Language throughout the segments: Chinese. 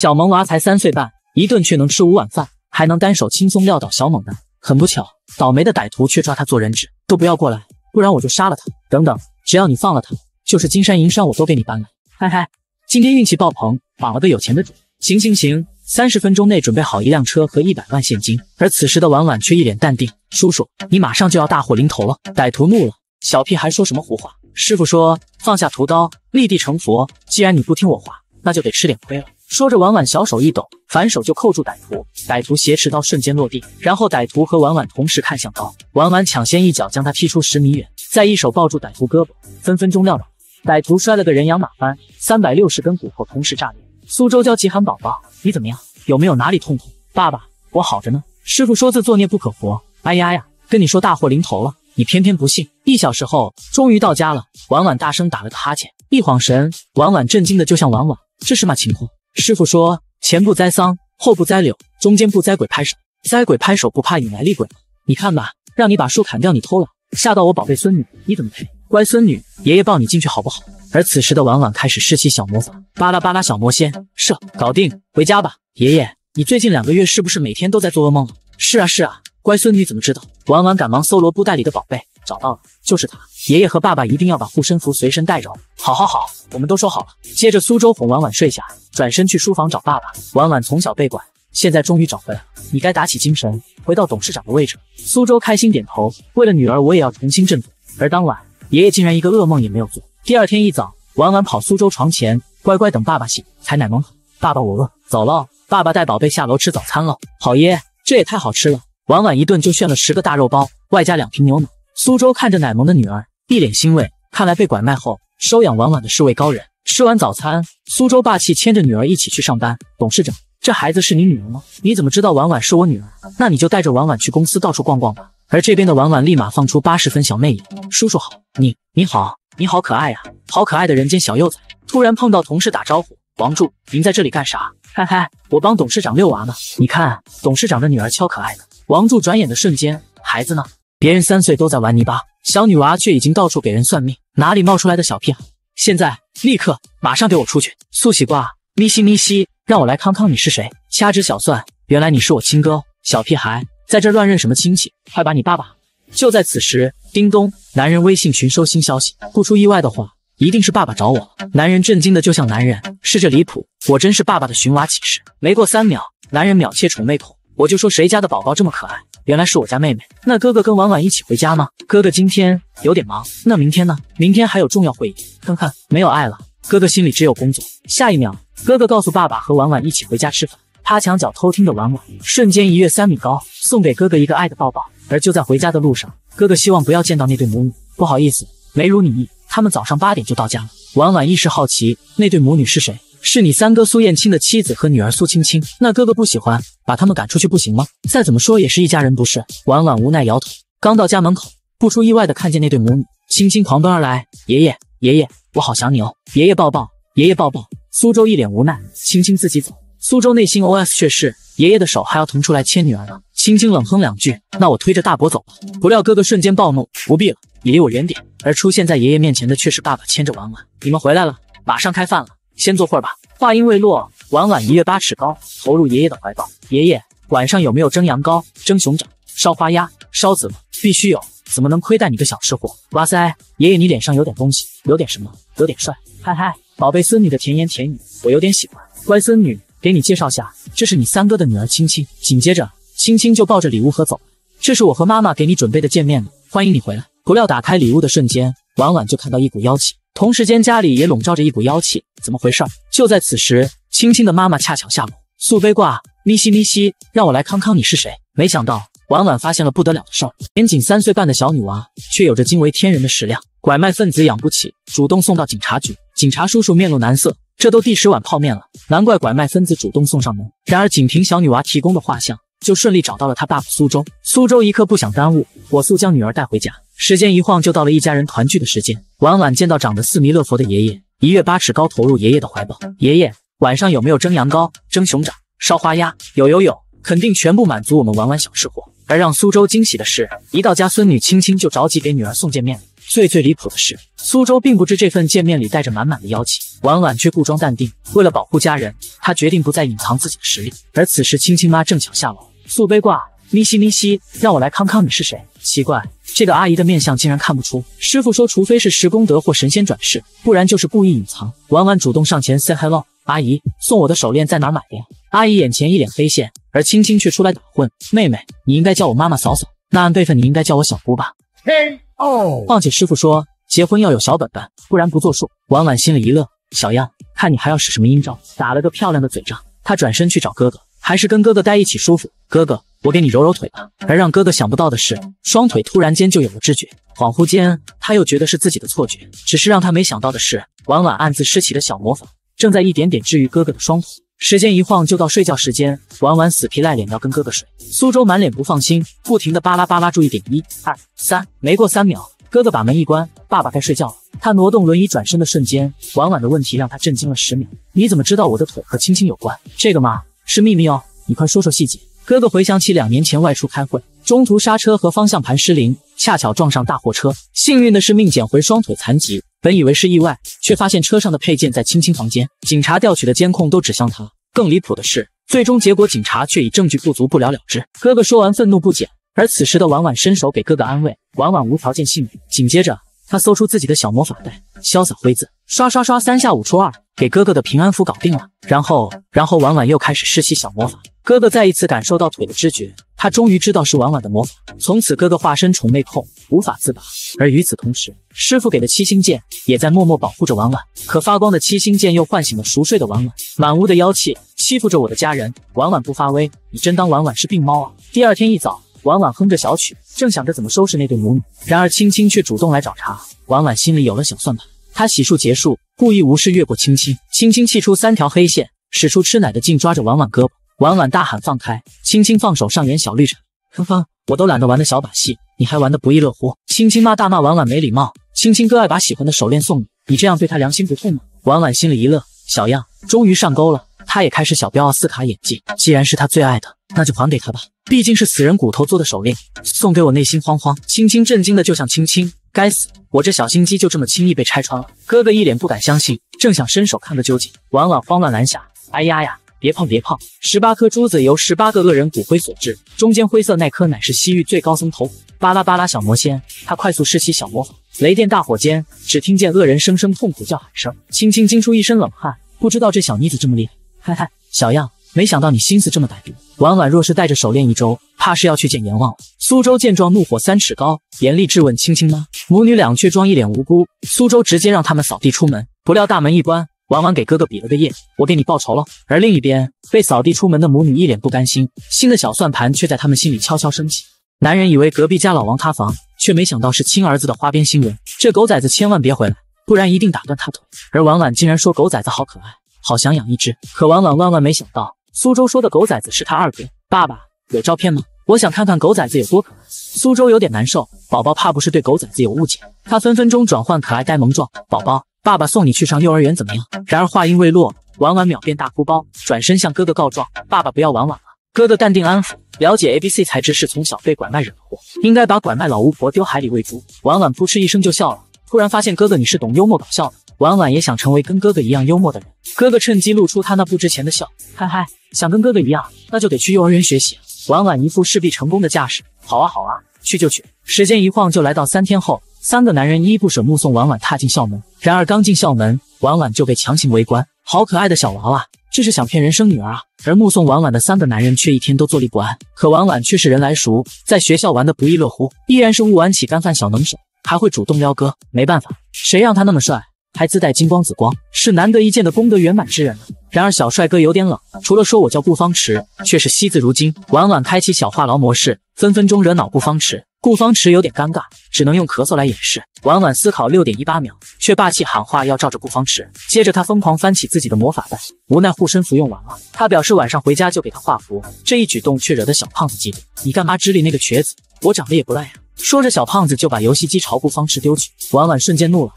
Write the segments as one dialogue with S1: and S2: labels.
S1: 小萌娃才三岁半，一顿却能吃五碗饭，还能单手轻松撂倒小猛男。很不巧，倒霉的歹徒却抓他做人质。都不要过来，不然我就杀了他！等等，只要你放了他，就是金山银山我都给你搬了。嗨嗨，今天运气爆棚，绑了个有钱的主。行行行，三十分钟内准备好一辆车和一百万现金。而此时的婉婉却一脸淡定：“叔叔，你马上就要大祸临头了。”歹徒怒了：“小屁孩说什么胡话？师傅说放下屠刀，立地成佛。既然你不听我话，那就得吃点亏了。”说着，婉婉小手一抖，反手就扣住歹徒，歹徒挟持刀瞬间落地。然后歹徒和婉婉同时看向刀，婉婉抢先一脚将他踢出十米远，再一手抱住歹徒胳膊，分分钟撂倒。歹徒摔了个人仰马翻，三百六十根骨头同时炸裂。苏州娇急喊宝宝，你怎么样？有没有哪里痛痛？爸爸，我好着呢。师傅说自作孽不可活。哎呀呀，跟你说大祸临头了，你偏偏不信。一小时后，终于到家了。婉婉大声打了个哈欠，一晃神，婉婉震惊的就像婉婉，这是嘛情况？师傅说：“前不栽桑，后不栽柳，中间不栽鬼拍手。栽鬼拍手不怕引来厉鬼吗？你看吧，让你把树砍掉，你偷了，吓到我宝贝孙女，你怎么赔？乖孙女，爷爷抱你进去好不好？”而此时的婉婉开始施起小魔法，巴拉巴拉小魔仙，射，搞定，回家吧，爷爷。你最近两个月是不是每天都在做噩梦？是啊，是啊。乖孙女怎么知道？婉婉赶忙搜罗布袋里的宝贝，找到了，就是他。爷爷和爸爸一定要把护身符随身带着。好，好，好，我们都说好了。接着，苏州哄婉婉睡下，转身去书房找爸爸。婉婉从小被管，现在终于找回来了。你该打起精神，回到董事长的位置。苏州开心点头。为了女儿，我也要重新振作。而当晚，爷爷竟然一个噩梦也没有做。第二天一早，婉婉跑苏州床前，乖乖等爸爸醒。才奶蒙。爸爸我饿，走喽。爸爸带宝贝下楼吃早餐喽。好耶，这也太好吃了。婉婉一顿就炫了十个大肉包，外加两瓶牛奶。苏州看着奶萌的女儿。一脸欣慰，看来被拐卖后收养婉婉的是位高人。吃完早餐，苏州霸气牵着女儿一起去上班。董事长，这孩子是你女儿吗？你怎么知道婉婉是我女儿？那你就带着婉婉去公司到处逛逛吧。而这边的婉婉立马放出八十分小魅影，叔叔好，你你好，你好可爱呀，好可爱的人间小幼崽。突然碰到同事打招呼：“王柱，您在这里干啥？”“嗨嗨，我帮董事长遛娃呢。你看，董事长的女儿超可爱的。”王柱转眼的瞬间，孩子呢？别人三岁都在玩泥巴。小女娃却已经到处给人算命，哪里冒出来的小屁孩？现在立刻马上给我出去！素喜挂，咪西咪西，让我来康康你是谁？掐指小算，原来你是我亲哥！小屁孩在这乱认什么亲戚？快把你爸爸！就在此时，叮咚，男人微信群收新消息，不出意外的话，一定是爸爸找我。男人震惊的就像男人是这离谱，我真是爸爸的寻娃启事。没过三秒，男人秒切宠妹控，我就说谁家的宝宝这么可爱。原来是我家妹妹，那哥哥跟婉婉一起回家吗？哥哥今天有点忙，那明天呢？明天还有重要会议。哼哼，没有爱了，哥哥心里只有工作。下一秒，哥哥告诉爸爸和婉婉一起回家吃饭。趴墙角偷听的婉婉瞬间一跃三米高，送给哥哥一个爱的抱抱。而就在回家的路上，哥哥希望不要见到那对母女。不好意思，没如你意，他们早上八点就到家了。婉婉一时好奇，那对母女是谁？是你三哥苏燕青的妻子和女儿苏青青，那哥哥不喜欢，把他们赶出去不行吗？再怎么说也是一家人，不是？婉婉无奈摇头，刚到家门口，不出意外的看见那对母女，青青狂奔而来，爷爷，爷爷，我好想你哦，爷爷抱抱，爷爷抱抱。苏州一脸无奈，青青自己走。苏州内心 O S 却是，爷爷的手还要腾出来牵女儿呢。青青冷哼两句，那我推着大伯走吧。不料哥哥瞬间暴怒，不必了，你离我远点。而出现在爷爷面前的却是爸爸牵着婉婉，你们回来了，马上开饭了。先坐会儿吧。话音未落，婉婉一跃八尺高，投入爷爷的怀抱。爷爷，晚上有没有蒸羊羔、蒸熊掌、烧花鸭、烧子吗？必须有，怎么能亏待你个小吃货？哇塞，爷爷你脸上有点东西，有点什么？有点帅。嗨嗨，宝贝孙女的甜言甜语，我有点喜欢。乖孙女，给你介绍下，这是你三哥的女儿青青。紧接着，青青就抱着礼物盒走了。这是我和妈妈给你准备的见面礼，欢迎你回来。不料打开礼物的瞬间，婉婉就看到一股妖气。同时间家里也笼罩着一股妖气，怎么回事？就在此时，青青的妈妈恰巧下楼，素杯挂咪西咪西，让我来康康你是谁？没想到婉婉发现了不得了的事儿，年仅三岁半的小女娃却有着惊为天人的食量，拐卖分子养不起，主动送到警察局。警察叔叔面露难色，这都第十碗泡面了，难怪拐卖分子主动送上门。然而仅凭小女娃提供的画像，就顺利找到了她爸爸苏州。苏州一刻不想耽误，火速将女儿带回家。时间一晃就到了一家人团聚的时间，婉婉见到长得似弥勒佛的爷爷，一跃八尺高投入爷爷的怀抱。爷爷，晚上有没有蒸羊羔、蒸熊掌、烧花鸭？有有有，肯定全部满足我们婉婉小吃货。而让苏州惊喜的是，一到家，孙女青青就着急给女儿送见面礼。最最离谱的是，苏州并不知这份见面礼带着满满的妖气，婉婉却故装淡定。为了保护家人，她决定不再隐藏自己的实力。而此时，青青妈正巧下楼，素杯挂。咪西咪西，让我来康康你是谁？奇怪，这个阿姨的面相竟然看不出。师傅说，除非是十功德或神仙转世，不然就是故意隐藏。婉婉主动上前 say hello，阿姨，送我的手链在哪买的呀？阿姨眼前一脸黑线，而青青却出来打混。妹妹，你应该叫我妈妈嫂嫂，那按辈分你应该叫我小姑吧？嘿哦！况且师傅说，结婚要有小本本，不然不作数。婉婉心里一乐，小样，看你还要使什么阴招？打了个漂亮的嘴仗，她转身去找哥哥，还是跟哥哥待一起舒服。哥哥。我给你揉揉腿吧。而让哥哥想不到的是，双腿突然间就有了知觉。恍惚间，他又觉得是自己的错觉。只是让他没想到的是，婉婉暗自施起的小魔法，正在一点点治愈哥哥的双腿。时间一晃就到睡觉时间，婉婉死皮赖脸要跟哥哥睡。苏州满脸不放心，不停的巴拉巴拉：“注意点，一二三。”没过三秒，哥哥把门一关，爸爸该睡觉了。他挪动轮椅转身的瞬间，婉婉的问题让他震惊了十秒：“你怎么知道我的腿和青青有关？这个吗？是秘密哦。你快说说细节。”哥哥回想起两年前外出开会，中途刹车和方向盘失灵，恰巧撞上大货车。幸运的是命捡回双腿残疾。本以为是意外，却发现车上的配件在青青房间。警察调取的监控都指向他。更离谱的是，最终结果警察却以证据不足不了了之。哥哥说完，愤怒不减。而此时的婉婉伸手给哥哥安慰。婉婉无条件信任。紧接着，他搜出自己的小魔法袋。潇洒挥字，刷刷刷，三下五除二，给哥哥的平安符搞定了。然后，然后婉婉又开始施起小魔法，哥哥再一次感受到腿的知觉，他终于知道是婉婉的魔法。从此，哥哥化身宠妹控，无法自拔。而与此同时，师傅给的七星剑也在默默保护着婉婉。可发光的七星剑又唤醒了熟睡的婉婉，满屋的妖气欺负着我的家人。婉婉不发威，你真当婉婉是病猫啊？第二天一早，婉婉哼着小曲。正想着怎么收拾那对母女，然而青青却主动来找茬。婉婉心里有了小算盘，她洗漱结束，故意无视越过青青。青青气出三条黑线，使出吃奶的劲抓着婉婉胳膊。婉婉大喊放开，青青放手，上演小绿茶。哼哼，我都懒得玩的小把戏，你还玩得不亦乐乎？青青妈大骂婉婉没礼貌。青青哥爱把喜欢的手链送你，你这样对他良心不痛吗？婉婉心里一乐，小样，终于上钩了。他也开始小飙奥斯卡演技。既然是他最爱的，那就还给他吧。毕竟是死人骨头做的手链，送给我内心慌慌。青青震惊的就像青青，该死，我这小心机就这么轻易被拆穿了。”哥哥一脸不敢相信，正想伸手看个究竟，婉婉慌乱拦下：“哎呀呀，别碰别碰！十八颗珠子由十八个恶人骨灰所制，中间灰色那颗乃是西域最高僧头骨。”巴拉巴拉小魔仙，他快速施起小魔法，雷电大火间，只听见恶人声声痛苦叫喊声。青青惊出一身冷汗，不知道这小妮子这么厉害。嗨嗨，小样，没想到你心思这么歹毒。婉婉若是带着手链一周，怕是要去见阎王了。苏州见状，怒火三尺高，严厉质问青青妈。母女俩却装一脸无辜。苏州直接让他们扫地出门。不料大门一关，婉婉给哥哥比了个耶，我给你报仇了。而另一边，被扫地出门的母女一脸不甘心，新的小算盘却在他们心里悄悄升起。男人以为隔壁家老王塌房，却没想到是亲儿子的花边新闻。这狗崽子千万别回来，不然一定打断他腿。而婉婉竟然说狗崽子好可爱。好想养一只，可婉婉万万没想到，苏州说的狗崽子是他二哥爸爸，有照片吗？我想看看狗崽子有多可爱。苏州有点难受，宝宝怕不是对狗崽子有误解，他分分钟转换可爱呆萌状。宝宝，爸爸送你去上幼儿园怎么样？然而话音未落，婉婉秒变大哭包，转身向哥哥告状：爸爸不要婉婉了。哥哥淡定安抚，了解 A B C 才知是从小被拐卖惹的祸，应该把拐卖老巫婆丢海里喂猪。婉婉扑哧一声就笑了，突然发现哥哥你是懂幽默搞笑的。婉婉也想成为跟哥哥一样幽默的人。哥哥趁机露出他那不值钱的笑，嗨嗨，想跟哥哥一样，那就得去幼儿园学习。婉婉一副势必成功的架势，好啊好啊，去就去。时间一晃就来到三天后，三个男人依依不舍目送婉婉踏进校门。然而刚进校门，婉婉就被强行围观，好可爱的小娃娃这是想骗人生女儿啊。而目送婉婉的三个男人却一天都坐立不安，可婉婉却是人来熟，在学校玩的不亦乐乎，依然是误玩起干饭小能手，还会主动撩哥。没办法，谁让他那么帅。还自带金光紫光，是难得一见的功德圆满之人。然而小帅哥有点冷，除了说我叫顾方池，却是惜字如金。婉婉开启小话痨模式，分分钟惹恼顾方池。顾方池有点尴尬，只能用咳嗽来掩饰。婉婉思考六点一八秒，却霸气喊话要照着顾方池。接着他疯狂翻起自己的魔法袋，无奈护身符用完了，他表示晚上回家就给他画符。这一举动却惹得小胖子嫉妒：“你干嘛支理那个瘸子？我长得也不赖呀！”说着，小胖子就把游戏机朝顾方池丢去。婉婉瞬间怒了，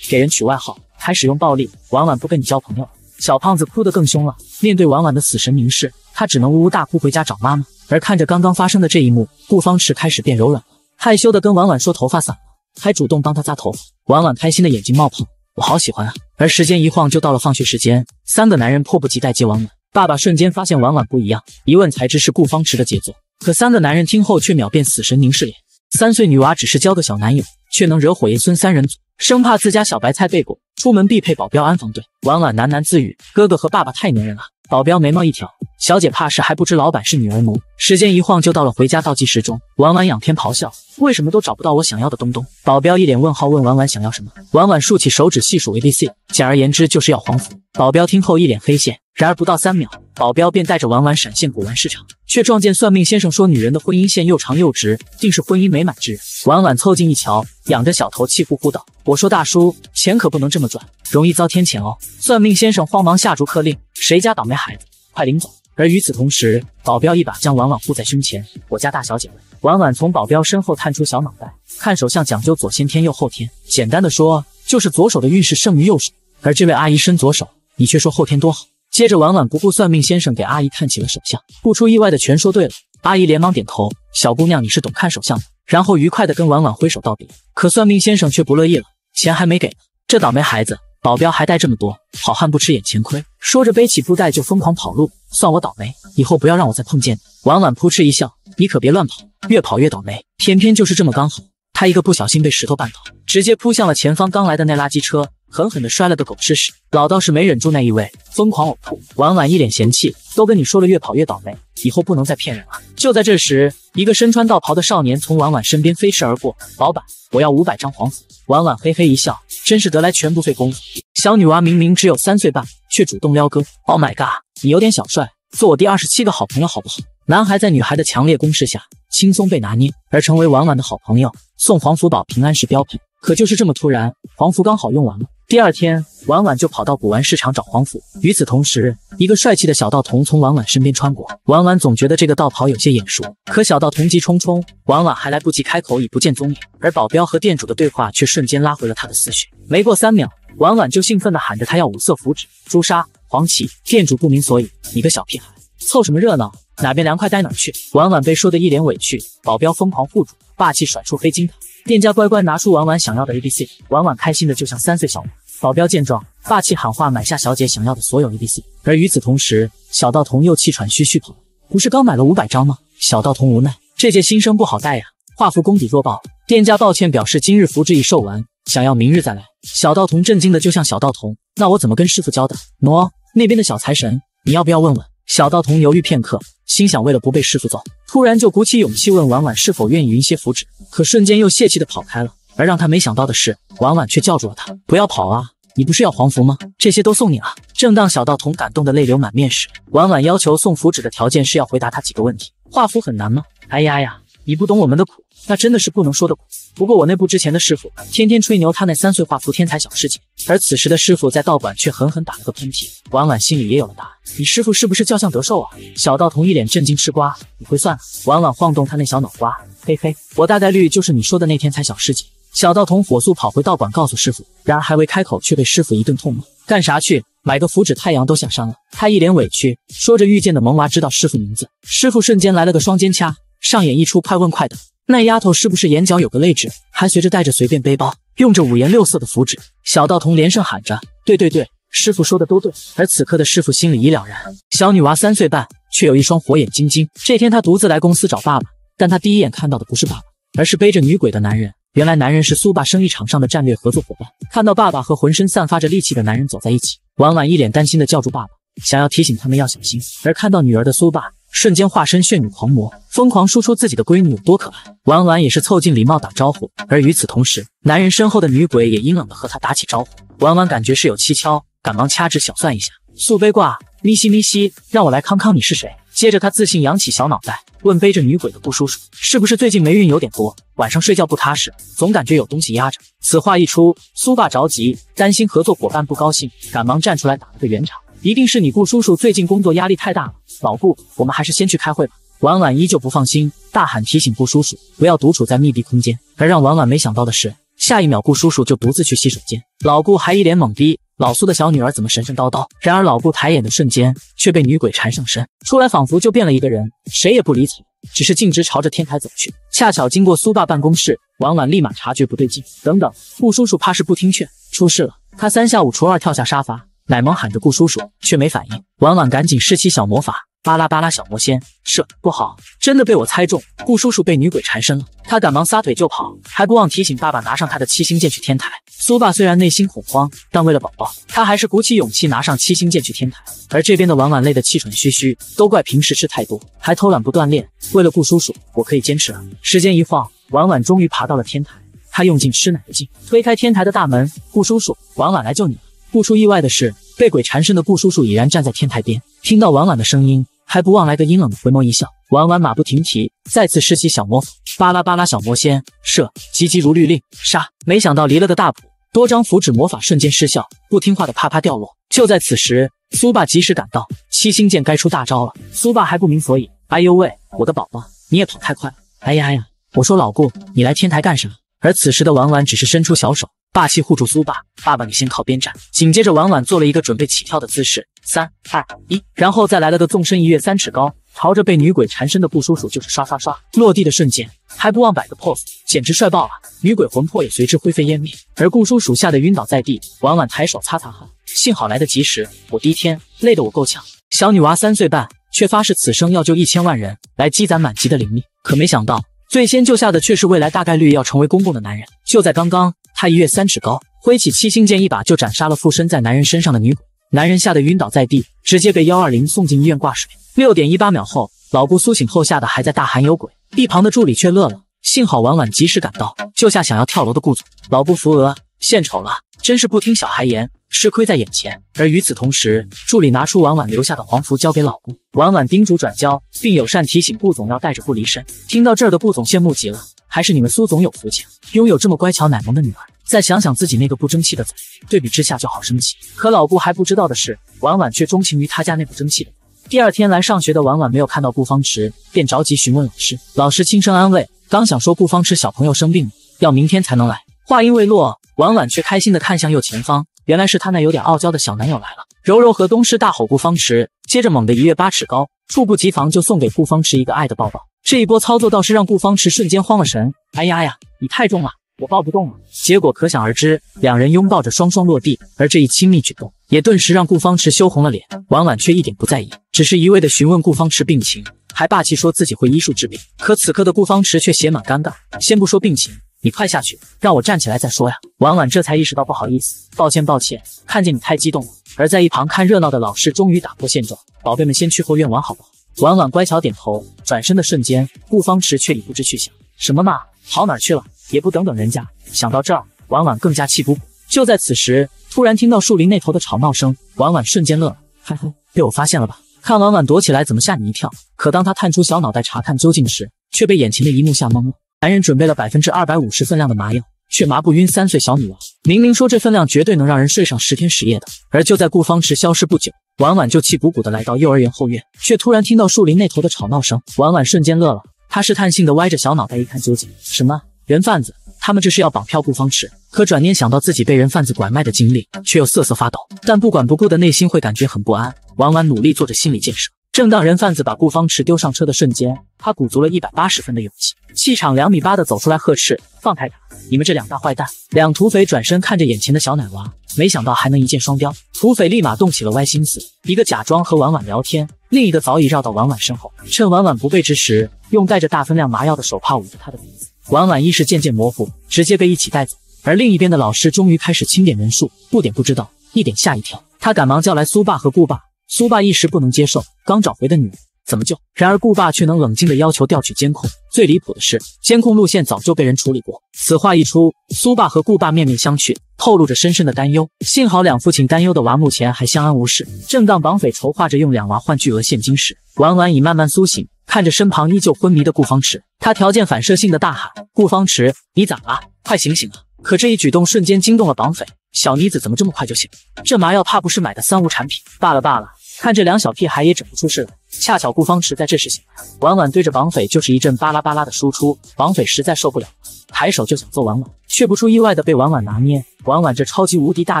S1: 给人取外号，开始用暴力。婉婉不跟你交朋友。小胖子哭得更凶了。面对婉婉的死神凝视，他只能呜呜大哭，回家找妈妈。而看着刚刚发生的这一幕，顾方池开始变柔软，害羞地跟婉婉说头发散了，还主动帮他扎头发。婉婉开心的眼睛冒泡，我好喜欢啊。而时间一晃就到了放学时间，三个男人迫不及待接婉婉。爸爸瞬间发现婉婉不一样，一问才知是顾方池的杰作。可三个男人听后却秒变死神凝视脸。三岁女娃只是交个小男友，却能惹火爷孙三人组，生怕自家小白菜被拱，出门必配保镖安防队。婉婉喃喃自语：“哥哥和爸爸太粘人了。”保镖眉毛一挑，小姐怕是还不知老板是女儿奴。时间一晃就到了回家倒计时中，婉婉仰天咆哮：“为什么都找不到我想要的东东？”保镖一脸问号，问婉婉想要什么？婉婉竖起手指细数 A B C，简而言之就是要黄符。保镖听后一脸黑线。然而不到三秒，保镖便带着婉婉闪现古玩市场，却撞见算命先生说：“女人的婚姻线又长又直，定是婚姻美满之人。”婉婉凑近一瞧，仰着小头气呼呼道：“我说大叔，钱可不能这么赚，容易遭天谴哦！”算命先生慌忙下逐客令。谁家倒霉孩子，快领走！而与此同时，保镖一把将婉婉护在胸前。我家大小姐。婉婉从保镖身后探出小脑袋，看手相讲究左先天右后天，简单的说就是左手的运势胜于右手。而这位阿姨伸左手，你却说后天多好。接着，婉婉不顾算命先生给阿姨看起了手相，不出意外的全说对了。阿姨连忙点头，小姑娘你是懂看手相的。然后愉快的跟婉婉挥手道别。可算命先生却不乐意了，钱还没给呢，这倒霉孩子。保镖还带这么多，好汉不吃眼前亏。说着，背起布袋就疯狂跑路。算我倒霉，以后不要让我再碰见你。晚晚扑哧一笑，你可别乱跑，越跑越倒霉。偏偏就是这么刚好，他一个不小心被石头绊倒，直接扑向了前方刚来的那垃圾车，狠狠地摔了个狗吃屎。老道士没忍住，那一位疯狂呕吐。晚晚一脸嫌弃，都跟你说了，越跑越倒霉，以后不能再骗人了。就在这时，一个身穿道袍的少年从婉婉身边飞驰而过。老板，我要五百张黄符。婉婉嘿嘿一笑。真是得来全不费工夫，小女娃明明只有三岁半，却主动撩哥。Oh my god，你有点小帅，做我第二十七个好朋友好不好？男孩在女孩的强烈攻势下，轻松被拿捏，而成为婉婉的好朋友。送黄甫宝平安是标配，可就是这么突然，黄甫刚好用完了。第二天，婉婉就跑到古玩市场找黄符。与此同时，一个帅气的小道童从婉婉身边穿过。婉婉总觉得这个道袍有些眼熟，可小道童急冲冲，婉婉还来不及开口，已不见踪影。而保镖和店主的对话却瞬间拉回了他的思绪。没过三秒，婉婉就兴奋地喊着：“他要五色符纸、朱砂、黄旗。”店主不明所以：“你个小屁孩，凑什么热闹？哪边凉快待哪去？”婉婉被说的一脸委屈。保镖疯狂护住，霸气甩出黑金塔。店家乖乖拿出婉婉想要的 A B C，婉婉开心的就像三岁小孩。保镖见状，霸气喊话买下小姐想要的所有 A B C。而与此同时，小道童又气喘吁吁跑，不是刚买了五百张吗？小道童无奈，这届新生不好带呀，画符功底弱爆。店家抱歉表示今日符纸已售完，想要明日再来。小道童震惊的就像小道童，那我怎么跟师傅交代？喏，那边的小财神，你要不要问问？小道童犹豫片刻。心想，为了不被师傅揍，突然就鼓起勇气问婉婉是否愿意云些符纸，可瞬间又泄气的跑开了。而让他没想到的是，婉婉却叫住了他：“不要跑啊，你不是要黄符吗？这些都送你了。”正当小道童感动的泪流满面时，婉婉要求送符纸的条件是要回答他几个问题。画符很难吗？哎呀呀，你不懂我们的苦。那真的是不能说的苦。不过我那不值钱的师傅天天吹牛，他那三岁画符天才小师姐。而此时的师傅在道馆却狠狠打了个喷嚏，婉婉心里也有了答案。你师傅是不是叫向德寿啊？小道童一脸震惊吃瓜，你会算？了？婉婉晃动他那小脑瓜，嘿嘿，我大概率就是你说的那天才小师姐。小道童火速跑回道馆告诉师傅，然而还未开口，却被师傅一顿痛骂。干啥去？买个符纸？太阳都下山了。他一脸委屈，说着遇见的萌娃知道师傅名字。师傅瞬间来了个双肩掐，上演一出快问快答。那丫头是不是眼角有个泪痣？还随着带着随便背包，用着五颜六色的符纸。小道童连声喊着：“对对对，师傅说的都对。”而此刻的师傅心里已了然。小女娃三岁半，却有一双火眼金睛。这天，她独自来公司找爸爸，但她第一眼看到的不是爸爸，而是背着女鬼的男人。原来，男人是苏爸生意场上的战略合作伙伴。看到爸爸和浑身散发着戾气的男人走在一起，婉婉一脸担心的叫住爸爸，想要提醒他们要小心。而看到女儿的苏爸。瞬间化身炫女狂魔，疯狂输出自己的闺女多可爱。婉婉也是凑近礼貌打招呼，而与此同时，男人身后的女鬼也阴冷的和他打起招呼。婉婉感觉是有蹊跷，赶忙掐指小算一下，素杯挂咪西咪西，让我来康康你是谁。接着他自信扬起小脑袋，问背着女鬼的布叔叔，是不是最近霉运有点多，晚上睡觉不踏实，总感觉有东西压着。此话一出，苏爸着急，担心合作伙伴不高兴，赶忙站出来打了个圆场。一定是你顾叔叔最近工作压力太大了，老顾，我们还是先去开会吧。婉婉依旧不放心，大喊提醒顾叔叔不要独处在密闭空间。而让婉婉没想到的是，下一秒顾叔叔就独自去洗手间，老顾还一脸懵逼。老苏的小女儿怎么神神叨叨？然而老顾抬眼的瞬间，却被女鬼缠上身，出来仿佛就变了一个人，谁也不理睬，只是径直朝着天台走去。恰巧经过苏爸办公室，婉婉立马察觉不对劲。等等，顾叔叔怕是不听劝，出事了！他三下五除二跳下沙发。奶萌喊着顾叔叔，却没反应。婉婉赶紧施起小魔法，巴拉巴拉小魔仙，射不好，真的被我猜中。顾叔叔被女鬼缠身了，他赶忙撒腿就跑，还不忘提醒爸爸拿上他的七星剑去天台。苏爸虽然内心恐慌，但为了宝宝，他还是鼓起勇气拿上七星剑去天台。而这边的婉婉累得气喘吁吁，都怪平时吃太多，还偷懒不锻炼。为了顾叔叔，我可以坚持了。时间一晃，婉婉终于爬到了天台，她用尽吃奶的劲推开天台的大门。顾叔叔，婉婉来救你。不出意外的是，被鬼缠身的顾叔叔已然站在天台边，听到婉婉的声音，还不忘来个阴冷的回眸一笑。婉婉马不停蹄，再次施起小魔法，巴拉巴拉小魔仙射，急急如律令杀。没想到离了个大谱，多张符纸魔法瞬间失效，不听话的啪啪掉落。就在此时，苏爸及时赶到，七星剑该出大招了。苏爸还不明所以，哎呦喂，我的宝宝，你也跑太快了！哎呀哎呀，我说老顾，你来天台干什么？而此时的婉婉只是伸出小手。霸气护住苏爸，爸爸你先靠边站。紧接着，婉婉做了一个准备起跳的姿势，三二一，然后再来了个纵身一跃三尺高，朝着被女鬼缠身的顾叔叔就是刷刷刷。落地的瞬间，还不忘摆个 pose，简直帅爆了。女鬼魂魄也随之灰飞烟灭，而顾叔叔吓得晕倒在地。婉婉抬手擦擦汗，幸好来得及时。我第一天累得我够呛，小女娃三岁半，却发誓此生要救一千万人来积攒满级的灵力。可没想到，最先救下的却是未来大概率要成为公公的男人。就在刚刚。他一跃三尺高，挥起七星剑，一把就斩杀了附身在男人身上的女鬼。男人吓得晕倒在地，直接被幺二零送进医院挂水。六点一八秒后，老顾苏醒后，吓得还在大喊有鬼。一旁的助理却乐了，幸好婉婉及时赶到，救下想要跳楼的顾总。老顾扶额，献丑了，真是不听小孩言，吃亏在眼前。而与此同时，助理拿出婉婉留下的黄符，交给老顾。婉婉叮嘱转交，并友善提醒顾总要带着不离身。听到这儿的顾总羡慕极了。还是你们苏总有福气，拥有这么乖巧奶萌的女儿。再想想自己那个不争气的崽，对比之下就好生气。可老顾还不知道的是，婉婉却钟情于他家那不争气的。第二天来上学的婉婉没有看到顾方池，便着急询问老师。老师轻声安慰，刚想说顾方池小朋友生病了，要明天才能来。话音未落，婉婉却开心地看向右前方，原来是她那有点傲娇的小男友来了。柔柔和东施大吼顾方池，接着猛地一跃八尺高，猝不及防就送给顾方池一个爱的抱抱。这一波操作倒是让顾方池瞬间慌了神，哎呀呀，你太重了，我抱不动了。结果可想而知，两人拥抱着双双落地，而这一亲密举动也顿时让顾方池羞红了脸。婉婉却一点不在意，只是一味的询问顾方池病情，还霸气说自己会医术治病。可此刻的顾方池却写满尴尬，先不说病情，你快下去，让我站起来再说呀。婉婉这才意识到不好意思，抱歉抱歉，看见你太激动了。而在一旁看热闹的老师终于打破现状，宝贝们先去后院玩好不好？婉婉乖巧点头，转身的瞬间，顾方池却已不知去向。什么嘛，跑哪去了？也不等等人家。想到这儿，婉婉更加气不鼓。就在此时，突然听到树林那头的吵闹声，婉婉瞬间乐了，嘿嘿，被我发现了吧？看婉婉躲起来，怎么吓你一跳？可当她探出小脑袋查看究竟时，却被眼前的一幕吓懵了。男人准备了百分之二百五十分量的麻药，却麻不晕三岁小女娃。明明说这分量绝对能让人睡上十天十夜的，而就在顾方池消失不久。婉婉就气鼓鼓的来到幼儿园后院，却突然听到树林那头的吵闹声。婉婉瞬间乐了，她试探性的歪着小脑袋一看究竟，什么人贩子？他们这是要绑票顾方池？可转念想到自己被人贩子拐卖的经历，却又瑟瑟发抖。但不管不顾的内心会感觉很不安。婉婉努力做着心理建设。正当人贩子把顾方池丢上车的瞬间，他鼓足了一百八十分的勇气，气场两米八的走出来呵斥：“放开他！你们这两大坏蛋！”两土匪转身看着眼前的小奶娃，没想到还能一箭双雕，土匪立马动起了歪心思，一个假装和婉婉聊天，另一个早已绕到婉婉身后，趁婉婉不备之时，用带着大分量麻药的手帕捂着她的鼻子。婉婉意识渐渐模糊，直接被一起带走。而另一边的老师终于开始清点人数，不点不知道，一点吓一跳。他赶忙叫来苏爸和顾爸，苏爸一时不能接受。刚找回的女人怎么救？然而顾爸却能冷静地要求调取监控。最离谱的是，监控路线早就被人处理过。此话一出，苏爸和顾爸面面相觑，透露着深深的担忧。幸好两父亲担忧的娃目前还相安无事。正当绑匪筹划着用两娃换巨额现金时，婉婉已慢慢苏醒，看着身旁依旧昏迷的顾方池，他条件反射性地大喊：“顾方池，你咋了？快醒醒啊！”可这一举动瞬间惊动了绑匪。小妮子怎么这么快就醒？这麻药怕不是买的三无产品？罢了罢了。看这两小屁孩也整不出事来，恰巧顾芳池在这时醒来，婉婉对着绑匪就是一阵巴拉巴拉的输出，绑匪实在受不了，抬手就想揍婉婉，却不出意外的被婉婉拿捏。婉婉这超级无敌大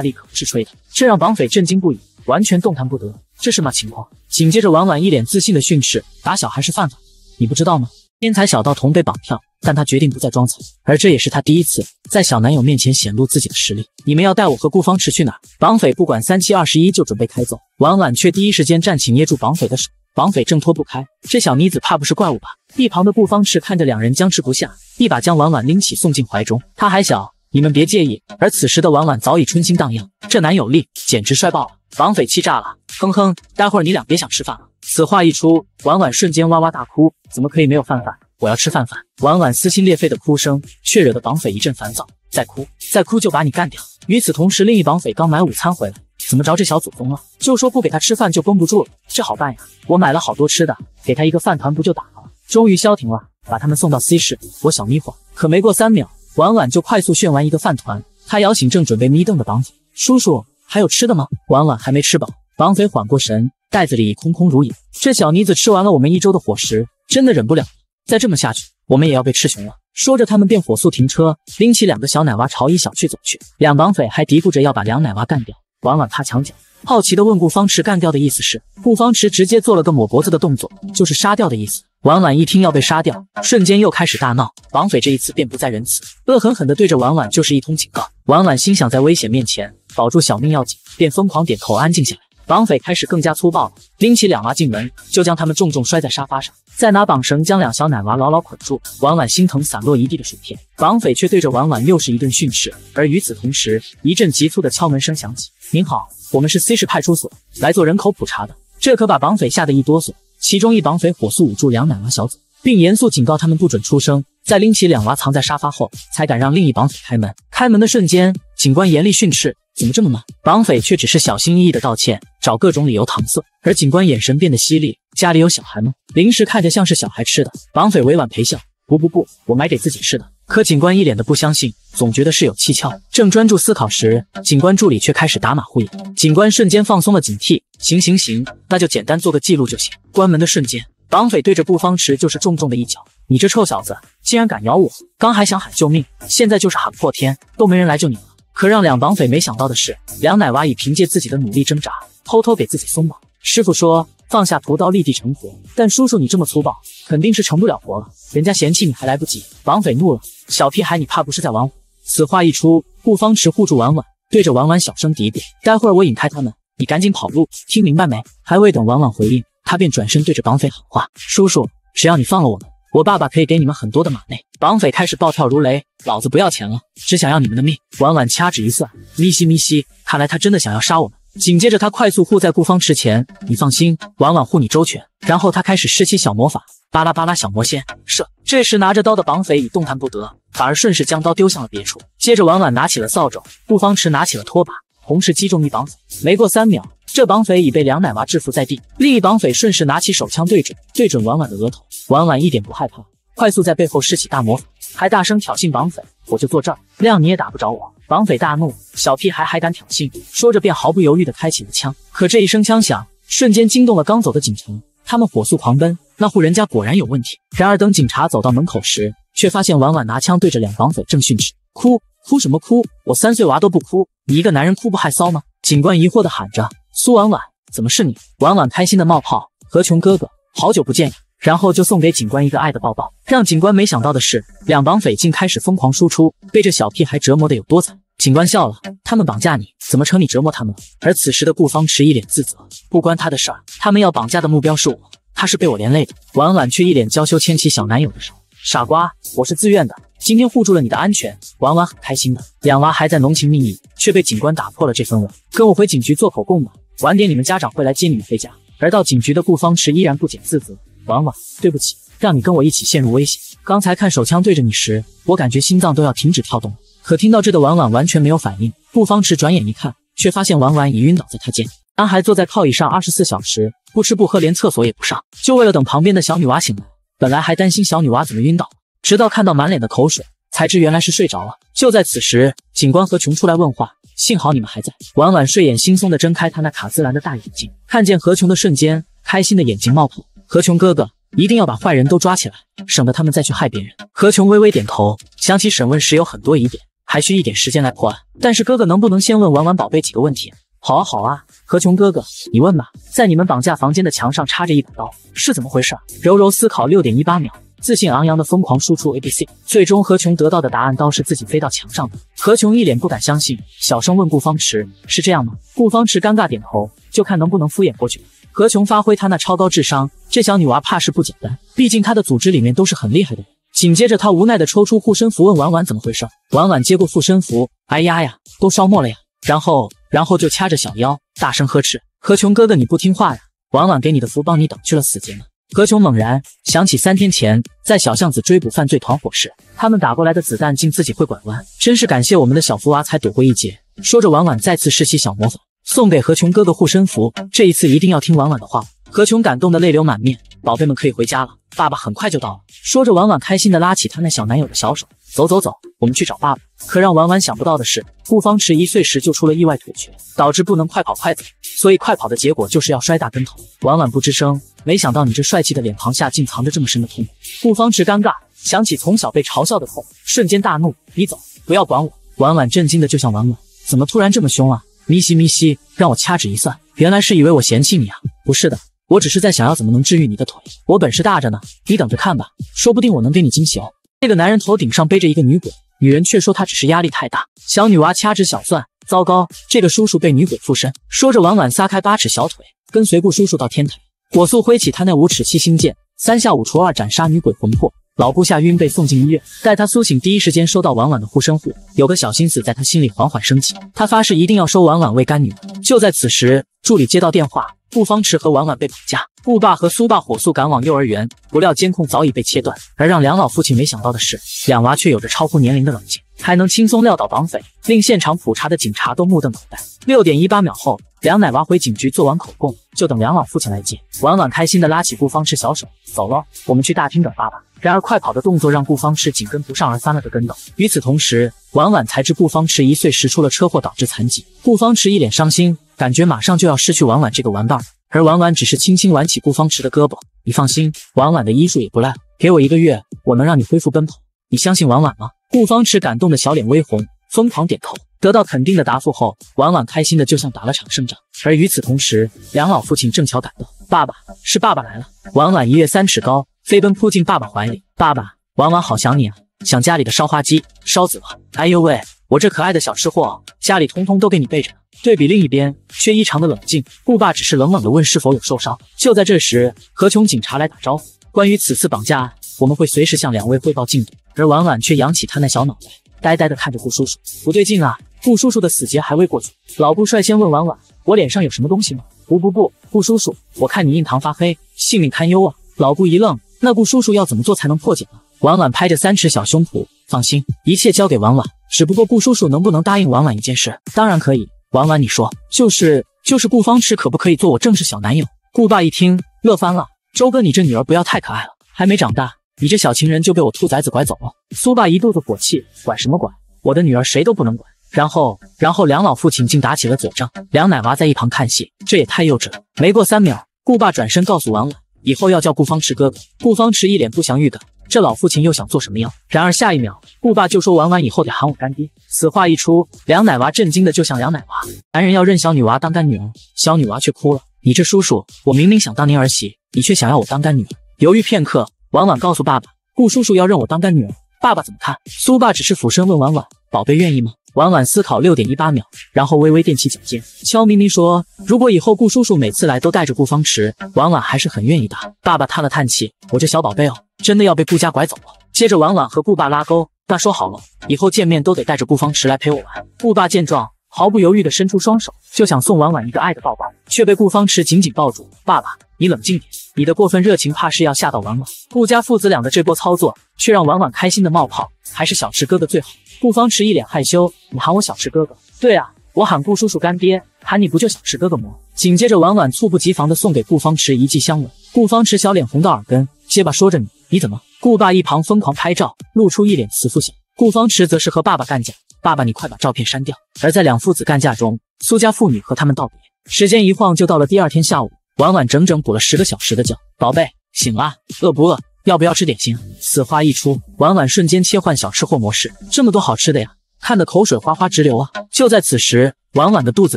S1: 力可不是吹的，这让绑匪震惊不已，完全动弹不得。这是嘛情况？紧接着婉婉一脸自信的训斥：“打小孩是犯法，你不知道吗？”天才小道童被绑票，但他决定不再装死，而这也是他第一次在小男友面前显露自己的实力。你们要带我和顾方池去哪？绑匪不管三七二十一就准备开走，婉婉却第一时间站起，捏住绑匪的手，绑匪挣脱不开。这小妮子怕不是怪物吧？一旁的顾方池看着两人僵持不下，一把将婉婉拎起送进怀中，他还小。你们别介意，而此时的婉婉早已春心荡漾，这男友力简直帅爆了。绑匪气炸了，哼哼，待会儿你俩别想吃饭了。此话一出，婉婉瞬间哇哇大哭，怎么可以没有饭饭？我要吃饭饭！婉婉撕心裂肺的哭声却惹得绑匪一阵烦躁，再哭再哭就把你干掉。与此同时，另一绑匪刚买午餐回来，怎么着这小祖宗了？就说不给他吃饭就绷不住了，这好办呀，我买了好多吃的，给他一个饭团不就打了？终于消停了，把他们送到 C 市，我小眯会。可没过三秒。婉婉就快速炫完一个饭团，他摇醒正准备眯瞪的绑匪叔叔，还有吃的吗？婉婉还没吃饱。绑匪缓过神，袋子里空空如也。这小妮子吃完了我们一周的伙食，真的忍不了。再这么下去，我们也要被吃穷了。说着，他们便火速停车，拎起两个小奶娃朝一小区走去。两绑匪还嘀咕着要把两奶娃干掉。婉婉趴墙角，好奇的问顾方池：“干掉的意思是？”顾方池直接做了个抹脖子的动作，就是杀掉的意思。婉婉一听要被杀掉，瞬间又开始大闹。绑匪这一次便不再仁慈，恶狠狠地对着婉婉就是一通警告。婉婉心想，在危险面前保住小命要紧，便疯狂点头安静下来。绑匪开始更加粗暴了，拎起两娃进门，就将他们重重摔在沙发上，再拿绑绳将两小奶娃牢牢捆住。婉婉心疼散落一地的薯片，绑匪却对着婉婉又是一顿训斥。而与此同时，一阵急促的敲门声响起：“您好，我们是 C 市派出所来做人口普查的。”这可把绑匪吓得一哆嗦。其中一绑匪火速捂住两奶娃小嘴，并严肃警告他们不准出声，在拎起两娃藏在沙发后，才敢让另一绑匪开门。开门的瞬间，警官严厉训斥：“怎么这么慢？”绑匪却只是小心翼翼的道歉，找各种理由搪塞。而警官眼神变得犀利：“家里有小孩吗？零食看着像是小孩吃的。”绑匪委婉陪笑。不不不，我买给自己吃的。可警官一脸的不相信，总觉得事有蹊跷。正专注思考时，警官助理却开始打马虎眼。警官瞬间放松了警惕。行行行，那就简单做个记录就行。关门的瞬间，绑匪对着布方池就是重重的一脚。你这臭小子，竟然敢咬我！刚还想喊救命，现在就是喊破天都没人来救你了。可让两绑匪没想到的是，两奶娃已凭借自己的努力挣扎，偷偷给自己松绑。师傅说放下屠刀立地成佛，但叔叔你这么粗暴。肯定是成不了活了，人家嫌弃你还来不及。绑匪怒了，小屁孩，你怕不是在玩我？此话一出，顾方池护住婉婉，对着婉婉小声嘀咕：待会儿我引开他们，你赶紧跑路，听明白没？还未等婉婉回应，他便转身对着绑匪喊话：叔叔，只要你放了我们，我爸爸可以给你们很多的马内。绑匪开始暴跳如雷，老子不要钱了，只想要你们的命。婉婉掐指一算，咪西咪西，看来他真的想要杀我。们。紧接着，他快速护在顾方池前。你放心，婉婉护你周全。然后他开始施起小魔法，巴拉巴拉小魔仙。射。这时拿着刀的绑匪已动弹不得，反而顺势将刀丢向了别处。接着，婉婉拿起了扫帚，顾方池拿起了拖把，同时击中一绑匪。没过三秒，这绑匪已被两奶娃制服在地。另一绑匪顺势拿起手枪对准对准婉婉的额头。婉婉一点不害怕，快速在背后施起大魔法，还大声挑衅绑匪：“我就坐这儿，谅你也打不着我。”绑匪大怒，小屁孩还敢挑衅，说着便毫不犹豫的开起了枪。可这一声枪响，瞬间惊动了刚走的警城，他们火速狂奔。那户人家果然有问题。然而等警察走到门口时，却发现婉婉拿枪对着两绑匪正训斥：“哭哭什么哭？我三岁娃都不哭，你一个男人哭不害臊吗？”警官疑惑的喊着：“苏婉婉，怎么是你？”婉婉开心的冒泡：“何琼哥哥，好久不见呀！然后就送给警官一个爱的抱抱。让警官没想到的是，两绑匪竟开始疯狂输出，被这小屁孩折磨的有多惨。警官笑了，他们绑架你怎么成你折磨他们了？而此时的顾方池一脸自责，不关他的事儿，他们要绑架的目标是我，他是被我连累的。婉婉却一脸娇羞，牵起小男友的手，傻瓜，我是自愿的，今天护住了你的安全。婉婉很开心的，两娃还在浓情蜜意，却被警官打破了这份吻，跟我回警局做口供吧，晚点你们家长会来接你们回家。而到警局的顾方池依然不减自责。婉婉，对不起，让你跟我一起陷入危险。刚才看手枪对着你时，我感觉心脏都要停止跳动了。可听到这的婉婉完全没有反应。顾方池转眼一看，却发现婉婉已晕倒在他肩。安还坐在靠椅上，二十四小时不吃不喝，连厕所也不上，就为了等旁边的小女娃醒来。本来还担心小女娃怎么晕倒，直到看到满脸的口水，才知原来是睡着了。就在此时，警官何琼出来问话，幸好你们还在。婉婉睡眼惺忪地睁开她那卡姿兰的大眼睛，看见何琼的瞬间，开心的眼睛冒泡。何琼哥哥，一定要把坏人都抓起来，省得他们再去害别人。何琼微微点头，想起审问时有很多疑点，还需一点时间来破案。但是哥哥，能不能先问婉婉宝贝几个问题？好啊，好啊，何琼哥哥，你问吧。在你们绑架房间的墙上插着一把刀，是怎么回事？柔柔思考六点一八秒，自信昂扬的疯狂输出 A B C，最终何琼得到的答案刀是自己飞到墙上的。何琼一脸不敢相信，小声问顾方池：“是这样吗？”顾方池尴尬点头，就看能不能敷衍过去。何琼发挥他那超高智商，这小女娃怕是不简单。毕竟她的组织里面都是很厉害的人。紧接着，他无奈地抽出护身符，问婉婉怎么回事。婉婉接过护身符，哎呀呀，都烧没了呀！然后，然后就掐着小腰，大声呵斥：“何琼哥哥，你不听话呀！婉婉给你的符帮你挡去了死劫呢。”何琼猛然想起三天前在小巷子追捕犯罪团伙时，他们打过来的子弹竟自己会拐弯，真是感谢我们的小福娃才躲过一劫。说着，婉婉再次施起小魔法。送给何琼哥哥护身符，这一次一定要听婉婉的话。何琼感动的泪流满面，宝贝们可以回家了，爸爸很快就到了。说着，婉婉开心的拉起她那小男友的小手，走走走，我们去找爸爸。可让婉婉想不到的是，顾方池一岁时就出了意外腿瘸，导致不能快跑快走，所以快跑的结果就是要摔大跟头。婉婉不吱声，没想到你这帅气的脸庞下竟藏着这么深的痛。顾方池尴尬，想起从小被嘲笑的痛，瞬间大怒，你走，不要管我。婉婉震惊的就想，婉婉怎么突然这么凶啊？咪西咪西，让我掐指一算，原来是以为我嫌弃你啊！不是的，我只是在想要怎么能治愈你的腿，我本事大着呢，你等着看吧，说不定我能给你惊喜哦。那个男人头顶上背着一个女鬼，女人却说她只是压力太大。小女娃掐指小算，糟糕，这个叔叔被女鬼附身。说着，婉婉撒开八尺小腿，跟随顾叔叔到天台，火速挥起他那五尺七星剑，三下五除二斩杀女鬼魂魄。老顾吓晕，被送进医院。待他苏醒，第一时间收到婉婉的护身符，有个小心思在他心里缓缓升起。他发誓一定要收婉婉为干女儿。就在此时，助理接到电话，顾方池和婉婉被绑架。顾爸和苏爸火速赶往幼儿园，不料监控早已被切断。而让梁老父亲没想到的是，两娃却有着超乎年龄的冷静，还能轻松撂倒绑匪，令现场普查的警察都目瞪口呆。六点一八秒后，两奶娃回警局做完口供，就等梁老父亲来接。婉婉开心地拉起顾方池小手，走喽，我们去大厅等爸爸。然而，快跑的动作让顾方池紧跟不上，而翻了个跟斗。与此同时，婉婉才知顾方池一岁时出了车祸，导致残疾。顾方池一脸伤心，感觉马上就要失去婉婉这个玩伴。而婉婉只是轻轻挽起顾方池的胳膊：“你放心，婉婉的医术也不赖，给我一个月，我能让你恢复奔跑。你相信婉婉吗？”顾方池感动的小脸微红，疯狂点头。得到肯定的答复后，婉婉开心的就像打了场胜仗。而与此同时，两老父亲正巧赶到：“爸爸，是爸爸来了！”婉婉一跃三尺高。飞奔扑进爸爸怀里，爸爸，婉婉好想你啊，想家里的烧花鸡，烧子了。哎呦喂，我这可爱的小吃货，家里通通都给你备着。对比另一边却异常的冷静，顾爸只是冷冷的问是否有受伤。就在这时，何琼警察来打招呼，关于此次绑架案，我们会随时向两位汇报进度。而婉婉却扬起他那小脑袋，呆呆的看着顾叔叔，不对劲啊，顾叔叔的死劫还未过去。老顾率先问婉婉，我脸上有什么东西吗？不不不，顾叔叔，我看你印堂发黑，性命堪忧啊。老顾一愣。那顾叔叔要怎么做才能破解呢？婉婉拍着三尺小胸脯，放心，一切交给婉婉。只不过顾叔叔能不能答应婉婉一件事？当然可以，婉婉你说，就是就是顾方池可不可以做我正式小男友？顾爸一听乐翻了，周哥你这女儿不要太可爱了，还没长大，你这小情人就被我兔崽子拐走了。苏爸一肚子火气，管什么管？我的女儿谁都不能管。然后然后两老父亲竟打起了嘴仗，梁奶娃在一旁看戏，这也太幼稚了。没过三秒，顾爸转身告诉婉婉。以后要叫顾方池哥哥。顾方池一脸不祥预感，这老父亲又想做什么妖？然而下一秒，顾爸就说：“婉婉以后得喊我干爹。”此话一出，梁奶娃震惊的就像梁奶娃，男人要认小女娃当干女儿，小女娃却哭了。你这叔叔，我明明想当您儿媳，你却想要我当干女儿。犹豫片刻，婉婉告诉爸爸：“顾叔叔要认我当干女儿，爸爸怎么看？”苏爸只是俯身问婉婉：“宝贝愿意吗？”婉婉思考六点一八秒，然后微微踮起脚尖，悄咪咪说：“如果以后顾叔叔每次来都带着顾方池，婉婉还是很愿意的。”爸爸叹了叹气：“我这小宝贝哦，真的要被顾家拐走了。”接着，婉婉和顾爸拉钩：“那说好了，以后见面都得带着顾方池来陪我玩。”顾爸见状，毫不犹豫地伸出双手，就想送婉婉一个爱的抱抱，却被顾方池紧紧抱住：“爸爸，你冷静点，你的过分热情怕是要吓到婉婉。”顾家父子俩的这波操作，却让婉婉开心的冒泡，还是小池哥哥最好。顾方池一脸害羞，你喊我小池哥哥。对啊，我喊顾叔叔、干爹，喊你不就小池哥哥吗？紧接着，婉婉猝不及防地送给顾方池一记香吻，顾方池小脸红到耳根，结巴说着：“你你怎么？”顾爸一旁疯狂拍照，露出一脸慈父相。顾方池则是和爸爸干架：“爸爸，你快把照片删掉。”而在两父子干架中，苏家父女和他们道别。时间一晃就到了第二天下午，婉婉整整补了十个小时的觉。宝贝，醒了，饿不饿？要不要吃点心？此话一出，婉婉瞬间切换小吃货模式，这么多好吃的呀，看得口水哗哗直流啊！就在此时，婉婉的肚子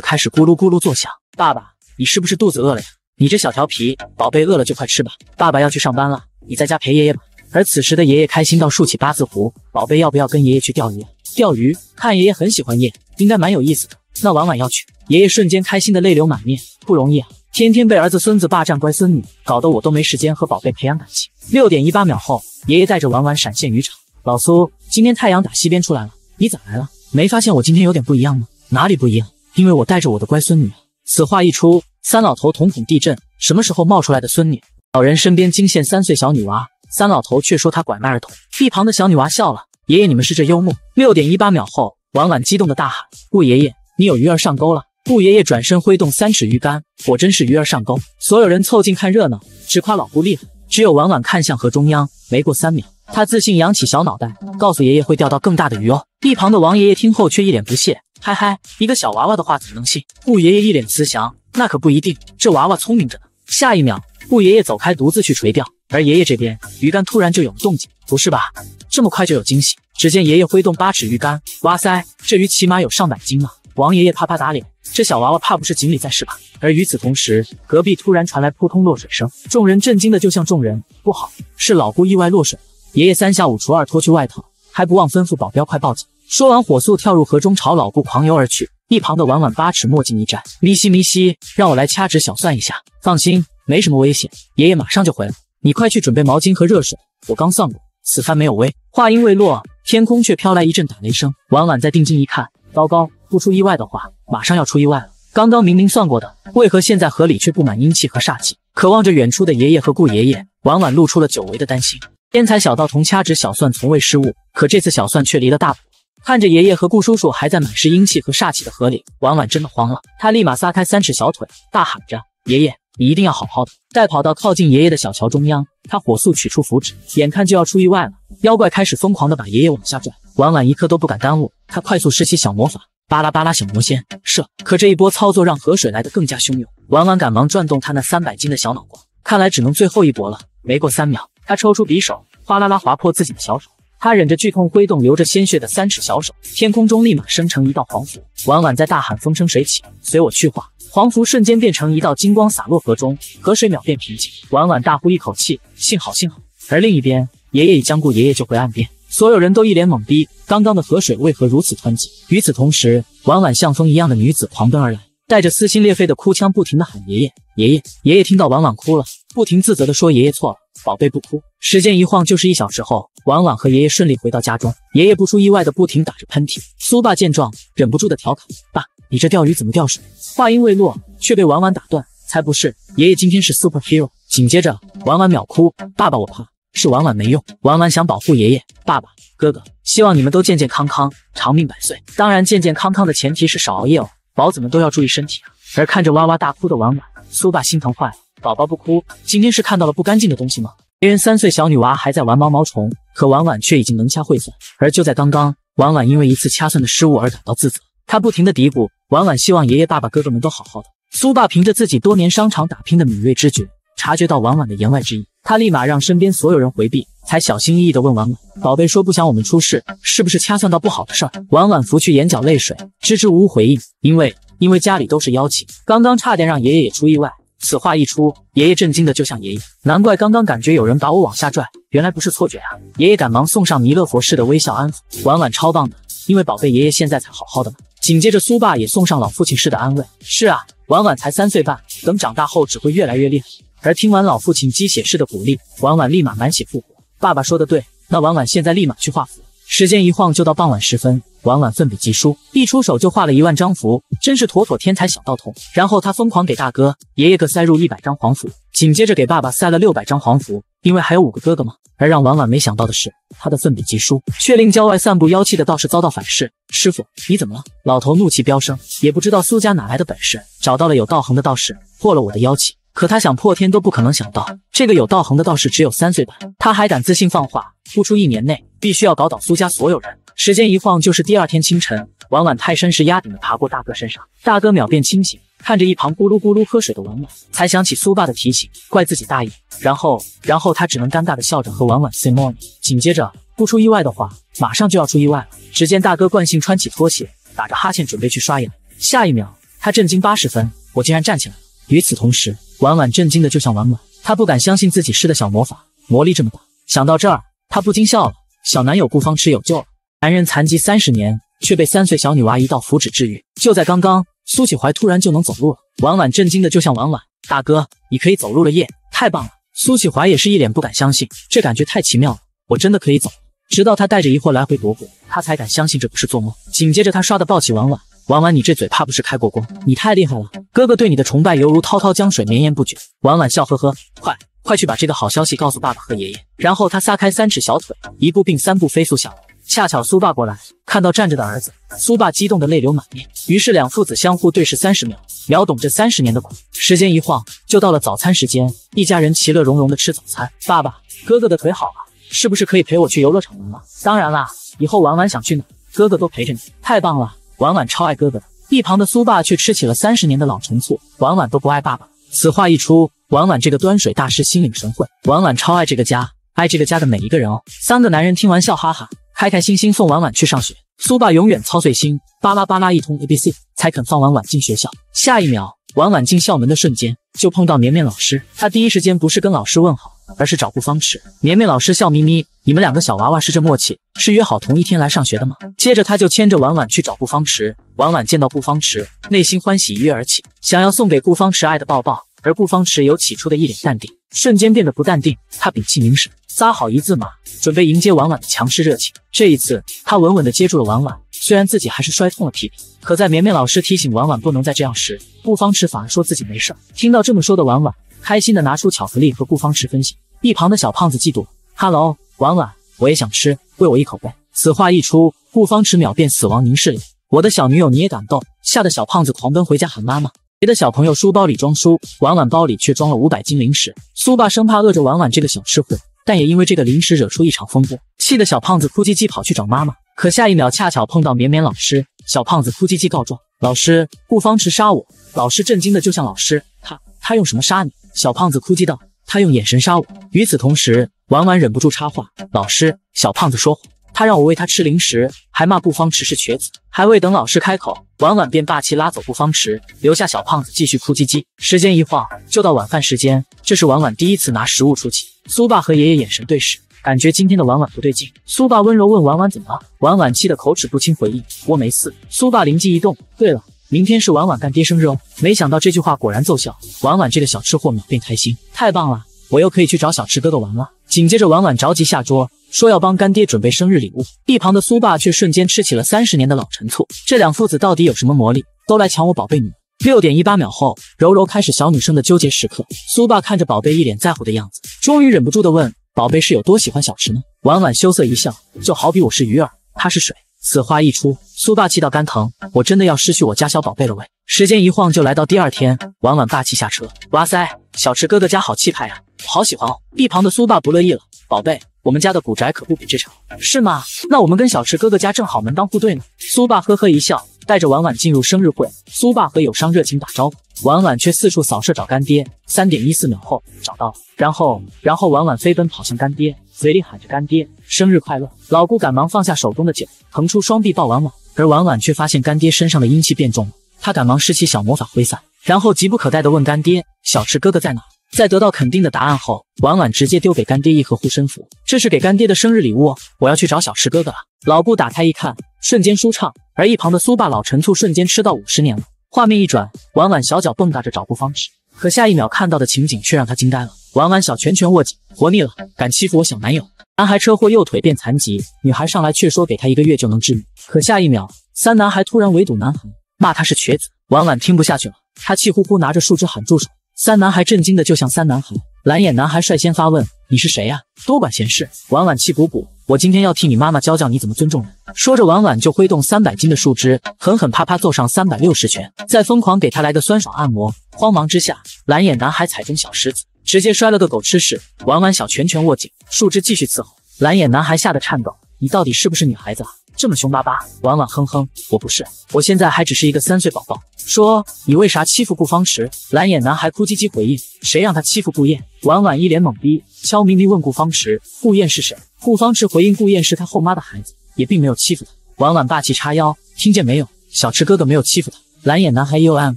S1: 开始咕噜咕噜作响。爸爸，你是不是肚子饿了呀？你这小调皮，宝贝饿了就快吃吧。爸爸要去上班了，你在家陪爷爷吧。而此时的爷爷开心到竖起八字胡，宝贝要不要跟爷爷去钓鱼？钓鱼？看爷爷很喜欢夜，应该蛮有意思的。那婉婉要去，爷爷瞬间开心的泪流满面，不容易啊！天天被儿子孙子霸占，乖孙女搞得我都没时间和宝贝培养感情。六点一八秒后，爷爷带着婉婉闪现渔场。老苏，今天太阳打西边出来了，你咋来了？没发现我今天有点不一样吗？哪里不一样？因为我带着我的乖孙女。此话一出，三老头瞳孔地震。什么时候冒出来的孙女？老人身边惊现三岁小女娃，三老头却说他拐卖儿童。一旁的小女娃笑了：“爷爷，你们是这幽默。”六点一八秒后，婉婉激动的大喊：“顾爷爷，你有鱼儿上钩了！”顾爷爷转身挥动三尺鱼竿，果真是鱼儿上钩，所有人凑近看热闹，直夸老顾厉害。只有婉婉看向河中央，没过三秒，他自信扬起小脑袋，告诉爷爷会钓到更大的鱼哦。一旁的王爷爷听后却一脸不屑，嗨嗨，一个小娃娃的话怎么能信？顾爷爷一脸慈祥，那可不一定，这娃娃聪明着呢。下一秒，顾爷爷走开，独自去垂钓。而爷爷这边，鱼竿突然就有了动静，不是吧？这么快就有惊喜？只见爷爷挥动八尺鱼竿，哇塞，这鱼起码有上百斤了。王爷爷啪啪打脸，这小娃娃怕不是锦鲤在世吧？而与此同时，隔壁突然传来扑通落水声，众人震惊的就像众人，不好，是老顾意外落水。爷爷三下五除二脱去外套，还不忘吩咐保镖快报警。说完，火速跳入河中，朝老顾狂游而去。一旁的婉婉八尺墨镜一摘，咪西咪西，让我来掐指小算一下，放心，没什么危险，爷爷马上就回来，你快去准备毛巾和热水。我刚算过，此番没有危。话音未落，天空却飘来一阵打雷声。婉婉再定睛一看，糟糕。不出意外的话，马上要出意外了。刚刚明明算过的，为何现在河里却布满阴气和煞气？可望着远处的爷爷和顾爷爷，婉婉露出了久违的担心。天才小道童掐指小算，从未失误，可这次小算却离了大谱。看着爷爷和顾叔叔还在满是阴气和煞气的河里，婉婉真的慌了。他立马撒开三尺小腿，大喊着：“爷爷，你一定要好好的！”待跑到靠近爷爷的小桥中央，他火速取出符纸，眼看就要出意外了，妖怪开始疯狂的把爷爷往下拽。婉婉一刻都不敢耽误，他快速施起小魔法。巴拉巴拉小魔仙，射！可这一波操作让河水来得更加汹涌。婉婉赶忙转动他那三百斤的小脑瓜，看来只能最后一搏了。没过三秒，他抽出匕首，哗啦啦划破自己的小手。他忍着剧痛挥动流着鲜血的三尺小手，天空中立马生成一道黄符。婉婉在大喊：“风生水起，随我去化！”黄符瞬间变成一道金光洒落河中，河水秒变平静。婉婉大呼一口气：“幸好，幸好！”而另一边，爷爷已将顾爷爷救回岸边。所有人都一脸懵逼，刚刚的河水为何如此湍急？与此同时，婉婉像风一样的女子狂奔而来，带着撕心裂肺的哭腔，不停的喊爷爷，爷爷，爷爷。听到婉婉哭了，不停自责的说爷爷错了，宝贝不哭。时间一晃就是一小时后，婉婉和爷爷顺利回到家中。爷爷不出意外的不停打着喷嚏。苏爸见状，忍不住的调侃，爸，你这钓鱼怎么钓水？话音未落，却被婉婉打断，才不是，爷爷今天是 superhero。紧接着，婉婉秒哭，爸爸我怕。是婉婉没用，婉婉想保护爷爷、爸爸、哥哥，希望你们都健健康康、长命百岁。当然，健健康康的前提是少熬夜哦，宝子们都要注意身体啊。而看着哇哇大哭的婉婉，苏爸心疼坏了。宝宝不哭，今天是看到了不干净的东西吗？别人三岁小女娃还在玩毛毛虫，可婉婉却已经能掐会算。而就在刚刚，婉婉因为一次掐算的失误而感到自责，她不停的嘀咕。婉婉希望爷爷、爸爸、哥哥们都好好的。苏爸凭着自己多年商场打拼的敏锐知觉。察觉到婉婉的言外之意，他立马让身边所有人回避，才小心翼翼地问婉婉：“宝贝说不想我们出事，是不是掐算到不好的事儿？”婉婉拂去眼角泪水，支支吾吾回应：“因为，因为家里都是妖气，刚刚差点让爷爷也出意外。”此话一出，爷爷震惊的就像爷爷：“难怪刚刚感觉有人把我往下拽，原来不是错觉啊！”爷爷赶忙送上弥勒佛似的微笑安抚：“婉婉超棒的，因为宝贝，爷爷现在才好好的嘛。”紧接着，苏爸也送上老父亲似的安慰：“是啊，婉婉才三岁半，等长大后只会越来越厉害。”而听完老父亲鸡血式的鼓励，婉婉立马满血复活。爸爸说的对，那婉婉现在立马去画符。时间一晃就到傍晚时分，婉婉奋笔疾书，一出手就画了一万张符，真是妥妥天才小道童。然后他疯狂给大哥、爷爷各塞入一百张黄符，紧接着给爸爸塞了六百张黄符，因为还有五个哥哥嘛。而让婉婉没想到的是，他的奋笔疾书却令郊外散布妖气的道士遭到反噬。师傅，你怎么了？老头怒气飙升，也不知道苏家哪来的本事，找到了有道行的道士破了我的妖气。可他想破天都不可能想到，这个有道行的道士只有三岁半，他还敢自信放话，不出一年内必须要搞倒苏家所有人。时间一晃就是第二天清晨，婉婉泰山石压顶的爬过大哥身上，大哥秒变清醒，看着一旁咕噜咕噜喝水的婉婉，才想起苏爸的提醒，怪自己大意。然后，然后他只能尴尬的笑着和婉婉 say morning。紧接着，不出意外的话，马上就要出意外了。只见大哥惯性穿起拖鞋，打着哈欠准备去刷牙，下一秒，他震惊八十分，我竟然站起来了。与此同时。婉婉震惊的就像婉婉，她不敢相信自己施的小魔法，魔力这么大。想到这儿，她不禁笑了。小男友顾方池有救了，男人残疾三十年，却被三岁小女娃一道符纸治愈。就在刚刚，苏启怀突然就能走路了。婉婉震惊的就像婉婉，大哥，你可以走路了耶，太棒了！苏启怀也是一脸不敢相信，这感觉太奇妙了，我真的可以走。直到他带着疑惑来回踱步，他才敢相信这不是做梦。紧接着，他刷的抱起婉婉。婉婉，你这嘴怕不是开过光？你太厉害了！哥哥对你的崇拜犹如滔滔江水，绵延不绝。婉婉笑呵呵，快快去把这个好消息告诉爸爸和爷爷。然后他撒开三尺小腿，一步并三步飞速下楼。恰巧苏爸过来，看到站着的儿子，苏爸激动的泪流满面。于是两父子相互对视三十秒，秒懂这三十年的苦。时间一晃就到了早餐时间，一家人其乐融融的吃早餐。爸爸，哥哥的腿好了，是不是可以陪我去游乐场玩了？当然啦，以后婉婉想去哪，哥哥都陪着你。太棒了！婉婉超爱哥哥，的，一旁的苏爸却吃起了三十年的老陈醋。婉婉都不爱爸爸，此话一出，婉婉这个端水大师心领神会。婉婉超爱这个家，爱这个家的每一个人哦。三个男人听完笑哈哈，开开心心送婉婉去上学。苏爸永远操碎心，巴拉巴拉一通 A B C，才肯放婉婉进学校。下一秒。婉婉进校门的瞬间，就碰到绵绵老师，她第一时间不是跟老师问好，而是找顾方池。绵绵老师笑眯眯：“你们两个小娃娃是这默契，是约好同一天来上学的吗？”接着，他就牵着婉婉去找顾方池。婉婉见到顾方池，内心欢喜一跃而起，想要送给顾方池爱的抱抱，而顾方池有起初的一脸淡定。瞬间变得不淡定，他屏气凝神，撒好一字马，准备迎接婉婉的强势热情。这一次，他稳稳地接住了婉婉，虽然自己还是摔痛了屁屁，可在绵绵老师提醒婉婉不能再这样时，顾方池反而说自己没事。听到这么说的婉婉，开心地拿出巧克力和顾方池分享。一旁的小胖子嫉妒了：“Hello，婉婉，我也想吃，喂我一口呗。”此话一出，顾方池秒变死亡凝视脸：“我的小女友，你也敢动？吓得小胖子狂奔回家喊妈妈。别的小朋友书包里装书，婉婉包里却装了五百斤零食。苏爸生怕饿着婉婉这个小吃货，但也因为这个零食惹出一场风波，气得小胖子哭唧唧跑去找妈妈。可下一秒恰巧碰到绵绵老师，小胖子哭唧唧告状：“老师，顾方池杀我！”老师震惊的就像老师：“他他用什么杀你？”小胖子哭唧道：“他用眼神杀我。”与此同时，婉婉忍不住插话：“老师，小胖子说谎。”他让我喂他吃零食，还骂不方池是瘸子。还未等老师开口，婉婉便霸气拉走不方池，留下小胖子继续哭唧唧。时间一晃，就到晚饭时间。这是婉婉第一次拿食物出气。苏爸和爷爷眼神对视，感觉今天的婉婉不对劲。苏爸温柔问婉婉怎么了，婉婉气得口齿不清，回应我没事。苏爸灵机一动，对了，明天是婉婉干爹生日哦。没想到这句话果然奏效，婉婉这个小吃货秒变开心，太棒了，我又可以去找小吃哥哥玩了。紧接着，婉婉着急下桌，说要帮干爹准备生日礼物。一旁的苏爸却瞬间吃起了三十年的老陈醋。这两父子到底有什么魔力，都来抢我宝贝女？六点一八秒后，柔柔开始小女生的纠结时刻。苏爸看着宝贝一脸在乎的样子，终于忍不住的问：“宝贝是有多喜欢小池呢？”婉婉羞涩一笑，就好比我是鱼儿，他是水。此话一出，苏霸气到肝疼，我真的要失去我家小宝贝了喂！时间一晃就来到第二天，婉婉霸气下车，哇塞，小池哥哥家好气派呀，好喜欢哦！一旁的苏爸不乐意了，宝贝，我们家的古宅可不比这差，是吗？那我们跟小池哥哥家正好门当户对呢。苏爸呵呵一笑，带着婉婉进入生日会。苏爸和友商热情打招呼，婉婉却四处扫射找干爹。三点一四秒后找到了，然后然后婉婉飞奔跑向干爹，嘴里喊着干爹。生日快乐！老顾赶忙放下手中的酒，腾出双臂抱婉婉，而婉婉却发现干爹身上的阴气变重了，他赶忙施起小魔法挥散，然后急不可待地问干爹：“小池哥哥在哪？”在得到肯定的答案后，婉婉直接丢给干爹一盒护身符，这是给干爹的生日礼物哦，我要去找小池哥哥了。老顾打开一看，瞬间舒畅。而一旁的苏爸老陈醋瞬间吃到五十年了。画面一转，婉婉小脚蹦跶着找不方纸，可下一秒看到的情景却让他惊呆了。婉婉小拳拳握紧，活腻了，敢欺负我小男友？男孩车祸右腿变残疾，女孩上来却说给他一个月就能治愈。可下一秒，三男孩突然围堵男孩，骂他是瘸子。婉婉听不下去了，他气呼呼拿着树枝喊住手。三男孩震惊的就像三男孩，蓝眼男孩率先发问：“你是谁呀？多管闲事！”婉婉气鼓鼓：“我今天要替你妈妈教教你怎么尊重人。”说着，婉婉就挥动三百斤的树枝，狠狠啪啪揍上三百六十拳，再疯狂给他来个酸爽按摩。慌忙之下，蓝眼男孩踩中小石子。直接摔了个狗吃屎！婉婉小拳拳握紧树枝，继续伺候。蓝眼男孩吓得颤抖：“你到底是不是女孩子啊？这么凶巴巴！”婉婉哼哼：“我不是，我现在还只是一个三岁宝宝。”说：“你为啥欺负顾方池？”蓝眼男孩哭唧唧回应：“谁让他欺负顾燕？”婉婉一脸懵逼，悄咪咪问顾方池：“顾燕是谁？”顾方池回应：“顾燕是他后妈的孩子，也并没有欺负他。”婉婉霸气叉腰：“听见没有，小池哥哥没有欺负他！”蓝眼男孩又 am：“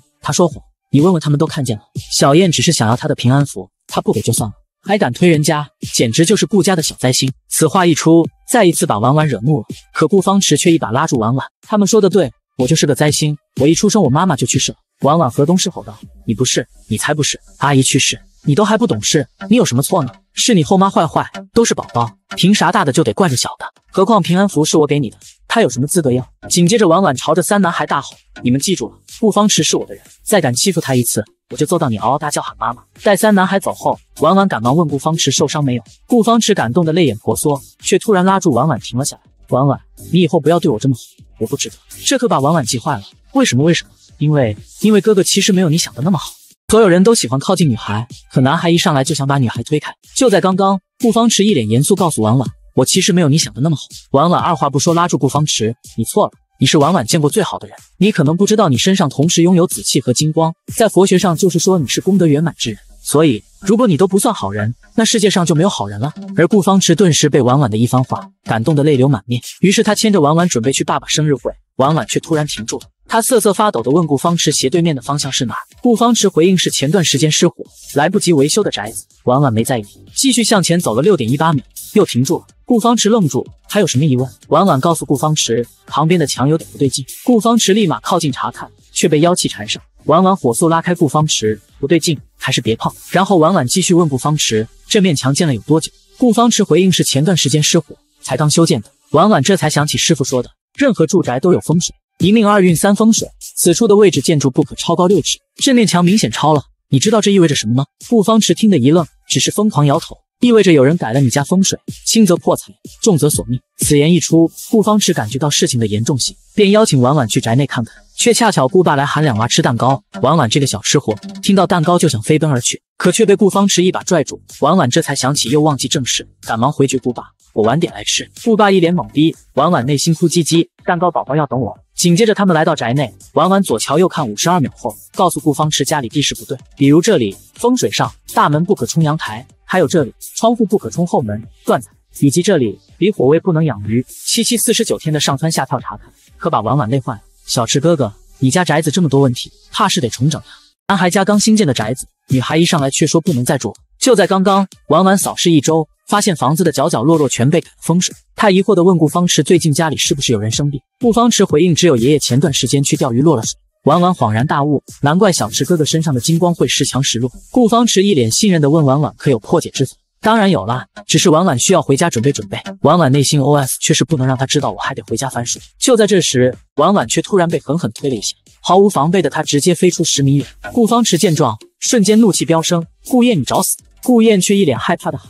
S1: 他说谎，你问问他们都看见了，小燕只是想要他的平安符。”他不给就算了，还敢推人家，简直就是顾家的小灾星。此话一出，再一次把婉婉惹怒了。可顾方池却一把拉住婉婉：“他们说的对，我就是个灾星。我一出生，我妈妈就去世了。”婉婉河东狮吼道：“你不是，你才不是！阿姨去世，你都还不懂事，你有什么错呢？是你后妈坏坏，都是宝宝，凭啥大的就得惯着小的？何况平安符是我给你的，他有什么资格要？”紧接着，婉婉朝着三男孩大吼：“你们记住了，顾方池是我的人，再敢欺负他一次！”我就揍到你嗷嗷大叫喊妈妈！待三男孩走后，婉婉赶忙问顾方池受伤没有。顾方池感动的泪眼婆娑，却突然拉住婉婉停了下来。婉婉，你以后不要对我这么好，我不值得。这可把婉婉急坏了。为什么？为什么？因为，因为哥哥其实没有你想的那么好。所有人都喜欢靠近女孩，可男孩一上来就想把女孩推开。就在刚刚，顾方池一脸严肃告诉婉婉，我其实没有你想的那么好。婉婉二话不说拉住顾方池，你错了。你是晚晚见过最好的人，你可能不知道，你身上同时拥有紫气和金光，在佛学上就是说你是功德圆满之人。所以，如果你都不算好人，那世界上就没有好人了。而顾方池顿时被晚晚的一番话感动得泪流满面，于是他牵着晚晚准备去爸爸生日会，晚晚却突然停住了，他瑟瑟发抖地问顾方池斜对面的方向是哪？顾方池回应是前段时间失火来不及维修的宅子。晚晚没在意，继续向前走了六点一八米。又停住了，顾方池愣住，还有什么疑问？婉婉告诉顾方池，旁边的墙有点不对劲。顾方池立马靠近查看，却被妖气缠上。婉婉火速拉开顾方池，不对劲，还是别碰。然后婉婉继续问顾方池，这面墙建了有多久？顾方池回应是前段时间失火，才刚修建的。婉婉这才想起师傅说的，任何住宅都有风水，一命二运三风水，此处的位置建筑不可超高六尺，这面墙明显超了。你知道这意味着什么吗？顾方池听得一愣，只是疯狂摇头。意味着有人改了你家风水，轻则破财，重则索命。此言一出，顾方池感觉到事情的严重性，便邀请婉婉去宅内看看。却恰巧顾爸来喊两娃吃蛋糕，婉婉这个小吃货听到蛋糕就想飞奔而去，可却被顾方池一把拽住。婉婉这才想起又忘记正事，赶忙回绝顾爸：“我晚点来吃。”顾爸一脸懵逼，婉婉内心哭唧唧，蛋糕宝宝要等我。紧接着他们来到宅内，婉婉左瞧右看五十二秒后，告诉顾方池家里地势不对，比如这里风水上大门不可冲阳台。还有这里窗户不可冲后门，断子；以及这里离火位不能养鱼。七七四十九天的上蹿下跳查看，可把婉婉累坏了。小池哥哥，你家宅子这么多问题，怕是得重整了。男孩家刚新建的宅子，女孩一上来却说不能再住。就在刚刚，婉婉扫视一周，发现房子的角角落落全被改了风水。她疑惑的问顾方池：“最近家里是不是有人生病？”顾方池回应：“只有爷爷前段时间去钓鱼落了水。”婉婉恍然大悟，难怪小池哥哥身上的金光会时强时弱。顾方池一脸信任的问婉婉：“可有破解之法？”“当然有啦，只是婉婉需要回家准备准备。”婉婉内心 OS 却是不能让他知道我还得回家翻书。就在这时，婉婉却突然被狠狠推了一下，毫无防备的她直接飞出十米远。顾方池见状，瞬间怒气飙升：“顾燕，你找死！”顾燕却一脸害怕的喊。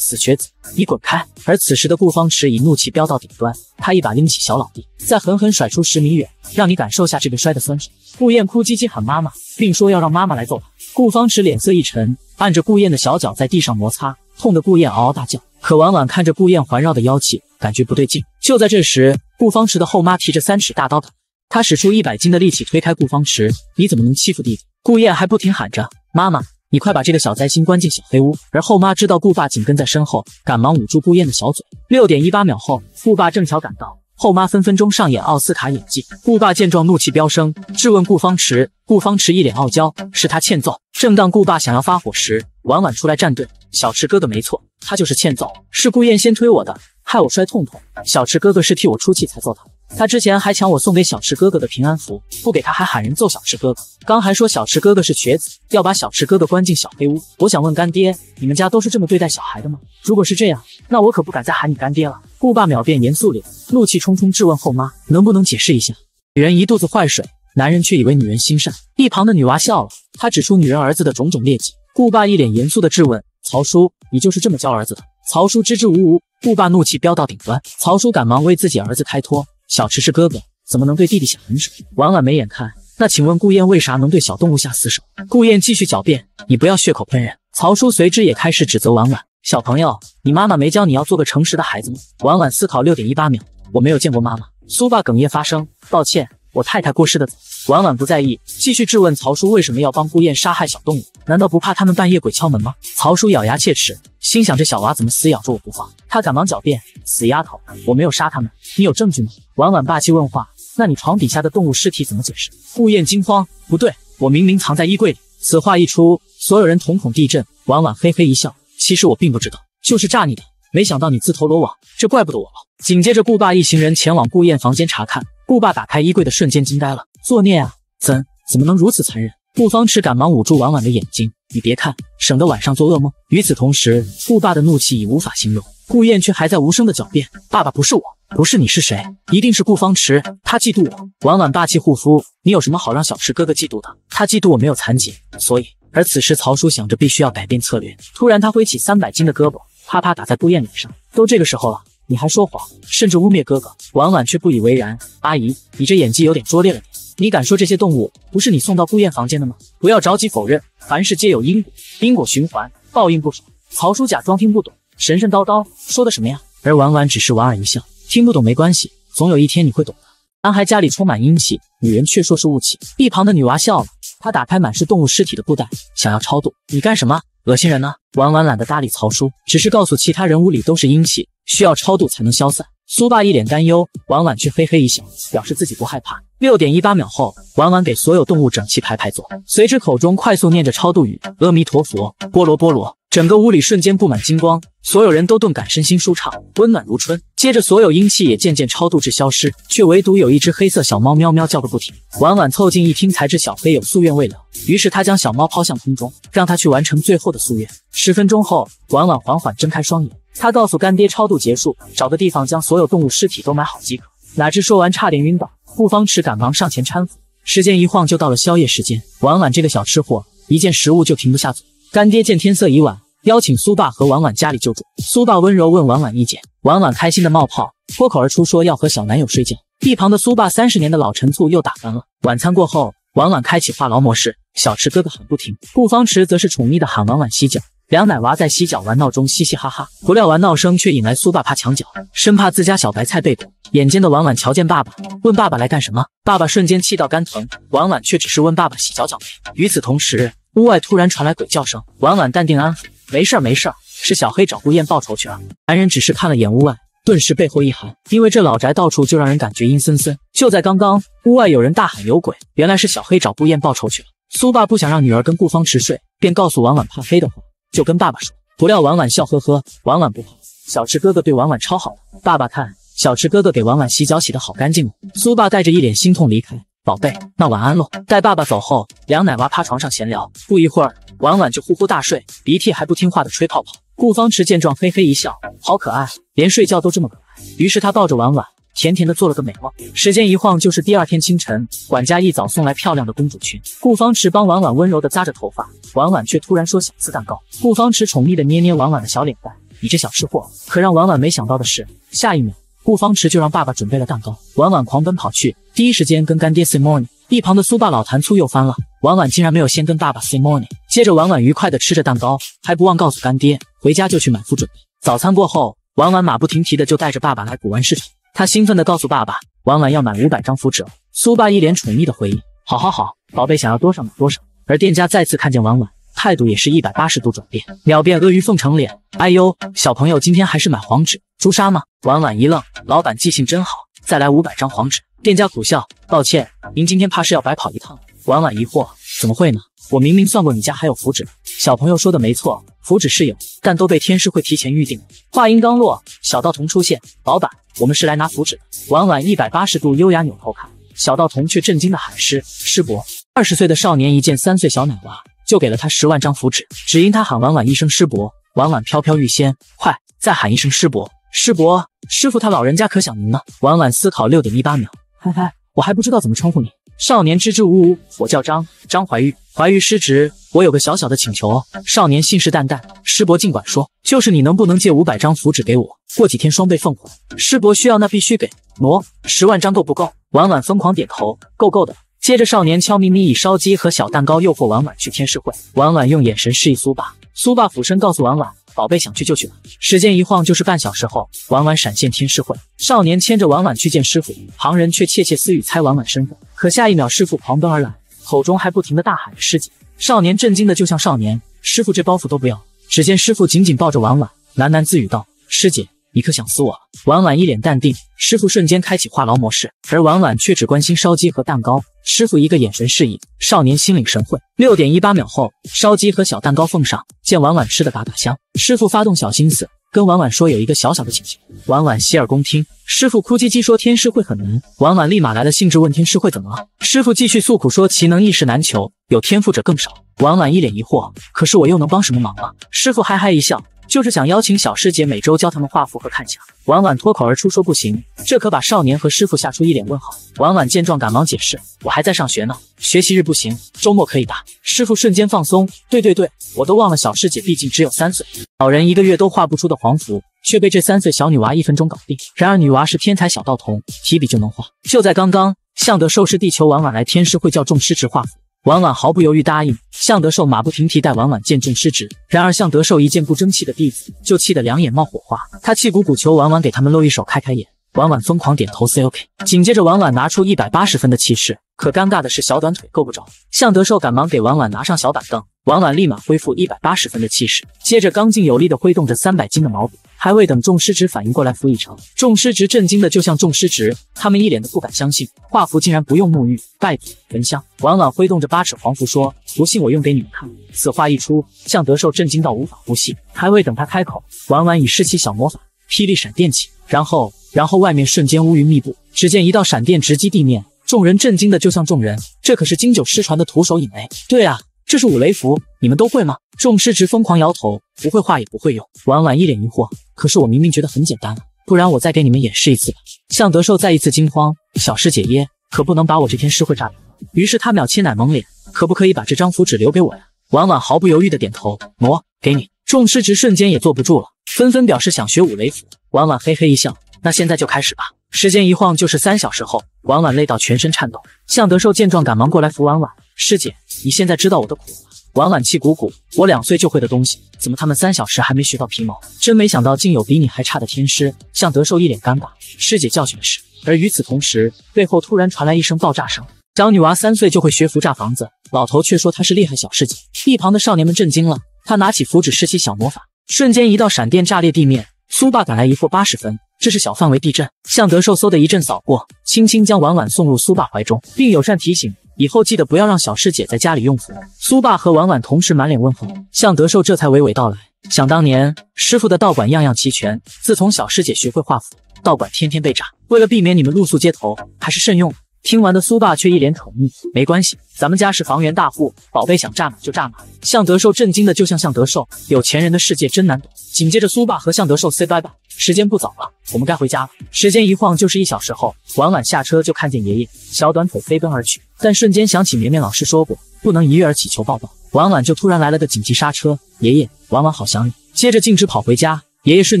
S1: 死瘸子，你滚开！而此时的顾方池已怒气飙到顶端，他一把拎起小老弟，再狠狠甩出十米远，让你感受下这个摔的酸爽。顾燕哭唧唧喊妈妈，并说要让妈妈来揍他。顾方池脸色一沉，按着顾燕的小脚在地上摩擦，痛得顾燕嗷嗷大叫。可婉婉看着顾燕环绕的妖气，感觉不对劲。就在这时，顾方池的后妈提着三尺大刀的，他使出一百斤的力气推开顾方池：“你怎么能欺负弟弟？”顾燕还不停喊着妈妈。你快把这个小灾星关进小黑屋！而后妈知道顾爸紧跟在身后，赶忙捂住顾燕的小嘴。六点一八秒后，顾爸正巧赶到，后妈分分钟上演奥斯卡演技。顾爸见状，怒气飙升，质问顾方池。顾方池一脸傲娇，是他欠揍。正当顾爸想要发火时，婉婉出来站队：“小池哥哥没错，他就是欠揍。是顾燕先推我的，害我摔痛痛。小池哥哥是替我出气才揍他。”他之前还抢我送给小池哥哥的平安符，不给他还喊人揍小池哥哥。刚还说小池哥哥是瘸子，要把小池哥哥关进小黑屋。我想问干爹，你们家都是这么对待小孩的吗？如果是这样，那我可不敢再喊你干爹了。顾爸秒变严肃脸，怒气冲冲质问后妈：“能不能解释一下？”女人一肚子坏水，男人却以为女人心善。一旁的女娃笑了，她指出女人儿子的种种劣迹。顾爸一脸严肃的质问曹叔：“你就是这么教儿子的？”曹叔支支吾吾。顾爸怒气飙到顶端，曹叔赶忙为自己儿子开脱。小池是哥哥，怎么能对弟弟下狠手？婉婉没眼看。那请问顾燕为啥能对小动物下死手？顾燕继续狡辩，你不要血口喷人。曹叔随之也开始指责婉婉。小朋友，你妈妈没教你要做个诚实的孩子吗？婉婉思考六点一八秒，我没有见过妈妈。苏爸哽咽发声，抱歉。我太太过世的早，婉婉不在意，继续质问曹叔为什么要帮顾燕杀害小动物？难道不怕他们半夜鬼敲门吗？曹叔咬牙切齿，心想这小娃怎么死咬着我不放？他赶忙狡辩，死丫头，我没有杀他们，你有证据吗？婉婉霸气问话，那你床底下的动物尸体怎么解释？顾燕惊慌，不对，我明明藏在衣柜里。此话一出，所有人瞳孔地震。婉婉嘿嘿一笑，其实我并不知道，就是诈你的。没想到你自投罗网，这怪不得我了。紧接着，顾爸一行人前往顾砚房间查看。顾爸打开衣柜的瞬间惊呆了，作孽啊！怎怎么能如此残忍？顾方池赶忙捂住婉婉的眼睛，你别看，省得晚上做噩梦。与此同时，顾爸的怒气已无法形容。顾砚却还在无声的狡辩：“爸爸不是我，不是你是谁？一定是顾方池，他嫉妒我。婉婉霸气护肤，你有什么好让小池哥哥嫉妒的？他嫉妒我没有残疾，所以……”而此时，曹叔想着必须要改变策略，突然他挥起三百斤的胳膊。啪啪打在顾燕脸上，都这个时候了，你还说谎，甚至污蔑哥哥。婉婉却不以为然：“阿姨，你这演技有点拙劣了点。你敢说这些动物不是你送到顾燕房间的吗？不要着急否认，凡事皆有因果，因果循环，报应不爽。”曹叔假装听不懂，神神叨叨说的什么呀？而婉婉只是莞尔一笑，听不懂没关系，总有一天你会懂的。男孩家里充满阴气，女人却说是雾气。一旁的女娃笑了，她打开满是动物尸体的布袋，想要超度。你干什么？恶心人呢，婉婉懒得搭理曹叔，只是告诉其他人屋里都是阴气，需要超度才能消散。苏爸一脸担忧，婉婉却嘿嘿一笑，表示自己不害怕。六点一八秒后，婉婉给所有动物整齐排排坐，随之口中快速念着超度语：“阿弥陀佛，波罗波罗。”整个屋里瞬间布满金光，所有人都顿感身心舒畅，温暖如春。接着，所有阴气也渐渐超度至消失，却唯独有一只黑色小猫喵喵叫个不停。婉婉凑近一听，才知小黑有夙愿未了，于是他将小猫抛向空中，让它去完成最后的夙愿。十分钟后，婉婉缓缓睁开双眼。他告诉干爹，超度结束，找个地方将所有动物尸体都埋好即可。哪知说完差点晕倒，顾方池赶忙上前搀扶。时间一晃就到了宵夜时间，婉婉这个小吃货一见食物就停不下嘴。干爹见天色已晚，邀请苏爸和婉婉家里就住。苏爸温柔问婉婉意见，婉婉开心的冒泡，脱口而出说要和小男友睡觉。一旁的苏爸三十年的老陈醋又打翻了。晚餐过后，婉婉开启话痨模式，小池哥哥喊不停，顾方池则是宠溺的喊婉婉洗脚。两奶娃在洗脚玩闹中嘻嘻哈哈，不料玩闹声却引来苏爸爬墙角，生怕自家小白菜被拱。眼尖的婉婉瞧见爸爸，问爸爸来干什么？爸爸瞬间气到肝疼。婉婉却只是问爸爸洗脚脚没？与此同时，屋外突然传来鬼叫声。婉婉淡定安抚：“没事儿，没事儿，是小黑找顾燕报仇去了。”男人只是看了眼屋外，顿时背后一寒，因为这老宅到处就让人感觉阴森森。就在刚刚，屋外有人大喊有鬼，原来是小黑找顾燕报仇去了。苏爸不想让女儿跟顾芳池睡，便告诉婉婉怕黑的话。就跟爸爸说，不料婉婉笑呵呵，婉婉不怕。小池哥哥对婉婉超好的。爸爸看小池哥哥给婉婉洗脚洗的好干净哦。苏爸带着一脸心痛离开。宝贝，那晚安喽。待爸爸走后，两奶娃趴床上闲聊。不一会儿，婉婉就呼呼大睡，鼻涕还不听话的吹泡泡。顾方池见状，嘿嘿一笑，好可爱，连睡觉都这么可爱。于是他抱着婉婉。甜甜的做了个美梦，时间一晃就是第二天清晨。管家一早送来漂亮的公主裙，顾方池帮婉婉温柔的扎着头发，婉婉却突然说想吃蛋糕。顾方池宠溺的捏捏婉婉的小脸蛋，你这小吃货！可让婉婉没想到的是，下一秒顾方池就让爸爸准备了蛋糕。婉婉狂奔跑去，第一时间跟干爹 say morning。一旁的苏爸老谭醋又翻了，婉婉竟然没有先跟爸爸 say morning。接着婉婉愉快的吃着蛋糕，还不忘告诉干爹回家就去满腹准备早餐。过后，婉婉马不停蹄的就带着爸爸来古玩市场。他兴奋地告诉爸爸：“婉婉要买五百张符纸了。”苏爸一脸宠溺的回应：“好好好，宝贝想要多少买多少。”而店家再次看见婉婉，态度也是一百八十度转变，秒变阿谀奉承脸。哎呦，小朋友今天还是买黄纸朱砂吗？婉婉一愣：“老板记性真好，再来五百张黄纸。”店家苦笑：“抱歉，您今天怕是要白跑一趟了。”婉婉疑惑：“怎么会呢？”我明明算过，你家还有符纸。小朋友说的没错，符纸是有，但都被天师会提前预定。话音刚落，小道童出现，老板，我们是来拿符纸的。婉婉一百八十度优雅扭头看，小道童却震惊的喊师师伯。二十岁的少年一见三岁小奶娃，就给了他十万张符纸，只因他喊婉婉一声师伯。婉婉飘飘欲仙，快再喊一声师伯师伯师傅，他老人家可想您呢。婉婉思考六点一八秒，嗨嗨，我还不知道怎么称呼你。少年支支吾吾，我叫张张怀玉，怀玉失职，我有个小小的请求哦。少年信誓旦旦，师伯尽管说，就是你能不能借五百张符纸给我，过几天双倍奉还。师伯需要那必须给，喏，十万张够不够？婉婉疯狂点头，够够的。接着少年悄咪咪以烧鸡和小蛋糕诱惑婉婉去天师会，婉婉用眼神示意苏爸，苏爸俯身告诉婉婉，宝贝想去就去吧。时间一晃就是半小时后，婉婉闪现天师会，少年牵着婉婉去见师傅，旁人却窃窃私语，猜婉婉身份。可下一秒，师傅狂奔而来，口中还不停的大喊着“师姐”。少年震惊的就像少年，师傅这包袱都不要。只见师傅紧紧抱着婉婉，喃喃自语道：“师姐，你可想死我了。”婉婉一脸淡定。师傅瞬间开启话痨模式，而婉婉却只关心烧鸡和蛋糕。师傅一个眼神示意，少年心领神会。六点一八秒后，烧鸡和小蛋糕奉上，见婉婉吃的嘎嘎香，师傅发动小心思。跟婉婉说有一个小小的请求，婉婉洗耳恭听。师傅哭唧唧说天师会很难，婉婉立马来了兴致问天师会怎么了。师傅继续诉苦说其能一时难求，有天赋者更少。婉婉一脸疑惑，可是我又能帮什么忙啊？师傅嗨嗨一笑。就是想邀请小师姐每周教他们画符和看相。婉婉脱口而出说不行，这可把少年和师傅吓出一脸问号。婉婉见状，赶忙解释：“我还在上学呢，学习日不行，周末可以吧？”师傅瞬间放松。对对对，我都忘了小师姐毕竟只有三岁，老人一个月都画不出的黄符，却被这三岁小女娃一分钟搞定。然而女娃是天才小道童，提笔就能画。就在刚刚，向德寿师地求婉婉来天师会教众师侄画符。婉婉毫不犹豫答应，向德寿马不停蹄带婉婉见证师侄。然而向德寿一见不争气的弟子，就气得两眼冒火花。他气鼓鼓求婉婉给他们露一手，开开眼。婉婉疯狂点头，say ok。紧接着，婉婉拿出一百八十分的气势，可尴尬的是小短腿够不着。向德寿赶忙给婉婉拿上小板凳，婉婉立马恢复一百八十分的气势，接着刚劲有力的挥动着三百斤的毛笔。还未等众师侄反应过来，符已成。众师侄震惊的就像众师侄，他们一脸的不敢相信，画符竟然不用沐浴、拜祖、焚香。婉婉挥动着八尺黄符说：“不信我用给你们看。”此话一出，向德寿震惊到无法呼吸。还未等他开口，婉婉已施起小魔法，霹雳闪电起。然后，然后外面瞬间乌云密布，只见一道闪电直击地面，众人震惊的就像众人，这可是经久失传的徒手引雷。对啊，这是五雷符，你们都会吗？众师侄疯狂摇头，不会画也不会用。婉婉一脸疑惑，可是我明明觉得很简单啊，不然我再给你们演示一次吧。向德寿再一次惊慌，小师姐耶，可不能把我这天师会炸了。于是他秒切奶蒙脸，可不可以把这张符纸留给我呀？婉婉毫不犹豫的点头，喏，给你。众师侄瞬间也坐不住了。纷纷表示想学五雷符。婉婉嘿嘿一笑，那现在就开始吧。时间一晃就是三小时后，婉婉累到全身颤抖。向德寿见状，赶忙过来扶婉婉。师姐，你现在知道我的苦了。婉婉气鼓鼓，我两岁就会的东西，怎么他们三小时还没学到皮毛？真没想到，竟有比你还差的天师。向德寿一脸尴尬，师姐教训的是。而与此同时，背后突然传来一声爆炸声。小女娃三岁就会学符炸房子，老头却说她是厉害小师姐。一旁的少年们震惊了。他拿起符纸，施起小魔法。瞬间，一道闪电炸裂地面。苏爸赶来，一副八十分，这是小范围地震。向德寿嗖的一阵扫过，轻轻将婉婉送入苏爸怀中，并友善提醒：以后记得不要让小师姐在家里用符。苏爸和婉婉同时满脸问号。向德寿这才娓娓道来：想当年，师傅的道馆样样齐全。自从小师姐学会画符，道馆天天被炸。为了避免你们露宿街头，还是慎用。听完的苏爸却一脸宠溺，没关系，咱们家是房源大户，宝贝想炸哪就炸哪。向德寿震惊的就像向德寿，有钱人的世界真难懂。紧接着苏爸和向德寿 say bye bye，时间不早了，我们该回家了。时间一晃就是一小时后，婉婉下车就看见爷爷，小短腿飞奔而去，但瞬间想起绵绵老师说过不能一跃而起求抱抱，婉婉就突然来了个紧急刹车。爷爷，婉婉好想你。接着径直跑回家，爷爷瞬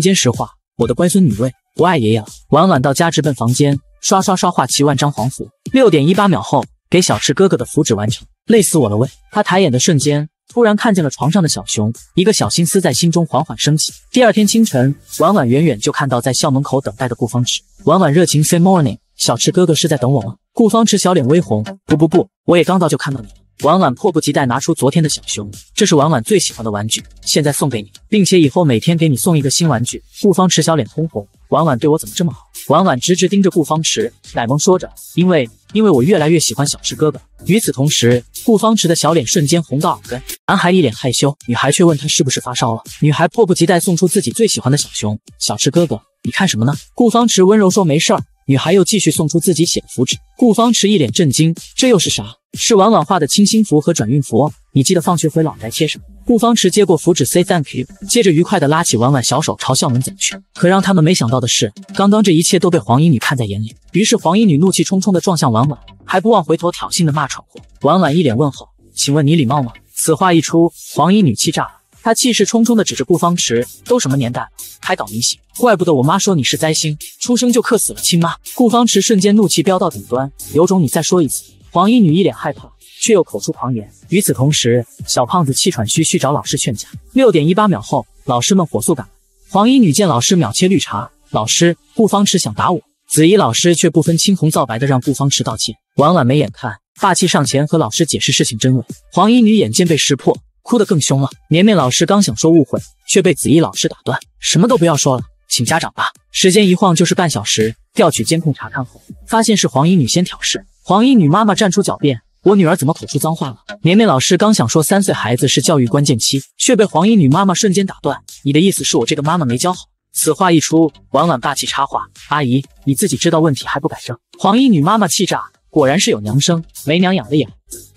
S1: 间石化，我的乖孙女，喂，不爱爷爷了。婉婉到家直奔房间。刷刷刷，画七万张黄符，六点一八秒后，给小池哥哥的符纸完成，累死我了喂！他抬眼的瞬间，突然看见了床上的小熊，一个小心思在心中缓缓升起。第二天清晨，婉婉远远就看到在校门口等待的顾方池。婉婉热情 say morning，小池哥哥是在等我吗？顾方池小脸微红，不不不，我也刚到就看到你。婉婉迫不及待拿出昨天的小熊，这是婉婉最喜欢的玩具，现在送给你，并且以后每天给你送一个新玩具。顾方池小脸通红，婉婉对我怎么这么好？婉婉直直盯着顾方池，奶萌说着：“因为因为我越来越喜欢小池哥哥。”与此同时，顾方池的小脸瞬间红到耳根，男孩一脸害羞，女孩却问他是不是发烧了。女孩迫不及待送出自己最喜欢的小熊，小池哥哥，你看什么呢？顾方池温柔说：“没事儿。”女孩又继续送出自己写的符纸，顾方池一脸震惊，这又是啥？是婉婉画的清心符和转运符，你记得放学回老宅贴上。顾方池接过符纸，say thank you，接着愉快的拉起婉婉小手朝校门走去。可让他们没想到的是，刚刚这一切都被黄衣女看在眼里。于是黄衣女怒气冲冲的撞向婉婉，还不忘回头挑衅的骂蠢货。婉婉一脸问候：“请问你礼貌吗？此话一出，黄衣女气炸了。他气势冲冲地指着顾方池：“都什么年代了，还搞迷信？怪不得我妈说你是灾星，出生就克死了亲妈。”顾方池瞬间怒气飙到顶端，有种你再说一次！黄衣女一脸害怕，却又口出狂言。与此同时，小胖子气喘吁吁找老师劝架。六点一八秒后，老师们火速赶来。黄衣女见老师秒切绿茶，老师顾方池想打我，紫衣老师却不分青红皂白地让顾方池道歉。婉婉没眼看，霸气上前和老师解释事情真伪。黄衣女眼见被识破。哭得更凶了。绵绵老师刚想说误会，却被紫衣老师打断：“什么都不要说了，请家长吧。”时间一晃就是半小时。调取监控查看后，发现是黄衣女先挑事。黄衣女妈妈站出狡辩：“我女儿怎么口出脏话了？”绵绵老师刚想说三岁孩子是教育关键期，却被黄衣女妈妈瞬间打断：“你的意思是我这个妈妈没教好？”此话一出，婉婉霸气插话：“阿姨，你自己知道问题还不改正？”黄衣女妈妈气炸。果然是有娘生没娘养的养。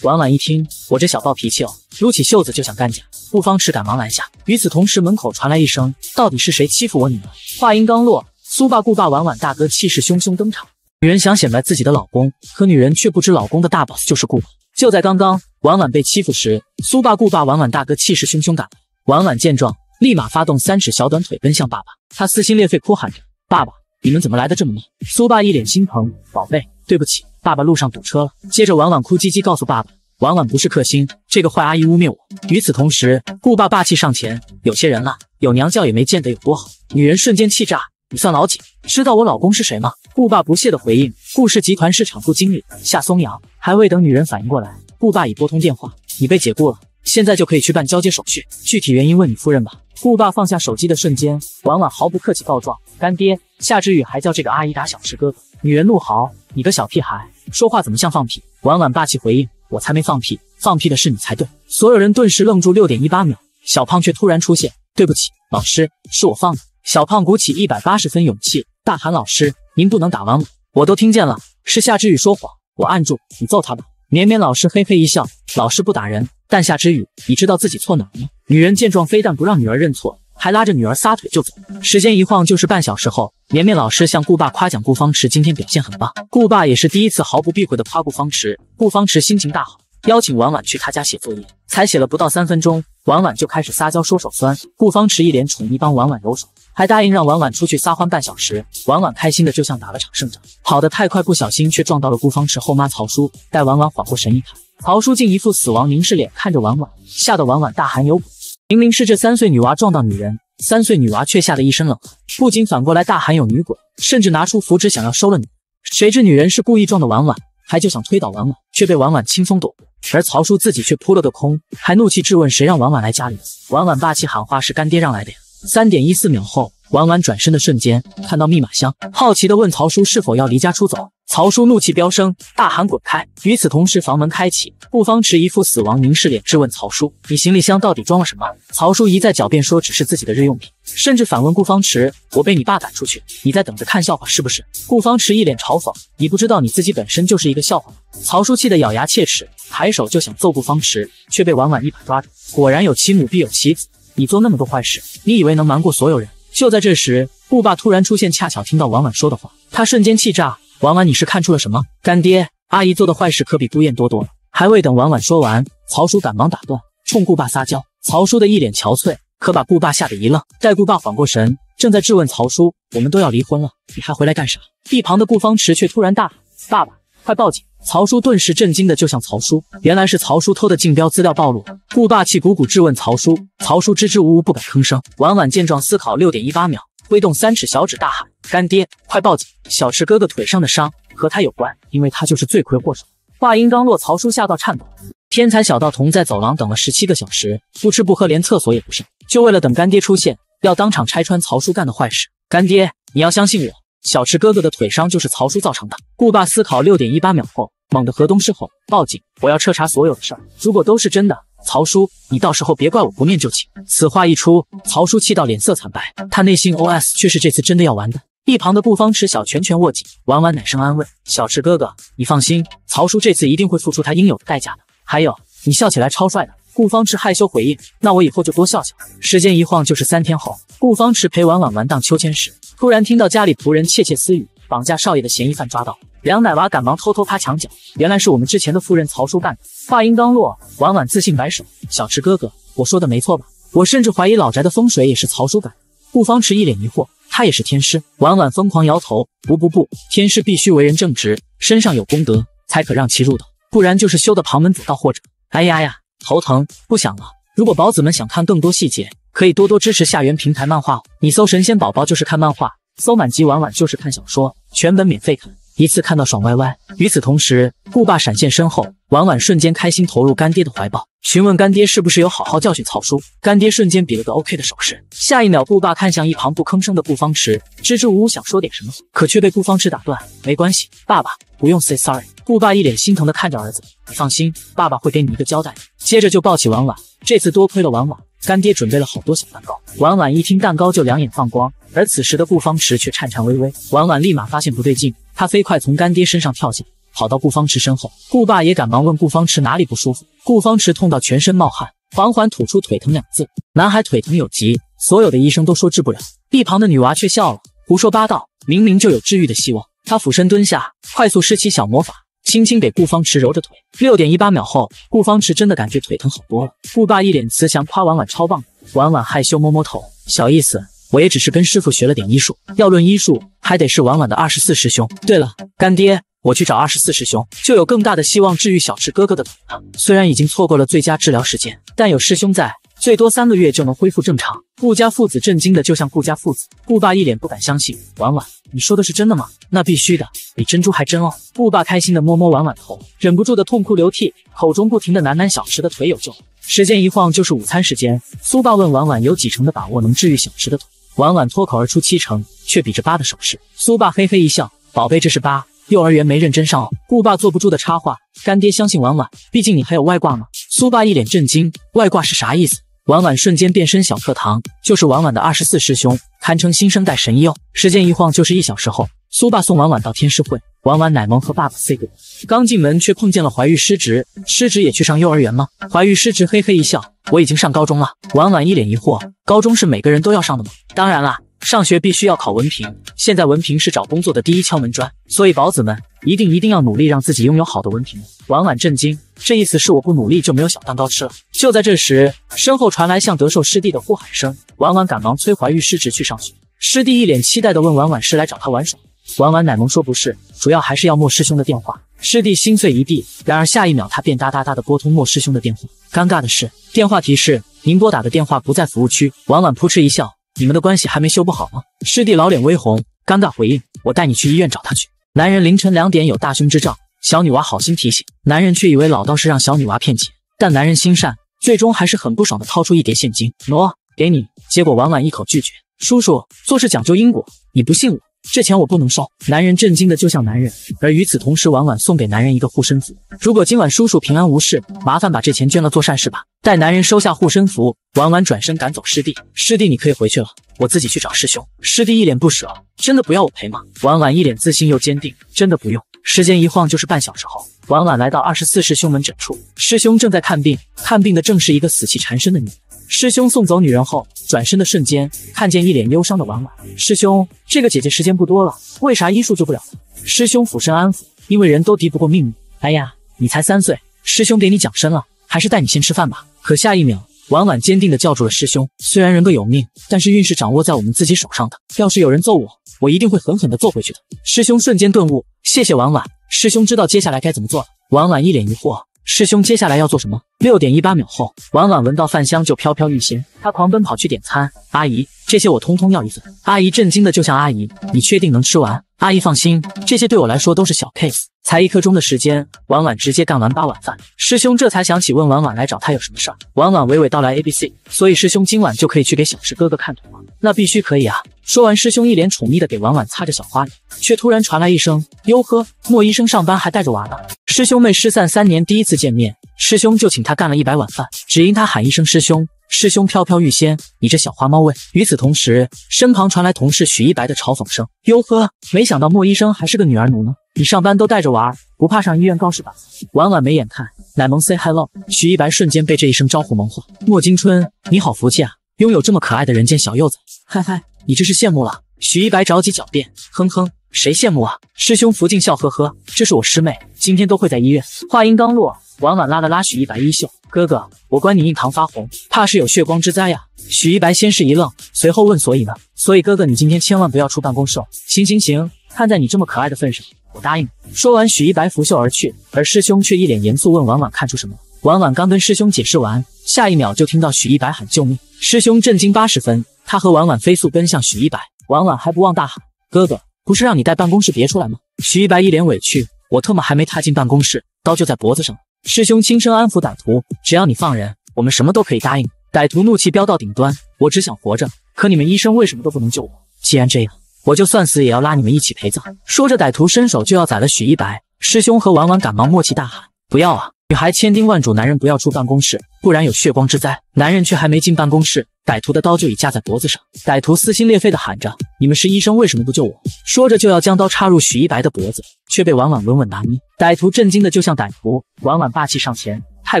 S1: 婉晚晚一听，我这小暴脾气哦，撸起袖子就想干架。顾方池赶忙拦下。与此同时，门口传来一声：“到底是谁欺负我女儿？”话音刚落，苏爸、顾爸、晚晚大哥气势汹汹登场。女人想显摆自己的老公，可女人却不知老公的大 boss 就是顾某。就在刚刚，晚晚被欺负时，苏爸、顾爸、晚晚大哥气势汹汹赶来。晚晚见状，立马发动三尺小短腿奔向爸爸。他撕心裂肺哭喊着：“爸爸，你们怎么来的这么慢？”苏爸一脸心疼：“宝贝，对不起。”爸爸路上堵车了。接着，婉婉哭唧唧告诉爸爸，婉婉不是克星，这个坏阿姨污蔑我。与此同时，顾爸霸气上前，有些人了，有娘教也没见得有多好。女人瞬间气炸，你算老几？知道我老公是谁吗？顾爸不屑的回应，顾氏集团市场部经理夏松阳。还未等女人反应过来，顾爸已拨通电话，你被解雇了，现在就可以去办交接手续，具体原因问你夫人吧。顾爸放下手机的瞬间，婉婉毫不客气告状，干爹夏之雨还叫这个阿姨打小池哥哥。女人怒嚎：“你个小屁孩，说话怎么像放屁？”婉婉霸气回应：“我才没放屁，放屁的是你才对。”所有人顿时愣住。六点一八秒，小胖却突然出现：“对不起，老师，是我放的。”小胖鼓起一百八十分勇气，大喊：“老师，您不能打完我，我都听见了，是夏之雨说谎。”我按住你揍他吧。绵绵老师嘿嘿一笑：“老师不打人，但夏之雨，你知道自己错哪吗？”女人见状，非但不让女儿认错，还拉着女儿撒腿就走。时间一晃就是半小时后。绵绵老师向顾爸夸奖顾方池今天表现很棒，顾爸也是第一次毫不避讳的夸顾方池。顾方池心情大好，邀请婉婉去他家写作业，才写了不到三分钟，婉婉就开始撒娇说手酸。顾方池一脸宠溺帮婉婉揉手，还答应让婉婉出去撒欢半小时。婉婉开心的就像打了场胜仗，跑得太快不小心却撞到了顾方池后妈曹叔。待婉婉缓过神一看，曹叔竟一副死亡凝视脸看着婉婉，吓得婉婉大喊有鬼。明明是这三岁女娃撞到女人。三岁女娃却吓得一身冷汗，不仅反过来大喊有女鬼，甚至拿出符纸想要收了女。谁知女人是故意撞的婉婉，还就想推倒婉婉，却被婉婉轻松躲过。而曹叔自己却扑了个空，还怒气质问谁让婉婉来家里。婉婉霸气喊话是干爹让来的。三点一四秒后。婉婉转身的瞬间，看到密码箱，好奇的问曹叔是否要离家出走。曹叔怒气飙升，大喊滚开。与此同时，房门开启，顾方池一副死亡凝视脸质问曹叔：“你行李箱到底装了什么？”曹叔一再狡辩说只是自己的日用品，甚至反问顾方池：“我被你爸赶出去，你在等着看笑话是不是？”顾方池一脸嘲讽：“你不知道你自己本身就是一个笑话。”吗？”曹叔气得咬牙切齿，抬手就想揍顾方池，却被婉婉一把抓住。果然有其母必有其子，你做那么多坏事，你以为能瞒过所有人？就在这时，顾爸突然出现，恰巧听到婉婉说的话，他瞬间气炸：“婉婉，你是看出了什么？”干爹阿姨做的坏事可比孤雁多多了。还未等婉婉说完，曹叔赶忙打断，冲顾爸撒娇。曹叔的一脸憔悴，可把顾爸吓得一愣。待顾爸缓过神，正在质问曹叔：“我们都要离婚了，你还回来干啥？”一旁的顾方池却突然大喊：“爸爸！”快报警！曹叔顿时震惊的，就像曹叔原来是曹叔偷的竞标资料暴露了。顾霸气鼓鼓质问曹叔，曹叔支支吾吾不敢吭声。婉婉见状，思考六点一八秒，挥动三尺小指大喊：“干爹，快报警！小池哥哥腿上的伤和他有关，因为他就是罪魁祸首。”话音刚落，曹叔吓到颤抖。天才小道童在走廊等了十七个小时，不吃不喝，连厕所也不上，就为了等干爹出现，要当场拆穿曹叔干的坏事。干爹，你要相信我。小池哥哥的腿伤就是曹叔造成的。顾爸思考六点一八秒后，猛地河东狮吼：“报警！我要彻查所有的事儿。如果都是真的，曹叔，你到时候别怪我不念旧情。”此话一出，曹叔气到脸色惨白，他内心 OS 却是这次真的要完的。一旁的顾方池小拳拳握紧，婉婉奶声安慰：“小池哥哥，你放心，曹叔这次一定会付出他应有的代价的。还有，你笑起来超帅的。”顾方池害羞回应：“那我以后就多笑笑。”时间一晃就是三天后，顾方池陪婉婉玩荡秋千时。突然听到家里仆人窃窃私语，绑架少爷的嫌疑犯抓到，梁奶娃赶忙偷偷趴墙角。原来是我们之前的夫人曹叔干的。话音刚落，婉婉自信摆手：“小池哥哥，我说的没错吧？我甚至怀疑老宅的风水也是曹叔干。”顾方池一脸疑惑：“他也是天师？”婉婉疯狂摇头：“不不不，天师必须为人正直，身上有功德，才可让其入道，不然就是修的旁门左道或者……哎呀呀，头疼，不想了。如果宝子们想看更多细节。”可以多多支持下元平台漫画，你搜神仙宝宝就是看漫画，搜满级婉婉就是看小说，全本免费看，一次看到爽歪歪。与此同时，顾爸闪现身后，婉婉瞬间开心投入干爹的怀抱，询问干爹是不是有好好教训曹叔。干爹瞬间比了个 OK 的手势。下一秒，顾爸看向一旁不吭声的顾方池，支支吾吾想说点什么，可却被顾方池打断。没关系，爸爸不用 say sorry。顾爸一脸心疼的看着儿子，你放心，爸爸会给你一个交代。接着就抱起婉婉，这次多亏了婉婉。干爹准备了好多小蛋糕，婉婉一听蛋糕就两眼放光，而此时的顾方池却颤颤巍巍。婉婉立马发现不对劲，她飞快从干爹身上跳下，跑到顾方池身后。顾爸也赶忙问顾方池哪里不舒服，顾方池痛到全身冒汗，缓缓吐出腿疼两字。男孩腿疼有疾，所有的医生都说治不了。一旁的女娃却笑了，胡说八道，明明就有治愈的希望。她俯身蹲下，快速施起小魔法。轻轻给顾方池揉着腿，六点一八秒后，顾方池真的感觉腿疼好多了。顾爸一脸慈祥夸婉婉超棒，婉婉害羞摸摸头，小意思，我也只是跟师傅学了点医术，要论医术还得是婉婉的二十四师兄。对了，干爹，我去找二十四师兄，就有更大的希望治愈小池哥哥的腿了。虽然已经错过了最佳治疗时间，但有师兄在。最多三个月就能恢复正常。顾家父子震惊的就像顾家父子，顾爸一脸不敢相信：“婉婉，你说的是真的吗？”“那必须的，比珍珠还真哦。”顾爸开心的摸摸婉婉的头，忍不住的痛哭流涕，口中不停的喃喃：“小池的腿有救。”时间一晃就是午餐时间，苏爸问婉婉有几成的把握能治愈小池的腿？婉婉脱口而出：“七成。”却比着八的手势。苏爸嘿嘿一笑：“宝贝，这是八，幼儿园没认真上哦。”顾爸坐不住的插话：“干爹相信婉婉，毕竟你还有外挂吗？”苏爸一脸震惊：“外挂是啥意思？”婉婉瞬间变身小课堂，就是婉婉的二十四师兄，堪称新生代神医哦。时间一晃就是一小时后，苏爸送婉婉到天师会，婉婉奶萌和爸爸 say g o o d 刚进门却碰见了怀玉师侄，师侄也去上幼儿园吗？怀玉师侄嘿嘿一笑，我已经上高中了。婉婉一脸疑惑，高中是每个人都要上的吗？当然啦。上学必须要考文凭，现在文凭是找工作的第一敲门砖，所以宝子们一定一定要努力让自己拥有好的文凭。婉婉震惊，这意思是我不努力就没有小蛋糕吃了。就在这时，身后传来向德寿师弟的呼喊声，婉婉赶忙催怀玉师侄去上学。师弟一脸期待的问婉婉是来找他玩耍，婉婉奶萌说不是，主要还是要莫师兄的电话。师弟心碎一地，然而下一秒他便哒哒哒的拨通莫师兄的电话。尴尬的是，电话提示您拨打的电话不在服务区。婉婉扑哧一笑。你们的关系还没修不好吗？师弟老脸微红，尴尬回应：“我带你去医院找他去。”男人凌晨两点有大凶之兆，小女娃好心提醒，男人却以为老道士让小女娃骗钱，但男人心善，最终还是很不爽的掏出一叠现金：“喏，给你。”结果婉婉一口拒绝：“叔叔做事讲究因果，你不信我。”这钱我不能收。男人震惊的就像男人，而与此同时，婉婉送给男人一个护身符。如果今晚叔叔平安无事，麻烦把这钱捐了做善事吧。待男人收下护身符，婉婉转身赶走师弟。师弟，你可以回去了，我自己去找师兄。师弟一脸不舍，真的不要我陪吗？婉婉一脸自信又坚定，真的不用。时间一晃就是半小时后，婉婉来到二十四师兄门诊处，师兄正在看病，看病的正是一个死气缠身的你。师兄送走女人后，转身的瞬间，看见一脸忧伤的婉婉。师兄，这个姐姐时间不多了，为啥医术救不了？师兄俯身安抚，因为人都敌不过命运。哎呀，你才三岁，师兄给你讲深了，还是带你先吃饭吧。可下一秒，婉婉坚定地叫住了师兄。虽然人各有命，但是运势掌握在我们自己手上的。要是有人揍我，我一定会狠狠地揍回去的。师兄瞬间顿悟，谢谢婉婉。师兄知道接下来该怎么做了。婉婉一脸疑惑。师兄，接下来要做什么？六点一八秒后，婉婉闻到饭香就飘飘欲仙，她狂奔跑去点餐。阿姨，这些我通通要一份。阿姨震惊的就像阿姨，你确定能吃完？阿姨放心，这些对我来说都是小 case。才一刻钟的时间，婉婉直接干完八碗饭。师兄这才想起问婉婉来找他有什么事儿。婉婉娓娓道来，A B C，所以师兄今晚就可以去给小池哥哥看图了。那必须可以啊！说完，师兄一脸宠溺的给婉婉擦着小花脸，却突然传来一声：“哟呵，莫医生上班还带着娃呢！”师兄妹失散三年第一次见面，师兄就请他干了一百碗饭，只因他喊一声“师兄”，师兄飘飘欲仙。你这小花猫喂！与此同时，身旁传来同事许一白的嘲讽声：“哟呵，没想到莫医生还是个女儿奴呢，你上班都带着娃儿，不怕上医院告示板？”婉婉没眼看，乃萌 say hello。许一白瞬间被这一声招呼萌化。莫金春，你好福气啊！拥有这么可爱的人间小柚子，嗨嗨，你这是羡慕了。许一白着急狡辩，哼哼，谁羡慕啊？师兄福晋笑呵呵，这是我师妹，今天都会在医院。话音刚落，婉婉拉了拉许一白衣袖，哥哥，我观你印堂发红，怕是有血光之灾啊。许一白先是一愣，随后问，所以呢？所以哥哥，你今天千万不要出办公室。行行行，看在你这么可爱的份上，我答应你。说完，许一白拂袖而去，而师兄却一脸严肃问婉婉，看出什么？婉婉刚跟师兄解释完，下一秒就听到许一白喊救命。师兄震惊八十分，他和婉婉飞速奔向许一白。婉婉还不忘大喊：“哥哥，不是让你带办公室别出来吗？”许一白一脸委屈：“我特么还没踏进办公室，刀就在脖子上。”师兄轻声安抚歹徒：“只要你放人，我们什么都可以答应。”歹徒怒气飙到顶端：“我只想活着，可你们医生为什么都不能救我？既然这样，我就算死也要拉你们一起陪葬。”说着，歹徒伸手就要宰了许一白。师兄和婉婉赶忙默契大喊：“不要啊！”女孩千叮万嘱男人不要出办公室，不然有血光之灾。男人却还没进办公室，歹徒的刀就已架在脖子上。歹徒撕心裂肺地喊着：“你们是医生，为什么不救我？”说着就要将刀插入许一白的脖子，却被婉婉稳稳拿捏。歹徒震惊的就像歹徒。婉婉霸气上前：“太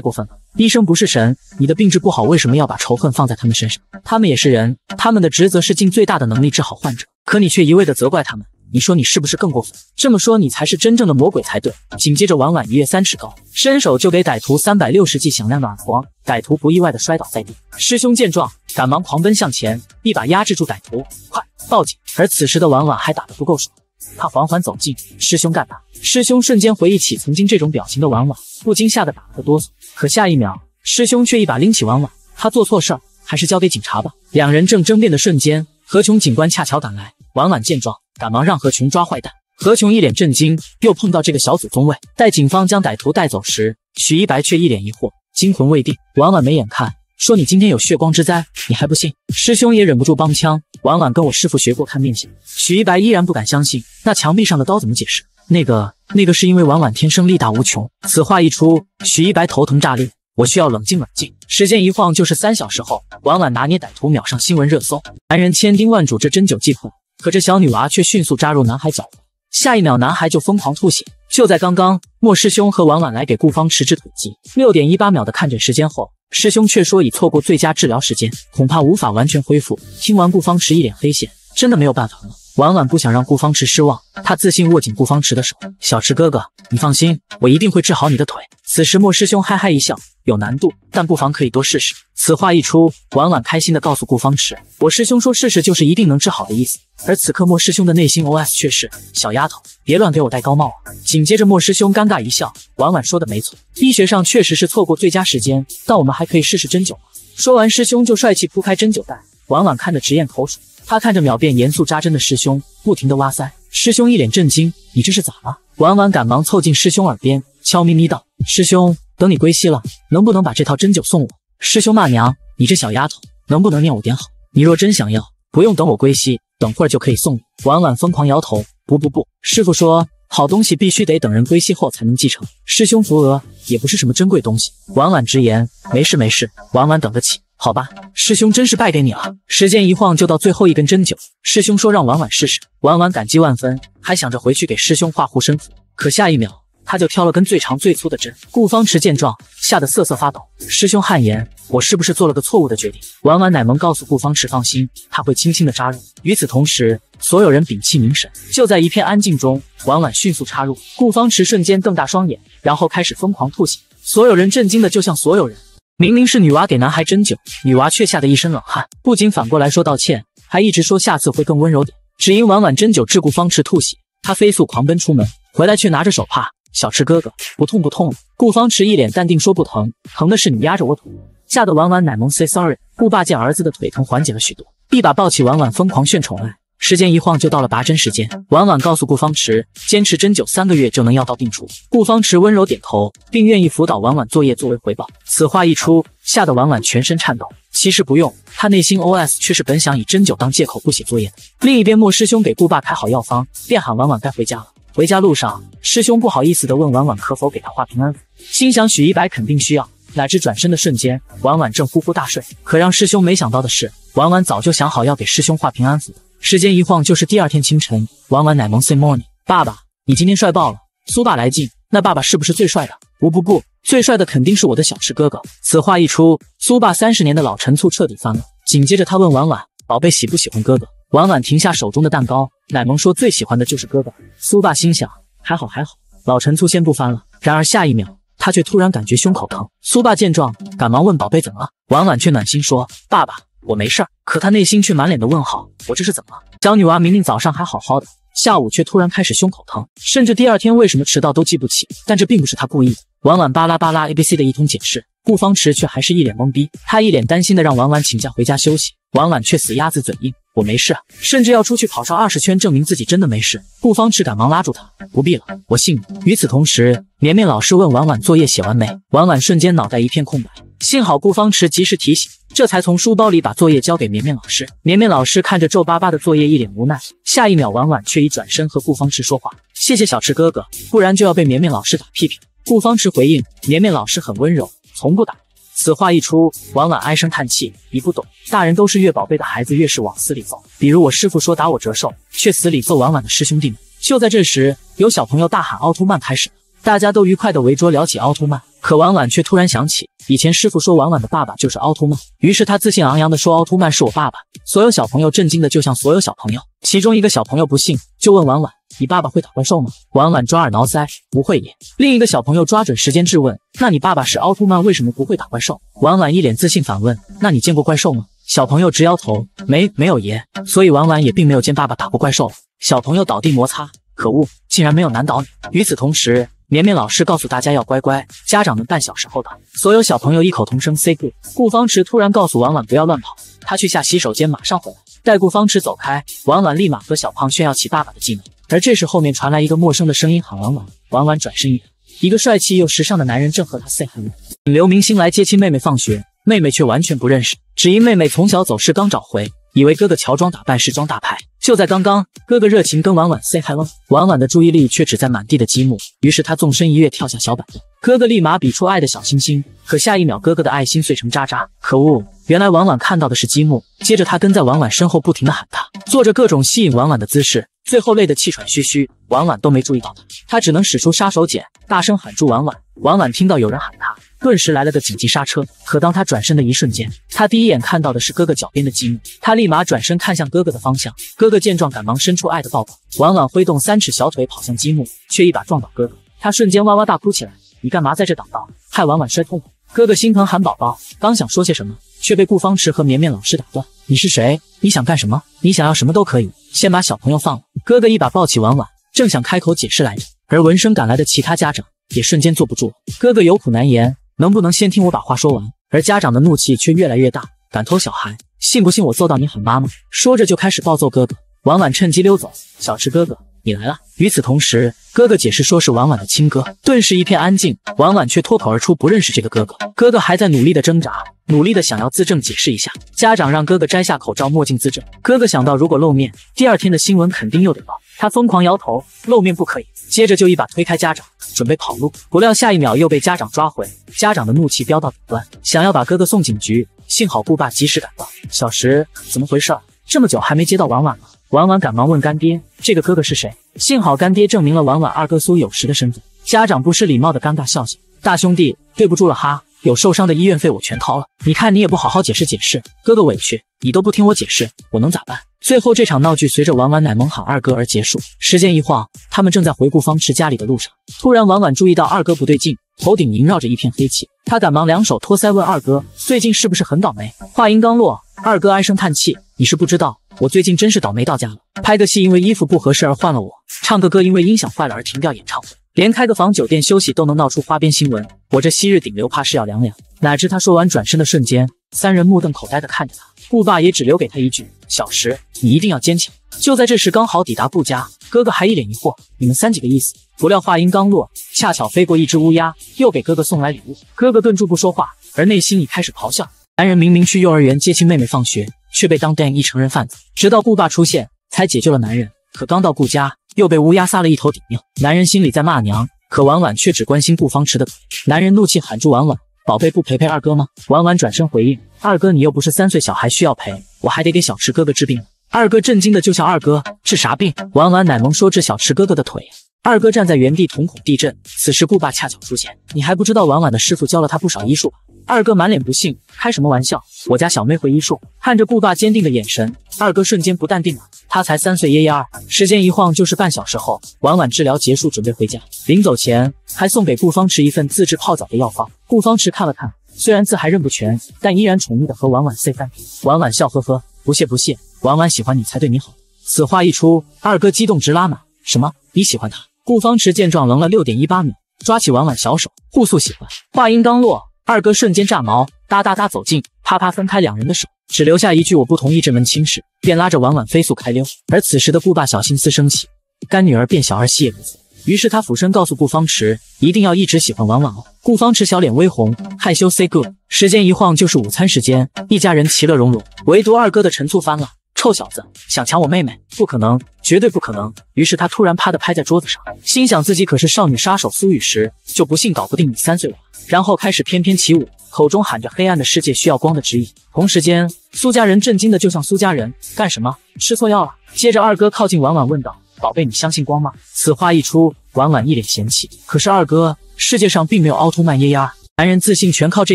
S1: 过分了！医生不是神，你的病治不好，为什么要把仇恨放在他们身上？他们也是人，他们的职责是尽最大的能力治好患者。可你却一味的责怪他们。”你说你是不是更过分？这么说你才是真正的魔鬼才对。紧接着，婉婉一跃三尺高，伸手就给歹徒三百六十记响亮的耳光，歹徒不意外的摔倒在地。师兄见状，赶忙狂奔向前，一把压制住歹徒，快报警！而此时的婉婉还打得不够爽，他缓缓走近师兄，干他！师兄瞬间回忆起曾经这种表情的婉婉，不禁吓得打了个哆嗦。可下一秒，师兄却一把拎起婉婉，他做错事儿，还是交给警察吧。两人正争辩的瞬间，何琼警官恰巧赶来。婉婉见状，赶忙让何琼抓坏蛋。何琼一脸震惊，又碰到这个小祖宗位。待警方将歹徒带走时，许一白却一脸疑惑，惊魂未定。婉婉没眼看，说：“你今天有血光之灾，你还不信？”师兄也忍不住帮腔。婉婉跟我师父学过看面相。许一白依然不敢相信，那墙壁上的刀怎么解释？那个、那个是因为婉婉天生力大无穷。此话一出，许一白头疼炸裂。我需要冷静，冷静。时间一晃就是三小时后，婉婉拿捏歹徒，秒上新闻热搜。男人千叮万嘱这针灸技术。可这小女娃却迅速扎入男孩脚踝，下一秒男孩就疯狂吐血。就在刚刚，莫师兄和婉婉来给顾方池治腿疾，六点一八秒的看诊时间后，师兄却说已错过最佳治疗时间，恐怕无法完全恢复。听完，顾方池一脸黑线，真的没有办法了。婉婉不想让顾方池失望，她自信握紧顾方池的手：“小池哥哥，你放心，我一定会治好你的腿。”此时莫师兄嘿嘿一笑：“有难度，但不妨可以多试试。”此话一出，婉婉开心地告诉顾方池：“我师兄说试试就是一定能治好的意思。”而此刻莫师兄的内心 OS 却是：“小丫头，别乱给我戴高帽。”啊！”紧接着莫师兄尴尬一笑：“婉婉说的没错，医学上确实是错过最佳时间，但我们还可以试试针灸说完，师兄就帅气铺开针灸袋，婉婉看得直咽口水。他看着秒变严肃扎针的师兄，不停地哇塞。师兄一脸震惊：“你这是咋了？”婉婉赶忙凑近师兄耳边，悄咪咪道：“师兄，等你归西了，能不能把这套针灸送我？”师兄骂娘：“你这小丫头，能不能念我点好？你若真想要，不用等我归西，等会儿就可以送你。”婉婉疯狂摇头：“不不不，师傅说好东西必须得等人归西后才能继承。”师兄扶额：“也不是什么珍贵东西。”婉婉直言：“没事没事，婉婉等得起。”好吧，师兄真是败给你了。时间一晃就到最后一根针灸，师兄说让婉婉试试，婉婉感激万分，还想着回去给师兄画护身符。可下一秒，他就挑了根最长最粗的针。顾方池见状，吓得瑟瑟发抖。师兄汗颜，我是不是做了个错误的决定？婉婉奶萌告诉顾方池，放心，他会轻轻的扎入。与此同时，所有人屏气凝神，就在一片安静中，婉婉迅速插入。顾方池瞬间瞪大双眼，然后开始疯狂吐血。所有人震惊的，就像所有人。明明是女娃给男孩针灸，女娃却吓得一身冷汗，不仅反过来说道歉，还一直说下次会更温柔点。只因婉婉针灸致顾方池吐血，她飞速狂奔出门，回来却拿着手帕：“小池哥哥，不痛不痛了。”顾方池一脸淡定说：“不疼，疼的是你压着我腿。”吓得婉婉奶萌 say sorry。顾爸见儿子的腿疼缓解了许多，一把抱起婉婉，疯狂炫宠爱。时间一晃就到了拔针时间，婉婉告诉顾方池，坚持针灸三个月就能药到病除。顾方池温柔点头，并愿意辅导婉婉作业作为回报。此话一出，吓得婉婉全身颤抖。其实不用，他内心 OS 却是本想以针灸当借口不写作业。另一边，莫师兄给顾爸开好药方，便喊婉婉该回家了。回家路上，师兄不好意思的问婉婉可否给他画平安符，心想许一白肯定需要。哪知转身的瞬间，婉婉正呼呼大睡。可让师兄没想到的是，婉婉早就想好要给师兄画平安符。时间一晃就是第二天清晨，婉婉奶萌 say morning，爸爸，你今天帅爆了！苏爸来劲，那爸爸是不是最帅的？不不不，最帅的肯定是我的小池哥哥。此话一出，苏爸三十年的老陈醋彻底翻了。紧接着他问婉婉，宝贝喜不喜欢哥哥？婉婉停下手中的蛋糕，奶萌说最喜欢的就是哥哥。苏爸心想还好还好，老陈醋先不翻了。然而下一秒，他却突然感觉胸口疼。苏爸见状，赶忙问宝贝怎么了？婉婉却暖心说，爸爸。我没事儿，可他内心却满脸的问号。我这是怎么了？小女娃明明早上还好好的，下午却突然开始胸口疼，甚至第二天为什么迟到都记不起。但这并不是他故意。的。婉婉巴拉巴拉 a b c 的一通解释，顾方池却还是一脸懵逼。他一脸担心的让婉婉请假回家休息，婉婉却死鸭子嘴硬，我没事啊，甚至要出去跑上二十圈证明自己真的没事。顾方池赶忙拉住他，不必了，我信你。与此同时，绵绵老师问婉婉作业写完没，婉婉瞬间脑袋一片空白。幸好顾方池及时提醒，这才从书包里把作业交给绵绵老师。绵绵老师看着皱巴巴的作业，一脸无奈。下一秒，婉婉却已转身和顾方池说话：“谢谢小池哥哥，不然就要被绵绵老师打屁屁。”顾方池回应：“绵绵老师很温柔，从不打。”此话一出，婉婉唉声叹气：“你不懂，大人都是越宝贝的孩子越是往死里揍。比如我师傅说打我折寿，却死里揍婉婉的师兄弟们。”就在这时，有小朋友大喊：“奥特曼开始！”大家都愉快地围桌聊起奥特曼，可婉婉却突然想起。以前师傅说婉婉的爸爸就是奥特曼，于是他自信昂扬的说：“奥特曼是我爸爸。”所有小朋友震惊的就像所有小朋友。其中一个小朋友不信，就问婉婉：“你爸爸会打怪兽吗？”婉婉抓耳挠腮：“不会耶。”另一个小朋友抓准时间质问：“那你爸爸是奥特曼，为什么不会打怪兽？”婉婉一脸自信反问：“那你见过怪兽吗？”小朋友直摇头：“没，没有耶。”所以婉婉也并没有见爸爸打过怪兽。小朋友倒地摩擦，可恶，竟然没有难倒你。与此同时。绵绵老师告诉大家要乖乖，家长们半小时后到。所有小朋友异口同声 say good。顾方池突然告诉婉婉不要乱跑，他去下洗手间，马上回来。待顾方池走开，婉婉立马和小胖炫耀起爸爸的技能。而这时，后面传来一个陌生的声音喊婉婉。婉婉转身一看，一个帅气又时尚的男人正和他 say hello。引留明星来接亲妹妹放学，妹妹却完全不认识，只因妹妹从小走失刚找回，以为哥哥乔装打扮时装大牌。就在刚刚，哥哥热情跟婉婉 say hello，婉婉的注意力却只在满地的积木，于是他纵身一跃跳下小板凳，哥哥立马比出爱的小星星，可下一秒哥哥的爱心碎成渣渣，可恶！原来婉婉看到的是积木，接着他跟在婉婉身后不停的喊他，做着各种吸引婉婉的姿势，最后累得气喘吁吁，婉婉都没注意到他，他只能使出杀手锏，大声喊住婉婉，婉婉听到有人喊他。顿时来了个紧急刹车，可当他转身的一瞬间，他第一眼看到的是哥哥脚边的积木，他立马转身看向哥哥的方向。哥哥见状，赶忙伸出爱的抱抱，婉婉挥动三尺小腿跑向积木，却一把撞倒哥哥，他瞬间哇哇大哭起来。你干嘛在这挡道，害婉婉摔痛了？哥哥心疼喊宝宝，刚想说些什么，却被顾方池和绵绵老师打断。你是谁？你想干什么？你想要什么都可以，先把小朋友放了。哥哥一把抱起婉婉，正想开口解释来着，而闻声赶来的其他家长也瞬间坐不住，哥哥有苦难言。能不能先听我把话说完？而家长的怒气却越来越大。敢偷小孩，信不信我揍到你狠妈吗？说着就开始暴揍哥哥。婉婉趁机溜走。小池哥哥，你来了。与此同时，哥哥解释说是婉婉的亲哥，顿时一片安静。婉婉却脱口而出不认识这个哥哥。哥哥还在努力的挣扎，努力的想要自证解释一下。家长让哥哥摘下口罩、墨镜自证。哥哥想到如果露面，第二天的新闻肯定又得爆。他疯狂摇头，露面不可以。接着就一把推开家长，准备跑路。不料下一秒又被家长抓回。家长的怒气飙到顶端，想要把哥哥送警局。幸好顾爸及时赶到。小石，怎么回事？这么久还没接到婉婉吗？婉婉赶忙问干爹：“这个哥哥是谁？”幸好干爹证明了婉婉二哥苏有时的身份。家长不失礼貌的尴尬笑笑：“大兄弟，对不住了哈，有受伤的医院费我全掏了。你看你也不好好解释解释，哥哥委屈你都不听我解释，我能咋办？”最后这场闹剧随着婉婉奶萌喊二哥而结束。时间一晃，他们正在回顾方池家里的路上，突然婉婉注意到二哥不对劲，头顶萦绕着一片黑气。他赶忙两手托腮问二哥：“最近是不是很倒霉？”话音刚落，二哥唉声叹气：“你是不知道，我最近真是倒霉到家了。拍个戏因为衣服不合适而换了我，唱个歌因为音响坏了而停掉演唱会，连开个房酒店休息都能闹出花边新闻。我这昔日顶流怕是要凉凉。”哪知他说完转身的瞬间，三人目瞪口呆地看着他。顾爸也只留给他一句：“小石，你一定要坚强。”就在这时，刚好抵达顾家，哥哥还一脸疑惑：“你们三几个意思？”不料话音刚落，恰巧飞过一只乌鸦，又给哥哥送来礼物。哥哥顿住不说话，而内心已开始咆哮。男人明明去幼儿园接亲妹妹放学，却被当 d 爹一成人贩子，直到顾爸出现才解救了男人。可刚到顾家，又被乌鸦撒了一头底尿。男人心里在骂娘，可婉婉却只关心顾方池的嘴。男人怒气喊住婉婉：“宝贝，不陪陪二哥吗？”婉婉转身回应。二哥，你又不是三岁小孩，需要陪，我还得给小池哥哥治病。二哥震惊的就笑。二哥治啥病？婉婉奶萌说治小池哥哥的腿。二哥站在原地，瞳孔地震。此时顾爸恰巧出现，你还不知道婉婉的师傅教了他不少医术吧？二哥满脸不信，开什么玩笑？我家小妹会医术。看着顾爸坚定的眼神，二哥瞬间不淡定了。他才三岁，爷爷二，时间一晃就是半小时。后婉婉治疗结束，准备回家，临走前还送给顾方池一份自制泡澡的药方。顾方池看了看。虽然字还认不全，但依然宠溺的和婉婉 C 饭。婉婉笑呵呵，不屑不屑。婉婉喜欢你才对你好。此话一出，二哥激动值拉满。什么？你喜欢他？顾方池见状愣了六点一八秒，抓起婉婉小手，互诉喜欢。话音刚落，二哥瞬间炸毛，哒哒哒走近，啪啪分开两人的手，只留下一句我不同意这门亲事，便拉着婉婉飞速开溜。而此时的顾爸小心思升起，干女儿变小儿媳也不此。于是他俯身告诉顾方池，一定要一直喜欢婉婉哦。顾方池小脸微红，害羞 say good。时间一晃就是午餐时间，一家人其乐融融，唯独二哥的陈醋翻了。臭小子，想抢我妹妹？不可能，绝对不可能！于是他突然啪的拍在桌子上，心想自己可是少女杀手苏雨时，就不信搞不定你三岁娃。然后开始翩翩起舞，口中喊着黑暗的世界需要光的指引。同时间，苏家人震惊的就像苏家人干什么？吃错药了？接着二哥靠近婉婉问道。宝贝，你相信光吗？此话一出，婉婉一脸嫌弃。可是二哥，世界上并没有奥特曼耶耶。男人自信全靠这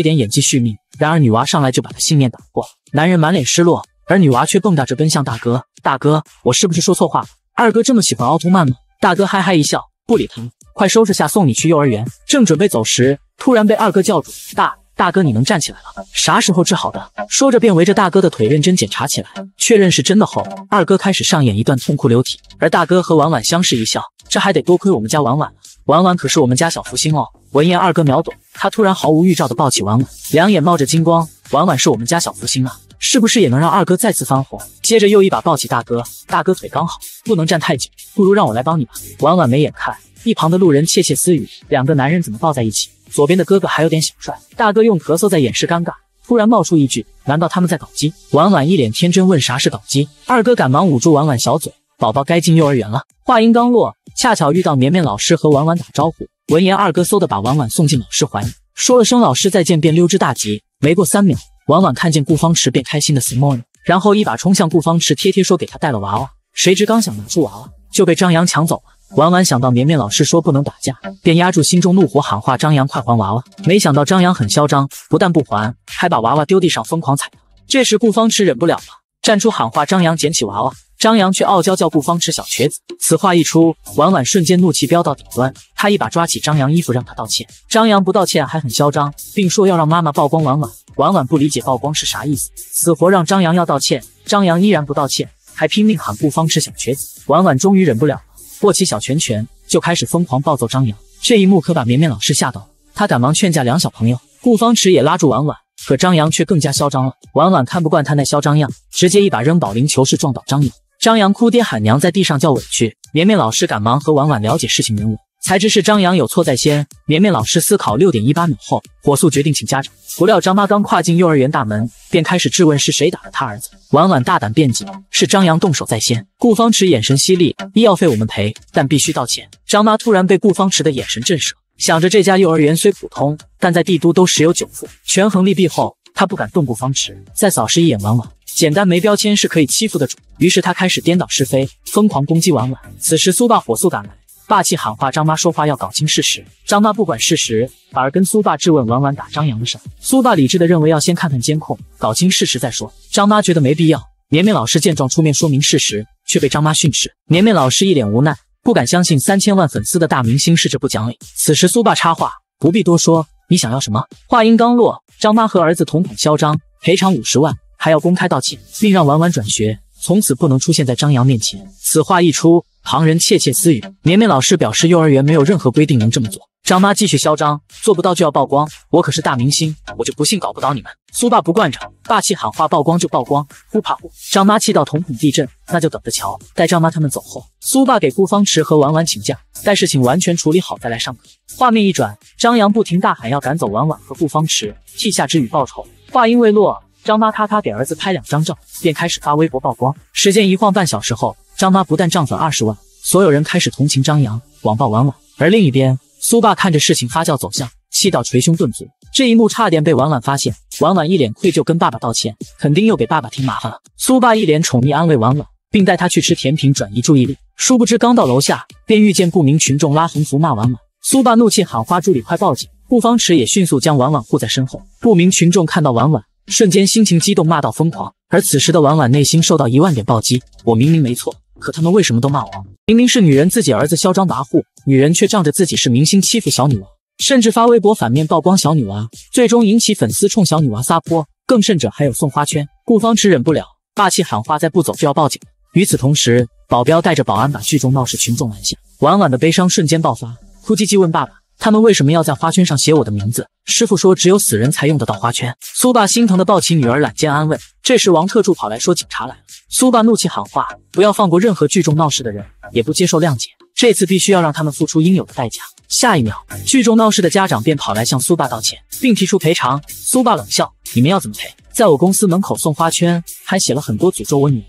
S1: 点演技续命。然而女娃上来就把他信念打破了，男人满脸失落，而女娃却蹦跶着奔向大哥。大哥，我是不是说错话了？二哥这么喜欢奥特曼吗？大哥哈哈一笑，不理他。快收拾下，送你去幼儿园。正准备走时，突然被二哥叫住。大大哥，你能站起来了？啥时候治好的？说着便围着大哥的腿认真检查起来，确认是真的后，二哥开始上演一段痛哭流涕，而大哥和婉婉相视一笑，这还得多亏我们家婉婉了，婉婉可是我们家小福星哦。闻言，二哥秒懂，他突然毫无预兆的抱起婉婉，两眼冒着金光，婉婉是我们家小福星啊，是不是也能让二哥再次翻红？接着又一把抱起大哥，大哥腿刚好，不能站太久，不如让我来帮你吧。婉婉没眼看。一旁的路人窃窃私语：“两个男人怎么抱在一起？”左边的哥哥还有点小帅，大哥用咳嗽在掩饰尴尬，突然冒出一句：“难道他们在搞基？”婉婉一脸天真问：“啥是搞基？”二哥赶忙捂住婉婉小嘴：“宝宝该进幼儿园了。”话音刚落，恰巧遇到绵绵老师和婉婉打招呼，闻言二哥嗖的把婉婉送进老师怀里，说了声“老师再见”便溜之大吉。没过三秒，婉婉看见顾方池便开心的 smile，然后一把冲向顾方池贴贴说：“给他带了娃娃。”谁知刚想拿出娃娃，就被张扬抢走了。婉婉想到绵绵老师说不能打架，便压住心中怒火喊话张扬：“快还娃娃！”没想到张扬很嚣张，不但不还，还把娃娃丢地上疯狂踩。这时顾方池忍不了了，站出喊话张扬：“捡起娃娃！”张扬却傲娇叫顾方池“小瘸子”。此话一出，婉婉瞬间怒气飙到顶端，她一把抓起张扬衣服让他道歉。张扬不道歉还很嚣张，并说要让妈妈曝光婉婉。婉婉不理解曝光是啥意思，死活让张扬要道歉。张扬依然不道歉，还拼命喊顾方池“小瘸子”。婉婉终于忍不了。握起小拳拳，就开始疯狂暴揍张扬。这一幕可把绵绵老师吓到了，他赶忙劝架两小朋友。顾方池也拉住婉婉，可张扬却更加嚣张了。婉婉看不惯他那嚣张样，直接一把扔保龄球式撞倒张扬。张扬哭爹喊娘，在地上叫委屈。绵绵老师赶忙和婉婉了解事情原委。才知是张扬有错在先。绵绵老师思考六点一八秒后，火速决定请家长。不料张妈刚跨进幼儿园大门，便开始质问是谁打了他儿子。婉婉大胆辩解，是张扬动手在先。顾方池眼神犀利，医药费我们赔，但必须道歉。张妈突然被顾方池的眼神震慑，想着这家幼儿园虽普通，但在帝都都十有九富。权衡利弊后，她不敢动顾方池，再扫视一眼婉婉，简单没标签是可以欺负的主。于是他开始颠倒是非，疯狂攻击婉婉。此时苏爸火速赶来。霸气喊话张妈，说话要搞清事实。张妈不管事实，反而跟苏爸质问婉婉打张扬的事。苏爸理智的认为要先看看监控，搞清事实再说。张妈觉得没必要。绵绵老师见状出面说明事实，却被张妈训斥。绵绵老师一脸无奈，不敢相信三千万粉丝的大明星是这不讲理。此时苏爸插话，不必多说，你想要什么？话音刚落，张妈和儿子统统嚣张，赔偿五十万，还要公开道歉，并让婉婉转学。从此不能出现在张扬面前。此话一出，旁人窃窃私语。绵绵老师表示，幼儿园没有任何规定能这么做。张妈继续嚣张，做不到就要曝光。我可是大明星，我就不信搞不倒你们。苏爸不惯着，霸气喊话，曝光就曝光，呼怕呼。张妈气到瞳孔地震，那就等着瞧。待张妈他们走后，苏爸给顾方池和婉婉请假，待事情完全处理好再来上课。画面一转，张扬不停大喊，要赶走婉婉和顾方池，替夏之雨报仇。话音未落。张妈咔咔给儿子拍两张照，便开始发微博曝光。时间一晃，半小时后，张妈不但涨粉二十万，所有人开始同情张扬网暴婉婉。而另一边，苏爸看着事情发酵走向，气到捶胸顿足。这一幕差点被婉婉发现，婉婉一脸愧疚跟爸爸道歉，肯定又给爸爸添麻烦了。苏爸一脸宠溺安慰婉婉，并带她去吃甜品转移注意力。殊不知，刚到楼下便遇见不明群众拉横幅骂婉婉。苏爸怒气喊花助理快报警，顾方池也迅速将婉婉护在身后。不明群众看到婉婉。瞬间心情激动，骂到疯狂。而此时的婉婉内心受到一万点暴击。我明明没错，可他们为什么都骂我？明明是女人自己儿子嚣张跋扈，女人却仗着自己是明星欺负小女娃，甚至发微博反面曝光小女娃，最终引起粉丝冲小女娃撒泼。更甚者还有送花圈。顾方池忍不了，霸气喊话：“再不走就要报警。”与此同时，保镖带着保安把聚众闹事群众拦下。婉婉的悲伤瞬间爆发，哭唧唧问爸爸。他们为什么要在花圈上写我的名字？师傅说，只有死人才用得到花圈。苏爸心疼地抱起女儿，揽肩安慰。这时，王特助跑来说警察来了。苏爸怒气喊话：“不要放过任何聚众闹事的人，也不接受谅解。这次必须要让他们付出应有的代价。”下一秒，聚众闹事的家长便跑来向苏爸道歉，并提出赔偿。苏爸冷笑：“你们要怎么赔？在我公司门口送花圈，还写了很多诅咒我女……儿。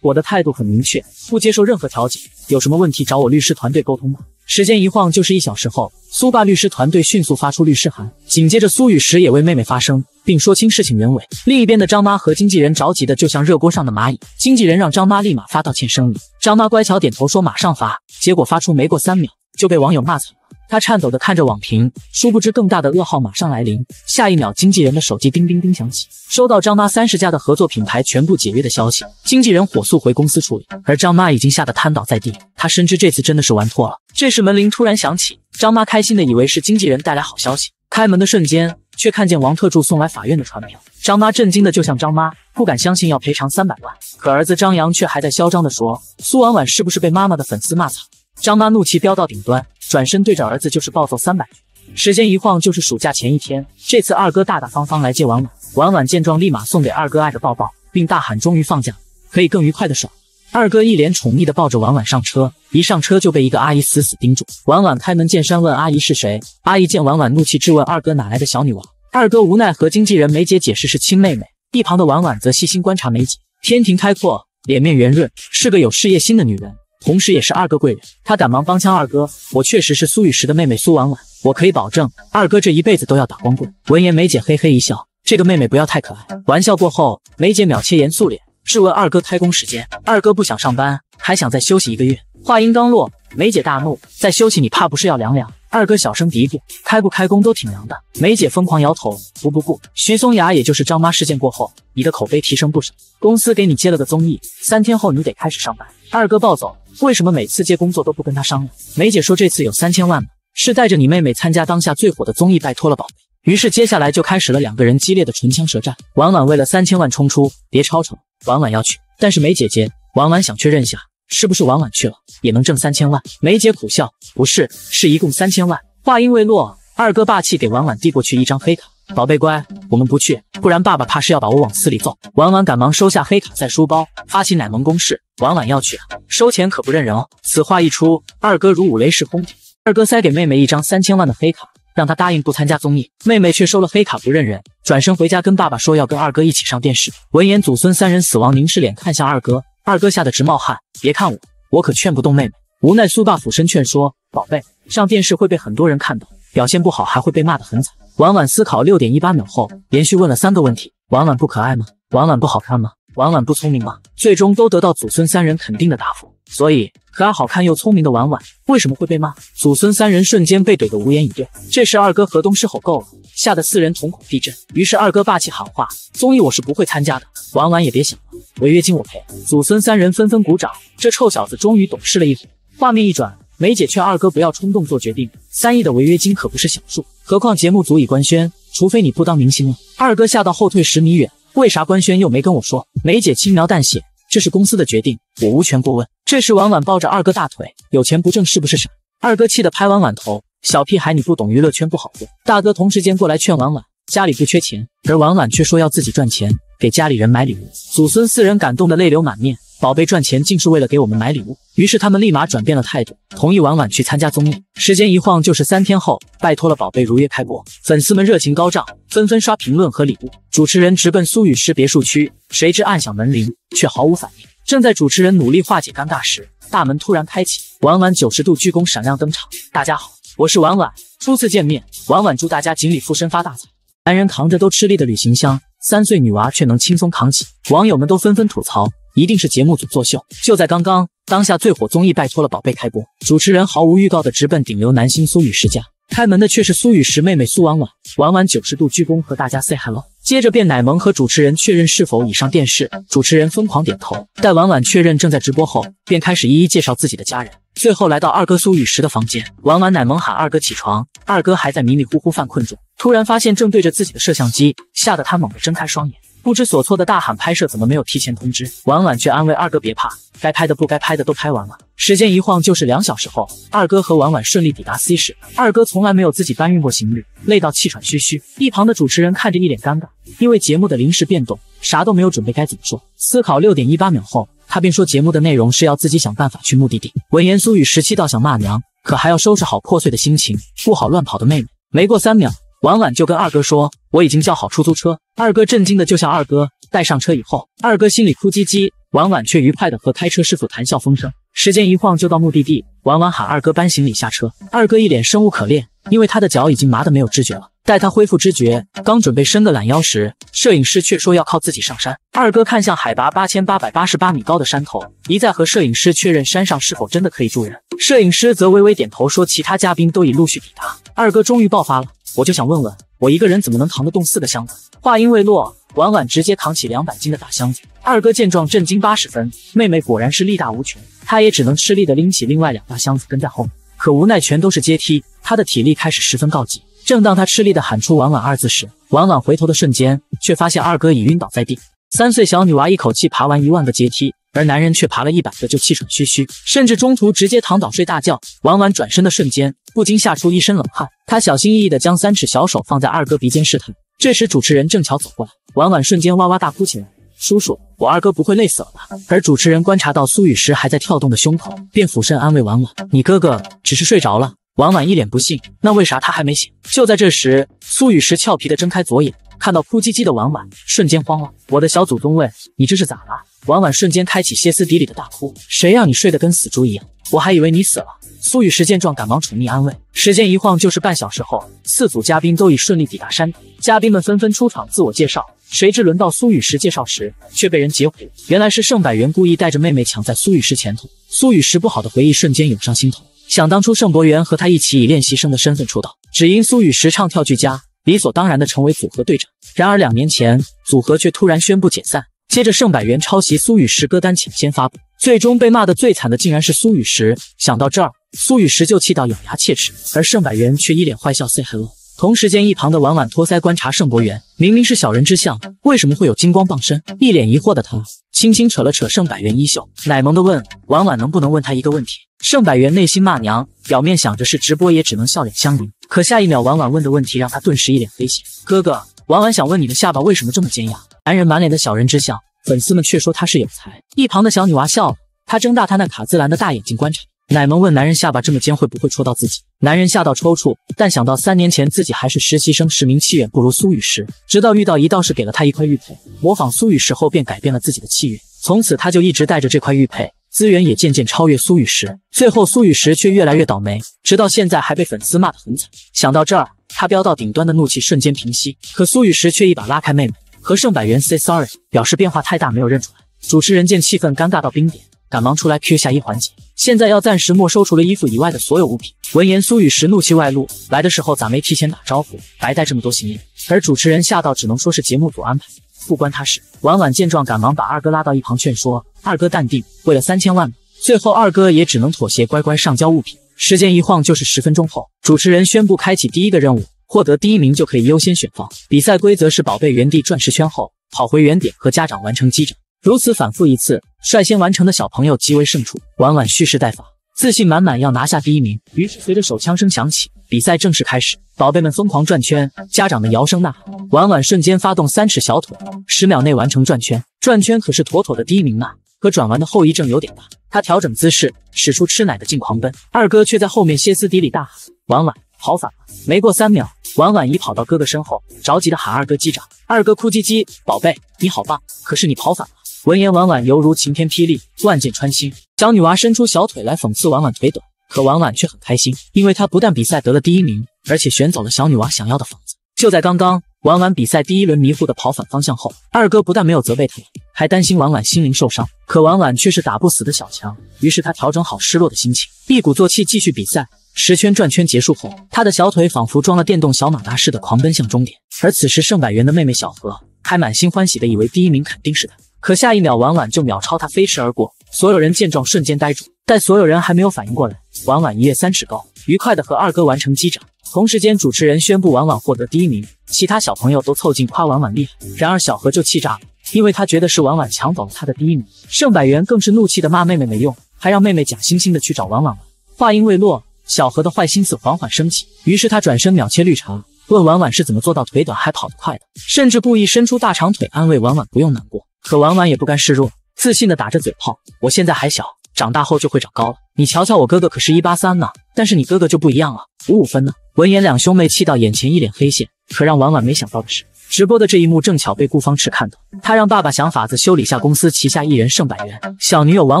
S1: 我的态度很明确，不接受任何调解。有什么问题找我律师团队沟通吧。”时间一晃就是一小时后，苏爸律师团队迅速发出律师函，紧接着苏雨石也为妹妹发声，并说清事情原委。另一边的张妈和经纪人着急的就像热锅上的蚂蚁，经纪人让张妈立马发道歉声明，张妈乖巧点头说马上发，结果发出没过三秒就被网友骂惨。他颤抖地看着网评，殊不知更大的噩耗马上来临。下一秒，经纪人的手机叮叮叮响起，收到张妈三十家的合作品牌全部解约的消息。经纪人火速回公司处理，而张妈已经吓得瘫倒在地。他深知这次真的是玩脱了。这时门铃突然响起，张妈开心的以为是经纪人带来好消息，开门的瞬间却看见王特助送来法院的传票。张妈震惊的就像张妈不敢相信要赔偿三百万，可儿子张扬却还在嚣张的说：“苏婉婉是不是被妈妈的粉丝骂惨？”张妈怒气飙到顶端，转身对着儿子就是暴揍三百句。时间一晃就是暑假前一天。这次二哥大大方方来接婉婉。婉婉见状，立马送给二哥爱的抱抱，并大喊：“终于放假，可以更愉快的爽！”二哥一脸宠溺的抱着婉婉上车，一上车就被一个阿姨死死盯住。婉婉开门见山问阿姨是谁。阿姨见婉婉怒气，质问二哥哪来的小女王。二哥无奈和经纪人梅姐解释是亲妹妹。一旁的婉婉则细心观察梅姐，天庭开阔，脸面圆润，是个有事业心的女人。同时，也是二哥贵人，他赶忙帮腔：“二哥，我确实是苏雨石的妹妹苏婉婉，我可以保证，二哥这一辈子都要打光棍。”闻言，梅姐嘿嘿一笑：“这个妹妹不要太可爱。”玩笑过后，梅姐秒切严肃脸，质问二哥开工时间。二哥不想上班，还想再休息一个月。话音刚落，梅姐大怒：“再休息你怕不是要凉凉？”二哥小声嘀咕：“开不开工都挺凉的。”梅姐疯狂摇头：“不不不，徐松雅，也就是张妈事件过后，你的口碑提升不少，公司给你接了个综艺，三天后你得开始上班。”二哥暴走。为什么每次接工作都不跟他商量？梅姐说这次有三千万，呢，是带着你妹妹参加当下最火的综艺，拜托了，宝贝。于是接下来就开始了两个人激烈的唇枪舌战。婉婉为了三千万冲出，别吵吵，婉婉要去，但是梅姐姐，婉婉想确认下，是不是婉婉去了也能挣三千万？梅姐苦笑，不是，是一共三千万。话音未落，二哥霸气给婉婉递过去一张黑卡。宝贝乖，我们不去，不然爸爸怕是要把我往死里揍。婉婉赶忙收下黑卡在书包，发起奶萌攻势。婉婉要去啊，收钱可不认人哦。此话一出，二哥如五雷石轰顶。二哥塞给妹妹一张三千万的黑卡，让她答应不参加综艺。妹妹却收了黑卡不认人，转身回家跟爸爸说要跟二哥一起上电视。闻言，祖孙三人死亡凝视脸看向二哥，二哥吓得直冒汗。别看我，我可劝不动妹妹。无奈苏爸俯身劝说，宝贝，上电视会被很多人看到，表现不好还会被骂得很惨。婉婉思考六点一八秒后，连续问了三个问题：婉婉不可爱吗？婉婉不好看吗？婉婉不聪明吗？最终都得到祖孙三人肯定的答复。所以，可爱、好看又聪明的婉婉为什么会被骂？祖孙三人瞬间被怼得无言以对。这时，二哥河东狮吼够了，吓得四人瞳孔地震。于是，二哥霸气喊话：“综艺我是不会参加的，婉婉也别想了，违约金我赔。”祖孙三人纷纷鼓掌，这臭小子终于懂事了一回。画面一转。梅姐劝二哥不要冲动做决定，三亿的违约金可不是小数，何况节目组已官宣，除非你不当明星了。二哥吓到后退十米远，为啥官宣又没跟我说？梅姐轻描淡写，这是公司的决定，我无权过问。这时婉婉抱着二哥大腿，有钱不挣是不是傻？二哥气得拍婉婉头，小屁孩你不懂娱乐圈不好混。大哥同时间过来劝婉婉，家里不缺钱，而婉婉却说要自己赚钱给家里人买礼物，祖孙四人感动的泪流满面。宝贝赚钱竟是为了给我们买礼物，于是他们立马转变了态度，同意婉婉去参加综艺。时间一晃就是三天后，拜托了宝贝如约开播，粉丝们热情高涨，纷纷刷评论和礼物。主持人直奔苏雨诗别墅区，谁知按响门铃却毫无反应。正在主持人努力化解尴尬时，大门突然开启，婉婉九十度鞠躬闪亮登场。大家好，我是婉婉，初次见面。婉婉祝大家锦鲤附身发大财。男人扛着都吃力的旅行箱，三岁女娃却能轻松扛起，网友们都纷纷吐槽。一定是节目组作秀。就在刚刚，当下最火综艺《拜托了宝贝》开播，主持人毫无预告的直奔顶流男星苏雨石家，开门的却是苏雨石妹妹苏婉婉。婉婉九十度鞠躬和大家 say hello，接着便奶萌和主持人确认是否已上电视，主持人疯狂点头。待婉婉确认正在直播后，便开始一一介绍自己的家人，最后来到二哥苏雨石的房间。婉婉奶萌喊二哥起床，二哥还在迷迷糊糊犯困中，突然发现正对着自己的摄像机，吓得他猛地睁开双眼。不知所措的大喊：“拍摄怎么没有提前通知？”婉婉却安慰二哥：“别怕，该拍的不该拍的都拍完了。”时间一晃就是两小时后，二哥和婉婉顺利抵达 C 市。二哥从来没有自己搬运过行李，累到气喘吁吁。一旁的主持人看着一脸尴尬，因为节目的临时变动，啥都没有准备，该怎么说？思考六点一八秒后，他便说：“节目的内容是要自己想办法去目的地。”闻言，苏雨十七倒想骂娘，可还要收拾好破碎的心情，不好乱跑的妹妹。没过三秒。婉婉就跟二哥说：“我已经叫好出租车。”二哥震惊的就像二哥带上车以后，二哥心里哭唧唧，婉婉却愉快的和开车师傅谈笑风生。时间一晃就到目的地，婉婉喊二哥搬行李下车，二哥一脸生无可恋，因为他的脚已经麻的没有知觉了。待他恢复知觉，刚准备伸个懒腰时，摄影师却说要靠自己上山。二哥看向海拔八千八百八十八米高的山头，一再和摄影师确认山上是否真的可以住人。摄影师则微微点头说：“其他嘉宾都已陆续抵达。”二哥终于爆发了。我就想问问，我一个人怎么能扛得动四个箱子？话音未落，婉婉直接扛起两百斤的大箱子。二哥见状，震惊八十分，妹妹果然是力大无穷，他也只能吃力的拎起另外两大箱子跟在后面。可无奈全都是阶梯，他的体力开始十分告急。正当他吃力的喊出“婉婉”二字时，婉婉回头的瞬间，却发现二哥已晕倒在地。三岁小女娃一口气爬完一万个阶梯。而男人却爬了一百个就气喘吁吁，甚至中途直接躺倒睡大觉。婉婉转身的瞬间，不禁吓出一身冷汗。她小心翼翼地将三尺小手放在二哥鼻尖试探。这时主持人正巧走过来，婉婉瞬间哇哇大哭起来：“叔叔，我二哥不会累死了吧？”而主持人观察到苏雨石还在跳动的胸口，便俯身安慰婉婉：“你哥哥只是睡着了。”婉婉一脸不信：“那为啥他还没醒？”就在这时，苏雨石俏皮的睁开左眼，看到哭唧唧的婉婉，瞬间慌了：“我的小祖宗，喂，你这是咋了？”婉婉瞬间开启歇斯底里的大哭，谁让你睡得跟死猪一样？我还以为你死了。苏雨石见状，赶忙宠溺安慰。时间一晃就是半小时后，四组嘉宾都已顺利抵达山顶，嘉宾们纷纷出场自我介绍。谁知轮到苏雨石介绍时，却被人截胡，原来是盛柏元故意带着妹妹抢在苏雨石前头。苏雨石不好的回忆瞬间涌上心头，想当初盛柏元和他一起以练习生的身份出道，只因苏雨石唱跳俱佳，理所当然的成为组合队长。然而两年前，组合却突然宣布解散。接着盛百元抄袭苏雨石歌单抢先发布，最终被骂的最惨的竟然是苏雨石。想到这儿，苏雨石就气到咬牙切齿，而盛百元却一脸坏笑，say hello。同时间，一旁的婉婉托腮观察盛博元，明明是小人之相，为什么会有金光傍身？一脸疑惑的他，轻轻扯了扯盛百元衣袖，奶萌的问婉婉：“能不能问他一个问题？”盛百元内心骂娘，表面想着是直播也只能笑脸相迎，可下一秒婉婉问的问题让他顿时一脸黑线。哥哥，婉婉想问你的下巴为什么这么尖呀？男人满脸的小人之相，粉丝们却说他是有才。一旁的小女娃笑了，她睁大她那卡姿兰的大眼睛观察奶萌问男人下巴这么尖会不会戳到自己？男人吓到抽搐，但想到三年前自己还是实习生，实名气远不如苏雨时，直到遇到一道士给了他一块玉佩，模仿苏雨时后便改变了自己的气运，从此他就一直带着这块玉佩，资源也渐渐超越苏雨时。最后苏雨时却越来越倒霉，直到现在还被粉丝骂得很惨。想到这儿，他飙到顶端的怒气瞬间平息。可苏雨时却一把拉开妹妹。和盛百元 say sorry，表示变化太大没有认出来。主持人见气氛尴尬到冰点，赶忙出来 Q 下一环节。现在要暂时没收除了衣服以外的所有物品。闻言，苏雨石怒气外露，来的时候咋没提前打招呼，白带这么多行李？而主持人吓到，只能说是节目组安排，不关他事。婉婉见状，赶忙把二哥拉到一旁劝说，二哥淡定，为了三千万。最后，二哥也只能妥协，乖乖上交物品。时间一晃就是十分钟后，主持人宣布开启第一个任务。获得第一名就可以优先选房。比赛规则是宝贝原地转十圈后跑回原点，和家长完成击掌，如此反复一次，率先完成的小朋友即为胜出。婉婉蓄势待发，自信满满要拿下第一名。于是随着手枪声响起，比赛正式开始，宝贝们疯狂转圈，家长们摇声呐喊。婉婉瞬间发动三尺小腿，十秒内完成转圈，转圈可是妥妥的第一名呐！可转完的后遗症有点大，她调整姿势，使出吃奶的劲狂奔。二哥却在后面歇斯底里大喊：“婉婉，跑反了！”没过三秒。婉婉已跑到哥哥身后，着急的喊：“二哥，击掌！”二哥哭唧唧：“宝贝，你好棒！可是你跑反了。”闻言，婉婉犹如晴天霹雳，万箭穿心。小女娃伸出小腿来讽刺婉婉腿短，可婉婉却很开心，因为她不但比赛得了第一名，而且选走了小女娃想要的房子。就在刚刚，婉婉比赛第一轮迷糊的跑反方向后，二哥不但没有责备她，还担心婉婉心灵受伤。可婉婉却是打不死的小强，于是他调整好失落的心情，一鼓作气继续比赛。十圈转圈结束后，他的小腿仿佛装了电动小马达似的狂奔向终点。而此时盛百元的妹妹小何还满心欢喜的以为第一名肯定是他，可下一秒婉婉就秒超他飞驰而过。所有人见状瞬间呆住。待所有人还没有反应过来，婉婉一跃三尺高，愉快的和二哥完成击掌。同时间，主持人宣布婉婉获得第一名。其他小朋友都凑近夸婉婉厉害，然而小何就气炸了，因为他觉得是婉婉抢走了他的第一名。盛百元更是怒气的骂妹妹没用，还让妹妹假惺惺的去找婉婉。话音未落。小何的坏心思缓缓升起，于是他转身秒切绿茶，问婉婉是怎么做到腿短还跑得快的，甚至故意伸出大长腿安慰婉婉不用难过。可婉婉也不甘示弱，自信的打着嘴炮：“我现在还小，长大后就会长高了。你瞧瞧我哥哥可是一八三呢，但是你哥哥就不一样了，五五分呢。”闻言，两兄妹气到眼前，一脸黑线。可让婉婉没想到的是。直播的这一幕正巧被顾方池看到，他让爸爸想法子修理下公司旗下艺人盛百元。小女友婉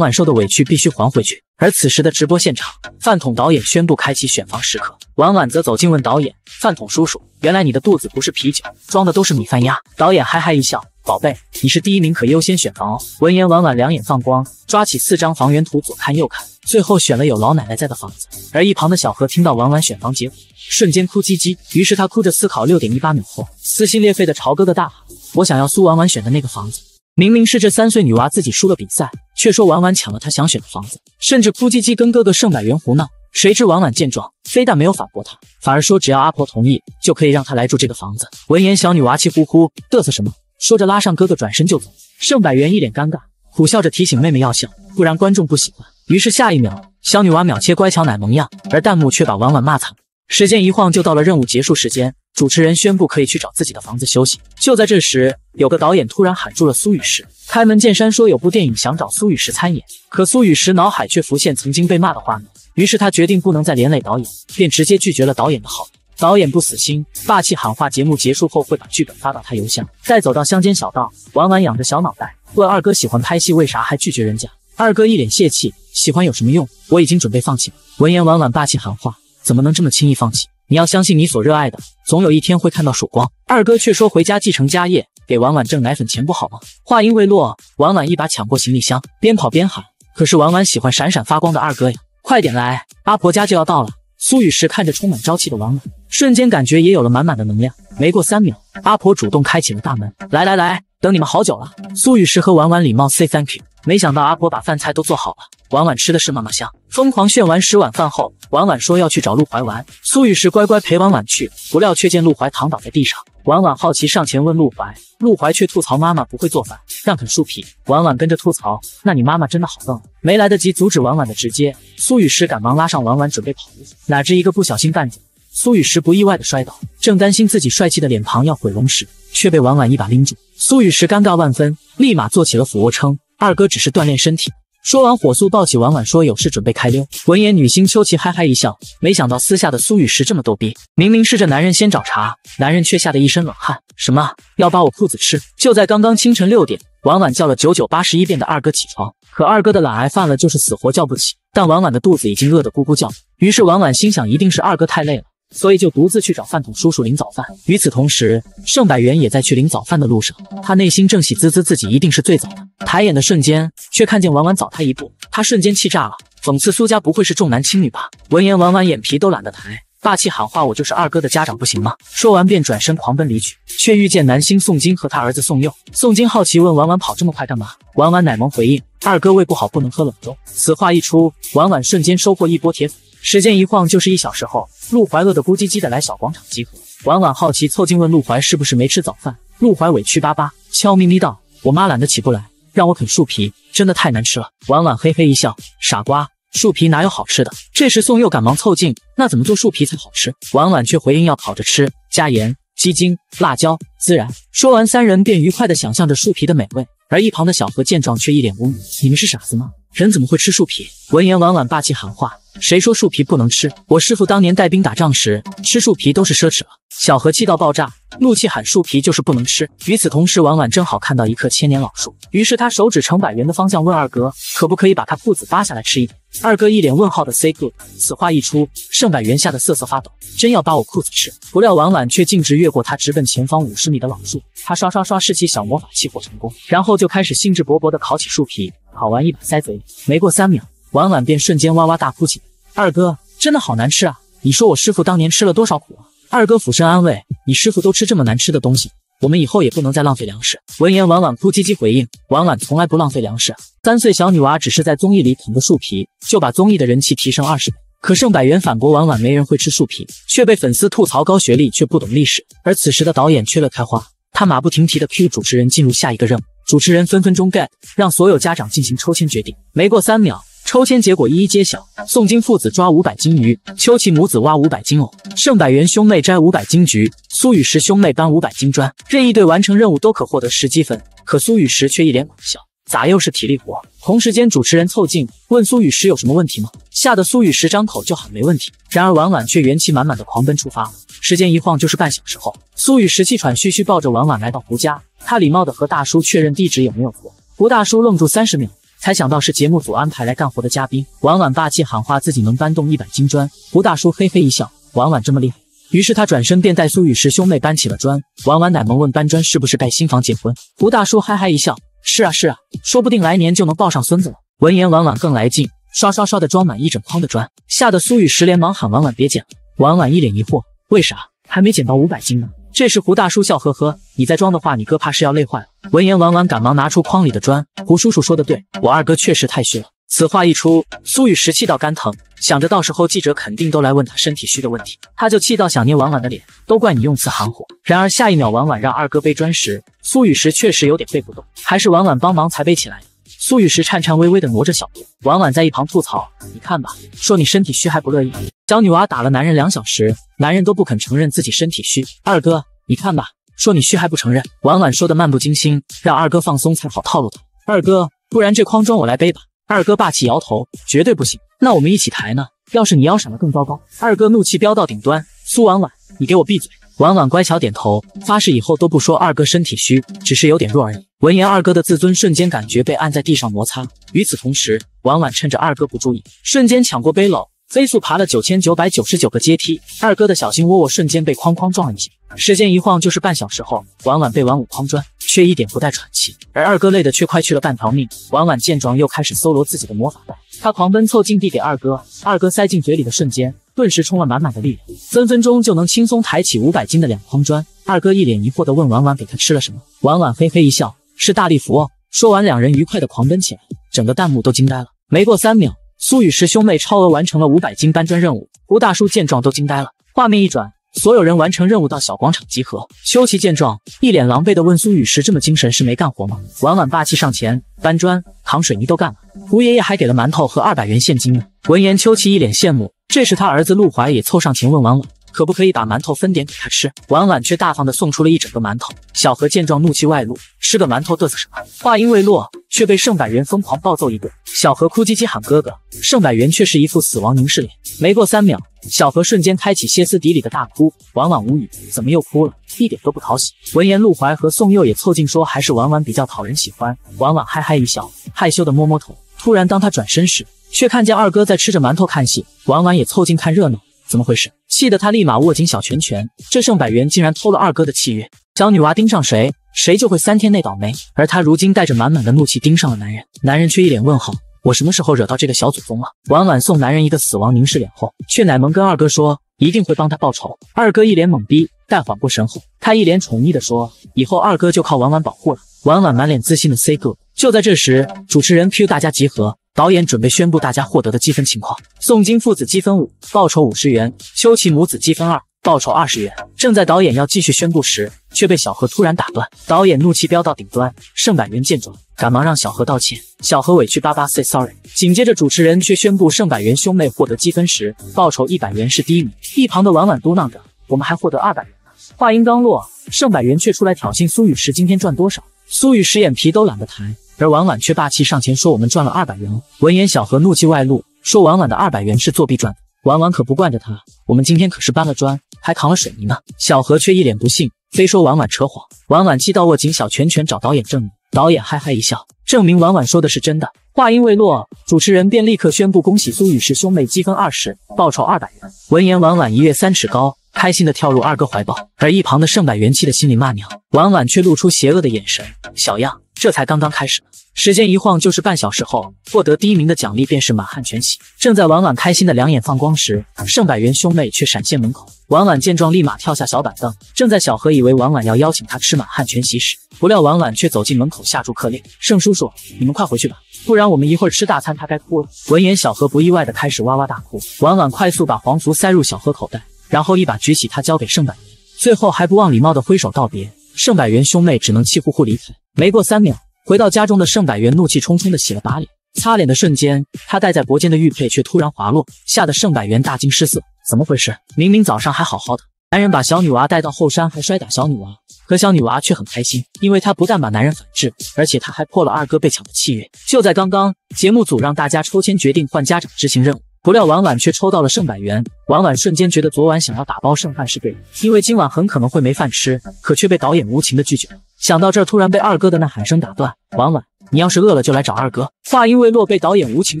S1: 婉受的委屈必须还回去。而此时的直播现场，饭桶导演宣布开启选房时刻，婉婉则走进问导演：“饭桶叔叔，原来你的肚子不是啤酒装的，都是米饭呀！”导演嗨嗨一笑。宝贝，你是第一名，可优先选房哦。闻言，婉婉两眼放光，抓起四张房源图，左看右看，最后选了有老奶奶在的房子。而一旁的小何听到婉婉选房结果，瞬间哭唧唧。于是他哭着思考，六点一八秒后，撕心裂肺的朝哥哥大喊：“我想要苏婉婉选的那个房子！”明明是这三岁女娃自己输了比赛，却说婉婉抢了她想选的房子，甚至哭唧唧跟哥哥盛百元胡闹。谁知婉婉见状，非但没有反驳他，反而说只要阿婆同意，就可以让她来住这个房子。闻言，小女娃气呼呼，嘚瑟什么？说着拉上哥哥转身就走，盛百元一脸尴尬，苦笑着提醒妹妹要笑，不然观众不喜欢。于是下一秒，小女娃秒切乖巧奶萌样，而弹幕却把婉婉骂惨。时间一晃就到了任务结束时间，主持人宣布可以去找自己的房子休息。就在这时，有个导演突然喊住了苏雨石，开门见山说有部电影想找苏雨石参演，可苏雨石脑海却浮现曾经被骂的画面，于是他决定不能再连累导演，便直接拒绝了导演的好。导演不死心，霸气喊话：节目结束后会把剧本发到他邮箱。再走到乡间小道，婉婉仰着小脑袋问二哥：“喜欢拍戏，为啥还拒绝人家？”二哥一脸泄气：“喜欢有什么用？我已经准备放弃了。”闻言，婉婉霸气喊话：“怎么能这么轻易放弃？你要相信你所热爱的，总有一天会看到曙光。”二哥却说：“回家继承家业，给婉婉挣奶粉钱不好吗？”话音未落，婉婉一把抢过行李箱，边跑边喊：“可是婉婉喜欢闪闪发光的二哥呀！快点来，阿婆家就要到了。”苏雨石看着充满朝气的婉婉。瞬间感觉也有了满满的能量。没过三秒，阿婆主动开启了大门。来来来，等你们好久了。苏雨石和婉婉礼貌 say thank you。没想到阿婆把饭菜都做好了，婉婉吃的是嘛嘛香。疯狂炫完十碗饭后，婉婉说要去找陆怀玩。苏雨石乖乖陪婉婉去，不料却见陆怀躺倒在地上。婉婉好奇上前问陆怀，陆怀却吐槽妈妈不会做饭，让啃树皮。婉婉跟着吐槽，那你妈妈真的好笨。没来得及阻止婉婉的直接，苏雨石赶忙拉上婉婉准备跑路，哪知一个不小心绊倒。苏雨石不意外的摔倒，正担心自己帅气的脸庞要毁容时，却被婉婉一把拎住。苏雨石尴尬万分，立马做起了俯卧撑。二哥只是锻炼身体，说完火速抱起婉婉说有事准备开溜。闻言，女星秋琪嗨嗨一笑，没想到私下的苏雨石这么逗逼。明明是这男人先找茬，男人却吓得一身冷汗。什么要扒我裤子吃？就在刚刚清晨六点，婉婉叫了九九八十一遍的二哥起床，可二哥的懒癌犯了，就是死活叫不起。但婉婉的肚子已经饿得咕咕叫，于是婉婉心想，一定是二哥太累了。所以就独自去找饭桶叔叔领早饭。与此同时，盛百元也在去领早饭的路上，他内心正喜滋滋，自己一定是最早的。抬眼的瞬间，却看见婉婉早他一步，他瞬间气炸了，讽刺苏家不会是重男轻女吧？闻言，婉婉眼皮都懒得抬，霸气喊话：“我就是二哥的家长，不行吗？”说完便转身狂奔离去，却遇见男星宋金和他儿子宋佑。宋金好奇问婉婉：“跑这么快干嘛？”婉婉奶萌回应：“二哥胃不好，不能喝冷粥。”此话一出，婉婉瞬间收获一波铁粉。时间一晃就是一小时后，陆怀饿得咕叽叽的来小广场集合。婉婉好奇凑近问陆怀是不是没吃早饭？陆怀委屈巴巴、悄咪咪道：“我妈懒得起不来，让我啃树皮，真的太难吃了。”婉婉嘿嘿一笑：“傻瓜，树皮哪有好吃的？”这时宋佑赶忙凑近：“那怎么做树皮才好吃？”婉婉却回应要烤着吃，加盐、鸡精、辣椒、孜然。说完，三人便愉快地想象着树皮的美味。而一旁的小何见状却一脸无语：“你们是傻子吗？人怎么会吃树皮？”闻言，婉婉霸气喊话：“谁说树皮不能吃？我师父当年带兵打仗时，吃树皮都是奢侈了。”小何气到爆炸，怒气喊：“树皮就是不能吃！”与此同时，婉婉正好看到一棵千年老树，于是他手指成百元的方向问二哥：“可不可以把他裤子扒下来吃一点？”二哥一脸问号的 say good。此话一出，盛百元吓得瑟瑟发抖，真要扒我裤子吃！不料婉婉却径直越过他，直奔前方五十米的老树，他刷刷刷施起小魔法，气火成功，然后就开始兴致勃勃的烤起树皮，烤完一把塞嘴里。没过三秒，婉婉便瞬间哇哇大哭起：“二哥，真的好难吃啊！你说我师傅当年吃了多少苦啊！”二哥俯身安慰：“你师傅都吃这么难吃的东西，我们以后也不能再浪费粮食。”闻言，婉婉哭唧唧回应：“婉婉从来不浪费粮食。三岁小女娃只是在综艺里啃个树皮，就把综艺的人气提升二十倍。可盛百元反驳婉婉，没人会吃树皮，却被粉丝吐槽高学历却不懂历史。而此时的导演缺了开花，他马不停蹄的 Q 主持人进入下一个任务，主持人分分钟 get，让所有家长进行抽签决定。没过三秒。抽签结果一一揭晓，宋金父子抓五百斤鱼，邱琦母子挖五百斤藕，盛百元兄妹摘五百斤橘，苏雨石兄妹搬五百斤砖。任意队完成任务都可获得十积分。可苏雨石却一脸苦笑，咋又是体力活？同时间，主持人凑近问苏雨石有什么问题吗？吓得苏雨石张口就喊没问题。然而婉婉却元气满满的狂奔出发。时间一晃就是半小时后，苏雨石气喘吁吁抱着婉婉来到胡家，他礼貌的和大叔确认地址有没有错。胡大叔愣住三十秒。才想到是节目组安排来干活的嘉宾，婉婉霸气喊话自己能搬动一百斤砖。胡大叔嘿嘿一笑，婉婉这么厉害，于是他转身便带苏雨石兄妹搬起了砖。婉婉奶萌问搬砖是不是盖新房结婚？胡大叔哈哈一笑，是啊是啊，说不定来年就能抱上孙子了。闻言，婉婉更来劲，刷刷刷的装满一整筐的砖，吓得苏雨石连忙喊婉婉别捡了。婉婉一脸疑惑，为啥还没捡到五百斤呢？这时胡大叔笑呵呵，你再装的话，你哥怕是要累坏了。闻言，婉婉赶忙拿出筐里的砖。胡叔叔说的对，我二哥确实太虚了。此话一出，苏雨石气到肝疼，想着到时候记者肯定都来问他身体虚的问题，他就气到想捏婉婉的脸。都怪你用词含糊。然而下一秒，婉婉让二哥背砖时，苏雨石确实有点背不动，还是婉婉帮忙才背起来的。苏雨石颤颤巍巍地挪着小步，婉婉在一旁吐槽：“你看吧，说你身体虚还不乐意。小女娃打了男人两小时，男人都不肯承认自己身体虚。二哥，你看吧。”说你虚还不承认？婉婉说的漫不经心，让二哥放松才好套路他。二哥，不然这筐装我来背吧。二哥霸气摇头，绝对不行。那我们一起抬呢？要是你腰闪了更糟糕。二哥怒气飙到顶端，苏婉婉，你给我闭嘴！婉婉乖巧点头，发誓以后都不说二哥身体虚，只是有点弱而已。闻言，二哥的自尊瞬间感觉被按在地上摩擦。与此同时，婉婉趁着二哥不注意，瞬间抢过背篓。飞速爬了九千九百九十九个阶梯，二哥的小心窝窝瞬间被哐哐撞了一下。时间一晃就是半小时后，婉婉背完五筐砖，却一点不带喘气，而二哥累的却快去了半条命。婉婉见状，又开始搜罗自己的魔法袋，他狂奔凑近递给二哥，二哥塞进嘴里的瞬间，顿时充了满满的力量，分分钟就能轻松抬起五百斤的两筐砖。二哥一脸疑惑地问婉婉给他吃了什么，婉婉嘿嘿一笑，是大力福哦。说完，两人愉快地狂奔起来，整个弹幕都惊呆了。没过三秒。苏雨石兄妹超额完成了五百斤搬砖任务，胡大叔见状都惊呆了。画面一转，所有人完成任务到小广场集合。秋琪见状，一脸狼狈的问苏雨石：“这么精神是没干活吗？”婉婉霸气上前，搬砖、扛水泥都干了。胡爷爷还给了馒头和二百元现金呢。闻言，秋琪一脸羡慕。这时，他儿子陆怀也凑上前问婉婉：“可不可以把馒头分点给他吃？婉婉却大方的送出了一整个馒头。小何见状，怒气外露，吃个馒头嘚瑟什么？话音未落，却被盛百元疯狂暴揍一顿。小何哭唧唧喊哥哥，盛百元却是一副死亡凝视脸。没过三秒，小何瞬间开启歇斯底里的大哭。婉婉无语，怎么又哭了？一点都不讨喜。闻言，陆怀和宋佑也凑近说，还是婉婉比较讨人喜欢。婉婉嗨嗨一笑，害羞的摸摸头。突然，当他转身时，却看见二哥在吃着馒头看戏。婉婉也凑近看热闹。怎么回事？气得他立马握紧小拳拳。这盛百元竟然偷了二哥的契约。小女娃盯上谁，谁就会三天内倒霉。而他如今带着满满的怒气盯上了男人，男人却一脸问号。我什么时候惹到这个小祖宗了？婉婉送男人一个死亡凝视脸后，却奶萌跟二哥说一定会帮他报仇。二哥一脸懵逼，但缓过神后，他一脸宠溺的说以后二哥就靠婉婉保护了。婉婉满脸自信的 C 哥。就在这时，主持人 Q 大家集合。导演准备宣布大家获得的积分情况，宋金父子积分五，报酬五十元；秋琪母子积分二，报酬二十元。正在导演要继续宣布时，却被小何突然打断。导演怒气飙到顶端，盛百元见状，赶忙让小何道歉。小何委屈巴巴 say sorry。紧接着，主持人却宣布盛百元兄妹获得积分时，报酬一百元是第一名。一旁的婉婉嘟囔着：“我们还获得二百元。”呢。”话音刚落，盛百元却出来挑衅苏雨石：“今天赚多少？”苏雨石眼皮都懒得抬。而婉婉却霸气上前说：“我们赚了二百元。”闻言，小何怒气外露，说：“婉婉的二百元是作弊赚的。”婉婉可不惯着他，我们今天可是搬了砖，还扛了水泥呢。小何却一脸不信，非说婉婉扯谎。婉婉气到握紧小拳拳找导演证明，导演嘿嘿一笑，证明婉婉说的是真的。话音未落，主持人便立刻宣布：“恭喜苏雨氏兄妹积分二十，报酬二百元。”闻言，婉婉一跃三尺高，开心的跳入二哥怀抱。而一旁的盛百元气的心里骂娘，婉婉却露出邪恶的眼神：“小样。”这才刚刚开始，时间一晃就是半小时后，获得第一名的奖励便是满汉全席。正在婉婉开心的两眼放光时，盛百元兄妹却闪现门口。婉婉见状，立马跳下小板凳。正在小何以为婉婉要邀请他吃满汉全席时，不料婉婉却走进门口下住客令：“盛叔叔，你们快回去吧，不然我们一会儿吃大餐，他该哭了。”闻言，小何不意外的开始哇哇大哭。婉婉快速把黄符塞入小何口袋，然后一把举起他交给盛百元，最后还不忘礼貌的挥手道别。盛百元兄妹只能气呼呼离开。没过三秒，回到家中的盛百元怒气冲冲地洗了把脸，擦脸的瞬间，他戴在脖间的玉佩却突然滑落，吓得盛百元大惊失色。怎么回事？明明早上还好好的，男人把小女娃带到后山还摔打小女娃，可小女娃却很开心，因为她不但把男人反制，而且她还破了二哥被抢的契约。就在刚刚，节目组让大家抽签决定换家长执行任务，不料婉婉却抽到了盛百元。婉婉瞬间觉得昨晚想要打包剩饭是对的，因为今晚很可能会没饭吃，可却被导演无情地拒绝。想到这儿，突然被二哥的呐喊声打断。婉婉，你要是饿了就来找二哥。话音未落，被导演无情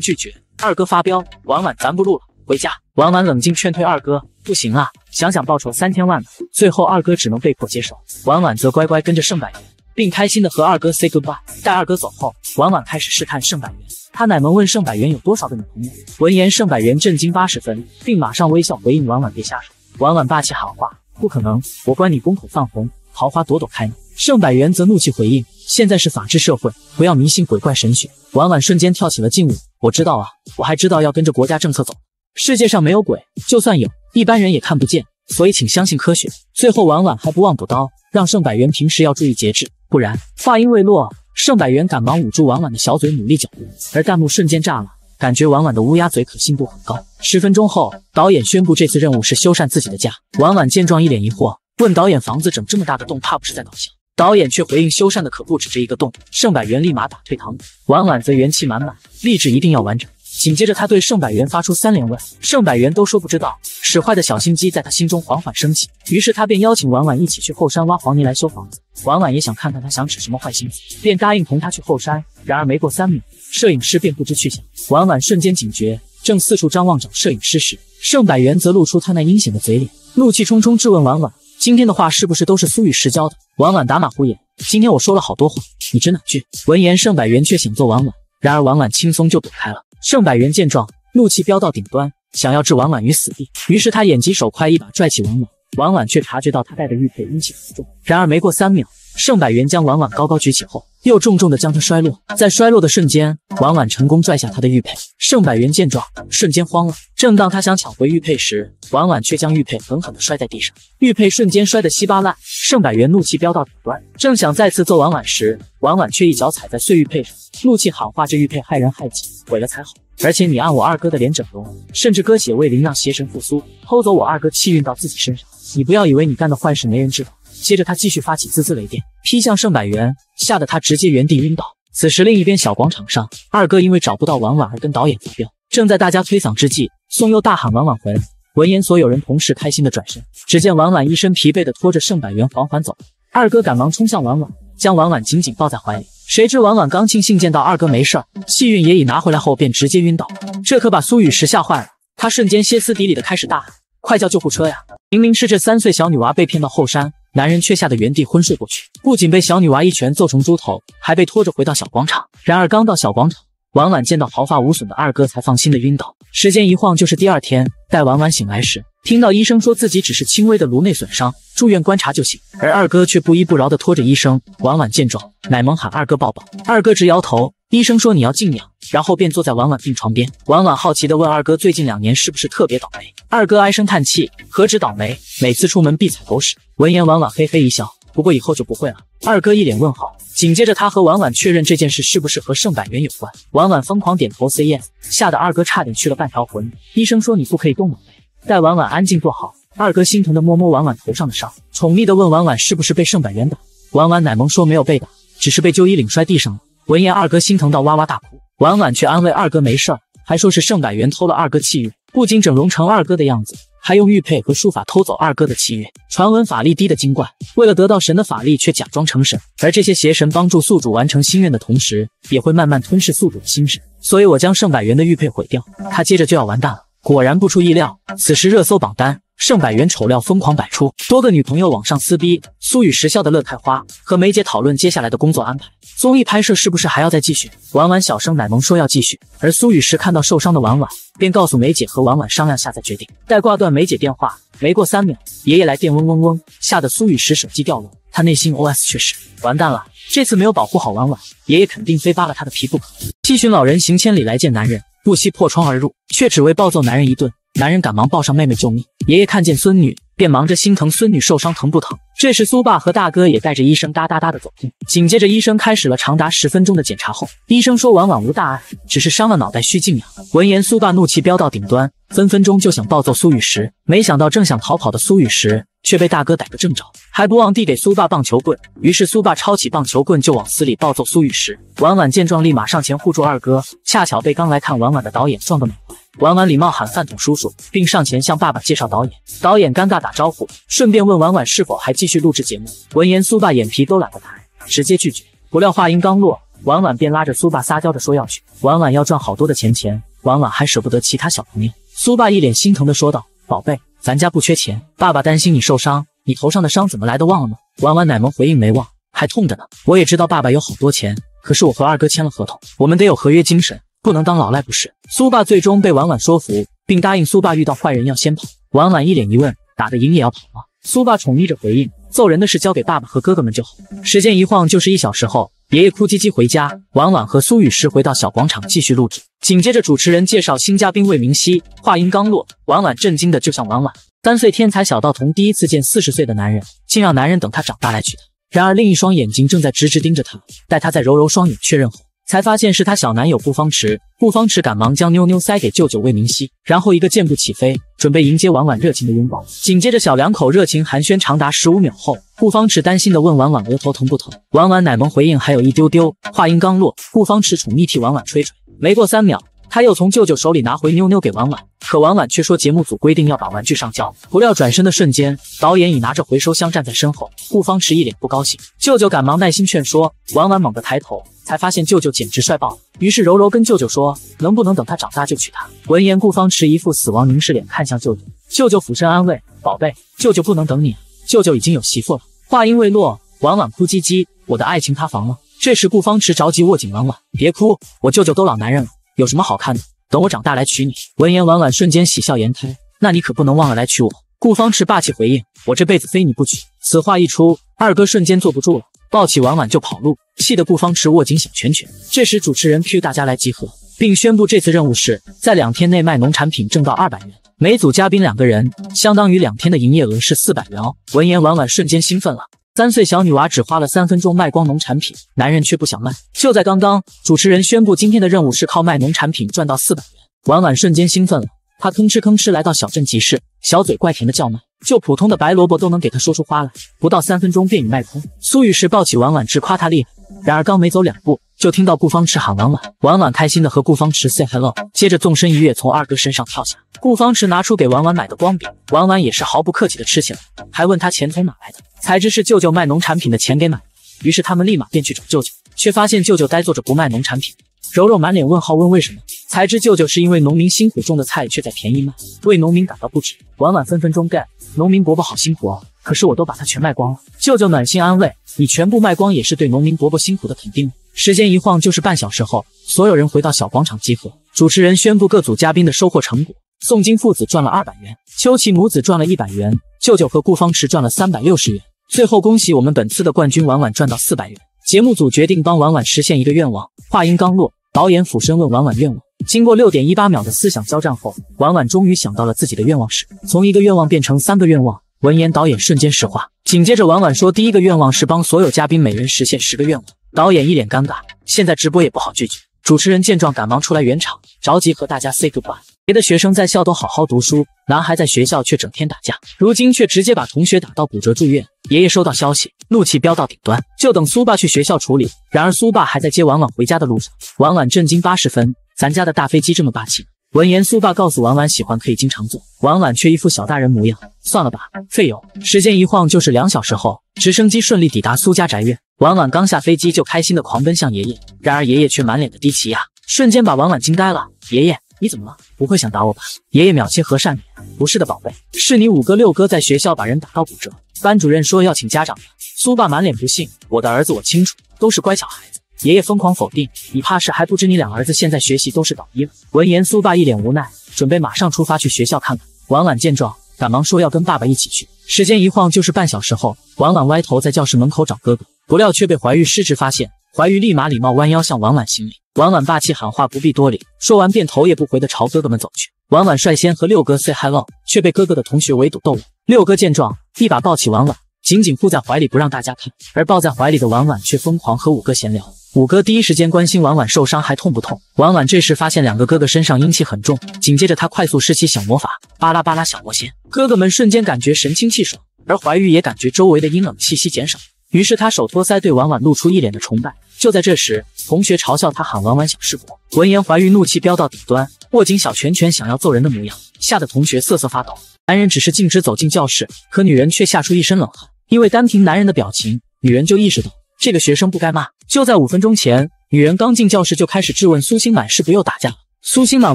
S1: 拒绝。二哥发飙，婉婉咱不录了，回家。婉婉冷静劝退二哥，不行啊，想想报酬三千万呢。最后二哥只能被迫接受，婉婉则乖乖跟着盛百元，并开心的和二哥 say goodbye。待二哥走后，婉婉开始试探盛百元，他奶萌问盛百元有多少个女朋友。闻言，盛百元震惊八十分，并马上微笑回应婉婉别下手。婉婉霸气喊话，不可能，我观你公口泛红，桃花朵朵开呢。盛百元则怒气回应：“现在是法治社会，不要迷信鬼怪神学。”婉婉瞬间跳起了劲舞。我知道啊，我还知道要跟着国家政策走。世界上没有鬼，就算有，一般人也看不见。所以请相信科学。最后，婉婉还不忘补刀，让盛百元平时要注意节制，不然……话音未落，盛百元赶忙捂住婉婉的小嘴，努力狡辩。而弹幕瞬间炸了，感觉婉婉的乌鸦嘴可信度很高。十分钟后，导演宣布这次任务是修缮自己的家。婉婉见状，一脸疑惑，问 导演：“房子整这么大的洞，怕不是在搞笑？”导演却回应：“修缮的可不止这一个洞。”盛百元立马打退堂鼓，婉婉则元气满满，立志一定要完整。紧接着，他对盛百元发出三连问，盛百元都说不知道。使坏的小心机在他心中缓缓升起，于是他便邀请婉婉一起去后山挖黄泥来修房子。婉婉也想看看他想指什么坏心思，便答应同他去后山。然而没过三秒，摄影师便不知去向，婉婉瞬间警觉，正四处张望找摄影师时，盛百元则露出他那阴险的嘴脸，怒气冲冲质问婉婉。今天的话是不是都是苏雨石教的？婉婉打马虎眼。今天我说了好多话，你指哪句？闻言，盛百元却想揍婉婉，然而婉婉轻松就躲开了。盛百元见状，怒气飙到顶端，想要置婉婉于死地。于是他眼疾手快，一把拽起婉婉。婉婉却察觉到他带的玉佩阴气很重。然而没过三秒，盛百元将婉婉高高举起后。又重重地将他摔落，在摔落的瞬间，婉婉成功拽下他的玉佩。盛百元见状，瞬间慌了。正当他想抢回玉佩时，婉婉却将玉佩狠狠地摔在地上，玉佩瞬间摔得稀巴烂。盛百元怒气飙到顶端，正想再次揍婉婉时，婉婉却一脚踩在碎玉佩上，怒气喊话：“这玉佩害人害己，毁了才好。而且你按我二哥的脸整容，甚至割血喂灵，让邪神复苏，偷走我二哥气运到自己身上。你不要以为你干的坏事没人知道。”接着他继续发起滋滋雷电劈向盛百元，吓得他直接原地晕倒。此时另一边小广场上，二哥因为找不到婉婉而跟导演发飙。正在大家催搡之际，宋佑大喊：“婉婉回来！”闻言，所有人同时开心的转身。只见婉婉一身疲惫的拖着盛百元缓缓走，二哥赶忙冲向婉婉，将婉婉紧紧抱在怀里。谁知婉婉刚庆幸见到二哥没事，气运也已拿回来后，便直接晕倒。这可把苏雨石吓坏了，他瞬间歇斯底里的开始大喊：“快叫救护车呀！”明明是这三岁小女娃被骗到后山。男人却吓得原地昏睡过去，不仅被小女娃一拳揍成猪头，还被拖着回到小广场。然而刚到小广场，婉婉见到毫发无损的二哥，才放心的晕倒。时间一晃就是第二天，待婉婉醒来时，听到医生说自己只是轻微的颅内损伤，住院观察就行。而二哥却不依不饶的拖着医生。婉婉见状，奶萌喊二哥抱抱，二哥直摇头。医生说你要静养，然后便坐在婉婉病床边。婉婉好奇地问二哥：“最近两年是不是特别倒霉？”二哥唉声叹气：“何止倒霉，每次出门必踩狗屎。”闻言，婉婉嘿嘿一笑：“不过以后就不会了。”二哥一脸问号，紧接着他和婉婉确认这件事是不是和盛百元有关。婉婉疯狂点头，yes，s a y 吓得二哥差点去了半条魂。医生说你不可以动脑袋，待婉婉安静坐好。二哥心疼地摸摸婉婉头上的伤，宠溺地问婉婉：“是不是被盛百元打？”婉婉奶萌说：“没有被打，只是被旧衣领摔地上了。”闻言，二哥心疼到哇哇大哭，婉婉却安慰二哥没事儿，还说是盛百元偷了二哥气运，不仅整容成二哥的样子，还用玉佩和术法偷走二哥的气运。传闻法力低的精怪，为了得到神的法力，却假装成神，而这些邪神帮助宿主完成心愿的同时，也会慢慢吞噬宿主的心神。所以我将盛百元的玉佩毁掉，他接着就要完蛋了。果然不出意料，此时热搜榜单。剩百元丑料疯狂摆出，多个女朋友网上撕逼。苏雨石笑得乐开花，和梅姐讨论接下来的工作安排。综艺拍摄是不是还要再继续？婉婉小声奶萌说要继续，而苏雨石看到受伤的婉婉，便告诉梅姐和婉婉商量下再决定。待挂断梅姐电话，没过三秒，爷爷来电，嗡嗡嗡，吓得苏雨石手机掉落。他内心 OS 却是：完蛋了，这次没有保护好婉婉，爷爷肯定非扒了他的皮不可。七旬老人行千里来见男人，不惜破窗而入，却只为暴揍男人一顿。男人赶忙抱上妹妹救命，爷爷看见孙女便忙着心疼孙女受伤疼不疼。这时苏爸和大哥也带着医生哒哒哒的走近。紧接着医生开始了长达十分钟的检查后，医生说婉婉无大碍，只是伤了脑袋需静养。闻言苏爸怒气飙到顶端，分分钟就想暴揍苏雨石，没想到正想逃跑的苏雨石却被大哥逮个正着，还不忘递给苏爸棒球棍。于是苏爸抄起棒球棍就往死里暴揍苏雨石。婉婉见状立马上前护住二哥，恰巧被刚来看婉婉的导演撞个脸。婉婉礼貌喊饭桶叔叔，并上前向爸爸介绍导演。导演尴尬打招呼，顺便问婉婉是否还继续录制节目。闻言，苏爸眼皮都懒得抬，直接拒绝。不料话音刚落，婉婉便拉着苏爸撒娇着说要去。婉婉要赚好多的钱钱，婉婉还舍不得其他小朋友。苏爸一脸心疼的说道：“宝贝，咱家不缺钱，爸爸担心你受伤，你头上的伤怎么来的忘了吗？”婉婉奶萌回应没忘，还痛着呢。我也知道爸爸有好多钱，可是我和二哥签了合同，我们得有合约精神。不能当老赖不是？苏爸最终被婉婉说服，并答应苏爸遇到坏人要先跑。婉婉一脸疑问：打得赢也要跑吗？苏爸宠溺着回应：揍人的事交给爸爸和哥哥们就好。时间一晃就是一小时后，爷爷哭唧唧回家。婉婉和苏雨石回到小广场继续录制。紧接着，主持人介绍新嘉宾魏明熙。话音刚落，婉婉震惊的就像婉婉三岁天才小道童第一次见四十岁的男人，竟让男人等他长大来娶她。然而另一双眼睛正在直直盯着他。待他在揉揉双眼确认后。才发现是他小男友顾方池，顾方池赶忙将妞妞塞给舅舅魏明熙，然后一个箭步起飞，准备迎接婉婉热情的拥抱。紧接着，小两口热情寒暄长达十五秒后，顾方池担心的问婉婉额头疼不疼，婉婉奶萌回应还有一丢丢。话音刚落，顾方池宠溺替婉婉吹吹，没过三秒，他又从舅舅手里拿回妞妞给婉婉，可婉婉却说节目组规定要把玩具上交。不料转身的瞬间，导演已拿着回收箱站在身后，顾方池一脸不高兴，舅舅赶忙耐心劝说，婉婉猛地抬头。才发现舅舅简直帅爆，了。于是柔柔跟舅舅说：“能不能等他长大就娶她？”闻言，顾方池一副死亡凝视脸看向舅舅，舅舅俯身安慰：“宝贝，舅舅不能等你，舅舅已经有媳妇了。”话音未落，婉婉哭唧唧：“我的爱情塌房了。”这时，顾方池着急握紧婉婉：“别哭，我舅舅都老男人了，有什么好看的？等我长大来娶你。”闻言，婉婉瞬间喜笑颜开：“那你可不能忘了来娶我。”顾方池霸气回应：“我这辈子非你不娶。”此话一出，二哥瞬间坐不住了，抱起婉婉就跑路。气的顾方池握紧小拳拳。这时主持人 Q 大家来集合，并宣布这次任务是在两天内卖农产品挣到二百元，每组嘉宾两个人，相当于两天的营业额是四百元哦。闻言，婉婉瞬间兴奋了。三岁小女娃只花了三分钟卖光农产品，男人却不想卖。就在刚刚，主持人宣布今天的任务是靠卖农产品赚到四百元，婉婉瞬间兴奋了。她吭哧吭哧来到小镇集市，小嘴怪甜的叫卖，就普通的白萝卜都能给她说出花来。不到三分钟便已卖空。苏雨石抱起婉婉，直夸她厉害。然而刚没走两步，就听到顾方池喊婉婉，婉婉开心的和顾方池 say hello，接着纵身一跃从二哥身上跳下。顾方池拿出给婉婉买的光饼，婉婉也是毫不客气的吃起来，还问他钱从哪来的，才知是舅舅卖农产品的钱给买的。于是他们立马便去找舅舅，却发现舅舅呆坐着不卖农产品。柔柔满脸问号问为什么，才知舅舅是因为农民辛苦种的菜却在便宜卖，为农民感到不值。婉婉分分钟 get 农民伯伯好辛苦哦。可是我都把它全卖光了。舅舅暖心安慰：“你全部卖光也是对农民伯伯辛苦的肯定。”时间一晃就是半小时后，所有人回到小广场集合。主持人宣布各组嘉宾的收获成果：宋金父子赚了二百元，秋琪母子赚了一百元，舅舅和顾方池赚了三百六十元。最后，恭喜我们本次的冠军婉婉赚到四百元。节目组决定帮婉婉实现一个愿望。话音刚落，导演俯身问婉婉愿望。经过六点一八秒的思想交战后，婉婉终于想到了自己的愿望是：从一个愿望变成三个愿望。闻言，导演瞬间石化。紧接着，婉婉说：“第一个愿望是帮所有嘉宾每人实现十个愿望。”导演一脸尴尬，现在直播也不好拒绝。主持人见状，赶忙出来圆场，着急和大家 say goodbye。别的学生在校都好好读书，男孩在学校却整天打架，如今却直接把同学打到骨折住院。爷爷收到消息，怒气飙到顶端，就等苏爸去学校处理。然而，苏爸还在接婉婉回家的路上。婉婉震惊：八十分，咱家的大飞机这么霸气！闻言，苏爸告诉婉婉，喜欢可以经常做。婉婉却一副小大人模样，算了吧，费油。时间一晃就是两小时后，直升机顺利抵达苏家宅院。婉婉刚下飞机就开心的狂奔向爷爷，然而爷爷却满脸的低气压，瞬间把婉婉惊呆了。爷爷，你怎么了？不会想打我吧？爷爷秒切和善脸，不是的宝贝，是你五哥六哥在学校把人打到骨折，班主任说要请家长。苏爸满脸不信，我的儿子我清楚，都是乖小孩。爷爷疯狂否定，你怕是还不知你两儿子现在学习都是倒一了。闻言，苏爸一脸无奈，准备马上出发去学校看看。婉婉见状，赶忙说要跟爸爸一起去。时间一晃就是半小时后，婉婉歪头在教室门口找哥哥，不料却被怀玉失职发现。怀玉立马礼貌弯腰向婉婉行礼，婉婉霸气喊话不必多礼。说完便头也不回的朝哥哥们走去。婉婉率先和六哥 say hello，却被哥哥的同学围堵逗乐。六哥见状，一把抱起婉婉，紧紧护在怀里不让大家看。而抱在怀里的婉婉却疯狂和五哥闲聊。五哥第一时间关心婉婉受伤还痛不痛。婉婉这时发现两个哥哥身上阴气很重，紧接着他快速施起小魔法，巴拉巴拉小魔仙，哥哥们瞬间感觉神清气爽，而怀玉也感觉周围的阴冷气息减少。于是他手托腮，对婉婉露出一脸的崇拜。就在这时，同学嘲笑他喊婉婉小师伯。闻言，怀玉怒气飙到顶端，握紧小拳拳，想要揍人的模样，吓得同学瑟瑟发抖。男人只是径直走进教室，可女人却吓出一身冷汗，因为单凭男人的表情，女人就意识到。这个学生不该骂。就在五分钟前，女人刚进教室就开始质问苏心满是不是又打架了。苏心满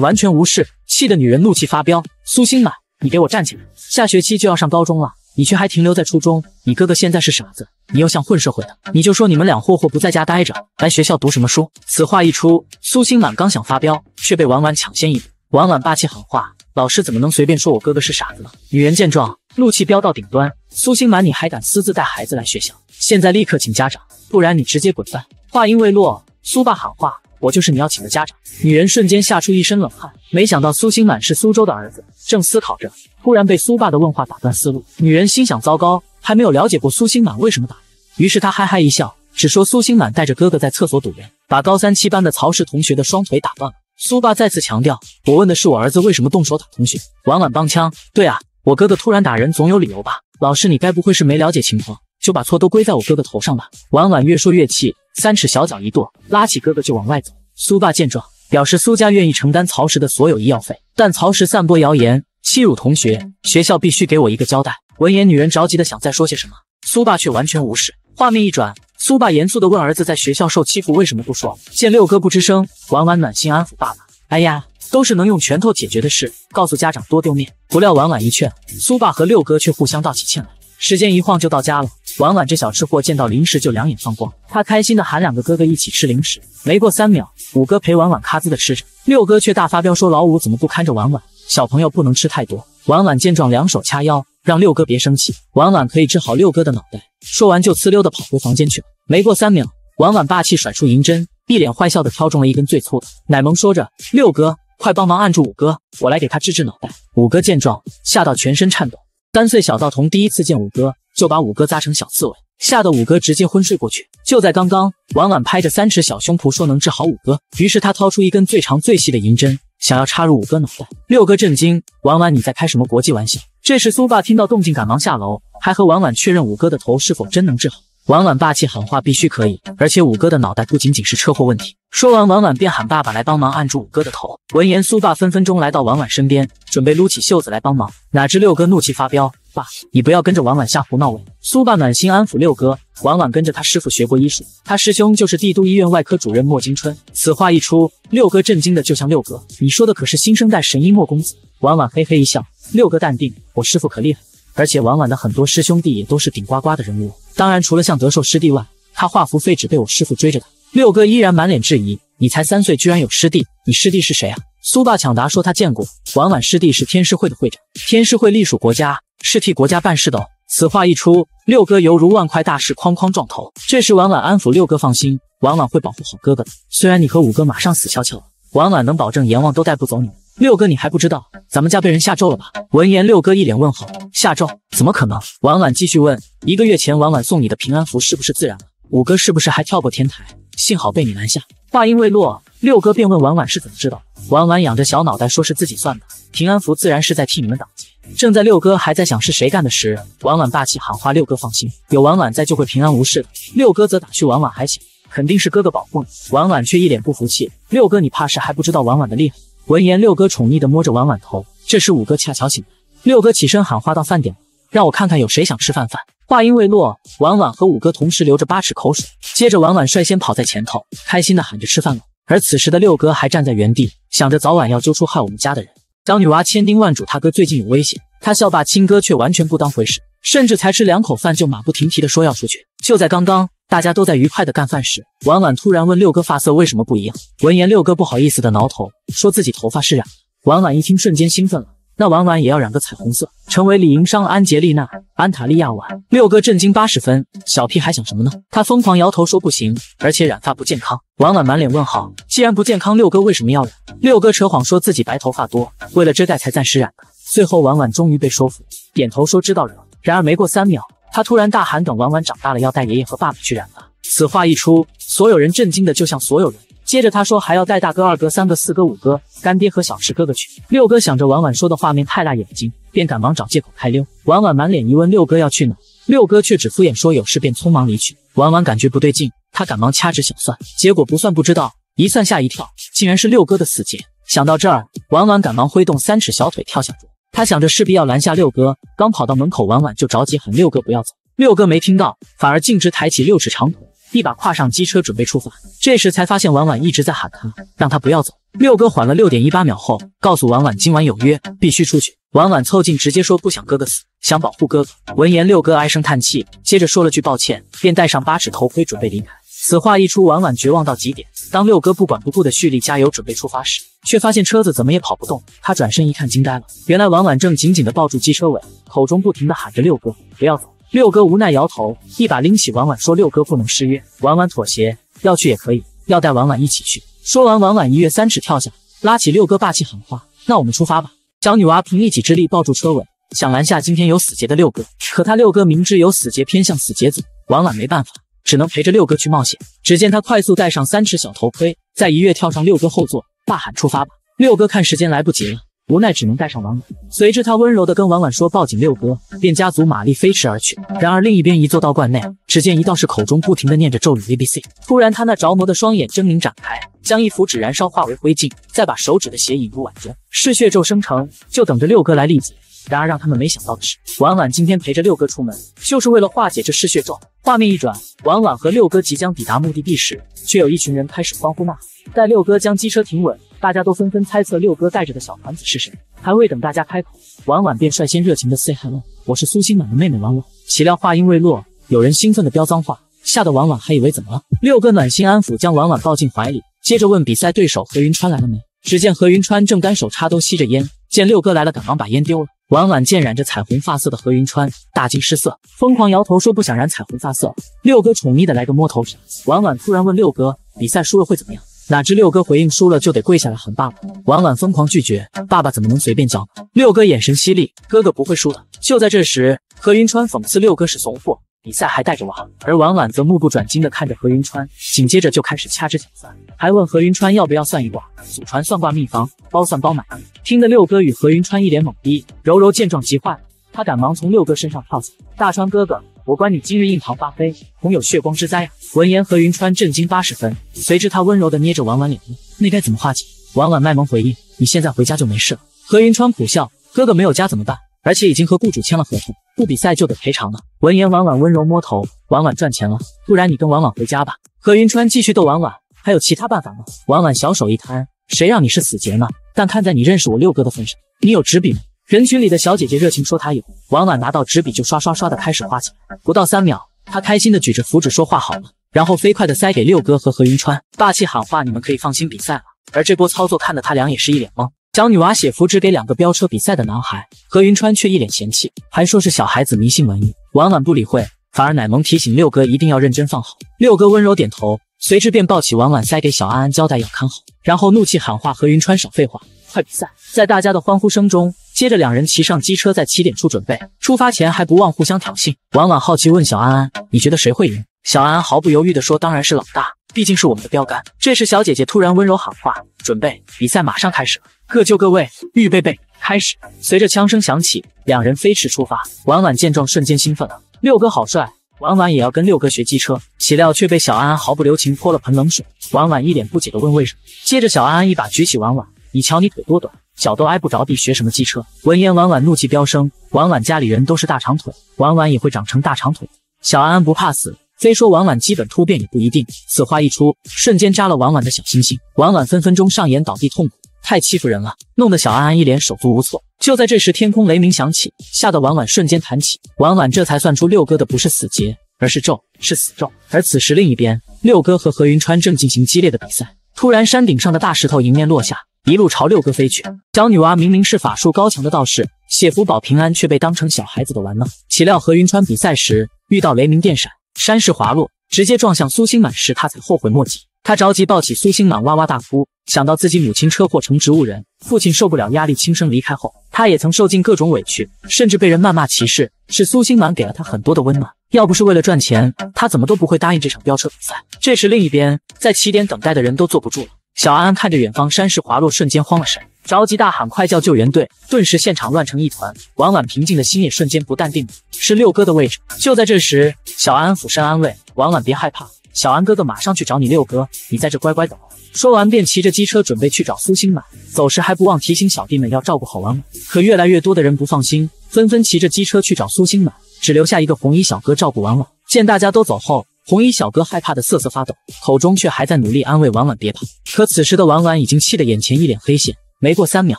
S1: 完全无视，气得女人怒气发飙。苏心满，你给我站起来！下学期就要上高中了，你却还停留在初中。你哥哥现在是傻子，你又像混社会的，你就说你们俩霍霍不在家待着，来学校读什么书？此话一出，苏心满刚想发飙，却被婉婉抢先一步。婉婉霸气狠话：老师怎么能随便说我哥哥是傻子呢？女人见状，怒气飙到顶端。苏心满，你还敢私自带孩子来学校？现在立刻请家长，不然你直接滚蛋。”话音未落，苏爸喊话：“我就是你要请的家长。”女人瞬间吓出一身冷汗，没想到苏星满是苏州的儿子。正思考着，突然被苏爸的问话打断思路。女人心想：糟糕，还没有了解过苏星满为什么打。于是她嘿嘿一笑，只说苏星满带着哥哥在厕所堵人，把高三七班的曹氏同学的双腿打断了。苏爸再次强调：“我问的是我儿子为什么动手打同学。”婉婉帮腔：“对啊，我哥哥突然打人总有理由吧？”老师，你该不会是没了解情况？就把错都归在我哥哥头上吧。婉婉越说越气，三尺小脚一跺，拉起哥哥就往外走。苏爸见状，表示苏家愿意承担曹石的所有医药费。但曹石散播谣言，欺辱同学，学校必须给我一个交代。闻言，女人着急的想再说些什么，苏爸却完全无视。画面一转，苏爸严肃的问儿子，在学校受欺负为什么不说？见六哥不吱声，婉婉暖心安抚爸爸：“哎呀，都是能用拳头解决的事，告诉家长多丢面。”不料婉婉一劝，苏爸和六哥却互相道起歉来。时间一晃就到家了，婉婉这小吃货见到零食就两眼放光，她开心的喊两个哥哥一起吃零食。没过三秒，五哥陪婉婉咔滋的吃着，六哥却大发飙说：“老五怎么不看着婉婉？小朋友不能吃太多。”婉婉见状，两手掐腰，让六哥别生气，婉婉可以治好六哥的脑袋。说完就呲溜的跑回房间去了。没过三秒，婉婉霸气甩出银针，一脸坏笑的挑中了一根最粗的，奶萌说着：“六哥，快帮忙按住五哥，我来给他治治脑袋。”五哥见状，吓到全身颤抖。三岁小道童第一次见五哥，就把五哥扎成小刺猬，吓得五哥直接昏睡过去。就在刚刚，婉婉拍着三尺小胸脯说能治好五哥，于是他掏出一根最长最细的银针，想要插入五哥脑袋。六哥震惊：婉婉你在开什么国际玩笑？这时苏爸听到动静，赶忙下楼，还和婉婉确认五哥的头是否真能治好。婉婉霸气狠话：必须可以，而且五哥的脑袋不仅仅是车祸问题。说完，婉婉便喊爸爸来帮忙按住五哥的头。闻言，苏爸分分钟来到婉婉身边，准备撸起袖子来帮忙。哪知六哥怒气发飙：“爸，你不要跟着婉婉瞎胡闹！”苏爸暖心安抚六哥：“婉婉跟着他师傅学过医术，他师兄就是帝都医院外科主任莫金春。”此话一出，六哥震惊的就像六哥：“你说的可是新生代神医莫公子？”婉婉嘿嘿一笑：“六哥，淡定，我师傅可厉害，而且婉婉的很多师兄弟也都是顶呱呱的人物。当然，除了像德寿师弟外，他画符废纸被我师傅追着打。”六哥依然满脸质疑：“你才三岁，居然有师弟？你师弟是谁啊？”苏爸抢答说：“他见过，婉婉师弟是天师会的会长。天师会隶属国家，是替国家办事的。”哦。此话一出，六哥犹如万块大石哐哐撞头。这时，婉婉安抚六哥：“放心，婉婉会保护好哥哥的。虽然你和五哥马上死翘翘了，婉婉能保证阎王都带不走你。”六哥，你还不知道咱们家被人下咒了吧？闻言，六哥一脸问号：“下咒怎么可能？”婉婉继续问：“一个月前，婉婉送你的平安符是不是自燃了？五哥是不是还跳过天台？”幸好被你拦下。话音未落，六哥便问婉婉是怎么知道。婉婉仰着小脑袋说：“是自己算的。平安符自然是在替你们挡劫。”正在六哥还在想是谁干的时，婉婉霸气喊话：“六哥放心，有婉婉在就会平安无事的。”六哥则打趣婉婉还行，肯定是哥哥保护你。婉婉却一脸不服气：“六哥你怕是还不知道婉婉的厉害。”闻言，六哥宠溺的摸着婉婉头。这时五哥恰巧醒来，六哥起身喊话：“到饭点让我看看有谁想吃饭饭。”话音未落，婉婉和五哥同时流着八尺口水。接着，婉婉率先跑在前头，开心的喊着吃饭了。而此时的六哥还站在原地，想着早晚要揪出害我们家的人。当女娃千叮万嘱他哥最近有危险，他校霸亲哥却完全不当回事，甚至才吃两口饭就马不停蹄的说要出去。就在刚刚，大家都在愉快的干饭时，婉婉突然问六哥发色为什么不一样。闻言，六哥不好意思的挠头，说自己头发是染的。婉婉一听，瞬间兴奋了。那婉婉也要染个彩虹色，成为李营商安杰丽娜安塔利亚婉。六哥震惊八十分，小屁还想什么呢？他疯狂摇头说不行，而且染发不健康。婉婉满脸问号，既然不健康，六哥为什么要染？六哥扯谎说自己白头发多，为了遮盖才暂时染的。最后婉婉终于被说服，点头说知道了。然而没过三秒，他突然大喊：“等婉婉长大了，要带爷爷和爸爸去染发！”此话一出，所有人震惊的就像所有人。接着他说还要带大哥、二哥、三哥、四哥、五哥、干爹和小池哥哥去。六哥想着婉婉说的画面太辣眼睛，便赶忙找借口开溜。婉婉满脸疑问，六哥要去哪？六哥却只敷衍说有事，便匆忙离去。婉婉感觉不对劲，他赶忙掐指小算，结果不算不知道，一算吓一跳，竟然是六哥的死劫。想到这儿，婉婉赶忙挥动三尺小腿跳下桌，他想着势必要拦下六哥。刚跑到门口，婉婉就着急喊六哥不要走。六哥没听到，反而径直抬起六尺长腿。一把跨上机车准备出发，这时才发现婉婉一直在喊他，让他不要走。六哥缓了六点一八秒后，告诉婉婉今晚有约，必须出去。婉婉凑近直接说不想哥哥死，想保护哥哥。闻言六哥唉声叹气，接着说了句抱歉，便戴上八尺头盔准备离开。此话一出，婉婉绝望到极点。当六哥不管不顾的蓄力加油准备出发时，却发现车子怎么也跑不动。他转身一看惊呆了，原来婉婉正紧紧的抱住机车尾，口中不停的喊着六哥不要走。六哥无奈摇头，一把拎起婉婉，说：“六哥不能失约。”婉婉妥协，要去也可以，要带婉婉一起去。说完，婉婉一跃三尺跳下，拉起六哥，霸气喊话：“那我们出发吧！”小女娃凭一己之力抱住车尾，想拦下今天有死劫的六哥，可他六哥明知有死劫，偏向死劫走，婉婉没办法，只能陪着六哥去冒险。只见他快速戴上三尺小头盔，再一跃跳上六哥后座，大喊：“出发吧！”六哥看时间来不及了。无奈只能带上婉婉，随之，他温柔地跟婉婉说：“抱紧六哥便加足马力飞驰而去。”然而另一边，一座道观内，只见一道士口中不停地念着咒语 “a b c”，突然他那着魔的双眼狰狞展开，将一符纸燃烧化为灰烬，再把手指的血引入碗中，嗜血咒生成，就等着六哥来力劫。然而让他们没想到的是，婉婉今天陪着六哥出门，就是为了化解这嗜血咒。画面一转，婉婉和六哥即将抵达目的地时，却有一群人开始欢呼呐喊。待六哥将机车停稳。大家都纷纷猜测六哥带着的小团子是谁，还未等大家开口，婉婉便率先热情的 say hello，我是苏心暖的妹妹婉婉。岂料话音未落，有人兴奋的飙脏话，吓得婉婉还以为怎么了。六哥暖心安抚，将婉婉抱进怀里，接着问比赛对手何云川来了没。只见何云川正单手插兜吸着烟，见六哥来了，赶忙把烟丢了。婉婉见染着彩虹发色的何云川，大惊失色，疯狂摇头说不想染彩虹发色。六哥宠溺的来个摸头，婉婉突然问六哥，比赛输了会怎么样？哪知六哥回应输了就得跪下来，喊爸爸。婉婉疯狂拒绝，爸爸怎么能随便叫呢？六哥眼神犀利，哥哥不会输的。就在这时，何云川讽刺六哥是怂货，比赛还带着娃。而婉婉则目不转睛地看着何云川，紧接着就开始掐指计算，还问何云川要不要算一卦，祖传算卦秘方，包算包满。听得六哥与何云川一脸懵逼。柔柔见状急坏了，他赶忙从六哥身上跳下，大川哥哥。我观你今日印堂发黑，恐有血光之灾啊！闻言，何云川震惊八十分。随之，他温柔地捏着婉婉脸面，那该怎么化解？婉婉卖萌回应：“你现在回家就没事了。”何云川苦笑：“哥哥没有家怎么办？而且已经和雇主签了合同，不比赛就得赔偿呢。”闻言，婉婉温柔摸头：“婉婉赚钱了，不然你跟婉婉回家吧。”何云川继续逗婉婉：“还有其他办法吗？”婉婉小手一摊：“谁让你是死结呢？但看在你认识我六哥的份上，你有纸笔吗？”人群里的小姐姐热情说：“她有。”婉婉拿到纸笔就刷刷刷的开始画起来。不到三秒，她开心的举着符纸说：“画好了。”然后飞快的塞给六哥和何云川，霸气喊话：“你们可以放心比赛了。”而这波操作看得他俩也是一脸懵。小女娃写符纸给两个飙车比赛的男孩，何云川却一脸嫌弃，还说是小孩子迷信玩意。婉婉不理会，反而奶萌提醒六哥一定要认真放好。六哥温柔点头，随之便抱起婉婉塞给小安安，交代要看好。然后怒气喊话何云川：“少废话，快比赛！”在大家的欢呼声中。接着，两人骑上机车，在起点处准备出发前，还不忘互相挑衅。婉婉好奇问小安安：“你觉得谁会赢？”小安安毫不犹豫地说：“当然是老大，毕竟是我们的标杆。”这时，小姐姐突然温柔喊话：“准备，比赛马上开始了，各就各位，预备备，开始！”随着枪声响起，两人飞驰出发。婉婉见状，瞬间兴奋了：“六哥好帅！”婉婉也要跟六哥学机车，岂料却被小安安毫不留情泼了盆冷水。婉婉一脸不解地问：“为什么？”接着，小安安一把举起婉婉。你瞧，你腿多短，脚都挨不着地，学什么机车？闻言，婉婉怒气飙升。婉婉家里人都是大长腿，婉婉也会长成大长腿。小安安不怕死，非说婉婉基本突变也不一定。此话一出，瞬间扎了婉婉的小星星。婉婉分分钟上演倒地痛苦，太欺负人了，弄得小安安一脸手足无措。就在这时，天空雷鸣响起，吓得婉婉瞬间弹起。婉婉这才算出六哥的不是死劫，而是咒，是死咒。而此时另一边，六哥和何云川正进行激烈的比赛，突然山顶上的大石头迎面落下。一路朝六哥飞去，小女娃明明是法术高强的道士，写符保平安，却被当成小孩子的玩弄。岂料和云川比赛时遇到雷鸣电闪，山势滑落，直接撞向苏星满时，他才后悔莫及。他着急抱起苏星满，哇哇大哭。想到自己母亲车祸成植物人，父亲受不了压力轻生离开后，他也曾受尽各种委屈，甚至被人谩骂歧视。是苏星满给了他很多的温暖。要不是为了赚钱，他怎么都不会答应这场飙车比赛。这时，另一边在起点等待的人都坐不住了。小安安看着远方山石滑落，瞬间慌了神，着急大喊：“快叫救援队！”顿时现场乱成一团。婉婉平静的心也瞬间不淡定了，是六哥的位置。就在这时，小安安俯身安慰婉婉：“别害怕，小安哥哥马上去找你六哥，你在这乖乖等。”说完便骑着机车准备去找苏心满，走时还不忘提醒小弟们要照顾好婉婉。可越来越多的人不放心，纷纷骑着机车去找苏心满，只留下一个红衣小哥照顾婉婉。见大家都走后。红衣小哥害怕的瑟瑟发抖，口中却还在努力安慰婉婉别跑。可此时的婉婉已经气得眼前一脸黑线。没过三秒，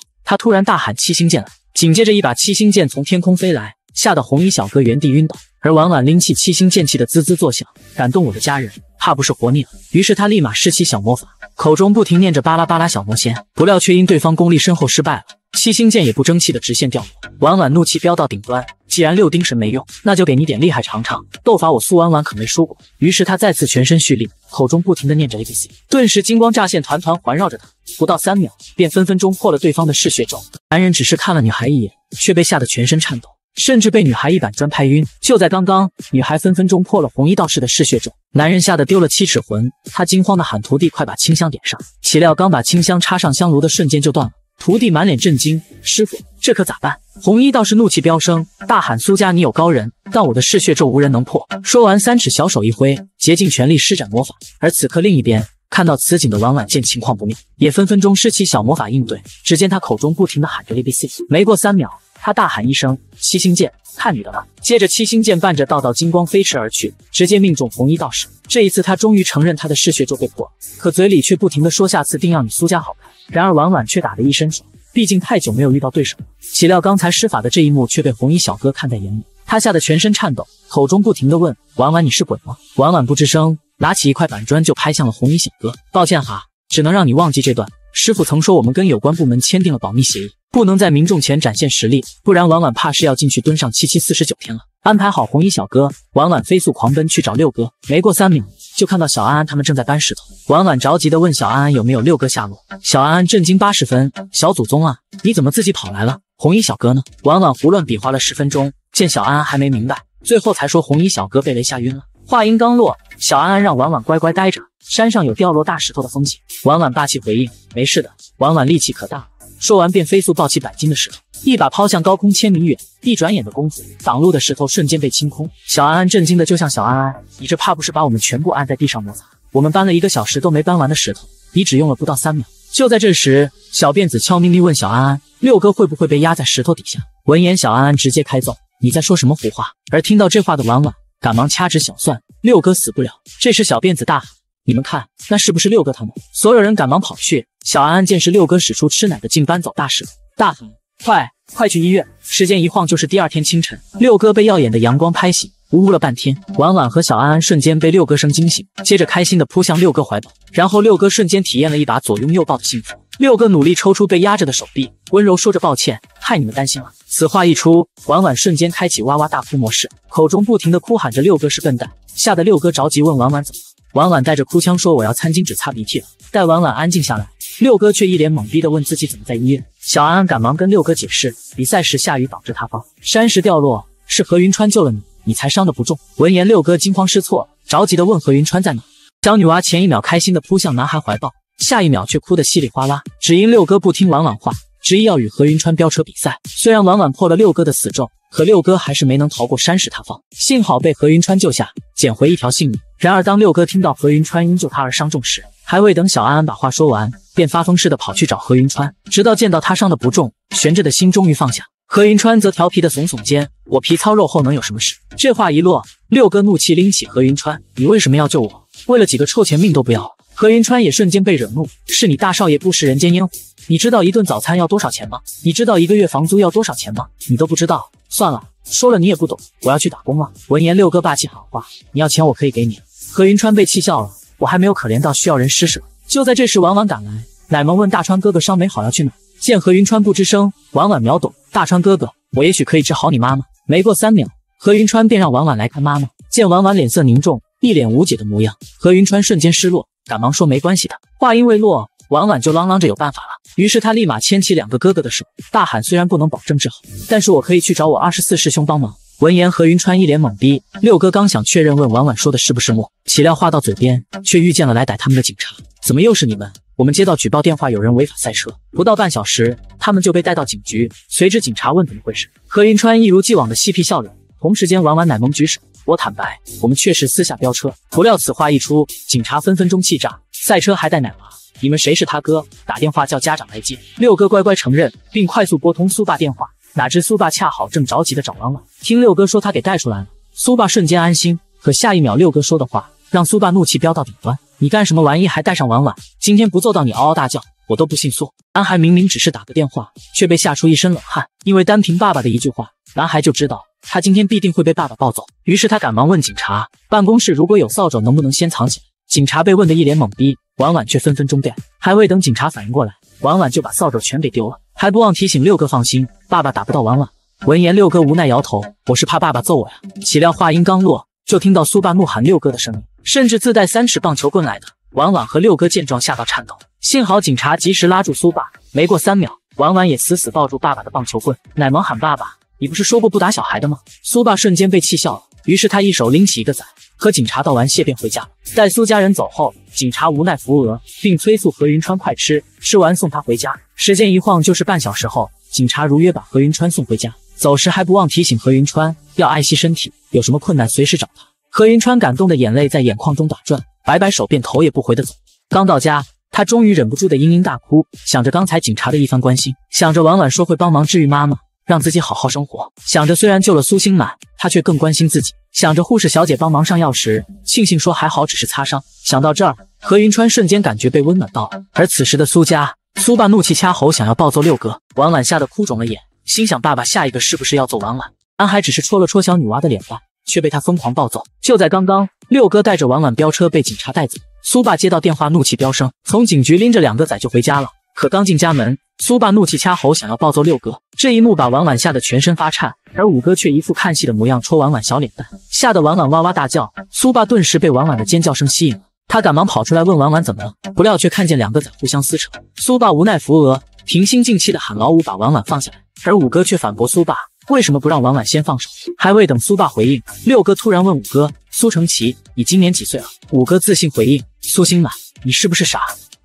S1: 她突然大喊七星剑来，紧接着一把七星剑从天空飞来。吓得红衣小哥原地晕倒，而婉婉拎起七星剑气的滋滋作响，感动我的家人，怕不是活腻了。于是他立马施起小魔法，口中不停念着巴拉巴拉小魔仙，不料却因对方功力深厚失败了，七星剑也不争气的直线掉落。婉婉怒气飙到顶端，既然六丁神没用，那就给你点厉害尝尝，斗法我苏婉婉可没输过。于是他再次全身蓄力，口中不停的念着 A B C，顿时金光乍现，团团环绕着他，不到三秒便分分钟破了对方的嗜血咒。男人只是看了女孩一眼，却被吓得全身颤抖。甚至被女孩一板砖拍晕。就在刚刚，女孩分分钟破了红衣道士的嗜血咒，男人吓得丢了七尺魂。他惊慌的喊徒弟，快把清香点上。岂料刚把清香插上香炉的瞬间就断了。徒弟满脸震惊，师傅，这可咋办？红衣道士怒气飙升，大喊苏家你有高人，但我的嗜血咒无人能破。说完三尺小手一挥，竭尽全力施展魔法。而此刻另一边，看到此景的婉婉见情况不妙，也分分钟施起小魔法应对。只见他口中不停的喊着 A B C，没过三秒。他大喊一声：“七星剑，看你的了！”接着，七星剑伴着道道金光飞驰而去，直接命中红衣道士。这一次，他终于承认他的嗜血就被破，可嘴里却不停的说：“下次定要你苏家好看。”然而，婉婉却打了一身爽，毕竟太久没有遇到对手。岂料刚才施法的这一幕却被红衣小哥看在眼里，他吓得全身颤抖，口中不停的问：“婉婉，你是鬼吗？”婉婉不吱声，拿起一块板砖就拍向了红衣小哥。“抱歉哈，只能让你忘记这段。”师傅曾说，我们跟有关部门签订了保密协议，不能在民众前展现实力，不然婉婉怕是要进去蹲上七七四十九天了。安排好红衣小哥，婉婉飞速狂奔去找六哥。没过三秒，就看到小安安他们正在搬石头。婉婉着急地问小安安有没有六哥下落。小安安震惊八十分，小祖宗啊，你怎么自己跑来了？红衣小哥呢？婉婉胡乱比划了十分钟，见小安安还没明白，最后才说红衣小哥被雷吓晕了。话音刚落，小安安让婉婉乖乖待着，山上有掉落大石头的风险。婉婉霸气回应：“没事的，婉婉力气可大。”说完便飞速抱起百斤的石头，一把抛向高空，千米远。一转眼的功夫，挡路的石头瞬间被清空。小安安震惊的就像小安安：“你这怕不是把我们全部按在地上摩擦？我们搬了一个小时都没搬完的石头，你只用了不到三秒！”就在这时，小辫子悄咪咪问小安安：“六哥会不会被压在石头底下？”闻言，小安安直接开揍：“你在说什么胡话？”而听到这话的婉婉。赶忙掐指小算，六哥死不了。这时小辫子大喊：“你们看，那是不是六哥他们？”所有人赶忙跑去。小安安见是六哥，使出吃奶的劲搬走大石头，大喊：“快快去医院！”时间一晃就是第二天清晨，六哥被耀眼的阳光拍醒，呜呜了半天。婉婉和小安安瞬间被六哥声惊醒，接着开心的扑向六哥怀抱，然后六哥瞬间体验了一把左拥右抱的幸福。六哥努力抽出被压着的手臂，温柔说着：“抱歉，害你们担心了。”此话一出，婉婉瞬间开启哇哇大哭模式，口中不停的哭喊着：“六哥是笨蛋！”吓得六哥着急问婉婉怎么。了。婉婉带着哭腔说：“我要餐巾纸擦鼻涕了。”待婉婉安静下来，六哥却一脸懵逼的问自己怎么在医院。小安安赶忙跟六哥解释：“比赛时下雨导致塌方，山石掉落，是何云川救了你，你才伤的不重。”闻言，六哥惊慌失措，着急的问何云川在哪。小女娃前一秒开心的扑向男孩怀抱。下一秒却哭得稀里哗啦，只因六哥不听婉婉话，执意要与何云川飙车比赛。虽然婉婉破了六哥的死咒，可六哥还是没能逃过山石塌方，幸好被何云川救下，捡回一条性命。然而当六哥听到何云川因救他而伤重时，还未等小安安把话说完，便发疯似的跑去找何云川，直到见到他伤的不重，悬着的心终于放下。何云川则调皮的耸耸肩：“我皮糙肉厚，能有什么事？”这话一落，六哥怒气拎起何云川：“你为什么要救我？为了几个臭钱，命都不要了！”何云川也瞬间被惹怒，是你大少爷不食人间烟火？你知道一顿早餐要多少钱吗？你知道一个月房租要多少钱吗？你都不知道？算了，说了你也不懂。我要去打工了。闻言，六哥霸气喊话：“你要钱，我可以给你。”何云川被气笑了，我还没有可怜到需要人施舍。就在这时，婉婉赶来，奶萌问大川哥哥伤没好，要去哪？见何云川不吱声，婉婉秒懂，大川哥哥，我也许可以治好你妈妈。没过三秒，何云川便让婉婉来看妈妈。见婉婉脸色凝重，一脸无解的模样，何云川瞬间失落。赶忙说没关系的话音未落，婉婉就嚷嚷着有办法了。于是他立马牵起两个哥哥的手，大喊：“虽然不能保证治好，但是我可以去找我二十四师兄帮忙。”闻言，何云川一脸懵逼。六哥刚想确认问婉婉说的是不是墨，岂料话到嘴边，却遇见了来逮他们的警察。怎么又是你们？我们接到举报电话，有人违法赛车。不到半小时，他们就被带到警局。随之，警察问怎么回事，何云川一如既往的嬉皮笑脸，同时间婉婉奶萌举手。我坦白，我们确实私下飙车。不料此话一出，警察分分钟气炸。赛车还带奶娃，你们谁是他哥？打电话叫家长来接。六哥乖乖承认，并快速拨通苏爸电话。哪知苏爸恰好正着急的找婉婉，听六哥说他给带出来了，苏爸瞬间安心。可下一秒，六哥说的话让苏爸怒气飙到顶端。你干什么玩意？还带上婉婉？今天不揍到你嗷嗷大叫，我都不信。苏男孩明明只是打个电话，却被吓出一身冷汗，因为单凭爸爸的一句话，男孩就知道。他今天必定会被爸爸抱走。于是他赶忙问警察：“办公室如果有扫帚，能不能先藏起来？”警察被问得一脸懵逼，婉婉却分分钟变。还未等警察反应过来，婉婉就把扫帚全给丢了，还不忘提醒六哥：“放心，爸爸打不到婉婉。”闻言，六哥无奈摇头：“我是怕爸爸揍我呀。”岂料话音刚落，就听到苏爸怒喊六哥的声音，甚至自带三尺棒球棍来的。婉婉和六哥见状吓到颤抖，幸好警察及时拉住苏爸。没过三秒，婉婉也死死抱住爸爸的棒球棍，奶萌喊爸爸。你不是说过不打小孩的吗？苏爸瞬间被气笑了。于是他一手拎起一个仔，和警察道完谢便回家了。待苏家人走后，警察无奈扶额，并催促何云川快吃，吃完送他回家。时间一晃就是半小时后，警察如约把何云川送回家，走时还不忘提醒何云川要爱惜身体，有什么困难随时找他。何云川感动的眼泪在眼眶中打转，摆摆手便头也不回的走。刚到家，他终于忍不住的嘤嘤大哭，想着刚才警察的一番关心，想着婉婉说会帮忙治愈妈妈。让自己好好生活。想着虽然救了苏心满，他却更关心自己。想着护士小姐帮忙上药时，庆幸说还好只是擦伤。想到这儿，何云川瞬间感觉被温暖到了。而此时的苏家，苏爸怒气掐喉，想要暴揍六哥。婉婉吓得哭肿了眼，心想爸爸下一个是不是要揍婉婉？安海只是戳了戳小女娃的脸蛋，却被他疯狂暴揍。就在刚刚，六哥带着婉婉飙车被警察带走，苏爸接到电话，怒气飙升，从警局拎着两个仔就回家了。可刚进家门，苏爸怒气掐喉，想要暴揍六哥，这一幕把婉婉吓得全身发颤，而五哥却一副看戏的模样，戳婉婉小脸蛋，吓得婉婉哇哇大叫。苏爸顿时被婉婉的尖叫声吸引了，他赶忙跑出来问婉婉怎么了，不料却看见两个仔互相撕扯。苏爸无奈扶额，平心静气的喊老五把婉婉放下来，而五哥却反驳苏爸为什么不让婉婉先放手。还未等苏爸回应，六哥突然问五哥：“苏成奇，你今年几岁？”了？”五哥自信回应：“苏心满，你是不是傻？”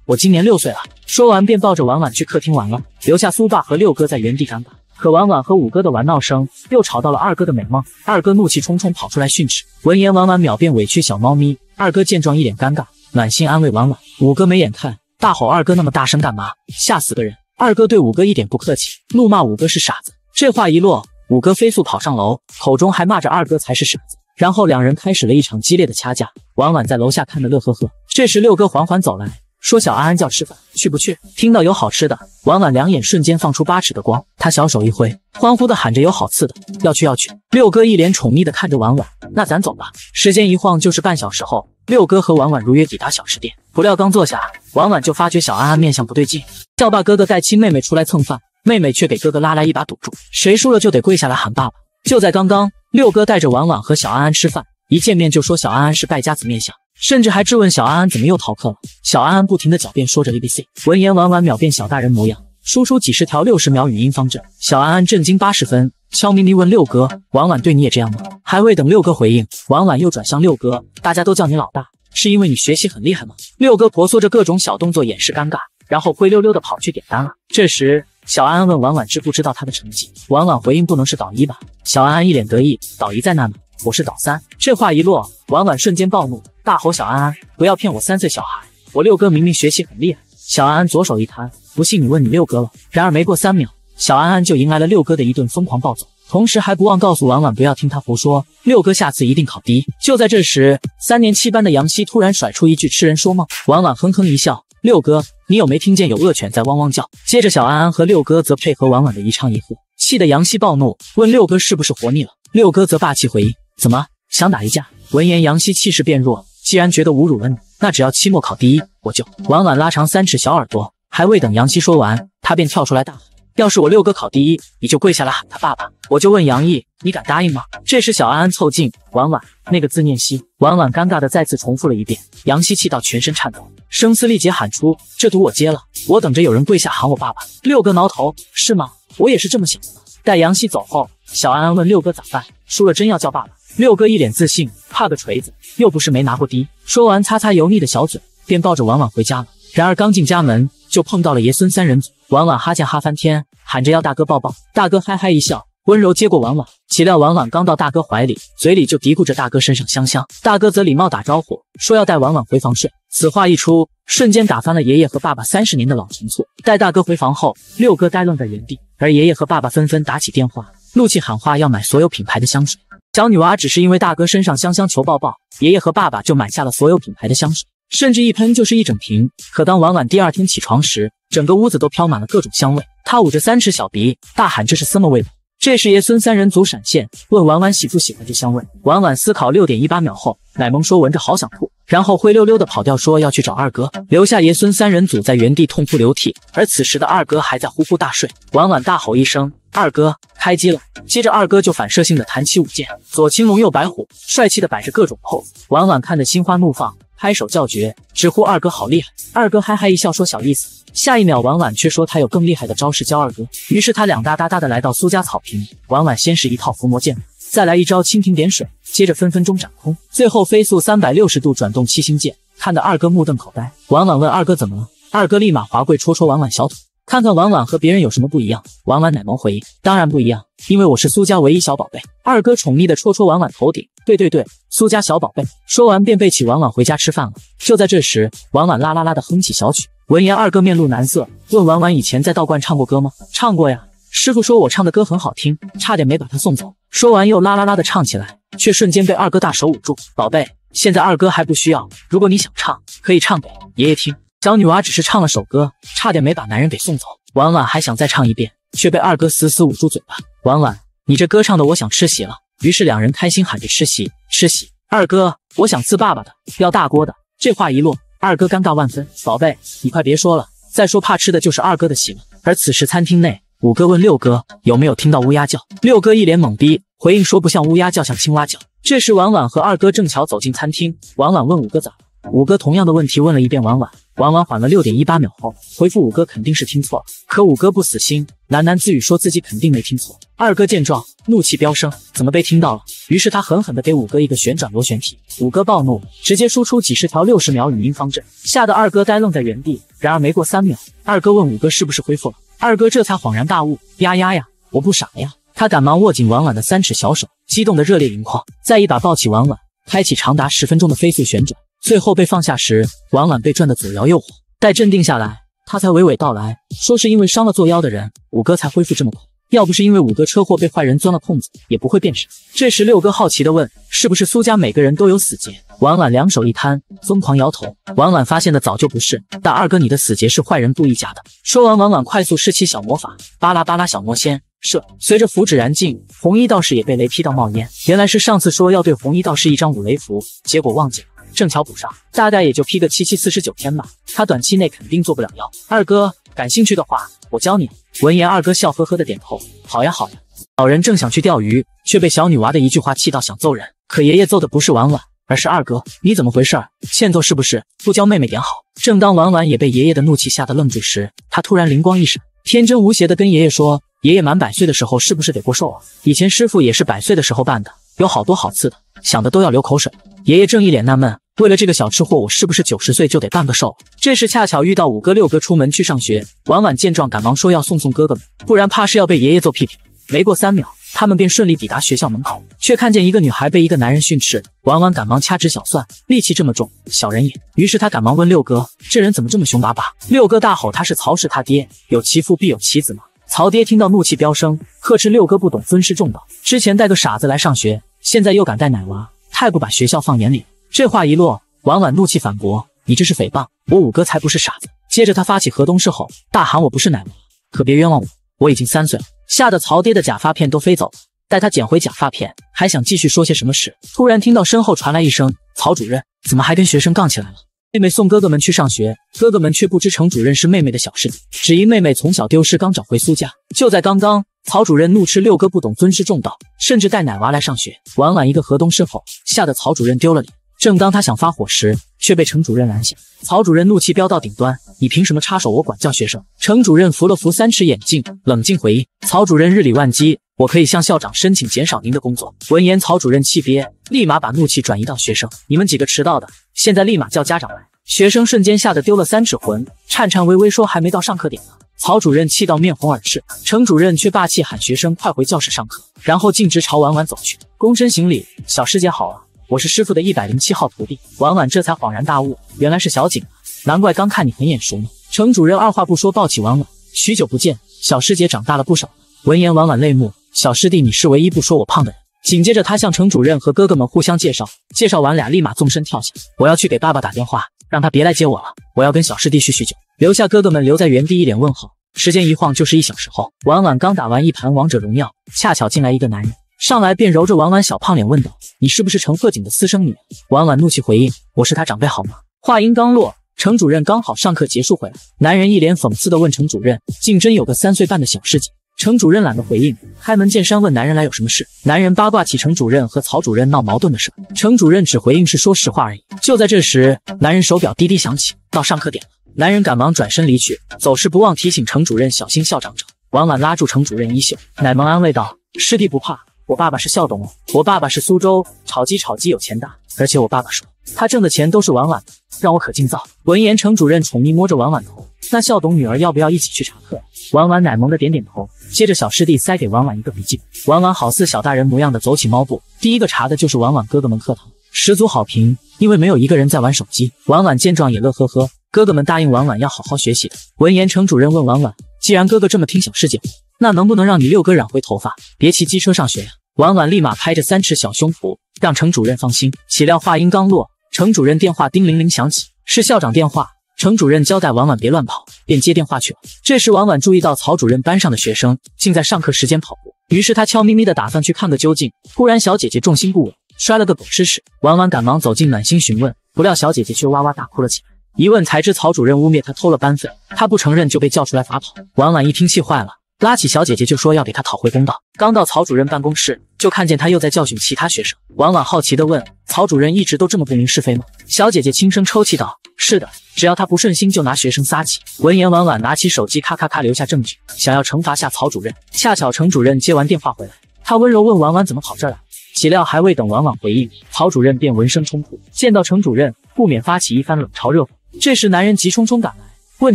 S1: 我今年六岁了。说完便抱着婉婉去客厅玩了，留下苏爸和六哥在原地干尬。可婉婉和五哥的玩闹声又吵到了二哥的美梦，二哥怒气冲冲跑出来训斥。闻言，婉婉秒变委屈小猫咪。二哥见状一脸尴尬，暖心安慰婉婉。五哥没眼看，大吼：“二哥那么大声干嘛？吓死个人！”二哥对五哥一点不客气，怒骂五哥是傻子。这话一落，五哥飞速跑上楼，口中还骂着二哥才是傻子。然后两人开始了一场激烈的掐架。婉婉在楼下看得乐呵呵。这时六哥缓缓走来。说小安安叫吃饭，去不去？听到有好吃的，婉婉两眼瞬间放出八尺的光，她小手一挥，欢呼的喊着有好吃的，要去要去。六哥一脸宠溺的看着婉婉，那咱走吧。时间一晃就是半小时后，六哥和婉婉如约抵达小吃店，不料刚坐下，婉婉就发觉小安安面相不对劲。校霸哥哥带亲妹妹出来蹭饭，妹妹却给哥哥拉来一把堵住，谁输了就得跪下来喊爸爸。就在刚刚，六哥带着婉婉和小安安吃饭，一见面就说小安安是败家子面相。甚至还质问小安安怎么又逃课了。小安安不停的狡辩说着 a b c。闻言，婉婉秒变小大人模样，输出几十条六十秒语音方阵。小安安震惊八十分，悄咪咪问六哥：“婉婉对你也这样吗？”还未等六哥回应，婉婉又转向六哥：“大家都叫你老大，是因为你学习很厉害吗？”六哥婆娑着各种小动作掩饰尴尬，然后灰溜溜的跑去点单了。这时，小安安问婉婉知不知道他的成绩，婉婉回应：“不能是导一吧？”小安安一脸得意：“导一在那呢。”我是倒三，这话一落，婉婉瞬间暴怒，大吼：“小安安，不要骗我三岁小孩！我六哥明明学习很厉害。”小安安左手一摊：“不信你问你六哥了。”然而没过三秒，小安安就迎来了六哥的一顿疯狂暴走，同时还不忘告诉婉婉不要听他胡说，六哥下次一定考第一。就在这时，三年七班的杨希突然甩出一句“痴人说梦”，婉婉哼哼一笑：“六哥，你有没听见有恶犬在汪汪叫？”接着，小安安和六哥则配合婉婉的一唱一和，气得杨希暴怒，问六哥是不是活腻了。六哥则霸气回应。怎么想打一架？闻言，杨希气势变弱。既然觉得侮辱了你，那只要期末考第一，我就……婉婉拉长三尺小耳朵，还未等杨希说完，他便跳出来大吼：“要是我六哥考第一，你就跪下来喊他爸爸！”我就问杨毅：“你敢答应吗？”这时，小安安凑近婉婉，那个字念“希”。婉婉尴尬的再次重复了一遍。杨希气到全身颤抖，声嘶力竭喊出：“这赌我接了，我等着有人跪下喊我爸爸。”六哥挠头：“是吗？我也是这么想的。”待杨希走后，小安安问六哥咋办？输了真要叫爸爸？六哥一脸自信，怕个锤子，又不是没拿过第一。说完，擦擦油腻的小嘴，便抱着婉婉回家了。然而刚进家门，就碰到了爷孙三人组。婉婉哈欠哈翻天，喊着要大哥抱抱。大哥嘿嘿一笑，温柔接过婉婉。岂料婉婉刚到大哥怀里，嘴里就嘀咕着“大哥身上香香”。大哥则礼貌打招呼，说要带婉婉回房睡。此话一出，瞬间打翻了爷爷和爸爸三十年的老陈醋。带大哥回房后，六哥呆愣在原地，而爷爷和爸爸纷纷打起电话。怒气喊话要买所有品牌的香水，小女娃只是因为大哥身上香香，求抱抱。爷爷和爸爸就买下了所有品牌的香水，甚至一喷就是一整瓶。可当晚晚第二天起床时，整个屋子都飘满了各种香味，她捂着三尺小鼻，大喊这是什么味道？这时爷孙三人组闪现，问婉婉喜不喜欢这香味。婉婉思考六点一八秒后，奶萌说闻着好想吐，然后灰溜溜的跑掉，说要去找二哥。留下爷孙三人组在原地痛哭流涕。而此时的二哥还在呼呼大睡。婉婉大吼一声：“二哥开机了！”接着二哥就反射性的弹起舞剑，左青龙右白虎，帅气的摆着各种 pose。婉婉看得心花怒放。拍手叫绝，直呼二哥好厉害。二哥哈哈一笑说：“小意思。”下一秒，婉婉却说她有更厉害的招式教二哥。于是他两大哒哒的来到苏家草坪。婉婉先是一套伏魔剑，再来一招蜻蜓点水，接着分分钟斩空，最后飞速三百六十度转动七星剑，看得二哥目瞪口呆。婉婉问二哥怎么了，二哥立马滑跪戳戳婉婉小腿。看看婉婉和别人有什么不一样？婉婉奶萌回应：“当然不一样，因为我是苏家唯一小宝贝。”二哥宠溺的戳戳婉婉头顶：“对对对，苏家小宝贝。”说完便背起婉婉回家吃饭了。就在这时，婉婉啦啦啦的哼起小曲。闻言，二哥面露难色，问婉婉：“以前在道观唱过歌吗？”“唱过呀，师傅说我唱的歌很好听，差点没把他送走。”说完又啦啦啦的唱起来，却瞬间被二哥大手捂住：“宝贝，现在二哥还不需要。如果你想唱，可以唱给爷爷听。”小女娃只是唱了首歌，差点没把男人给送走。婉婉还想再唱一遍，却被二哥死死捂住嘴巴。婉婉，你这歌唱的，我想吃席了。于是两人开心喊着吃席，吃席。二哥，我想吃爸爸的，要大锅的。这话一落，二哥尴尬万分。宝贝，你快别说了，再说怕吃的就是二哥的席了。而此时餐厅内，五哥问六哥有没有听到乌鸦叫，六哥一脸懵逼，回应说不像乌鸦叫，像青蛙叫。这时婉婉和二哥正巧走进餐厅，婉婉问五哥咋。五哥同样的问题问了一遍，婉婉婉婉缓了六点一八秒后回复五哥肯定是听错了，可五哥不死心，喃喃自语说自己肯定没听错。二哥见状怒气飙升，怎么被听到了？于是他狠狠地给五哥一个旋转螺旋体。五哥暴怒，直接输出几十条六十秒语音方阵，吓得二哥呆愣在原地。然而没过三秒，二哥问五哥是不是恢复了，二哥这才恍然大悟，呀呀呀，我不傻呀！他赶忙握紧婉婉的三尺小手，激动的热泪盈眶，再一把抱起婉婉，开启长达十分钟的飞速旋转。最后被放下时，婉婉被转的左摇右晃。待镇定下来，他才娓娓道来，说是因为伤了作妖的人，五哥才恢复这么快。要不是因为五哥车祸被坏人钻了空子，也不会变傻。这时六哥好奇的问：“是不是苏家每个人都有死结？”婉婉两手一摊，疯狂摇头。婉婉发现的早就不是，但二哥你的死结是坏人故意加的。说完，婉婉快速施起小魔法，巴拉巴拉小魔仙射。随着符纸燃尽，红衣道士也被雷劈到冒烟。原来是上次说要对红衣道士一张五雷符，结果忘记了。正巧补上，大概也就批个七七四十九天吧。他短期内肯定做不了妖。二哥，感兴趣的话，我教你。闻言，二哥笑呵呵的点头：“好呀，好呀。”老人正想去钓鱼，却被小女娃的一句话气到想揍人。可爷爷揍的不是婉婉，而是二哥。你怎么回事？欠揍是不是？不教妹妹点好。正当婉婉也被爷爷的怒气吓得愣住时，他突然灵光一闪，天真无邪的跟爷爷说：“爷爷满百岁的时候，是不是得过寿啊？以前师傅也是百岁的时候办的，有好多好次的，想的都要流口水。”爷爷正一脸纳闷。为了这个小吃货，我是不是九十岁就得半个寿这时恰巧遇到五哥六哥出门去上学，婉婉见状，赶忙说要送送哥哥们，不然怕是要被爷爷揍屁屁。没过三秒，他们便顺利抵达学校门口，却看见一个女孩被一个男人训斥。婉婉赶忙掐指小算，力气这么重，小人也。于是他赶忙问六哥：“这人怎么这么凶巴巴？”六哥大吼：“他是曹氏他爹，有其父必有其子吗？”曹爹听到，怒气飙升，呵斥六哥不懂尊师重道，之前带个傻子来上学，现在又敢带奶娃，太不把学校放眼里。这话一落，婉婉怒气反驳：“你这是诽谤！我五哥才不是傻子。”接着他发起河东狮吼，大喊：“我不是奶娃，可别冤枉我！我已经三岁了！”吓得曹爹的假发片都飞走了。待他捡回假发片，还想继续说些什么时，突然听到身后传来一声：“曹主任，怎么还跟学生杠起来了？”妹妹送哥哥们去上学，哥哥们却不知程主任是妹妹的小师弟，只因妹妹从小丢失，刚找回苏家。就在刚刚，曹主任怒斥六哥不懂尊师重道，甚至带奶娃来上学。婉婉一个河东狮吼，吓得曹主任丢了脸。正当他想发火时，却被程主任拦下。曹主任怒气飙到顶端，你凭什么插手我管教学生？程主任扶了扶三尺眼镜，冷静回应：“曹主任日理万机，我可以向校长申请减少您的工作。”闻言，曹主任气憋，立马把怒气转移到学生：“你们几个迟到的，现在立马叫家长来！”学生瞬间吓得丢了三尺魂，颤颤巍巍说：“还没到上课点呢。”曹主任气到面红耳赤，程主任却霸气喊学生：“快回教室上课！”然后径直朝婉婉走去，躬身行礼：“小师姐好啊。”我是师傅的一百零七号徒弟，婉婉这才恍然大悟，原来是小景，啊，难怪刚看你很眼熟呢。程主任二话不说抱起婉婉，许久不见，小师姐长大了不少。闻言，婉婉泪目，小师弟你是唯一不说我胖的人。紧接着，他向程主任和哥哥们互相介绍，介绍完俩立马纵身跳下，我要去给爸爸打电话，让他别来接我了，我要跟小师弟叙叙旧，留下哥哥们留在原地一脸问号。时间一晃就是一小时后，婉婉刚打完一盘王者荣耀，恰巧进来一个男人。上来便揉着婉婉小胖脸问道：“你是不是程鹤锦的私生女？”婉婉怒气回应：“我是他长辈好吗？”话音刚落，程主任刚好上课结束回来。男人一脸讽刺的问程主任：“竟真有个三岁半的小师姐？”程主任懒得回应，开门见山问男人来有什么事。男人八卦起程主任和曹主任闹矛盾的事，程主任只回应是说实话而已。就在这时，男人手表滴滴响起，到上课点了。男人赶忙转身离去，走时不忘提醒程主任小心校长者。婉婉拉住程主任衣袖，奶萌安慰道：“师弟不怕。”我爸爸是校董，我爸爸是苏州炒鸡炒鸡有钱大，而且我爸爸说他挣的钱都是婉婉的，让我可劲造。闻言，程主任宠溺摸着婉婉头，那校董女儿要不要一起去查课？婉婉奶萌的点点头，接着小师弟塞给婉婉一个笔记本，婉婉好似小大人模样的走起猫步，第一个查的就是婉婉哥哥们课堂，十足好评，因为没有一个人在玩手机。婉婉见状也乐呵呵，哥哥们答应婉婉要好好学习的。闻言，程主任问婉婉，既然哥哥这么听小师姐。那能不能让你六哥染回头发？别骑机车上学呀！婉婉立马拍着三尺小胸脯，让程主任放心。岂料话音刚落，程主任电话叮铃铃响起，是校长电话。程主任交代婉婉别乱跑，便接电话去了。这时婉婉注意到曹主任班上的学生竟在上课时间跑步，于是她悄咪咪的打算去看个究竟。突然，小姐姐重心不稳，摔了个狗吃屎。婉婉赶忙走近，暖心询问，不料小姐姐却哇哇大哭了起来。一问才知，曹主任污蔑她偷了班费，她不承认就被叫出来罚跑。婉婉一听，气坏了。拉起小姐姐就说要给她讨回公道。刚到曹主任办公室，就看见他又在教训其他学生。婉婉好奇的问：“曹主任一直都这么不明是非吗？”小姐姐轻声抽泣道：“是的，只要他不顺心，就拿学生撒气。”闻言，婉婉拿起手机，咔咔咔留下证据，想要惩罚下曹主任。恰巧程主任接完电话回来，他温柔问婉婉怎么跑这儿了。岂料还未等婉婉回应，曹主任便闻声冲出，见到程主任不免发起一番冷嘲热讽。这时，男人急匆匆赶来，问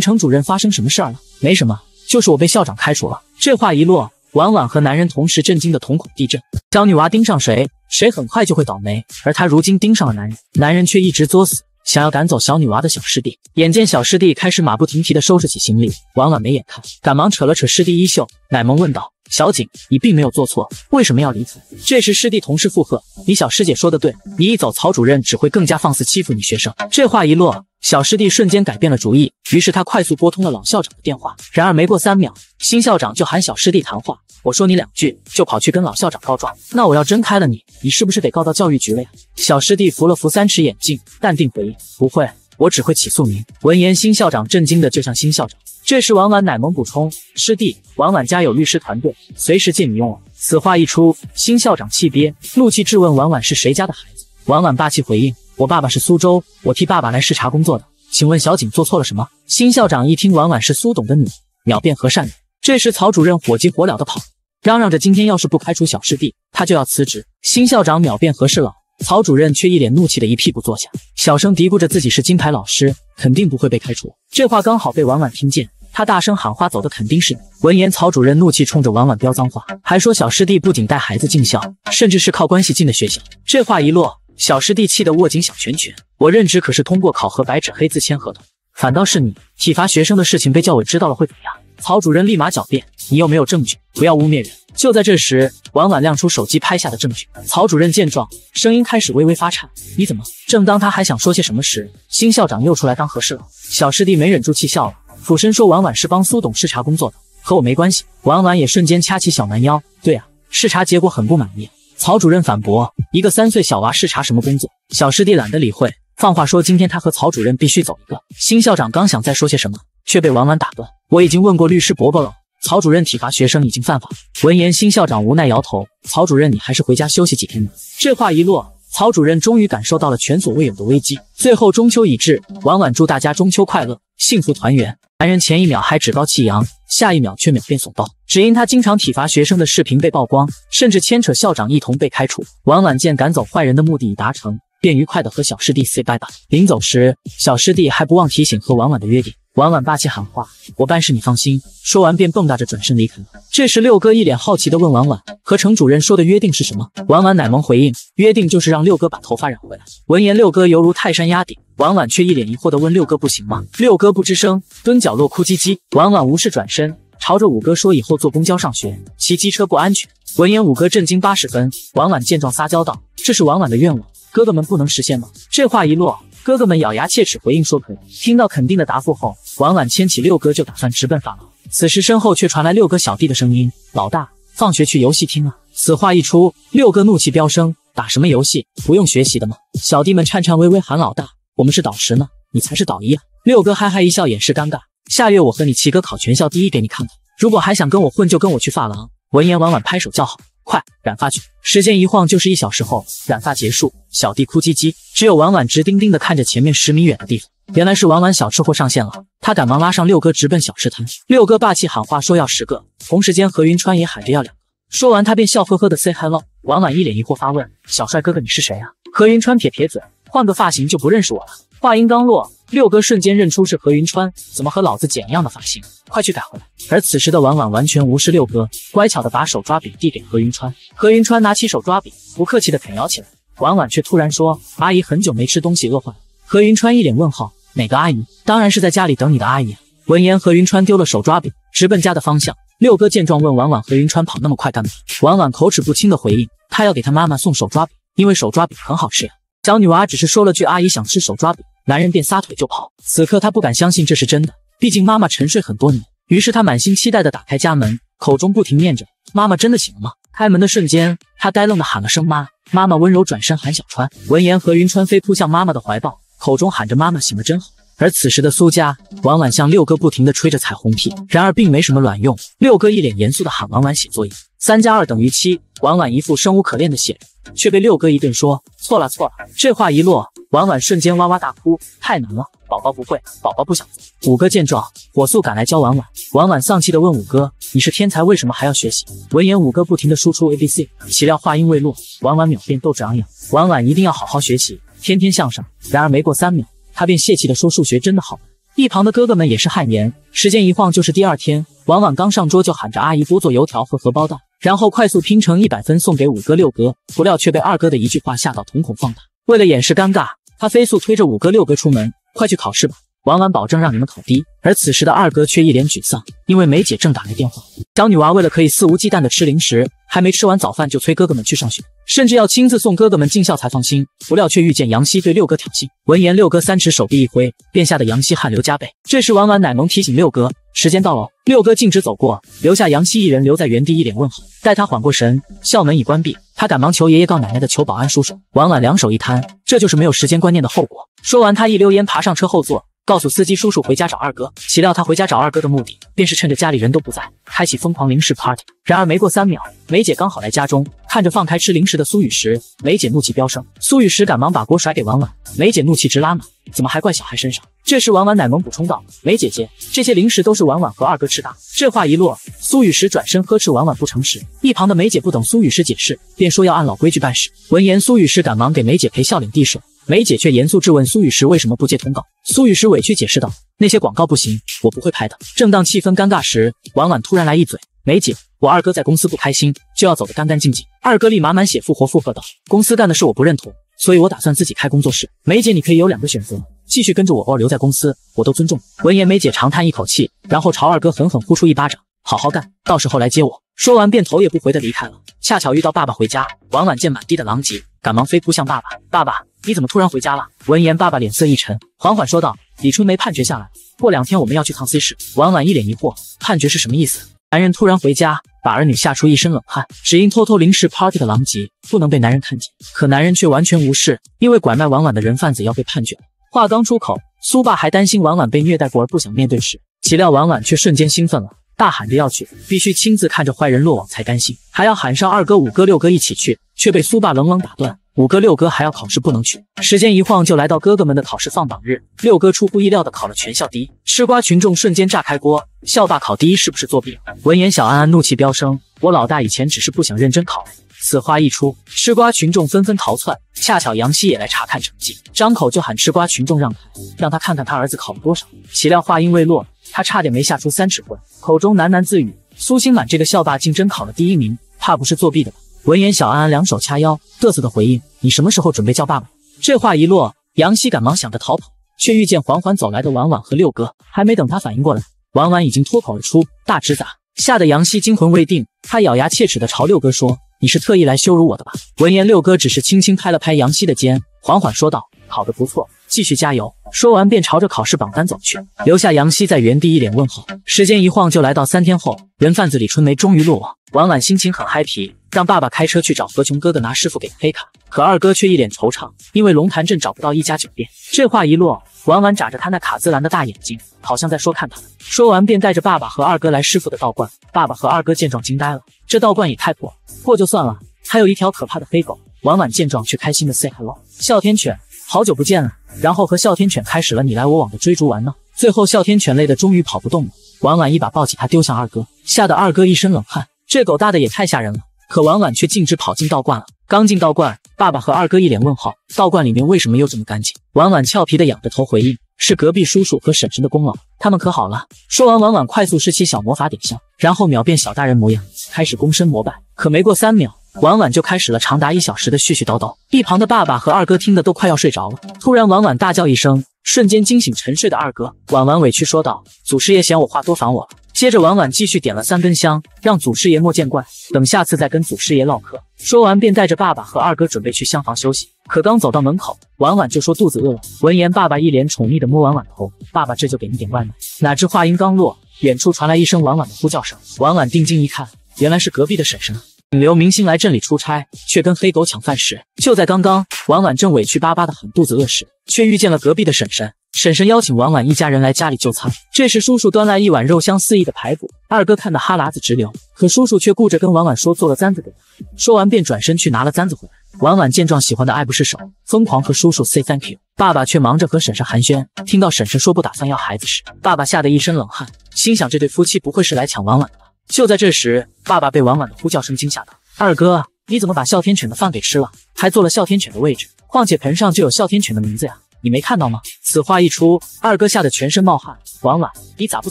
S1: 程主任发生什么事儿了？没什么。就是我被校长开除了。这话一落，婉婉和男人同时震惊的瞳孔地震。小女娃盯上谁，谁很快就会倒霉。而她如今盯上了男人，男人却一直作死，想要赶走小女娃的小师弟。眼见小师弟开始马不停蹄的收拾起行李，婉婉没眼看，赶忙扯了扯师弟衣袖，奶萌问道：“小景，你并没有做错，为什么要离职？”这时师弟同时附和：“你小师姐说的对，你一走，曹主任只会更加放肆欺负你学生。”这话一落。小师弟瞬间改变了主意，于是他快速拨通了老校长的电话。然而没过三秒，新校长就喊小师弟谈话：“我说你两句，就跑去跟老校长告状？那我要真开了你，你是不是得告到教育局了呀？”小师弟扶了扶三尺眼镜，淡定回应：“不会，我只会起诉您。”闻言，新校长震惊的就像新校长。这时，婉婉奶萌补充：“师弟，婉婉家有律师团队，随时借你用。”此话一出，新校长气憋，怒气质问婉婉是谁家的孩子。婉婉霸气回应。我爸爸是苏州，我替爸爸来视察工作的。请问小景做错了什么？新校长一听婉婉是苏董的女儿，秒变和善脸。这时曹主任火急火燎的跑，嚷嚷着今天要是不开除小师弟，他就要辞职。新校长秒变和事佬，曹主任却一脸怒气的一屁股坐下，小声嘀咕着自己是金牌老师，肯定不会被开除。这话刚好被婉婉听见，他大声喊话：“走的肯定是你。”闻言，曹主任怒气冲着婉婉飙脏话，还说小师弟不仅带孩子进校，甚至是靠关系进的学校。这话一落。小师弟气得握紧小拳拳，我任职可是通过考核，白纸黑字签合同，反倒是你体罚学生的事情被教委知道了会怎么样？曹主任立马狡辩，你又没有证据，不要污蔑人。就在这时，婉婉亮出手机拍下的证据。曹主任见状，声音开始微微发颤，你怎么？正当他还想说些什么时，新校长又出来当和事佬。小师弟没忍住气笑了，俯身说：“婉婉是帮苏董视察工作的，和我没关系。”婉婉也瞬间掐起小蛮腰，对啊，视察结果很不满意。曹主任反驳：“一个三岁小娃视察什么工作？”小师弟懒得理会，放话说：“今天他和曹主任必须走一个。”新校长刚想再说些什么，却被婉婉打断：“我已经问过律师伯伯了，曹主任体罚学生已经犯法。”闻言，新校长无奈摇头：“曹主任，你还是回家休息几天吧。”这话一落。曹主任终于感受到了前所未有的危机。最后，中秋已至，晚晚祝大家中秋快乐，幸福团圆。男人前一秒还趾高气扬，下一秒却秒变怂包，只因他经常体罚学生的视频被曝光，甚至牵扯校长一同被开除。晚晚见赶走坏人的目的已达成，便愉快地和小师弟 say bye bye。临走时，小师弟还不忘提醒和晚晚的约定。婉婉霸气喊话：“我办事你放心。”说完便蹦跶着转身离开。这时六哥一脸好奇地问：“婉婉和程主任说的约定是什么？”婉婉奶萌回应：“约定就是让六哥把头发染回来。”闻言六哥犹如泰山压顶，婉婉却一脸疑惑地问：“六哥不行吗？”六哥不吱声，蹲角落哭唧唧。婉婉无视转身，朝着五哥说：“以后坐公交上学，骑机车不安全。”闻言五哥震惊八十分。婉婉见状撒娇道：“这是婉婉的愿望，哥哥们不能实现吗？”这话一落。哥哥们咬牙切齿回应说：“可以。”听到肯定的答复后，婉婉牵起六哥就打算直奔发廊。此时身后却传来六哥小弟的声音：“老大，放学去游戏厅啊！”此话一出，六哥怒气飙升：“打什么游戏？不用学习的吗？”小弟们颤颤巍巍喊：“老大，我们是导师呢，你才是导医啊！”六哥哈哈一笑，掩饰尴尬：“下月我和你齐哥考全校第一给你看看。如果还想跟我混，就跟我去发廊。”闻言，婉婉拍手叫好。快染发去！时间一晃就是一小时后，染发结束，小弟哭唧唧，只有婉婉直盯盯的看着前面十米远的地方，原来是婉婉小吃货上线了，他赶忙拉上六哥直奔小吃摊，六哥霸气喊话说要十个，同时间何云川也喊着要两个，说完他便笑呵呵的 say hello，婉婉一脸疑惑发问：小帅哥哥你是谁啊？何云川撇撇嘴，换个发型就不认识我了。话音刚落，六哥瞬间认出是何云川，怎么和老子剪一样的发型？快去改回来！而此时的婉婉完全无视六哥，乖巧的把手抓饼递给何云川。何云川拿起手抓饼，不客气的啃咬起来。婉婉却突然说：“阿姨很久没吃东西，饿坏了。”何云川一脸问号：“哪个阿姨？当然是在家里等你的阿姨。”闻言，何云川丢了手抓饼，直奔家的方向。六哥见状问婉婉：“何云川跑那么快干嘛？”婉婉口齿不清的回应：“他要给他妈妈送手抓饼，因为手抓饼很好吃呀。”小女娃只是说了句：“阿姨想吃手抓饼。”男人便撒腿就跑。此刻他不敢相信这是真的，毕竟妈妈沉睡很多年。于是他满心期待的打开家门，口中不停念着：“妈妈真的醒了吗？”开门的瞬间，他呆愣的喊了声“妈”。妈妈温柔转身喊小川。闻言，何云川飞扑向妈妈的怀抱，口中喊着：“妈妈醒了真好。”而此时的苏家，婉婉向六哥不停的吹着彩虹屁，然而并没什么卵用。六哥一脸严肃的喊婉婉写作业。三加二等于七，婉婉一副生无可恋的写，却被六哥一顿说错了错了。这话一落，婉婉瞬间哇哇大哭，太难了，宝宝不会，宝宝不想做。五哥见状，火速赶来教婉婉。婉婉丧气的问五哥：“你是天才，为什么还要学习？”闻言，五哥不停的输出 abc。岂料话音未落，婉婉秒变斗志昂扬。婉婉一定要好好学习，天天向上。然而没过三秒，他便泄气的说数学真的好一旁的哥哥们也是汗颜。时间一晃就是第二天，婉婉刚上桌就喊着阿姨多做油条和荷包蛋。然后快速拼成一百分送给五哥六哥，不料却被二哥的一句话吓到，瞳孔放大。为了掩饰尴尬，他飞速推着五哥六哥出门，快去考试吧，婉婉保证让你们考第一。而此时的二哥却一脸沮丧，因为梅姐正打来电话。小女娃为了可以肆无忌惮的吃零食，还没吃完早饭就催哥哥们去上学，甚至要亲自送哥哥们进校才放心。不料却遇见杨希对六哥挑衅，闻言六哥三尺手臂一挥，便吓得杨希汗流浃背。这时婉婉奶萌提醒六哥。时间到了六哥径直走过，留下杨希一人留在原地，一脸问候。待他缓过神，校门已关闭，他赶忙求爷爷告奶奶的求保安叔叔，婉婉两手一摊，这就是没有时间观念的后果。说完，他一溜烟爬上车后座。告诉司机叔叔回家找二哥，岂料他回家找二哥的目的，便是趁着家里人都不在，开启疯狂零食 party。然而没过三秒，梅姐刚好来家中，看着放开吃零食的苏雨石，梅姐怒气飙升。苏雨石赶忙把锅甩给婉婉，梅姐怒气直拉满，怎么还怪小孩身上？这时婉婉奶萌补充道：“梅姐姐，这些零食都是婉婉和二哥吃的。”这话一落，苏雨石转身呵斥婉婉不诚实。一旁的梅姐不等苏雨石解释，便说要按老规矩办事。闻言，苏雨石赶忙给梅姐赔笑脸，递水。梅姐却严肃质问苏雨石为什么不接通告。苏雨石委屈解释道：“那些广告不行，我不会拍的。”正当气氛尴尬时，婉婉突然来一嘴：“梅姐，我二哥在公司不开心，就要走得干干净净。”二哥立马满血复活，附和道：“公司干的事我不认同，所以我打算自己开工作室。梅姐，你可以有两个选择，继续跟着我，或留在公司，我都尊重。”闻言，梅姐长叹一口气，然后朝二哥狠狠呼出一巴掌：“好好干，到时候来接我。”说完便头也不回的离开了。恰巧遇到爸爸回家，婉婉见满地的狼藉，赶忙飞扑向爸爸：“爸爸！”你怎么突然回家了？闻言，爸爸脸色一沉，缓缓说道：“李春梅判决下来，过两天我们要去趟 C 市。”婉婉一脸疑惑：“判决是什么意思？”男人突然回家，把儿女吓出一身冷汗。只因偷偷临时 party 的狼藉不能被男人看见，可男人却完全无视，因为拐卖婉婉的人贩子要被判决。话刚出口，苏爸还担心婉婉被虐待过而不想面对时，岂料婉婉却瞬间兴奋了，大喊着要去，必须亲自看着坏人落网才甘心，还要喊上二哥、五哥、六哥一起去，却被苏爸冷冷打断。五哥、六哥还要考试，不能去。时间一晃就来到哥哥们的考试放榜日。六哥出乎意料的考了全校第一，吃瓜群众瞬间炸开锅，校霸考第一是不是作弊？闻言，小安安怒气飙升。我老大以前只是不想认真考。此话一出，吃瓜群众纷纷逃窜。恰巧杨希也来查看成绩，张口就喊吃瓜群众让开，让他看看他儿子考了多少。岂料话音未落，他差点没吓出三尺魂，口中喃喃自语：苏心满这个校霸竟真考了第一名，怕不是作弊的吧？闻言，小安安两手掐腰，嘚瑟的回应：“你什么时候准备叫爸爸？”这话一落，杨希赶忙想着逃跑，却遇见缓缓走来的婉婉和六哥。还没等他反应过来，婉婉已经脱口而出：“大侄子！”吓得杨希惊魂未定，他咬牙切齿的朝六哥说：“你是特意来羞辱我的吧？”闻言，六哥只是轻轻拍了拍杨希的肩，缓缓说道：“考得不错，继续加油。”说完便朝着考试榜单走去，留下杨希在原地一脸问候。时间一晃就来到三天后，人贩子李春梅终于落网。婉婉心情很嗨皮，让爸爸开车去找何琼哥哥拿师傅给的黑卡。可二哥却一脸惆怅，因为龙潭镇找不到一家酒店。这话一落，婉婉眨着他那卡姿兰的大眼睛，好像在说看他。说完便带着爸爸和二哥来师傅的道观。爸爸和二哥见状惊呆了，这道观也太破，破就算了，还有一条可怕的黑狗。婉婉见状却开心的 say hello，哮天犬，好久不见了。然后和哮天犬开始了你来我往的追逐玩闹。最后哮天犬累的终于跑不动了，婉婉一把抱起他丢向二哥，吓得二哥一身冷汗。这狗大的也太吓人了，可婉婉却径直跑进道观了。刚进道观，爸爸和二哥一脸问号，道观里面为什么又这么干净？婉婉俏皮的仰着头回应：“是隔壁叔叔和婶婶的功劳，他们可好了。”说完，婉婉快速施起小魔法点香，然后秒变小大人模样，开始躬身膜拜。可没过三秒，婉婉就开始了长达一小时的絮絮叨叨。一旁的爸爸和二哥听得都快要睡着了。突然，婉婉大叫一声，瞬间惊醒沉睡的二哥。婉婉委屈说道：“祖师爷嫌我话多，烦我了。”接着，婉婉继续点了三根香，让祖师爷莫见怪，等下次再跟祖师爷唠嗑。说完，便带着爸爸和二哥准备去厢房休息。可刚走到门口，婉婉就说肚子饿了。闻言，爸爸一脸宠溺的摸婉婉头：“爸爸这就给你点外卖。”哪知话音刚落，远处传来一声婉婉的呼叫声。婉婉定睛一看，原来是隔壁的婶婶。引流明星来镇里出差，却跟黑狗抢饭食。就在刚刚，婉婉正委屈巴巴的喊肚子饿时，却遇见了隔壁的婶婶。婶婶邀请婉婉一家人来家里就餐，这时叔叔端来一碗肉香四溢的排骨，二哥看得哈喇子直流，可叔叔却顾着跟婉婉说做了簪子给他，说完便转身去拿了簪子回来。婉婉见状，喜欢的爱不释手，疯狂和叔叔 say thank you。爸爸却忙着和婶婶寒暄，听到婶婶说不打算要孩子时，爸爸吓得一身冷汗，心想这对夫妻不会是来抢婉婉的吧？就在这时，爸爸被婉婉的呼叫声惊吓到，二哥你怎么把哮天犬的饭给吃了，还坐了哮天犬的位置？况且盆上就有哮天犬的名字呀。你没看到吗？此话一出，二哥吓得全身冒汗。婉婉，你咋不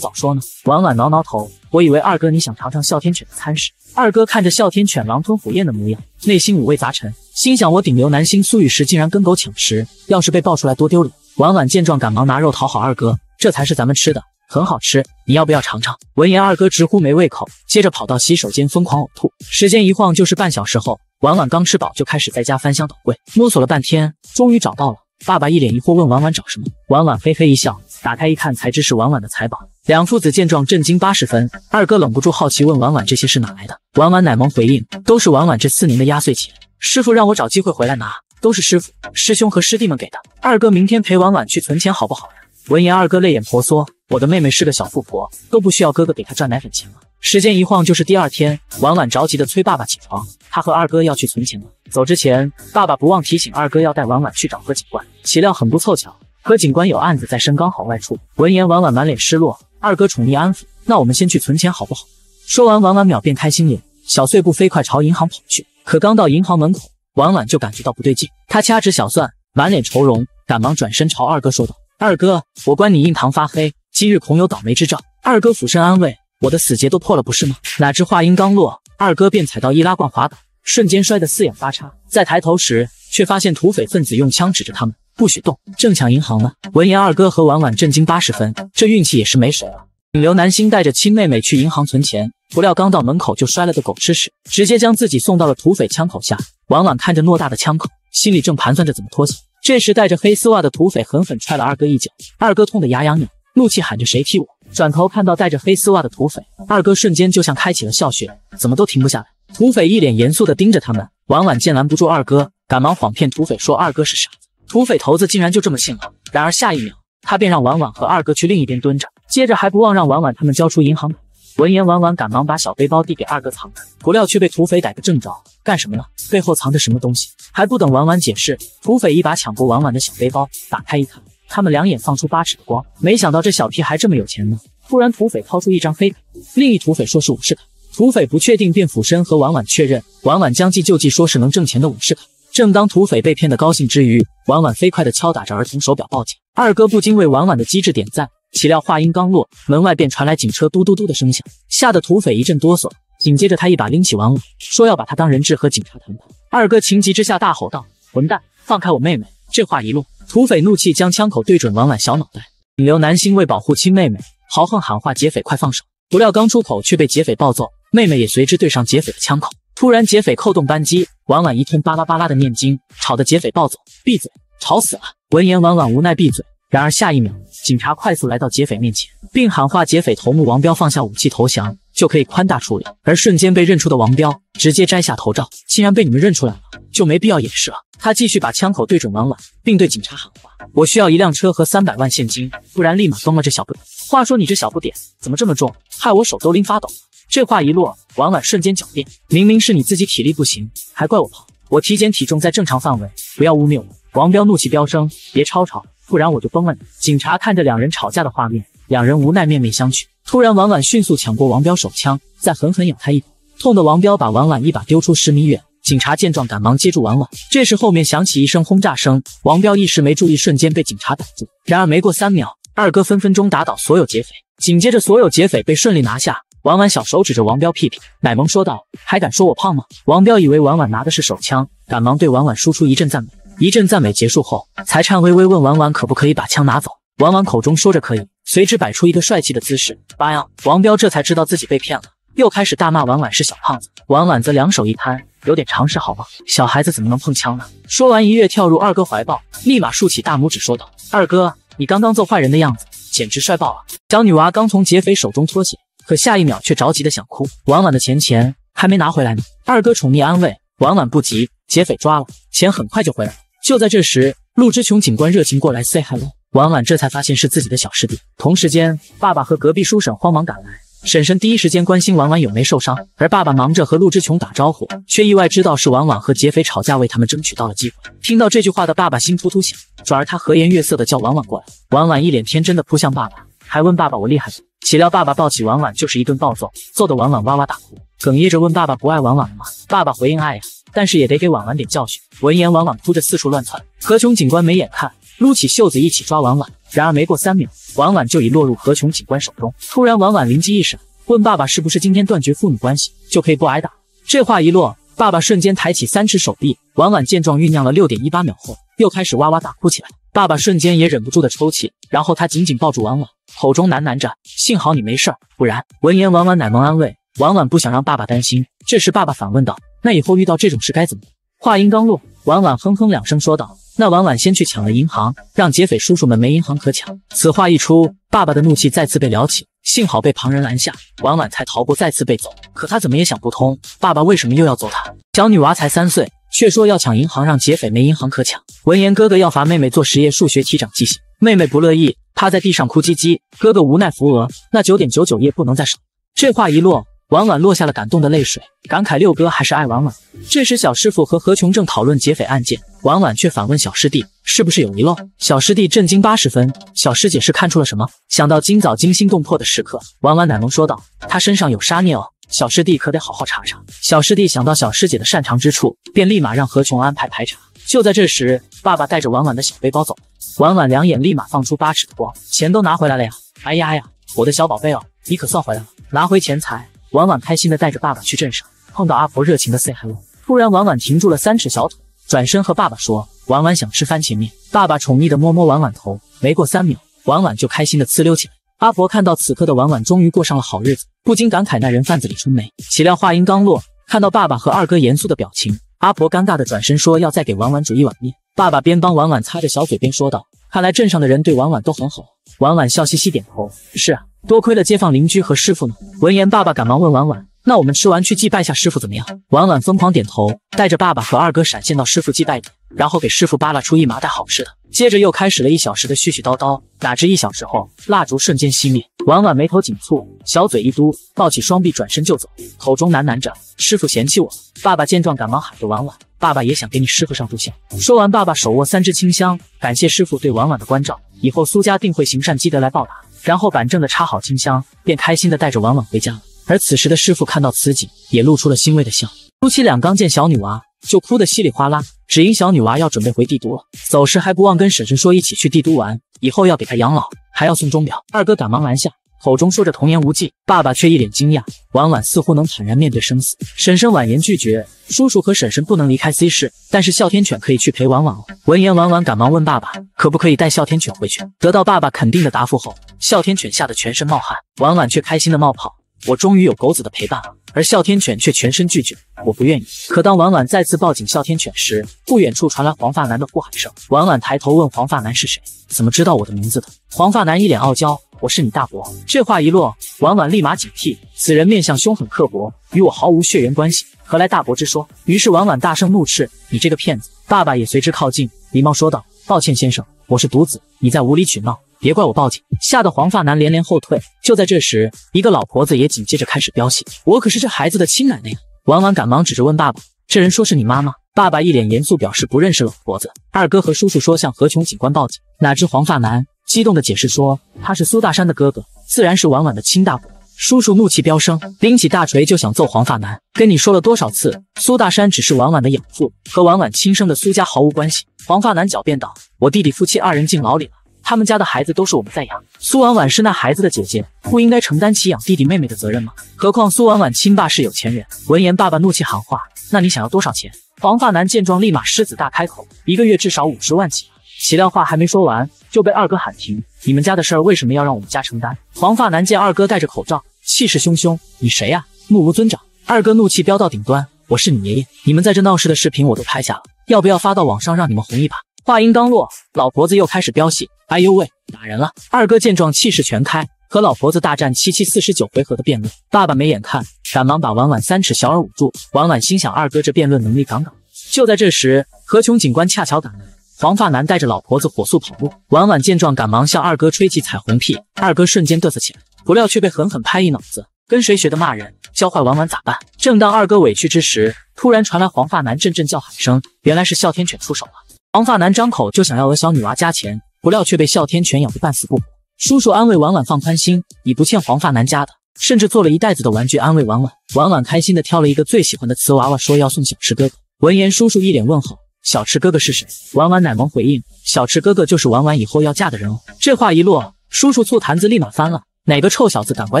S1: 早说呢？婉婉挠挠头，我以为二哥你想尝尝哮天犬的餐食。二哥看着哮天犬狼吞虎咽的模样，内心五味杂陈，心想我顶流男星苏雨石竟然跟狗抢食，要是被爆出来多丢脸。婉婉见状，赶忙拿肉讨好二哥，这才是咱们吃的，很好吃，你要不要尝尝？闻言，二哥直呼没胃口，接着跑到洗手间疯狂呕吐。时间一晃就是半小时后，婉婉刚吃饱就开始在家翻箱倒柜，摸索了半天，终于找到了。爸爸一脸疑惑问：“婉婉找什么？”婉婉嘿嘿一笑，打开一看，才知是婉婉的财宝。两父子见状，震惊八十分。二哥忍不住好奇问：“婉婉，这些是哪来的？”婉婉奶萌回应：“都是婉婉这四年的压岁钱，师傅让我找机会回来拿，都是师傅、师兄和师弟们给的。”二哥明天陪婉婉去存钱，好不好？闻言，二哥泪眼婆娑。我的妹妹是个小富婆，都不需要哥哥给她赚奶粉钱了。时间一晃就是第二天，婉婉着急的催爸爸起床，她和二哥要去存钱了。走之前，爸爸不忘提醒二哥要带婉婉去找何警官。岂料很不凑巧，何警官有案子在身，刚好外出。闻言，婉婉满脸失落。二哥宠溺安抚：“那我们先去存钱好不好？”说完，婉婉秒变开心脸，小碎步飞快朝银行跑去。可刚到银行门口，婉婉就感觉到不对劲，她掐指小算，满脸愁容，赶忙转身朝二哥说道：“二哥，我观你印堂发黑。”今日恐有倒霉之兆。二哥俯身安慰：“我的死结都破了，不是吗？”哪知话音刚落，二哥便踩到易拉罐滑倒，瞬间摔得四仰八叉。再抬头时，却发现土匪分子用枪指着他们，不许动，正抢银行呢。闻言，二哥和婉婉震惊八十分，这运气也是没谁了。刘南星带着亲妹妹去银行存钱，不料刚到门口就摔了个狗吃屎，直接将自己送到了土匪枪口下。婉婉看着偌大的枪口，心里正盘算着怎么脱险。这时，带着黑丝袜的土匪狠狠踹了二哥一脚，二哥痛得牙痒痒。怒气喊着：“谁踢我？”转头看到戴着黑丝袜的土匪二哥，瞬间就像开启了笑穴，怎么都停不下来。土匪一脸严肃地盯着他们。婉婉见拦不住二哥，赶忙谎骗土匪说二哥是傻子。土匪头子竟然就这么信了。然而下一秒，他便让婉婉和二哥去另一边蹲着，接着还不忘让婉婉他们交出银行卡。闻言，婉婉赶忙把小背包递给二哥藏着，不料却被土匪逮个正着。干什么呢？背后藏着什么东西？还不等婉婉解释，土匪一把抢过婉婉的小背包，打开一看。他们两眼放出八尺的光，没想到这小屁还这么有钱呢。突然，土匪掏出一张黑卡，另一土匪说是武士卡。土匪不确定，便俯身和婉婉确认。婉婉将计就计，说是能挣钱的武士卡。正当土匪被骗的高兴之余，婉婉飞快地敲打着儿童手表报警。二哥不禁为婉婉的机智点赞。岂料话音刚落，门外便传来警车嘟嘟嘟的声响，吓得土匪一阵哆嗦。紧接着，他一把拎起婉婉，说要把她当人质和警察谈判。二哥情急之下大吼道：“混蛋，放开我妹妹！”这话一落，土匪怒气将枪口对准婉婉小脑袋。流男星为保护亲妹妹，豪横喊话劫匪快放手。不料刚出口却被劫匪暴揍，妹妹也随之对上劫匪的枪口。突然，劫匪扣动扳机，婉婉一通巴拉巴拉的念经，吵得劫匪暴走，闭嘴，吵死了。闻言，婉婉无奈闭嘴。然而下一秒，警察快速来到劫匪面前，并喊话劫匪头目王彪放下武器投降。就可以宽大处理，而瞬间被认出的王彪直接摘下头罩，竟然被你们认出来了，就没必要掩饰了。他继续把枪口对准王婉，并对警察喊话：“我需要一辆车和三百万现金，不然立马崩了这小不点。”话说你这小不点怎么这么重，害我手都拎发抖。这话一落，婉婉瞬间狡辩：“明明是你自己体力不行，还怪我跑。我体检体重在正常范围，不要污蔑我。”王彪怒气飙升：“别吵吵，不然我就崩了你！”警察看着两人吵架的画面，两人无奈面面相觑。突然，婉婉迅速抢过王彪手枪，再狠狠咬他一口，痛的王彪把婉婉一把丢出十米远。警察见状，赶忙接住婉婉。这时，后面响起一声轰炸声，王彪一时没注意，瞬间被警察逮住。然而，没过三秒，二哥分分钟打倒所有劫匪，紧接着，所有劫匪被顺利拿下。婉婉小手指着王彪屁屁，奶萌说道：“还敢说我胖吗？”王彪以为婉婉拿的是手枪，赶忙对婉婉输出一阵赞美。一阵赞美结束后，才颤巍巍问婉婉可不可以把枪拿走。婉婉口中说着可以。随之摆出一个帅气的姿势，八呀！王彪这才知道自己被骗了，又开始大骂婉婉是小胖子。婉婉则两手一摊，有点常识好吗？小孩子怎么能碰枪呢？说完一跃跳入二哥怀抱，立马竖起大拇指说道：“二哥，你刚刚揍坏人的样子简直帅爆了！”小女娃刚从劫匪手中脱险，可下一秒却着急的想哭。婉婉的钱钱还没拿回来呢，二哥宠溺安慰婉婉不急，劫匪抓了钱很快就回来。了。就在这时，陆之琼警官热情过来 say hello。婉婉这才发现是自己的小师弟。同时间，爸爸和隔壁书婶慌忙赶来。婶婶第一时间关心婉婉有没受伤，而爸爸忙着和陆之琼打招呼，却意外知道是婉婉和劫匪吵架，为他们争取到了机会。听到这句话的爸爸心突突响，转而他和颜悦色的叫婉婉过来。婉婉一脸天真的扑向爸爸，还问爸爸我厉害不？岂料爸爸抱起婉婉就是一顿暴揍，揍得婉婉哇哇大哭，哽咽着问爸爸不爱婉婉了吗？爸爸回应爱呀，但是也得给婉婉点教训。闻言，婉婉哭着四处乱窜。何琼警官没眼看。撸起袖子一起抓婉婉，然而没过三秒，婉婉就已落入何琼警官手中。突然，婉婉灵机一闪，问爸爸：“是不是今天断绝父女关系，就可以不挨打？”这话一落，爸爸瞬间抬起三尺手臂。婉婉见状，酝酿了六点一八秒后，又开始哇哇大哭起来。爸爸瞬间也忍不住的抽泣，然后他紧紧抱住婉婉，口中喃喃着：“幸好你没事儿，不然……”闻言，婉婉奶萌安慰：“婉婉不想让爸爸担心。”这时，爸爸反问道：“那以后遇到这种事该怎么？”话音刚落，婉婉哼哼两声说道。那婉婉先去抢了银行，让劫匪叔叔们没银行可抢。此话一出，爸爸的怒气再次被撩起，幸好被旁人拦下，婉婉才逃过再次被揍。可他怎么也想不通，爸爸为什么又要揍他？小女娃才三岁，却说要抢银行，让劫匪没银行可抢。闻言，哥哥要罚妹妹做十页数学题长记性，妹妹不乐意，趴在地上哭唧唧。哥哥无奈扶额，那九点九九页不能再少。这话一落。婉婉落下了感动的泪水，感慨六哥还是爱婉婉。这时，小师傅和何琼正讨论劫匪案件，婉婉却反问小师弟：“是不是有遗漏？”小师弟震惊八十分。小师姐是看出了什么？想到今早惊心动魄的时刻，婉婉奶龙说道：“他身上有杀孽哦，小师弟可得好好查查。”小师弟想到小师姐的擅长之处，便立马让何琼安排排查。就在这时，爸爸带着婉婉的小背包走，婉婉两眼立马放出八尺的光，钱都拿回来了呀！哎呀呀，我的小宝贝哦，你可算回来了，拿回钱财。婉婉开心的带着爸爸去镇上，碰到阿婆热情的 say hello。突然，婉婉停住了三尺小腿，转身和爸爸说：“婉婉想吃番茄面。”爸爸宠溺的摸摸婉婉头，没过三秒，婉婉就开心的呲溜起来。阿婆看到此刻的婉婉，终于过上了好日子，不禁感慨：“那人贩子李春梅。”岂料话音刚落，看到爸爸和二哥严肃的表情，阿婆尴尬的转身说：“要再给婉婉煮一碗面。”爸爸边帮婉婉擦着小嘴，边说道：“看来镇上的人对婉婉都很好。”婉婉笑嘻嘻点头：“是啊。”多亏了街坊邻居和师傅呢。闻言，爸爸赶忙问婉婉：“那我们吃完去祭拜下师傅怎么样？”婉婉疯狂点头，带着爸爸和二哥闪现到师傅祭拜点，然后给师傅扒拉出一麻袋好吃的，接着又开始了一小时的絮絮叨叨。哪知一小时后，蜡烛瞬间熄灭，婉婉眉头紧蹙，小嘴一嘟，抱起双臂转身就走，口中喃喃着：“师傅嫌弃我了。”爸爸见状，赶忙喊着婉婉：“爸爸也想给你师傅上炷香。”说完，爸爸手握三支清香，感谢师傅对婉婉的关照，以后苏家定会行善积德来报答。然后板正的插好清香，便开心的带着婉婉回家了。而此时的师傅看到此景，也露出了欣慰的笑。夫妻俩刚见小女娃，就哭得稀里哗啦，只因小女娃要准备回帝都了。走时还不忘跟婶婶说一起去帝都玩，以后要给她养老，还要送钟表。二哥赶忙拦下，口中说着童言无忌，爸爸却一脸惊讶。婉婉似乎能坦然面对生死。婶婶婉言拒绝，叔叔和婶婶不能离开 C 市，但是哮天犬可以去陪婉婉哦。闻言，婉婉赶忙问爸爸，可不可以带哮天犬回去？得到爸爸肯定的答复后。哮天犬吓得全身冒汗，婉婉却开心的冒泡，我终于有狗子的陪伴了。而哮天犬却全身拒绝，我不愿意。可当婉婉再次抱紧哮天犬时，不远处传来黄发男的呼喊声。婉婉抬头问黄发男是谁，怎么知道我的名字的？黄发男一脸傲娇，我是你大伯。这话一落，婉婉立马警惕，此人面相凶狠刻薄，与我毫无血缘关系，何来大伯之说？于是婉婉大声怒斥：“你这个骗子！”爸爸也随之靠近，礼貌说道：“抱歉先生，我是独子，你在无理取闹。”别怪我报警，吓得黄发男连连后退。就在这时，一个老婆子也紧接着开始飙戏：“我可是这孩子的亲奶奶！”呀！”婉婉赶忙指着问爸爸：“这人说是你妈吗？”爸爸一脸严肃表示不认识老婆子。二哥和叔叔说向何琼警官报警，哪知黄发男激动的解释说他是苏大山的哥哥，自然是婉婉的亲大伯。叔叔怒气飙升，拎起大锤就想揍黄发男。跟你说了多少次，苏大山只是婉婉的养父，和婉婉亲生的苏家毫无关系。黄发男狡辩道：“我弟弟夫妻二人进牢里了。”他们家的孩子都是我们在养，苏婉婉是那孩子的姐姐，不应该承担起养弟弟妹妹的责任吗？何况苏婉婉亲爸是有钱人。闻言，爸爸怒气喊话：“那你想要多少钱？”黄发男见状，立马狮子大开口：“一个月至少五十万起。”岂料话还没说完，就被二哥喊停：“你们家的事为什么要让我们家承担？”黄发男见二哥戴着口罩，气势汹汹：“你谁呀？目无尊长！”二哥怒气飙到顶端：“我是你爷爷！你们在这闹事的视频我都拍下了，要不要发到网上让你们红一把？”话音刚落，老婆子又开始飙戏。哎呦喂，打人了！二哥见状，气势全开，和老婆子大战七七四十九回合的辩论。爸爸没眼看，赶忙把婉婉三尺小耳捂住。婉婉心想，二哥这辩论能力杠杠。就在这时，何琼警官恰巧赶来，黄发男带着老婆子火速跑路。婉婉见状，赶忙向二哥吹起彩虹屁。二哥瞬间嘚瑟起来，不料却被狠狠拍一脑子。跟谁学的骂人？教坏婉婉咋办？正当二哥委屈之时，突然传来黄发男阵阵叫喊声，原来是哮天犬出手了。黄发男张口就想要讹小女娃加钱，不料却被哮天犬咬得半死不活。叔叔安慰婉婉：“放宽心，你不欠黄发男家的。”甚至做了一袋子的玩具安慰婉婉。婉婉开心的挑了一个最喜欢的瓷娃娃，说要送小池哥哥。闻言，叔叔一脸问候：“小池哥哥是谁？”婉婉奶萌回应：“小池哥哥就是婉婉以后要嫁的人。”哦。”这话一落，叔叔醋坛子立马翻了，哪个臭小子敢拐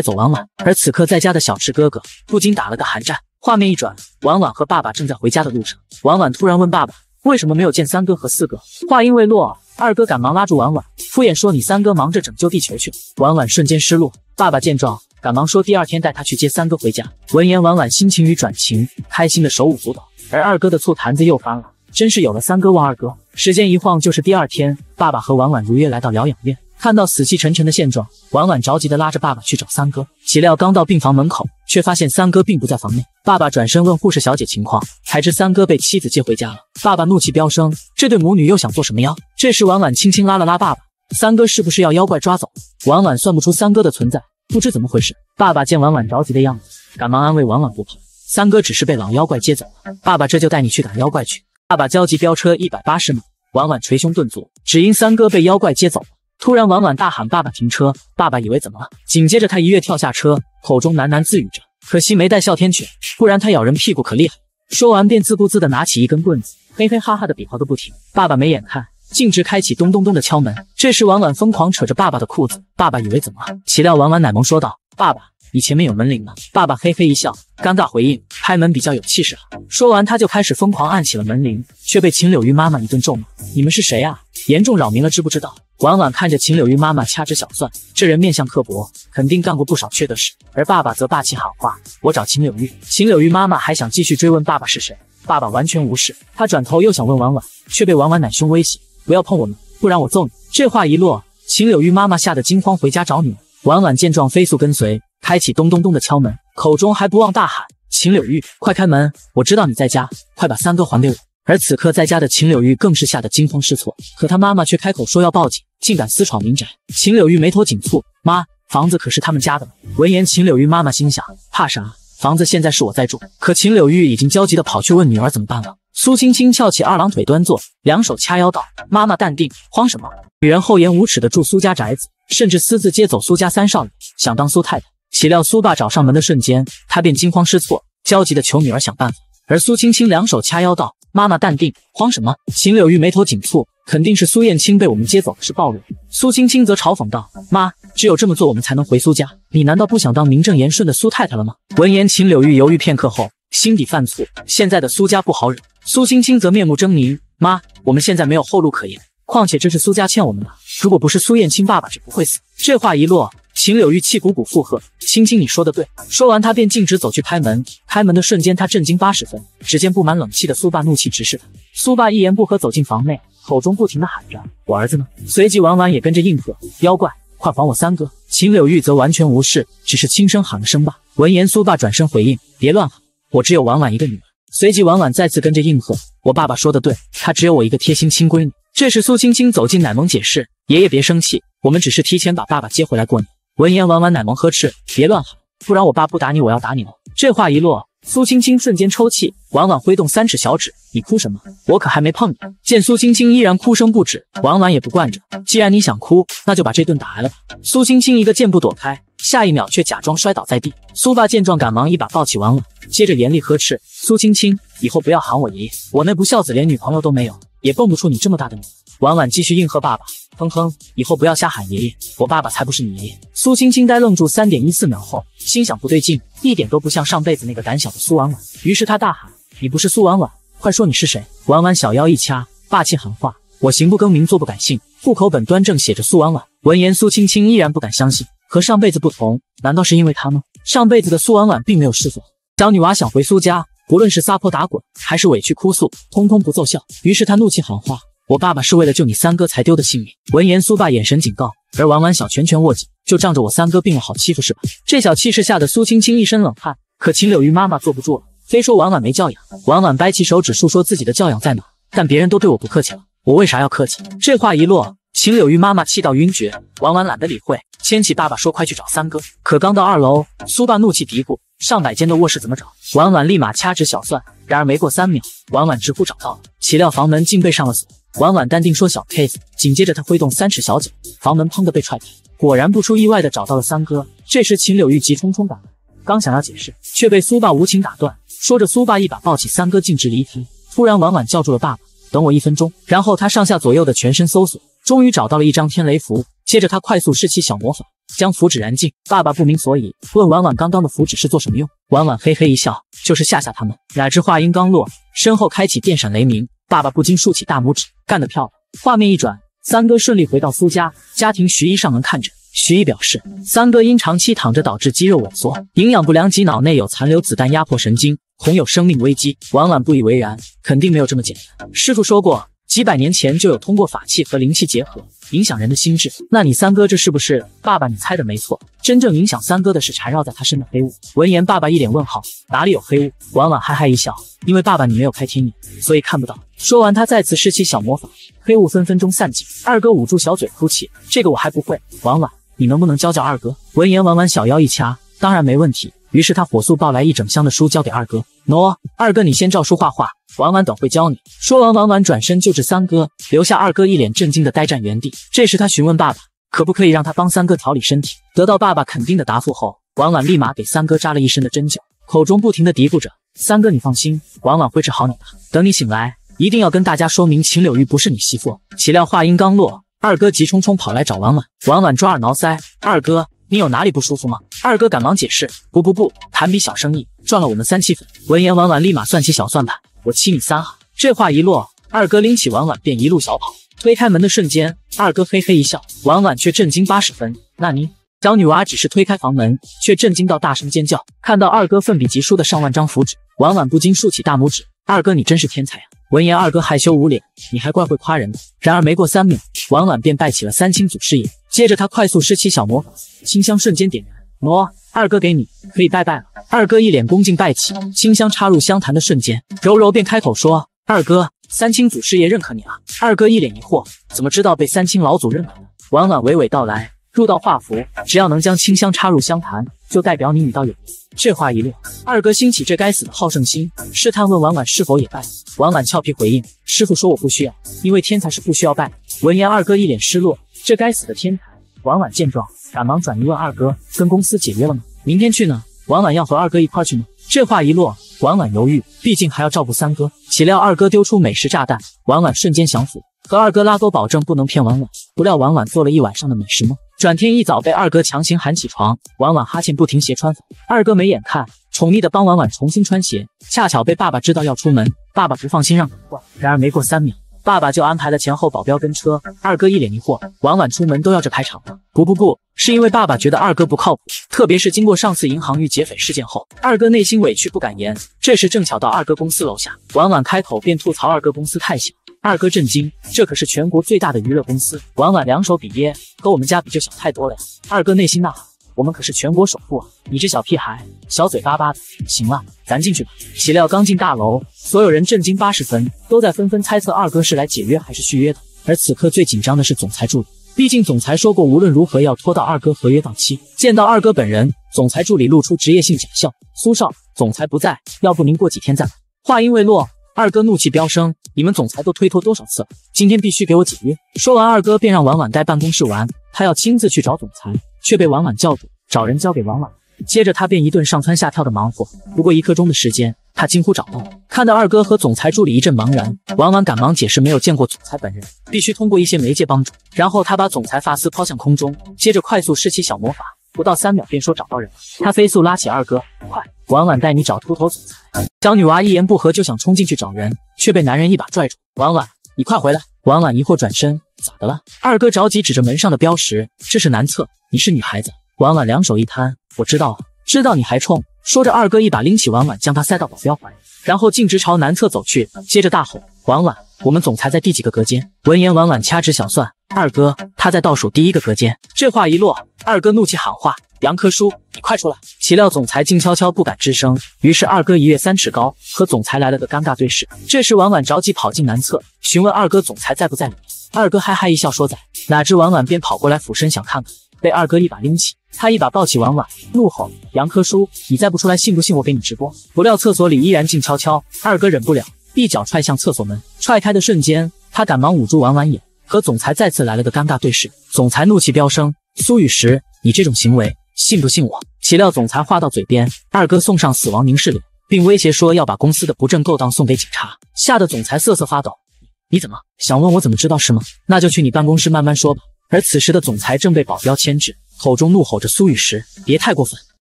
S1: 走婉婉？而此刻在家的小池哥哥不禁打了个寒战。画面一转，婉婉和爸爸正在回家的路上，婉婉突然问爸爸。为什么没有见三哥和四哥？话音未落，二哥赶忙拉住婉婉，敷衍说：“你三哥忙着拯救地球去了。”婉婉瞬间失落。爸爸见状，赶忙说：“第二天带他去接三哥回家。”闻言，婉婉心情雨转晴，开心的手舞足蹈。而二哥的醋坛子又翻了，真是有了三哥忘二哥。时间一晃就是第二天，爸爸和婉婉如约来到疗养院。看到死气沉沉的现状，婉婉着急地拉着爸爸去找三哥。岂料刚到病房门口，却发现三哥并不在房内。爸爸转身问护士小姐情况，才知三哥被妻子接回家了。爸爸怒气飙升，这对母女又想做什么妖？这时，婉婉轻轻拉了拉爸爸，三哥是不是要妖怪抓走？婉婉算不出三哥的存在，不知怎么回事。爸爸见婉婉着急的样子，赶忙安慰婉婉不怕，三哥只是被老妖怪接走了。爸爸这就带你去打妖怪去。爸爸焦急飙车一百八十米，婉婉捶胸顿足，只因三哥被妖怪接走了。突然，婉婉大喊：“爸爸，停车！”爸爸以为怎么了，紧接着他一跃跳下车，口中喃喃自语着：“可惜没带哮天犬，不然他咬人屁股可厉害。”说完便自顾自地拿起一根棍子，嘿嘿哈哈的比划个不停。爸爸没眼看，径直开启咚咚咚的敲门。这时，婉婉疯狂扯着爸爸的裤子。爸爸以为怎么了，岂料婉婉奶萌说道：“爸爸，你前面有门铃呢。”爸爸嘿嘿一笑，尴尬回应：“开门比较有气势啊。”说完，他就开始疯狂按起了门铃，却被秦柳玉妈妈一顿咒骂：“你们是谁啊？严重扰民了，知不知道？”婉婉看着秦柳玉妈妈掐指小算，这人面相刻薄，肯定干过不少缺德事。而爸爸则霸气喊话：“我找秦柳玉。”秦柳玉妈妈还想继续追问爸爸是谁，爸爸完全无视。他转头又想问婉婉，却被婉婉奶凶威胁：“不要碰我们，不然我揍你。”这话一落，秦柳玉妈妈吓得惊慌，回家找女儿。婉婉见状，飞速跟随，开启咚咚咚的敲门，口中还不忘大喊：“秦柳玉，快开门！我知道你在家，快把三哥还给我。”而此刻在家的秦柳玉更是吓得惊慌失措，可她妈妈却开口说要报警，竟敢私闯民宅。秦柳玉眉头紧蹙，妈，房子可是他们家的吗？闻言，秦柳玉妈妈心想，怕啥？房子现在是我在住。可秦柳玉已经焦急地跑去问女儿怎么办了。苏青青翘起二郎腿端坐，两手掐腰道：“妈妈淡定，慌什么？”女人厚颜无耻地住苏家宅子，甚至私自接走苏家三少爷，想当苏太太。岂料苏爸找上门的瞬间，她便惊慌失措，焦急地求女儿想办法。而苏青青两手掐腰道。妈妈淡定，慌什么？秦柳玉眉头紧蹙，肯定是苏燕青被我们接走的事暴露。苏青青则嘲讽道：“妈，只有这么做，我们才能回苏家。你难道不想当名正言顺的苏太太了吗？”闻言，秦柳玉犹豫片刻后，心底犯醋。现在的苏家不好惹。苏青青则面目狰狞：“妈，我们现在没有后路可言，况且这是苏家欠我们的。如果不是苏燕青爸爸就不会死。”这话一落。秦柳玉气鼓鼓附和：“青青，你说的对。”说完，他便径直走去拍门。开门的瞬间，他震惊八十分。只见布满冷气的苏爸怒气直视他。苏爸一言不合走进房内，口中不停的喊着：“我儿子呢？”随即婉婉也跟着应和：“妖怪，快还我三哥！”秦柳玉则完全无视，只是轻声喊了声“爸”。闻言，苏爸转身回应：“别乱喊，我只有婉婉一个女儿。”随即婉婉再次跟着应和：“我爸爸说的对，他只有我一个贴心亲闺女。”这时，苏青青走进奶萌解释：“爷爷别生气，我们只是提前把爸爸接回来过年。”闻言，婉婉奶萌呵斥：“别乱喊，不然我爸不打你，我要打你了。”这话一落，苏青青瞬间抽泣。婉婉挥动三尺小指：“你哭什么？我可还没碰你。”见苏青青依然哭声不止，婉婉也不惯着，既然你想哭，那就把这顿打挨了吧。苏青青一个箭步躲开，下一秒却假装摔倒在地。苏爸见状，赶忙一把抱起婉婉，接着严厉呵斥：“苏青青，以后不要喊我爷爷，我那不孝子连女朋友都没有，也蹦不出你这么大的女婉婉继续应和爸爸：“哼哼，以后不要瞎喊爷爷，我爸爸才不是你爷爷。”苏青青呆愣住三点一四秒后，心想不对劲，一点都不像上辈子那个胆小的苏婉婉。于是她大喊：“你不是苏婉婉，快说你是谁！”婉婉小腰一掐，霸气喊话：“我行不更名，坐不改姓，户口本端正写着苏婉婉。”闻言，苏青青依然不敢相信，和上辈子不同，难道是因为他吗？上辈子的苏婉婉并没有失所，小女娃想回苏家，不论是撒泼打滚，还是委屈哭诉，通通不奏效。于是她怒气喊话。我爸爸是为了救你三哥才丢的性命。闻言，苏爸眼神警告，而婉婉小拳拳握紧，就仗着我三哥病了好欺负是吧？这小气势吓得苏青青一身冷汗。可秦柳玉妈妈坐不住了，非说婉婉没教养。婉婉掰起手指述说自己的教养在哪，但别人都对我不客气了，我为啥要客气？这话一落，秦柳玉妈妈气到晕厥。婉婉懒得理会，牵起爸爸说：“快去找三哥。”可刚到二楼，苏爸怒气嘀咕：“上百间的卧室怎么找？”婉婉立马掐指小算，然而没过三秒，婉婉直呼找到了，岂料房门竟被上了锁。婉婉淡定说：“小 case。”紧接着，他挥动三尺小酒，房门砰的被踹开，果然不出意外的找到了三哥。这时，秦柳玉急匆匆赶来，刚想要解释，却被苏爸无情打断。说着，苏爸一把抱起三哥，径直离庭。突然，婉婉叫住了爸爸：“等我一分钟。”然后他上下左右的全身搜索，终于找到了一张天雷符。接着，他快速施起小魔法，将符纸燃尽。爸爸不明所以，问婉婉：“刚刚的符纸是做什么用？”婉婉嘿嘿一笑：“就是吓吓他们。”哪知话音刚落，身后开启电闪雷鸣。爸爸不禁竖起大拇指，干得漂亮。画面一转，三哥顺利回到苏家，家庭徐姨上门看诊。徐姨表示，三哥因长期躺着导致肌肉萎缩、营养不良及脑内有残留子弹压迫神经，恐有生命危机。婉婉不以为然，肯定没有这么简单。师傅说过。几百年前就有通过法器和灵气结合影响人的心智。那你三哥这是不是？爸爸，你猜的没错，真正影响三哥的是缠绕在他身的黑雾。闻言，爸爸一脸问号，哪里有黑雾？婉婉哈哈一笑，因为爸爸你没有开天眼，所以看不到。说完，他再次施起小魔法，黑雾分分钟散尽。二哥捂住小嘴哭泣，这个我还不会。婉婉，你能不能教教二哥？闻言，婉婉小腰一掐，当然没问题。于是他火速抱来一整箱的书，交给二哥。喏，二哥你先照书画画，婉婉等会教你。说完，婉婉转身就治三哥，留下二哥一脸震惊的呆站原地。这时他询问爸爸，可不可以让他帮三哥调理身体？得到爸爸肯定的答复后，婉婉立马给三哥扎了一身的针灸，口中不停的嘀咕着：“三哥你放心，婉婉会治好你的。等你醒来，一定要跟大家说明秦柳玉不是你媳妇。”岂料话音刚落，二哥急匆匆跑来找婉婉。婉婉抓耳挠腮，二哥。你有哪里不舒服吗？二哥赶忙解释，不不不，谈笔小生意，赚了我们三七分。闻言，婉婉立马算起小算盘，我七你三啊。这话一落，二哥拎起婉婉便一路小跑。推开门的瞬间，二哥嘿嘿一笑，婉婉却震惊八十分。那尼？小女娃只是推开房门，却震惊到大声尖叫。看到二哥奋笔疾书的上万张符纸，婉婉不禁竖起大拇指。二哥，你真是天才啊！闻言，二哥害羞捂脸，你还怪会夸人的。然而没过三秒，婉婉便拜起了三清祖师爷。接着他快速施起小魔法，清香瞬间点燃。喏，二哥给你，可以拜拜了。二哥一脸恭敬拜起，清香插入香坛的瞬间，柔柔便开口说：“二哥，三清祖师爷认可你了。”二哥一脸疑惑，怎么知道被三清老祖认可？婉婉娓娓道来：“入道化符，只要能将清香插入香坛，就代表你与道有缘。”这话一落，二哥兴起这该死的好胜心，试探问婉婉是否也拜。婉婉俏皮回应：“师傅说我不需要，因为天才是不需要拜。”闻言，二哥一脸失落。这该死的天才！婉婉见状，赶忙转移问二哥：“跟公司解约了吗？明天去呢？婉婉要和二哥一块去吗？”这话一落，婉婉犹豫，毕竟还要照顾三哥。岂料二哥丢出美食炸弹，婉婉瞬间降服，和二哥拉钩保证不能骗婉婉。不料婉婉做了一晚上的美食梦，转天一早被二哥强行喊起床，婉婉哈欠不停，鞋穿反。二哥没眼看，宠溺的帮婉婉重新穿鞋，恰巧被爸爸知道要出门，爸爸不放心让等会。然而没过三秒。爸爸就安排了前后保镖跟车，二哥一脸疑惑，晚晚出门都要这排场吗？不不不，是因为爸爸觉得二哥不靠谱，特别是经过上次银行遇劫匪事件后，二哥内心委屈不敢言。这时正巧到二哥公司楼下，婉婉开口便吐槽二哥公司太小，二哥震惊，这可是全国最大的娱乐公司。婉婉两手比耶，和我们家比就小太多了呀。二哥内心呐喊。我们可是全国首富啊！你这小屁孩，小嘴巴巴的，行了，咱进去吧。岂料刚进大楼，所有人震惊八十分，都在纷纷猜测二哥是来解约还是续约的。而此刻最紧张的是总裁助理，毕竟总裁说过无论如何要拖到二哥合约到期。见到二哥本人，总裁助理露出职业性假笑：“苏少，总裁不在，要不您过几天再来。”话音未落，二哥怒气飙升：“你们总裁都推脱多少次了？今天必须给我解约！”说完，二哥便让婉婉待办公室玩，他要亲自去找总裁，却被婉婉叫住。找人交给婉婉，接着他便一顿上蹿下跳的忙活。不过一刻钟的时间，他惊呼找到了，看到二哥和总裁助理一阵茫然，婉婉赶忙解释没有见过总裁本人，必须通过一些媒介帮助。然后他把总裁发丝抛向空中，接着快速施起小魔法，不到三秒便说找到人了。他飞速拉起二哥，快，婉婉带你找秃头总裁。小女娃一言不合就想冲进去找人，却被男人一把拽住。婉婉，你快回来！婉婉疑惑转身，咋的了？二哥着急指着门上的标识，这是男厕，你是女孩子。婉婉两手一摊，我知道，知道你还冲说着。二哥一把拎起婉婉，将她塞到保镖怀里，然后径直朝南侧走去，接着大吼：“婉婉，我们总裁在第几个隔间？”闻言，婉婉掐指小算，二哥他在倒数第一个隔间。这话一落，二哥怒气喊话：“杨科书，你快出来！”岂料总裁静悄悄，不敢吱声。于是二哥一跃三尺高，和总裁来了个尴尬对视。这时婉婉着急跑进南侧，询问二哥总裁在不在里面。二哥哈哈一笑说在，哪知婉婉便跑过来俯身想看看。被二哥一把拎起，他一把抱起婉婉，怒吼：“杨科书，你再不出来，信不信我给你直播？”不料厕所里依然静悄悄。二哥忍不了，一脚踹向厕所门，踹开的瞬间，他赶忙捂住婉婉眼，和总裁再次来了个尴尬对视。总裁怒气飙升：“苏雨石，你这种行为，信不信我？”岂料总裁话到嘴边，二哥送上死亡凝视脸，并威胁说要把公司的不正勾当送给警察，吓得总裁瑟瑟发抖。“你怎么想问我怎么知道是吗？那就去你办公室慢慢说吧。”而此时的总裁正被保镖牵制，口中怒吼着：“苏雨石，别太过分！”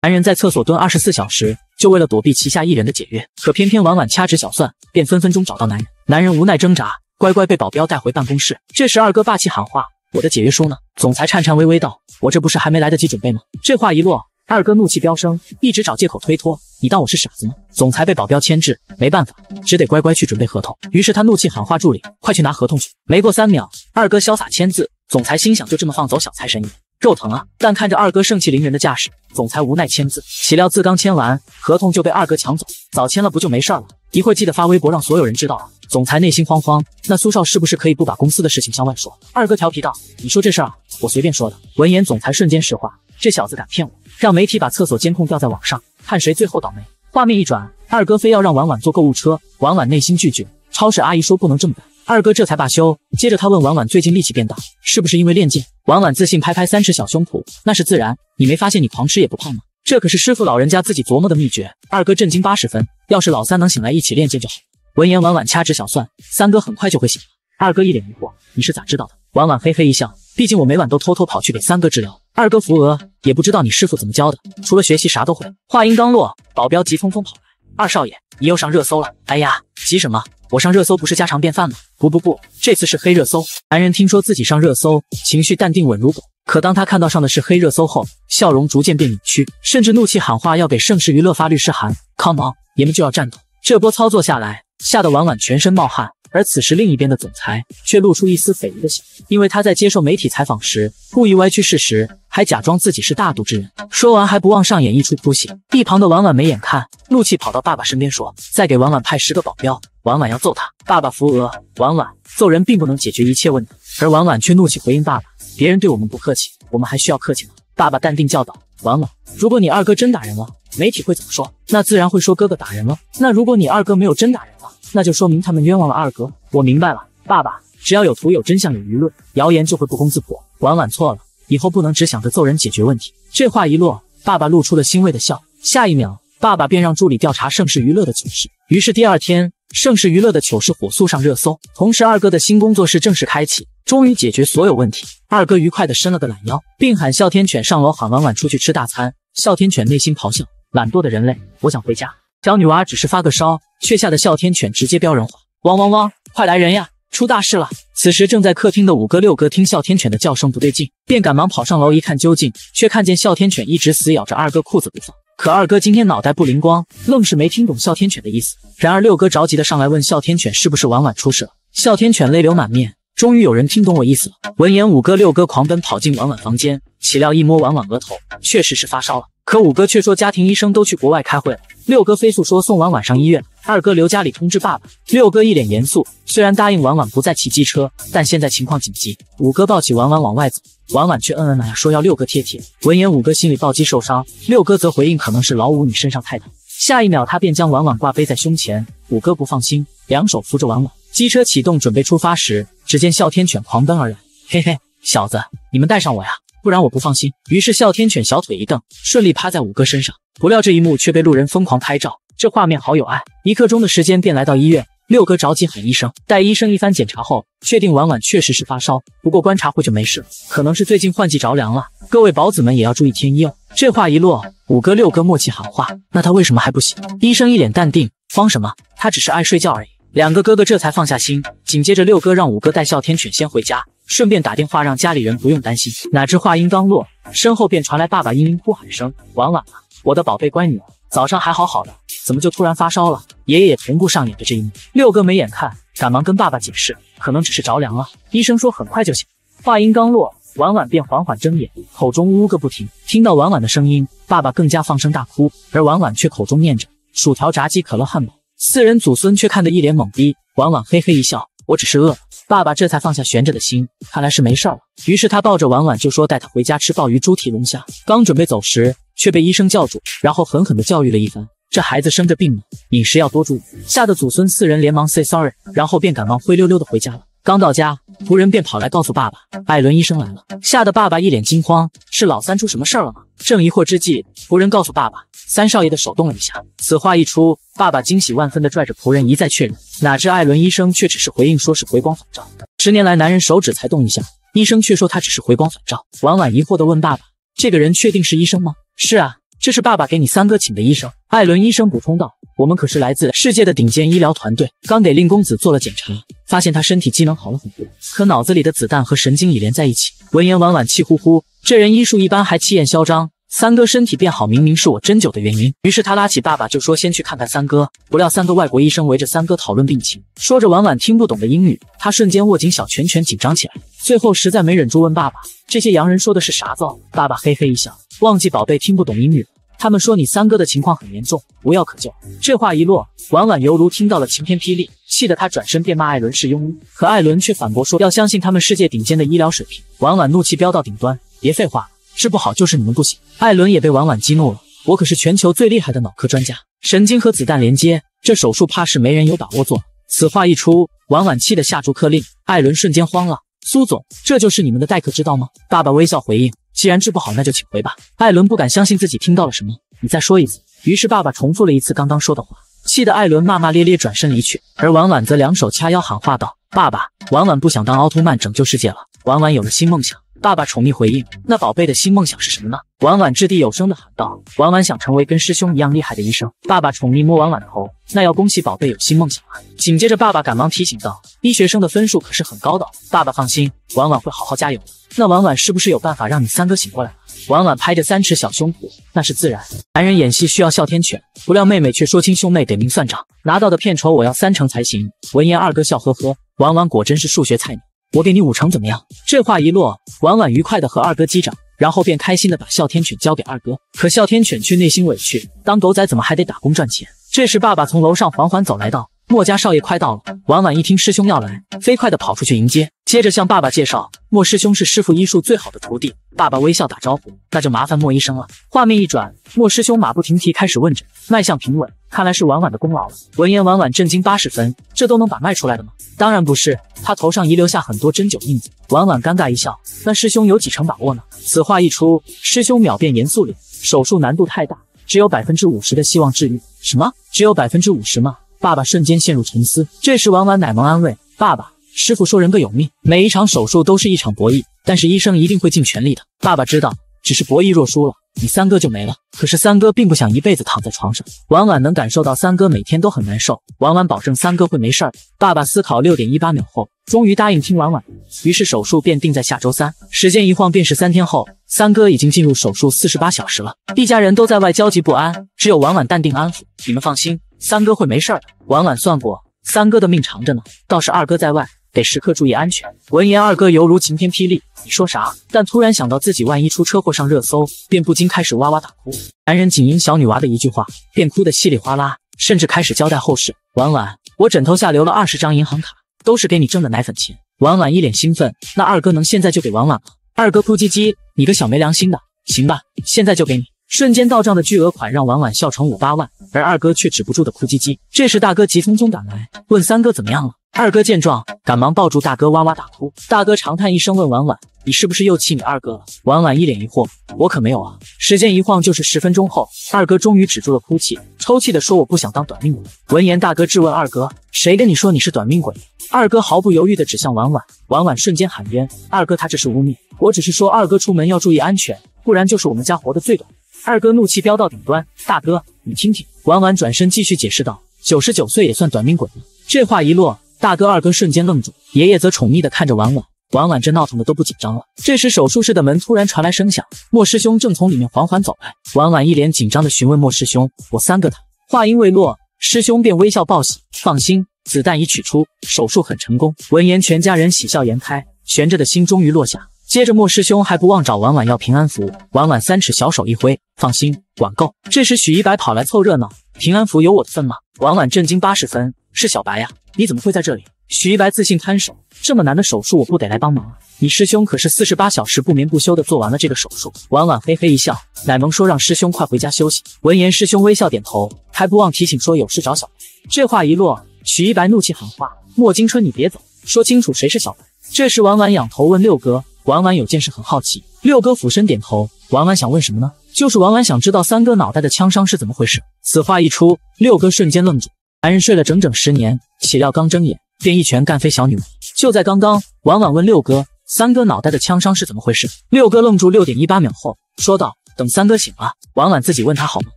S1: 男人在厕所蹲二十四小时，就为了躲避旗下艺人的解约，可偏偏婉婉掐指小算，便分分钟找到男人。男人无奈挣扎，乖乖被保镖带回办公室。这时二哥霸气喊话：“我的解约书呢？”总裁颤颤巍巍道：“我这不是还没来得及准备吗？”这话一落，二哥怒气飙升，一直找借口推脱：“你当我是傻子吗？”总裁被保镖牵制，没办法，只得乖乖去准备合同。于是他怒气喊话助理：“快去拿合同去！”没过三秒，二哥潇洒签字。总裁心想，就这么放走小财神爷，肉疼啊！但看着二哥盛气凌人的架势，总裁无奈签字。岂料字刚签完，合同就被二哥抢走。早签了不就没事了？一会儿记得发微博，让所有人知道啊！总裁内心慌慌，那苏少是不是可以不把公司的事情向外说？二哥调皮道：“你说这事儿，我随便说的。”闻言，总裁瞬间石化，这小子敢骗我！让媒体把厕所监控吊在网上，看谁最后倒霉。画面一转，二哥非要让婉婉坐购物车，婉婉内心拒绝。超市阿姨说：“不能这么干。”二哥这才罢休，接着他问婉婉：“最近力气变大，是不是因为练剑？”婉婉自信拍拍三尺小胸脯：“那是自然，你没发现你狂吃也不胖吗？这可是师傅老人家自己琢磨的秘诀。”二哥震惊八十分，要是老三能醒来一起练剑就好。闻言，婉婉掐指小算：“三哥很快就会醒。”二哥一脸疑惑：“你是咋知道的？”婉婉嘿嘿一笑：“毕竟我每晚都偷偷跑去给三哥治疗。”二哥扶额：“也不知道你师傅怎么教的，除了学习啥都会。”话音刚落，保镖急匆匆跑来：“二少爷，你又上热搜了！”哎呀，急什么？我上热搜不是家常便饭吗？不不不，这次是黑热搜。男人听说自己上热搜，情绪淡定稳如狗。可当他看到上的是黑热搜后，笑容逐渐变扭曲，甚至怒气喊话要给盛世娱乐发律师函。康王，你们就要战斗！这波操作下来，吓得婉婉全身冒汗。而此时另一边的总裁却露出一丝匪夷的笑，因为他在接受媒体采访时故意歪曲事实，还假装自己是大度之人。说完还不忘上演一出哭戏。一旁的婉婉没眼看，怒气跑到爸爸身边说：“再给婉婉派十个保镖。”婉婉要揍他，爸爸扶额。婉婉揍人并不能解决一切问题，而婉婉却怒气回应爸爸：“别人对我们不客气，我们还需要客气吗？”爸爸淡定教导婉婉：“如果你二哥真打人了，媒体会怎么说？那自然会说哥哥打人了。那如果你二哥没有真打人了，那就说明他们冤枉了二哥。”我明白了，爸爸，只要有图有真相有舆论，谣言就会不攻自破。婉婉错了，以后不能只想着揍人解决问题。这话一落，爸爸露出了欣慰的笑。下一秒，爸爸便让助理调查盛世娱乐的糗事。于是第二天。盛世娱乐的糗事火速上热搜，同时二哥的新工作室正式开启，终于解决所有问题。二哥愉快地伸了个懒腰，并喊哮天犬上楼喊婉婉出去吃大餐。哮天犬内心咆哮：懒惰的人类，我想回家。小女娃只是发个烧，却吓得哮天犬直接飙人话：汪汪汪，快来人呀，出大事了！此时正在客厅的五哥六哥听哮天犬的叫声不对劲，便赶忙跑上楼一看究竟，却看见哮天犬一直死咬着二哥裤子不放。可二哥今天脑袋不灵光，愣是没听懂哮天犬的意思。然而六哥着急的上来问哮天犬是不是婉婉出事了，哮天犬泪流满面。终于有人听懂我意思了。闻言，五哥、六哥狂奔跑进婉婉房间，岂料一摸婉婉额头，确实是发烧了。可五哥却说家庭医生都去国外开会了。六哥飞速说送婉婉上医院，二哥留家里通知爸爸。六哥一脸严肃，虽然答应婉婉不再骑机车，但现在情况紧急。五哥抱起婉婉往外走，婉婉却嗯嗯那说要六哥贴贴。闻言，五哥心里暴击受伤，六哥则回应可能是老五你身上太疼。下一秒，他便将婉婉挂背在胸前。五哥不放心，两手扶着婉婉。机车启动，准备出发时，只见哮天犬狂奔而来。嘿嘿，小子，你们带上我呀，不然我不放心。于是哮天犬小腿一蹬，顺利趴在五哥身上。不料这一幕却被路人疯狂拍照，这画面好有爱。一刻钟的时间便来到医院，六哥着急喊医生。待医生一番检查后，确定婉婉确实是发烧，不过观察会就没事了，可能是最近换季着凉了。各位宝子们也要注意添衣哦。这话一落，五哥六哥默契喊话：“那他为什么还不醒？”医生一脸淡定：“慌什么？他只是爱睡觉而已。”两个哥哥这才放下心，紧接着六哥让五哥带哮天犬先回家，顺便打电话让家里人不用担心。哪知话音刚落，身后便传来爸爸嘤嘤哭喊声：“婉婉啊，我的宝贝乖女儿，早上还好好的，怎么就突然发烧了？”爷爷也同步上演着这一幕，六哥没眼看，赶忙跟爸爸解释：“可能只是着凉了，医生说很快就行。”话音刚落，婉婉便缓缓睁眼，口中呜呜个不停。听到婉婉的声音，爸爸更加放声大哭，而婉婉却口中念着：“薯条、炸鸡、可乐、汉堡。”四人祖孙却看得一脸懵逼，婉婉嘿嘿一笑：“我只是饿了。”爸爸这才放下悬着的心，看来是没事儿了。于是他抱着婉婉就说：“带她回家吃鲍鱼、猪蹄、龙虾。”刚准备走时，却被医生叫住，然后狠狠地教育了一番：“这孩子生着病呢，饮食要多注意。”吓得祖孙四人连忙 say sorry，然后便赶忙灰溜溜地回家了。刚到家，仆人便跑来告诉爸爸：“艾伦医生来了。”吓得爸爸一脸惊慌：“是老三出什么事儿了吗？”正疑惑之际，仆人告诉爸爸：“三少爷的手动了一下。”此话一出。爸爸惊喜万分地拽着仆人，一再确认，哪知艾伦医生却只是回应说：“是回光返照。”十年来，男人手指才动一下，医生却说他只是回光返照。婉婉疑惑地问爸爸：“这个人确定是医生吗？”“是啊，这是爸爸给你三哥请的医生。”艾伦医生补充道，“我们可是来自世界的顶尖医疗团队，刚给令公子做了检查，发现他身体机能好了很多，可脑子里的子弹和神经已连在一起。”闻言，婉婉气呼呼：“这人医术一般，还气焰嚣张！”三哥身体变好，明明是我针灸的原因。于是他拉起爸爸就说：“先去看看三哥。”不料三个外国医生围着三哥讨论病情，说着婉婉听不懂的英语。他瞬间握紧小拳拳，紧张起来。最后实在没忍住问爸爸：“这些洋人说的是啥字？”爸爸嘿嘿一笑，忘记宝贝听不懂英语。他们说你三哥的情况很严重，无药可救。这话一落，婉婉犹如听到了晴天霹雳，气得他转身便骂艾伦是庸医。可艾伦却反驳说要相信他们世界顶尖的医疗水平。婉婉怒气飙到顶端，别废话了。治不好就是你们不行。艾伦也被婉婉激怒了，我可是全球最厉害的脑科专家，神经和子弹连接，这手术怕是没人有把握做。此话一出，婉婉气得下逐客令，艾伦瞬间慌了。苏总，这就是你们的待客之道吗？爸爸微笑回应，既然治不好，那就请回吧。艾伦不敢相信自己听到了什么，你再说一次。于是爸爸重复了一次刚刚说的话，气得艾伦骂骂咧咧，转身离去。而婉婉则两手掐腰喊话道：“爸爸，婉婉不想当奥特曼拯救世界了，婉婉有了新梦想。”爸爸宠溺回应：“那宝贝的新梦想是什么呢？”婉婉掷地有声地喊道：“婉婉想成为跟师兄一样厉害的医生。”爸爸宠溺摸婉婉头：“那要恭喜宝贝有新梦想啊！”紧接着，爸爸赶忙提醒道：“医学生的分数可是很高的。”爸爸放心，婉婉会好好加油的。那婉婉是不是有办法让你三哥醒过来？婉婉拍着三尺小胸脯：“那是自然，男人演戏需要哮天犬。”不料妹妹却说：“亲兄妹得明算账，拿到的片酬我要三成才行。”闻言，二哥笑呵呵：“婉婉果真是数学菜女。”我给你五成，怎么样？这话一落，婉婉愉快地和二哥击掌，然后便开心地把哮天犬交给二哥。可哮天犬却内心委屈：当狗仔怎么还得打工赚钱？这时，爸爸从楼上缓缓走来，道。墨家少爷快到了，婉婉一听师兄要来，飞快的跑出去迎接，接着向爸爸介绍，墨师兄是师傅医术最好的徒弟。爸爸微笑打招呼，那就麻烦莫医生了。画面一转，莫师兄马不停蹄开始问诊，脉象平稳，看来是婉婉的功劳了。闻言，婉婉震惊八十分，这都能把脉出来的吗？当然不是，他头上遗留下很多针灸印子。婉婉尴尬一笑，那师兄有几成把握呢？此话一出，师兄秒变严肃脸，手术难度太大，只有百分之五十的希望治愈。什么？只有百分之五十吗？爸爸瞬间陷入沉思。这时，婉婉奶萌安慰爸爸：“师傅说，人各有命，每一场手术都是一场博弈，但是医生一定会尽全力的。”爸爸知道，只是博弈若输了，你三哥就没了。可是三哥并不想一辈子躺在床上。婉婉能感受到三哥每天都很难受。婉婉保证三哥会没事儿。爸爸思考六点一八秒后，终于答应听婉婉。于是手术便定在下周三。时间一晃便是三天后，三哥已经进入手术四十八小时了，一家人都在外焦急不安，只有婉婉淡定安抚：“你们放心。”三哥会没事儿的，婉婉算过，三哥的命长着呢。倒是二哥在外，得时刻注意安全。闻言，二哥犹如晴天霹雳，你说啥？但突然想到自己万一出车祸上热搜，便不禁开始哇哇大哭。男人仅因小女娃的一句话，便哭得稀里哗啦，甚至开始交代后事。婉婉，我枕头下留了二十张银行卡，都是给你挣的奶粉钱。婉婉一脸兴奋，那二哥能现在就给婉婉吗？二哥哭唧唧，你个小没良心的，行吧，现在就给你。瞬间到账的巨额款让婉婉笑成五八万，而二哥却止不住的哭唧唧。这时，大哥急匆匆赶来，问三哥怎么样了。二哥见状，赶忙抱住大哥，哇哇大哭。大哥长叹一声，问婉婉：“你是不是又气你二哥了？”婉婉一脸疑惑：“我可没有啊。”时间一晃就是十分钟后，二哥终于止住了哭泣，抽泣的说：“我不想当短命鬼。”闻言，大哥质问二哥：“谁跟你说你是短命鬼？”二哥毫不犹豫的指向婉婉，婉婉瞬间喊冤：“二哥他这是污蔑！我只是说二哥出门要注意安全，不然就是我们家活的最短。”二哥怒气飙到顶端，大哥，你听听。婉婉转身继续解释道：“九十九岁也算短命鬼了。”这话一落，大哥、二哥瞬间愣住，爷爷则宠溺地看着婉婉。婉婉这闹腾的都不紧张了。这时，手术室的门突然传来声响，莫师兄正从里面缓缓走来。婉婉一脸紧张地询问莫师兄：“我三个他。”话音未落，师兄便微笑报喜：“放心，子弹已取出，手术很成功。”闻言，全家人喜笑颜开，悬着的心终于落下。接着莫师兄还不忘找婉婉要平安符，婉婉三尺小手一挥，放心，管够。这时许一白跑来凑热闹，平安符有我的份吗？婉婉震惊八十分，是小白呀，你怎么会在这里？许一白自信摊手，这么难的手术我不得来帮忙啊！你师兄可是四十八小时不眠不休的做完了这个手术。婉婉嘿嘿一笑，奶萌说让师兄快回家休息。闻言师兄微笑点头，还不忘提醒说有事找小白。这话一落，许一白怒气喊话：莫金春你别走，说清楚谁是小白。这时婉婉仰头问六哥。婉婉有件事很好奇，六哥俯身点头。婉婉想问什么呢？就是婉婉想知道三哥脑袋的枪伤是怎么回事。此话一出，六哥瞬间愣住。男人睡了整整十年，岂料刚睁眼便一拳干飞小女娃。就在刚刚，婉婉问六哥，三哥脑袋的枪伤是怎么回事？六哥愣住，六点一八秒后说道：“等三哥醒了，婉婉自己问他好吗？”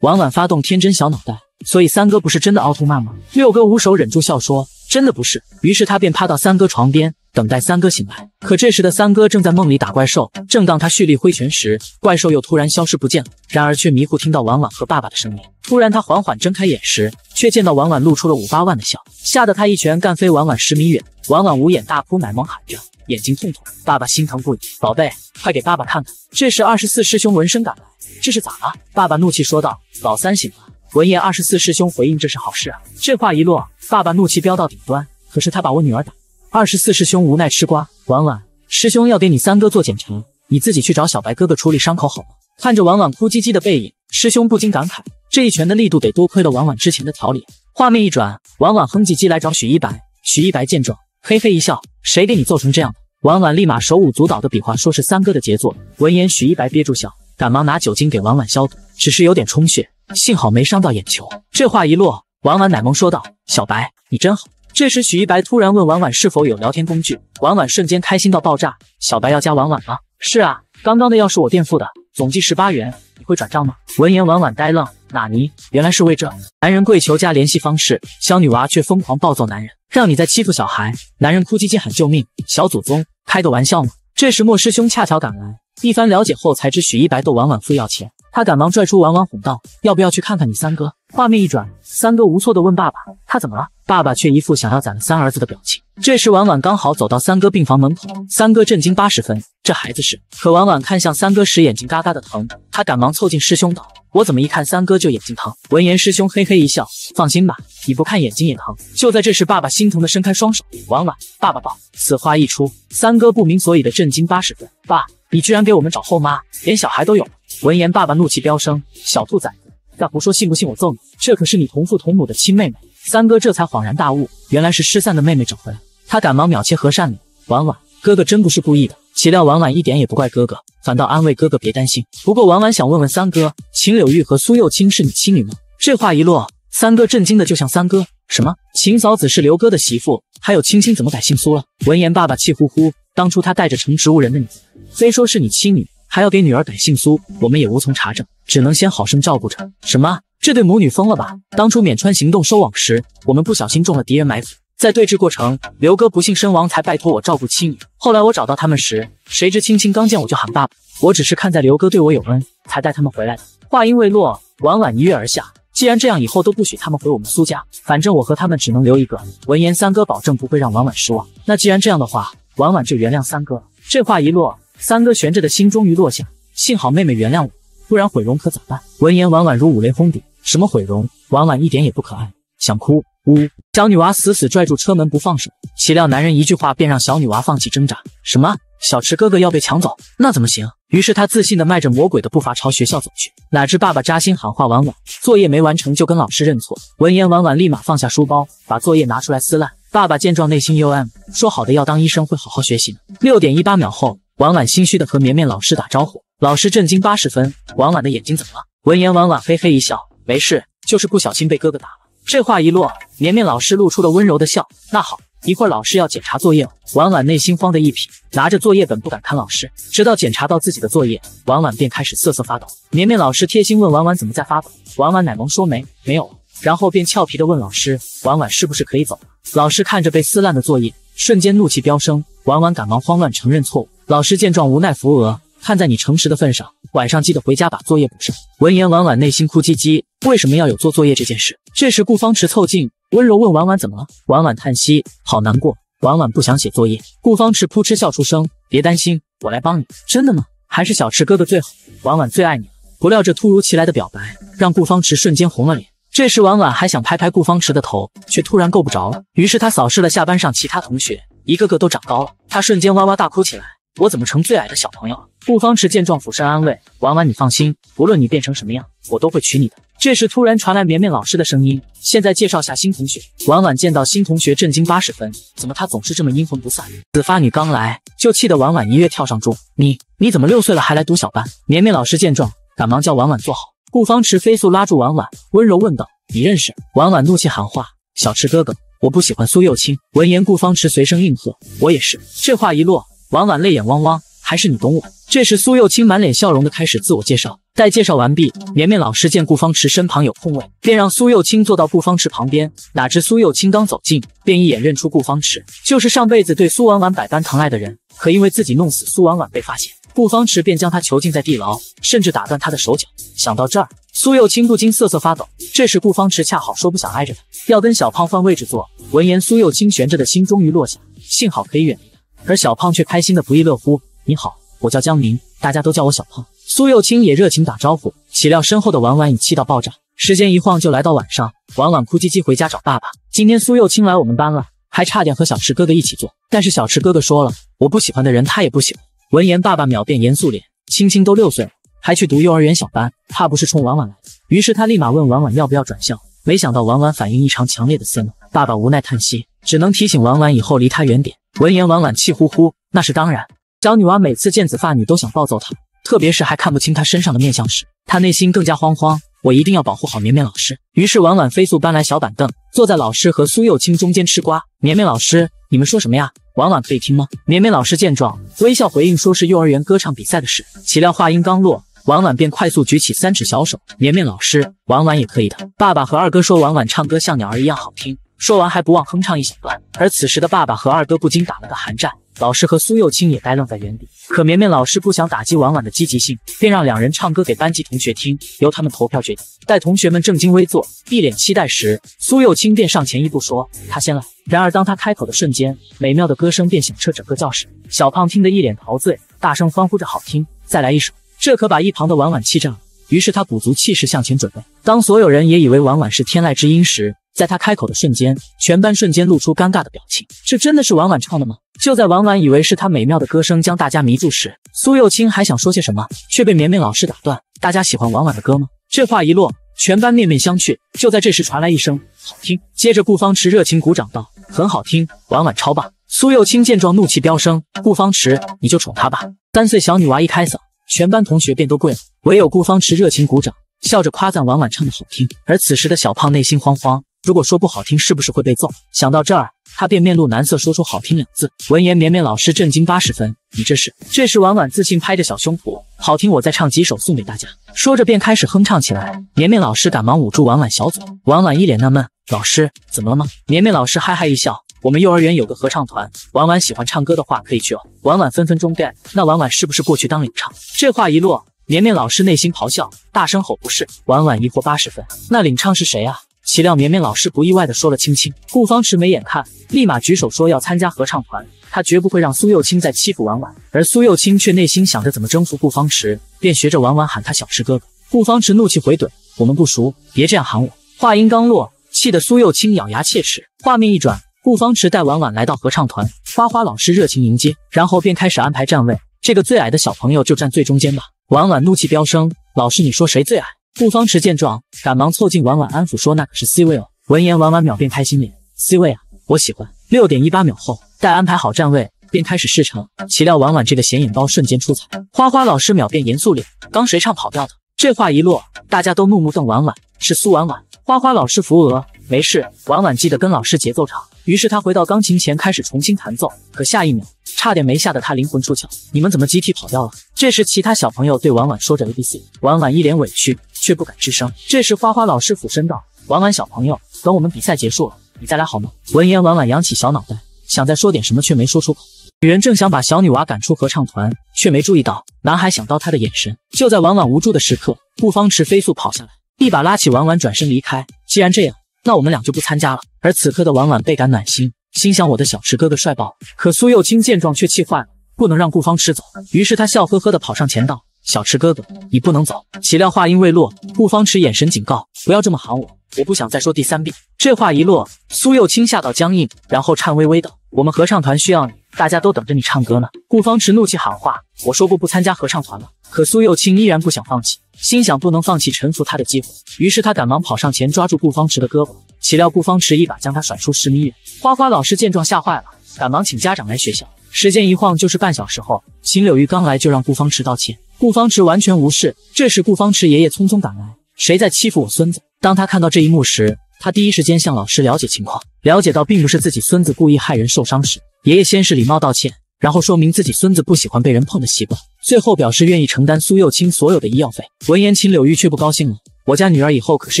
S1: 婉婉发动天真小脑袋，所以三哥不是真的奥特曼吗？六哥捂手忍住笑说：“真的不是。”于是他便趴到三哥床边。等待三哥醒来，可这时的三哥正在梦里打怪兽。正当他蓄力挥拳时，怪兽又突然消失不见了。然而却迷糊听到婉婉和爸爸的声音。突然他缓缓睁开眼时，却见到婉婉露出了五八万的笑，吓得他一拳干飞婉婉十米远。婉婉捂眼大哭，奶萌喊着眼睛痛痛，爸爸心疼不已，宝贝，快给爸爸看看。这时二十四师兄闻声赶来，这是咋了？爸爸怒气说道：“老三醒了。”闻言二十四师兄回应：“这是好事啊。”这话一落，爸爸怒气飙到顶端。可是他把我女儿打。二十四师兄无奈吃瓜，婉婉师兄要给你三哥做检查，你自己去找小白哥哥处理伤口好吗？看着婉婉哭唧唧的背影，师兄不禁感慨，这一拳的力度得多亏了婉婉之前的调理。画面一转，婉婉哼唧唧来找许一白，许一白见状，嘿嘿一笑，谁给你揍成这样的？婉婉立马手舞足蹈的比划，说是三哥的杰作。闻言，许一白憋住笑，赶忙拿酒精给婉婉消毒，只是有点充血，幸好没伤到眼球。这话一落，婉婉奶萌说道：“小白，你真好。”这时，许一白突然问婉婉是否有聊天工具，婉婉瞬间开心到爆炸。小白要加婉婉吗？是啊，刚刚的药是我垫付的，总计十八元，你会转账吗？闻言，婉婉呆愣，哪尼？原来是为这，男人跪求加联系方式，小女娃却疯狂暴揍男人，让你在欺负小孩，男人哭唧唧喊救命，小祖宗，开个玩笑吗？这时莫师兄恰巧赶来，一番了解后才知许一白逗婉婉付要钱。他赶忙拽出婉婉哄道：“要不要去看看你三哥？”画面一转，三哥无措的问爸爸：“他怎么了？”爸爸却一副想要宰了三儿子的表情。这时婉婉刚好走到三哥病房门口，三哥震惊八十分，这孩子是。可婉婉看向三哥时眼睛嘎嘎的疼，他赶忙凑近师兄道：“我怎么一看三哥就眼睛疼？”闻言师兄嘿嘿一笑：“放心吧，你不看眼睛也疼。”就在这时，爸爸心疼的伸开双手，婉婉，爸爸抱。此话一出，三哥不明所以的震惊八十分：“爸，你居然给我们找后妈，连小孩都有。”闻言，爸爸怒气飙升：“小兔崽子，再胡说信不信我揍你！这可是你同父同母的亲妹妹。”三哥这才恍然大悟，原来是失散的妹妹找回来。他赶忙秒切和善脸：“婉婉，哥哥真不是故意的。”岂料婉婉一点也不怪哥哥，反倒安慰哥哥别担心。不过婉婉想问问三哥，秦柳玉和苏幼卿是你亲女吗？这话一落，三哥震惊的就像三哥，什么？秦嫂子是刘哥的媳妇，还有青青怎么改姓苏了？闻言，爸爸气呼呼：“当初他带着成植物人的你，非说是你妻女。”还要给女儿改姓苏，我们也无从查证，只能先好生照顾着。什么？这对母女疯了吧？当初缅川行动收网时，我们不小心中了敌人埋伏，在对峙过程，刘哥不幸身亡，才拜托我照顾青女。后来我找到他们时，谁知青青刚见我就喊爸爸。我只是看在刘哥对我有恩，才带他们回来的。话音未落，婉婉一跃而下。既然这样，以后都不许他们回我们苏家。反正我和他们只能留一个。闻言，三哥保证不会让婉婉失望。那既然这样的话，婉婉就原谅三哥。这话一落。三哥悬着的心终于落下，幸好妹妹原谅我，不然毁容可咋办？闻言，婉婉如五雷轰顶，什么毁容？婉婉一点也不可爱，想哭，呜！小女娃死死拽住车门不放手，岂料男人一句话便让小女娃放弃挣扎。什么？小池哥哥要被抢走？那怎么行？于是他自信的迈着魔鬼的步伐朝学校走去。哪知爸爸扎心喊话婉婉：作业没完成就跟老师认错。闻言，婉婉立马放下书包，把作业拿出来撕烂。爸爸见状，内心 U M，说好的要当医生会好好学习呢。六点一八秒后。婉婉心虚的和绵绵老师打招呼，老师震惊八十分，婉婉的眼睛怎么了？闻言，婉婉嘿嘿一笑，没事，就是不小心被哥哥打了。这话一落，绵绵老师露出了温柔的笑。那好，一会儿老师要检查作业了。婉婉内心慌的一匹，拿着作业本不敢看老师。直到检查到自己的作业，婉婉便开始瑟瑟发抖。绵绵老师贴心问婉婉怎么在发抖，婉婉奶萌说没没有，然后便俏皮的问老师，婉婉是不是可以走了？老师看着被撕烂的作业，瞬间怒气飙升。婉婉赶忙慌乱承认错误。老师见状无奈扶额，看在你诚实的份上，晚上记得回家把作业补上。闻言，婉婉内心哭唧唧，为什么要有做作业这件事？这时，顾方池凑近，温柔问婉婉怎么了。婉婉叹息，好难过，婉婉不想写作业。顾方池扑哧笑出声，别担心，我来帮你。真的吗？还是小池哥哥最好，婉婉最爱你。不料这突如其来的表白，让顾方池瞬间红了脸。这时，婉婉还想拍拍顾方池的头，却突然够不着了。于是他扫视了下班上其他同学，一个个都长高了，他瞬间哇哇大哭起来。我怎么成最矮的小朋友了？顾方池见状俯身安慰：“婉婉，你放心，无论你变成什么样，我都会娶你的。”这时突然传来绵绵老师的声音：“现在介绍下新同学。”婉婉见到新同学震惊八十分，怎么他总是这么阴魂不散？紫发女刚来就气得婉婉一跃跳上桌：“你你怎么六岁了还来读小班？”绵绵老师见状，赶忙叫婉婉坐好。顾方池飞速拉住婉婉，温柔问道：“你认识？”婉婉怒气喊话：“小池哥哥，我不喜欢苏幼清。”闻言，顾方池随声应和：“我也是。”这话一落。婉婉泪眼汪汪，还是你懂我。这时苏幼清满脸笑容的开始自我介绍。待介绍完毕，绵绵老师见顾方池身旁有空位，便让苏幼清坐到顾方池旁边。哪知苏幼清刚走近，便一眼认出顾方池就是上辈子对苏婉婉百般疼爱的人。可因为自己弄死苏婉婉被发现，顾方池便将他囚禁在地牢，甚至打断他的手脚。想到这儿，苏幼清不禁瑟瑟发抖。这时顾方池恰好说不想挨着他，要跟小胖换位置坐。闻言，苏幼清悬着的心终于落下，幸好可以远离。而小胖却开心的不亦乐乎。你好，我叫江明，大家都叫我小胖。苏幼清也热情打招呼。岂料身后的婉婉已气到爆炸。时间一晃就来到晚上，婉婉哭唧唧回家找爸爸。今天苏幼清来我们班了，还差点和小池哥哥一起坐。但是小池哥哥说了，我不喜欢的人他也不喜欢。闻言，爸爸秒变严肃脸。青青都六岁了，还去读幼儿园小班，怕不是冲婉婉来的。于是他立马问婉婉要不要转校。没想到婉婉反应异常强烈的色爸爸无奈叹息，只能提醒婉婉以后离他远点。闻言，婉婉气呼呼：“那是当然，小女娃每次见紫发女都想暴揍她，特别是还看不清她身上的面相时，她内心更加慌慌。我一定要保护好绵绵老师。”于是，婉婉飞速搬来小板凳，坐在老师和苏幼青中间吃瓜。绵绵老师，你们说什么呀？婉婉可以听吗？绵绵老师见状，微笑回应，说是幼儿园歌唱比赛的事。岂料话音刚落，婉婉便快速举起三尺小手。绵绵老师，婉婉也可以的。爸爸和二哥说，婉婉唱歌像鸟儿一样好听。说完，还不忘哼唱一小段。而此时的爸爸和二哥不禁打了个寒战，老师和苏幼清也呆愣在原地。可绵绵老师不想打击婉婉的积极性，便让两人唱歌给班级同学听，由他们投票决定。待同学们正襟危坐，一脸期待时，苏幼清便上前一步说：“他先来。”然而，当他开口的瞬间，美妙的歌声便响彻整个教室。小胖听得一脸陶醉，大声欢呼着：“好听，再来一首！”这可把一旁的婉婉气炸了。于是他鼓足气势向前准备。当所有人也以为婉婉是天籁之音时，在他开口的瞬间，全班瞬间露出尴尬的表情。这真的是婉婉唱的吗？就在婉婉以为是她美妙的歌声将大家迷住时，苏又清还想说些什么，却被绵绵老师打断。大家喜欢婉婉的歌吗？这话一落，全班面面相觑。就在这时，传来一声“好听”，接着顾方池热情鼓掌道：“很好听，婉婉超棒。”苏又清见状，怒气飙升：“顾方池，你就宠她吧！”三岁小女娃一开嗓，全班同学便都跪了，唯有顾方池热情鼓掌，笑着夸赞婉婉唱的好听。而此时的小胖内心慌慌。如果说不好听，是不是会被揍？想到这儿，他便面露难色，说出“好听”两字。闻言，绵绵老师震惊八十分，你这是？这时，婉婉自信拍着小胸脯：“好听，我再唱几首送给大家。”说着便开始哼唱起来。绵绵老师赶忙捂住婉婉小嘴，婉婉一脸纳闷：“老师怎么了？”吗？绵绵老师哈哈一笑：“我们幼儿园有个合唱团，婉婉喜欢唱歌的话可以去哦。”婉婉分分钟 get。那婉婉是不是过去当领唱？这话一落，绵绵老师内心咆哮，大声吼：“不是！”婉婉疑惑八十分：“那领唱是谁啊？”岂料绵绵老师不意外的说了，亲亲，顾方池没眼看，立马举手说要参加合唱团，他绝不会让苏幼清再欺负婉婉，而苏幼清却内心想着怎么征服顾方池，便学着婉婉喊他小池哥哥。顾方池怒气回怼：我们不熟，别这样喊我。话音刚落，气得苏幼清咬牙切齿。画面一转，顾方池带婉婉来到合唱团，花花老师热情迎接，然后便开始安排站位。这个最矮的小朋友就站最中间吧。婉婉怒气飙升，老师你说谁最矮？顾方池见状，赶忙凑近婉婉，安抚说：“那可是 C 位哦。”闻言，婉婉秒变开心脸。C 位啊，我喜欢。六点一八秒后，待安排好站位，便开始试乘。岂料婉婉这个显眼包瞬间出彩，花花老师秒变严肃脸：“刚谁唱跑调的？”这话一落，大家都怒目瞪婉婉。是苏婉婉。花花老师扶额：“没事，婉婉记得跟老师节奏唱。”于是她回到钢琴前，开始重新弹奏。可下一秒，差点没吓得她灵魂出窍。你们怎么集体跑调了？这时，其他小朋友对婉婉说着 A B C，婉婉一脸委屈。却不敢吱声。这时，花花老师俯身道：“婉婉小朋友，等我们比赛结束了，你再来好吗？”闻言，婉婉扬起小脑袋，想再说点什么，却没说出口。女人正想把小女娃赶出合唱团，却没注意到男孩想到她的眼神。就在婉婉无助的时刻，顾方池飞速跑下来，一把拉起婉婉，转身离开。既然这样，那我们俩就不参加了。而此刻的婉婉倍感暖心，心想我的小池哥哥帅爆。了。可苏又清见状却气坏了，不能让顾方池走。于是他笑呵呵地跑上前道。小池哥哥，你不能走！岂料话音未落，顾方池眼神警告：“不要这么喊我，我不想再说第三遍。”这话一落，苏又清吓到僵硬，然后颤巍巍道：“我们合唱团需要你，大家都等着你唱歌呢。”顾方池怒气喊话：“我说过不参加合唱团了。”可苏又清依然不想放弃，心想不能放弃臣服他的机会，于是他赶忙跑上前抓住顾方池的胳膊，岂料顾方池一把将他甩出十米远。花花老师见状吓坏了，赶忙请家长来学校。时间一晃就是半小时后，秦柳玉刚来就让顾方池道歉。顾方池完全无视。这时，顾方池爷爷匆匆赶来：“谁在欺负我孙子？”当他看到这一幕时，他第一时间向老师了解情况。了解到并不是自己孙子故意害人受伤时，爷爷先是礼貌道歉，然后说明自己孙子不喜欢被人碰的习惯，最后表示愿意承担苏幼清所有的医药费。闻言，秦柳玉却不高兴了：“我家女儿以后可是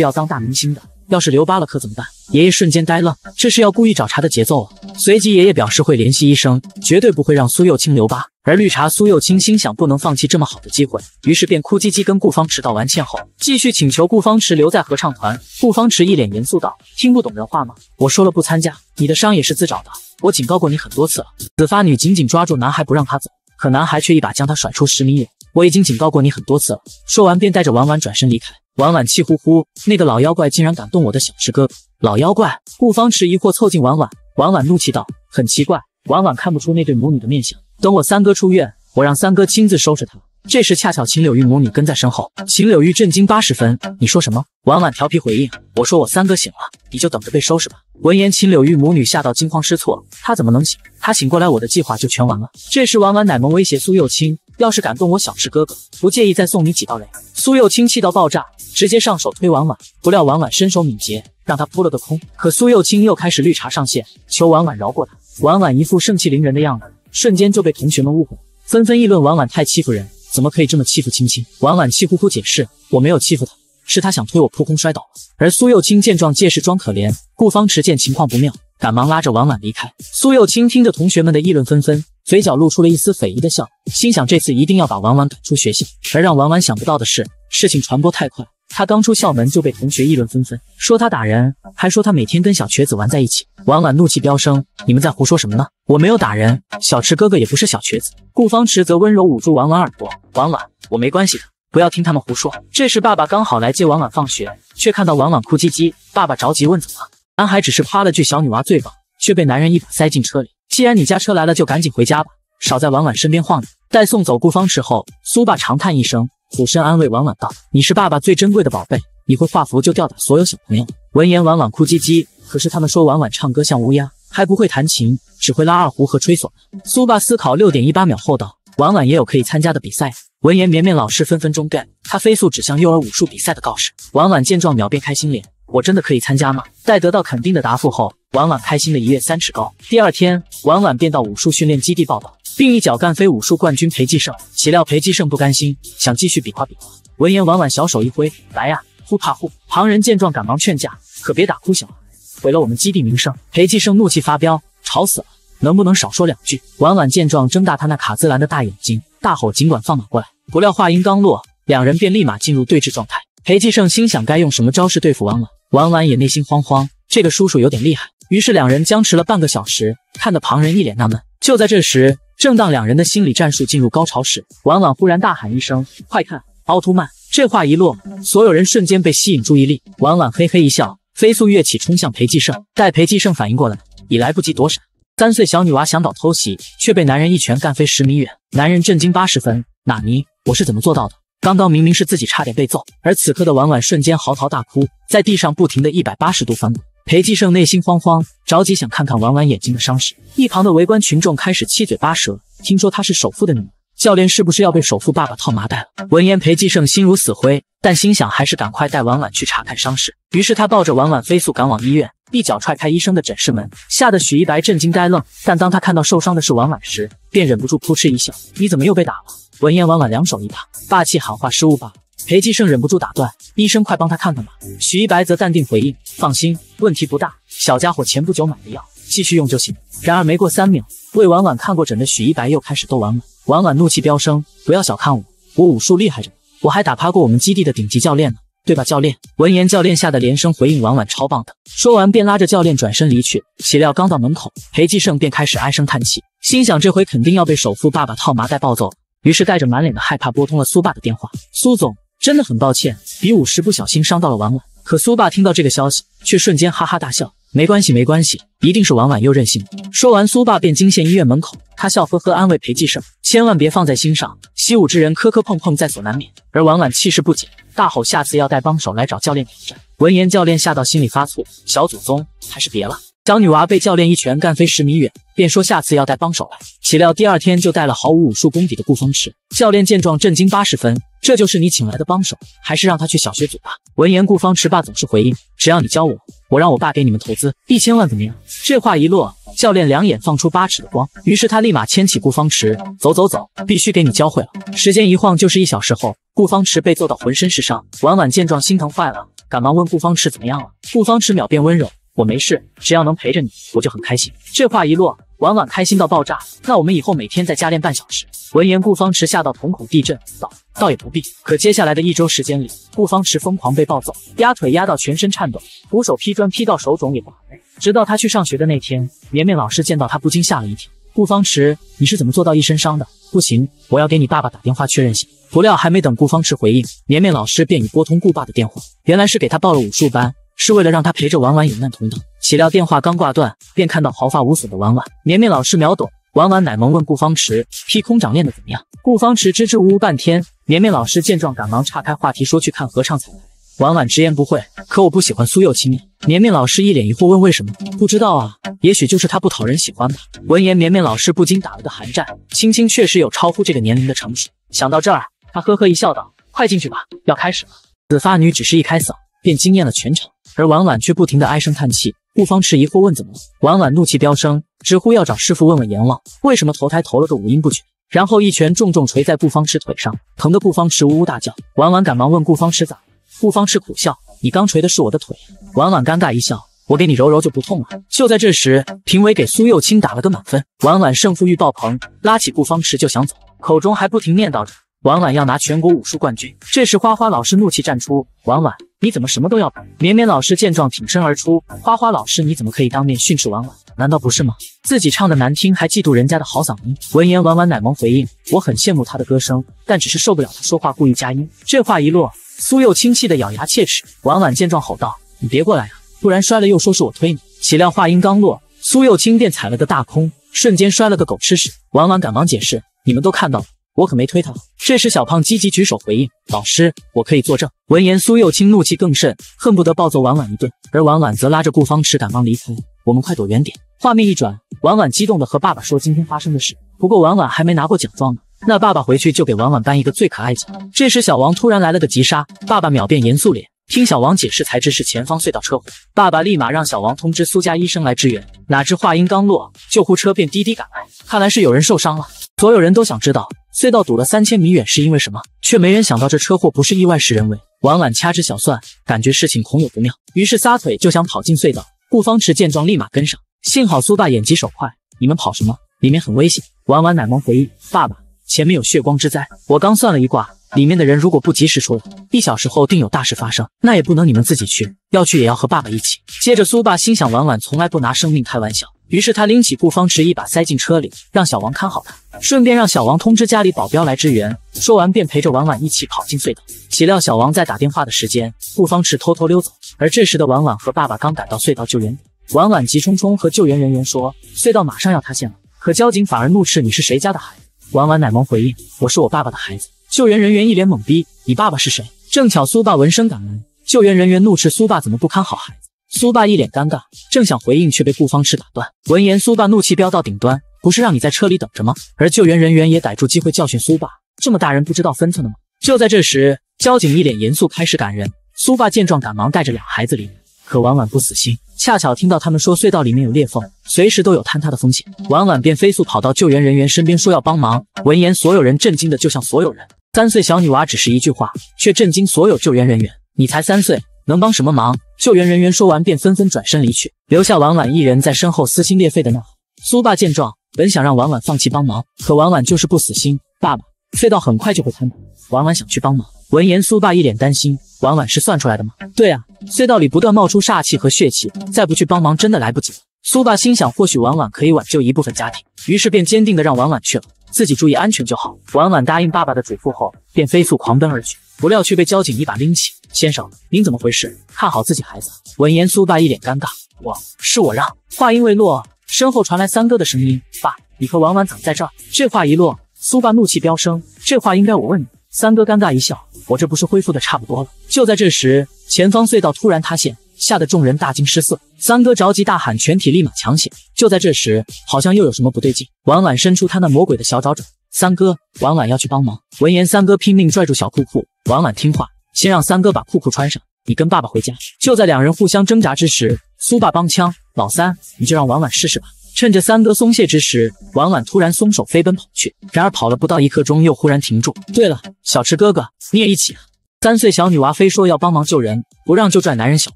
S1: 要当大明星的。”要是留疤了可怎么办？爷爷瞬间呆愣，这是要故意找茬的节奏啊！随即爷爷表示会联系医生，绝对不会让苏幼清留疤。而绿茶苏幼清心想不能放弃这么好的机会，于是便哭唧唧跟顾方池道完歉后，继续请求顾方池留在合唱团。顾方池一脸严肃道：“听不懂人话吗？我说了不参加，你的伤也是自找的。我警告过你很多次了。”紫发女紧紧抓住男孩不让他走，可男孩却一把将她甩出十米远。我已经警告过你很多次了。说完便带着婉婉转身离开。婉婉气呼呼：“那个老妖怪竟然敢动我的小池哥哥！”老妖怪顾方池疑惑凑近婉婉，婉婉怒气道：“很奇怪，婉婉看不出那对母女的面相。等我三哥出院，我让三哥亲自收拾他。”这时恰巧秦柳玉母女跟在身后，秦柳玉震惊八十分：“你说什么？”婉婉调皮回应：“我说我三哥醒了，你就等着被收拾吧。”闻言，秦柳玉母女吓到惊慌失措：“她怎么能醒？她醒过来，我的计划就全完了。”这时婉婉奶萌威胁苏幼清。要是敢动我小池哥哥，不介意再送你几道雷。苏幼清气到爆炸，直接上手推婉婉，不料婉婉身手敏捷，让他扑了个空。可苏幼清又开始绿茶上线，求婉婉饶过他。婉婉一副盛气凌人的样子，瞬间就被同学们误会，纷纷议论婉婉太欺负人，怎么可以这么欺负青青？婉婉气呼呼解释：“我没有欺负他，是他想推我扑空摔倒了。”而苏幼清见状，借势装可怜。顾方池见情况不妙，赶忙拉着婉婉离开。苏幼清听着同学们的议论纷纷。嘴角露出了一丝匪夷的笑，心想这次一定要把婉婉赶出学校。而让婉婉想不到的是，事情传播太快，他刚出校门就被同学议论纷纷，说他打人，还说他每天跟小瘸子玩在一起。婉婉怒气飙升：“你们在胡说什么呢？我没有打人，小池哥哥也不是小瘸子。”顾方池则温柔捂住婉婉耳朵：“婉婉，我没关系的，不要听他们胡说。”这时，爸爸刚好来接婉婉放学，却看到婉婉哭唧唧，爸爸着急问：“怎么了？”男孩只是夸了句：“小女娃最棒。”却被男人一把塞进车里。既然你家车来了，就赶紧回家吧，少在婉婉身边晃悠。待送走顾方时后，苏爸长叹一声，俯身安慰婉婉道：“你是爸爸最珍贵的宝贝，你会画符就吊打所有小朋友。”闻言，婉婉哭唧唧。可是他们说婉婉唱歌像乌鸦，还不会弹琴，只会拉二胡和吹唢呐。苏爸思考六点一八秒后道：“婉婉也有可以参加的比赛。”闻言，绵绵老师分分钟 get。他飞速指向幼儿武术比赛的告示。婉婉见状，秒变开心脸：“我真的可以参加吗？”待得到肯定的答复后。婉婉开心的一跃三尺高。第二天，婉婉便到武术训练基地报道，并一脚干飞武术冠军裴继胜。岂料裴继胜不甘心，想继续比划比划。闻言，婉婉小手一挥：“来呀，呼怕呼！”旁人见状，赶忙劝架：“可别打哭小了，毁了我们基地名声。”裴继胜怒气发飙：“吵死了，能不能少说两句？”婉婉见状，睁大他那卡姿兰的大眼睛，大吼：“尽管放马过来！”不料话音刚落，两人便立马进入对峙状态。裴继胜心想该用什么招式对付婉婉？婉婉也内心慌慌，这个叔叔有点厉害。于是两人僵持了半个小时，看得旁人一脸纳闷。就在这时，正当两人的心理战术进入高潮时，婉婉忽然大喊一声：“快看，奥特曼！”这话一落，所有人瞬间被吸引注意力。婉婉嘿嘿一笑，飞速跃起，冲向裴继胜。待裴继胜反应过来，已来不及躲闪。三岁小女娃想搞偷袭，却被男人一拳干飞十米远。男人震惊八十分，纳尼，我是怎么做到的？刚刚明明是自己差点被揍，而此刻的婉婉瞬间嚎啕大哭，在地上不停的一百八十度翻滚。裴继胜内心慌慌，着急想看看婉婉眼睛的伤势。一旁的围观群众开始七嘴八舌，听说她是首富的女儿，教练是不是要被首富爸爸套麻袋了？闻言，裴继胜心如死灰，但心想还是赶快带婉婉去查看伤势。于是他抱着婉婉飞速赶往医院，一脚踹开医生的诊室门，吓得许一白震惊呆愣。但当他看到受伤的是婉婉时，便忍不住扑哧一笑：“你怎么又被打了？”闻言，婉婉两手一摊，霸气喊话：“失误罢了。”裴继胜忍不住打断：“医生，快帮他看看吧。”许一白则淡定回应：“放心，问题不大。小家伙前不久买的药，继续用就行。”然而没过三秒，未婉婉看过诊的许一白又开始逗婉婉。婉婉怒气飙升：“不要小看我，我武术厉害着呢！我还打趴过我们基地的顶级教练呢，对吧，教练？”闻言，教练吓得连声回应：“婉婉超棒的。”说完便拉着教练转身离去。岂料刚到门口，裴继胜便开始唉声叹气，心想这回肯定要被首富爸爸套麻袋暴揍。于是带着满脸的害怕拨通了苏爸的电话：“苏总。”真的很抱歉，比武时不小心伤到了婉婉。可苏爸听到这个消息，却瞬间哈哈大笑。没关系，没关系，一定是婉婉又任性了。说完，苏爸便惊现医院门口，他笑呵呵安慰裴继胜：“千万别放在心上，习武之人磕磕碰碰在所难免。”而婉婉气势不减，大吼：“下次要带帮手来找教练挑战。”闻言，教练吓到心里发怵：“小祖宗，还是别了。”小女娃被教练一拳干飞十米远，便说下次要带帮手来。岂料第二天就带了毫无武术功底的顾方池。教练见状震惊八十分，这就是你请来的帮手？还是让他去小学组吧。闻言，顾方池爸总是回应：只要你教我，我让我爸给你们投资一千万怎么样？这话一落，教练两眼放出八尺的光。于是他立马牵起顾方池，走走走，必须给你教会了。时间一晃就是一小时后，顾方池被揍到浑身是伤。婉婉见状心疼坏了，赶忙问顾方池怎么样了。顾方池秒变温柔。我没事，只要能陪着你，我就很开心。这话一落，婉婉开心到爆炸。那我们以后每天在家练半小时。闻言，顾方池吓到瞳孔地震，道：“倒也不必。”可接下来的一周时间里，顾方池疯狂被暴揍，压腿压到全身颤抖，徒手劈砖劈到手肿也不疼。直到他去上学的那天，绵绵老师见到他不禁吓了一跳：“顾方池，你是怎么做到一身伤的？不行，我要给你爸爸打电话确认下。”不料还没等顾方池回应，绵绵老师便已拨通顾爸的电话，原来是给他报了武术班。是为了让他陪着婉婉有难同当，岂料电话刚挂断，便看到毫发无损的婉婉。绵绵老师秒懂，婉婉奶萌问顾方池：“劈空掌练的怎么样？”顾方池支支吾吾半天。绵绵老师见状，赶忙岔开话题说：“去看合唱彩排。”婉婉直言不讳：“可我不喜欢苏又青。”绵绵老师一脸疑惑问：“为什么？”“不知道啊，也许就是他不讨人喜欢吧。”闻言，绵绵老师不禁打了个寒战。青青确实有超乎这个年龄的成熟。想到这儿，他呵呵一笑道：“快进去吧，要开始了。”紫发女只是一开嗓。便惊艳了全场，而婉婉却不停地唉声叹气。顾方池疑惑问：“怎么了？”婉婉怒气飙升，直呼要找师傅问问阎王为什么投胎投了个五音不全，然后一拳重重捶在顾方池腿上，疼得顾方池呜呜大叫。婉婉赶忙问顾方池咋？顾方池苦笑：“你刚捶的是我的腿。”婉婉尴尬一笑：“我给你揉揉就不痛了。”就在这时，评委给苏又清打了个满分。婉婉胜负欲爆棚，拉起顾方池就想走，口中还不停念叨着：“婉婉要拿全国武术冠军。”这时，花花老师怒气站出：“婉婉！”你怎么什么都要？绵绵老师见状挺身而出，花花老师你怎么可以当面训斥婉婉？难道不是吗？自己唱的难听还嫉妒人家的好嗓音？闻言，婉婉奶萌回应：“我很羡慕她的歌声，但只是受不了她说话故意加音。”这话一落，苏又清气的咬牙切齿。婉婉见状吼道：“你别过来啊，不然摔了又说是我推你。”岂料话音刚落，苏又清便踩了个大空，瞬间摔了个狗吃屎。婉婉赶忙解释：“你们都看到了。”我可没推他。这时，小胖积极举手回应：“老师，我可以作证。”闻言，苏幼清怒气更甚，恨不得暴揍婉婉一顿。而婉婉则拉着顾方池赶忙离开：“我们快躲远点。画面一转，婉婉激动地和爸爸说今天发生的事。不过，婉婉还没拿过奖状呢，那爸爸回去就给婉婉颁一个最可爱奖。这时，小王突然来了个急刹，爸爸秒变严肃脸。听小王解释，才知是前方隧道车祸。爸爸立马让小王通知苏家医生来支援。哪知话音刚落，救护车便滴滴赶来，看来是有人受伤了。所有人都想知道。隧道堵了三千米远，是因为什么？却没人想到这车祸不是意外，是人为。婉婉掐指小算，感觉事情恐有不妙，于是撒腿就想跑进隧道。顾方池见状，立马跟上。幸好苏爸眼疾手快，你们跑什么？里面很危险。婉婉奶萌回应：“爸爸，前面有血光之灾，我刚算了一卦，里面的人如果不及时出来，一小时后定有大事发生。那也不能你们自己去，要去也要和爸爸一起。”接着苏爸心想：婉婉从来不拿生命开玩笑。于是他拎起顾方池一把塞进车里，让小王看好他，顺便让小王通知家里保镖来支援。说完便陪着婉婉一起跑进隧道。岂料小王在打电话的时间，顾方池偷偷溜走。而这时的婉婉和爸爸刚赶到隧道救援点，婉婉急冲冲和救援人员说：“隧道马上要塌陷了！”可交警反而怒斥：“你是谁家的孩子？”婉婉奶萌回应：“我是我爸爸的孩子。”救援人员一脸懵逼：“你爸爸是谁？”正巧苏爸闻声赶来，救援人员怒斥苏爸：“怎么不看好孩子？”苏爸一脸尴尬，正想回应，却被顾方赤打断。闻言，苏爸怒气飙到顶端：“不是让你在车里等着吗？”而救援人员也逮住机会教训苏爸：“这么大人不知道分寸的吗？”就在这时，交警一脸严肃开始赶人。苏爸见状，赶忙带着俩孩子离。可婉婉不死心，恰巧听到他们说隧道里面有裂缝，随时都有坍塌的风险。婉婉便飞速跑到救援人员身边，说要帮忙。闻言，所有人震惊的就像所有人：三岁小女娃只是一句话，却震惊所有救援人员。你才三岁，能帮什么忙？救援人员说完，便纷纷转身离去，留下婉婉一人在身后撕心裂肺的呐喊。苏爸见状，本想让婉婉放弃帮忙，可婉婉就是不死心。爸爸，隧道很快就会坍塌，婉婉想去帮忙。闻言，苏爸一脸担心：“婉婉是算出来的吗？”“对啊，隧道里不断冒出煞气和血气，再不去帮忙真的来不及了。”苏爸心想，或许婉婉可以挽救一部分家庭，于是便坚定的让婉婉去了，自己注意安全就好。婉婉答应爸爸的嘱咐后，便飞速狂奔而去。不料却被交警一把拎起，先生，您怎么回事？看好自己孩子。闻言，苏爸一脸尴尬，我是我让。话音未落，身后传来三哥的声音：“爸，你和婉婉怎么在这？”这话一落，苏爸怒气飙升，这话应该我问你。三哥尴尬一笑，我这不是恢复的差不多了。就在这时，前方隧道突然塌陷，吓得众人大惊失色。三哥着急大喊，全体立马抢险。就在这时，好像又有什么不对劲，婉婉伸出他那魔鬼的小爪爪。三哥，婉婉要去帮忙。闻言，三哥拼命拽住小裤裤。婉婉听话，先让三哥把裤裤穿上。你跟爸爸回家。就在两人互相挣扎之时，苏爸帮腔：“老三，你就让婉婉试试吧。”趁着三哥松懈之时，婉婉突然松手飞奔跑去。然而跑了不到一刻钟，又忽然停住。对了，小池哥哥，你也一起啊！三岁小女娃非说要帮忙救人，不让就拽男人小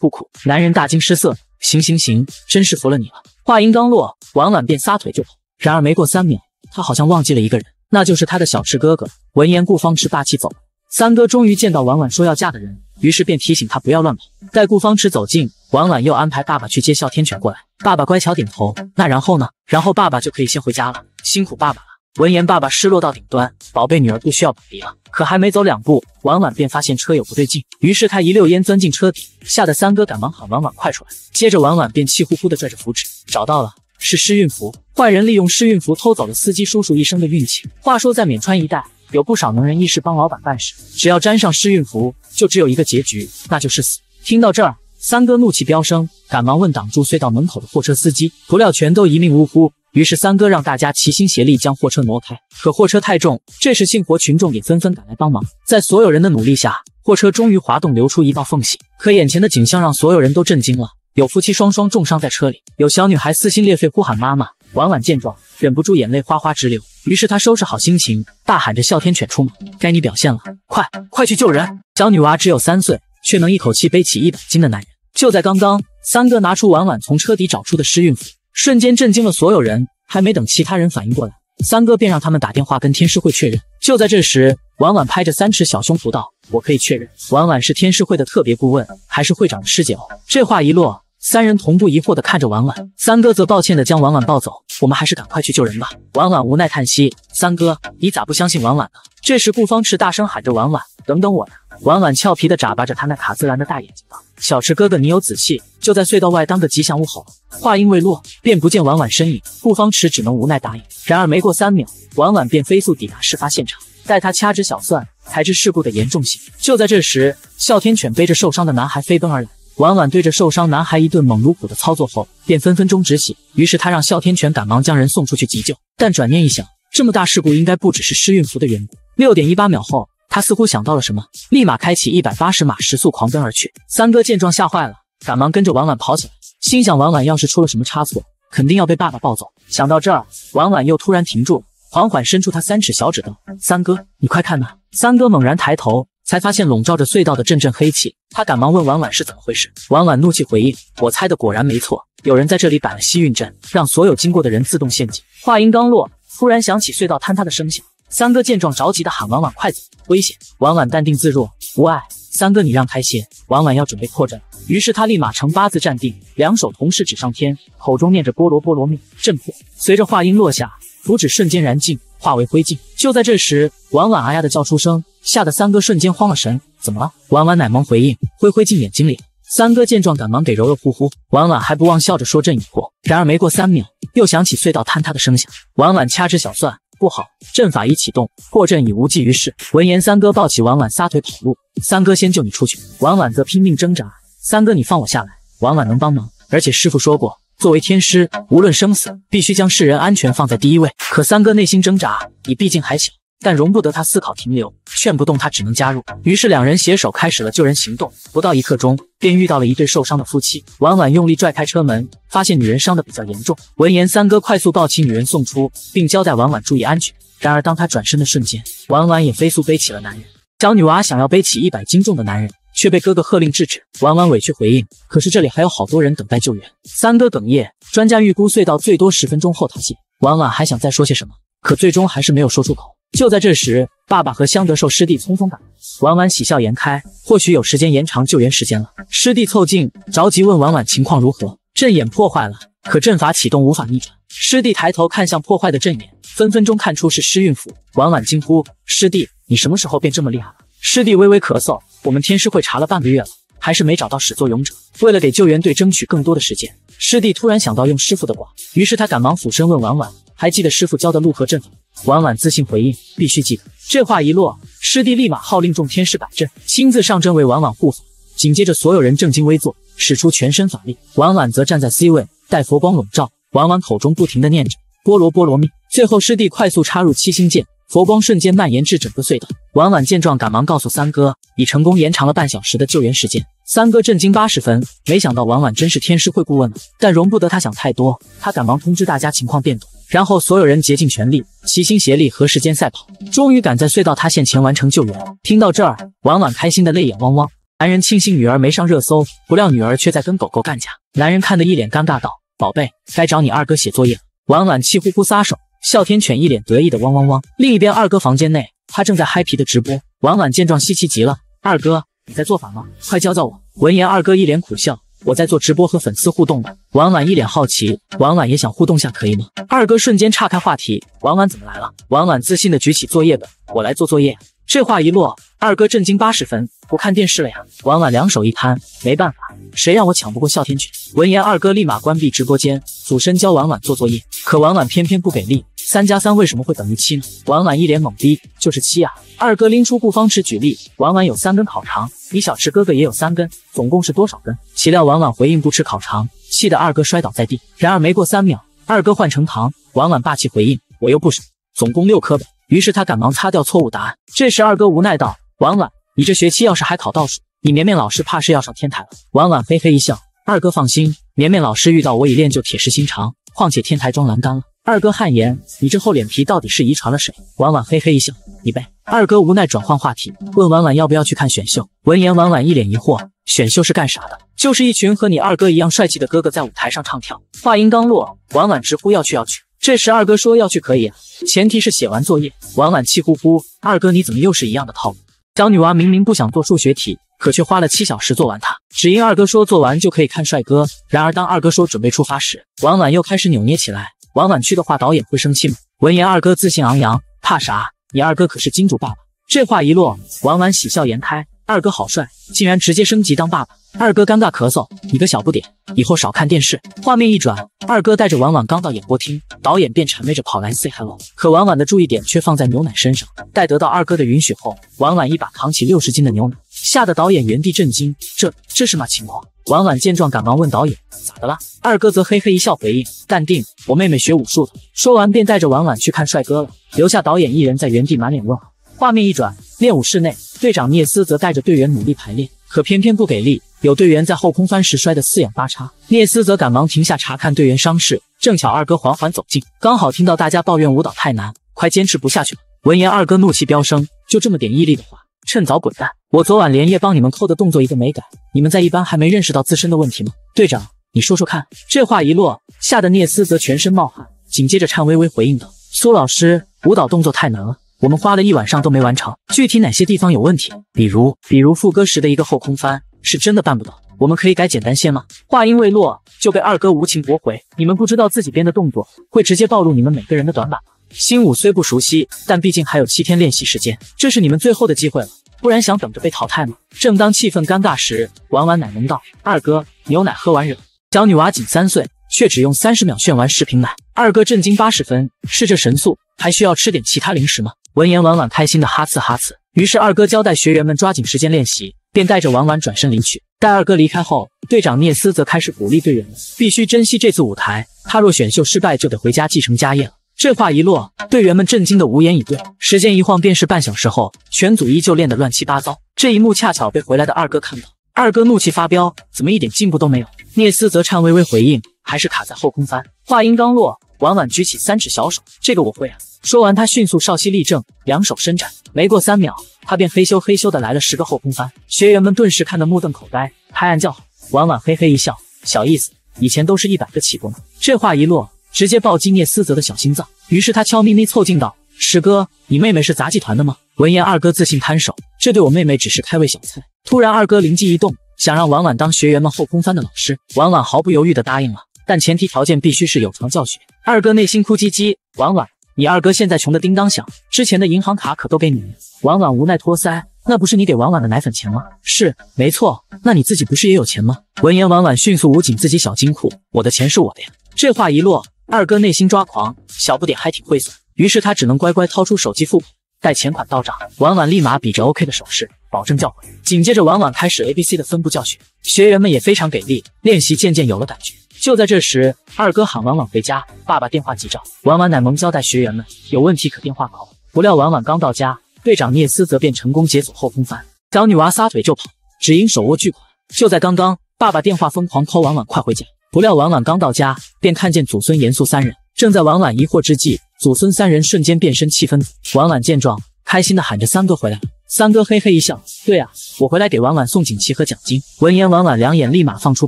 S1: 裤裤。男人大惊失色：“行行行，真是服了你了。”话音刚落，婉婉便撒腿就跑。然而没过三秒，她好像忘记了一个人。那就是他的小池哥哥。闻言，顾方池霸气走。三哥终于见到婉婉说要嫁的人，于是便提醒他不要乱跑。待顾方池走近，婉婉又安排爸爸去接哮天犬过来。爸爸乖巧点头。那然后呢？然后爸爸就可以先回家了。辛苦爸爸了。闻言，爸爸失落到顶端。宝贝女儿不需要爸离了。可还没走两步，婉婉便发现车有不对劲，于是他一溜烟钻进车底，吓得三哥赶忙喊婉婉快出来。接着，婉婉便气呼呼地拽着符纸找到了。是施运符，坏人利用施运符偷走了司机叔叔一生的运气。话说在缅川一带，有不少能人异士帮老板办事，只要沾上施运符，就只有一个结局，那就是死。听到这儿，三哥怒气飙升，赶忙问挡住隧道门口的货车司机，不料全都一命呜呼。于是三哥让大家齐心协力将货车挪开，可货车太重。这时，幸活群众也纷纷赶来帮忙。在所有人的努力下，货车终于滑动，留出一道缝隙。可眼前的景象让所有人都震惊了。有夫妻双双重伤在车里，有小女孩撕心裂肺呼喊妈妈。婉婉见状，忍不住眼泪哗哗直流。于是她收拾好心情，大喊着：“哮天犬出马，该你表现了！快快去救人！”小女娃只有三岁，却能一口气背起一百斤的男人。就在刚刚，三哥拿出婉婉从车底找出的施孕符，瞬间震惊了所有人。还没等其他人反应过来，三哥便让他们打电话跟天师会确认。就在这时，婉婉拍着三尺小胸脯道：“我可以确认，婉婉是天师会的特别顾问，还是会长的师姐哦。”这话一落。三人同步疑惑地看着婉婉，三哥则抱歉地将婉婉抱走。我们还是赶快去救人吧。婉婉无奈叹息：“三哥，你咋不相信婉婉呢？”这时，顾方池大声喊着：“婉婉，等等我呢！”婉婉俏皮地眨巴着他那卡姿兰的大眼睛道：“小池哥哥，你有仔细，就在隧道外当个吉祥物吼。”话音未落，便不见婉婉身影。顾方池只能无奈答应。然而没过三秒，婉婉便飞速抵达事发现场。待他掐指小算，才知事故的严重性。就在这时，哮天犬背着受伤的男孩飞奔而来。婉婉对着受伤男孩一顿猛如虎的操作后，便分分钟止血。于是他让哮天犬赶忙将人送出去急救。但转念一想，这么大事故应该不只是失孕服的缘故。六点一八秒后，他似乎想到了什么，立马开启一百八十码时速狂奔而去。三哥见状吓坏了，赶忙跟着婉婉跑起来，心想婉婉要是出了什么差错，肯定要被爸爸抱走。想到这儿，婉婉又突然停住了，缓缓伸出他三尺小指头：“三哥，你快看呐！”三哥猛然抬头。才发现笼罩着隧道的阵阵黑气，他赶忙问婉婉是怎么回事。婉婉怒气回应：“我猜的果然没错，有人在这里摆了吸运阵，让所有经过的人自动陷阱。”话音刚落，突然响起隧道坍塌的声响。三哥见状，着急的喊：“婉婉，快走，危险！”婉婉淡定自若：“无碍，三哥你让开些，婉婉要准备破阵。”于是他立马呈八字站定，两手同时指上天，口中念着“波罗波罗蜜”，阵破。随着话音落下，符纸瞬间燃尽。化为灰烬。就在这时，婉婉啊呀的叫出声，吓得三哥瞬间慌了神。怎么了？婉婉奶萌回应，灰灰进眼睛里。三哥见状，赶忙给揉揉呼呼。婉婉还不忘笑着说阵已破。然而没过三秒，又响起隧道坍塌的声响。婉婉掐指小算，不好，阵法已启动，破阵已无济于事。闻言，三哥抱起婉婉撒腿跑路。三哥先救你出去。婉婉则拼命挣扎。三哥，你放我下来。婉婉能帮忙，而且师傅说过。作为天师，无论生死，必须将世人安全放在第一位。可三哥内心挣扎，你毕竟还小，但容不得他思考停留，劝不动他，只能加入。于是两人携手开始了救人行动。不到一刻钟，便遇到了一对受伤的夫妻。婉婉用力拽开车门，发现女人伤得比较严重。闻言，三哥快速抱起女人送出，并交代婉婉注意安全。然而，当他转身的瞬间，婉婉也飞速背起了男人。小女娃想要背起一百斤重的男人。却被哥哥喝令制止，婉婉委屈回应。可是这里还有好多人等待救援。三哥哽咽，专家预估隧道最多十分钟后塌陷。婉婉还想再说些什么，可最终还是没有说出口。就在这时，爸爸和香德寿师弟匆匆赶来，婉婉喜笑颜开，或许有时间延长救援时间了。师弟凑近，着急问婉婉情况如何。阵眼破坏了，可阵法启动无法逆转。师弟抬头看向破坏的阵眼，分分钟看出是师运符。婉婉惊呼：“师弟，你什么时候变这么厉害了？”师弟微微咳嗽，我们天师会查了半个月了，还是没找到始作俑者。为了给救援队争取更多的时间，师弟突然想到用师傅的卦，于是他赶忙俯身问婉婉：“还记得师傅教的陆河阵法？”婉婉自信回应：“必须记得。”这话一落，师弟立马号令众天师摆阵，亲自上阵为婉婉护法。紧接着，所有人正襟危坐，使出全身法力。婉婉则站在 C 位，待佛光笼罩，婉婉口中不停的念着“波罗波罗蜜”。最后，师弟快速插入七星剑。佛光瞬间蔓延至整个隧道。婉婉见状，赶忙告诉三哥：“已成功延长了半小时的救援时间。”三哥震惊八十分，没想到婉婉真是天师会顾问了。但容不得他想太多，他赶忙通知大家情况变动，然后所有人竭尽全力，齐心协力和时间赛跑，终于赶在隧道塌陷前完成救援。听到这儿，婉婉开心的泪眼汪汪。男人庆幸女儿没上热搜，不料女儿却在跟狗狗干架。男人看得一脸尴尬，道：“宝贝，该找你二哥写作业。”了。”婉婉气呼呼撒手。哮天犬一脸得意的汪汪汪。另一边，二哥房间内，他正在嗨皮的直播。婉婉见状，稀奇极了：“二哥，你在做法吗？快教教我。”闻言，二哥一脸苦笑：“我在做直播和粉丝互动呢。”婉婉一脸好奇：“婉婉也想互动下，可以吗？”二哥瞬间岔开话题：“婉婉怎么来了？”婉婉自信的举起作业本：“我来做作业。”这话一落，二哥震惊八十分：“不看电视了呀？”婉婉两手一摊：“没办法，谁让我抢不过哮天犬？”闻言，二哥立马关闭直播间，俯身教婉婉做作业。可婉婉偏偏不给力。三加三为什么会等于七呢？婉婉一脸懵逼，就是七啊！二哥拎出顾方池举例，婉婉有三根烤肠，你小池哥哥也有三根，总共是多少根？岂料婉婉回应不吃烤肠，气得二哥摔倒在地。然而没过三秒，二哥换成糖，婉婉霸气回应我又不傻，总共六颗呗。于是他赶忙擦掉错误答案。这时二哥无奈道：婉婉，你这学期要是还考倒数，你绵绵老师怕是要上天台了。婉婉嘿嘿一笑，二哥放心，绵绵老师遇到我已练就铁石心肠，况且天台装栏杆了。二哥汗颜，你这厚脸皮到底是遗传了谁？婉婉嘿嘿一笑，你呗。二哥无奈转换话题，问婉婉要不要去看选秀。闻言，婉婉一脸疑惑：选秀是干啥的？就是一群和你二哥一样帅气的哥哥在舞台上唱跳。话音刚落，婉婉直呼要去要去。这时，二哥说要去可以啊，前提是写完作业。婉婉气呼呼：二哥你怎么又是一样的套路？小女娃明明不想做数学题，可却花了七小时做完它，只因二哥说做完就可以看帅哥。然而，当二哥说准备出发时，婉婉又开始扭捏起来。婉婉去的话，导演会生气吗？闻言，二哥自信昂扬，怕啥？你二哥可是金主爸爸。这话一落，婉婉喜笑颜开，二哥好帅，竟然直接升级当爸爸。二哥尴尬咳嗽，你个小不点，以后少看电视。画面一转，二哥带着婉婉刚到演播厅，导演便谄媚着跑来 say hello。可婉婉的注意点却放在牛奶身上。待得到二哥的允许后，婉婉一把扛起六十斤的牛奶，吓得导演原地震惊，这这是嘛情况？婉婉见状，赶忙问导演：“咋的了？”二哥则嘿嘿一笑回应：“淡定，我妹妹学武术的。”说完便带着婉婉去看帅哥了，留下导演一人在原地满脸问号。画面一转，练武室内，队长聂斯则带着队员努力排练，可偏偏不给力，有队员在后空翻时摔得四仰八叉，聂斯则赶忙停下查看队员伤势。正巧二哥缓缓走近，刚好听到大家抱怨舞蹈太难，快坚持不下去了。闻言，二哥怒气飙升：“就这么点毅力的话！”趁早滚蛋！我昨晚连夜帮你们抠的动作一个没改，你们在一班还没认识到自身的问题吗？队长，你说说看。这话一落，吓得聂思泽全身冒汗，紧接着颤巍巍回应道：“苏老师，舞蹈动作太难了，我们花了一晚上都没完成。具体哪些地方有问题？比如比如副歌时的一个后空翻，是真的办不到。我们可以改简单些吗？”话音未落，就被二哥无情驳回：“你们不知道自己编的动作会直接暴露你们每个人的短板吗？新舞虽不熟悉，但毕竟还有七天练习时间，这是你们最后的机会了。”不然想等着被淘汰吗？正当气氛尴尬时，婉婉奶萌道：“二哥，牛奶喝完惹。”小女娃仅三岁，却只用三十秒炫完十瓶奶。二哥震惊八十分，是这神速？还需要吃点其他零食吗？闻言，婉婉开心的哈呲哈呲。于是二哥交代学员们抓紧时间练习，便带着婉婉转身离去。待二哥离开后，队长聂斯则开始鼓励队员们，必须珍惜这次舞台，他若选秀失败，就得回家继承家业了。这话一落，队员们震惊的无言以对。时间一晃便是半小时后，全组依旧练得乱七八糟。这一幕恰巧被回来的二哥看到，二哥怒气发飙：“怎么一点进步都没有？”聂斯则颤巍巍回应：“还是卡在后空翻。”话音刚落，婉婉举起三指小手：“这个我会啊！”说完，他迅速稍息立正，两手伸展。没过三秒，他便嘿咻嘿咻的来了十个后空翻。学员们顿时看得目瞪口呆，拍案叫好。婉婉嘿嘿一笑：“小意思，以前都是一百个起步呢。”这话一落。直接暴击聂思泽的小心脏，于是他悄咪咪凑近道：“师哥，你妹妹是杂技团的吗？”闻言，二哥自信摊手：“这对我妹妹只是开胃小菜。”突然，二哥灵机一动，想让婉婉当学员们后空翻的老师。婉婉毫不犹豫地答应了，但前提条件必须是有偿教学。二哥内心哭唧唧：“婉婉，你二哥现在穷的叮当响，之前的银行卡可都给你。”婉婉无奈托腮：“那不是你给婉婉的奶粉钱吗？”“是，没错。那你自己不是也有钱吗？”闻言，婉婉迅速捂紧自己小金库：“我的钱是我的呀。”这话一落。二哥内心抓狂，小不点还挺会算，于是他只能乖乖掏出手机付款，待钱款到账，婉婉立马比着 OK 的手势，保证教回。紧接着，婉婉开始 ABC 的分布教学，学员们也非常给力，练习渐渐有了感觉。就在这时，二哥喊婉婉回家，爸爸电话急召。婉婉奶萌交代学员们有问题可电话 call。不料婉婉刚到家，队长聂斯则便成功解锁后空翻，小女娃撒腿就跑，只因手握巨款。就在刚刚，爸爸电话疯狂 call 婉婉，快回家。不料，婉婉刚到家，便看见祖孙严肃三人正在。婉婉疑惑之际，祖孙三人瞬间变身气氛组。婉婉见状，开心的喊着：“三哥回来了！”三哥嘿嘿一笑：“对啊，我回来给婉婉送锦旗和奖金。”闻言，婉婉两眼立马放出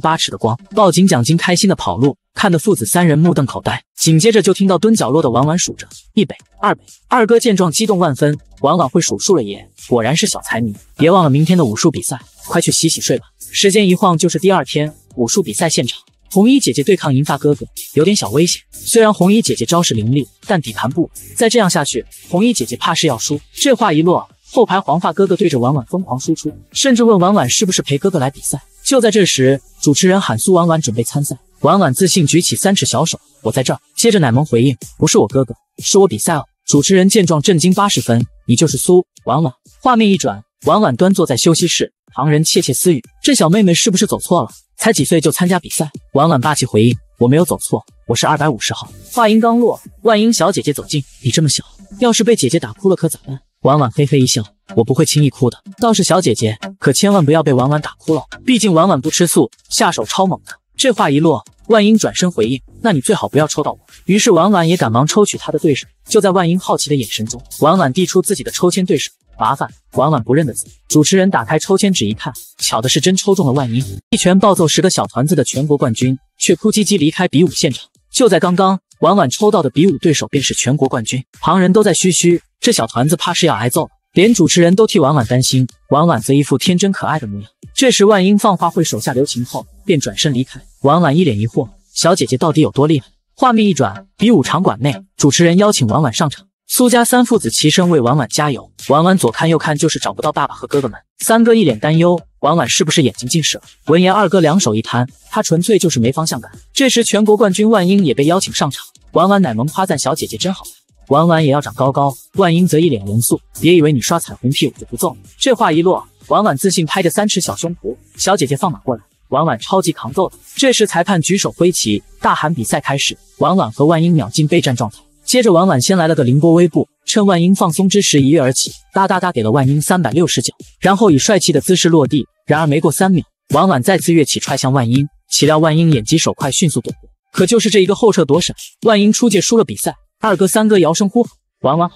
S1: 八尺的光，抱紧奖金，开心的跑路。看得父子三人目瞪口呆。紧接着就听到蹲角落的婉婉数着：“一北，二北。”二哥见状，激动万分：“婉婉会数数了，爷果然是小财迷！别忘了明天的武术比赛，快去洗洗睡吧。”时间一晃就是第二天，武术比赛现场。红衣姐姐对抗银发哥哥有点小危险，虽然红衣姐姐招式凌厉，但底盘不稳，再这样下去，红衣姐姐怕是要输。这话一落，后排黄发哥哥对着婉婉疯狂输出，甚至问婉婉是不是陪哥哥来比赛。就在这时，主持人喊苏婉婉准备参赛，婉婉自信举起三尺小手，我在这儿。接着奶萌回应，不是我哥哥，是我比赛哦。主持人见状震惊八十分，你就是苏婉婉。画面一转，婉婉端坐在休息室，旁人窃窃私语，这小妹妹是不是走错了？才几岁就参加比赛？婉婉霸气回应：“我没有走错，我是二百五十号。”话音刚落，万英小姐姐走近：“你这么小，要是被姐姐打哭了可咋办？”婉婉嘿嘿一笑：“我不会轻易哭的。倒是小姐姐，可千万不要被婉婉打哭了，毕竟婉婉不吃素，下手超猛的。”这话一落，万英转身回应：“那你最好不要抽到我。”于是婉婉也赶忙抽取她的对手。就在万英好奇的眼神中，婉婉递出自己的抽签对手。麻烦，婉婉不认得字。主持人打开抽签纸一看，巧的是真抽中了万英，一拳暴揍十个小团子的全国冠军，却哭唧唧离开比武现场。就在刚刚，婉婉抽到的比武对手便是全国冠军，旁人都在嘘嘘，这小团子怕是要挨揍，连主持人都替婉婉担心。婉婉则一副天真可爱的模样。这时万英放话会手下留情后，便转身离开。婉婉一脸疑惑，小姐姐到底有多厉害？画面一转，比武场馆内，主持人邀请婉婉上场。苏家三父子齐声为婉婉加油。婉婉左看右看，就是找不到爸爸和哥哥们。三哥一脸担忧：“婉婉是不是眼睛近视了？”闻言，二哥两手一摊：“他纯粹就是没方向感。”这时，全国冠军万英也被邀请上场。婉婉奶萌夸赞：“小姐姐真好，婉婉也要长高高。”万英则一脸严肃：“别以为你刷彩虹屁，我就不揍。”你。这话一落，婉婉自信拍着三尺小胸脯：“小姐姐放马过来，婉婉超级扛揍的。”这时，裁判举手挥旗，大喊：“比赛开始！”婉婉和万英秒进备战状态。接着，婉婉先来了个凌波微步，趁万英放松之时一跃而起，哒哒哒给了万英三百六十脚，然后以帅气的姿势落地。然而没过三秒，婉婉再次跃起踹向万英，岂料万英眼疾手快迅速躲过。可就是这一个后撤躲闪，万英出界输了比赛。二哥、三哥摇声呼喊：“婉婉！”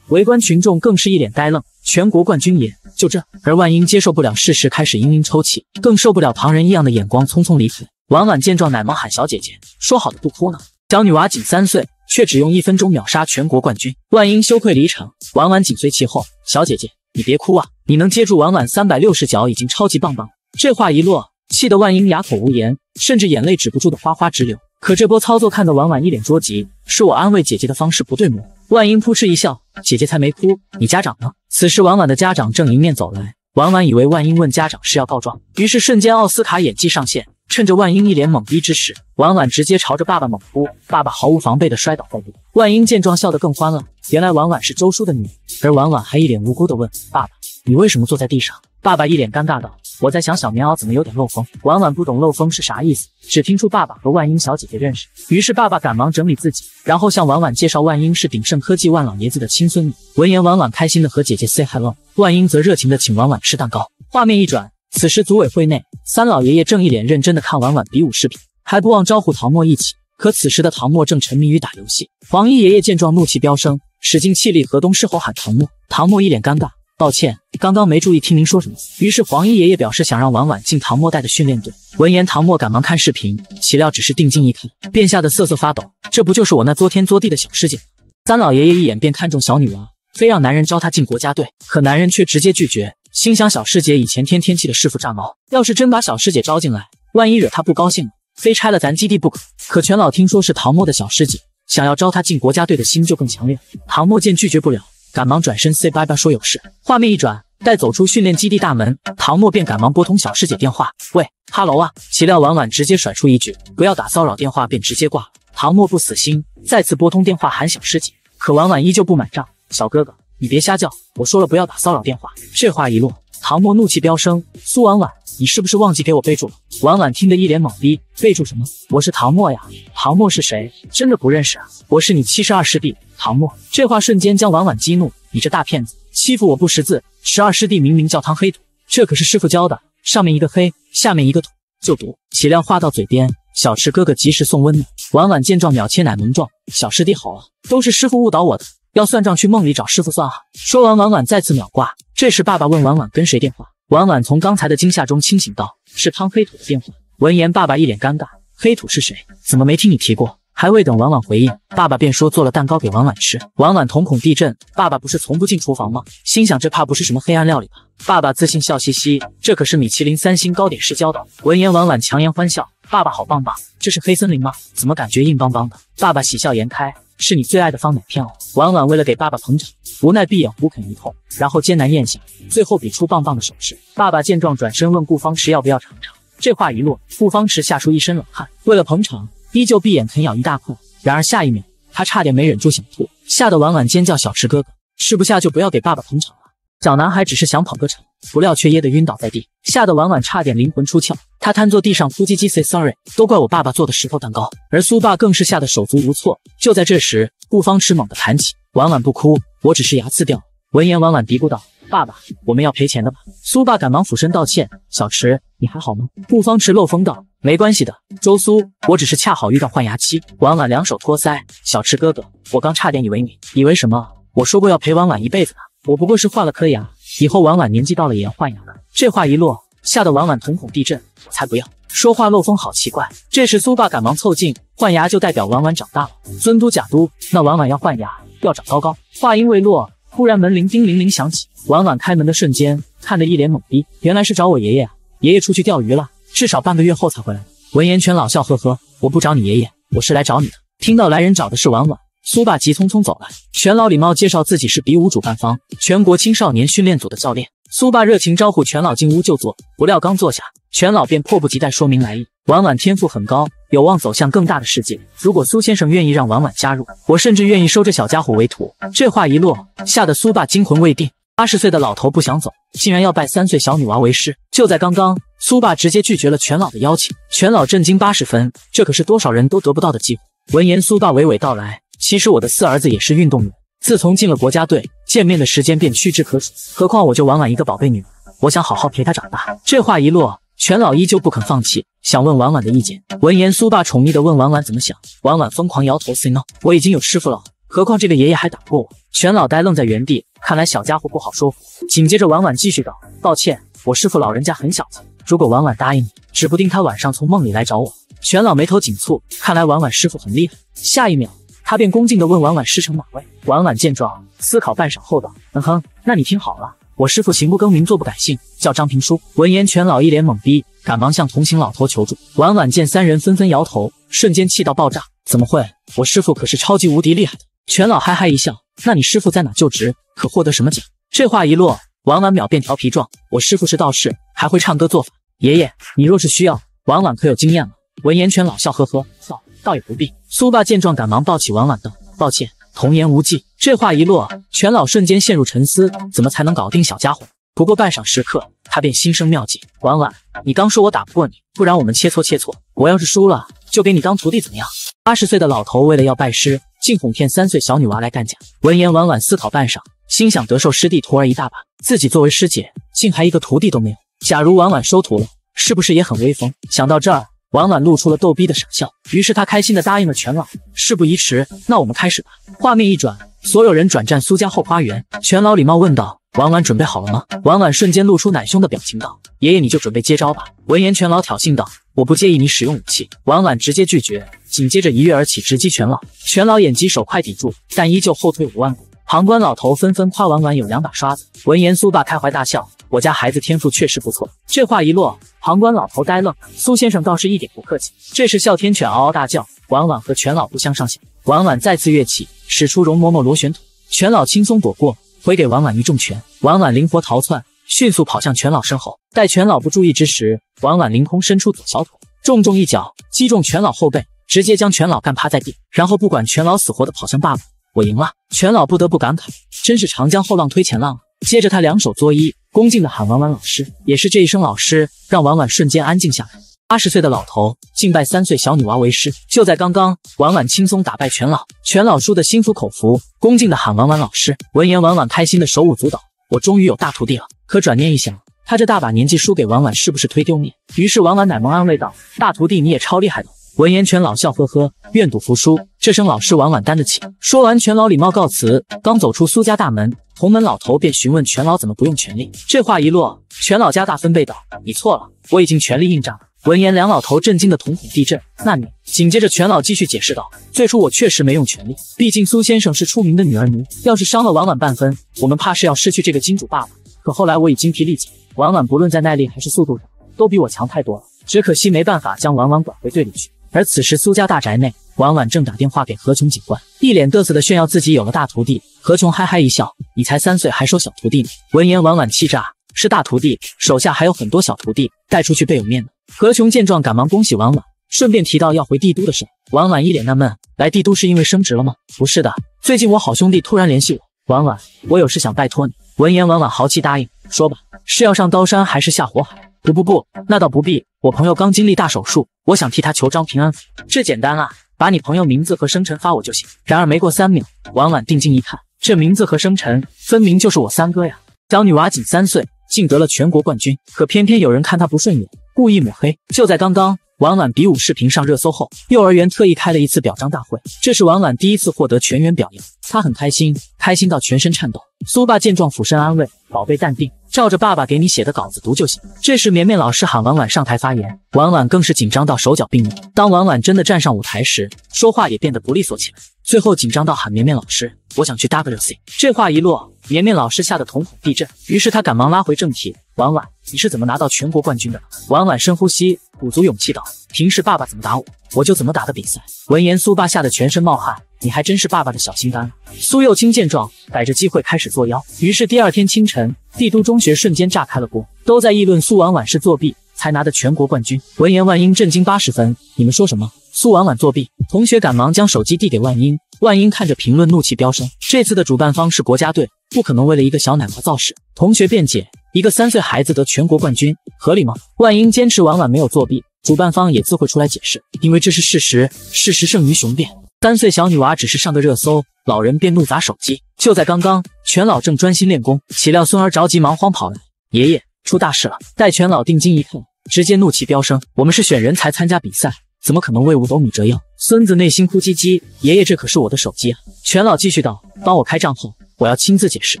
S1: 围观群众更是一脸呆愣。全国冠军爷就这。而万英接受不了事实，开始嘤嘤抽泣，更受不了旁人异样的眼光，匆匆离去。婉婉见状，奶萌喊：“小姐姐，说好的不哭呢？小女娃仅三岁。”却只用一分钟秒杀全国冠军，万英羞愧离场，婉婉紧随其后。小姐姐，你别哭啊！你能接住婉婉三百六十脚已经超级棒棒。这话一落，气得万英哑口无言，甚至眼泪止不住的哗哗直流。可这波操作看得婉婉一脸捉急，是我安慰姐姐的方式不对吗？万英扑哧一笑，姐姐才没哭，你家长呢？此时婉婉的家长正迎面走来。婉婉以为万英问家长是要告状，于是瞬间奥斯卡演技上线。趁着万英一脸懵逼之时，婉婉直接朝着爸爸猛扑，爸爸毫无防备的摔倒在地。万英见状笑得更欢了，原来婉婉是周叔的女儿，而婉婉还一脸无辜的问：“爸爸，你为什么坐在地上？”爸爸一脸尴尬道：“我在想小棉袄怎么有点漏风。”婉婉不懂漏风是啥意思，只听出爸爸和万英小姐姐认识。于是爸爸赶忙整理自己，然后向婉婉介绍万英是鼎盛科技万老爷子的亲孙女。闻言，婉婉开心的和姐姐 say hello，万英则热情的请婉婉吃蛋糕。画面一转，此时组委会内，三老爷爷正一脸认真的看婉婉比武视频，还不忘招呼唐墨一起。可此时的唐墨正沉迷于打游戏。黄衣爷爷见状，怒气飙升，使尽气力河东狮吼喊唐墨。唐墨一脸尴尬。抱歉，刚刚没注意听您说什么。于是黄衣爷爷表示想让婉婉进唐默带的训练队。闻言，唐默赶忙看视频，岂料只是定睛一看，便吓得瑟瑟发抖。这不就是我那作天作地的小师姐？三老爷爷一眼便看中小女娃，非让男人招她进国家队，可男人却直接拒绝，心想小师姐以前天天气的师傅炸毛，要是真把小师姐招进来，万一惹她不高兴了，非拆了咱基地不可。可全老听说是唐默的小师姐，想要招她进国家队的心就更强烈。唐默见拒绝不了。赶忙转身 say 拜拜，说有事，画面一转，待走出训练基地大门，唐墨便赶忙拨通小师姐电话。喂哈喽啊！岂料婉婉直接甩出一句不要打骚扰电话，便直接挂了。唐墨不死心，再次拨通电话喊小师姐，可婉婉依旧不买账。小哥哥，你别瞎叫，我说了不要打骚扰电话。这话一落，唐墨怒气飙升。苏婉婉。你是不是忘记给我备注了？婉婉听得一脸懵逼，备注什么？我是唐默呀！唐默是谁？真的不认识啊！我是你七十二师弟唐默。这话瞬间将婉婉激怒，你这大骗子，欺负我不识字！十二师弟明明叫唐黑土，这可是师傅教的，上面一个黑，下面一个土，就读。岂料话到嘴边，小池哥哥及时送温暖。婉婉见状，秒切奶萌状，小师弟好了，都是师傅误导我的，要算账去梦里找师傅算啊！说完，婉婉再次秒挂。这时，爸爸问婉婉跟谁电话。婉婉从刚才的惊吓中清醒道：“是汤黑土的变化。”闻言，爸爸一脸尴尬：“黑土是谁？怎么没听你提过？”还未等婉婉回应，爸爸便说：“做了蛋糕给婉婉吃。”婉婉瞳孔地震：“爸爸不是从不进厨房吗？”心想这怕不是什么黑暗料理吧？爸爸自信笑嘻嘻：“这可是米其林三星糕点师教的。”闻言，婉婉强颜欢笑：“爸爸好棒棒！”这是黑森林吗？怎么感觉硬邦邦的？爸爸喜笑颜开。是你最爱的方奶片哦，婉婉为了给爸爸捧场，无奈闭眼胡啃一通，然后艰难咽下，最后比出棒棒的手势。爸爸见状，转身问顾方池要不要尝尝。这话一落，顾方池吓出一身冷汗。为了捧场，依旧闭眼啃咬一大块。然而下一秒，他差点没忍住想吐，吓得婉婉尖叫：“小池哥哥，吃不下就不要给爸爸捧场了。”小男孩只是想捧个场，不料却噎得晕倒在地，吓得婉婉差点灵魂出窍。他瘫坐地上，哭唧唧 say sorry，都怪我爸爸做的石头蛋糕。而苏爸更是吓得手足无措。就在这时，顾方池猛地弹起：“婉婉不哭，我只是牙刺掉。”闻言，婉婉嘀咕道：“爸爸，我们要赔钱的吧？”苏爸赶忙俯身道歉：“小池，你还好吗？”顾方池漏风道：“没关系的，周苏，我只是恰好遇到换牙期。”婉婉两手托腮：“小池哥哥，我刚差点以为你，以为什么？我说过要陪婉婉一辈子的，我不过是换了颗牙，以后婉婉年纪到了也要换牙的。”这话一落。吓得婉婉瞳孔地震，我才不要说话漏风，好奇怪。这时苏爸赶忙凑近，换牙就代表婉婉长大了。尊都假都，那婉婉要换牙，要长高高。话音未落，忽然门铃叮铃铃响起。婉婉开门的瞬间，看得一脸懵逼，原来是找我爷爷，爷爷出去钓鱼了，至少半个月后才回来。闻言，全老笑呵呵，我不找你爷爷，我是来找你的。听到来人找的是婉婉，苏爸急匆匆走来，全老礼貌介绍自己是比武主办方全国青少年训练组的教练。苏爸热情招呼全老进屋就坐，不料刚坐下，全老便迫不及待说明来意。婉婉天赋很高，有望走向更大的世界。如果苏先生愿意让婉婉加入，我甚至愿意收这小家伙为徒。这话一落，吓得苏爸惊魂未定。八十岁的老头不想走，竟然要拜三岁小女娃为师。就在刚刚，苏爸直接拒绝了全老的邀请。全老震惊八十分，这可是多少人都得不到的机会。闻言，苏爸娓娓道来：其实我的四儿子也是运动员，自从进了国家队。见面的时间便屈指可数，何况我就婉婉一个宝贝女儿，我想好好陪她长大。这话一落，全老依旧不肯放弃，想问婉婉的意见。闻言，苏爸宠溺地问婉婉怎么想。婉婉疯狂摇头，say no，我已经有师傅了，何况这个爷爷还打不过我。全老呆愣在原地，看来小家伙不好说服。紧接着，婉婉继续道：“抱歉，我师傅老人家很小气，如果婉婉答应你，指不定他晚上从梦里来找我。”全老眉头紧蹙，看来婉婉师傅很厉害。下一秒，他便恭敬地问婉婉师承哪位。婉婉见状。思考半晌后道：“嗯哼，那你听好了，我师父行不更名，坐不改姓，叫张平叔。”闻言，全老一脸懵逼，赶忙向同行老头求助。婉婉见三人纷纷摇头，瞬间气到爆炸：“怎么会？我师父可是超级无敌厉害的！”全老嘿嘿一笑：“那你师父在哪就职？可获得什么奖？”这话一落，婉婉秒变调皮状：“我师父是道士，还会唱歌做法。爷爷，你若是需要，婉婉可有经验了。”闻言，全老笑呵呵：“倒倒也不必。”苏爸见状，赶忙抱起婉婉道：“抱歉，童言无忌。”这话一落，全老瞬间陷入沉思，怎么才能搞定小家伙？不过半晌时刻，他便心生妙计。婉婉，你刚说我打不过你，不然我们切磋切磋。我要是输了，就给你当徒弟，怎么样？八十岁的老头为了要拜师，竟哄骗三岁小女娃来干架。闻言，婉婉思考半晌，心想得受师弟徒儿一大把，自己作为师姐，竟还一个徒弟都没有。假如婉婉收徒了，是不是也很威风？想到这儿，婉婉露出了逗逼的傻笑。于是她开心地答应了全老。事不宜迟，那我们开始吧。画面一转。所有人转战苏家后花园，全老礼貌问道：“婉婉准备好了吗？”婉婉瞬间露出奶凶的表情道：“爷爷，你就准备接招吧。”闻言，全老挑衅道：“我不介意你使用武器。”婉婉直接拒绝，紧接着一跃而起，直击全老。全老眼疾手快抵住，但依旧后退五万步。旁观老头纷纷夸婉婉有两把刷子。闻言，苏爸开怀大笑：“我家孩子天赋确实不错。”这话一落，旁观老头呆愣。苏先生倒是一点不客气。这时，哮天犬嗷嗷大叫。婉婉和全老不相上下。婉婉再次跃起，使出容嬷嬷螺旋腿，全老轻松躲过，回给婉婉一重拳。婉婉灵活逃窜，迅速跑向全老身后。待全老不注意之时，婉婉凌空伸出左小腿，重重一脚击中全老后背，直接将全老干趴在地。然后不管全老死活的跑向爸爸，我赢了。全老不得不感慨，真是长江后浪推前浪啊！接着他两手作揖，恭敬的喊婉婉老师。也是这一声老师，让婉婉瞬间安静下来。八十岁的老头敬拜三岁小女娃为师，就在刚刚，婉婉轻松打败全老，全老输得心服口服，恭敬地喊婉婉老师。闻言，婉婉开心的手舞足蹈，我终于有大徒弟了。可转念一想，他这大把年纪输给婉婉，是不是忒丢面？于是婉婉奶萌安慰道：“大徒弟你也超厉害的。”闻言，全老笑呵呵，愿赌服输，这声老师婉婉担得起。说完，全老礼貌告辞。刚走出苏家大门，同门老头便询问全老怎么不用全力。这话一落，全老家大分贝道：“你错了，我已经全力应战了。”闻言，梁老头震惊的瞳孔地震。那你紧接着，全老继续解释道：“最初我确实没用全力，毕竟苏先生是出名的女儿奴，要是伤了婉婉半分，我们怕是要失去这个金主爸爸。可后来我已精疲力尽，婉婉不论在耐力还是速度上都比我强太多了，只可惜没办法将婉婉拐回队里去。”而此时，苏家大宅内，婉婉正打电话给何琼警官，一脸嘚瑟的炫耀自己有了大徒弟。何琼嗨嗨一笑：“你才三岁，还收小徒弟呢。”闻言，婉婉气炸：“是大徒弟，手下还有很多小徒弟，带出去倍有面子。”何琼见状，赶忙恭喜婉婉，顺便提到要回帝都的事。婉婉一脸纳闷：“来帝都是因为升职了吗？”“不是的，最近我好兄弟突然联系我，婉婉，我有事想拜托你。”闻言，婉婉豪气答应：“说吧，是要上刀山还是下火海？”“不不不，那倒不必。我朋友刚经历大手术，我想替他求张平安符。这简单啊，把你朋友名字和生辰发我就行。”然而没过三秒，婉婉定睛一看，这名字和生辰分明就是我三哥呀，小女娃仅三岁。竟得了全国冠军，可偏偏有人看他不顺眼，故意抹黑。就在刚刚，婉婉比武视频上热搜后，幼儿园特意开了一次表彰大会。这是婉婉第一次获得全员表扬，她很开心，开心到全身颤抖。苏爸见状，俯身安慰：“宝贝，淡定，照着爸爸给你写的稿子读就行。”这时，绵绵老师喊婉婉上台发言，婉婉更是紧张到手脚并用。当婉婉真的站上舞台时，说话也变得不利索起来，最后紧张到喊绵绵老师：“我想去 WC。”这话一落。绵绵老师吓得瞳孔地震，于是他赶忙拉回正题：“婉婉，你是怎么拿到全国冠军的？”婉婉深呼吸，鼓足勇气道：“平时爸爸怎么打我，我就怎么打的比赛。”闻言，苏爸吓得全身冒汗：“你还真是爸爸的小心肝。”苏幼清见状，逮着机会开始作妖。于是第二天清晨，帝都中学瞬间炸开了锅，都在议论苏婉婉是作弊才拿的全国冠军。闻言，万英震惊：“八十分？你们说什么？苏婉婉作弊？”同学赶忙将手机递给万英。万英看着评论，怒气飙升。这次的主办方是国家队，不可能为了一个小奶娃造势。同学辩解：一个三岁孩子得全国冠军，合理吗？万英坚持，婉婉没有作弊，主办方也自会出来解释，因为这是事实，事实胜于雄辩。三岁小女娃只是上个热搜，老人便怒砸手机。就在刚刚，全老正专心练功，岂料孙儿着急忙慌跑来：“爷爷，出大事了！”待全老定睛一看，直接怒气飙升：“我们是选人才参加比赛。”怎么可能为五斗米折腰？孙子内心哭唧唧，爷爷这可是我的手机啊！全老继续道：“帮我开账后，我要亲自解释。”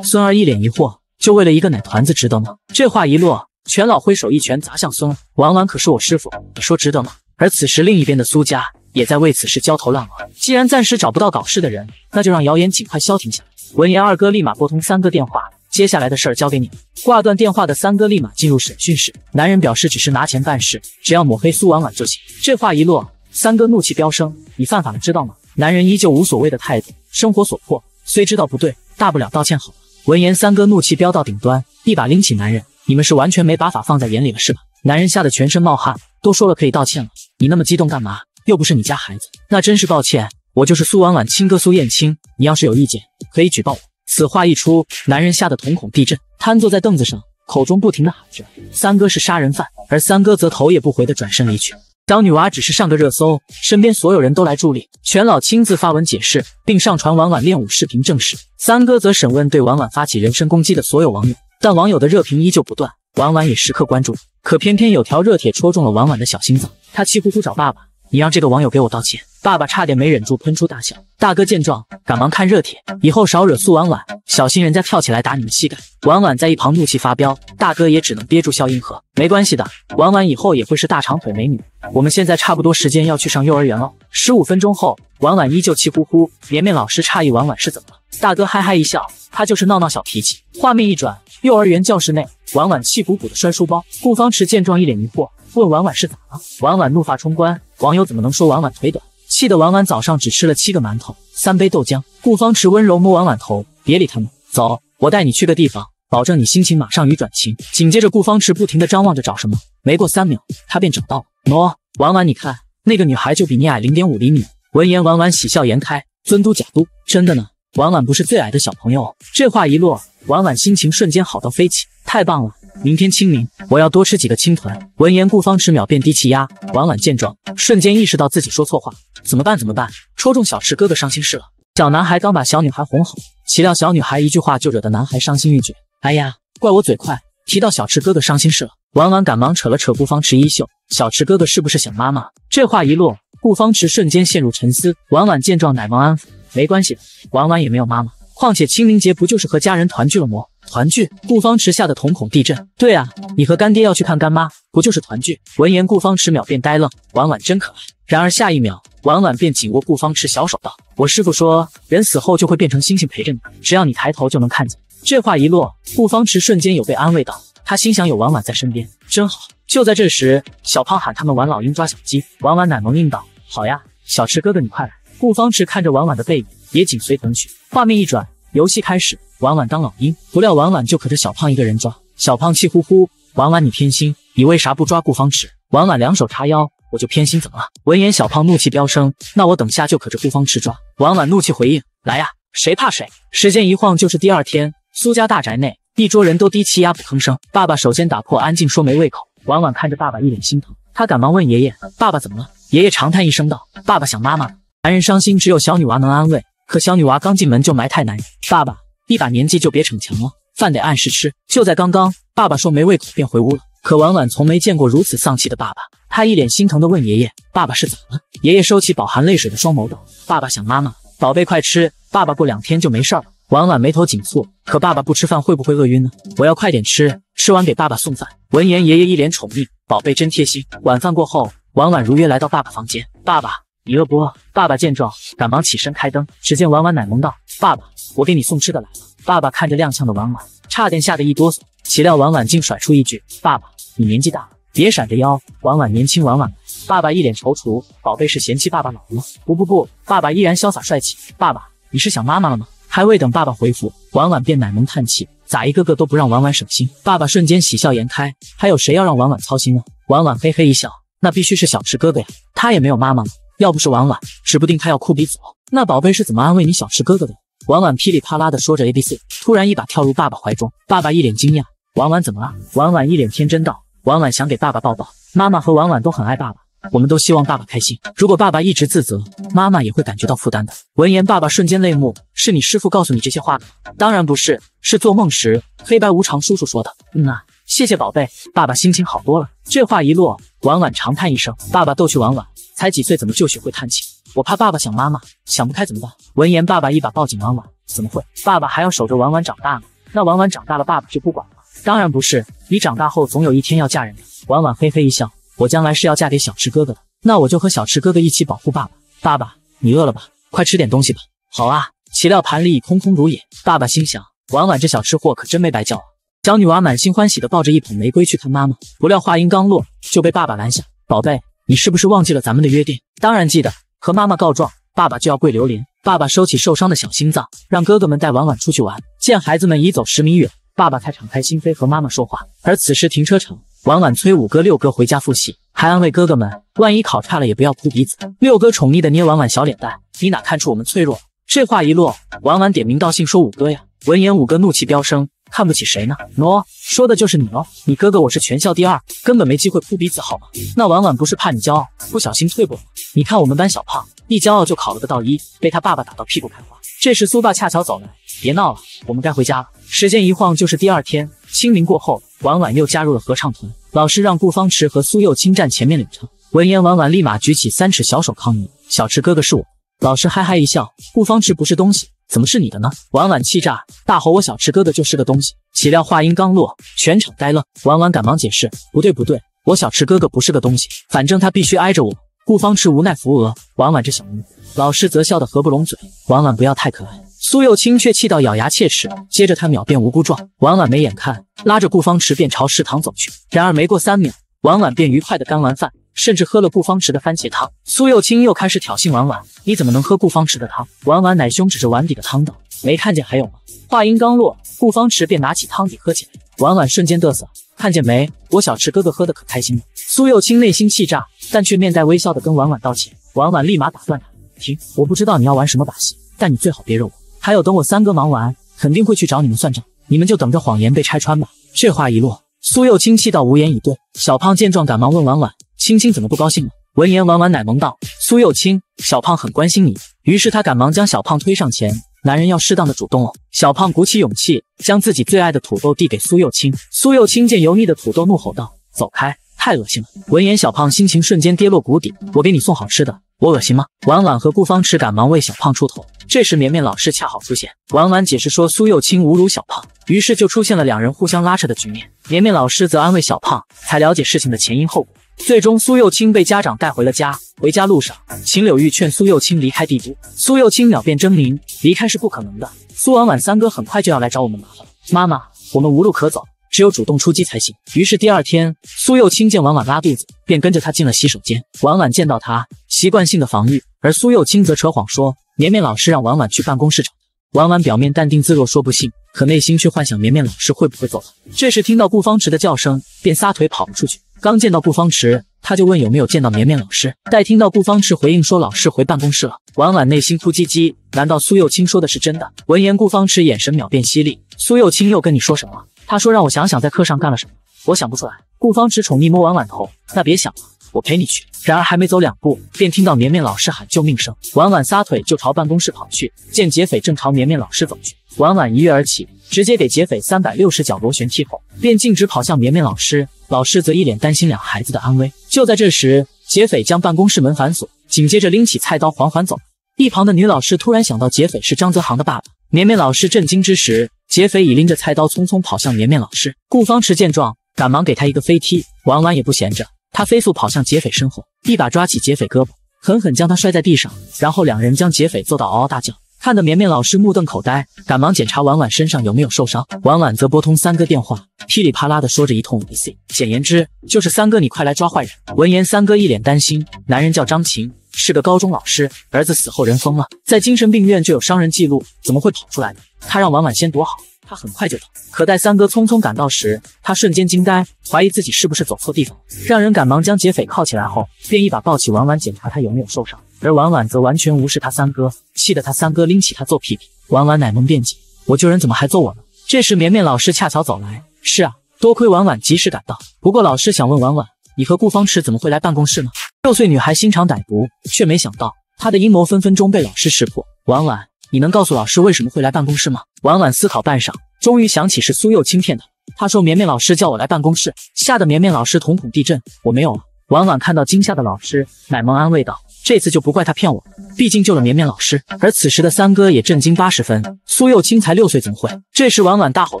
S1: 孙儿一脸疑惑：“就为了一个奶团子，值得吗？”这话一落，全老挥手一拳砸向孙儿：“婉婉可是我师傅，你说值得吗？”而此时另一边的苏家也在为此事焦头烂额。既然暂时找不到搞事的人，那就让谣言尽快消停下。闻言，二哥立马拨通三哥电话。接下来的事儿交给你了。挂断电话的三哥立马进入审讯室。男人表示只是拿钱办事，只要抹黑苏婉婉就行。这话一落，三哥怒气飙升：“你犯法了，知道吗？”男人依旧无所谓的态度，生活所迫，虽知道不对，大不了道歉好了。闻言，三哥怒气飙到顶端，一把拎起男人：“你们是完全没把法放在眼里了是吧？”男人吓得全身冒汗：“都说了可以道歉了，你那么激动干嘛？又不是你家孩子，那真是抱歉，我就是苏婉婉亲哥苏燕青，你要是有意见可以举报我。”此话一出，男人吓得瞳孔地震，瘫坐在凳子上，口中不停的喊着：“三哥是杀人犯。”而三哥则头也不回的转身离去。当女娃只是上个热搜，身边所有人都来助力，全老亲自发文解释，并上传婉婉练舞视频证实。三哥则审问对婉婉发起人身攻击的所有网友，但网友的热评依旧不断。婉婉也时刻关注，可偏偏有条热帖戳中了婉婉的小心脏，她气呼呼找爸爸。你让这个网友给我道歉！爸爸差点没忍住喷出大笑。大哥见状，赶忙看热帖，以后少惹苏婉婉，小心人家跳起来打你们膝盖。婉婉在一旁怒气发飙，大哥也只能憋住笑硬喝。没关系的，婉婉以后也会是大长腿美女。我们现在差不多时间要去上幼儿园喽。十五分钟后，婉婉依旧气呼呼。绵绵老师诧异，婉婉是怎么了？大哥哈哈一笑，她就是闹闹小脾气。画面一转，幼儿园教室内，婉婉气鼓鼓的摔书包。顾方池见状，一脸疑惑，问婉婉是咋了？婉婉怒发冲冠。网友怎么能说婉婉腿短？气得婉婉早上只吃了七个馒头，三杯豆浆。顾方池温柔摸婉婉头，别理他们，走，我带你去个地方，保证你心情马上雨转晴。紧接着，顾方池不停地张望着找什么，没过三秒，他便找到了。喏，婉婉，你看，那个女孩就比你矮零点五厘米。闻言，婉婉喜笑颜开，尊嘟假嘟，真的呢。婉婉不是最矮的小朋友。这话一落，婉婉心情瞬间好到飞起，太棒了！明天清明，我要多吃几个青团。闻言，顾方池秒变低气压。婉婉见状，瞬间意识到自己说错话，怎么办？怎么办？戳中小池哥哥伤心事了。小男孩刚把小女孩哄好，岂料小女孩一句话就惹得男孩伤心欲绝。哎呀，怪我嘴快，提到小池哥哥伤心事了。婉婉赶忙扯了扯顾方池衣袖：“小池哥哥是不是想妈妈？”这话一落，顾方池瞬间陷入沉思。婉婉见状，奶萌安抚：“没关系的，婉婉也没有妈妈。”况且清明节不就是和家人团聚了么？团聚！顾方池吓得瞳孔地震。对啊，你和干爹要去看干妈，不就是团聚？闻言，顾方池秒变呆愣。婉婉真可爱。然而下一秒，婉婉便紧握顾方池小手道：“我师傅说，人死后就会变成星星陪着你，只要你抬头就能看见。”这话一落，顾方池瞬间有被安慰到。他心想，有婉婉在身边真好。就在这时，小胖喊他们玩老鹰抓小鸡，婉婉奶萌应道：“好呀，小池哥哥你快来。”顾方池看着婉婉的背影。也紧随同去。画面一转，游戏开始。婉婉当老鹰，不料婉婉就可着小胖一个人抓。小胖气呼呼：“婉婉你偏心，你为啥不抓顾方池？”婉婉两手叉腰：“我就偏心，怎么了？”闻言，小胖怒气飙升：“那我等下就可着顾方池抓。”婉婉怒气回应：“来呀，谁怕谁？”时间一晃就是第二天。苏家大宅内，一桌人都低气压不吭声。爸爸首先打破安静，说没胃口。婉婉看着爸爸，一脸心疼。他赶忙问爷爷：“爸爸怎么了？”爷爷长叹一声道：“爸爸想妈妈了。”男人伤心，只有小女娃能安慰。可小女娃刚进门就埋汰男人，爸爸一把年纪就别逞强了，饭得按时吃。就在刚刚，爸爸说没胃口便回屋了。可婉婉从没见过如此丧气的爸爸，她一脸心疼的问爷爷：“爸爸是怎么了？”爷爷收起饱含泪水的双眸，道：“爸爸想妈妈了，宝贝快吃，爸爸过两天就没事了。”婉婉眉头紧蹙，可爸爸不吃饭会不会饿晕呢？我要快点吃，吃完给爸爸送饭。闻言，爷爷一脸宠溺：“宝贝真贴心。”晚饭过后，婉婉如约来到爸爸房间，爸爸。你饿不饿？爸爸见状，赶忙起身开灯。只见婉婉奶萌道：“爸爸，我给你送吃的来了。”爸爸看着踉跄的婉婉，差点吓得一哆嗦。岂料婉婉竟甩出一句：“爸爸，你年纪大了，别闪着腰。”婉婉年轻，婉婉。爸爸一脸踌躇：“宝贝是嫌弃爸爸老了吗？”“不不不，爸爸依然潇洒帅气。”“爸爸，你是想妈妈了吗？”还未等爸爸回复，婉婉便奶萌叹气：“咋一个个都不让婉婉省心？”爸爸瞬间喜笑颜开：“还有谁要让婉婉操心呢？”婉婉嘿嘿一笑：“那必须是小池哥哥呀，他也没有妈妈了。要不是婉婉，指不定他要哭鼻子了。那宝贝是怎么安慰你小池哥哥的？婉婉噼里啪啦的说着 A B C，突然一把跳入爸爸怀中。爸爸一脸惊讶：“婉婉怎么了？”婉婉一脸天真道：“婉婉想给爸爸抱抱。妈妈和婉婉都很爱爸爸，我们都希望爸爸开心。如果爸爸一直自责，妈妈也会感觉到负担的。”闻言，爸爸瞬间泪目：“是你师父告诉你这些话的？当然不是，是做梦时黑白无常叔叔说的。”嗯啊。谢谢宝贝，爸爸心情好多了。这话一落，婉婉长叹一声：“爸爸逗趣婉婉才几岁，怎么就学会叹气？我怕爸爸想妈妈，想不开怎么办？”闻言，爸爸一把抱紧婉婉：“怎么会？爸爸还要守着婉婉长大呢。那婉婉长大了，爸爸就不管了？”“当然不是，你长大后总有一天要嫁人的。”婉婉嘿嘿一笑：“我将来是要嫁给小池哥哥的，那我就和小池哥哥一起保护爸爸。爸爸，你饿了吧？快吃点东西吧。”“好啊。”岂料盘里已空空如也，爸爸心想：“婉婉这小吃货可真没白啊。小女娃满心欢喜的抱着一捧玫瑰去看妈妈，不料话音刚落就被爸爸拦下。宝贝，你是不是忘记了咱们的约定？当然记得，和妈妈告状，爸爸就要跪榴莲。爸爸收起受伤的小心脏，让哥哥们带婉婉出去玩。见孩子们已走十米远，爸爸才敞开心扉和妈妈说话。而此时停车场，婉婉催五哥六哥回家复习，还安慰哥哥们，万一考差了也不要哭鼻子。六哥宠溺的捏婉婉小脸蛋，你哪看出我们脆弱？这话一落，婉婉点名道姓说五哥呀。闻言，五哥怒气飙升。看不起谁呢？喏，说的就是你喽！你哥哥我是全校第二，根本没机会扑鼻子好吗？那婉婉不是怕你骄傲，不小心退步了？你看我们班小胖，一骄傲就考了个倒一，被他爸爸打到屁股开花。这时苏爸恰巧走来，别闹了，我们该回家了。时间一晃就是第二天，清明过后，婉婉又加入了合唱团。老师让顾方池和苏幼清站前面领唱，闻言婉婉立马举起三尺小手抗议：“小池哥哥是我。”老师哈哈一笑，顾方池不是东西。怎么是你的呢？婉婉气炸，大吼：“我小池哥哥就是个东西！”岂料话音刚落，全场呆愣。婉婉赶忙解释：“不对不对，我小池哥哥不是个东西，反正他必须挨着我。”顾方池无奈扶额，婉婉这小母。老师则笑得合不拢嘴。婉婉不要太可爱。苏幼清却气到咬牙切齿。接着他秒变无辜状，婉婉没眼看，拉着顾方池便朝食堂走去。然而没过三秒，婉婉便愉快的干完饭。甚至喝了顾方池的番茄汤，苏又清又开始挑衅婉婉：“你怎么能喝顾方池的汤？”婉婉奶凶指着碗底的汤道：“没看见还有吗？”话音刚落，顾方池便拿起汤底喝起来。婉婉瞬间得瑟：“看见没，我小池哥哥喝的可开心了。”苏又清内心气炸，但却面带微笑的跟婉婉道歉。婉婉立马打断他：“停！我不知道你要玩什么把戏，但你最好别惹我。还有，等我三哥忙完，肯定会去找你们算账，你们就等着谎言被拆穿吧。”这话一落，苏又清气到无言以对。小胖见状，赶忙问婉婉。青青怎么不高兴了？闻言，婉婉奶萌道：“苏幼青，小胖很关心你。”于是他赶忙将小胖推上前。男人要适当的主动哦。小胖鼓起勇气，将自己最爱的土豆递给苏幼青。苏幼青见油腻的土豆，怒吼道：“走开，太恶心了！”闻言，小胖心情瞬间跌落谷底。我给你送好吃的，我恶心吗？婉婉和顾方池赶忙为小胖出头。这时，绵绵老师恰好出现。婉婉解释说苏幼青侮辱小胖，于是就出现了两人互相拉扯的局面。绵绵老师则安慰小胖，才了解事情的前因后果。最终，苏幼清被家长带回了家。回家路上，秦柳玉劝苏幼清离开帝都，苏幼清秒变狰狞，离开是不可能的。苏婉婉三哥很快就要来找我们麻烦，妈妈，我们无路可走，只有主动出击才行。于是第二天，苏幼清见婉婉拉肚子，便跟着她进了洗手间。婉婉见到他，习惯性的防御，而苏幼清则扯谎说，绵绵老师让婉婉去办公室找。婉婉表面淡定自若，说不信。可内心却幻想绵绵老师会不会走了。这时听到顾方池的叫声，便撒腿跑了出去。刚见到顾方池，他就问有没有见到绵绵老师。待听到顾方池回应说老师回办公室了，婉婉内心哭唧唧。难道苏幼清说的是真的？闻言，顾方池眼神秒变犀利。苏幼清又跟你说什么了？他说让我想想在课上干了什么，我想不出来。顾方池宠溺摸婉婉头，那别想了。我陪你去。然而还没走两步，便听到绵绵老师喊救命声。婉婉撒腿就朝办公室跑去，见劫匪正朝绵绵老师走去，婉婉一跃而起，直接给劫匪三百六十脚螺旋踢后，便径直跑向绵绵老师。老师则一脸担心两孩子的安危。就在这时，劫匪将办公室门反锁，紧接着拎起菜刀缓缓走。一旁的女老师突然想到劫匪是张泽航的爸爸。绵绵老师震惊之时，劫匪已拎着菜刀匆匆跑向绵绵老师。顾方池见状，赶忙给他一个飞踢。婉婉也不闲着。他飞速跑向劫匪身后，一把抓起劫匪胳膊，狠狠将他摔在地上，然后两人将劫匪揍到嗷嗷大叫。看得绵绵老师目瞪口呆，赶忙检查婉婉身上有没有受伤。婉婉则拨通三哥电话，噼里啪啦的说着一通五 C，简言之就是三哥，你快来抓坏人。闻言，三哥一脸担心，男人叫张琴，是个高中老师，儿子死后人疯了，在精神病院就有伤人记录，怎么会跑出来呢？他让婉婉先躲好。他很快就走，可待三哥匆匆赶到时，他瞬间惊呆，怀疑自己是不是走错地方了。让人赶忙将劫匪铐起来后，便一把抱起婉婉，检查她有没有受伤。而婉婉则完全无视他三哥，气得他三哥拎起他揍屁屁。婉婉奶萌辩解：“我救人怎么还揍我呢？”这时，绵绵老师恰巧走来：“是啊，多亏婉婉及时赶到。不过，老师想问婉婉，你和顾方池怎么会来办公室呢？”六岁女孩心肠歹毒，却没想到她的阴谋分分钟被老师识破。婉婉。你能告诉老师为什么会来办公室吗？婉婉思考半晌，终于想起是苏幼清骗的。他说：“绵绵老师叫我来办公室。”吓得绵绵老师瞳孔地震。我没有了。婉婉看到惊吓的老师，奶萌安慰道：“这次就不怪他骗我，毕竟救了绵绵老师。”而此时的三哥也震惊八十分。苏幼清才六岁，怎么会？这时婉婉大吼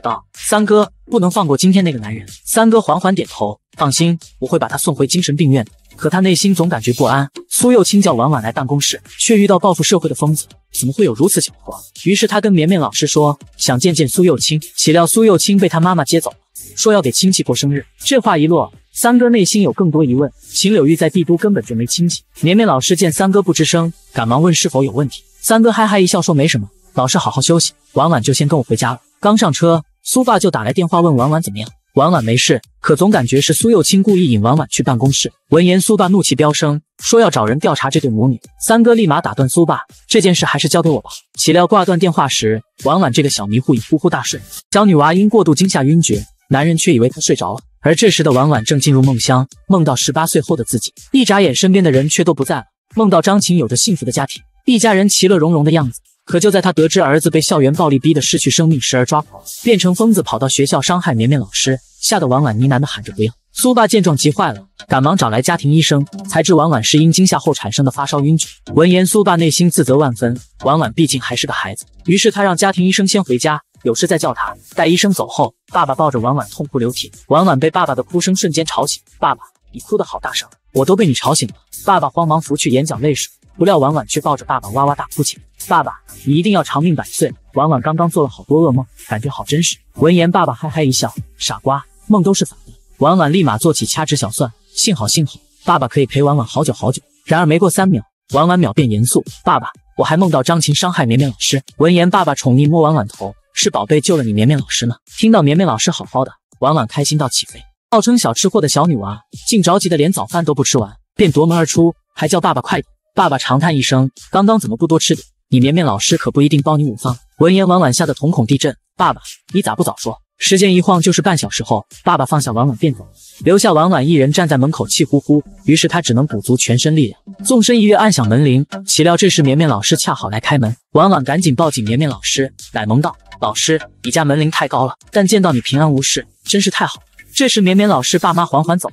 S1: 道：“三哥，不能放过今天那个男人！”三哥缓缓点头：“放心，我会把他送回精神病院。”可他内心总感觉不安。苏幼清叫婉婉来办公室，却遇到报复社会的疯子。怎么会有如此巧合？于是他跟绵绵老师说想见见苏幼清，岂料苏幼清被他妈妈接走了，说要给亲戚过生日。这话一落，三哥内心有更多疑问。秦柳玉在帝都根本就没亲戚。绵绵老师见三哥不吱声，赶忙问是否有问题。三哥哈哈一笑说没什么，老师好好休息，婉婉就先跟我回家了。刚上车，苏爸就打来电话问婉婉怎么样。婉婉没事，可总感觉是苏幼清故意引婉婉去办公室。闻言，苏爸怒气飙升，说要找人调查这对母女。三哥立马打断苏爸：“这件事还是交给我吧。”岂料挂断电话时，婉婉这个小迷糊已呼呼大睡。小女娃因过度惊吓晕厥，男人却以为她睡着了。而这时的婉婉正进入梦乡，梦到十八岁后的自己。一眨眼，身边的人却都不在了。梦到张晴有着幸福的家庭，一家人其乐融融的样子。可就在他得知儿子被校园暴力逼得失去生命，时而抓狂，变成疯子，跑到学校伤害绵绵老师，吓得婉婉呢喃的喊着不要。苏爸见状急坏了，赶忙找来家庭医生，才知婉婉是因惊吓后产生的发烧晕厥。闻言，苏爸内心自责万分。婉婉毕竟还是个孩子，于是他让家庭医生先回家，有事再叫他。待医生走后，爸爸抱着婉婉痛哭流涕。婉婉被爸爸的哭声瞬间吵醒，爸爸，你哭得好大声，我都被你吵醒了。爸爸慌忙拂去眼角泪水。不料，婉婉却抱着爸爸哇哇大哭起来。爸爸，你一定要长命百岁！婉婉刚刚做了好多噩梦，感觉好真实。闻言，爸爸嘿嘿一笑：“傻瓜，梦都是反的。”婉婉立马坐起，掐指小算：“幸好，幸好，爸爸可以陪婉婉好久好久。”然而，没过三秒，婉婉秒变严肃：“爸爸，我还梦到张琴伤害绵绵老师。”闻言，爸爸宠溺摸婉婉头：“是宝贝救了你，绵绵老师呢？”听到绵绵老师好好的，婉婉开心到起飞。号称小吃货的小女娃，竟着急的连早饭都不吃完，便夺门而出，还叫爸爸快点。爸爸长叹一声：“刚刚怎么不多吃点？你绵绵老师可不一定包你午饭。”闻言，婉婉吓得瞳孔地震。爸爸，你咋不早说？时间一晃就是半小时后，爸爸放下婉婉便走，留下婉婉一人站在门口，气呼呼。于是他只能鼓足全身力量，纵身一跃，按响门铃。岂料这时绵绵老师恰好来开门，婉婉赶紧抱紧绵绵老师，奶萌道：“老师，你家门铃太高了。”但见到你平安无事，真是太好。了。”这时绵绵老师爸妈缓缓走。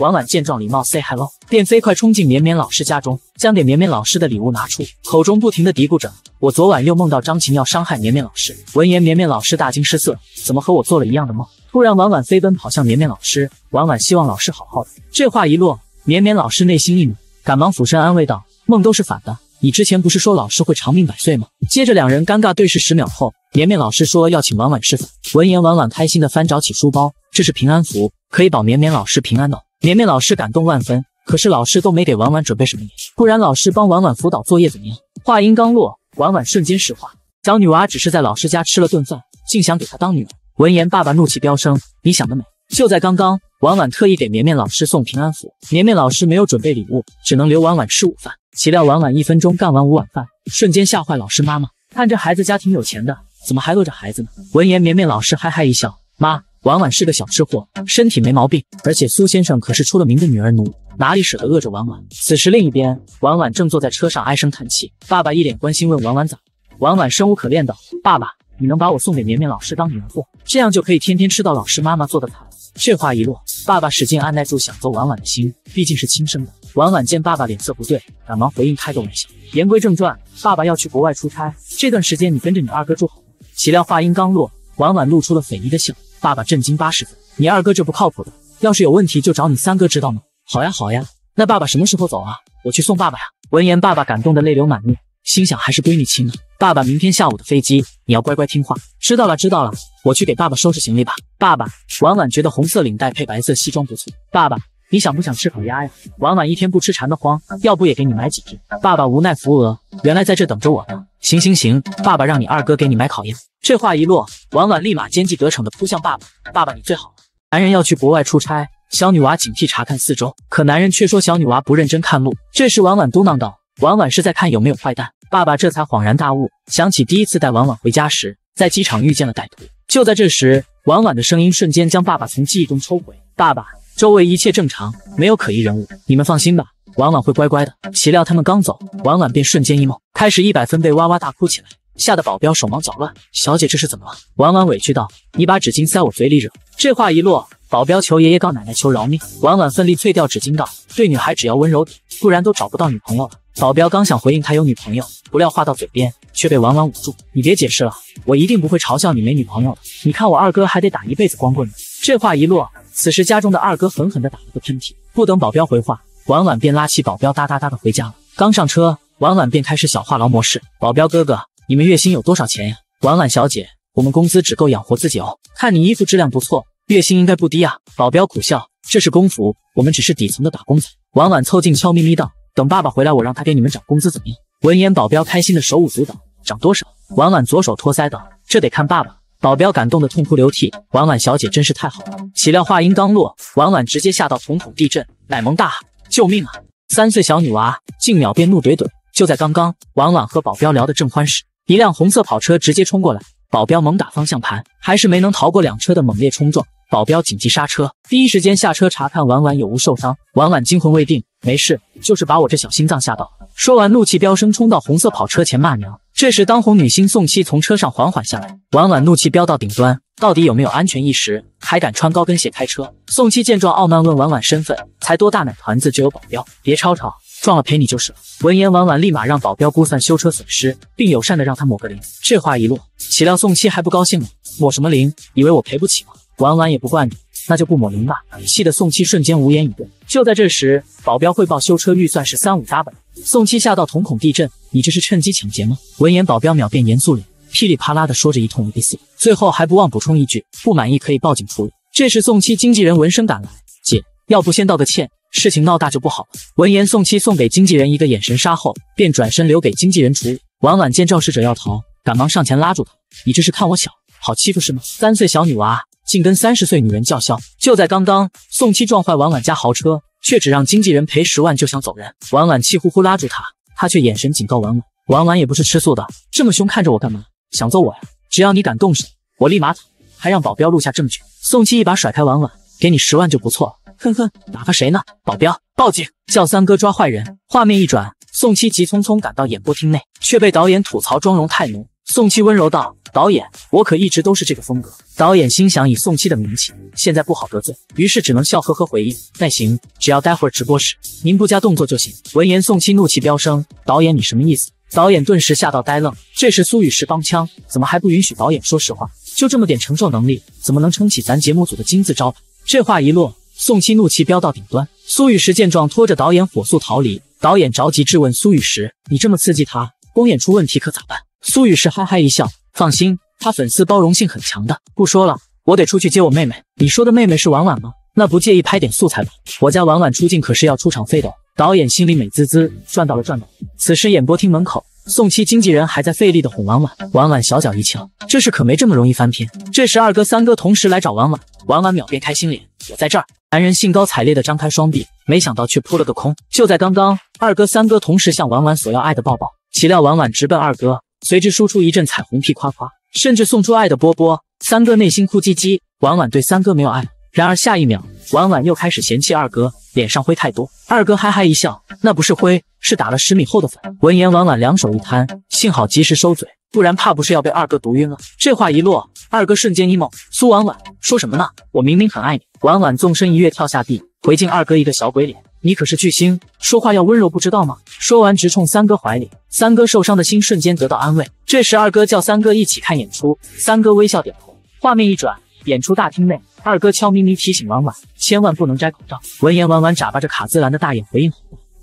S1: 婉婉见状，礼貌 say hello，便飞快冲进绵绵老师家中，将给绵绵老师的礼物拿出，口中不停的嘀咕着：“我昨晚又梦到张琴要伤害绵绵老师。”闻言，绵绵老师大惊失色：“怎么和我做了一样的梦？”突然，婉婉飞奔跑向绵绵老师，婉婉希望老师好好的。这话一落，绵绵老师内心一暖，赶忙俯身安慰道：“梦都是反的，你之前不是说老师会长命百岁吗？”接着，两人尴尬对视十秒后，绵绵老师说要请婉婉吃饭，闻言，婉婉开心的翻找起书包，这是平安符。可以保绵绵老师平安哦。绵绵老师感动万分，可是老师都没给婉婉准备什么，不然老师帮婉婉辅导作业怎么样？话音刚落，婉婉瞬间石化，小女娃只是在老师家吃了顿饭，竟想给她当女儿？闻言，爸爸怒气飙升，你想得美！就在刚刚，婉婉特意给绵绵老师送平安符，绵绵老师没有准备礼物，只能留婉婉吃午饭。岂料婉婉一分钟干完五碗饭，瞬间吓坏老师妈妈。看这孩子家挺有钱的，怎么还饿着孩子呢？闻言，绵绵老师嗨嗨一笑，妈。婉婉是个小吃货，身体没毛病，而且苏先生可是出了名的女儿奴，哪里舍得饿着婉婉？此时另一边，婉婉正坐在车上唉声叹气。爸爸一脸关心问：“婉婉咋？”婉婉生无可恋的：“爸爸，你能把我送给绵绵老师当女儿奴，这样就可以天天吃到老师妈妈做的菜。”这话一落，爸爸使劲按耐住想揍婉婉的心，毕竟是亲生的。婉婉见爸爸脸色不对，赶忙回应开个玩笑。言归正传，爸爸要去国外出差，这段时间你跟着你二哥住好。岂料话音刚落，婉婉露出了匪夷的笑。爸爸震惊八十分，你二哥这不靠谱的，要是有问题就找你三哥，知道吗？好呀好呀，那爸爸什么时候走啊？我去送爸爸呀。闻言，爸爸感动的泪流满面，心想还是闺女亲呢。爸爸明天下午的飞机，你要乖乖听话。知道了知道了，我去给爸爸收拾行李吧。爸爸，婉婉觉得红色领带配白色西装不错。爸爸，你想不想吃烤鸭呀？婉婉一天不吃馋得慌，要不也给你买几只。爸爸无奈扶额，原来在这等着我呢。行行行，爸爸让你二哥给你买烤鸭。这话一落，婉婉立马奸计得逞的扑向爸爸。爸爸，你最好了。男人要去国外出差，小女娃警惕查看四周，可男人却说小女娃不认真看路。这时，婉婉嘟囔道：“婉婉是在看有没有坏蛋。”爸爸这才恍然大悟，想起第一次带婉婉回家时，在机场遇见了歹徒。就在这时，婉婉的声音瞬间将爸爸从记忆中抽回。爸爸，周围一切正常，没有可疑人物，你们放心吧，婉婉会乖乖的。岂料他们刚走，婉婉便瞬间一懵，开始一百分贝哇哇大哭起来。吓得保镖手忙脚乱，小姐这是怎么了？婉婉委屈道：“你把纸巾塞我嘴里惹。”这话一落，保镖求爷爷告奶奶求饶命。婉婉奋力啐掉纸巾道：“对女孩只要温柔点，不然都找不到女朋友了。”保镖刚想回应他有女朋友，不料话到嘴边却被婉婉捂住：“你别解释了，我一定不会嘲笑你没女朋友的。你看我二哥还得打一辈子光棍呢。”这话一落，此时家中的二哥狠狠地打了个喷嚏。不等保镖回话，婉婉便拉起保镖哒哒哒的回家了。刚上车，婉婉便开始小话痨模式：“保镖哥哥。”你们月薪有多少钱呀，婉婉小姐？我们工资只够养活自己哦。看你衣服质量不错，月薪应该不低啊。保镖苦笑，这是工服，我们只是底层的打工仔。婉婉凑近，悄咪咪道：“等爸爸回来，我让他给你们涨工资，怎么样？”闻言，保镖开心的手舞足蹈。涨多少？婉婉左手托腮道：“这得看爸爸。”保镖感动的痛哭流涕。婉婉小姐真是太好了。岂料话音刚落，婉婉直接吓到瞳孔地震，奶萌大喊：“救命啊！三岁小女娃，竟秒变怒怼怼。就在刚刚，婉婉和保镖聊得正欢时。一辆红色跑车直接冲过来，保镖猛打方向盘，还是没能逃过两车的猛烈冲撞。保镖紧急刹车，第一时间下车查看婉婉有无受伤。婉婉惊魂未定，没事，就是把我这小心脏吓到了。说完，怒气飙升，冲到红色跑车前骂娘。这时，当红女星宋七从车上缓缓下来，婉婉怒气飙到顶端，到底有没有安全意识，还敢穿高跟鞋开车？宋七见状，傲慢问婉婉身份，才多大奶团子就有保镖？别吵吵。撞了赔你就是了。闻言，婉婉立马让保镖估算修车损失，并友善的让他抹个零。这话一落，岂料宋七还不高兴了，抹什么零？以为我赔不起吗？婉婉也不惯你，那就不抹零吧。气得宋七瞬间无言以对。就在这时，保镖汇报修车预算是三五 W。宋七吓到瞳孔地震，你这是趁机抢劫吗？闻言，保镖秒变严肃脸，噼里啪啦的说着一通 ABC，最后还不忘补充一句，不满意可以报警处理。这时，宋七经纪人闻声赶来，姐，要不先道个歉？事情闹大就不好了。闻言，宋七送给经纪人一个眼神杀后，便转身留给经纪人处理。婉婉见肇事者要逃，赶忙上前拉住他：“你这是看我小，好欺负是吗？三岁小女娃竟跟三十岁女人叫嚣！”就在刚刚，宋七撞坏婉婉家豪车，却只让经纪人赔十万就想走人。婉婉气呼呼拉住他，他却眼神警告婉婉。婉婉也不是吃素的，这么凶看着我干嘛？想揍我呀？只要你敢动手，我立马走，还让保镖录下证据。宋七一把甩开婉婉：“给你十万就不错了。”哼哼，打发谁呢？保镖，报警，叫三哥抓坏人。画面一转，宋七急匆匆赶到演播厅内，却被导演吐槽妆容太浓。宋七温柔道：“导演，我可一直都是这个风格。”导演心想，以宋七的名气，现在不好得罪，于是只能笑呵呵回应：“那行，只要待会儿直播时您不加动作就行。”闻言，宋七怒气飙升：“导演，你什么意思？”导演顿时吓到呆愣。这时，苏雨石帮腔：“怎么还不允许导演说实话？就这么点承受能力，怎么能撑起咱节目组的金字招牌？”这话一落。宋七怒气飙到顶端，苏雨石见状，拖着导演火速逃离。导演着急质问苏雨石：“你这么刺激他，公演出问题可咋办？”苏雨石哈哈一笑：“放心，他粉丝包容性很强的。”不说了，我得出去接我妹妹。你说的妹妹是婉婉吗？那不介意拍点素材吧？我家婉婉出镜可是要出场费的。导演心里美滋滋，赚到了，赚到此时演播厅门口。宋七经纪人还在费力的哄婉婉，婉婉小脚一翘，这事可没这么容易翻篇。这时二哥、三哥同时来找婉婉，婉婉秒变开心脸，我在这儿。男人兴高采烈的张开双臂，没想到却扑了个空。就在刚刚，二哥、三哥同时向婉婉索要爱的抱抱，岂料婉婉直奔二哥，随之输出一阵彩虹屁夸夸，甚至送出爱的波波。三哥内心哭唧唧，婉婉对三哥没有爱。然而下一秒，婉婉又开始嫌弃二哥脸上灰太多。二哥哈哈一笑，那不是灰，是打了十米厚的粉。闻言，婉婉两手一摊，幸好及时收嘴，不然怕不是要被二哥毒晕了。这话一落，二哥瞬间 emo。苏婉婉说什么呢？我明明很爱你。婉婉纵身一跃跳下地，回敬二哥一个小鬼脸。你可是巨星，说话要温柔，不知道吗？说完直冲三哥怀里，三哥受伤的心瞬间得到安慰。这时，二哥叫三哥一起看演出，三哥微笑点头。画面一转，演出大厅内。二哥悄咪咪提醒婉婉，千万不能摘口罩。闻言，婉婉眨巴着卡姿兰的大眼回应。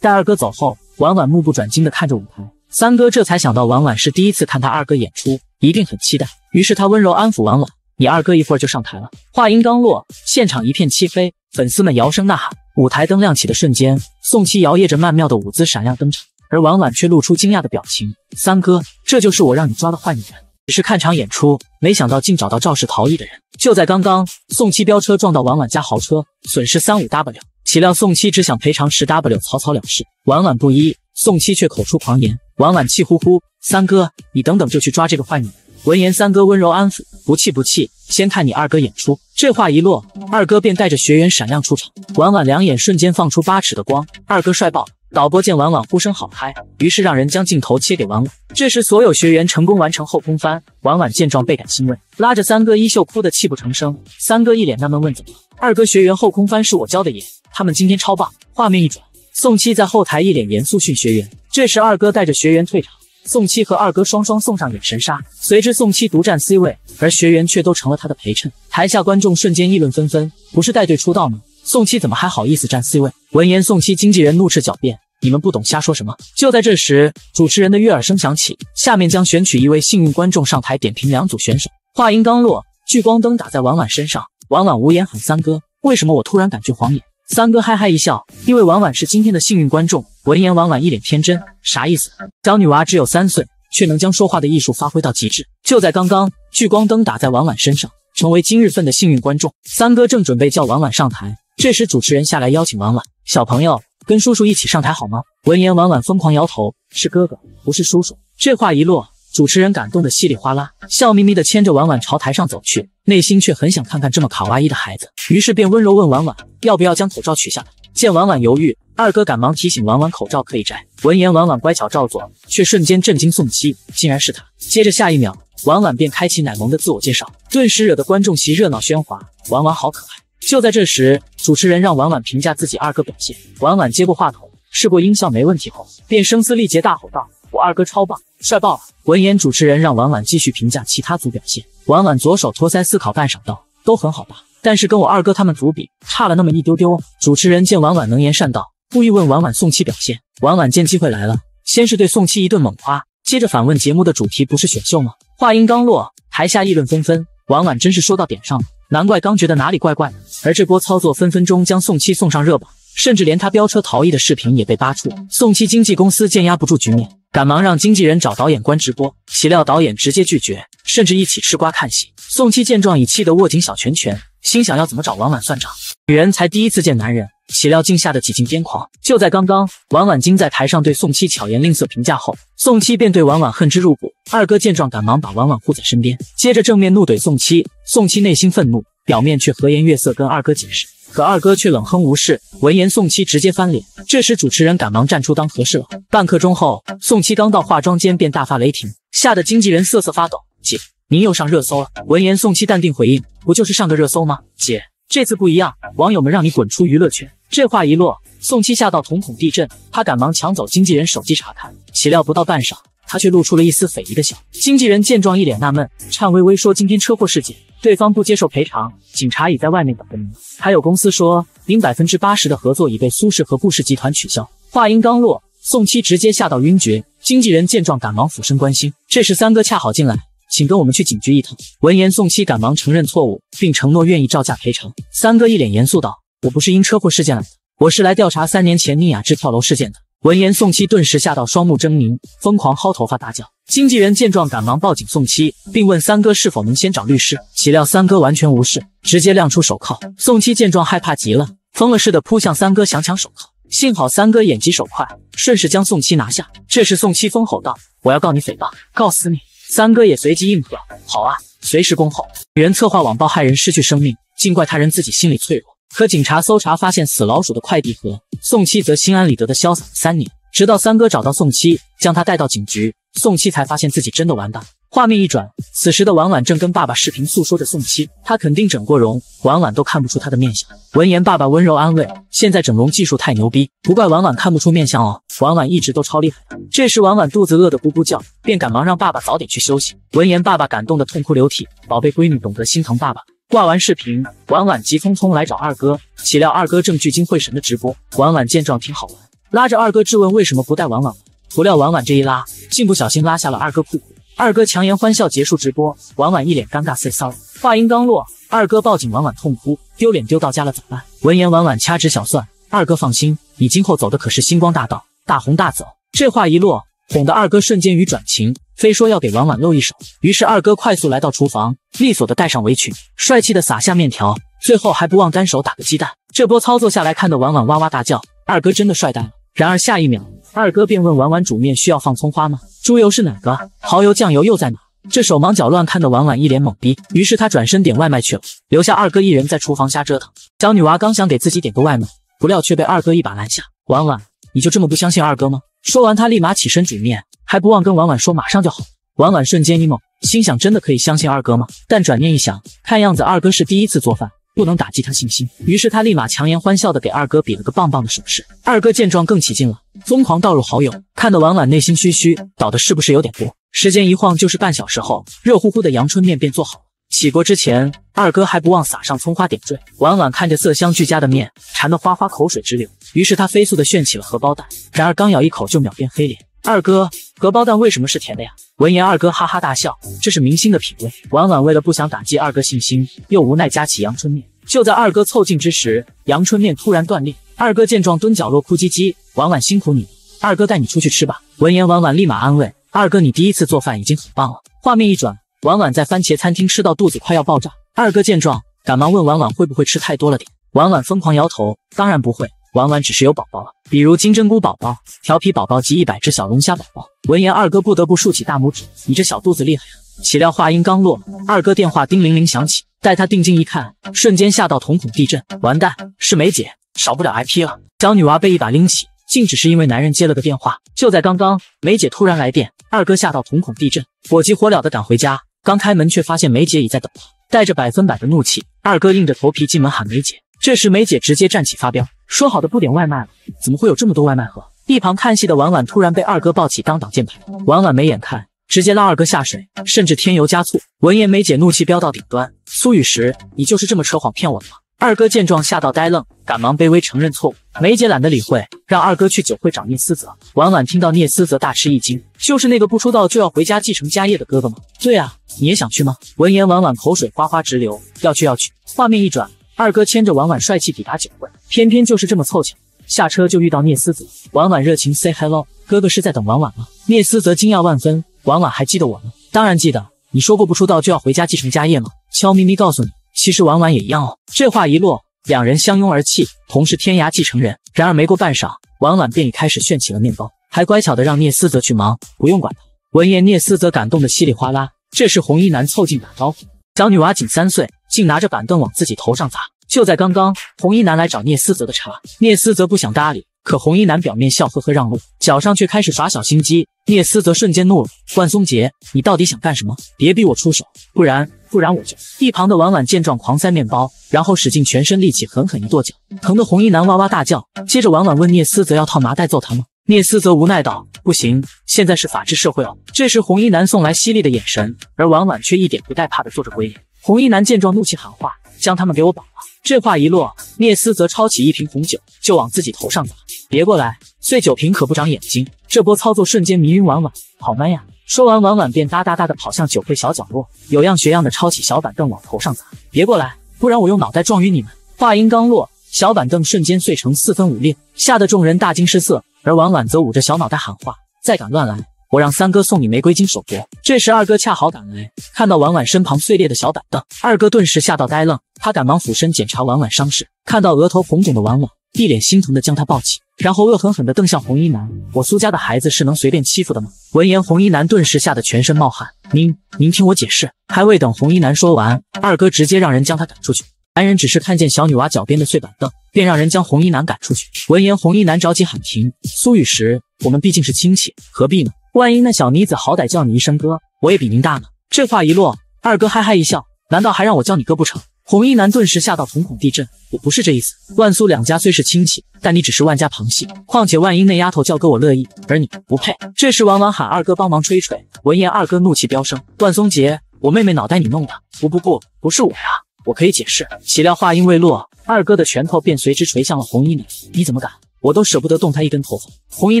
S1: 待二哥走后，婉婉目不转睛地看着舞台。三哥这才想到，婉婉是第一次看他二哥演出，一定很期待。于是他温柔安抚婉婉：“你二哥一会儿就上台了。”话音刚落，现场一片漆黑，粉丝们摇声呐喊。舞台灯亮起的瞬间，宋七摇曳着曼妙的舞姿闪亮登场，而婉婉却露出惊讶的表情。三哥，这就是我让你抓的坏女人。只是看场演出，没想到竟找到肇事逃逸的人。就在刚刚，宋七飙车撞到婉婉家豪车，损失三五 W。岂料宋七只想赔偿十 W，草草了事。婉婉不依，宋七却口出狂言。婉婉气呼呼：“三哥，你等等就去抓这个坏女。”人。”闻言，三哥温柔安抚：“不气不气，先看你二哥演出。”这话一落，二哥便带着学员闪亮出场。婉婉两眼瞬间放出八尺的光，二哥帅爆。导播见婉婉呼声好嗨，于是让人将镜头切给婉婉。这时，所有学员成功完成后空翻。婉婉见状倍感欣慰，拉着三哥衣袖哭得泣不成声。三哥一脸纳闷问：“怎么了？”二哥学员后空翻是我教的耶，他们今天超棒。画面一转，宋七在后台一脸严肃训学员。这时，二哥带着学员退场，宋七和二哥双双送上眼神杀。随之，宋七独占 C 位，而学员却都成了他的陪衬。台下观众瞬间议论纷纷：“不是带队出道吗？宋七怎么还好意思占 C 位？”闻言，宋七经纪人怒斥狡辩。你们不懂瞎说什么！就在这时，主持人的悦耳声响起，下面将选取一位幸运观众上台点评两组选手。话音刚落，聚光灯打在婉婉身上，婉婉无言。喊三哥，为什么我突然感觉晃眼？三哥哈哈一笑，因为婉婉是今天的幸运观众。闻言，婉婉一脸天真，啥意思？小女娃只有三岁，却能将说话的艺术发挥到极致。就在刚刚，聚光灯打在婉婉身上，成为今日份的幸运观众。三哥正准备叫婉婉上台，这时主持人下来邀请婉婉小朋友。跟叔叔一起上台好吗？闻言，婉婉疯狂摇头，是哥哥，不是叔叔。这话一落，主持人感动的稀里哗啦，笑眯眯的牵着婉婉朝台上走去，内心却很想看看这么卡哇伊的孩子，于是便温柔问婉婉要不要将口罩取下来。见婉婉犹豫，二哥赶忙提醒婉婉口罩可以摘。闻言，婉婉乖巧照做，却瞬间震惊，宋七竟然是他。接着下一秒，婉婉便开启奶萌的自我介绍，顿时惹得观众席热闹喧哗。婉婉好可爱。就在这时，主持人让婉婉评价自己二哥表现。婉婉接过话筒，试过音效没问题后，便声嘶力竭大吼道：“我二哥超棒，帅爆了！”闻言，主持人让婉婉继续评价其他组表现。婉婉左手托腮思考半晌，道：“都很好吧，但是跟我二哥他们组比，差了那么一丢丢。”主持人见婉婉能言善道，故意问婉婉宋七表现。婉婉见机会来了，先是对宋七一顿猛夸，接着反问：“节目的主题不是选秀吗？”话音刚落，台下议论纷纷。婉婉真是说到点上了，难怪刚觉得哪里怪怪的。而这波操作分分钟将宋七送上热榜，甚至连他飙车逃逸的视频也被扒出。宋七经纪公司见压不住局面，赶忙让经纪人找导演关直播，岂料导演直接拒绝，甚至一起吃瓜看戏。宋七见状已气得握紧小拳拳，心想要怎么找婉婉算账。女人才第一次见男人，岂料竟吓得几近癫狂。就在刚刚，婉婉今在台上对宋七巧言令色评价后，宋七便对婉婉恨之入骨。二哥见状，赶忙把婉婉护在身边，接着正面怒怼宋七。宋七内心愤怒，表面却和颜悦色跟二哥解释。可二哥却冷哼无视。闻言，宋七直接翻脸。这时，主持人赶忙站出当和事佬。半刻钟后，宋七刚到化妆间便大发雷霆，吓得经纪人瑟瑟发抖。姐，您又上热搜了。闻言，宋七淡定回应：“不就是上个热搜吗？姐，这次不一样，网友们让你滚出娱乐圈。”这话一落，宋七吓到瞳孔地震，他赶忙抢走经纪人手机查看，岂料不到半晌。他却露出了一丝匪夷的笑。经纪人见状，一脸纳闷，颤巍巍说：“今天车祸事件，对方不接受赔偿，警察已在外面等着您。还有公司说，您百分之八十的合作已被苏氏和顾氏集团取消。”话音刚落，宋七直接吓到晕厥。经纪人见状，赶忙俯身关心。这时，三哥恰好进来，请跟我们去警局一趟。闻言，宋七赶忙承认错误，并承诺愿意照价赔偿。三哥一脸严肃道：“我不是因车祸事件来的，我是来调查三年前宁雅芝跳楼事件的。”闻言，宋七顿时吓到，双目狰狞，疯狂薅头发大叫。经纪人见状，赶忙报警宋七，并问三哥是否能先找律师。岂料三哥完全无视，直接亮出手铐。宋七见状，害怕极了，疯了似的扑向三哥，想抢手铐。幸好三哥眼疾手快，顺势将宋七拿下。这时，宋七疯吼道：“我要告你诽谤，告死你！”三哥也随即应和：“好啊，随时恭候。”女人策划网暴害人失去生命，尽怪他人，自己心里脆弱。可警察搜查发现死老鼠的快递盒，宋七则心安理得的潇洒了三年，直到三哥找到宋七，将他带到警局，宋七才发现自己真的完蛋。画面一转，此时的婉婉正跟爸爸视频诉说着宋七，他肯定整过容，婉婉都看不出他的面相。闻言，爸爸温柔安慰，现在整容技术太牛逼，不怪婉婉看不出面相哦。婉婉一直都超厉害。这时，婉婉肚子饿得咕咕叫，便赶忙让爸爸早点去休息。闻言，爸爸感动得痛哭流涕，宝贝闺女懂得心疼爸爸。挂完视频，婉婉急匆匆来找二哥，岂料二哥正聚精会神的直播。婉婉见状挺好玩，拉着二哥质问为什么不带婉婉。不料婉婉这一拉，竟不小心拉下了二哥裤裤。二哥强颜欢笑结束直播，婉婉一脸尴尬 s sorry a y。话音刚落，二哥抱紧婉婉痛哭，丢脸丢到家了，怎么办？闻言，婉婉掐指小算，二哥放心，你今后走的可是星光大道，大红大紫。这话一落，哄得二哥瞬间雨转晴。非说要给婉婉露一手，于是二哥快速来到厨房，利索的戴上围裙，帅气的撒下面条，最后还不忘单手打个鸡蛋。这波操作下来看的婉婉哇哇大叫，二哥真的帅呆了。然而下一秒，二哥便问婉婉：“煮面需要放葱花吗？猪油是哪个？蚝油、酱油又在哪？”这手忙脚乱看的婉婉一脸懵逼，于是他转身点外卖去了，留下二哥一人在厨房瞎折腾。小女娃刚想给自己点个外卖，不料却被二哥一把拦下：“婉婉，你就这么不相信二哥吗？”说完，他立马起身煮面。还不忘跟婉婉说马上就好。婉婉瞬间一懵，心想真的可以相信二哥吗？但转念一想，看样子二哥是第一次做饭，不能打击他信心。于是他立马强颜欢笑的给二哥比了个棒棒的手势。二哥见状更起劲了，疯狂倒入蚝油。看得婉婉内心嘘嘘，倒的是不是有点多？时间一晃就是半小时后，热乎乎的阳春面便做好。了。起锅之前，二哥还不忘撒上葱花点缀。婉婉看着色香俱佳的面，馋得花花口水直流。于是他飞速的炫起了荷包蛋。然而刚咬一口就秒变黑脸，二哥。荷包蛋为什么是甜的呀？闻言，二哥哈哈大笑，这是明星的品味。婉婉为了不想打击二哥信心，又无奈夹起阳春面。就在二哥凑近之时，阳春面突然断裂。二哥见状，蹲角落哭唧唧。婉婉辛苦你，二哥带你出去吃吧。闻言，婉婉立马安慰二哥：“你第一次做饭已经很棒了。”画面一转，婉婉在番茄餐厅吃到肚子快要爆炸。二哥见状，赶忙问婉婉会不会吃太多了点。婉婉疯狂摇头：“当然不会。”玩玩只是有宝宝了，比如金针菇宝宝、调皮宝宝及一百只小龙虾宝宝。闻言，二哥不得不竖起大拇指：“你这小肚子厉害！”岂料话音刚落，二哥电话叮铃铃响起。待他定睛一看，瞬间吓到瞳孔地震，完蛋，是梅姐，少不了挨批了。小女娃被一把拎起，竟只是因为男人接了个电话。就在刚刚，梅姐突然来电，二哥吓到瞳孔地震，火急火燎的赶回家。刚开门，却发现梅姐已在等他，带着百分百的怒气，二哥硬着头皮进门喊梅姐。这时梅姐直接站起发飙。说好的不点外卖了，怎么会有这么多外卖盒？一旁看戏的婉婉突然被二哥抱起当挡箭牌，婉婉没眼看，直接拉二哥下水，甚至添油加醋。闻言，梅姐怒气飙到顶端：“苏雨石，你就是这么扯谎骗我的吗？”二哥见状吓到呆愣，赶忙卑微承认错误。梅姐懒得理会，让二哥去酒会找聂思泽。婉婉听到聂思泽，大吃一惊：“就是那个不出道就要回家继承家业的哥哥吗？”“对啊，你也想去吗？”闻言，婉婉口水哗哗直流：“要去，要去。”画面一转。二哥牵着婉婉帅气抵达酒会，偏偏就是这么凑巧，下车就遇到聂思泽。婉婉热情 say hello，哥哥是在等婉婉吗？聂思泽惊讶万分，婉婉还记得我吗？当然记得，你说过不出道就要回家继承家业吗？悄咪咪告诉你，其实婉婉也一样哦。这话一落，两人相拥而泣，同是天涯继承人。然而没过半晌，婉婉便已开始炫起了面包，还乖巧的让聂思泽去忙，不用管他。闻言，聂思泽感动的稀里哗啦。这时，红衣男凑近打招呼，小女娃仅三岁。竟拿着板凳往自己头上砸。就在刚刚，红衣男来找聂思泽的茬，聂思泽不想搭理。可红衣男表面笑呵呵让路，脚上却开始耍小心机。聂思泽瞬间怒了：“万松杰，你到底想干什么？别逼我出手，不然，不然我就……”一旁的婉婉见状，狂塞面包，然后使尽全身力气狠狠一跺脚，疼得红衣男哇哇大叫。接着，婉婉问聂思泽：“要套麻袋揍他吗？”聂思泽无奈道：“不行，现在是法治社会哦。”这时，红衣男送来犀利的眼神，而婉婉却一点不带怕的做着鬼脸。红衣男见状，怒气喊话：“将他们给我绑了！”这话一落，聂斯则抄起一瓶红酒就往自己头上砸：“别过来！”碎酒瓶可不长眼睛，这波操作瞬间迷晕婉婉，好 man 呀！说完，婉婉便哒哒哒地跑向酒会小角落，有样学样的抄起小板凳往头上砸：“别过来，不然我用脑袋撞晕你们！”话音刚落，小板凳瞬间碎成四分五裂，吓得众人大惊失色。而婉婉则捂着小脑袋喊话：“再敢乱来！”我让三哥送你玫瑰金手镯。这时二哥恰好赶来，看到婉婉身旁碎裂的小板凳，二哥顿时吓到呆愣。他赶忙俯身检查婉婉伤势，看到额头红肿的婉婉，一脸心疼的将她抱起，然后恶狠狠地瞪向红衣男：“我苏家的孩子是能随便欺负的吗？”闻言，红衣男顿时吓得全身冒汗。您您听我解释。还未等红衣男说完，二哥直接让人将他赶出去。男人只是看见小女娃脚边的碎板凳，便让人将红衣男赶出去。闻言，红衣男着急喊停：“苏雨时，我们毕竟是亲戚，何必呢？”万英那小妮子好歹叫你一声哥，我也比您大呢。这话一落，二哥嘿嘿一笑，难道还让我叫你哥不成？红衣男顿时吓到瞳孔地震。我不是这意思。万苏两家虽是亲戚，但你只是万家旁系。况且万英那丫头叫哥我乐意，而你不配。这时婉婉喊二哥帮忙吹吹。闻言，二哥怒气飙升。万松杰，我妹妹脑袋你弄的？不不不，不是我呀，我可以解释。岂料话音未落，二哥的拳头便随之垂向了红衣女。你怎么敢？我都舍不得动他一根头发。红衣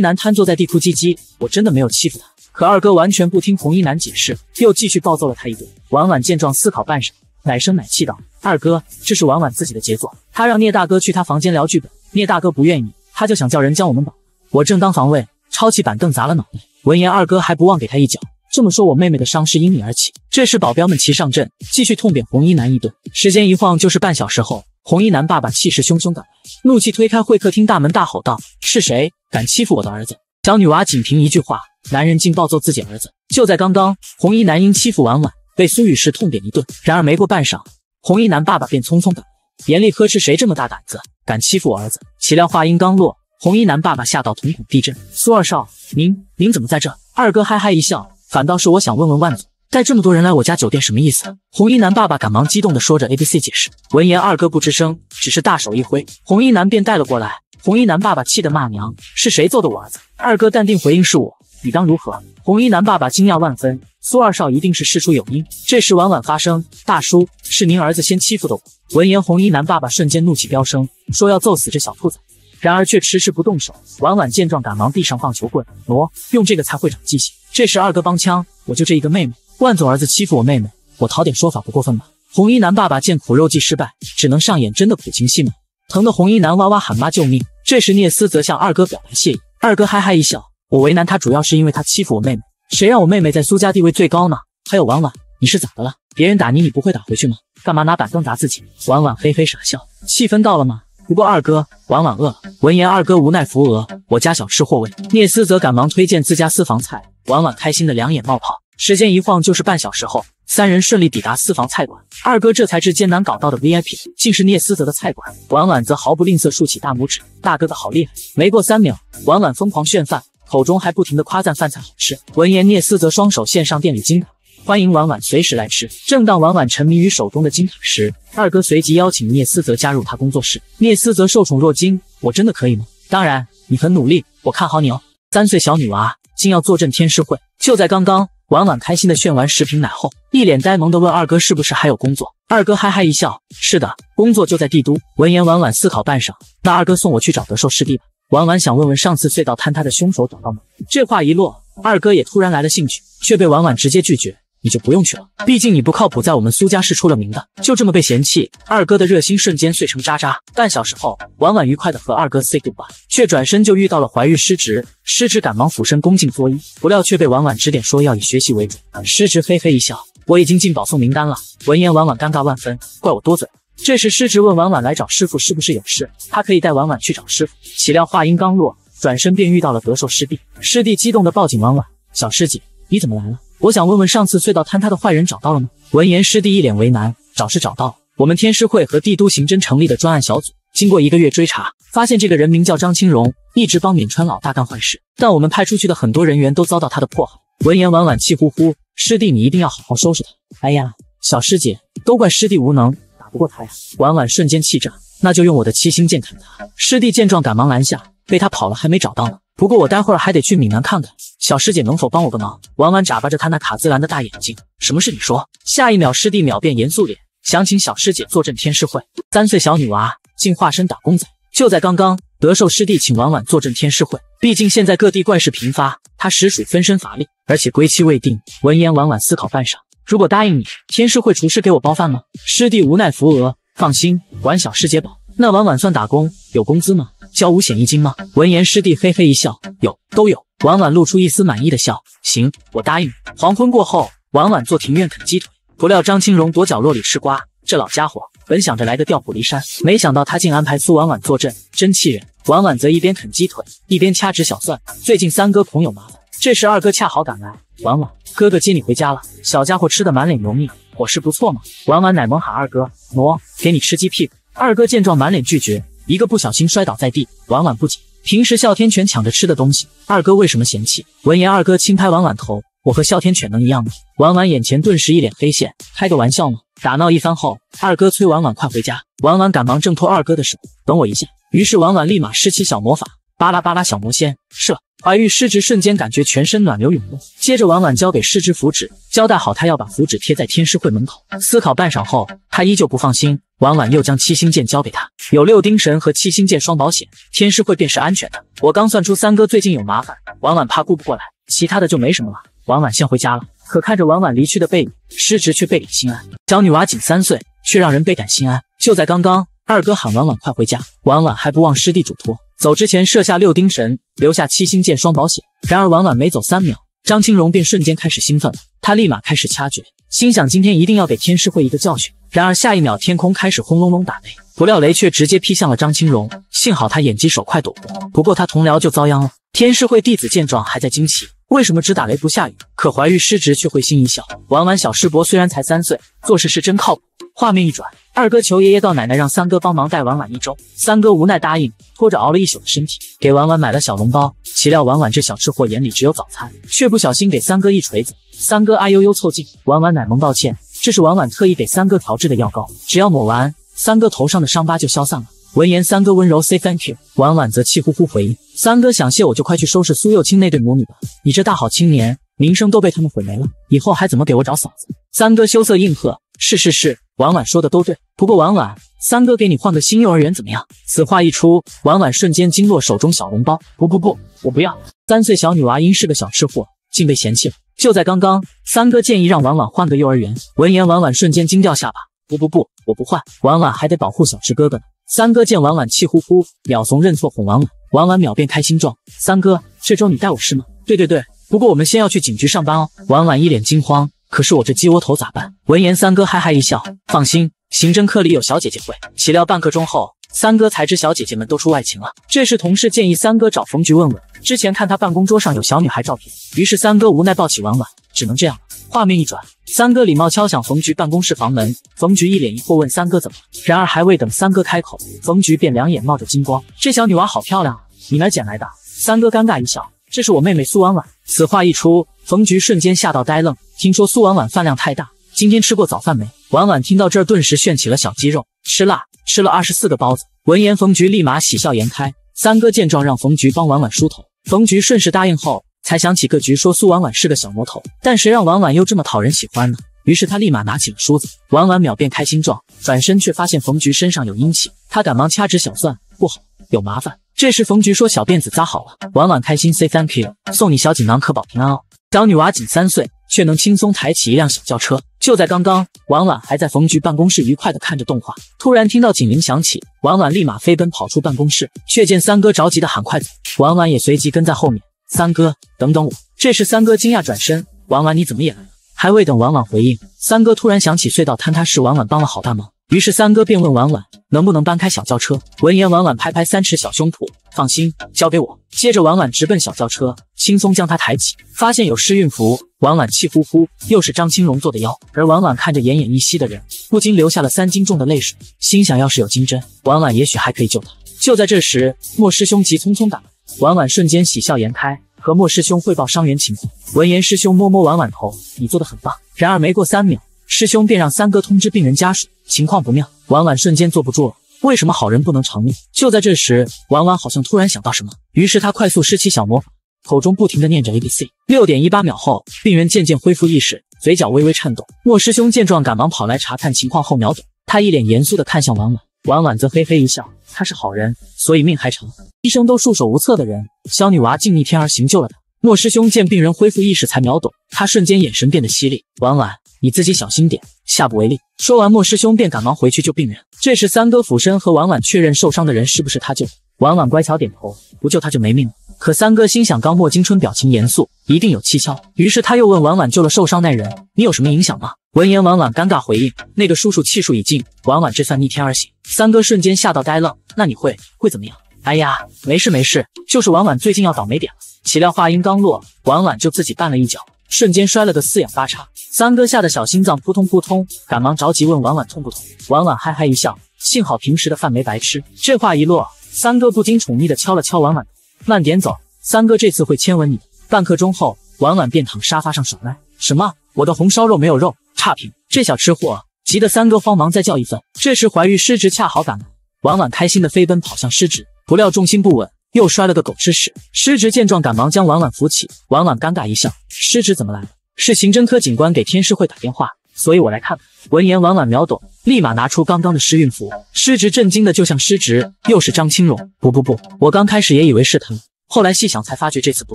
S1: 男瘫坐在地哭唧唧，我真的没有欺负他。可二哥完全不听红衣男解释，又继续暴揍了他一顿。婉婉见状，思考半晌，奶声奶气道：“二哥，这是婉婉自己的杰作。他让聂大哥去他房间聊剧本，聂大哥不愿意，他就想叫人将我们绑。我正当防卫，抄起板凳砸了脑袋。闻言，二哥还不忘给他一脚。”这么说，我妹妹的伤是因你而起。这时，保镖们齐上阵，继续痛扁红衣男一顿。时间一晃就是半小时后，红衣男爸爸气势汹汹赶来，怒气推开会客厅大门，大吼道：“是谁敢欺负我的儿子？”小女娃仅凭一句话，男人竟暴揍自己儿子。就在刚刚，红衣男因欺负婉婉，被苏雨石痛扁一顿。然而没过半晌，红衣男爸爸便匆匆赶来，严厉呵斥：“谁这么大胆子，敢欺负我儿子？”岂料话音刚落，红衣男爸爸吓到瞳孔地震。苏二少，您您怎么在这？二哥哈哈一笑。反倒是我想问问万总，带这么多人来我家酒店什么意思？红衣男爸爸赶忙激动地说着 A B C 解释。闻言，二哥不吱声，只是大手一挥，红衣男便带了过来。红衣男爸爸气得骂娘：“是谁揍的我儿子？”二哥淡定回应：“是我，你当如何？”红衣男爸爸惊讶万分，苏二少一定是事出有因。这时，婉婉发声：“大叔，是您儿子先欺负的我。”闻言，红衣男爸爸瞬间怒气飙升，说要揍死这小兔崽。然而却迟迟不动手。婉婉见状，赶忙递上棒球棍，喏，用这个才会长记性。这时二哥帮腔：“我就这一个妹妹，万总儿子欺负我妹妹，我讨点说法不过分吧？”红衣男爸爸见苦肉计失败，只能上演真的苦情戏码。疼得红衣男哇哇喊妈救命。这时聂斯则向二哥表达谢意，二哥哈哈一笑：“我为难他，主要是因为他欺负我妹妹，谁让我妹妹在苏家地位最高呢？”还有婉婉，你是咋的了？别人打你，你不会打回去吗？干嘛拿板凳砸自己？婉婉嘿嘿傻笑。气氛到了吗？不过二哥，婉婉饿了。闻言，二哥无奈扶额。我家小吃货问聂思泽，赶忙推荐自家私房菜。婉婉开心的两眼冒泡。时间一晃就是半小时后，三人顺利抵达私房菜馆。二哥这才知艰难搞到的 VIP 竟是聂思泽的菜馆。婉婉则毫不吝啬竖起大拇指，大哥哥好厉害！没过三秒，婉婉疯狂炫饭，口中还不停的夸赞饭菜好吃。闻言，聂思泽双手献上店里金卡。欢迎婉婉随时来吃。正当婉婉沉迷于手中的金卡时，二哥随即邀请聂思泽加入他工作室。聂思泽受宠若惊：“我真的可以吗？”“当然，你很努力，我看好你哦。”三岁小女娃竟要坐镇天师会。就在刚刚，婉婉开心的炫完十瓶奶后，一脸呆萌的问二哥：“是不是还有工作？”二哥哈哈一笑：“是的，工作就在帝都。”闻言，婉婉思考半晌：“那二哥送我去找德寿师弟吧。”婉婉想问问上次隧道坍塌的凶手找到吗？这话一落，二哥也突然来了兴趣，却被婉婉直接拒绝。你就不用去了，毕竟你不靠谱，在我们苏家是出了名的，就这么被嫌弃。二哥的热心瞬间碎成渣渣。半小时后，婉婉愉快的和二哥 say goodbye，却转身就遇到了怀玉师侄。师侄赶忙俯身恭敬作揖，不料却被婉婉指点说要以学习为主。师侄嘿嘿一笑，我已经进保送名单了。闻言，婉婉尴尬万分，怪我多嘴。这时，师侄问婉婉来找师傅是不是有事，他可以带婉婉去找师傅。岂料话音刚落，转身便遇到了德寿师弟。师弟激动的抱紧婉婉，小师姐，你怎么来了？我想问问，上次隧道坍塌的坏人找到了吗？闻言，师弟一脸为难。找是找到了，我们天师会和帝都刑侦成立的专案小组，经过一个月追查，发现这个人名叫张青荣，一直帮敏川老大干坏事，但我们派出去的很多人员都遭到他的迫害。闻言，婉婉气呼呼：“师弟，你一定要好好收拾他！”哎呀，小师姐，都怪师弟无能，打不过他呀！婉婉瞬间气炸：“那就用我的七星剑砍他！”师弟见状，赶忙拦下，被他跑了，还没找到呢。不过我待会还得去闽南看看，小师姐能否帮我个忙？婉婉眨巴着她那卡姿兰的大眼睛，什么事？你说。下一秒，师弟秒变严肃脸，想请小师姐坐镇天师会。三岁小女娃竟化身打工仔，就在刚刚，德寿师弟请婉婉坐镇天师会。毕竟现在各地怪事频发，他实属分身乏力，而且归期未定。闻言，婉婉思考半晌，如果答应你，天师会厨师给我包饭吗？师弟无奈扶额，放心，管小师姐饱。那婉婉算打工，有工资吗？交五险一金吗？闻言，师弟嘿嘿一笑，有，都有。婉婉露出一丝满意的笑。行，我答应黄昏过后，婉婉坐庭院啃鸡腿，不料张青荣躲角落里吃瓜。这老家伙本想着来个调虎离山，没想到他竟安排苏婉婉坐镇，真气人。婉婉则一边啃鸡腿，一边掐指小算，最近三哥恐有麻烦。这时二哥恰好赶来，婉婉哥哥接你回家了。小家伙吃得满脸油腻，伙食不错嘛。婉婉奶萌喊二哥，喏，给你吃鸡屁股。二哥见状满脸拒绝。一个不小心摔倒在地，婉婉不解，平时哮天犬抢着吃的东西，二哥为什么嫌弃？闻言，二哥轻拍婉婉头，我和哮天犬能一样吗？婉婉眼前顿时一脸黑线，开个玩笑吗？打闹一番后，二哥催婉婉快回家，婉婉赶忙挣脱二哥的手，等我一下。于是婉婉立马施起小魔法，巴拉巴拉小魔仙，射怀玉师侄，瞬间感觉全身暖流涌动。接着婉婉交给师侄符纸，交代好他要把符纸贴在天师会门口。思考半晌后，他依旧不放心。婉婉又将七星剑交给他，有六丁神和七星剑双保险，天师会便是安全的。我刚算出三哥最近有麻烦，婉婉怕顾不过来，其他的就没什么了。婉婉先回家了。可看着婉婉离去的背影，师侄却倍感心安。小女娃仅三岁，却让人倍感心安。就在刚刚，二哥喊婉婉快回家，婉婉还不忘师弟嘱托，走之前设下六丁神，留下七星剑双保险。然而婉婉没走三秒，张青荣便瞬间开始兴奋了，他立马开始掐诀。心想今天一定要给天师会一个教训。然而下一秒，天空开始轰隆隆打雷，不料雷却直接劈向了张青荣，幸好他眼疾手快躲过。不过他同僚就遭殃了。天师会弟子见状还在惊奇，为什么只打雷不下雨？可怀玉师侄却会心一笑。婉婉小师伯虽然才三岁，做事是真靠谱。画面一转，二哥求爷爷告奶奶让三哥帮忙带婉婉一周，三哥无奈答应，拖着熬了一宿的身体给婉婉买了小笼包。岂料婉婉这小吃货眼里只有早餐，却不小心给三哥一锤子。三哥，哎呦呦，凑近。婉婉奶萌，抱歉，这是婉婉特意给三哥调制的药膏，只要抹完，三哥头上的伤疤就消散了。闻言，三哥温柔 say thank you，婉婉则气呼呼回应：三哥想谢我就快去收拾苏幼清那对母女吧，你这大好青年名声都被他们毁没了，以后还怎么给我找嫂子？三哥羞涩应和：是是是，婉婉说的都对。不过婉婉，三哥给你换个新幼儿园怎么样？此话一出，婉婉瞬间惊落手中小笼包。不不不，我不要。三岁小女娃因是个小吃货。竟被嫌弃了！就在刚刚，三哥建议让婉婉换个幼儿园。闻言，婉婉瞬间惊掉下巴。不不不，我不换！婉婉还得保护小池哥哥呢。三哥见婉婉气呼呼，秒怂认错哄婉婉。婉婉秒变开心状。三哥，这周你带我是吗？对对对，不过我们先要去警局上班哦。婉婉一脸惊慌，可是我这鸡窝头咋办？闻言，三哥哈哈一笑，放心，刑侦科里有小姐姐会。岂料半刻钟后。三哥才知小姐姐们都出外勤了，这时同事建议三哥找冯局问问。之前看他办公桌上有小女孩照片，于是三哥无奈抱起婉婉，只能这样了。画面一转，三哥礼貌敲响冯局办公室房门，冯局一脸疑惑问三哥怎么？然而还未等三哥开口，冯局便两眼冒着金光：“这小女娃好漂亮，你哪捡来的？”三哥尴尬一笑：“这是我妹妹苏婉婉。”此话一出，冯局瞬间吓到呆愣。听说苏婉婉饭量太大，今天吃过早饭没？婉婉听到这儿顿时炫起了小肌肉：“吃辣，吃了二十四个包子。闻言，冯菊立马喜笑颜开。三哥见状，让冯菊帮婉婉梳头。冯菊顺势答应后，才想起各局说苏婉婉是个小魔头，但谁让婉婉又这么讨人喜欢呢？于是他立马拿起了梳子。婉婉秒变开心状，转身却发现冯菊身上有阴气，她赶忙掐指小算，不好，有麻烦。这时冯菊说小辫子扎好了，婉婉开心 say thank you，送你小锦囊可保平安哦。小女娃仅三岁。却能轻松抬起一辆小轿车。就在刚刚，婉婉还在冯局办公室愉快地看着动画，突然听到警铃响起，婉婉立马飞奔跑出办公室，却见三哥着急的喊：“快走！”婉婉也随即跟在后面。三哥，等等我。这时三哥惊讶转身：“婉婉，你怎么也来了？”还未等婉婉回应，三哥突然想起隧道坍塌时婉婉帮了好大忙，于是三哥便问婉婉：“能不能搬开小轿车？”闻言，婉婉拍拍三尺小胸脯：“放心，交给我。”接着，婉婉直奔小轿车，轻松将它抬起，发现有施运符。婉婉气呼呼，又是张青龙做的妖。而婉婉看着奄奄一息的人，不禁流下了三斤重的泪水，心想：要是有金针，婉婉也许还可以救他。就在这时，莫师兄急匆匆赶来，婉婉瞬间喜笑颜开，和莫师兄汇报伤员情况。闻言，师兄摸摸婉婉头：“你做的很棒。”然而，没过三秒，师兄便让三哥通知病人家属，情况不妙。婉婉瞬间坐不住了，为什么好人不能长命？就在这时，婉婉好像突然想到什么，于是她快速施起小魔法。口中不停的念着 A B C，六点一八秒后，病人渐渐恢复意识，嘴角微微颤动。莫师兄见状，赶忙跑来查看情况后秒懂，他一脸严肃的看向婉婉，婉婉则嘿嘿一笑，他是好人，所以命还长。医生都束手无策的人，小女娃竟逆天而行救了他。莫师兄见病人恢复意识，才秒懂，他瞬间眼神变得犀利。婉婉，你自己小心点，下不为例。说完，莫师兄便赶忙回去救病人。这时，三哥俯身和婉婉确认受伤的人是不是他救，婉婉乖巧点头，不救他就没命了。可三哥心想，刚莫金春表情严肃，一定有蹊跷。于是他又问婉婉：“救了受伤那人，你有什么影响吗？”闻言，婉婉尴尬回应：“那个叔叔气数已尽，婉婉这算逆天而行。”三哥瞬间吓到呆愣：“那你会会怎么样？”“哎呀，没事没事，就是婉婉最近要倒霉点了。”岂料话音刚落，婉婉就自己绊了一脚，瞬间摔了个四仰八叉。三哥吓得小心脏扑通扑通，赶忙着急问婉婉：“痛不痛？”婉婉嗨嗨一笑：“幸好平时的饭没白吃。”这话一落，三哥不禁宠溺的敲了敲婉婉。慢点走，三哥这次会亲吻你半刻钟后，婉婉便躺沙发上耍赖：“什么？我的红烧肉没有肉，差评！”这小吃货急得三哥慌忙再叫一份。这时怀玉师侄恰好赶来，婉婉开心的飞奔跑向师侄，不料重心不稳，又摔了个狗吃屎。师侄见状，赶忙将婉婉扶起。婉婉尴尬一笑：“师侄怎么来了？是刑侦科警官给天师会打电话，所以我来看看。”闻言，婉婉秒懂。立马拿出刚刚的施运符，失职震惊的就像失职，又是张青荣？不不不，我刚开始也以为是他，后来细想才发觉这次不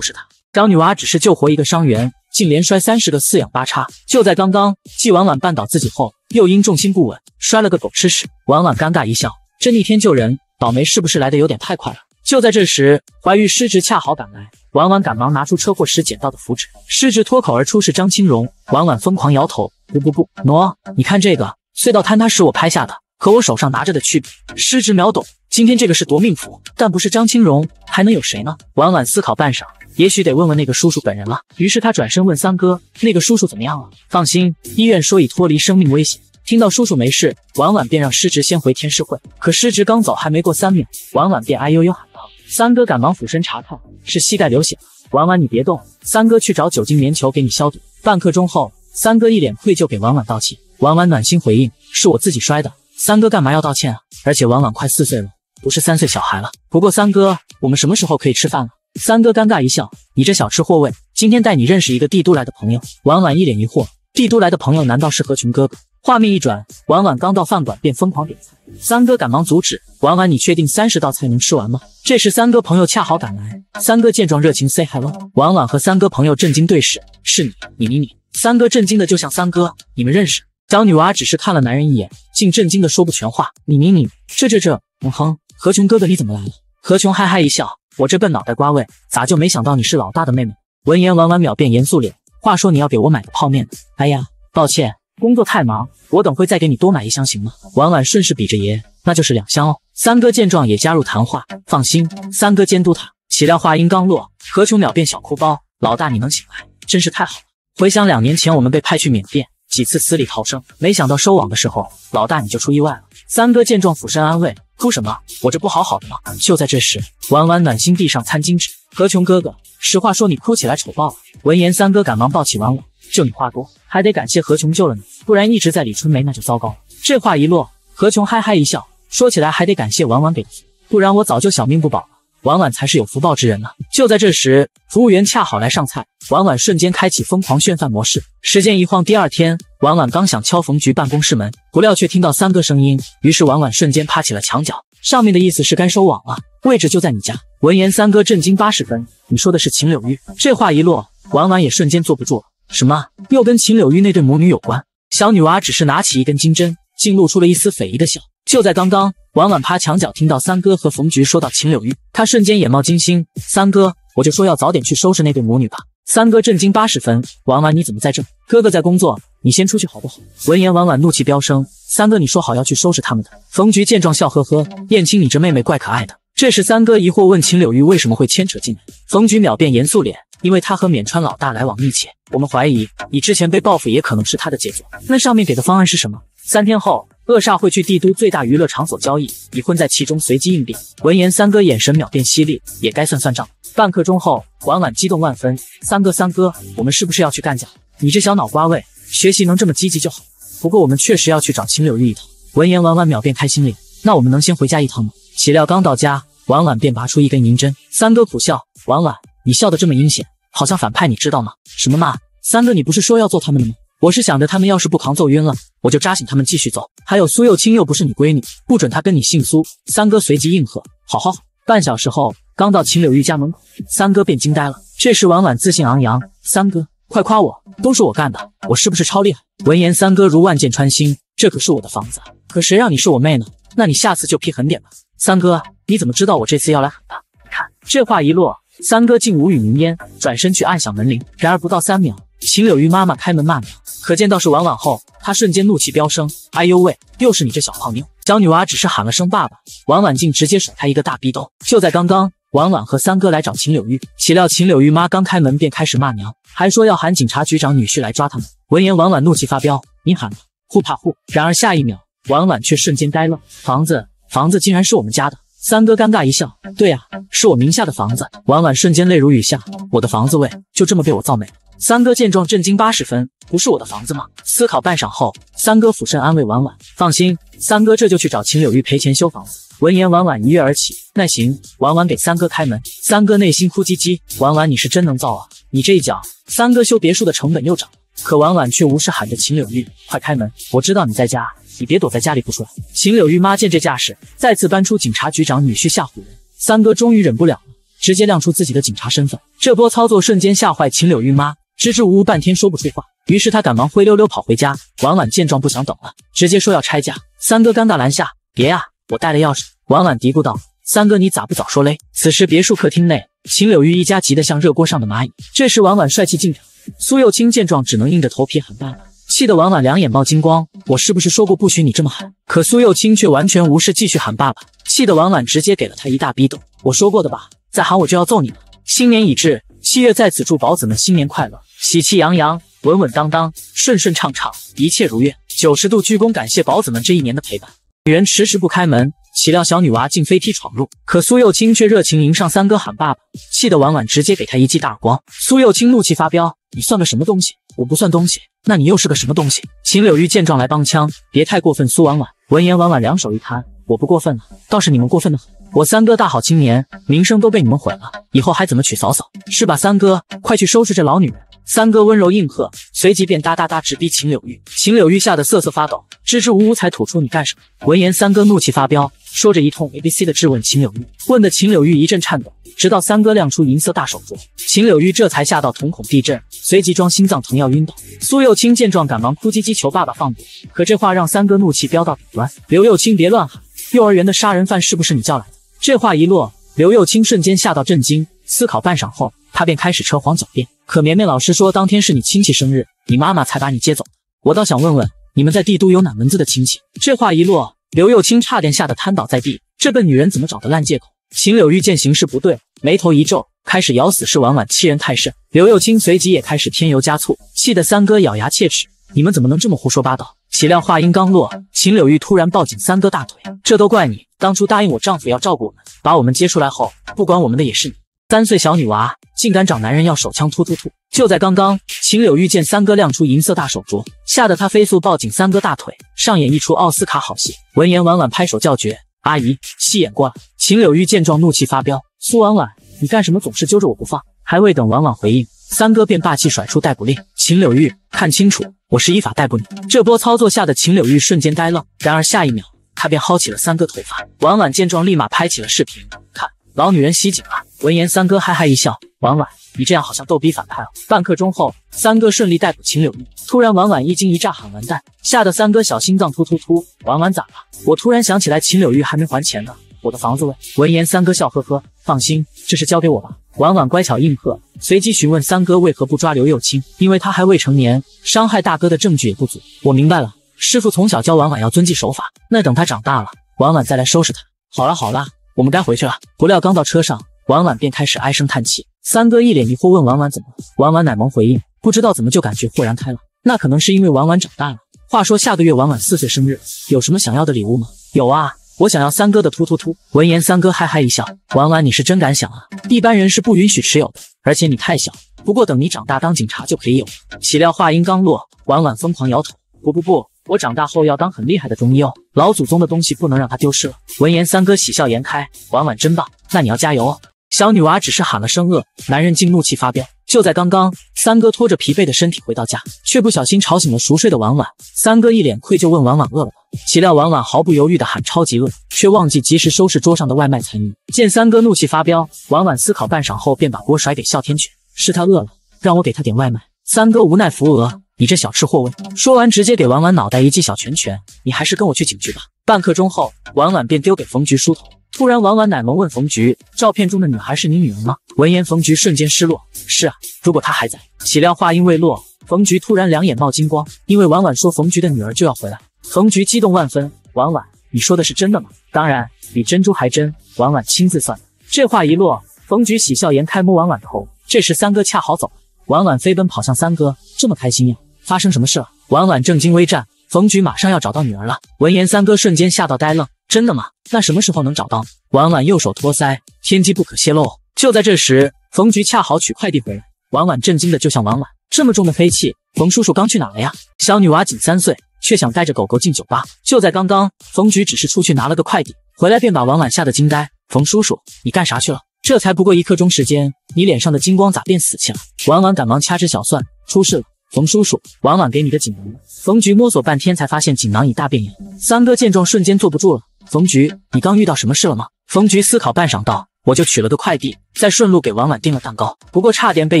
S1: 是他。张女娃只是救活一个伤员，竟连摔三十个四仰八叉。就在刚刚，季婉婉绊倒自己后，又因重心不稳摔了个狗吃屎。婉婉尴尬一笑，这逆天救人倒霉是不是来的有点太快了？就在这时，怀玉失职恰好赶来，婉婉赶忙拿出车祸时捡到的符纸，失职脱口而出是张青荣，婉婉疯狂摇头，不不不，喏，你看这个。隧道坍塌时我拍下的，和我手上拿着的区别。师侄秒懂，今天这个是夺命符，但不是张青荣，还能有谁呢？婉婉思考半晌，也许得问问那个叔叔本人了。于是他转身问三哥：“那个叔叔怎么样了？”放心，医院说已脱离生命危险。听到叔叔没事，婉婉便让师侄先回天师会。可师侄刚走，还没过三秒，婉婉便哎呦呦喊道：“三哥赶忙俯身查看，是膝盖流血了。婉婉，你别动，三哥去找酒精棉球给你消毒。半刻钟后，三哥一脸愧疚给婉婉道歉。婉婉暖心回应：“是我自己摔的，三哥干嘛要道歉啊？而且婉婉快四岁了，不是三岁小孩了。不过三哥，我们什么时候可以吃饭了？”三哥尴尬一笑：“你这小吃货味，今天带你认识一个帝都来的朋友。”婉婉一脸疑惑：“帝都来的朋友难道是何琼哥哥？”画面一转，婉婉刚到饭馆便疯狂点菜，三哥赶忙阻止：“婉婉，你确定三十道菜能吃完吗？”这时三哥朋友恰好赶来，三哥见状热情 say hello。婉婉和三哥朋友震惊对视：“是你，你你你！”三哥震惊的就像三哥，你们认识？小女娃只是看了男人一眼，竟震惊的说不全话：“你你你，这这这……嗯哼，何琼哥哥你怎么来了？”何琼嘿嘿一笑：“我这笨脑袋瓜味，咋就没想到你是老大的妹妹？”闻言，婉婉秒变严肃脸：“话说你要给我买个泡面呢？”“哎呀，抱歉，工作太忙，我等会再给你多买一箱行吗？”婉婉顺势比着爷：“那就是两箱哦。”三哥见状也加入谈话：“放心，三哥监督他。”岂料话音刚落，何琼秒变小哭包：“老大你能醒来真是太好了！回想两年前我们被派去缅甸。”几次死里逃生，没想到收网的时候，老大你就出意外了。三哥见状，俯身安慰：“哭什么？我这不好好的吗？”就在这时，婉婉暖心递上餐巾纸。何琼哥哥，实话说，你哭起来丑爆了。闻言，三哥赶忙抱起婉婉：“就你话多，还得感谢何琼救了你，不然一直在李春梅那就糟糕了。”这话一落，何琼嘿嘿一笑：“说起来还得感谢婉婉给力，不然我早就小命不保。”婉婉才是有福报之人呢。就在这时，服务员恰好来上菜，婉婉瞬间开启疯狂炫饭模式。时间一晃，第二天，婉婉刚想敲冯局办公室门，不料却听到三哥声音，于是婉婉瞬间趴起了墙角。上面的意思是该收网了，位置就在你家。闻言，三哥震惊八十分。你说的是秦柳玉？这话一落，婉婉也瞬间坐不住了。什么？又跟秦柳玉那对母女有关？小女娃只是拿起一根金针，竟露出了一丝匪夷的笑。就在刚刚，婉婉趴墙角听到三哥和冯菊说到秦柳玉，他瞬间眼冒金星。三哥，我就说要早点去收拾那对母女吧。三哥震惊八十分，婉婉你怎么在这？哥哥在工作，你先出去好不好？闻言，婉婉怒气飙升。三哥，你说好要去收拾他们的。冯菊见状笑呵呵：“燕青，你这妹妹怪可爱的。”这时，三哥疑惑问秦柳玉为什么会牵扯进来。冯菊秒变严肃脸：“因为他和缅川老大来往密切，我们怀疑你之前被报复也可能是他的杰作。那上面给的方案是什么？”三天后，恶煞会去帝都最大娱乐场所交易，已混在其中随机应变。闻言，三哥眼神秒变犀利，也该算算账。半刻钟后，婉婉激动万分：“三哥，三哥，我们是不是要去干架？你这小脑瓜味，学习能这么积极就好。不过我们确实要去找秦柳玉一趟。”闻言，婉婉秒变开心脸：“那我们能先回家一趟吗？”岂料刚到家，婉婉便拔出一根银针。三哥苦笑：“婉婉，你笑得这么阴险，好像反派，你知道吗？什么嘛，三哥，你不是说要做他们的吗？”我是想着他们要是不扛揍晕了，我就扎醒他们继续揍。还有苏幼清又不是你闺女，不准她跟你姓苏。三哥随即应和：“好好。”半小时后，刚到秦柳玉家门口，三哥便惊呆了。这时婉婉自信昂扬：“三哥，快夸我，都是我干的，我是不是超厉害？”闻言，三哥如万箭穿心：“这可是我的房子，可谁让你是我妹呢？那你下次就劈狠点吧。”三哥，你怎么知道我这次要来狠的？你看。这话一落，三哥竟无语凝噎，转身去按响门铃。然而不到三秒。秦柳玉妈妈开门骂娘，可见倒是婉婉后，她瞬间怒气飙升。哎呦喂，又是你这小胖妞，小女娃只是喊了声爸爸，婉婉竟直接甩她一个大逼兜。就在刚刚，婉婉和三哥来找秦柳玉，岂料秦柳玉妈刚开门便开始骂娘，还说要喊警察局长女婿来抓他们。闻言，婉婉怒气发飙，你喊护怕护？然而下一秒，婉婉却瞬间呆愣，房子房子竟然是我们家的。三哥尴尬一笑，对呀，是我名下的房子。婉婉瞬间泪如雨下，我的房子喂，就这么被我造没了。三哥见状震惊八十分，不是我的房子吗？思考半晌后，三哥俯身安慰婉婉，放心，三哥这就去找秦柳玉赔钱修房子。闻言，婉婉一跃而起，那行，婉婉给三哥开门。三哥内心哭唧唧，婉婉你是真能造啊，你这一脚，三哥修别墅的成本又涨。可婉婉却无视，喊着秦柳玉：“快开门！我知道你在家，你别躲在家里不出来。”秦柳玉妈见这架势，再次搬出警察局长女婿吓唬人。三哥终于忍不了了，直接亮出自己的警察身份。这波操作瞬间吓坏秦柳玉妈，支支吾吾半天说不出话。于是他赶忙灰溜溜跑回家。婉婉见状，不想等了，直接说要拆家。三哥尴尬拦下：“别啊，我带了钥匙。”婉婉嘀咕道：“三哥，你咋不早说嘞？”此时别墅客厅内，秦柳玉一家急得像热锅上的蚂蚁。这时婉婉帅气进场。苏幼清见状，只能硬着头皮喊爸爸，气得婉婉两眼冒金光。我是不是说过不许你这么喊？可苏幼清却完全无视，继续喊爸爸，气得婉婉直接给了他一大逼斗。我说过的吧，再喊我就要揍你了。新年已至，七月在此祝宝子们新年快乐，喜气洋洋，稳稳当当，顺顺畅畅，一切如愿。九十度鞠躬感谢宝子们这一年的陪伴。女人迟迟不开门。岂料小女娃进飞梯闯入，可苏幼清却热情迎上三哥喊爸爸，气得婉婉直接给他一记大耳光。苏幼清怒气发飙：“你算个什么东西？我不算东西，那你又是个什么东西？”秦柳玉见状来帮腔：“别太过分，苏婉婉。”闻言婉婉两手一摊：“我不过分了，倒是你们过分的很。我三哥大好青年，名声都被你们毁了，以后还怎么娶嫂嫂？是吧，三哥？快去收拾这老女人！”三哥温柔应和，随即便哒哒哒直逼秦柳玉。秦柳玉吓得瑟瑟发抖，支支吾吾才吐出“你干什么？”闻言，三哥怒气发飙，说着一通 A B C 的质问秦柳玉，问的秦柳玉一阵颤抖。直到三哥亮出银色大手镯，秦柳玉这才吓到瞳孔地震，随即装心脏疼要晕倒。苏幼清见状，赶忙哭唧唧求爸爸放过。可这话让三哥怒气飙到顶端。刘幼清，别乱喊！幼儿园的杀人犯是不是你叫来的？这话一落，刘幼清瞬间吓到震惊，思考半晌后。他便开始扯谎狡辩，可绵绵老师说，当天是你亲戚生日，你妈妈才把你接走。我倒想问问，你们在帝都有哪门子的亲戚？这话一落，刘幼清差点吓得瘫倒在地。这笨女人怎么找的烂借口？秦柳玉见形势不对，眉头一皱，开始咬死是婉婉欺人太甚。刘幼清随即也开始添油加醋，气得三哥咬牙切齿。你们怎么能这么胡说八道？岂料话音刚落，秦柳玉突然抱紧三哥大腿，这都怪你，当初答应我丈夫要照顾我们，把我们接出来后不管我们的也是你。三岁小女娃竟敢找男人要手枪，突突突！就在刚刚，秦柳玉见三哥亮出银色大手镯，吓得她飞速抱紧三哥大腿，上演一出奥斯卡好戏。闻言，婉婉拍手叫绝：“阿姨，戏演过了。”秦柳玉见状，怒气发飙：“苏婉婉，你干什么？总是揪着我不放！”还未等婉婉回应，三哥便霸气甩出逮捕令：“秦柳玉，看清楚，我是依法逮捕你。”这波操作吓得秦柳玉瞬间呆愣，然而下一秒，他便薅起了三哥头发。婉婉见状，立马拍起了视频：“看，老女人袭警了！”闻言，三哥哈哈一笑：“婉婉，你这样好像逗逼反派哦。”半刻钟后，三哥顺利逮捕秦柳玉。突然，婉婉一惊一乍，喊完蛋，吓得三哥小心脏突突突。婉婉咋了？我突然想起来，秦柳玉还没还钱呢，我的房子喂。闻言，三哥笑呵呵：“放心，这事交给我吧。”婉婉乖巧应和，随即询问三哥为何不抓刘幼清，因为他还未成年，伤害大哥的证据也不足。我明白了，师傅从小教婉婉要遵纪守法，那等他长大了，婉婉再来收拾他。好了好了，我们该回去了。不料刚到车上。婉婉便开始唉声叹气，三哥一脸疑惑问：“婉婉怎么了？”婉婉奶萌回应：“不知道怎么就感觉豁然开朗，那可能是因为婉婉长大了。”话说下个月婉婉四岁生日，有什么想要的礼物吗？有啊，我想要三哥的突突突。闻言，三哥嗨嗨一笑：“婉婉你是真敢想啊，一般人是不允许持有的，而且你太小，不过等你长大当警察就可以有。”岂料话音刚落，婉婉疯狂摇头：“不不不，我长大后要当很厉害的中医哦，老祖宗的东西不能让它丢失了。”闻言，三哥喜笑颜开：“婉婉真棒，那你要加油哦。”小女娃只是喊了声饿，男人竟怒气发飙。就在刚刚，三哥拖着疲惫的身体回到家，却不小心吵醒了熟睡的婉婉。三哥一脸愧疚问婉婉饿了吗？岂料婉婉毫不犹豫地喊超级饿，却忘记及时收拾桌上的外卖残余。见三哥怒气发飙，婉婉思考半晌后便把锅甩给哮天犬，是他饿了，让我给他点外卖。三哥无奈扶额，你这小吃货问。说完直接给婉婉脑袋一记小拳拳，你还是跟我去警局吧。半刻钟后，婉婉便丢给冯局梳头。突然，婉婉奶萌问冯菊：“照片中的女孩是你女儿吗？”闻言，冯菊瞬间失落：“是啊，如果她还在……”岂料话音未落，冯菊突然两眼冒金光，因为婉婉说冯菊的女儿就要回来。冯菊激动万分：“婉婉，你说的是真的吗？”“当然，比珍珠还真。”婉婉亲自算的。这话一落，冯菊喜笑颜开，摸婉婉头。这时，三哥恰好走，了，婉婉飞奔跑向三哥：“这么开心呀？发生什么事了？”婉婉正襟危站，冯菊马上要找到女儿了。闻言，三哥瞬间吓到呆愣。真的吗？那什么时候能找到呢？婉婉右手托腮，天机不可泄露。就在这时，冯局恰好取快递回来，婉婉震惊的就像婉婉这么重的黑气，冯叔叔刚去哪了呀？小女娃仅三岁，却想带着狗狗进酒吧。就在刚刚，冯局只是出去拿了个快递，回来便把婉婉吓得惊呆。冯叔叔，你干啥去了？这才不过一刻钟时间，你脸上的金光咋变死气了？婉婉赶忙掐指小算，出事了！冯叔叔，婉婉给你的锦囊。冯局摸索半天才发现锦囊已大变样。三哥见状，瞬间坐不住了。冯局，你刚遇到什么事了吗？冯局思考半晌道：“我就取了个快递，再顺路给婉婉订了蛋糕，不过差点被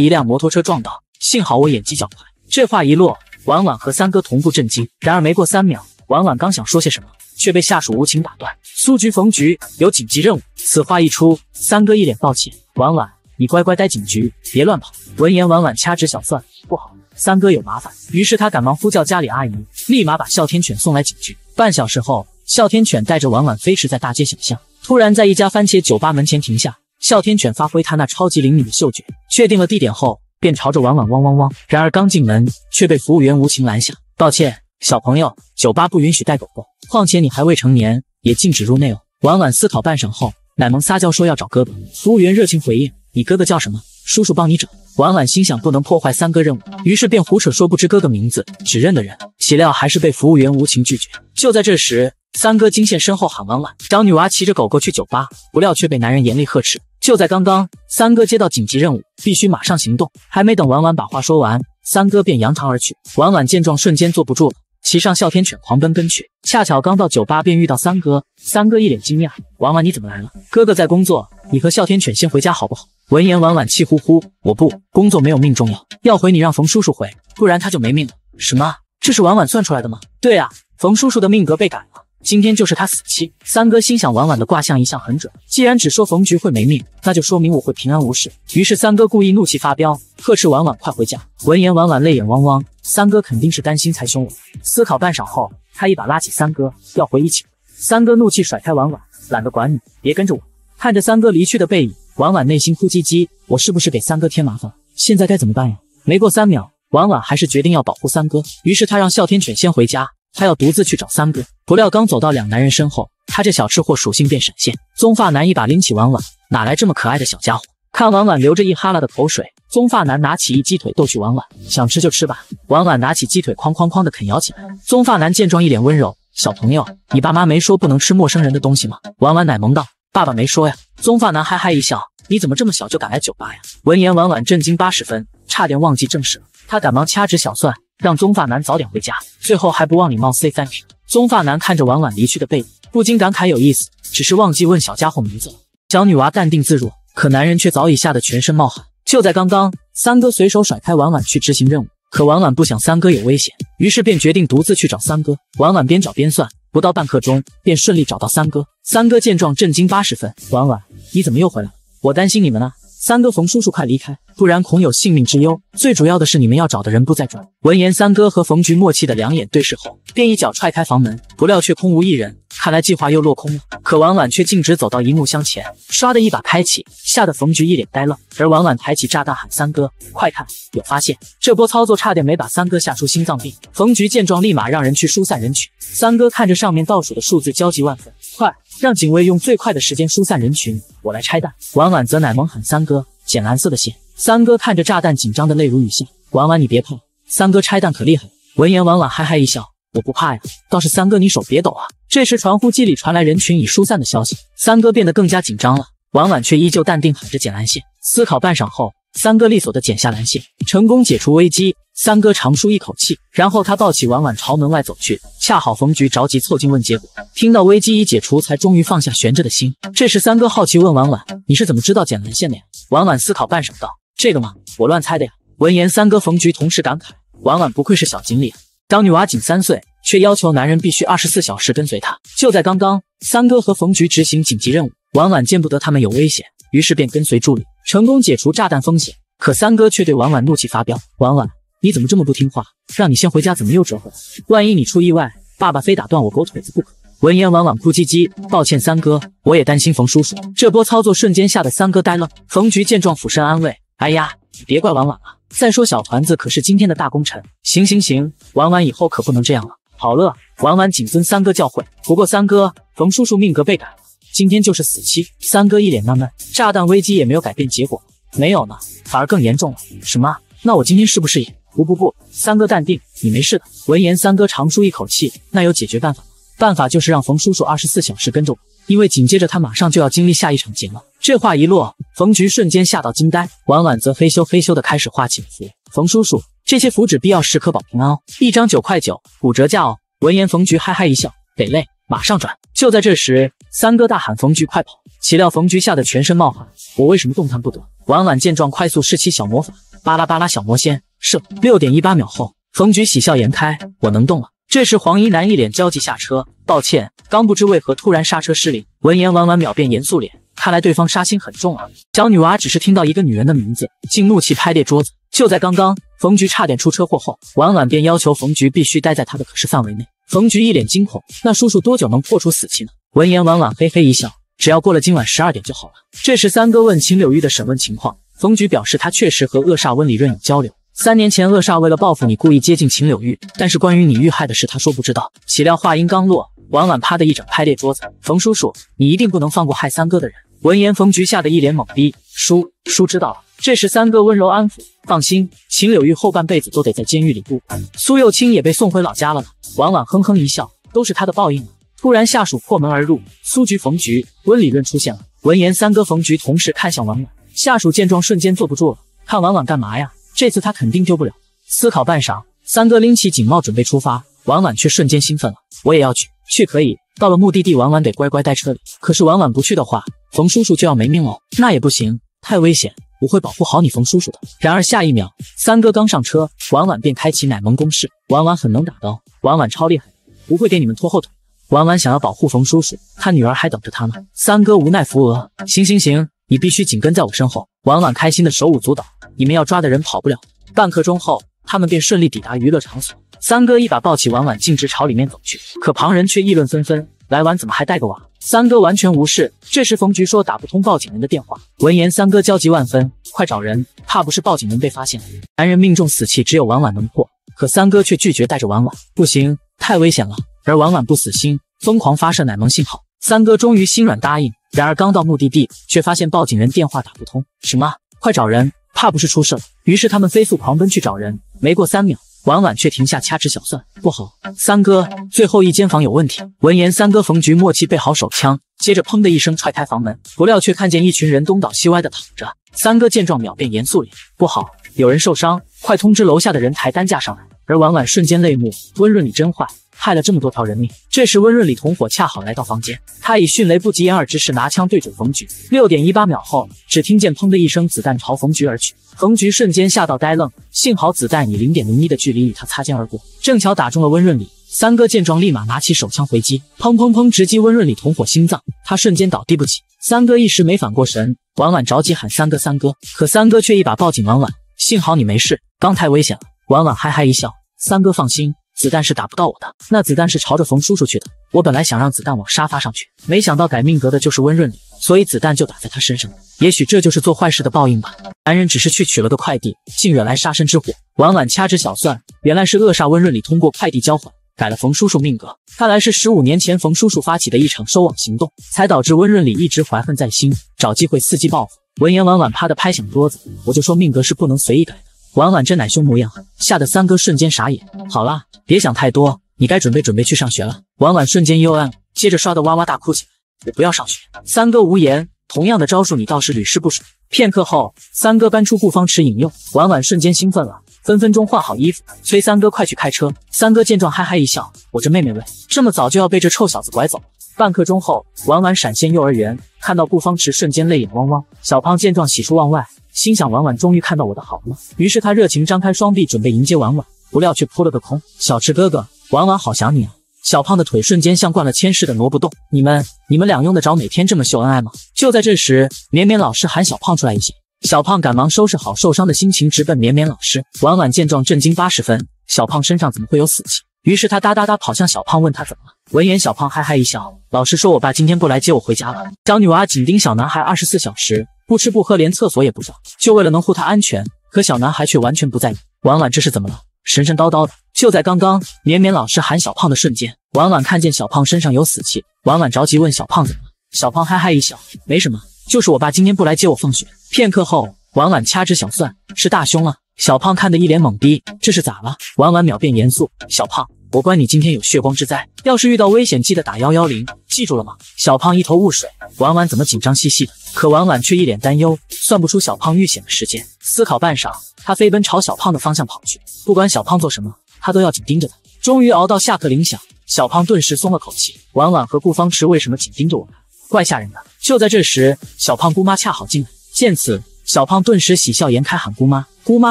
S1: 一辆摩托车撞到，幸好我眼疾脚快。”这话一落，婉婉和三哥同步震惊。然而没过三秒，婉婉刚想说些什么，却被下属无情打断：“苏局，冯局有紧急任务。”此话一出，三哥一脸抱歉：“婉婉，你乖乖待警局，别乱跑。”闻言，婉婉掐指小算，不好，三哥有麻烦。于是他赶忙呼叫家里阿姨，立马把哮天犬送来警局。半小时后。哮天犬带着晚晚飞驰在大街小巷，突然在一家番茄酒吧门前停下。哮天犬发挥他那超级灵敏的嗅觉，确定了地点后，便朝着晚晚汪汪汪。然而刚进门，却被服务员无情拦下：“抱歉，小朋友，酒吧不允许带狗狗，况且你还未成年，也禁止入内哦。”晚晚思考半晌后，奶萌撒娇说要找哥哥。服务员热情回应：“你哥哥叫什么？”叔叔帮你整。婉婉心想不能破坏三哥任务，于是便胡扯说不知哥哥名字，只认的人。岂料还是被服务员无情拒绝。就在这时，三哥惊现身后，喊婉婉找女娃骑着狗狗去酒吧。不料却被男人严厉呵斥。就在刚刚，三哥接到紧急任务，必须马上行动。还没等婉婉把话说完，三哥便扬长而去。婉婉见状，瞬间坐不住了，骑上哮天犬狂奔奔去。恰巧刚到酒吧，便遇到三哥。三哥一脸惊讶：“婉婉你怎么来了？哥哥在工作，你和哮天犬先回家好不好？”闻言，婉婉气呼呼：“我不工作没有命重要，要回你让冯叔叔回，不然他就没命了。”什么？这是婉婉算出来的吗？对啊，冯叔叔的命格被改了，今天就是他死期。三哥心想，婉婉的卦象一向很准，既然只说冯局会没命，那就说明我会平安无事。于是三哥故意怒气发飙，呵斥婉婉快回家。闻言，婉婉泪眼汪汪，三哥肯定是担心才凶我。思考半晌后，他一把拉起三哥要回一起。三哥怒气甩开婉婉，懒得管你，别跟着我。看着三哥离去的背影。婉婉内心哭唧唧，我是不是给三哥添麻烦了？现在该怎么办呀？没过三秒，婉婉还是决定要保护三哥，于是她让哮天犬先回家，她要独自去找三哥。不料刚走到两男人身后，他这小吃货属性便闪现。棕发男一把拎起婉婉，哪来这么可爱的小家伙？看婉婉流着一哈喇的口水，棕发男拿起一鸡腿逗趣婉婉，想吃就吃吧。婉婉拿起鸡腿哐哐哐的啃咬起来。棕发男见状一脸温柔，小朋友，你爸妈没说不能吃陌生人的东西吗？婉婉奶萌道。爸爸没说呀。棕发男哈哈一笑：“你怎么这么小就敢来酒吧呀？”闻言，婉婉震惊八十分，差点忘记正事了。他赶忙掐指小算，让棕发男早点回家。最后还不忘礼貌 say t h a n k you。棕发男看着婉婉离去的背影，不禁感慨有意思，只是忘记问小家伙名字了。小女娃淡定自若，可男人却早已吓得全身冒汗。就在刚刚，三哥随手甩开婉婉去执行任务，可婉婉不想三哥有危险，于是便决定独自去找三哥。婉婉边找边算。不到半刻钟，便顺利找到三哥。三哥见状，震惊八十分。婉婉，你怎么又回来了？我担心你们呢。三哥，冯叔叔，快离开，不然恐有性命之忧。最主要的是，你们要找的人不在这儿。闻言，三哥和冯局默契的两眼对视后，便一脚踹开房门，不料却空无一人，看来计划又落空了。可婉婉却径直走到一木箱前，唰的一把开启，吓得冯局一脸呆愣。而婉婉抬起炸弹，喊三哥，快看，有发现！这波操作差点没把三哥吓出心脏病。冯局见状，立马让人去疏散人群。三哥看着上面倒数的数字，焦急万分，快！让警卫用最快的时间疏散人群，我来拆弹。婉婉则奶萌狠三哥，剪蓝色的线。三哥看着炸弹，紧张的泪如雨下。婉婉，你别碰，三哥拆弹可厉害了。闻言，婉婉嘿嘿一笑，我不怕呀，倒是三哥你手别抖啊。这时，传呼机里传来人群已疏散的消息，三哥变得更加紧张了。婉婉却依旧淡定，喊着剪蓝线。思考半晌后。三哥利索的剪下蓝线，成功解除危机。三哥长舒一口气，然后他抱起婉婉朝门外走去。恰好冯局着急凑近问结果，听到危机已解除，才终于放下悬着的心。这时三哥好奇问婉婉：“你是怎么知道剪蓝线的呀？”婉婉思考半晌道：“这个吗？我乱猜的呀。”闻言，三哥冯局同时感慨：“婉婉不愧是小锦鲤，当女娃仅三岁，却要求男人必须二十四小时跟随她。就在刚刚，三哥和冯局执行紧急任务，婉婉见不得他们有危险，于是便跟随助理。”成功解除炸弹风险，可三哥却对婉婉怒气发飙：“婉婉，你怎么这么不听话？让你先回家，怎么又折回来？万一你出意外，爸爸非打断我狗腿子不可！”闻言，婉婉哭唧唧：“抱歉，三哥，我也担心冯叔叔。”这波操作瞬间吓得三哥呆愣。冯局见状，俯身安慰：“哎呀，别怪婉婉了。再说小团子可是今天的大功臣。行行行，婉婉以后可不能这样了。好了，婉婉谨遵三哥教诲。不过三哥，冯叔叔命格被改。”今天就是死期。三哥一脸纳闷，炸弹危机也没有改变结果，没有呢，反而更严重了。什么？那我今天是不是也……不不不，三哥淡定，你没事的。闻言，三哥长舒一口气。那有解决办法吗？办法就是让冯叔叔二十四小时跟着我，因为紧接着他马上就要经历下一场劫了。这话一落，冯局瞬间吓到惊呆，婉婉则嘿咻嘿咻的开始画起了符。冯叔叔，这些符纸必要时刻保平安哦，一张九块九，骨折价哦。闻言，冯局哈哈一笑，得嘞。马上转！就在这时，三哥大喊：“冯局，快跑！”岂料冯局吓得全身冒汗，我为什么动弹不得？婉婉见状，快速施起小魔法，巴拉巴拉小魔仙，射六点一八秒后，冯局喜笑颜开，我能动了。这时黄衣男一脸焦急下车，抱歉，刚不知为何突然刹车失灵。闻言，婉婉秒变严肃脸，看来对方杀心很重啊。小女娃只是听到一个女人的名字，竟怒气拍裂桌子。就在刚刚，冯局差点出车祸后，婉婉便要求冯局必须待在他的可视范围内。冯局一脸惊恐，那叔叔多久能破除死气呢？闻言，婉婉嘿嘿一笑，只要过了今晚十二点就好了。这时，三哥问秦柳玉的审问情况，冯局表示他确实和恶煞温理润有交流。三年前，恶煞为了报复你，故意接近秦柳玉，但是关于你遇害的事，他说不知道。岂料话音刚落，婉婉啪的一掌拍裂桌子。冯叔叔，你一定不能放过害三哥的人。闻言，冯局吓得一脸懵逼，叔叔知道了。这时，三哥温柔安抚：“放心，秦柳玉后半辈子都得在监狱里过。”苏幼清也被送回老家了呢。婉婉哼哼一笑：“都是他的报应。”突然，下属破门而入，苏局、冯局、温理论出现了。闻言，三哥、冯局同时看向婉婉。下属见状，瞬间坐不住了：“看婉婉干嘛呀？这次他肯定丢不了。”思考半晌，三哥拎起警帽，准备出发。婉婉却瞬间兴奋了：“我也要去，去可以。到了目的地，婉婉得乖乖待车里。可是婉婉不去的话，冯叔叔就要没命喽。那也不行，太危险。”我会保护好你，冯叔叔的。然而下一秒，三哥刚上车，婉婉便开启奶萌攻势。婉婉很能打刀，婉婉超厉害，不会给你们拖后腿。婉婉想要保护冯叔叔，他女儿还等着他呢。三哥无奈扶额，行行行，你必须紧跟在我身后。婉婉开心的手舞足蹈，你们要抓的人跑不了。半刻钟后，他们便顺利抵达娱乐场所。三哥一把抱起婉婉，径直朝里面走去。可旁人却议论纷纷，来晚怎么还带个娃？三哥完全无视。这时，冯局说打不通报警人的电话。闻言，三哥焦急万分，快找人，怕不是报警人被发现了。男人命中死气，只有婉婉能破，可三哥却拒绝带着婉婉，不行，太危险了。而婉婉不死心，疯狂发射奶萌信号。三哥终于心软答应。然而，刚到目的地，却发现报警人电话打不通。什么？快找人，怕不是出事了。于是他们飞速狂奔去找人。没过三秒。婉婉却停下，掐指小算，不好，三哥，最后一间房有问题。闻言，三哥冯局默契备好手枪，接着砰的一声踹开房门，不料却看见一群人东倒西歪的躺着。三哥见状，秒变严肃脸，不好，有人受伤，快通知楼下的人抬担架上来。而婉婉瞬间泪目，温润你真坏。害了这么多条人命。这时，温润里同伙恰好来到房间，他以迅雷不及掩耳之势拿枪对准冯局。六点一八秒后，只听见“砰”的一声，子弹朝冯局而去。冯局瞬间吓到呆愣，幸好子弹以零点零一的距离与他擦肩而过，正巧打中了温润里。三哥见状，立马拿起手枪回击，砰砰砰，直击温润里同伙心脏，他瞬间倒地不起。三哥一时没反过神，婉婉着急喊三哥，三哥，可三哥却一把抱紧婉婉，幸好你没事，刚太危险了。婉婉嗨嗨一笑，三哥放心。子弹是打不到我的，那子弹是朝着冯叔叔去的。我本来想让子弹往沙发上去，没想到改命格的就是温润里，所以子弹就打在他身上。也许这就是做坏事的报应吧。男人只是去取了个快递，竟惹来杀身之祸。婉婉掐指小算，原来是恶煞温润里通过快递交换改了冯叔叔命格。看来是十五年前冯叔叔发起的一场收网行动，才导致温润里一直怀恨在心，找机会伺机报复。闻言，婉婉啪地拍响桌子，我就说命格是不能随意改的。婉婉这奶凶模样，吓得三哥瞬间傻眼。好啦，别想太多，你该准备准备去上学了。婉婉瞬间幽暗，接着刷的哇哇大哭起来。我不要上学！三哥无言。同样的招数，你倒是屡试不爽。片刻后，三哥搬出顾方池引诱婉婉，瞬间兴奋了，分分钟换好衣服，催三哥快去开车。三哥见状，哈哈一笑：我这妹妹问，这么早就要被这臭小子拐走？半刻钟后，婉婉闪现幼儿园，看到顾方池，瞬间泪眼汪汪。小胖见状，喜出望外，心想：婉婉终于看到我的好了于是他热情张开双臂，准备迎接婉婉，不料却扑了个空。小池哥哥，婉婉好想你啊！小胖的腿瞬间像灌了铅似的挪不动。你们，你们俩用得着每天这么秀恩爱吗？就在这时，绵绵老师喊小胖出来一下。小胖赶忙收拾好受伤的心情，直奔绵绵老师。婉婉见状，震惊八十分。小胖身上怎么会有死气？于是他哒哒哒跑向小胖，问他怎么了。闻言，小胖嗨嗨一笑。老师说：“我爸今天不来接我回家了。”小女娃紧盯小男孩二十四小时，不吃不喝，连厕所也不上，就为了能护他安全。可小男孩却完全不在意。婉婉这是怎么了？神神叨叨的。就在刚刚，绵绵老师喊小胖的瞬间，婉婉看见小胖身上有死气。婉婉着急问小胖怎么了。小胖嗨嗨一笑：“没什么，就是我爸今天不来接我放学。”片刻后，婉婉掐指小算，是大凶了。小胖看得一脸懵逼，这是咋了？婉婉秒变严肃：“小胖。”我关你今天有血光之灾，要是遇到危险记得打幺幺零，记住了吗？小胖一头雾水，婉婉怎么紧张兮兮的？可婉婉却一脸担忧，算不出小胖遇险的时间。思考半晌，他飞奔朝小胖的方向跑去，不管小胖做什么，他都要紧盯着他。终于熬到下课铃响，小胖顿时松了口气。婉婉和顾方池为什么紧盯着我们？怪吓人的。就在这时，小胖姑妈恰好进来，见此，小胖顿时喜笑颜开，喊姑妈。姑妈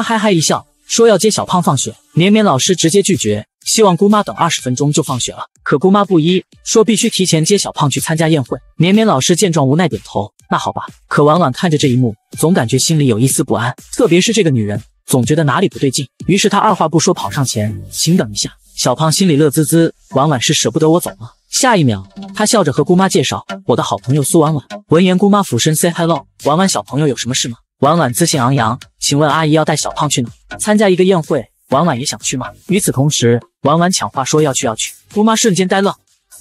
S1: 嗨嗨一笑。说要接小胖放学，绵绵老师直接拒绝，希望姑妈等二十分钟就放学了。可姑妈不依，说必须提前接小胖去参加宴会。绵绵老师见状无奈点头，那好吧。可婉婉看着这一幕，总感觉心里有一丝不安，特别是这个女人，总觉得哪里不对劲。于是她二话不说跑上前，请等一下。小胖心里乐滋滋，婉婉是舍不得我走吗？下一秒，他笑着和姑妈介绍我的好朋友苏婉婉。闻言，姑妈俯身 say hello，婉婉小朋友有什么事吗？婉婉自信昂扬，请问阿姨要带小胖去哪？参加一个宴会。婉婉也想去吗？与此同时，婉婉抢话说要去，要去。姑妈瞬间呆愣：“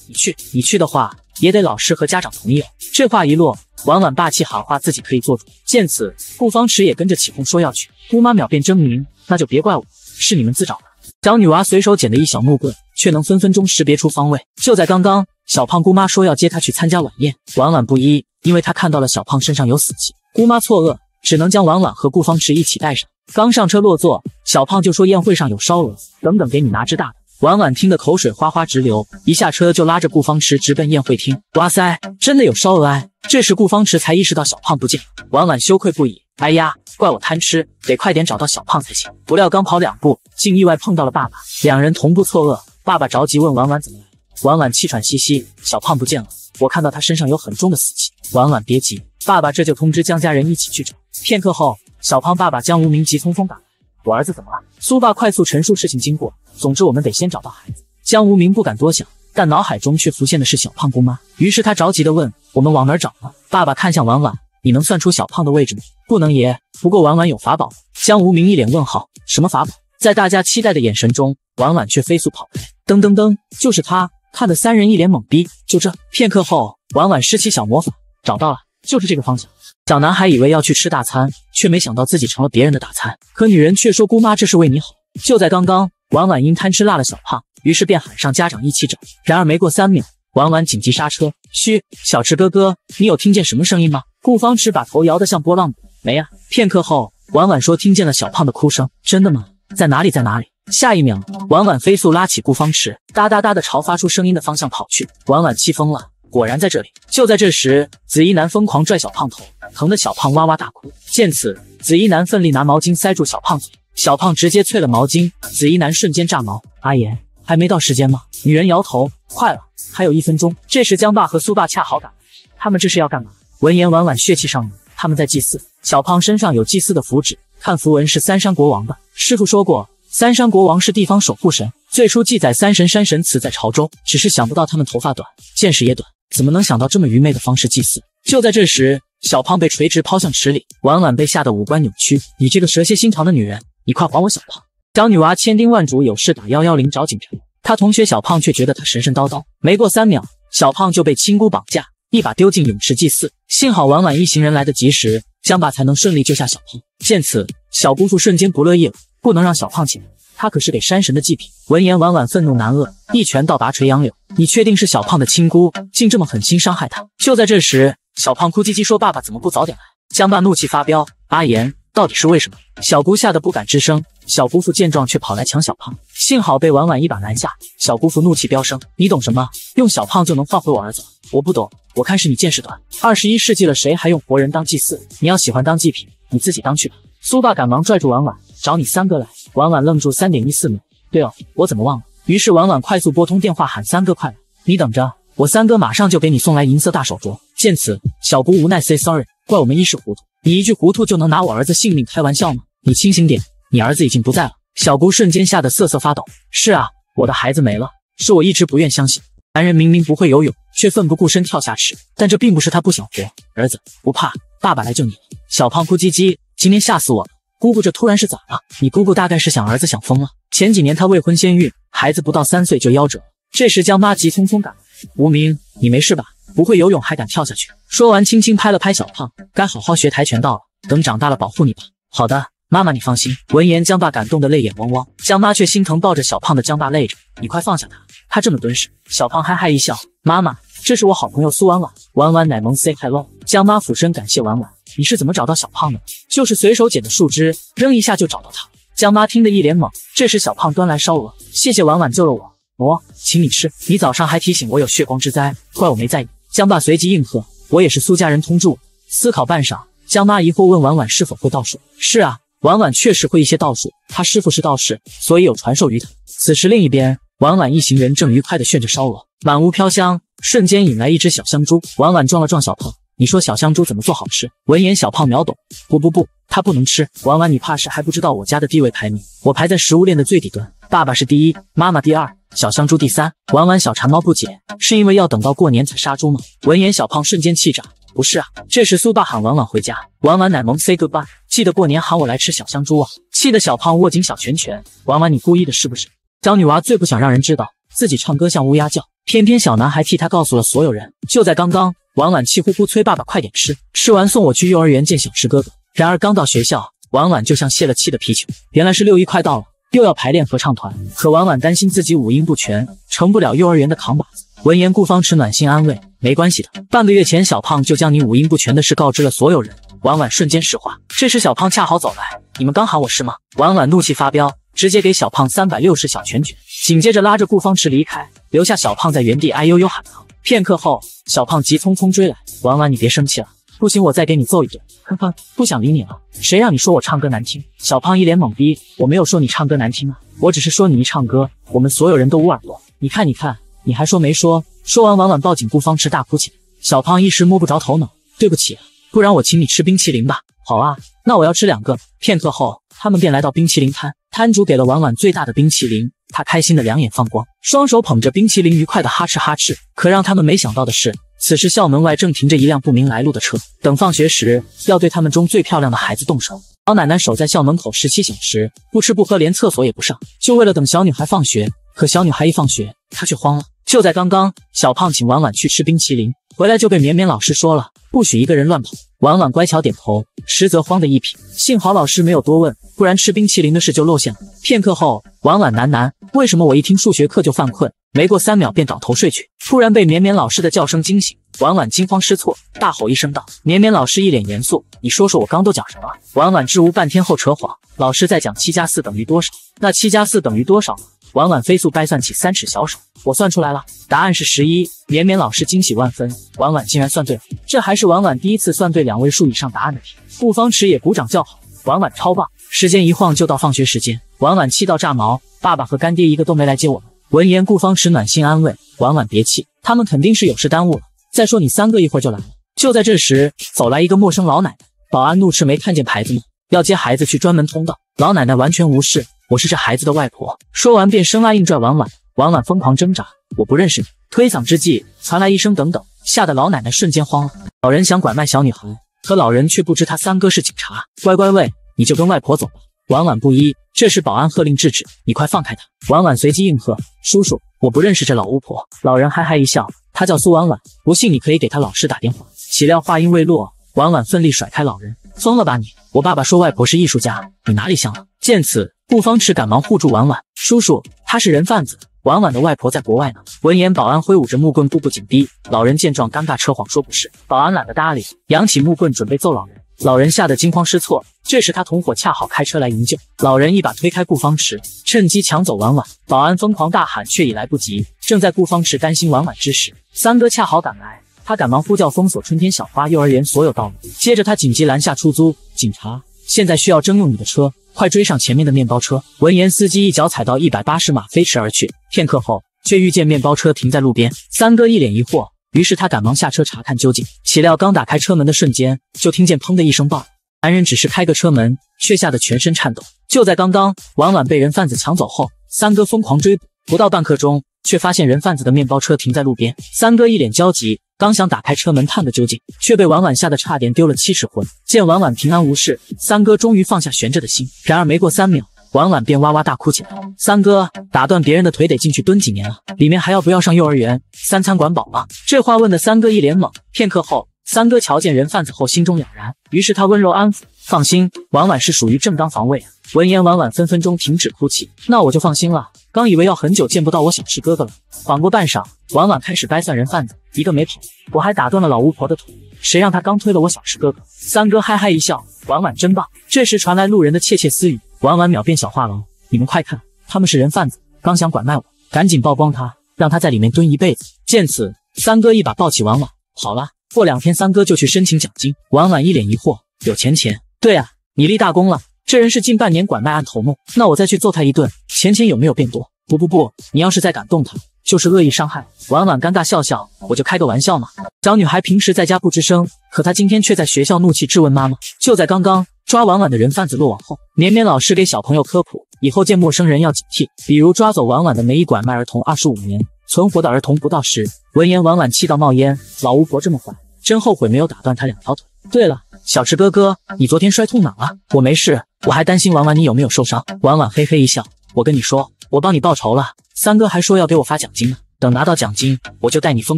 S1: 你去？你去的话，也得老师和家长同意。”这话一落，婉婉霸气喊话：“自己可以做主。”见此，顾方池也跟着起哄说要去。姑妈秒变狰狞：“那就别怪我，是你们自找的。”小女娃随手捡的一小木棍，却能分分钟识别出方位。就在刚刚，小胖姑妈说要接她去参加晚宴，婉婉不依，因为她看到了小胖身上有死气。姑妈错愕。只能将婉婉和顾方池一起带上。刚上车落座，小胖就说宴会上有烧鹅，等等给你拿只大的。婉婉听得口水哗哗直流，一下车就拉着顾方池直奔宴会厅。哇塞，真的有烧鹅！哎！这时顾方池才意识到小胖不见，婉婉羞愧不已。哎呀，怪我贪吃，得快点找到小胖才行。不料刚跑两步，竟意外碰到了爸爸，两人同步错愕。爸爸着急问婉婉怎么了，婉婉气喘吁吁：“小胖不见了，我看到他身上有很重的死气。”婉婉别急。爸爸这就通知江家人一起去找。片刻后，小胖爸爸江无名急匆匆赶来。我儿子怎么了？苏爸快速陈述事情经过。总之，我们得先找到孩子。江无名不敢多想，但脑海中却浮现的是小胖姑妈。于是他着急地问：“我们往哪找呢？”爸爸看向婉婉：“你能算出小胖的位置吗？”“不能，爷。”“不过婉婉有法宝。”江无名一脸问号：“什么法宝？”在大家期待的眼神中，婉婉却飞速跑开。噔噔噔，就是他！看的三人一脸懵逼。就这片刻后，婉婉施起小魔法，找到了。就是这个方向。小男孩以为要去吃大餐，却没想到自己成了别人的大餐。可女人却说：“姑妈，这是为你好。”就在刚刚，婉婉因贪吃辣了小胖，于是便喊上家长一起找。然而没过三秒，婉婉紧急刹车。嘘，小池哥哥，你有听见什么声音吗？顾方池把头摇得像波浪鼓，没啊。片刻后，婉婉说听见了小胖的哭声。真的吗？在哪里？在哪里？下一秒，婉婉飞速拉起顾方池，哒哒哒的朝发出声音的方向跑去。婉婉气疯了。果然在这里。就在这时，紫衣男疯狂拽小胖头，疼的小胖哇哇大哭。见此，紫衣男奋力拿毛巾塞住小胖嘴，小胖直接啐了毛巾。紫衣男瞬间炸毛：“阿言，还没到时间吗？”女人摇头：“快了，还有一分钟。”这时，江爸和苏爸恰好赶来，他们这是要干嘛？闻言，婉婉血气上涌：“他们在祭祀。小胖身上有祭祀的符纸，看符文是三山国王的。师傅说过，三山国王是地方守护神。最初记载，三神山神祠在潮州，只是想不到他们头发短，见识也短。”怎么能想到这么愚昧的方式祭祀？就在这时，小胖被垂直抛向池里，婉婉被吓得五官扭曲。你这个蛇蝎心肠的女人，你快还我小胖！小女娃千叮万嘱，有事打幺幺零找警察。她同学小胖却觉得她神神叨叨。没过三秒，小胖就被亲姑绑架，一把丢进泳池祭祀。幸好婉婉一行人来得及时，江爸才能顺利救下小胖。见此，小姑父瞬间不乐意了，不能让小胖起来。他可是给山神的祭品。闻言，婉婉愤怒难遏，一拳倒拔垂杨柳。你确定是小胖的亲姑，竟这么狠心伤害他？就在这时，小胖哭唧唧说：“爸爸怎么不早点来？”江爸怒气发飙：“阿言，到底是为什么？”小姑吓得不敢吱声。小姑父见状却跑来抢小胖，幸好被婉婉一把拦下。小姑父怒气飙升：“你懂什么？用小胖就能换回我儿子？我不懂，我看是你见识短。二十一世纪了，谁还用活人当祭祀？你要喜欢当祭品，你自己当去吧。”苏爸赶忙拽住婉婉。找你三哥来，婉婉愣住三点一四秒。对哦，我怎么忘了？于是婉婉快速拨通电话，喊三哥快来！你等着，我三哥马上就给你送来银色大手镯。见此，小姑无奈 say sorry，怪我们一时糊涂。你一句糊涂就能拿我儿子性命开玩笑吗？你清醒点，你儿子已经不在了。小姑瞬间吓得瑟瑟发抖。是啊，我的孩子没了，是我一直不愿相信。男人明明不会游泳，却奋不顾身跳下池，但这并不是他不想活。儿子不怕，爸爸来救你。小胖哭唧唧，今天吓死我了。姑姑，这突然是咋了？你姑姑大概是想儿子想疯了。前几年她未婚先孕，孩子不到三岁就夭折。这时江妈急匆匆赶来：“无名，你没事吧？不会游泳还敢跳下去？”说完，轻轻拍了拍小胖：“该好好学跆拳道了，等长大了保护你吧。”“好的，妈妈，你放心。”闻言，江爸感动的泪眼汪汪。江妈却心疼抱着小胖的江爸累着：“你快放下他，他这么敦实。”小胖憨憨一笑：“妈妈，这是我好朋友苏婉婉，婉婉奶萌 say hello。”江妈俯身感谢婉婉。你是怎么找到小胖的？就是随手捡的树枝，扔一下就找到他。江妈听得一脸懵。这时，小胖端来烧鹅，谢谢婉婉救了我。我请你吃。你早上还提醒我有血光之灾，怪我没在意。江爸随即应和，我也是苏家人通知我。思考半晌，江妈疑惑问婉婉是否会道术。是啊，婉婉确实会一些道术，她师傅是道士，所以有传授于她。此时，另一边，婉婉一行人正愉快地炫着烧鹅，满屋飘香，瞬间引来一只小香猪。婉婉撞了撞小胖。你说小香猪怎么做好吃？闻言，小胖秒懂。不不不，它不能吃。婉婉，你怕是还不知道我家的地位排名，我排在食物链的最底端。爸爸是第一，妈妈第二，小香猪第三。婉婉，小馋猫不解，是因为要等到过年才杀猪吗？闻言，小胖瞬间气炸。不是啊！这时，苏爸喊婉婉回家。婉婉奶萌 say goodbye，记得过年喊我来吃小香猪啊！气得小胖握紧小拳拳。婉婉，你故意的是不是？小女娃最不想让人知道自己唱歌像乌鸦叫，偏偏小男孩替她告诉了所有人。就在刚刚。婉婉气呼呼催爸爸快点吃，吃完送我去幼儿园见小池哥哥。然而刚到学校，婉婉就像泄了气的皮球。原来是六一快到了，又要排练合唱团。可婉婉担心自己五音不全，成不了幼儿园的扛把子。闻言，顾方池暖心安慰：“没关系的，半个月前小胖就将你五音不全的事告知了所有人。”婉婉瞬间石化。这时小胖恰好走来：“你们刚喊我是吗？”婉婉怒气发飙，直接给小胖三百六十小拳拳。紧接着拉着顾方池离开，留下小胖在原地哎呦呦喊疼。片刻后，小胖急匆匆追来：“婉婉，你别生气了，不行我再给你揍一顿。”“哼哼，不想理你了，谁让你说我唱歌难听？”小胖一脸懵逼：“我没有说你唱歌难听啊，我只是说你一唱歌，我们所有人都捂耳朵。你看，你看，你还说没说？”说完，婉婉抱紧顾方池大哭起来。小胖一时摸不着头脑：“对不起，不然我请你吃冰淇淋吧？”“好啊，那我要吃两个。”片刻后，他们便来到冰淇淋摊，摊主给了婉婉最大的冰淇淋。他开心的两眼放光，双手捧着冰淇淋，愉快的哈哧哈哧。可让他们没想到的是，此时校门外正停着一辆不明来路的车。等放学时，要对他们中最漂亮的孩子动手。老奶奶守在校门口十七小时，不吃不喝，连厕所也不上，就为了等小女孩放学。可小女孩一放学，她却慌了。就在刚刚，小胖请婉婉去吃冰淇淋，回来就被绵绵老师说了，不许一个人乱跑。婉婉乖巧点头，实则慌得一匹。幸好老师没有多问，不然吃冰淇淋的事就露馅了。片刻后，婉婉喃喃：“为什么我一听数学课就犯困？没过三秒便倒头睡去。”突然被绵绵老师的叫声惊醒，婉婉惊慌失措，大吼一声道：“绵绵老师！”一脸严肃：“你说说我刚都讲什么？”婉婉支吾半天后扯谎：“老师在讲七加四等于多少？那七加四等于多少？”婉婉飞速掰算起三尺小手，我算出来了，答案是十一。绵绵老师惊喜万分，婉婉竟然算对了，这还是婉婉第一次算对两位数以上答案的题。顾方池也鼓掌叫好，婉婉超棒。时间一晃就到放学时间，婉婉气到炸毛，爸爸和干爹一个都没来接我们。闻言，顾方池暖心安慰，婉婉别气，他们肯定是有事耽误了。再说你三哥一会儿就来了。就在这时，走来一个陌生老奶奶，保安怒斥没看见牌子吗？要接孩子去专门通道，老奶奶完全无视。我是这孩子的外婆。说完便生拉硬拽，婉婉婉婉疯狂挣扎。我不认识你。推搡之际，传来一声“等等”，吓得老奶奶瞬间慌了。老人想拐卖小女孩，可老人却不知他三哥是警察。乖乖，喂，你就跟外婆走吧。婉婉不依。这时保安喝令制止：“你快放开他。婉婉随即应和：“叔叔，我不认识这老巫婆。”老人哈哈一笑：“她叫苏婉婉，不信你可以给她老师打电话。”岂料话音未落，婉婉奋力甩开老人，疯了吧你！我爸爸说外婆是艺术家，你哪里像了？见此，顾方池赶忙护住婉婉叔叔，他是人贩子，婉婉的外婆在国外呢。闻言，保安挥舞着木棍，步步紧逼。老人见状，尴尬扯谎说不是。保安懒得搭理，扬起木棍准备揍老人。老人吓得惊慌失措。这时，他同伙恰好开车来营救。老人一把推开顾方池，趁机抢走婉婉。保安疯狂大喊，却已来不及。正在顾方池担心婉婉之时，三哥恰好赶来。他赶忙呼叫封锁春天小花幼儿园所有道路，接着他紧急拦下出租警察，现在需要征用你的车，快追上前面的面包车。闻言，司机一脚踩到一百八十码，飞驰而去。片刻后，却遇见面包车停在路边，三哥一脸疑惑，于是他赶忙下车查看究竟。岂料刚打开车门的瞬间，就听见砰的一声爆。男人只是开个车门，却吓得全身颤抖。就在刚刚，婉婉被人贩子抢走后，三哥疯狂追捕，不到半刻钟。却发现人贩子的面包车停在路边，三哥一脸焦急，刚想打开车门探个究竟，却被婉婉吓得差点丢了七尺魂。见婉婉平安无事，三哥终于放下悬着的心。然而没过三秒，婉婉便哇哇大哭起来。三哥打断别人的腿得进去蹲几年啊？里面还要不要上幼儿园？三餐管饱吗？这话问的三哥一脸懵。片刻后，三哥瞧见人贩子后心中了然，于是他温柔安抚。放心，婉婉是属于正当防卫。闻言，婉婉分分钟停止哭泣，那我就放心了。刚以为要很久见不到我小池哥哥了。缓过半晌，婉婉开始掰算人贩子，一个没跑，我还打断了老巫婆的腿，谁让他刚推了我小池哥哥。三哥嗨嗨一笑，婉婉真棒。这时传来路人的窃窃私语，婉婉秒变小话痨，你们快看，他们是人贩子，刚想拐卖我，赶紧曝光他，让他在里面蹲一辈子。见此，三哥一把抱起婉婉，好了，过两天三哥就去申请奖金。婉婉一脸疑惑，有钱钱。对啊，你立大功了。这人是近半年拐卖案头目，那我再去揍他一顿。钱钱有没有变多？不不不，你要是再敢动他，就是恶意伤害。婉婉尴尬笑笑，我就开个玩笑嘛。小女孩平时在家不吱声，可她今天却在学校怒气质问妈妈。就在刚刚抓婉婉的人贩子落网后，绵绵老师给小朋友科普，以后见陌生人要警惕，比如抓走婉婉的梅姨拐卖儿童，二十五年存活的儿童不到十。闻言，婉婉气到冒烟。老巫婆这么坏，真后悔没有打断她两条腿。对了。小池哥哥，你昨天摔痛哪了？我没事，我还担心婉婉你有没有受伤。婉婉嘿嘿一笑，我跟你说，我帮你报仇了。三哥还说要给我发奖金呢，等拿到奖金，我就带你疯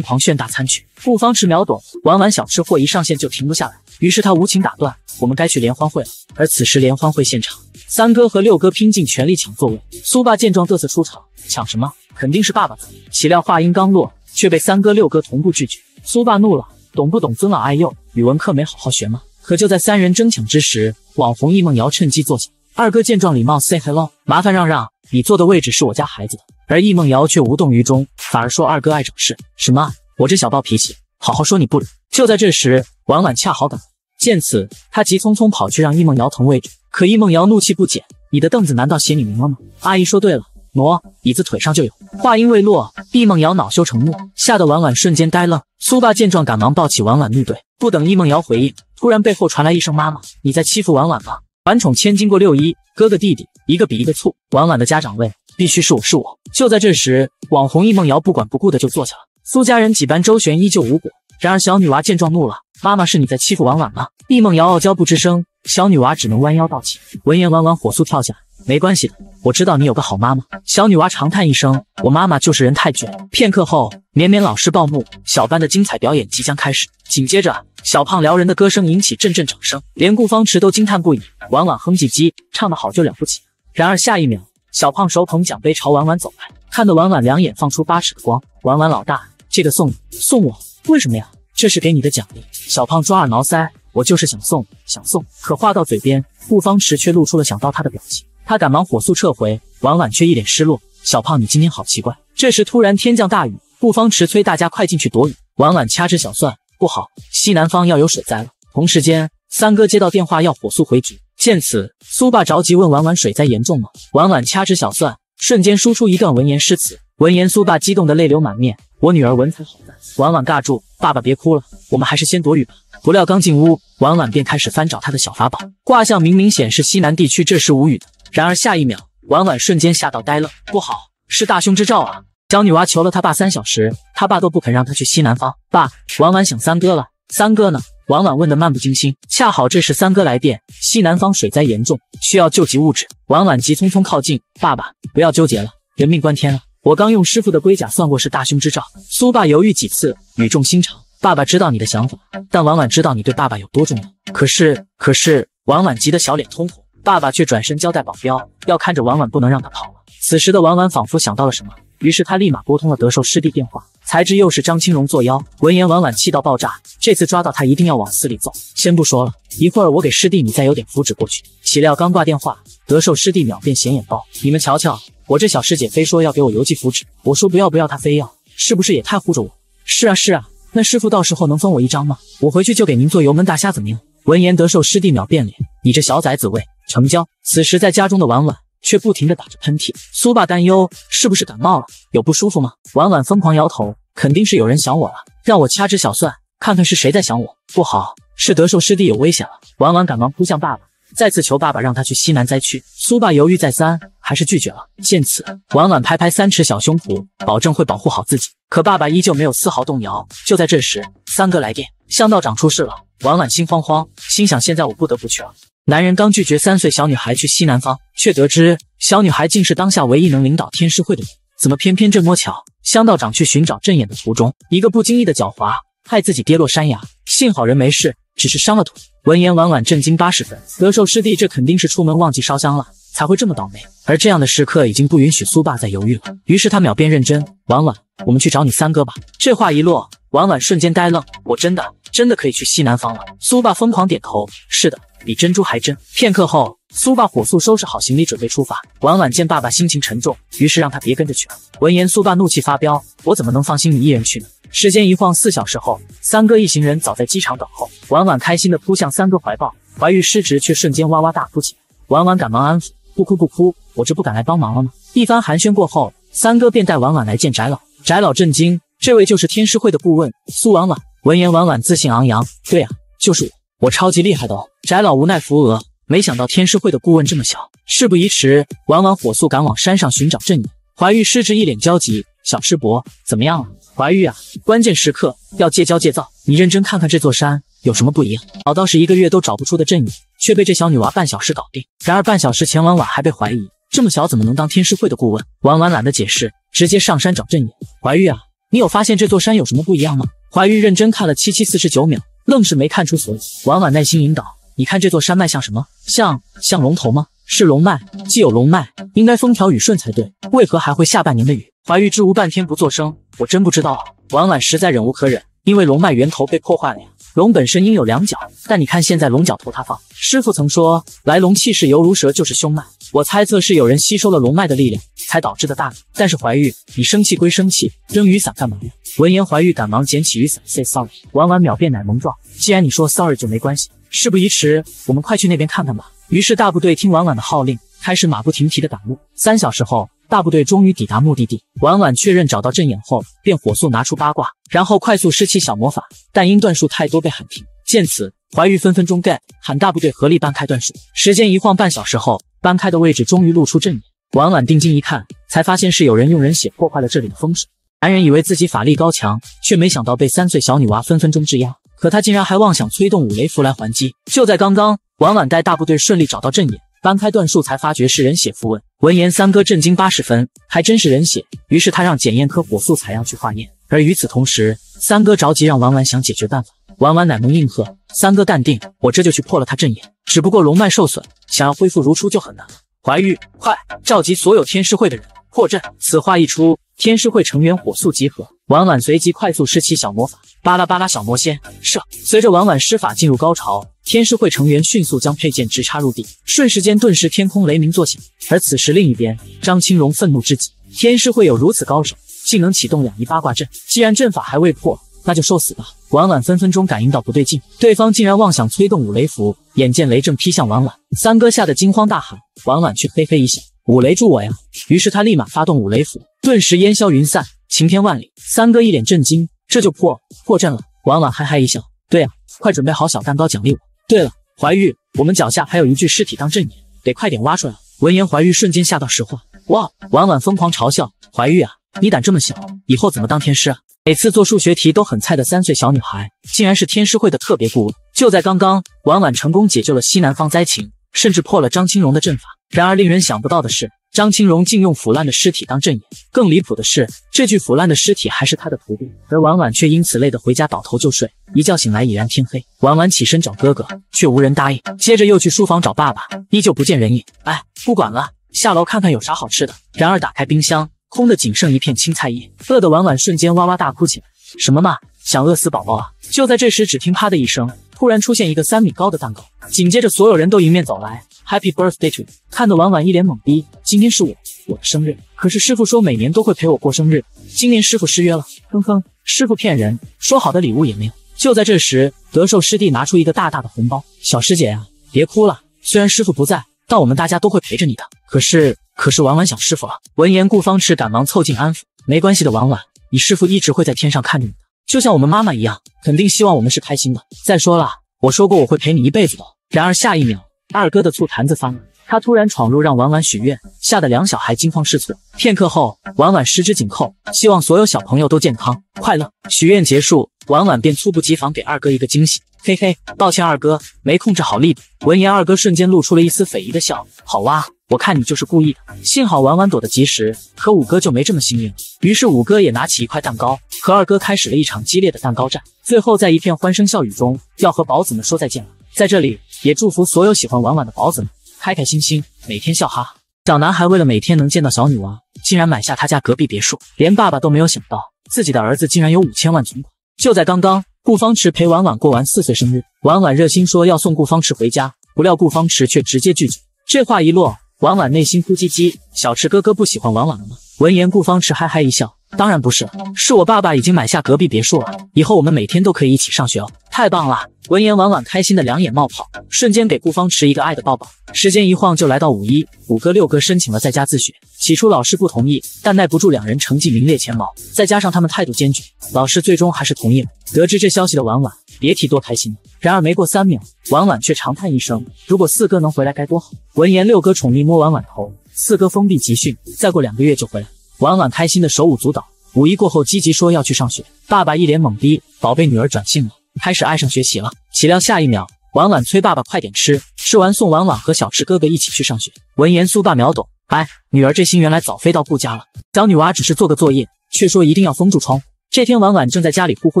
S1: 狂炫大餐去。顾方池秒懂，婉婉小吃货一上线就停不下来，于是他无情打断：我们该去联欢会了。而此时联欢会现场，三哥和六哥拼尽全力抢座位。苏爸见状嘚瑟出场，抢什么？肯定是爸爸的。岂料话音刚落，却被三哥六哥同步拒绝。苏爸怒了，懂不懂尊老爱幼？语文课没好好学吗？可就在三人争抢之时，网红易梦瑶趁机坐下。二哥见状，礼貌 say hello，麻烦让让，你坐的位置是我家孩子的。而易梦瑶却无动于衷，反而说二哥爱整事，什么我这小暴脾气，好好说你不理。就在这时，婉婉恰好赶来，见此，她急匆匆跑去让易梦瑶腾位置。可易梦瑶怒气不减，你的凳子难道写你名了吗？阿姨说对了。喏，椅子腿上就有。话音未落，易梦瑶恼羞成怒，吓得婉婉瞬间呆愣。苏爸见状，赶忙抱起婉婉怒怼。不等易梦瑶回应，突然背后传来一声：“妈妈，你在欺负婉婉吗？”玩宠千金过六一，哥哥弟弟一个比一个醋。婉婉的家长位必须是我是我。就在这时，网红易梦瑶不管不顾的就坐下了。苏家人几番周旋依旧无果。然而小女娃见状怒了：“妈妈，是你在欺负婉婉吗？”易梦瑶傲娇不吱声，小女娃只能弯腰道歉。闻言，婉婉火速跳下。没关系的，我知道你有个好妈妈。小女娃长叹一声：“我妈妈就是人太倔。”片刻后，绵绵老师暴怒。小班的精彩表演即将开始。紧接着，小胖撩人的歌声引起阵阵掌声，连顾方池都惊叹不已。婉婉哼唧唧，唱得好就了不起。然而下一秒，小胖手捧奖杯朝婉婉走来，看得婉婉两眼放出八尺的光。婉婉老大，这个送你，送我？为什么呀？这是给你的奖励。小胖抓耳挠腮，我就是想送，想送。可话到嘴边，顾方池却露出了想到他的表情。他赶忙火速撤回，婉婉却一脸失落。小胖，你今天好奇怪。这时突然天降大雨，顾方池催大家快进去躲雨。婉婉掐指小算，不好，西南方要有水灾了。同时间，三哥接到电话要火速回局。见此，苏爸着急问婉婉，水灾严重吗？婉婉掐指小算，瞬间输出一段文言诗词。闻言苏爸激动的泪流满面，我女儿文采好。赞。”婉婉尬住，爸爸别哭了，我们还是先躲雨吧。不料刚进屋，婉婉便开始翻找她的小法宝卦象，明明显示西南地区这时无雨的。然而下一秒，婉婉瞬间吓到呆愣，不好，是大凶之兆啊！小女娃求了她爸三小时，她爸都不肯让她去西南方。爸，婉婉想三哥了，三哥呢？婉婉问得漫不经心。恰好这时三哥来电，西南方水灾严重，需要救急物质。婉婉急匆匆靠近，爸爸，不要纠结了，人命关天了。我刚用师傅的龟甲算过，是大凶之兆。苏爸犹豫几次，语重心长，爸爸知道你的想法，但婉婉知道你对爸爸有多重要。可是，可是，婉婉急得小脸通红。爸爸却转身交代保镖，要看着婉婉不能让他跑了。此时的婉婉仿佛想到了什么，于是他立马拨通了德寿师弟电话，才知又是张青龙作妖。闻言，婉婉气到爆炸，这次抓到他一定要往死里揍。先不说了，一会儿我给师弟你再有点符纸过去。岂料刚挂电话，德寿师弟秒变显眼包，你们瞧瞧，我这小师姐非说要给我邮寄符纸，我说不要不要，她非要，是不是也太护着我？是啊是啊，那师傅到时候能分我一张吗？我回去就给您做油焖大虾子样？闻言，德寿师弟秒变脸，你这小崽子味。成交。此时，在家中的婉婉却不停地打着喷嚏，苏爸担忧，是不是感冒了？有不舒服吗？婉婉疯狂摇头，肯定是有人想我了，让我掐指小算，看看是谁在想我。不好，是德寿师弟有危险了。婉婉赶忙扑向爸爸，再次求爸爸让他去西南灾区。苏爸犹豫再三，还是拒绝了。见此，婉婉拍拍三尺小胸脯，保证会保护好自己。可爸爸依旧没有丝毫动摇。就在这时，三哥来电，向道长出事了。婉婉心慌慌，心想现在我不得不去了。男人刚拒绝三岁小女孩去西南方，却得知小女孩竟是当下唯一能领导天师会的人。怎么偏偏这么巧？香道长去寻找阵眼的途中，一个不经意的狡猾，害自己跌落山崖。幸好人没事，只是伤了腿。闻言，婉婉震惊八十分。德寿师弟，这肯定是出门忘记烧香了，才会这么倒霉。而这样的时刻已经不允许苏爸再犹豫了。于是他秒变认真：“婉婉，我们去找你三哥吧。”这话一落，婉婉瞬间呆愣：“我真的真的可以去西南方了？”苏爸疯狂点头：“是的。”比珍珠还真。片刻后，苏爸火速收拾好行李，准备出发。婉婉见爸爸心情沉重，于是让他别跟着去了。闻言，苏爸怒气发飙：“我怎么能放心你一人去呢？”时间一晃，四小时后，三哥一行人早在机场等候。婉婉开心地扑向三哥怀抱，怀玉失职却瞬间哇哇大哭起来。婉婉赶忙安抚：“不哭不哭，我这不敢来帮忙了吗？”一番寒暄过后，三哥便带婉婉来见翟老。翟老震惊：“这位就是天师会的顾问苏婉婉。”闻言，婉婉自信昂扬：“对啊，就是我。”我超级厉害的哦！翟老无奈扶额，没想到天师会的顾问这么小。事不宜迟，婉婉火速赶往山上寻找阵影。怀玉失之一脸焦急：“小师伯，怎么样了？”怀玉啊，关键时刻要戒骄戒躁。你认真看看这座山有什么不一样？老道士一个月都找不出的阵影，却被这小女娃半小时搞定。然而半小时前，婉婉还被怀疑这么小怎么能当天师会的顾问。婉婉懒得解释，直接上山找阵影。怀玉啊，你有发现这座山有什么不一样吗？怀玉认真看了七七四十九秒。愣是没看出所以。婉婉耐心引导，你看这座山脉像什么？像像龙头吗？是龙脉，既有龙脉，应该风调雨顺才对，为何还会下半年的雨？怀玉之无半天不作声，我真不知道。婉婉实在忍无可忍，因为龙脉源头被破坏了。呀。龙本身应有两角，但你看现在龙角头塌方。师傅曾说，来龙气势犹如蛇，就是凶脉。我猜测是有人吸收了龙脉的力量，才导致的大雨。但是怀玉，你生气归生气，扔雨伞干嘛呀？闻言，怀玉赶忙捡起雨伞，say sorry。婉婉秒变奶萌状，既然你说 sorry 就没关系。事不宜迟，我们快去那边看看吧。于是大部队听婉婉的号令，开始马不停蹄的赶路。三小时后，大部队终于抵达目的地。婉婉确认找到阵眼后，便火速拿出八卦，然后快速施起小魔法，但因段数太多被喊停。见此，怀玉分分钟 get，喊大部队合力搬开段数。时间一晃，半小时后，搬开的位置终于露出阵眼。婉婉定睛一看，才发现是有人用人血破坏了这里的风水。男人以为自己法力高强，却没想到被三岁小女娃分分钟制压。可他竟然还妄想催动五雷符来还击。就在刚刚，婉婉带大部队顺利找到阵眼，搬开断树，才发觉是人血符文。闻言，三哥震惊八十分，还真是人血。于是他让检验科火速采样去化验。而与此同时，三哥着急让婉婉想解决办法。婉婉奶萌应和，三哥淡定，我这就去破了他阵眼。只不过龙脉受损，想要恢复如初就很难。了。怀玉，快召集所有天师会的人破阵。此话一出。天师会成员火速集合，婉婉随即快速施起小魔法，巴拉巴拉小魔仙，射！随着婉婉施法进入高潮，天师会成员迅速将佩剑直插入地，瞬时间顿时天空雷鸣作响。而此时另一边，张青荣愤怒至极，天师会有如此高手，竟能启动两仪八卦阵，既然阵法还未破，那就受死吧！婉婉分分钟感应到不对劲，对方竟然妄想催动五雷符，眼见雷正劈向婉婉，三哥吓得惊慌大喊，婉婉却嘿嘿一笑。五雷助我呀！于是他立马发动五雷符，顿时烟消云散，晴天万里。三哥一脸震惊：“这就破破阵了？”婉婉嘿嘿一笑：“对呀，快准备好小蛋糕奖励我。”对了，怀玉，我们脚下还有一具尸体当阵眼，得快点挖出来。闻言，怀玉瞬间吓到石化。哇！婉婉疯狂嘲笑：“怀玉啊，你胆这么小，以后怎么当天师啊？每次做数学题都很菜的三岁小女孩，竟然是天师会的特别顾问。就在刚刚，婉婉成功解救了西南方灾情。”甚至破了张青荣的阵法。然而令人想不到的是，张青荣竟用腐烂的尸体当阵眼。更离谱的是，这具腐烂的尸体还是他的徒弟。而婉婉却因此累得回家倒头就睡，一觉醒来已然天黑。婉婉起身找哥哥，却无人答应；接着又去书房找爸爸，依旧不见人影。哎，不管了，下楼看看有啥好吃的。然而打开冰箱，空的仅剩一片青菜叶。饿得婉婉瞬间哇哇大哭起来。什么嘛！想饿死宝宝啊！就在这时，只听啪的一声，突然出现一个三米高的蛋糕，紧接着所有人都迎面走来。Happy birthday！to！看得婉婉一脸懵逼。今天是我我的生日，可是师傅说每年都会陪我过生日，今年师傅失约了。哼哼，师傅骗人，说好的礼物也没有。就在这时，德寿师弟拿出一个大大的红包。小师姐呀，别哭了。虽然师傅不在，但我们大家都会陪着你的。可是可是婉婉想师傅了。闻言，顾方池赶忙凑近安抚。没关系的，婉婉，你师傅一直会在天上看着你。就像我们妈妈一样，肯定希望我们是开心的。再说了，我说过我会陪你一辈子的。然而下一秒，二哥的醋坛子翻了，他突然闯入让婉婉许愿，吓得两小孩惊慌失措。片刻后，婉婉十指紧扣，希望所有小朋友都健康快乐。许愿结束，婉婉便猝不及防给二哥一个惊喜，嘿嘿，抱歉，二哥没控制好力度。闻 言，二哥瞬间露出了一丝匪夷的笑，好哇。我看你就是故意的，幸好婉婉躲得及时，可五哥就没这么幸运了。于是五哥也拿起一块蛋糕，和二哥开始了一场激烈的蛋糕战。最后在一片欢声笑语中，要和宝子们说再见了。在这里也祝福所有喜欢婉婉的宝子们，开开心心，每天笑哈。哈。小男孩为了每天能见到小女王，竟然买下他家隔壁别墅，连爸爸都没有想到自己的儿子竟然有五千万存款。就在刚刚，顾方池陪婉婉过完四岁生日，婉婉热心说要送顾方池回家，不料顾方池却直接拒绝。这话一落。婉婉内心哭唧唧，小池哥哥不喜欢婉婉了吗？闻言，顾方池嘿嘿一笑，当然不是了，是我爸爸已经买下隔壁别墅了，以后我们每天都可以一起上学哦，太棒了！闻言，婉婉开心的两眼冒泡，瞬间给顾方池一个爱的抱抱。时间一晃就来到五一，五哥、六哥申请了在家自学，起初老师不同意，但耐不住两人成绩名列前茅，再加上他们态度坚决，老师最终还是同意了。得知这消息的婉婉。别提多开心了。然而没过三秒，婉婉却长叹一声：“如果四哥能回来该多好。”闻言，六哥宠溺摸婉婉头：“四哥封闭集训，再过两个月就回来。”婉婉开心的手舞足蹈。五一过后，积极说要去上学。爸爸一脸懵逼：“宝贝女儿转性了，开始爱上学习了。”岂料下一秒，婉婉催爸爸快点吃，吃完送婉婉和小池哥哥一起去上学。闻言，苏爸秒懂：“哎，女儿这心原来早飞到顾家了。小女娃只是做个作业，却说一定要封住窗户。”这天，婉婉正在家里呼呼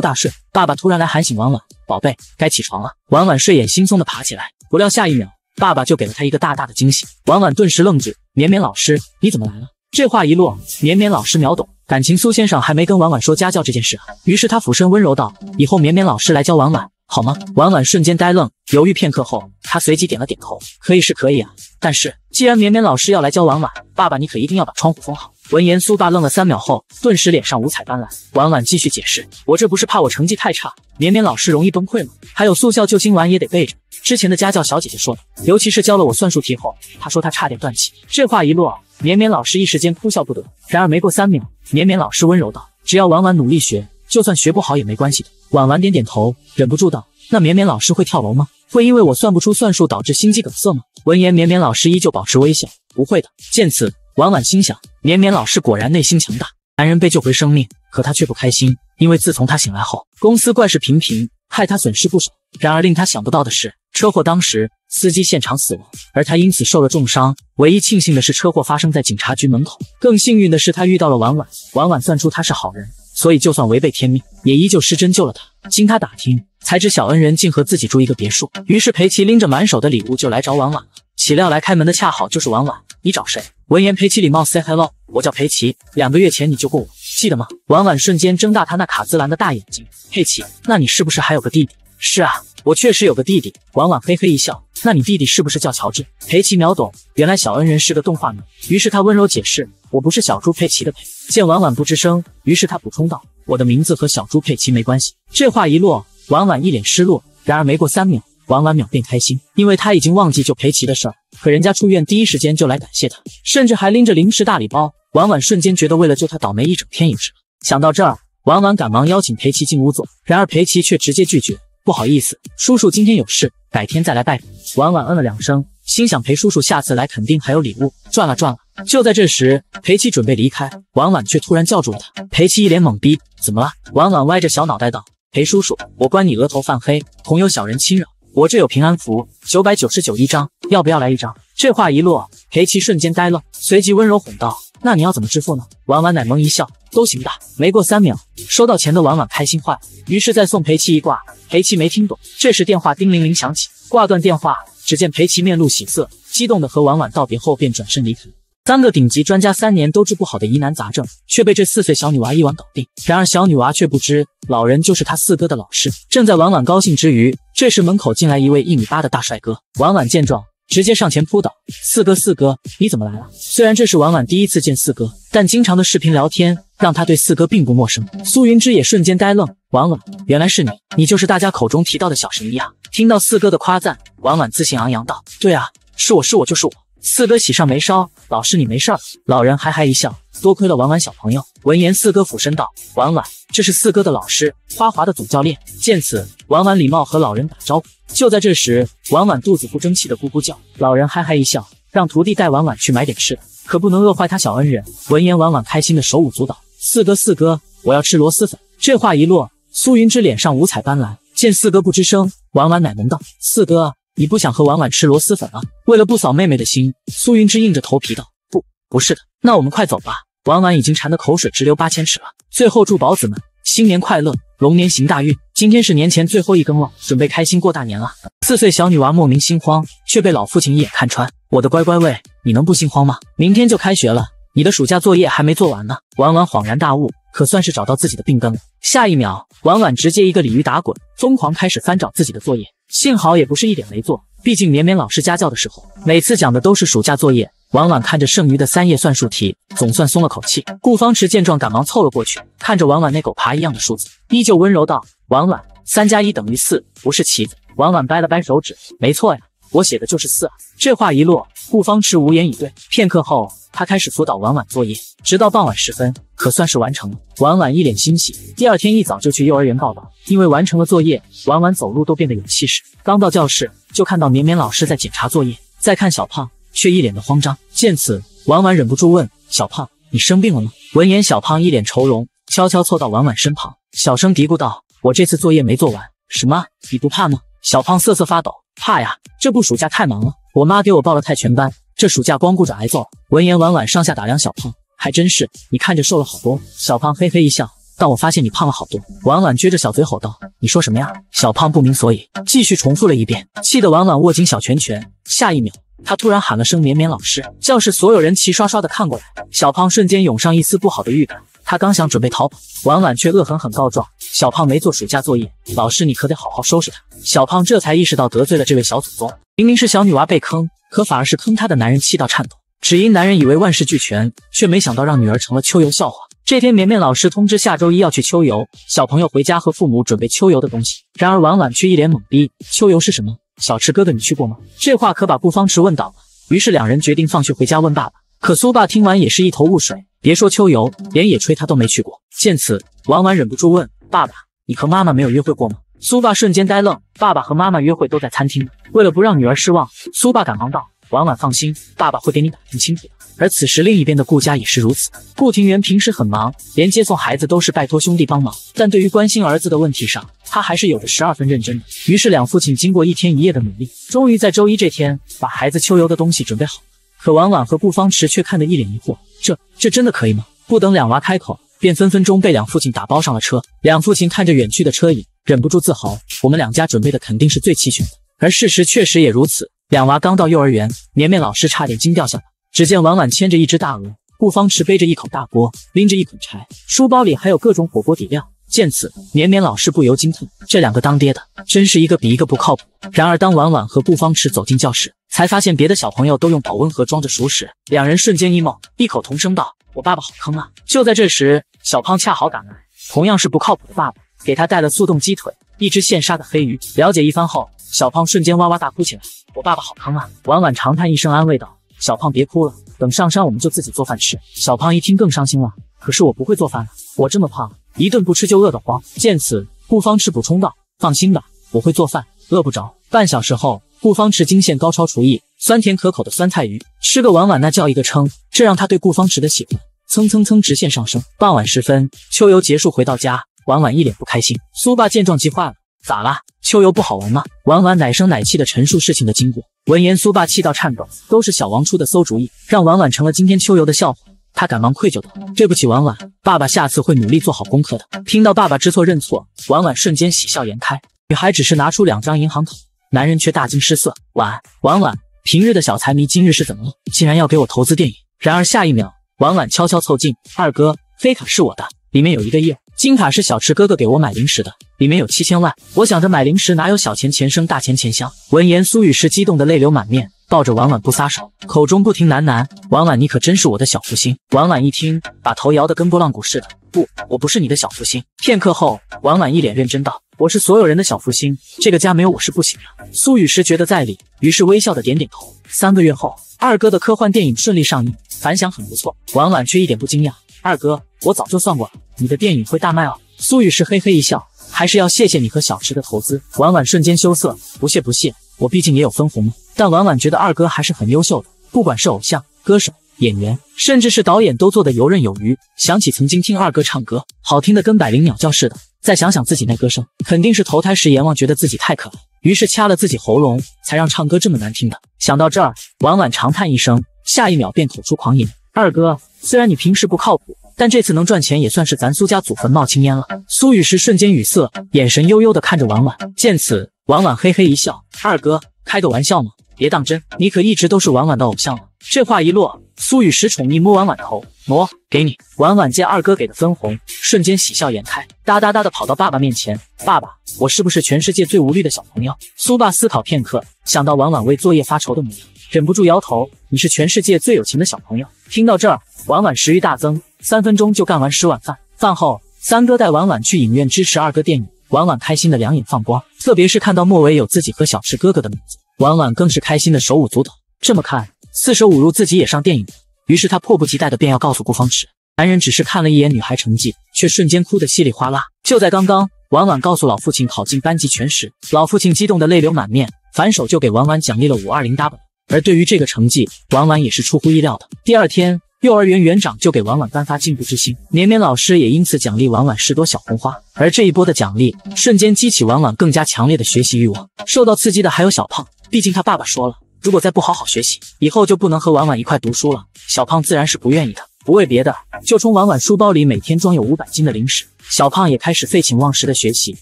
S1: 大睡，爸爸突然来喊醒婉婉：“宝贝，该起床了。”婉婉睡眼惺忪地爬起来，不料下一秒，爸爸就给了她一个大大的惊喜。婉婉顿时愣住：“绵绵老师，你怎么来了？”这话一落，绵绵老师秒懂，感情苏先生还没跟婉婉说家教这件事啊。于是他俯身温柔道：“以后绵绵老师来教婉婉，好吗？”婉婉瞬间呆愣，犹豫片刻后，他随即点了点头：“可以是可以啊，但是既然绵绵老师要来教婉婉，爸爸你可一定要把窗户封好。”闻言，苏爸愣了三秒后，顿时脸上五彩斑斓。婉婉继续解释：“我这不是怕我成绩太差，绵绵老师容易崩溃吗？还有速效救心丸也得备着，之前的家教小姐姐说的。尤其是教了我算术题后，她说她差点断气。”这话一落，绵绵老师一时间哭笑不得。然而没过三秒，绵绵老师温柔道：“只要婉婉努力学，就算学不好也没关系的。”婉婉点点头，忍不住道：“那绵绵老师会跳楼吗？会因为我算不出算术导致心肌梗塞吗？”闻言，绵绵老师依旧保持微笑：“不会的。”见此。婉婉心想，绵绵老师果然内心强大。男人被救回生命，可他却不开心，因为自从他醒来后，公司怪事频频，害他损失不少。然而令他想不到的是，车祸当时司机现场死亡，而他因此受了重伤。唯一庆幸的是，车祸发生在警察局门口。更幸运的是，他遇到了婉婉。婉婉算出他是好人，所以就算违背天命，也依旧施针救了他。经他打听，才知小恩人竟和自己住一个别墅。于是，裴奇拎着满手的礼物就来找婉婉。了。岂料来开门的恰好就是婉婉，你找谁？闻言，裴奇礼貌 say hello，我叫佩奇。两个月前你救过我，记得吗？婉婉瞬间睁大他那卡姿兰的大眼睛。佩奇，那你是不是还有个弟弟？是啊，我确实有个弟弟。婉婉嘿嘿一笑，那你弟弟是不是叫乔治？佩奇秒懂，原来小恩人是个动画迷。于是他温柔解释，我不是小猪佩奇的佩。见婉婉不吱声，于是他补充道，我的名字和小猪佩奇没关系。这话一落，婉婉一脸失落。然而没过三秒。婉婉秒变开心，因为他已经忘记救裴奇的事儿。可人家出院第一时间就来感谢他，甚至还拎着零食大礼包。婉婉瞬间觉得为了救他倒霉一整天也了。想到这儿，婉婉赶忙邀请裴奇进屋坐。然而裴奇却直接拒绝：“不好意思，叔叔今天有事，改天再来拜访。”婉婉嗯了两声，心想裴叔叔下次来肯定还有礼物，赚了赚了。就在这时，裴奇准备离开，婉婉却突然叫住了他。裴琪一脸懵逼：“怎么了？”婉婉歪着小脑袋道：“裴叔叔，我观你额头泛黑，恐有小人侵扰。”我这有平安符，九百九十九一张，要不要来一张？这话一落，裴七瞬间呆愣，随即温柔哄道：“那你要怎么支付呢？”婉婉奶萌一笑：“都行吧。”没过三秒，收到钱的婉婉开心坏了，于是再送裴七一挂。裴七没听懂，这时电话叮铃铃响起，挂断电话，只见裴七面露喜色，激动的和婉婉道别后便转身离开。三个顶级专家三年都治不好的疑难杂症，却被这四岁小女娃一晚搞定。然而小女娃却不知，老人就是他四哥的老师。正在婉婉高兴之余，这时，门口进来一位一米八的大帅哥。婉婉见状，直接上前扑倒：“四哥，四哥，你怎么来了？”虽然这是婉婉第一次见四哥，但经常的视频聊天让他对四哥并不陌生。苏云之也瞬间呆愣：“婉婉，原来是你，你就是大家口中提到的小神医啊！”听到四哥的夸赞，婉婉自信昂扬道：“对啊，是我是我就是我。”四哥喜上眉梢，老师你没事儿。老人哈哈一笑，多亏了婉婉小朋友。闻言，四哥俯身道：“婉婉，这是四哥的老师，花滑的总教练。”见此，婉婉礼貌和老人打招呼。就在这时，婉婉肚子不争气的咕咕叫。老人哈哈一笑，让徒弟带婉婉去买点吃的，可不能饿坏他小恩人。闻言，婉婉开心的手舞足蹈：“四哥，四哥，我要吃螺蛳粉！”这话一落，苏云之脸上五彩斑斓。见四哥不吱声，婉婉奶萌道：“四哥。”你不想和婉婉吃螺蛳粉吗？为了不扫妹妹的心，苏云芝硬着头皮道：“不，不是的。”那我们快走吧，婉婉已经馋得口水直流八千尺了。最后祝宝子们新年快乐，龙年行大运！今天是年前最后一更了，准备开心过大年了。四岁小女娃莫名心慌，却被老父亲一眼看穿：“我的乖乖，喂，你能不心慌吗？明天就开学了，你的暑假作业还没做完呢。”婉婉恍然大悟，可算是找到自己的病根了。下一秒，婉婉直接一个鲤鱼打滚，疯狂开始翻找自己的作业。幸好也不是一点没做，毕竟绵绵老师家教的时候，每次讲的都是暑假作业。婉婉看着剩余的三页算术题，总算松了口气。顾方池见状，赶忙凑了过去，看着婉婉那狗爬一样的数字，依旧温柔道：“婉婉，三加一等于四，不是棋子。”婉婉掰了掰手指，没错呀，我写的就是四啊。这话一落。顾方池无言以对。片刻后，他开始辅导婉婉作业，直到傍晚时分，可算是完成了。婉婉一脸欣喜，第二天一早就去幼儿园报道，因为完成了作业，婉婉走路都变得有气势。刚到教室，就看到绵绵老师在检查作业，再看小胖，却一脸的慌张。见此，婉婉忍不住问：“小胖，你生病了吗？”闻言，小胖一脸愁容，悄悄凑到婉婉身旁，小声嘀咕道：“我这次作业没做完。”“什么？你不怕吗？”小胖瑟瑟发抖：“怕呀，这不暑假太忙了。”我妈给我报了泰拳班，这暑假光顾着挨揍。闻言，婉婉上下打量小胖，还真是你看着瘦了好多。小胖嘿嘿一笑，但我发现你胖了好多。婉婉撅着小嘴吼道：“你说什么呀？”小胖不明所以，继续重复了一遍，气得婉婉握紧小拳拳。下一秒。他突然喊了声“绵绵老师”，教室所有人齐刷刷的看过来。小胖瞬间涌上一丝不好的预感，他刚想准备逃跑，婉婉却恶狠狠告状：“小胖没做暑假作业，老师你可得好好收拾他。”小胖这才意识到得罪了这位小祖宗。明明是小女娃被坑，可反而是坑她的男人气到颤抖。只因男人以为万事俱全，却没想到让女儿成了秋游笑话。这天，绵绵老师通知下周一要去秋游，小朋友回家和父母准备秋游的东西。然而婉婉却一脸懵逼：“秋游是什么？”小池哥哥，你去过吗？这话可把顾方池问倒了。于是两人决定放学回家问爸爸。可苏爸听完也是一头雾水，别说秋游，连野炊他都没去过。见此，婉婉忍不住问爸爸：“你和妈妈没有约会过吗？”苏爸瞬间呆愣。爸爸和妈妈约会都在餐厅。为了不让女儿失望，苏爸赶忙道。婉婉放心，爸爸会给你打听清楚的。而此时另一边的顾家也是如此。顾庭园平时很忙，连接送孩子都是拜托兄弟帮忙，但对于关心儿子的问题上，他还是有着十二分认真的。于是两父亲经过一天一夜的努力，终于在周一这天把孩子秋游的东西准备好了。可婉婉和顾方池却看得一脸疑惑：这这真的可以吗？不等两娃开口，便分分钟被两父亲打包上了车。两父亲看着远去的车影，忍不住自豪：我们两家准备的肯定是最齐全的。而事实确实也如此。两娃刚到幼儿园，绵绵老师差点惊掉下巴。只见婉婉牵着一只大鹅，顾方池背着一口大锅，拎着一捆柴，书包里还有各种火锅底料。见此，绵绵老师不由惊叹：这两个当爹的，真是一个比一个不靠谱。然而，当婉婉和顾方池走进教室，才发现别的小朋友都用保温盒装着熟食，两人瞬间 emo，异口同声道：“我爸爸好坑啊！”就在这时，小胖恰好赶来，同样是不靠谱的爸爸，给他带了速冻鸡腿，一只现杀的黑鱼。了解一番后，小胖瞬间哇哇大哭起来。我爸爸好坑啊！婉婉长叹一声，安慰道：“小胖别哭了，等上山我们就自己做饭吃。”小胖一听更伤心了：“可是我不会做饭了，我这么胖，一顿不吃就饿得慌。”见此，顾方池补充道：“放心吧，我会做饭，饿不着。”半小时后，顾方池惊现高超厨艺，酸甜可口的酸菜鱼，吃个婉婉那叫一个撑，这让他对顾方池的喜欢蹭蹭蹭直线上升。傍晚时分，秋游结束回到家，婉婉一脸不开心。苏爸见状急坏了。咋了？秋游不好玩吗？婉婉奶声奶气的陈述事情的经过。闻言，苏爸气到颤抖，都是小王出的馊主意，让婉婉成了今天秋游的笑话。他赶忙愧疚道：“对不起，婉婉，爸爸下次会努力做好功课的。”听到爸爸知错认错，婉婉瞬间喜笑颜开。女孩只是拿出两张银行卡，男人却大惊失色。婉婉婉，平日的小财迷今日是怎么了？竟然要给我投资电影？然而下一秒，婉婉悄悄凑近：“二哥，黑卡是我的，里面有一个亿；金卡是小池哥哥给我买零食的。”里面有七千万，我想着买零食哪有小钱钱生大钱钱香？闻言，苏雨石激动得泪流满面，抱着婉婉不撒手，口中不停喃喃：“婉婉，你可真是我的小福星。”婉婉一听，把头摇得跟波浪鼓似的：“不，我不是你的小福星。”片刻后，婉婉一脸认真道：“我是所有人的小福星，这个家没有我是不行的。”苏雨石觉得在理，于是微笑的点点头。三个月后，二哥的科幻电影顺利上映，反响很不错。婉婉却一点不惊讶：“二哥，我早就算过了，你的电影会大卖哦。”苏雨石嘿嘿一笑。还是要谢谢你和小池的投资，婉婉瞬间羞涩，不谢不谢，我毕竟也有分红嘛。但婉婉觉得二哥还是很优秀的，不管是偶像、歌手、演员，甚至是导演，都做得游刃有余。想起曾经听二哥唱歌，好听的跟百灵鸟叫似的，再想想自己那歌声，肯定是投胎时阎王觉得自己太可爱，于是掐了自己喉咙，才让唱歌这么难听的。想到这儿，婉婉长叹一声，下一秒便口出狂言：“二哥，虽然你平时不靠谱。”但这次能赚钱，也算是咱苏家祖坟冒青烟了。苏雨石瞬间语塞，眼神幽幽的看着婉婉。见此，婉婉嘿嘿一笑：“二哥，开个玩笑嘛，别当真。你可一直都是婉婉的偶像了。”这话一落，苏雨石宠溺摸婉婉头：“喏，给你。”婉婉见二哥给的分红，瞬间喜笑颜开，哒哒哒的跑到爸爸面前：“爸爸，我是不是全世界最无虑的小朋友？”苏爸思考片刻，想到婉婉为作业发愁的模样，忍不住摇头：“你是全世界最有钱的小朋友。”听到这儿。婉婉食欲大增，三分钟就干完十碗饭。饭后，三哥带婉婉去影院支持二哥电影，婉婉开心的两眼放光。特别是看到末尾有自己和小池哥哥的名字，婉婉更是开心的手舞足蹈。这么看，四舍五入自己也上电影了。于是他迫不及待的便要告诉顾方池。男人只是看了一眼女孩成绩，却瞬间哭得稀里哗啦。就在刚刚，婉婉告诉老父亲考进班级全时，老父亲激动的泪流满面，反手就给婉婉奖励了五二零 W。而对于这个成绩，婉婉也是出乎意料的。第二天。幼儿园园长就给婉婉颁发进步之星，年年老师也因此奖励婉婉十朵小红花。而这一波的奖励，瞬间激起婉婉更加强烈的学习欲望。受到刺激的还有小胖，毕竟他爸爸说了，如果再不好好学习，以后就不能和婉婉一块读书了。小胖自然是不愿意的，不为别的，就冲婉婉书包里每天装有五百斤的零食。小胖也开始废寝忘食的学习，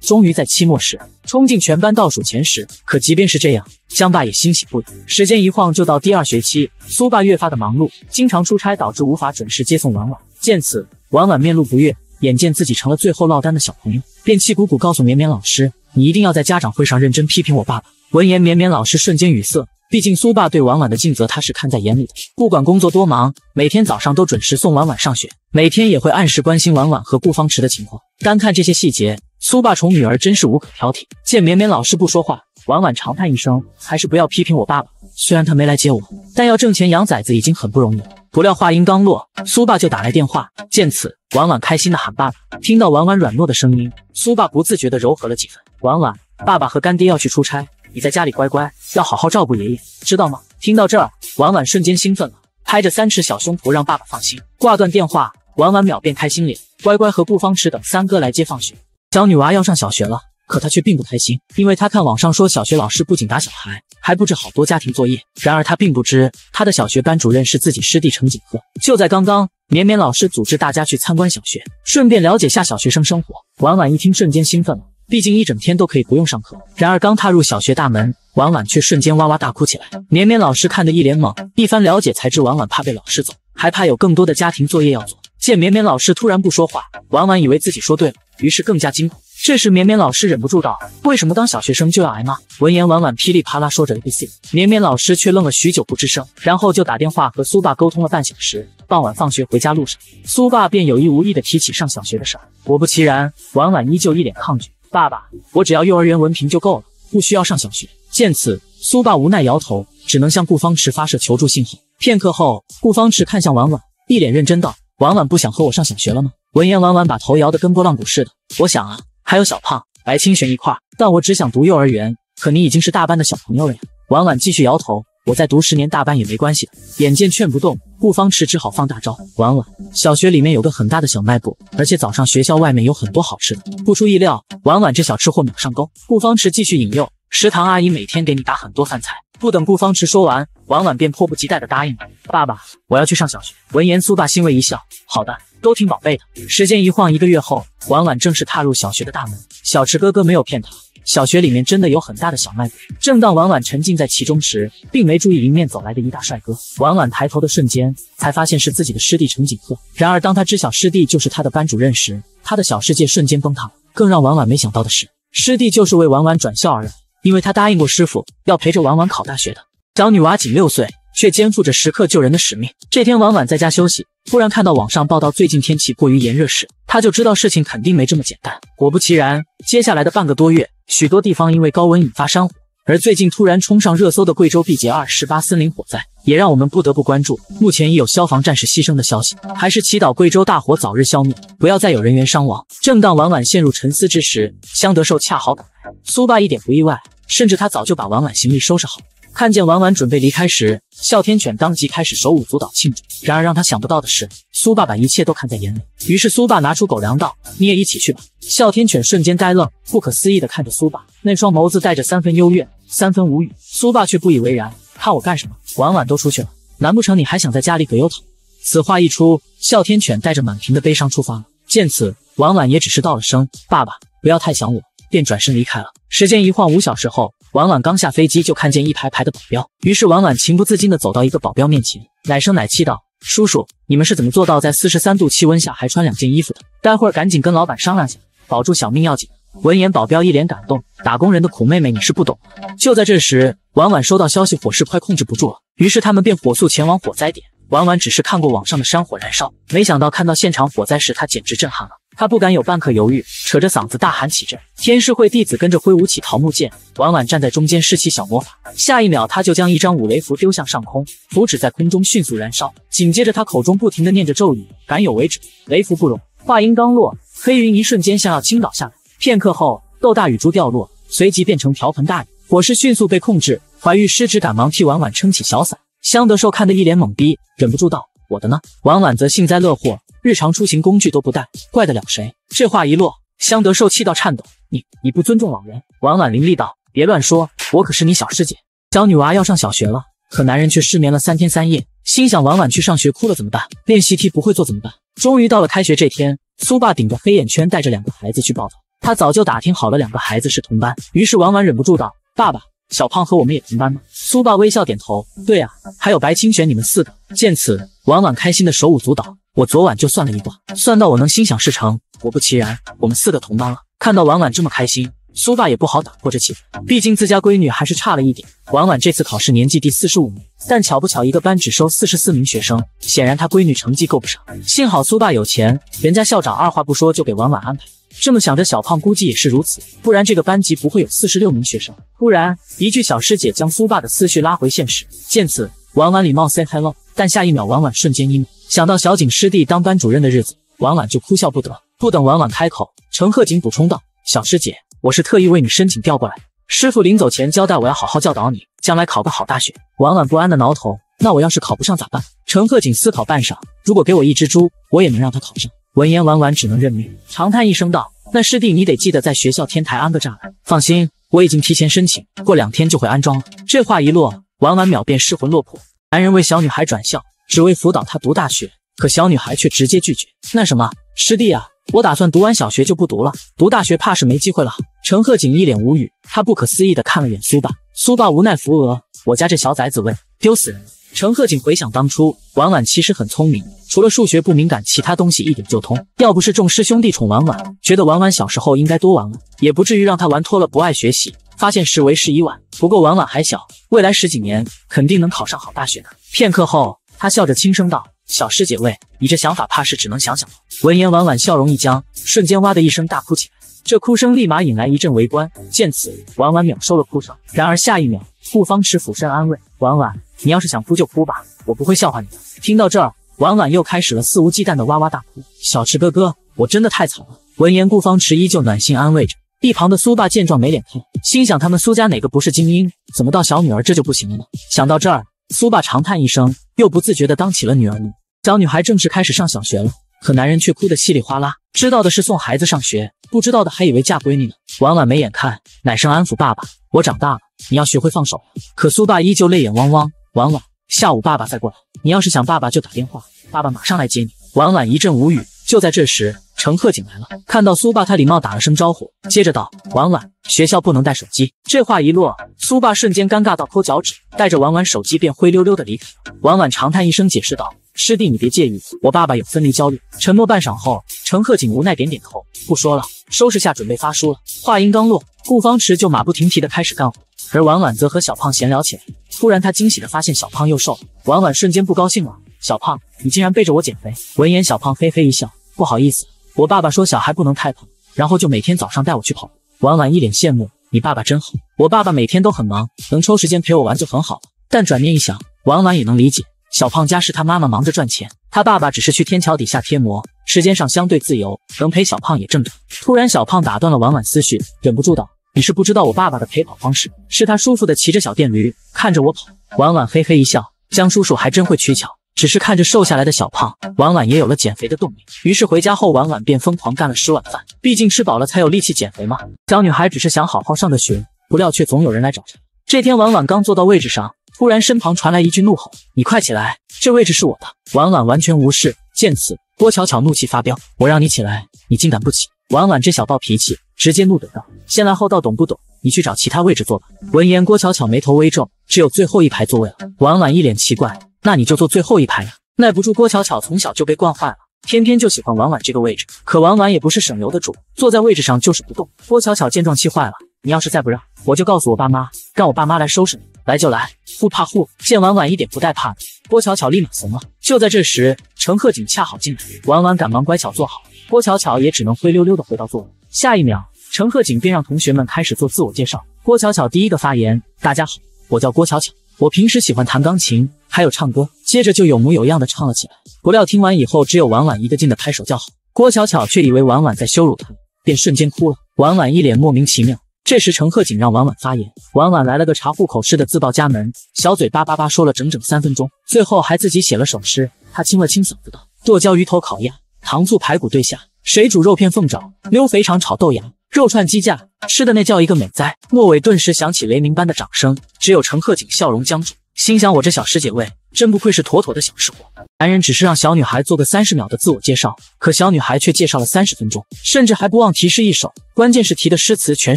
S1: 终于在期末时冲进全班倒数前十。可即便是这样，江爸也欣喜不已。时间一晃就到第二学期，苏爸越发的忙碌，经常出差，导致无法准时接送婉婉。见此，婉婉面露不悦，眼见自己成了最后落单的小朋友，便气鼓鼓告诉绵绵老师：“你一定要在家长会上认真批评我爸爸。”闻言，绵绵老师瞬间语塞。毕竟苏爸对婉婉的尽责，他是看在眼里的。不管工作多忙，每天早上都准时送婉婉上学，每天也会按时关心婉婉和顾方池的情况。单看这些细节，苏爸宠女儿真是无可挑剔。见绵绵老是不说话，婉婉长叹一声，还是不要批评我爸爸。虽然他没来接我，但要挣钱养崽子已经很不容易了。不料话音刚落，苏爸就打来电话。见此，婉婉开心的喊爸爸。听到婉婉软糯的声音，苏爸不自觉的柔和了几分。婉婉，爸爸和干爹要去出差。你在家里乖乖，要好好照顾爷爷，知道吗？听到这儿，婉婉瞬间兴奋了，拍着三尺小胸脯让爸爸放心。挂断电话，婉婉秒变开心脸，乖乖和顾方池等三哥来接放学。小女娃要上小学了，可她却并不开心，因为她看网上说小学老师不仅打小孩，还布置好多家庭作业。然而她并不知，她的小学班主任是自己师弟程景鹤。就在刚刚，绵绵老师组织大家去参观小学，顺便了解下小学生生活。婉婉一听，瞬间兴奋了。毕竟一整天都可以不用上课。然而刚踏入小学大门，婉婉却瞬间哇哇大哭起来。绵绵老师看得一脸懵，一番了解才知婉婉怕被老师揍，还怕有更多的家庭作业要做。见绵绵老师突然不说话，婉婉以为自己说对了，于是更加惊恐。这时绵绵老师忍不住道：“为什么当小学生就要挨骂？”闻言，婉婉噼里啪啦说着 a b c，绵绵老师却愣了许久不吱声，然后就打电话和苏爸沟通了半小时。傍晚放学回家路上，苏爸便有意无意地提起上小学的事儿，果不其然，婉婉依旧一脸抗拒。爸爸，我只要幼儿园文凭就够了，不需要上小学。见此，苏爸无奈摇头，只能向顾方池发射求助信号。片刻后，顾方池看向婉婉，一脸认真道：“婉婉不想和我上小学了吗？”闻言，婉婉把头摇得跟拨浪鼓似的。我想啊，还有小胖、白清玄一块儿，但我只想读幼儿园。可你已经是大班的小朋友了呀！婉婉继续摇头。我再读十年大班也没关系的。眼见劝不动，顾方池只好放大招。婉婉，小学里面有个很大的小卖部，而且早上学校外面有很多好吃的。不出意料，婉婉这小吃货秒上钩。顾方池继续引诱，食堂阿姨每天给你打很多饭菜。不等顾方池说完，婉婉便迫不及待地答应了。爸爸，我要去上小学。闻言，苏爸欣慰一笑，好的，都听宝贝的。时间一晃，一个月后，婉婉正式踏入小学的大门。小池哥哥没有骗他。小学里面真的有很大的小卖部。正当婉婉沉浸在其中时，并没注意迎面走来的一大帅哥。婉婉抬头的瞬间，才发现是自己的师弟程景鹤。然而，当他知晓师弟就是他的班主任时，他的小世界瞬间崩塌了。更让婉婉没想到的是，师弟就是为婉婉转校而来，因为他答应过师傅要陪着婉婉考大学的小女娃，仅六岁。却肩负着时刻救人的使命。这天晚晚在家休息，突然看到网上报道最近天气过于炎热时，他就知道事情肯定没这么简单。果不其然，接下来的半个多月，许多地方因为高温引发山火，而最近突然冲上热搜的贵州毕节二十八森林火灾，也让我们不得不关注。目前已有消防战士牺牲的消息，还是祈祷贵州大火早日消灭，不要再有人员伤亡。正当婉婉陷入沉思之时，香德寿恰好赶来。苏爸一点不意外，甚至他早就把婉婉行李收拾好看见婉婉准备离开时，哮天犬当即开始手舞足蹈庆祝。然而让他想不到的是，苏爸把一切都看在眼里。于是苏爸拿出狗粮道：“你也一起去吧。”哮天犬瞬间呆愣，不可思议地看着苏爸，那双眸子带着三分幽怨，三分无语。苏爸却不以为然：“看我干什么？婉婉都出去了，难不成你还想在家里葛优躺？”此话一出，哮天犬带着满屏的悲伤出发了。见此，婉婉也只是道了声：“爸爸，不要太想我。”便转身离开了。时间一晃，五小时后。婉婉刚下飞机，就看见一排排的保镖，于是婉婉情不自禁地走到一个保镖面前，奶声奶气道：“叔叔，你们是怎么做到在四十三度气温下还穿两件衣服的？待会儿赶紧跟老板商量下，保住小命要紧。”闻言，保镖一脸感动：“打工人的苦，妹妹你是不懂。”就在这时，婉婉收到消息，火势快控制不住了，于是他们便火速前往火灾点。婉婉只是看过网上的山火燃烧，没想到看到现场火灾时，她简直震撼了。他不敢有半刻犹豫，扯着嗓子大喊起阵。天师会弟子跟着挥舞起桃木剑，婉婉站在中间施起小魔法。下一秒，他就将一张五雷符丢向上空，符纸在空中迅速燃烧。紧接着，他口中不停的念着咒语，敢有为止，雷符不容。话音刚落，黑云一瞬间像要倾倒下来。片刻后，豆大雨珠掉落，随即变成瓢盆大雨，火势迅速被控制。怀玉师职，赶忙替婉婉撑起小伞。香德寿看得一脸懵逼，忍不住道：“我的呢？”婉婉则幸灾乐祸。日常出行工具都不带，怪得了谁？这话一落，香德寿气到颤抖。你你不尊重老人。婉婉凌厉道：“别乱说，我可是你小师姐。”小女娃要上小学了，可男人却失眠了三天三夜，心想：婉婉去上学哭了怎么办？练习题不会做怎么办？终于到了开学这天，苏爸顶着黑眼圈带着两个孩子去报到。他早就打听好了，两个孩子是同班。于是婉婉忍不住道：“爸爸，小胖和我们也同班吗？”苏爸微笑点头：“对啊，还有白清玄，你们四个。”见此。婉婉开心的手舞足蹈，我昨晚就算了一卦，算到我能心想事成，果不其然，我们四个同班了。看到婉婉这么开心，苏爸也不好打破这气氛，毕竟自家闺女还是差了一点。婉婉这次考试年级第四十五名，但巧不巧，一个班只收四十四名学生，显然她闺女成绩够不上。幸好苏爸有钱，人家校长二话不说就给婉婉安排。这么想着，小胖估计也是如此，不然这个班级不会有四十六名学生。突然，一句小师姐将苏爸的思绪拉回现实，见此。婉婉礼貌 say hello，但下一秒婉婉瞬间 emo。想到小景师弟当班主任的日子，婉婉就哭笑不得。不等婉婉开口，陈鹤景补充道：“小师姐，我是特意为你申请调过来。师傅临走前交代我要好好教导你，将来考个好大学。”婉婉不安的挠头：“那我要是考不上咋办？”陈鹤景思考半晌：“如果给我一只猪，我也能让他考上。”闻言，婉婉只能认命，长叹一声道：“那师弟你得记得在学校天台安个栅栏。放心，我已经提前申请，过两天就会安装了。”这话一落。婉婉秒变失魂落魄。男人为小女孩转校，只为辅导她读大学，可小女孩却直接拒绝。那什么，师弟啊，我打算读完小学就不读了，读大学怕是没机会了。陈鹤景一脸无语，他不可思议地看了眼苏爸，苏爸无奈扶额，我家这小崽子问丢死人。陈鹤景回想当初，婉婉其实很聪明，除了数学不敏感，其他东西一点就通。要不是众师兄弟宠婉婉，觉得婉婉小时候应该多玩玩，也不至于让她玩脱了不爱学习。发现时为时已晚，不过婉婉还小，未来十几年肯定能考上好大学的。片刻后，他笑着轻声道：“小师姐喂，你这想法怕是只能想想了。”闻言，婉婉笑容一僵，瞬间哇的一声大哭起来。这哭声立马引来一阵围观。见此，婉婉秒收了哭声，然而下一秒，顾方池俯身安慰：“婉婉，你要是想哭就哭吧，我不会笑话你的。”听到这，婉婉又开始了肆无忌惮的哇哇大哭。“小池哥哥，我真的太惨了。”闻言，顾方池依旧暖心安慰着。一旁的苏爸见状没脸看，心想他们苏家哪个不是精英，怎么到小女儿这就不行了呢？想到这儿，苏爸长叹一声，又不自觉的当起了女儿奴。小女孩正式开始上小学了，可男人却哭得稀里哗啦。知道的是送孩子上学，不知道的还以为嫁闺女呢。婉婉没眼看，奶声安抚爸爸：“我长大了，你要学会放手了。”可苏爸依旧泪眼汪汪。婉婉下午爸爸再过来，你要是想爸爸就打电话，爸爸马上来接你。婉婉一阵无语。就在这时，陈鹤景来了，看到苏爸，他礼貌打了声招呼，接着道：“婉婉，学校不能带手机。”这话一落，苏爸瞬间尴尬到抠脚趾，带着婉婉手机便灰溜溜的离开了。婉婉长叹一声，解释道：“师弟，你别介意，我爸爸有分离焦虑。”沉默半晌后，陈鹤景无奈点点头，不说了，收拾下准备发书了。话音刚落，顾方池就马不停蹄的开始干活，而婉婉则和小胖闲聊起来。突然，他惊喜的发现小胖又瘦，了，婉婉瞬间不高兴了：“小胖，你竟然背着我减肥！”闻言，小胖嘿嘿一笑。不好意思，我爸爸说小孩不能太胖，然后就每天早上带我去跑步。婉婉一脸羡慕，你爸爸真好。我爸爸每天都很忙，能抽时间陪我玩就很好了。但转念一想，婉婉也能理解，小胖家是他妈妈忙着赚钱，他爸爸只是去天桥底下贴膜，时间上相对自由，能陪小胖也正常。突然，小胖打断了婉婉思绪，忍不住道：“你是不知道我爸爸的陪跑方式，是他舒服的骑着小电驴看着我跑。”婉婉嘿嘿一笑，江叔叔还真会取巧。只是看着瘦下来的小胖，婉婉也有了减肥的动力。于是回家后，婉婉便疯狂干了十碗饭。毕竟吃饱了才有力气减肥嘛。小女孩只是想好好上个学，不料却总有人来找茬。这天，婉婉刚坐到位置上，突然身旁传来一句怒吼：“你快起来，这位置是我的！”婉婉完全无视。见此，郭巧巧怒气发飙：“我让你起来，你竟敢不起！”婉婉这小暴脾气，直接怒怼道：“先来后到，懂不懂？你去找其他位置坐吧。”闻言，郭巧巧眉头微皱：“只有最后一排座位了。”婉婉一脸奇怪。那你就坐最后一排呀！耐不住郭巧巧从小就被惯坏了，偏偏就喜欢婉婉这个位置。可婉婉也不是省油的主，坐在位置上就是不动。郭巧巧见状气坏了：“你要是再不让，我就告诉我爸妈，让我爸妈来收拾你！”来就来，不怕护！见婉婉一点不带怕的，郭巧巧立马怂了。就在这时，陈鹤锦恰好进来，婉婉赶忙乖巧坐好，郭巧巧也只能灰溜溜的回到座位。下一秒，陈鹤锦便让同学们开始做自我介绍。郭巧巧第一个发言：“大家好，我叫郭巧巧。”我平时喜欢弹钢琴，还有唱歌，接着就有模有样的唱了起来。不料听完以后，只有婉婉一个劲的拍手叫好，郭巧巧却以为婉婉在羞辱她，便瞬间哭了。婉婉一脸莫名其妙。这时陈鹤锦让婉婉发言，婉婉来了个查户口似的自报家门，小嘴叭叭叭说了整整三分钟，最后还自己写了首诗。她清了清嗓子道：剁椒鱼头、烤鸭、糖醋排骨、对虾、水煮肉片、凤爪、溜肥肠、炒豆芽。肉串鸡架吃的那叫一个美哉，末尾顿时响起雷鸣般的掌声，只有陈鹤锦笑容僵住，心想我这小师姐味真不愧是妥妥的小吃货。男人只是让小女孩做个三十秒的自我介绍，可小女孩却介绍了三十分钟，甚至还不忘提示一首，关键是提的诗词全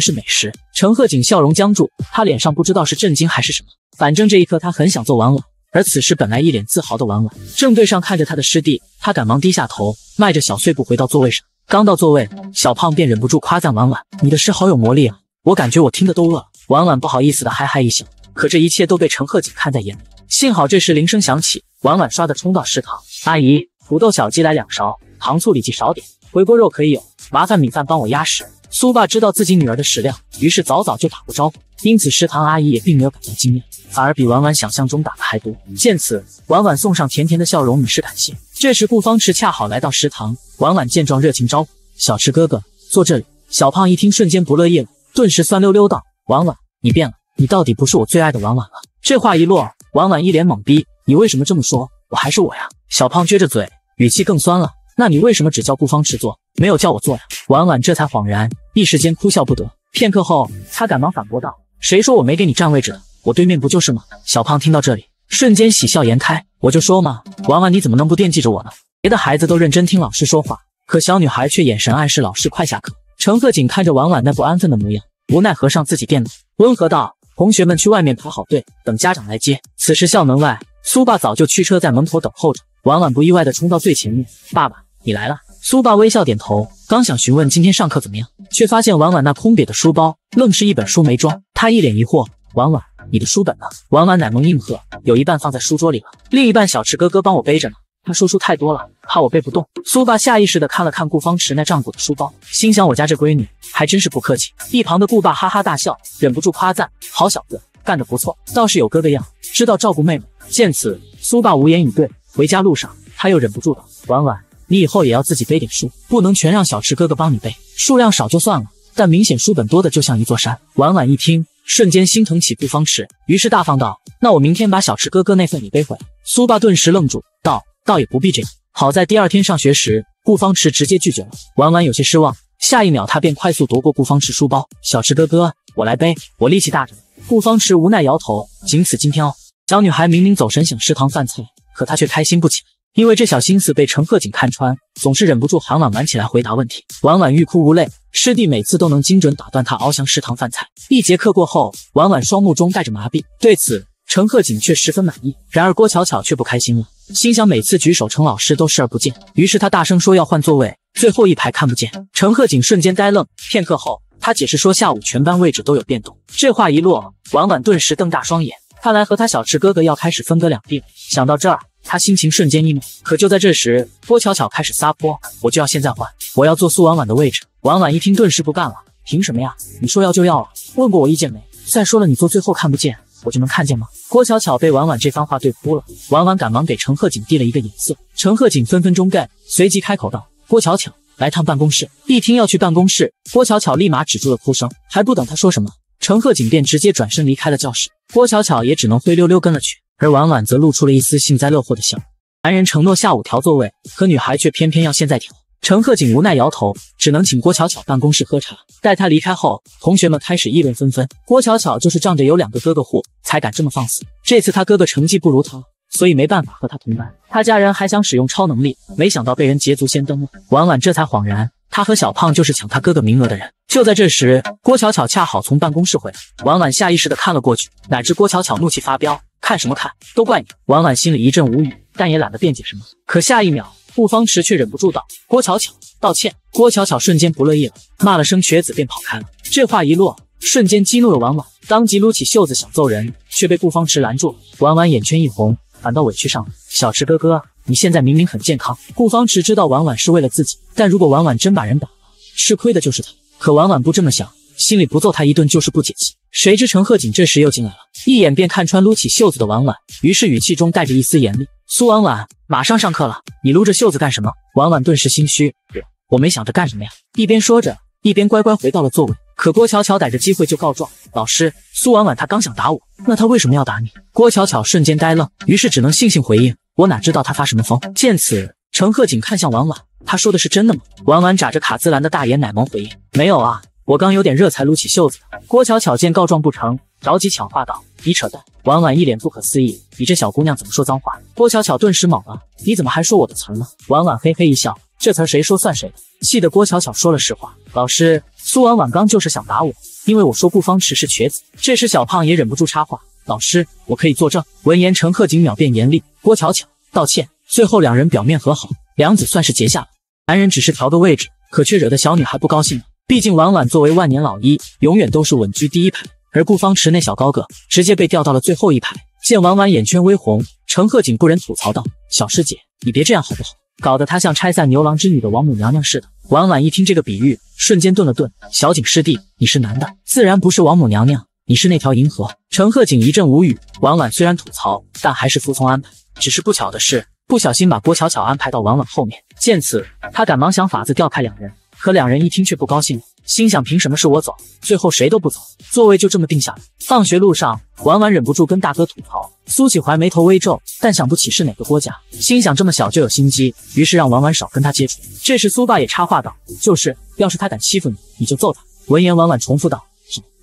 S1: 是美食。陈鹤锦笑容僵住，他脸上不知道是震惊还是什么，反正这一刻他很想做玩偶。而此时本来一脸自豪的婉婉，正对上看着他的师弟，他赶忙低下头，迈着小碎步回到座位上。刚到座位，小胖便忍不住夸赞婉婉：“你的诗好有魔力啊，我感觉我听得都饿了。”婉婉不好意思的嗨嗨一笑，可这一切都被陈鹤锦看在眼里。幸好这时铃声响起，婉婉刷的冲到食堂。阿姨，土豆小鸡来两勺，糖醋里脊少点，回锅肉可以有，麻烦米饭帮我压实。苏爸知道自己女儿的食量，于是早早就打过招呼。因此，食堂阿姨也并没有感到惊讶，反而比婉婉想象中打的还多。见此，婉婉送上甜甜的笑容，以示感谢。这时，顾方池恰好来到食堂，婉婉见状，热情招呼：“小池哥哥，坐这里。”小胖一听，瞬间不乐意了，顿时酸溜溜道：“婉婉，你变了，你到底不是我最爱的婉婉了。”这话一落，婉婉一脸懵逼：“你为什么这么说？我还是我呀？”小胖撅着嘴，语气更酸了：“那你为什么只叫顾方池坐，没有叫我坐呀？”婉婉这才恍然，一时间哭笑不得。片刻后，他赶忙反驳道。谁说我没给你占位置的？我对面不就是吗？小胖听到这里，瞬间喜笑颜开。我就说嘛，婉婉你怎么能不惦记着我呢？别的孩子都认真听老师说话，可小女孩却眼神暗示老师快下课。陈鹤锦看着婉婉那不安分的模样，无奈合上自己电脑，温和道：“同学们去外面排好队，等家长来接。”此时校门外，苏爸早就驱车在门口等候着。婉婉不意外的冲到最前面：“爸爸，你来了。”苏爸微笑点头，刚想询问今天上课怎么样。却发现婉婉那空瘪的书包，愣是一本书没装。他一脸疑惑：“婉婉，你的书本呢？”婉婉奶萌应和：“有一半放在书桌里了，另一半小池哥哥帮我背着呢。他说书太多了，怕我背不动。”苏爸下意识的看了看顾方池那胀鼓的书包，心想：“我家这闺女还真是不客气。”一旁的顾爸哈哈大笑，忍不住夸赞：“好小子，干的不错，倒是有哥哥样，知道照顾妹妹。”见此，苏爸无言以对。回家路上，他又忍不住道：“婉婉。”你以后也要自己背点书，不能全让小池哥哥帮你背。数量少就算了，但明显书本多的就像一座山。婉婉一听，瞬间心疼起顾方池，于是大方道：“那我明天把小池哥哥那份你背回来。”苏爸顿时愣住，道：“倒也不必这样。”好在第二天上学时，顾方池直接拒绝了。婉婉有些失望，下一秒她便快速夺过顾方池书包：“小池哥哥，我来背，我力气大着呢。”顾方池无奈摇头：“仅此今天哦。”小女孩明明走神想食堂饭菜，可她却开心不起来。因为这小心思被陈鹤锦看穿，总是忍不住喊婉婉起来回答问题。婉婉欲哭无泪，师弟每次都能精准打断他，翱翔食堂饭菜。一节课过后，婉婉双目中带着麻痹。对此，陈鹤锦却十分满意。然而郭巧巧却不开心了，心想每次举手，陈老师都视而不见。于是他大声说要换座位，最后一排看不见。陈鹤锦瞬间呆愣，片刻后他解释说下午全班位置都有变动。这话一落，婉婉顿时瞪大双眼，看来和他小池哥哥要开始分隔两地了。想到这儿。他心情瞬间一猛。可就在这时，郭巧巧开始撒泼：“我就要现在换，我要坐苏婉婉的位置。”婉婉一听，顿时不干了：“凭什么呀？你说要就要了，问过我意见没？再说了，你坐最后看不见，我就能看见吗？”郭巧巧被婉婉这番话怼哭了，婉婉赶忙给陈鹤锦递了一个眼色，陈鹤锦分分钟 get，随即开口道：“郭巧巧，来趟办公室。”一听要去办公室，郭巧巧立马止住了哭声，还不等他说什么，陈鹤锦便直接转身离开了教室，郭巧巧也只能灰溜溜跟了去。而婉婉则露出了一丝幸灾乐祸的笑。男人承诺下午调座位，可女孩却偏偏要现在调。陈赫景无奈摇头，只能请郭巧巧办公室喝茶。待他离开后，同学们开始议论纷纷。郭巧巧就是仗着有两个哥哥护，才敢这么放肆。这次他哥哥成绩不如他，所以没办法和他同班。他家人还想使用超能力，没想到被人捷足先登了。婉婉这才恍然，他和小胖就是抢他哥哥名额的人。就在这时，郭巧巧恰好从办公室回来，婉婉下意识的看了过去，哪知郭巧巧怒气发飙。看什么看？都怪你！婉婉心里一阵无语，但也懒得辩解什么。可下一秒，顾方池却忍不住道：“郭巧巧，道歉。”郭巧巧瞬间不乐意了，骂了声瘸子，便跑开了。这话一落，瞬间激怒了婉婉，当即撸起袖子想揍人，却被顾方池拦住了。婉婉眼圈一红，反倒委屈上了：“小池哥哥，你现在明明很健康。”顾方池知道婉婉是为了自己，但如果婉婉真把人打了，吃亏的就是他。可婉婉不这么想，心里不揍他一顿就是不解气。谁知陈鹤锦这时又进来了，一眼便看穿撸起袖子的婉婉，于是语气中带着一丝严厉：“苏婉婉，马上上课了，你撸着袖子干什么？”婉婉顿时心虚：“我我没想着干什么呀。”一边说着，一边乖乖回到了座位。可郭巧巧逮着机会就告状：“老师，苏婉婉她刚想打我，那她为什么要打你？”郭巧巧瞬间呆愣，于是只能悻悻回应：“我哪知道她发什么疯？”见此，陈鹤锦看向婉婉：“他说的是真的吗？”婉婉眨着卡姿兰的大眼，奶萌回应：“没有啊。”我刚有点热，才撸起袖子。郭巧巧见告状不成，着急抢话道：“你扯淡！”婉婉一脸不可思议：“你这小姑娘怎么说脏话？”郭巧巧顿时懵了：“你怎么还说我的词呢？”婉婉嘿嘿一笑：“这词谁说算谁的。”气得郭巧巧说了实话：“老师，苏婉婉刚就是想打我，因为我说顾方池是瘸子。”这时小胖也忍不住插话：“老师，我可以作证。”闻言，陈鹤锦秒变严厉：“郭巧巧，道歉！”最后两人表面和好，梁子算是结下了。男人只是调个位置，可却惹得小女孩不高兴。了。毕竟婉婉作为万年老一，永远都是稳居第一排，而顾方池那小高个直接被调到了最后一排。见婉婉眼圈微红，陈鹤锦不忍吐槽道：“小师姐，你别这样好不好？搞得他像拆散牛郎织女的王母娘娘似的。”婉婉一听这个比喻，瞬间顿了顿：“小景师弟，你是男的，自然不是王母娘娘，你是那条银河。”陈鹤锦一阵无语。婉婉虽然吐槽，但还是服从安排，只是不巧的是，不小心把郭巧巧安排到婉婉后面。见此，他赶忙想法子调开两人。可两人一听却不高兴了，心想凭什么是我走？最后谁都不走，座位就这么定下了。放学路上，婉婉忍不住跟大哥吐槽。苏启怀眉头微皱，但想不起是哪个郭家，心想这么小就有心机，于是让婉婉少跟他接触。这时苏爸也插话道：“就是，要是他敢欺负你，你就揍他。”闻言，婉婉重复道：“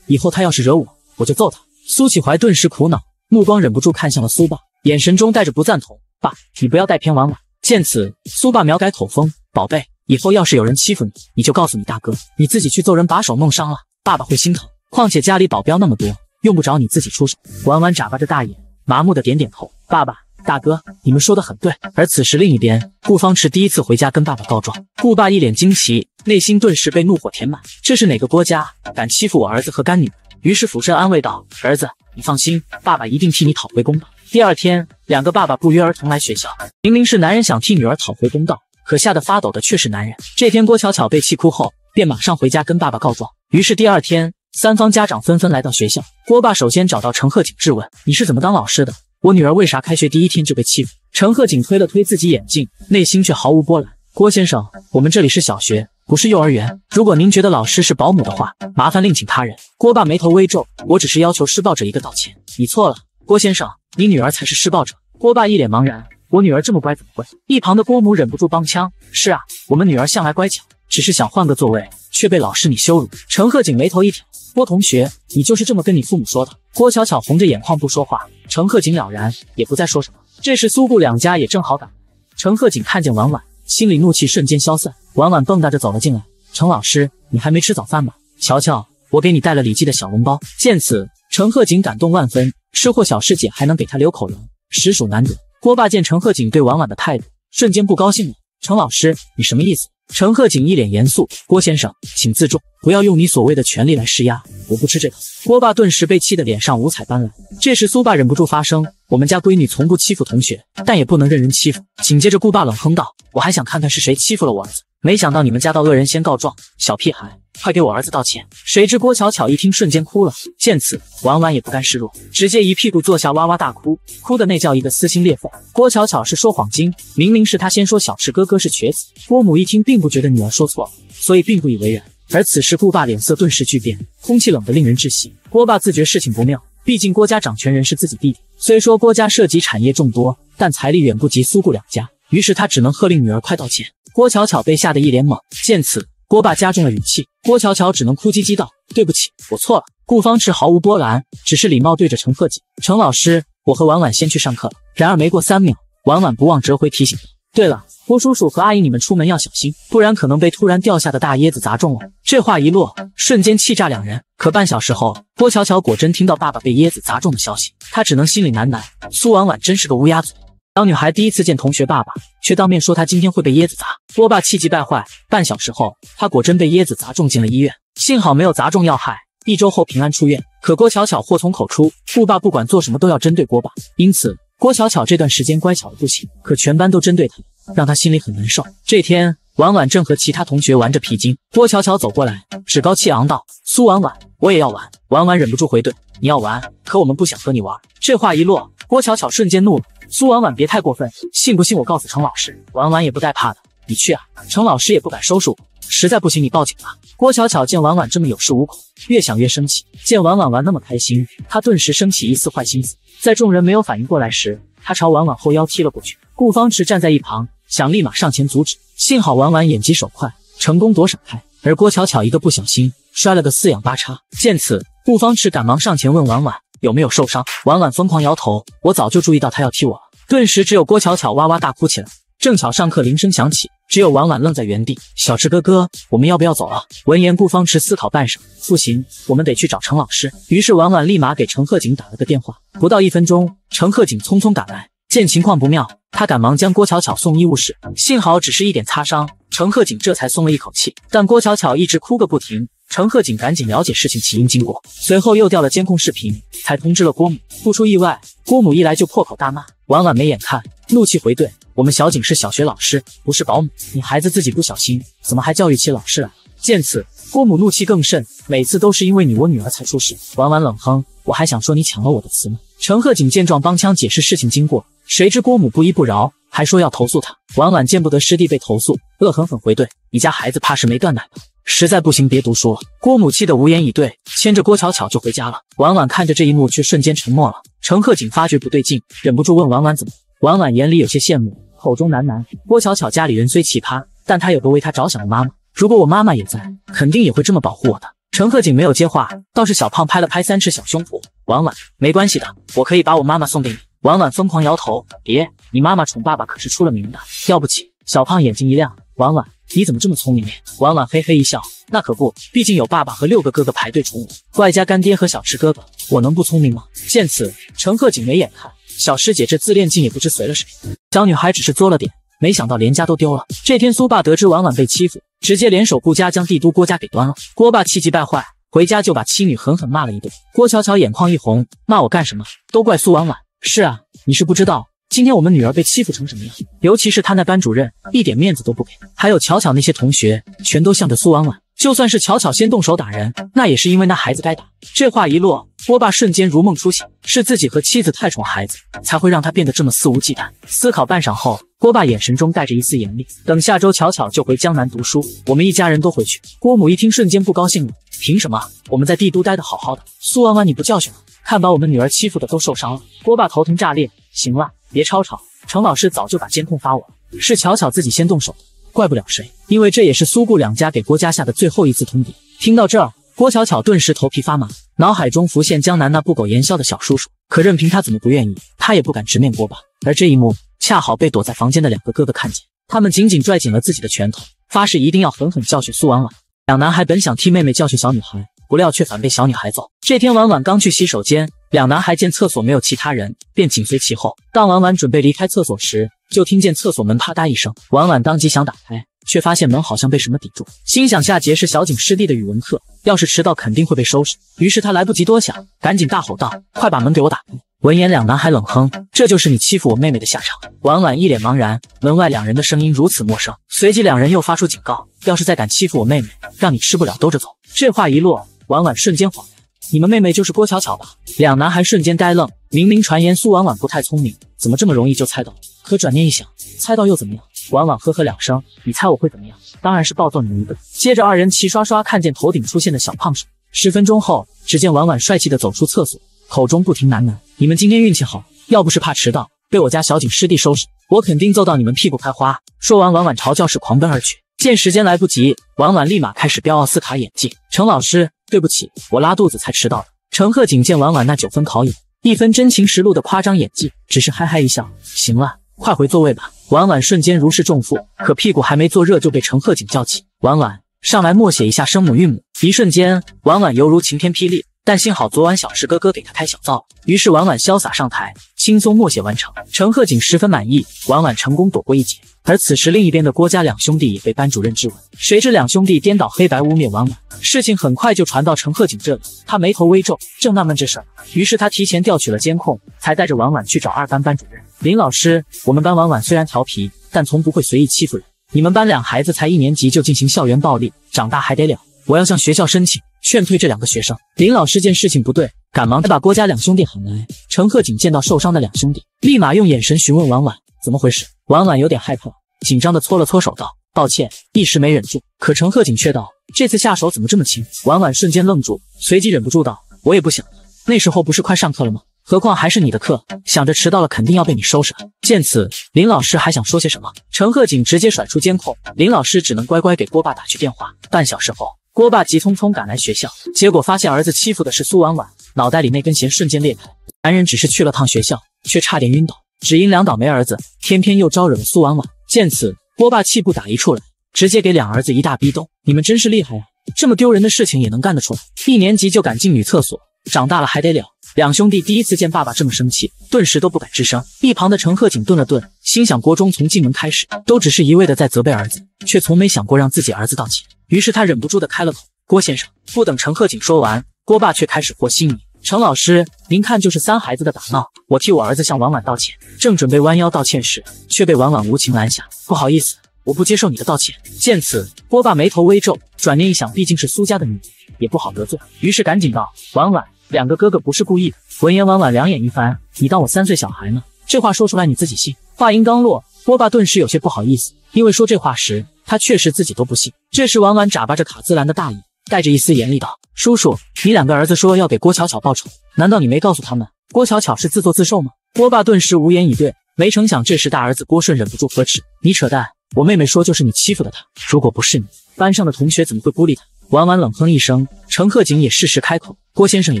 S1: 以后他要是惹我，我就揍他。”苏启怀顿时苦恼，目光忍不住看向了苏爸，眼神中带着不赞同：“爸，你不要带偏婉婉。”见此，苏爸秒改口风：“宝贝。”以后要是有人欺负你，你就告诉你大哥，你自己去揍人，把手弄伤了，爸爸会心疼。况且家里保镖那么多，用不着你自己出手。婉婉眨巴着大眼，麻木的点点头。爸爸，大哥，你们说的很对。而此时另一边，顾方池第一次回家跟爸爸告状，顾爸一脸惊奇，内心顿时被怒火填满，这是哪个郭家敢欺负我儿子和干女？于是俯身安慰道：“儿子，你放心，爸爸一定替你讨回公道。”第二天，两个爸爸不约而同来学校，明明是男人想替女儿讨回公道。可吓得发抖的却是男人。这天，郭巧巧被气哭后，便马上回家跟爸爸告状。于是第二天，三方家长纷纷来到学校。郭爸首先找到陈鹤锦质问：“你是怎么当老师的？我女儿为啥开学第一天就被欺负？”陈鹤锦推了推自己眼镜，内心却毫无波澜。“郭先生，我们这里是小学，不是幼儿园。如果您觉得老师是保姆的话，麻烦另请他人。”郭爸眉头微皱：“我只是要求施暴者一个道歉。你错了，郭先生，你女儿才是施暴者。”郭爸一脸茫然。我女儿这么乖，怎么会？一旁的郭母忍不住帮腔：“是啊，我们女儿向来乖巧，只是想换个座位，却被老师你羞辱。”陈鹤锦眉头一挑：“郭同学，你就是这么跟你父母说的？”郭巧巧红着眼眶不说话。陈鹤锦了然，也不再说什么。这时苏顾两家也正好赶来。陈鹤锦看见婉婉，心里怒气瞬间消散。婉婉蹦跶着走了进来：“陈老师，你还没吃早饭吗？乔乔，我给你带了李记的小笼包。”见此，陈鹤锦感动万分，吃货小师姐还能给他留口粮，实属难得。郭爸见陈鹤锦对婉婉的态度，瞬间不高兴了。陈老师，你什么意思？陈鹤锦一脸严肃：“郭先生，请自重，不要用你所谓的权利来施压，我不吃这个。”郭爸顿时被气得脸上五彩斑斓。这时苏爸忍不住发声：“我们家闺女从不欺负同学，但也不能任人欺负。”紧接着顾爸冷哼道：“我还想看看是谁欺负了我儿子，没想到你们家到恶人先告状，小屁孩！”快给我儿子道歉！谁知郭巧巧一听，瞬间哭了。见此，婉婉也不甘示弱，直接一屁股坐下，哇哇大哭，哭的那叫一个撕心裂肺。郭巧巧是说谎精，明明是她先说小池哥哥是瘸子。郭母一听，并不觉得女儿说错了，所以并不以为然。而此时，顾爸脸色顿时巨变，空气冷得令人窒息。郭爸自觉事情不妙，毕竟郭家掌权人是自己弟弟。虽说郭家涉及产业众多，但财力远不及苏顾两家，于是他只能喝令女儿快道歉。郭巧巧被吓得一脸懵，见此。郭爸加重了语气，郭巧巧只能哭唧唧道：“对不起，我错了。”顾方池毫无波澜，只是礼貌对着陈鹤锦：“陈老师，我和婉婉先去上课了。”然而没过三秒，婉婉不忘折回提醒：“对了，郭叔叔和阿姨，你们出门要小心，不然可能被突然掉下的大椰子砸中了。”这话一落，瞬间气炸两人。可半小时后，郭巧巧果真听到爸爸被椰子砸中的消息，她只能心里喃喃：“苏婉婉真是个乌鸦嘴。”小女孩第一次见同学爸爸，却当面说她今天会被椰子砸。郭爸气急败坏，半小时后，他果真被椰子砸中进了医院，幸好没有砸中要害，一周后平安出院。可郭巧巧祸从口出，顾爸不管做什么都要针对郭爸，因此郭巧巧这段时间乖巧的不行，可全班都针对她，让她心里很难受。这天，婉婉正和其他同学玩着皮筋，郭巧巧走过来，趾高气昂道：“苏婉婉，我也要玩。”婉婉忍不住回怼：“你要玩，可我们不想和你玩。”这话一落，郭巧巧瞬间怒了。苏婉婉，别太过分！信不信我告诉程老师？婉婉也不带怕的，你去啊！程老师也不敢收拾我，实在不行你报警吧。郭巧巧见婉婉这么有恃无恐，越想越生气。见婉婉玩那么开心，她顿时升起一丝坏心思。在众人没有反应过来时，她朝婉婉后腰踢了过去。顾方池站在一旁，想立马上前阻止，幸好婉婉眼疾手快，成功躲闪开。而郭巧巧一个不小心，摔了个四仰八叉。见此，顾方池赶忙上前问婉婉。有没有受伤？婉婉疯狂摇头。我早就注意到他要踢我了。顿时，只有郭巧巧哇哇大哭起来。正巧上课铃声响起，只有婉婉愣在原地。小池哥哥，我们要不要走啊？闻言，顾方池思考半晌，不行，我们得去找程老师。于是，婉婉立马给程鹤锦打了个电话。不到一分钟，程鹤锦匆匆赶来，见情况不妙，他赶忙将郭巧巧送医务室。幸好只是一点擦伤，程鹤锦这才松了一口气。但郭巧巧一直哭个不停。陈鹤锦赶紧了解事情起因经过，随后又调了监控视频，才通知了郭母。不出意外，郭母一来就破口大骂。婉婉没眼看，怒气回怼：“我们小景是小学老师，不是保姆。你孩子自己不小心，怎么还教育起老师来了？”见此，郭母怒气更甚，每次都是因为你我女儿才出事。婉婉冷哼：“我还想说你抢了我的词呢。”陈鹤锦见状，帮腔解释事情经过，谁知郭母不依不饶，还说要投诉他。婉婉见不得师弟被投诉，恶狠狠回怼：“你家孩子怕是没断奶吧？”实在不行，别读书了。郭母气得无言以对，牵着郭巧巧就回家了。婉婉看着这一幕，却瞬间沉默了。陈鹤景发觉不对劲，忍不住问婉婉怎么。婉婉眼里有些羡慕，口中喃喃：“郭巧巧家里人虽奇葩，但她有个为她着想的妈妈。如果我妈妈也在，肯定也会这么保护我的。”陈鹤景没有接话，倒是小胖拍了拍三尺小胸脯：“婉婉，没关系的，我可以把我妈妈送给你。”婉婉疯狂摇头：“别，你妈妈宠爸爸可是出了名的，要不起。”小胖眼睛一亮：“婉婉。”你怎么这么聪明？婉婉嘿嘿一笑，那可不，毕竟有爸爸和六个哥哥排队宠我，外加干爹和小池哥哥，我能不聪明吗？见此，陈鹤锦没眼看，小师姐这自恋劲也不知随了谁。小女孩只是作了点，没想到连家都丢了。这天，苏爸得知婉婉被欺负，直接联手顾家将帝都郭家给端了。郭爸气急败坏，回家就把妻女狠狠骂了一顿。郭巧巧眼眶一红，骂我干什么？都怪苏婉婉。是啊，你是不知道。今天我们女儿被欺负成什么样？尤其是她那班主任一点面子都不给，还有巧巧那些同学全都向着苏婉婉。就算是巧巧先动手打人，那也是因为那孩子该打。这话一落，郭爸瞬间如梦初醒，是自己和妻子太宠孩子，才会让他变得这么肆无忌惮。思考半晌后，郭爸眼神中带着一丝严厉。等下周巧巧就回江南读书，我们一家人都回去。郭母一听，瞬间不高兴了：凭什么？我们在帝都待得好好的，苏婉婉你不教训，看把我们女儿欺负的都受伤了。郭爸头疼炸裂，行了。别吵吵！程老师早就把监控发我了，是巧巧自己先动手的，怪不了谁。因为这也是苏顾两家给郭家下的最后一次通牒。听到这，郭巧巧顿时头皮发麻，脑海中浮现江南那不苟言笑的小叔叔。可任凭他怎么不愿意，他也不敢直面郭爸。而这一幕恰好被躲在房间的两个哥哥看见，他们紧紧拽紧了自己的拳头，发誓一定要狠狠教训苏婉婉。两男孩本想替妹妹教训小女孩。不料却反被小女孩揍。这天婉婉刚去洗手间，两男孩见厕所没有其他人，便紧随其后。当婉婉准备离开厕所时，就听见厕所门啪嗒一声。婉婉当即想打开，却发现门好像被什么抵住，心想夏杰是小景师弟的语文课，要是迟到肯定会被收拾。于是他来不及多想，赶紧大吼道：“快把门给我打开！”闻言，两男孩冷哼：“这就是你欺负我妹妹的下场。”婉婉一脸茫然，门外两人的声音如此陌生。随即两人又发出警告：“要是再敢欺负我妹妹，让你吃不了兜着走。”这话一落。婉婉瞬间恍然，你们妹妹就是郭巧巧吧？两男孩瞬间呆愣，明明传言苏婉婉不太聪明，怎么这么容易就猜到了？可转念一想，猜到又怎么样？婉婉呵呵两声，你猜我会怎么样？当然是暴揍你们一顿！接着二人齐刷刷看见头顶出现的小胖手。十分钟后，只见婉婉帅气的走出厕所，口中不停喃喃：“你们今天运气好，要不是怕迟到被我家小景师弟收拾，我肯定揍到你们屁股开花。”说完，婉婉朝教室狂奔而去。见时间来不及，婉婉立马开始飙奥斯卡演技，程老师。对不起，我拉肚子才迟到的。陈鹤锦见婉婉那九分考眼、一分真情实录的夸张演技，只是嗨嗨一笑，行了，快回座位吧。婉婉瞬间如释重负，可屁股还没坐热就被陈鹤锦叫起。婉婉上来默写一下声母韵母，一瞬间，婉婉犹如晴天霹雳。但幸好昨晚小石哥哥给他开小灶，于是婉婉潇洒上台，轻松默写完成。陈鹤景十分满意，婉婉成功躲过一劫。而此时另一边的郭家两兄弟也被班主任质问，谁知两兄弟颠倒黑白，污蔑婉婉。事情很快就传到陈鹤景这里，他眉头微皱，正纳闷这事儿，于是他提前调取了监控，才带着婉婉去找二班班主任林老师。我们班婉婉虽然调皮，但从不会随意欺负人。你们班两孩子才一年级就进行校园暴力，长大还得了？我要向学校申请。劝退这两个学生。林老师见事情不对，赶忙把郭家两兄弟喊来。陈鹤锦见到受伤的两兄弟，立马用眼神询问婉婉怎么回事。婉婉有点害怕，紧张地搓了搓手，道：“抱歉，一时没忍住。”可陈鹤锦却道：“这次下手怎么这么轻？”婉婉瞬间愣住，随即忍不住道：“我也不想，那时候不是快上课了吗？何况还是你的课，想着迟到了肯定要被你收拾。”见此，林老师还想说些什么，陈鹤锦直接甩出监控，林老师只能乖乖给郭爸打去电话。半小时后。郭爸急匆匆赶来学校，结果发现儿子欺负的是苏婉婉，脑袋里那根弦瞬间裂开。男人只是去了趟学校，却差点晕倒，只因两倒霉儿子偏偏又招惹了苏婉婉。见此，郭爸气不打一处来，直接给两儿子一大逼兜：“你们真是厉害呀，这么丢人的事情也能干得出来！一年级就敢进女厕所，长大了还得了？”两兄弟第一次见爸爸这么生气，顿时都不敢吱声。一旁的陈鹤锦顿了顿，心想：郭忠从进门开始都只是一味的在责备儿子，却从没想过让自己儿子道歉。于是他忍不住的开了口：“郭先生。”不等陈鹤锦说完，郭爸却开始和稀泥：“陈老师，您看就是三孩子的打闹，我替我儿子向婉婉道歉。”正准备弯腰道歉时，却被婉婉无情拦下：“不好意思，我不接受你的道歉。”见此，郭爸眉头微皱，转念一想，毕竟是苏家的女儿，也不好得罪，于是赶紧道：“婉婉，两个哥哥不是故意的。”闻言，婉婉两眼一翻：“你当我三岁小孩呢？这话说出来你自己信？”话音刚落。郭爸顿时有些不好意思，因为说这话时，他确实自己都不信。这时，婉婉眨巴着卡姿兰的大眼，带着一丝严厉道：“叔叔，你两个儿子说要给郭巧巧报仇，难道你没告诉他们郭巧巧是自作自受吗？”郭爸顿时无言以对。没成想，这时大儿子郭顺忍不住呵斥：“你扯淡！我妹妹说就是你欺负的她，如果不是你，班上的同学怎么会孤立她？”婉婉冷哼一声。程鹤锦也适时开口：“郭先生也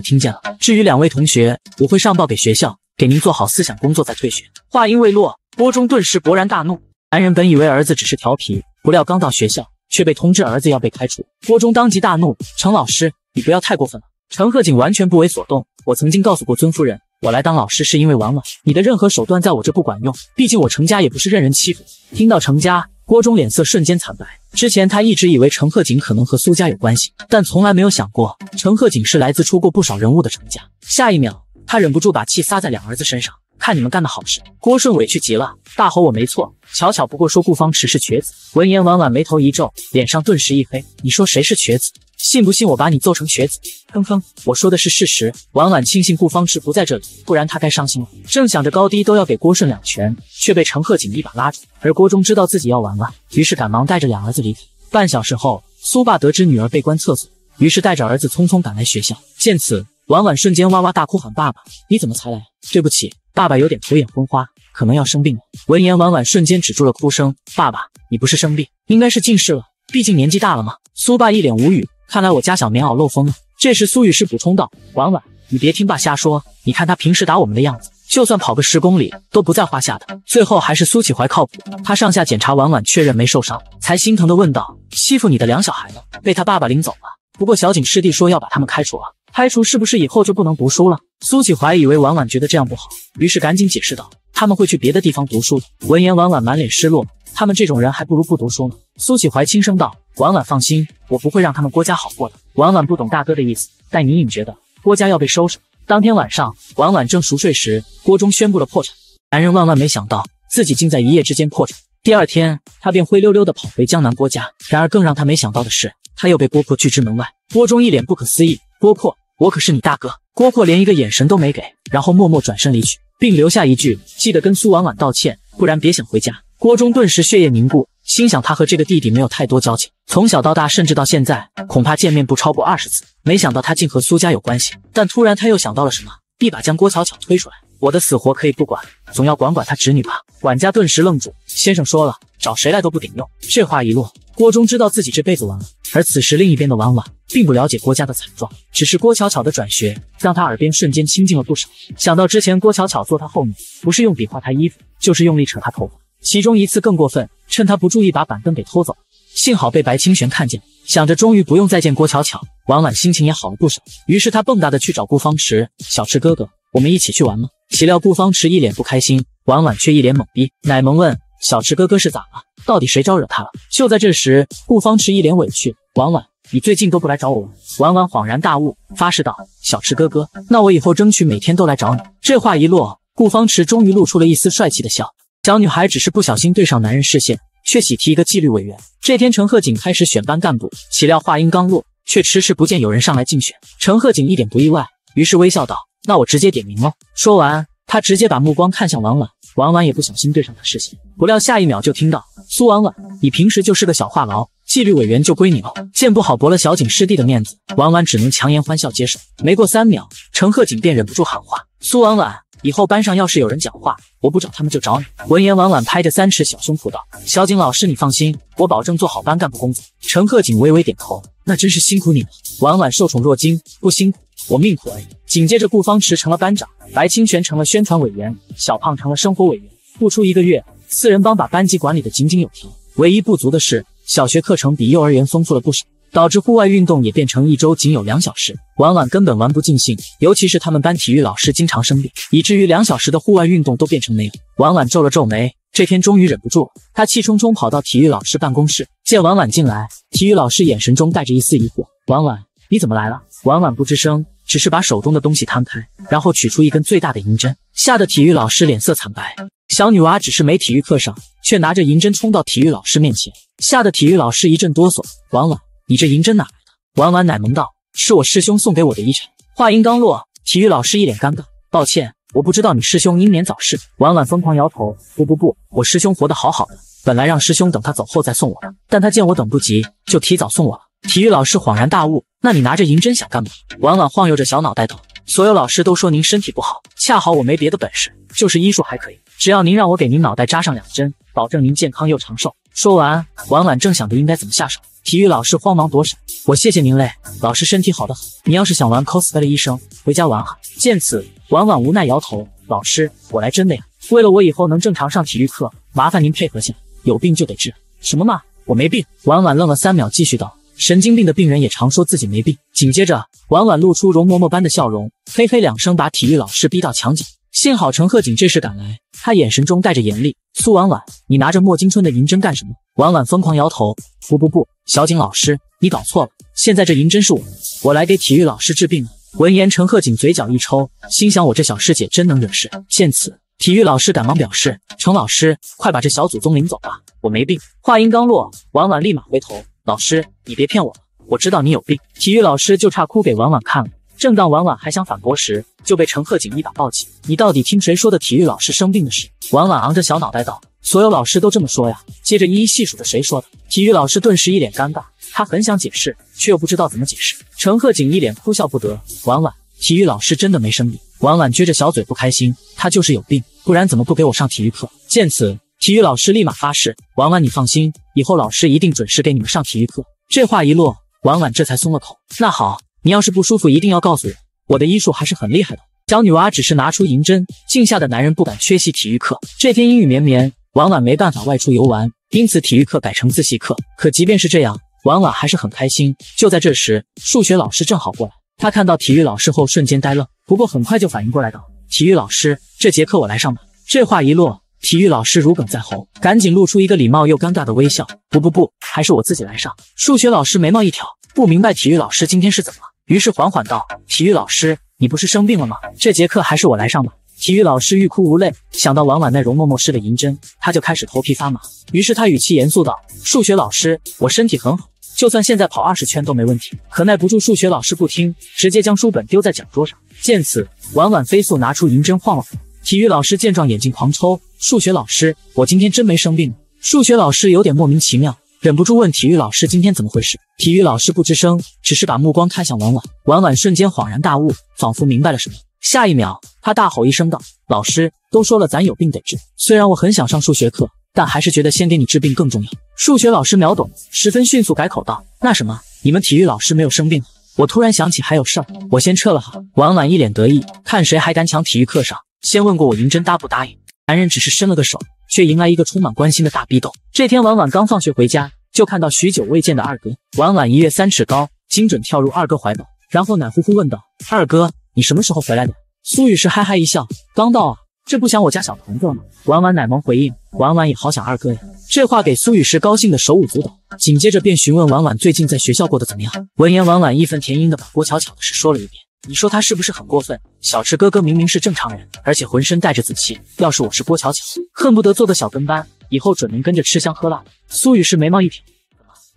S1: 听见了。至于两位同学，我会上报给学校，给您做好思想工作再退学。”话音未落。郭忠顿时勃然大怒。男人本以为儿子只是调皮，不料刚到学校，却被通知儿子要被开除。郭忠当即大怒：“程老师，你不要太过分了！”程鹤锦完全不为所动：“我曾经告诉过尊夫人，我来当老师是因为婉婉。你的任何手段在我这不管用，毕竟我程家也不是任人欺负。”听到程家，郭忠脸色瞬间惨白。之前他一直以为程鹤锦可能和苏家有关系，但从来没有想过程鹤锦是来自出过不少人物的程家。下一秒，他忍不住把气撒在两儿子身上。看你们干的好事！郭顺委屈极了，大吼：“我没错！”巧巧不过说顾方池是瘸子。闻言，婉婉眉头一皱，脸上顿时一黑：“你说谁是瘸子？信不信我把你揍成瘸子？”哼哼，我说的是事实。婉婉庆幸顾方池不在这里，不然他该伤心了。正想着高低都要给郭顺两拳，却被陈鹤锦一把拉住。而郭忠知道自己要完了，于是赶忙带着两儿子离开。半小时后，苏爸得知女儿被关厕所，于是带着儿子匆匆赶来学校。见此，婉婉瞬间哇哇大哭，喊爸爸：“你怎么才来？对不起，爸爸有点头眼昏花，可能要生病了。”闻言，婉婉瞬间止住了哭声：“爸爸，你不是生病，应该是近视了，毕竟年纪大了吗？”苏爸一脸无语，看来我家小棉袄漏风了。这时，苏雨诗补充道：“婉婉，你别听爸瞎说，你看他平时打我们的样子，就算跑个十公里都不在话下的。”最后还是苏启怀靠谱，他上下检查婉婉，确认没受伤，才心疼的问道：“欺负你的两小孩呢？被他爸爸领走了，不过小景师弟说要把他们开除了。”开除是不是以后就不能读书了？苏启怀以为婉婉觉得这样不好，于是赶紧解释道：“他们会去别的地方读书的。”闻言，婉婉满脸失落。他们这种人还不如不读书呢。苏启怀轻声道：“婉婉，放心，我不会让他们郭家好过的。”婉婉不懂大哥的意思，但隐隐觉得郭家要被收拾。当天晚上，婉婉正熟睡时，郭忠宣布了破产。男人万万没想到自己竟在一夜之间破产。第二天，他便灰溜溜地跑回江南郭家。然而，更让他没想到的是，他又被郭破拒之门外。郭忠一脸不可思议，郭破，我可是你大哥，郭阔连一个眼神都没给，然后默默转身离去，并留下一句：“记得跟苏婉婉道歉，不然别想回家。”郭忠顿时血液凝固，心想他和这个弟弟没有太多交情，从小到大甚至到现在，恐怕见面不超过二十次。没想到他竟和苏家有关系，但突然他又想到了什么，一把将郭巧巧推出来：“我的死活可以不管，总要管管他侄女吧？”管家顿时愣住：“先生说了，找谁来都不顶用。”这话一落。郭忠知道自己这辈子完了，而此时另一边的婉婉并不了解郭家的惨状，只是郭巧巧的转学让他耳边瞬间清静了不少。想到之前郭巧巧坐他后面，不是用笔画他衣服，就是用力扯他头发，其中一次更过分，趁他不注意把板凳给偷走，幸好被白清玄看见。想着终于不用再见郭巧巧，婉婉心情也好了不少，于是他蹦跶的去找顾方池，小池哥哥，我们一起去玩吗？岂料顾方池一脸不开心，婉婉却一脸懵逼，奶萌问。小池哥哥是咋了？到底谁招惹他了？就在这时，顾方池一脸委屈：“婉婉，你最近都不来找我。”婉婉恍然大悟，发誓道：“小池哥哥，那我以后争取每天都来找你。”这话一落，顾方池终于露出了一丝帅气的笑。小女孩只是不小心对上男人视线，却喜提一个纪律委员。这天，陈鹤锦开始选班干部，岂料话音刚落，却迟迟不见有人上来竞选。陈鹤锦一点不意外，于是微笑道：“那我直接点名喽。”说完，他直接把目光看向婉婉。婉婉也不小心对上他视线，不料下一秒就听到：“苏婉婉，你平时就是个小话痨，纪律委员就归你了。”见不好驳了小景师弟的面子，婉婉只能强颜欢笑接受。没过三秒，陈鹤景便忍不住喊话：“苏婉婉，以后班上要是有人讲话，我不找他们就找你。”闻言，婉婉拍着三尺小胸脯道：“小景老师，你放心，我保证做好班干部工作。”陈鹤景微微点头：“那真是辛苦你了。”婉婉受宠若惊：“不辛苦。”我命苦而已。紧接着，顾方池成了班长，白清泉成了宣传委员，小胖成了生活委员。不出一个月，四人帮把班级管理的井井有条。唯一不足的是，小学课程比幼儿园丰富了不少，导致户外运动也变成一周仅有两小时。婉婉根本玩不尽兴，尤其是他们班体育老师经常生病，以至于两小时的户外运动都变成没有。婉婉皱了皱眉，这天终于忍不住了，他气冲冲跑到体育老师办公室。见婉婉进来，体育老师眼神中带着一丝疑惑：“婉婉，你怎么来了？”婉婉不吱声。只是把手中的东西摊开，然后取出一根最大的银针，吓得体育老师脸色惨白。小女娃只是没体育课上，却拿着银针冲到体育老师面前，吓得体育老师一阵哆嗦。婉婉，你这银针哪来的？婉婉奶萌道：“是我师兄送给我的遗产。”话音刚落，体育老师一脸尴尬：“抱歉，我不知道你师兄英年早逝。”婉婉疯狂摇头：“不不不，我师兄活得好好的，本来让师兄等他走后再送我的，但他见我等不及，就提早送我了。”体育老师恍然大悟：“那你拿着银针想干嘛？”婉婉晃悠着小脑袋道：“所有老师都说您身体不好，恰好我没别的本事，就是医术还可以。只要您让我给您脑袋扎上两针，保证您健康又长寿。”说完，婉婉正想着应该怎么下手，体育老师慌忙躲闪：“我谢谢您嘞，老师身体好的很，你要是想玩 cosplay 医生，回家玩哈。”见此，婉婉无奈摇头：“老师，我来真的呀，为了我以后能正常上体育课，麻烦您配合下，有病就得治。什么嘛，我没病。”婉婉愣了三秒，继续道。神经病的病人也常说自己没病。紧接着，婉婉露出容嬷嬷般的笑容，嘿嘿两声，把体育老师逼到墙角。幸好陈鹤锦这时赶来，他眼神中带着严厉：“苏婉婉，你拿着莫金春的银针干什么？”婉婉疯狂摇头：“不不不，小景老师，你搞错了，现在这银针是我，我来给体育老师治病了。”闻言，陈鹤锦嘴角一抽，心想：“我这小师姐真能惹事。”见此，体育老师赶忙表示：“陈老师，快把这小祖宗领走吧，我没病。”话音刚落，婉婉立马回头。老师，你别骗我！我知道你有病。体育老师就差哭给婉婉看了。正当婉婉还想反驳时，就被陈鹤锦一把抱起。你到底听谁说的体育老师生病的事？婉婉昂着小脑袋道：“所有老师都这么说呀。”接着一一细数着谁说的。体育老师顿时一脸尴尬，他很想解释，却又不知道怎么解释。陈鹤锦一脸哭笑不得。婉婉，体育老师真的没生病。婉婉撅着小嘴不开心，他就是有病，不然怎么不给我上体育课？见此，体育老师立马发誓：“婉婉，你放心，以后老师一定准时给你们上体育课。”这话一落，婉婉这才松了口。那好，你要是不舒服，一定要告诉我，我的医术还是很厉害的。小女娃只是拿出银针，镜下的男人不敢缺席体育课。这天阴雨绵绵，婉婉没办法外出游玩，因此体育课改成自习课。可即便是这样，婉婉还是很开心。就在这时，数学老师正好过来，他看到体育老师后瞬间呆愣，不过很快就反应过来道：“体育老师，这节课我来上吧。”这话一落。体育老师如鲠在喉，赶紧露出一个礼貌又尴尬的微笑。不不不，还是我自己来上。数学老师眉毛一挑，不明白体育老师今天是怎么了，于是缓缓道：“体育老师，你不是生病了吗？这节课还是我来上吧。”体育老师欲哭无泪，想到婉婉那容嬷嬷似的银针，他就开始头皮发麻。于是他语气严肃道：“数学老师，我身体很好，就算现在跑二十圈都没问题。”可耐不住数学老师不听，直接将书本丢在讲桌上。见此，婉婉飞速拿出银针晃了晃。体育老师见状，眼睛狂抽。数学老师，我今天真没生病。数学老师有点莫名其妙，忍不住问体育老师今天怎么回事。体育老师不吱声，只是把目光看向婉婉。婉婉瞬间恍然大悟，仿佛明白了什么。下一秒，他大吼一声道：“老师都说了，咱有病得治。虽然我很想上数学课，但还是觉得先给你治病更重要。”数学老师秒懂，十分迅速改口道：“那什么，你们体育老师没有生病？我突然想起还有事儿，我先撤了哈。”婉婉一脸得意，看谁还敢抢体育课上。先问过我银针答不答应？男人只是伸了个手，却迎来一个充满关心的大逼斗。这天晚晚刚放学回家，就看到许久未见的二哥。晚晚一跃三尺高，精准跳入二哥怀抱，然后奶呼呼问道：“二哥，你什么时候回来的？”苏雨石哈哈一笑：“刚到啊，这不想我家小子了吗？”晚晚奶萌回应：“晚晚也好想二哥呀。”这话给苏雨石高兴的手舞足蹈，紧接着便询问晚晚最近在学校过得怎么样。闻言晚晚义愤填膺的把郭巧巧的事说了一遍。你说他是不是很过分？小池哥哥明明是正常人，而且浑身带着紫气。要是我是郭巧巧，恨不得做个小跟班，以后准能跟着吃香喝辣。苏雨石眉毛一挑，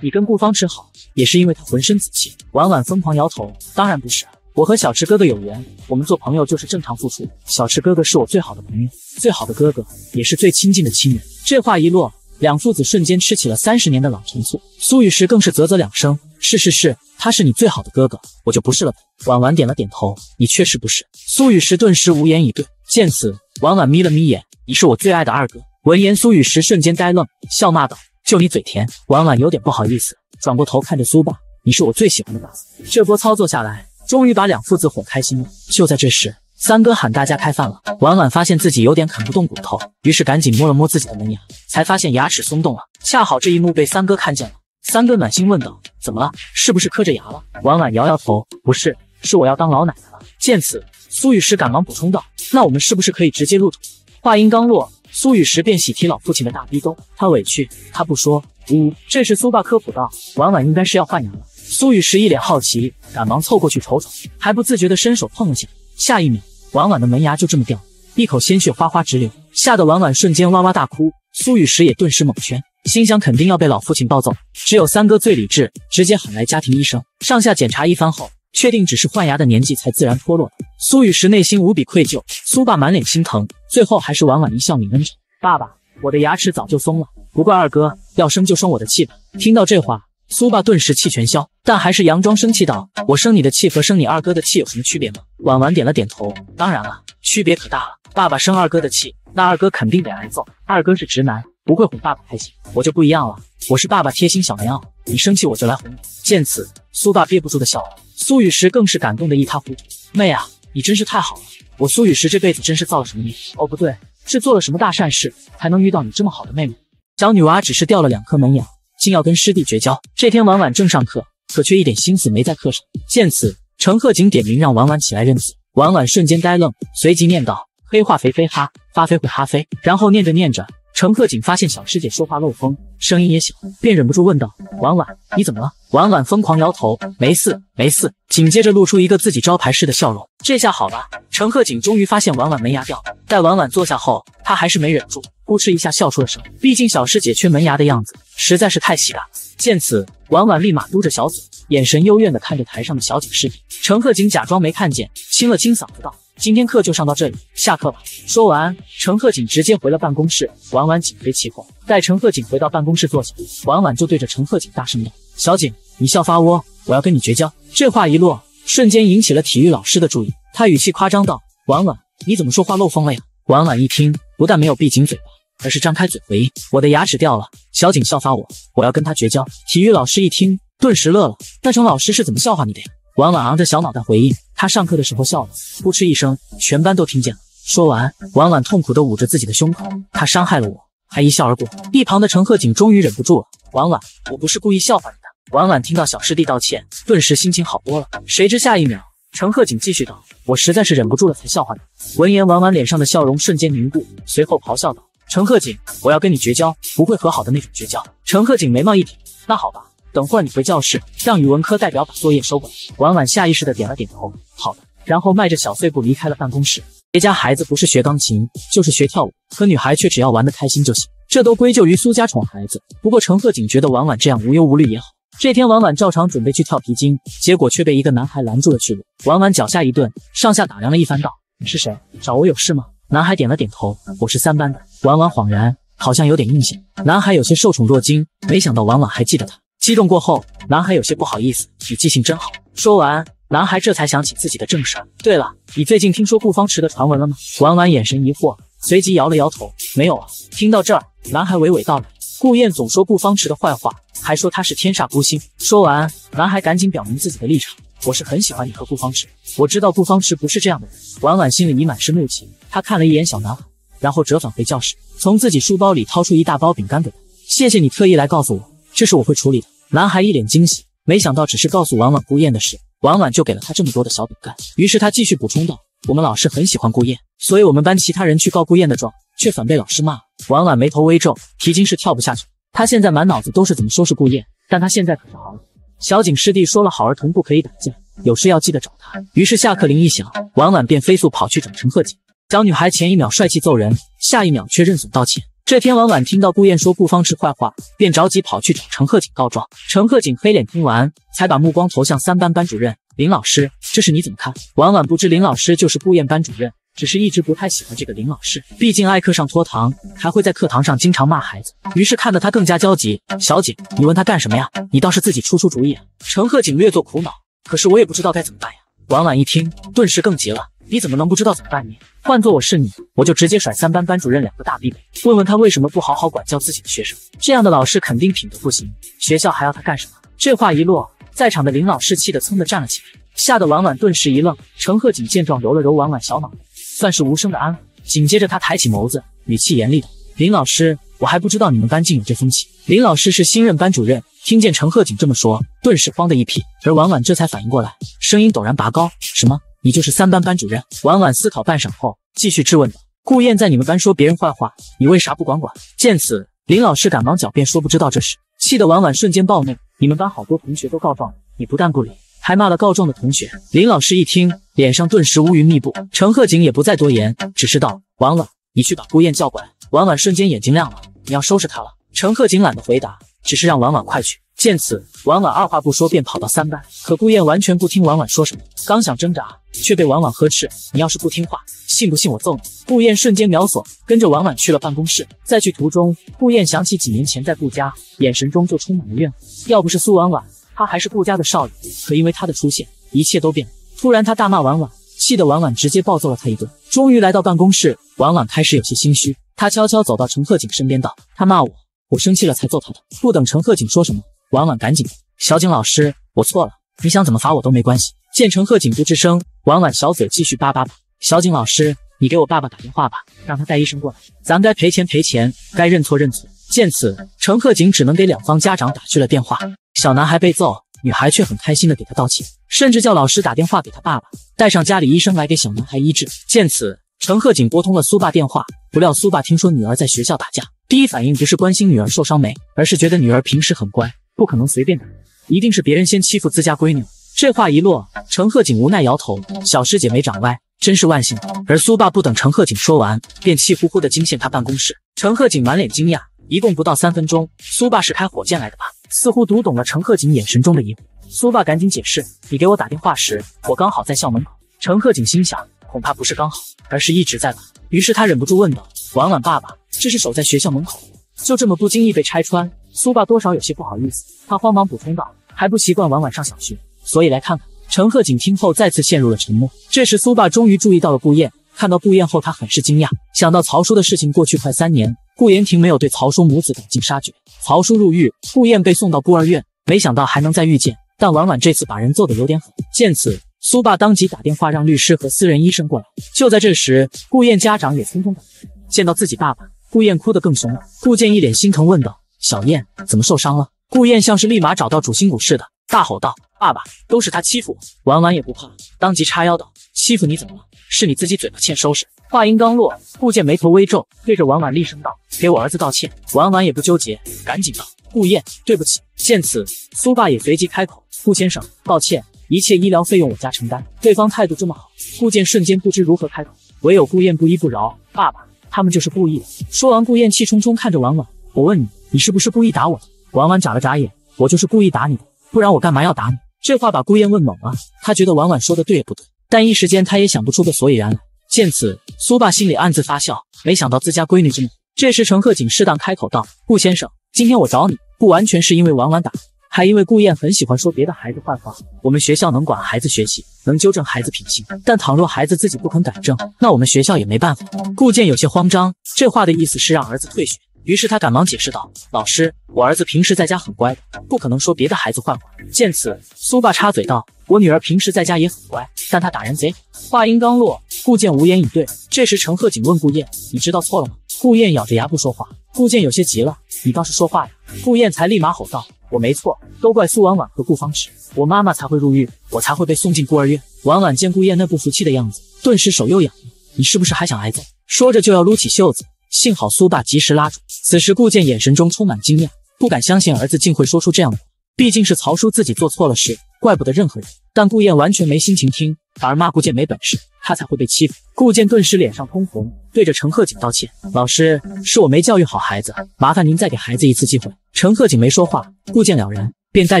S1: 你跟顾芳池好，也是因为他浑身紫气？晚晚疯狂摇头，当然不是，我和小池哥哥有缘，我们做朋友就是正常付出。小池哥哥是我最好的朋友，最好的哥哥，也是最亲近的亲人。这话一落，两父子瞬间吃起了三十年的老陈醋。苏雨石更是啧啧两声。是是是，他是你最好的哥哥，我就不是了。婉婉点了点头，你确实不是。苏雨石顿时无言以对。见此，婉婉眯了眯眼，你是我最爱的二哥。闻言，苏雨石瞬间呆愣，笑骂道：“就你嘴甜。”婉婉有点不好意思，转过头看着苏爸：“你是我最喜欢的爸。”这波操作下来，终于把两父子哄开心了。就在这时，三哥喊大家开饭了。婉婉发现自己有点啃不动骨头，于是赶紧摸了摸自己的门牙，才发现牙齿松动了。恰好这一幕被三哥看见了。三哥暖心问道：“怎么了？是不是磕着牙了？”婉婉摇摇头：“不是，是我要当老奶奶了。”见此，苏雨石赶忙补充道：“那我们是不是可以直接入土？”话音刚落，苏雨石便喜提老父亲的大逼兜。他委屈，他不说。呜。这时苏爸科普道：“婉婉应该是要换牙了。”苏雨石一脸好奇，赶忙凑过去瞅瞅，还不自觉的伸手碰了下。下一秒，婉婉的门牙就这么掉了，一口鲜血哗哗直流，吓得婉婉瞬间哇哇大哭。苏雨石也顿时蒙圈。心想肯定要被老父亲暴揍，只有三哥最理智，直接喊来家庭医生，上下检查一番后，确定只是换牙的年纪才自然脱落。苏雨石内心无比愧疚，苏爸满脸心疼，最后还是婉婉一笑泯恩仇：“爸爸，我的牙齿早就松了，不怪二哥，要生就生我的气吧。”听到这话，苏爸顿时气全消，但还是佯装生气道：“我生你的气和生你二哥的气有什么区别吗？”婉婉点了点头：“当然了，区别可大了。爸爸生二哥的气，那二哥肯定得挨揍。二哥是直男。”不会哄爸爸开心，我就不一样了。我是爸爸贴心小棉袄，你生气我就来哄你。见此，苏爸憋不住的笑了。苏雨石更是感动的一塌糊涂。妹啊，你真是太好了！我苏雨石这辈子真是造了什么孽？哦，不对，是做了什么大善事才能遇到你这么好的妹妹？小女娃只是掉了两颗门牙，竟要跟师弟绝交。这天婉婉正上课，可却一点心思没在课上。见此，陈鹤锦点名让婉婉起来认字。婉婉瞬间呆愣，随即念道：“黑化肥飞哈，发飞会哈飞。”然后念着念着。程鹤景发现小师姐说话漏风，声音也小，便忍不住问道：“婉婉，你怎么了？”婉婉疯狂摇头，没事没事。紧接着露出一个自己招牌式的笑容。这下好了，程鹤景终于发现婉婉门牙掉了。待婉婉坐下后，他还是没忍住，扑哧一下笑出了声。毕竟小师姐缺门牙的样子实在是太喜了。见此，婉婉立马嘟着小嘴，眼神幽怨的看着台上的小景师弟。程鹤景假装没看见，清了清嗓子道。今天课就上到这里，下课吧。说完，陈鹤锦直接回了办公室，婉婉紧随其后。待陈鹤锦回到办公室坐下，婉婉就对着陈鹤锦大声道：“小锦，你笑发窝，我要跟你绝交。”这话一落，瞬间引起了体育老师的注意。他语气夸张道：“婉婉，你怎么说话漏风了呀？”婉婉一听，不但没有闭紧嘴，巴，而是张开嘴回应：“我的牙齿掉了。”小锦笑发我，我要跟他绝交。体育老师一听，顿时乐了：“那陈老师是怎么笑话你的？”呀？”婉婉昂着小脑袋回应，他上课的时候笑了，扑哧一声，全班都听见了。说完，婉婉痛苦地捂着自己的胸口，他伤害了我，还一笑而过。一旁的陈鹤锦终于忍不住了：“婉婉，我不是故意笑话你的。”婉婉听到小师弟道歉，顿时心情好多了。谁知下一秒，陈鹤锦继续道：“我实在是忍不住了才笑话你。”闻言，婉婉脸上的笑容瞬间凝固，随后咆哮道：“陈鹤锦，我要跟你绝交，不会和好的那种绝交。”陈鹤锦眉毛一挺：“那好吧。”等会儿你回教室，让语文科代表把作业收过来。婉婉下意识的点了点头，好的，然后迈着小碎步离开了办公室。别家孩子不是学钢琴就是学跳舞，可女孩却只要玩得开心就行，这都归咎于苏家宠孩子。不过陈鹤锦觉得婉婉这样无忧无虑也好。这天婉婉照常准备去跳皮筋，结果却被一个男孩拦住了去路。婉婉脚下一顿，上下打量了一番，道：“你是谁？找我有事吗？”男孩点了点头，我是三班的。婉婉恍然，好像有点印象。男孩有些受宠若惊，没想到婉婉还记得他。激动过后，男孩有些不好意思：“你记性真好。”说完，男孩这才想起自己的正事。对了，你最近听说顾方池的传闻了吗？婉婉眼神疑惑，随即摇了摇头：“没有啊。”听到这儿，男孩娓娓道来：“顾燕总说顾方池的坏话，还说他是天煞孤星。”说完，男孩赶紧表明自己的立场：“我是很喜欢你和顾方池，我知道顾方池不是这样的人。”婉婉心里已满是怒气，她看了一眼小男孩，然后折返回教室，从自己书包里掏出一大包饼干给他：“谢谢你特意来告诉我。”这是我会处理的。男孩一脸惊喜，没想到只是告诉婉婉顾雁的事，婉婉就给了他这么多的小饼干。于是他继续补充道：“我们老师很喜欢顾雁，所以我们班其他人去告顾雁的状，却反被老师骂了。”婉婉眉头微皱，皮筋是跳不下去。他现在满脑子都是怎么收拾顾雁，但他现在可是好。小景师弟说了，好儿童不可以打架，有事要记得找他。于是下课铃一响，婉婉便飞速跑去找陈鹤景。小女孩前一秒帅气揍人，下一秒却认怂道歉。这天婉婉听到顾燕说顾方志坏话，便着急跑去找陈鹤锦告状。陈鹤锦黑脸听完，才把目光投向三班班主任林老师：“这事你怎么看？”婉婉不知林老师就是顾燕班主任，只是一直不太喜欢这个林老师，毕竟爱课上拖堂，还会在课堂上经常骂孩子。于是看得他更加焦急。小景，你问他干什么呀？你倒是自己出出主意啊！陈鹤锦略作苦恼，可是我也不知道该怎么办呀。婉婉一听，顿时更急了。你怎么能不知道怎么办呢？换做我是你，我就直接甩三班班主任两个大逼斗，问问他为什么不好好管教自己的学生。这样的老师肯定品德不行，学校还要他干什么？这话一落，在场的林老师气得噌的站了起来，吓得婉婉顿时一愣。陈鹤景见状，揉了揉婉婉小脑袋，算是无声的安慰。紧接着，他抬起眸子，语气严厉的：“林老师，我还不知道你们班竟有这风气。”林老师是新任班主任，听见陈鹤景这么说，顿时慌得一批。而婉婉这才反应过来，声音陡然拔高：“什么？”你就是三班班主任。婉婉思考半晌后，继续质问道：“顾燕在你们班说别人坏话，你为啥不管管？”见此，林老师赶忙狡辩说不知道这事，气得婉婉瞬间暴怒。你们班好多同学都告状，你不但不理，还骂了告状的同学。林老师一听，脸上顿时乌云密布。陈鹤景也不再多言，只是道：“婉婉，你去把顾燕叫过来。”婉婉瞬间眼睛亮了，你要收拾他了。陈鹤景懒得回答，只是让婉婉快去。见此，婉婉二话不说便跑到三班。可顾燕完全不听婉婉说什么，刚想挣扎，却被婉婉呵斥：“你要是不听话，信不信我揍你？”顾燕瞬间秒怂，跟着婉婉去了办公室。在去途中，顾燕想起几年前在顾家，眼神中就充满了怨恨。要不是苏婉婉，他还是顾家的少爷。可因为她的出现，一切都变了。突然，他大骂婉婉，气得婉婉直接暴揍了他一顿。终于来到办公室，婉婉开始有些心虚。她悄悄走到陈鹤锦身边，道：“他骂我，我生气了才揍他的。”不等陈鹤锦说什么。婉婉赶紧，小景老师，我错了，你想怎么罚我都没关系。见陈赫景不吱声，婉婉小嘴继续叭叭叭。小景老师，你给我爸爸打电话吧，让他带医生过来，咱该赔钱赔钱，该认错认错。见此，陈赫景只能给两方家长打去了电话。小男孩被揍，女孩却很开心的给他道歉，甚至叫老师打电话给他爸爸，带上家里医生来给小男孩医治。见此，陈赫景拨通了苏爸电话，不料苏爸听说女儿在学校打架，第一反应不是关心女儿受伤没，而是觉得女儿平时很乖。不可能随便打，一定是别人先欺负自家闺女。这话一落，陈鹤锦无奈摇头：“小师姐没长歪，真是万幸。”而苏爸不等陈鹤锦说完，便气呼呼地惊现他办公室。陈鹤锦满脸惊讶：“一共不到三分钟，苏爸是开火箭来的吧？”似乎读懂了陈鹤锦眼神中的疑惑，苏爸赶紧解释：“你给我打电话时，我刚好在校门口。”陈鹤锦心想，恐怕不是刚好，而是一直在吧。于是他忍不住问道：“婉婉爸爸，这是守在学校门口，就这么不经意被拆穿？”苏爸多少有些不好意思，他慌忙补充道：“还不习惯晚晚上小学，所以来看看。”陈鹤锦听后再次陷入了沉默。这时，苏爸终于注意到了顾燕。看到顾燕后，他很是惊讶。想到曹叔的事情过去快三年，顾延廷没有对曹叔母子赶尽杀绝，曹叔入狱，顾燕被送到孤儿院，没想到还能再遇见。但婉婉这次把人揍得有点狠。见此，苏爸当即打电话让律师和私人医生过来。就在这时，顾燕家长也匆匆赶来，见到自己爸爸，顾燕哭得更凶了。顾健一脸心疼，问道。小燕怎么受伤了？顾燕像是立马找到主心骨似的，大吼道：“爸爸，都是他欺负我！”婉婉也不怕，当即叉腰道：“欺负你怎么了？是你自己嘴巴欠收拾！”话音刚落，顾剑眉头微皱，对着婉婉厉声道：“给我儿子道歉！”婉婉也不纠结，赶紧道：“顾燕，对不起。”见此，苏爸也随即开口：“顾先生，抱歉，一切医疗费用我家承担。”对方态度这么好，顾剑瞬间不知如何开口，唯有顾燕不依不饶：“爸爸，他们就是故意的！”说完，顾燕气冲冲看着婉婉：“我问你。”你是不是故意打我的？婉婉眨了眨眼，我就是故意打你的，不然我干嘛要打你？这话把顾燕问懵了，他觉得婉婉说的对也不对，但一时间他也想不出个所以然来。见此，苏爸心里暗自发笑，没想到自家闺女这么……这时，陈鹤锦适当开口道：“顾先生，今天我找你，不完全是因为婉婉打，还因为顾燕很喜欢说别的孩子坏话。我们学校能管孩子学习，能纠正孩子品性，但倘若孩子自己不肯改正，那我们学校也没办法。”顾健有些慌张，这话的意思是让儿子退学。于是他赶忙解释道：“老师，我儿子平时在家很乖的，不可能说别的孩子坏话。”见此，苏爸插嘴道：“我女儿平时在家也很乖，但她打人贼。”狠。”话音刚落，顾剑无言以对。这时，陈鹤锦问顾燕：“你知道错了吗？”顾燕咬着牙不说话。顾剑有些急了：“你倒是说话呀！”顾燕才立马吼道：“我没错，都怪苏婉婉和顾方池，我妈妈才会入狱，我才会被送进孤儿院。”婉婉见顾燕那不服气的样子，顿时手又痒了：“你是不是还想挨揍？”说着就要撸起袖子。幸好苏爸及时拉住。此时顾剑眼神中充满惊讶，不敢相信儿子竟会说出这样的。话。毕竟是曹叔自己做错了事，怪不得任何人。但顾燕完全没心情听，反而骂顾剑没本事，他才会被欺负。顾剑顿时脸上通红，对着陈鹤锦道歉：“老师，是我没教育好孩子，麻烦您再给孩子一次机会。”陈鹤锦没说话，顾剑了人。便带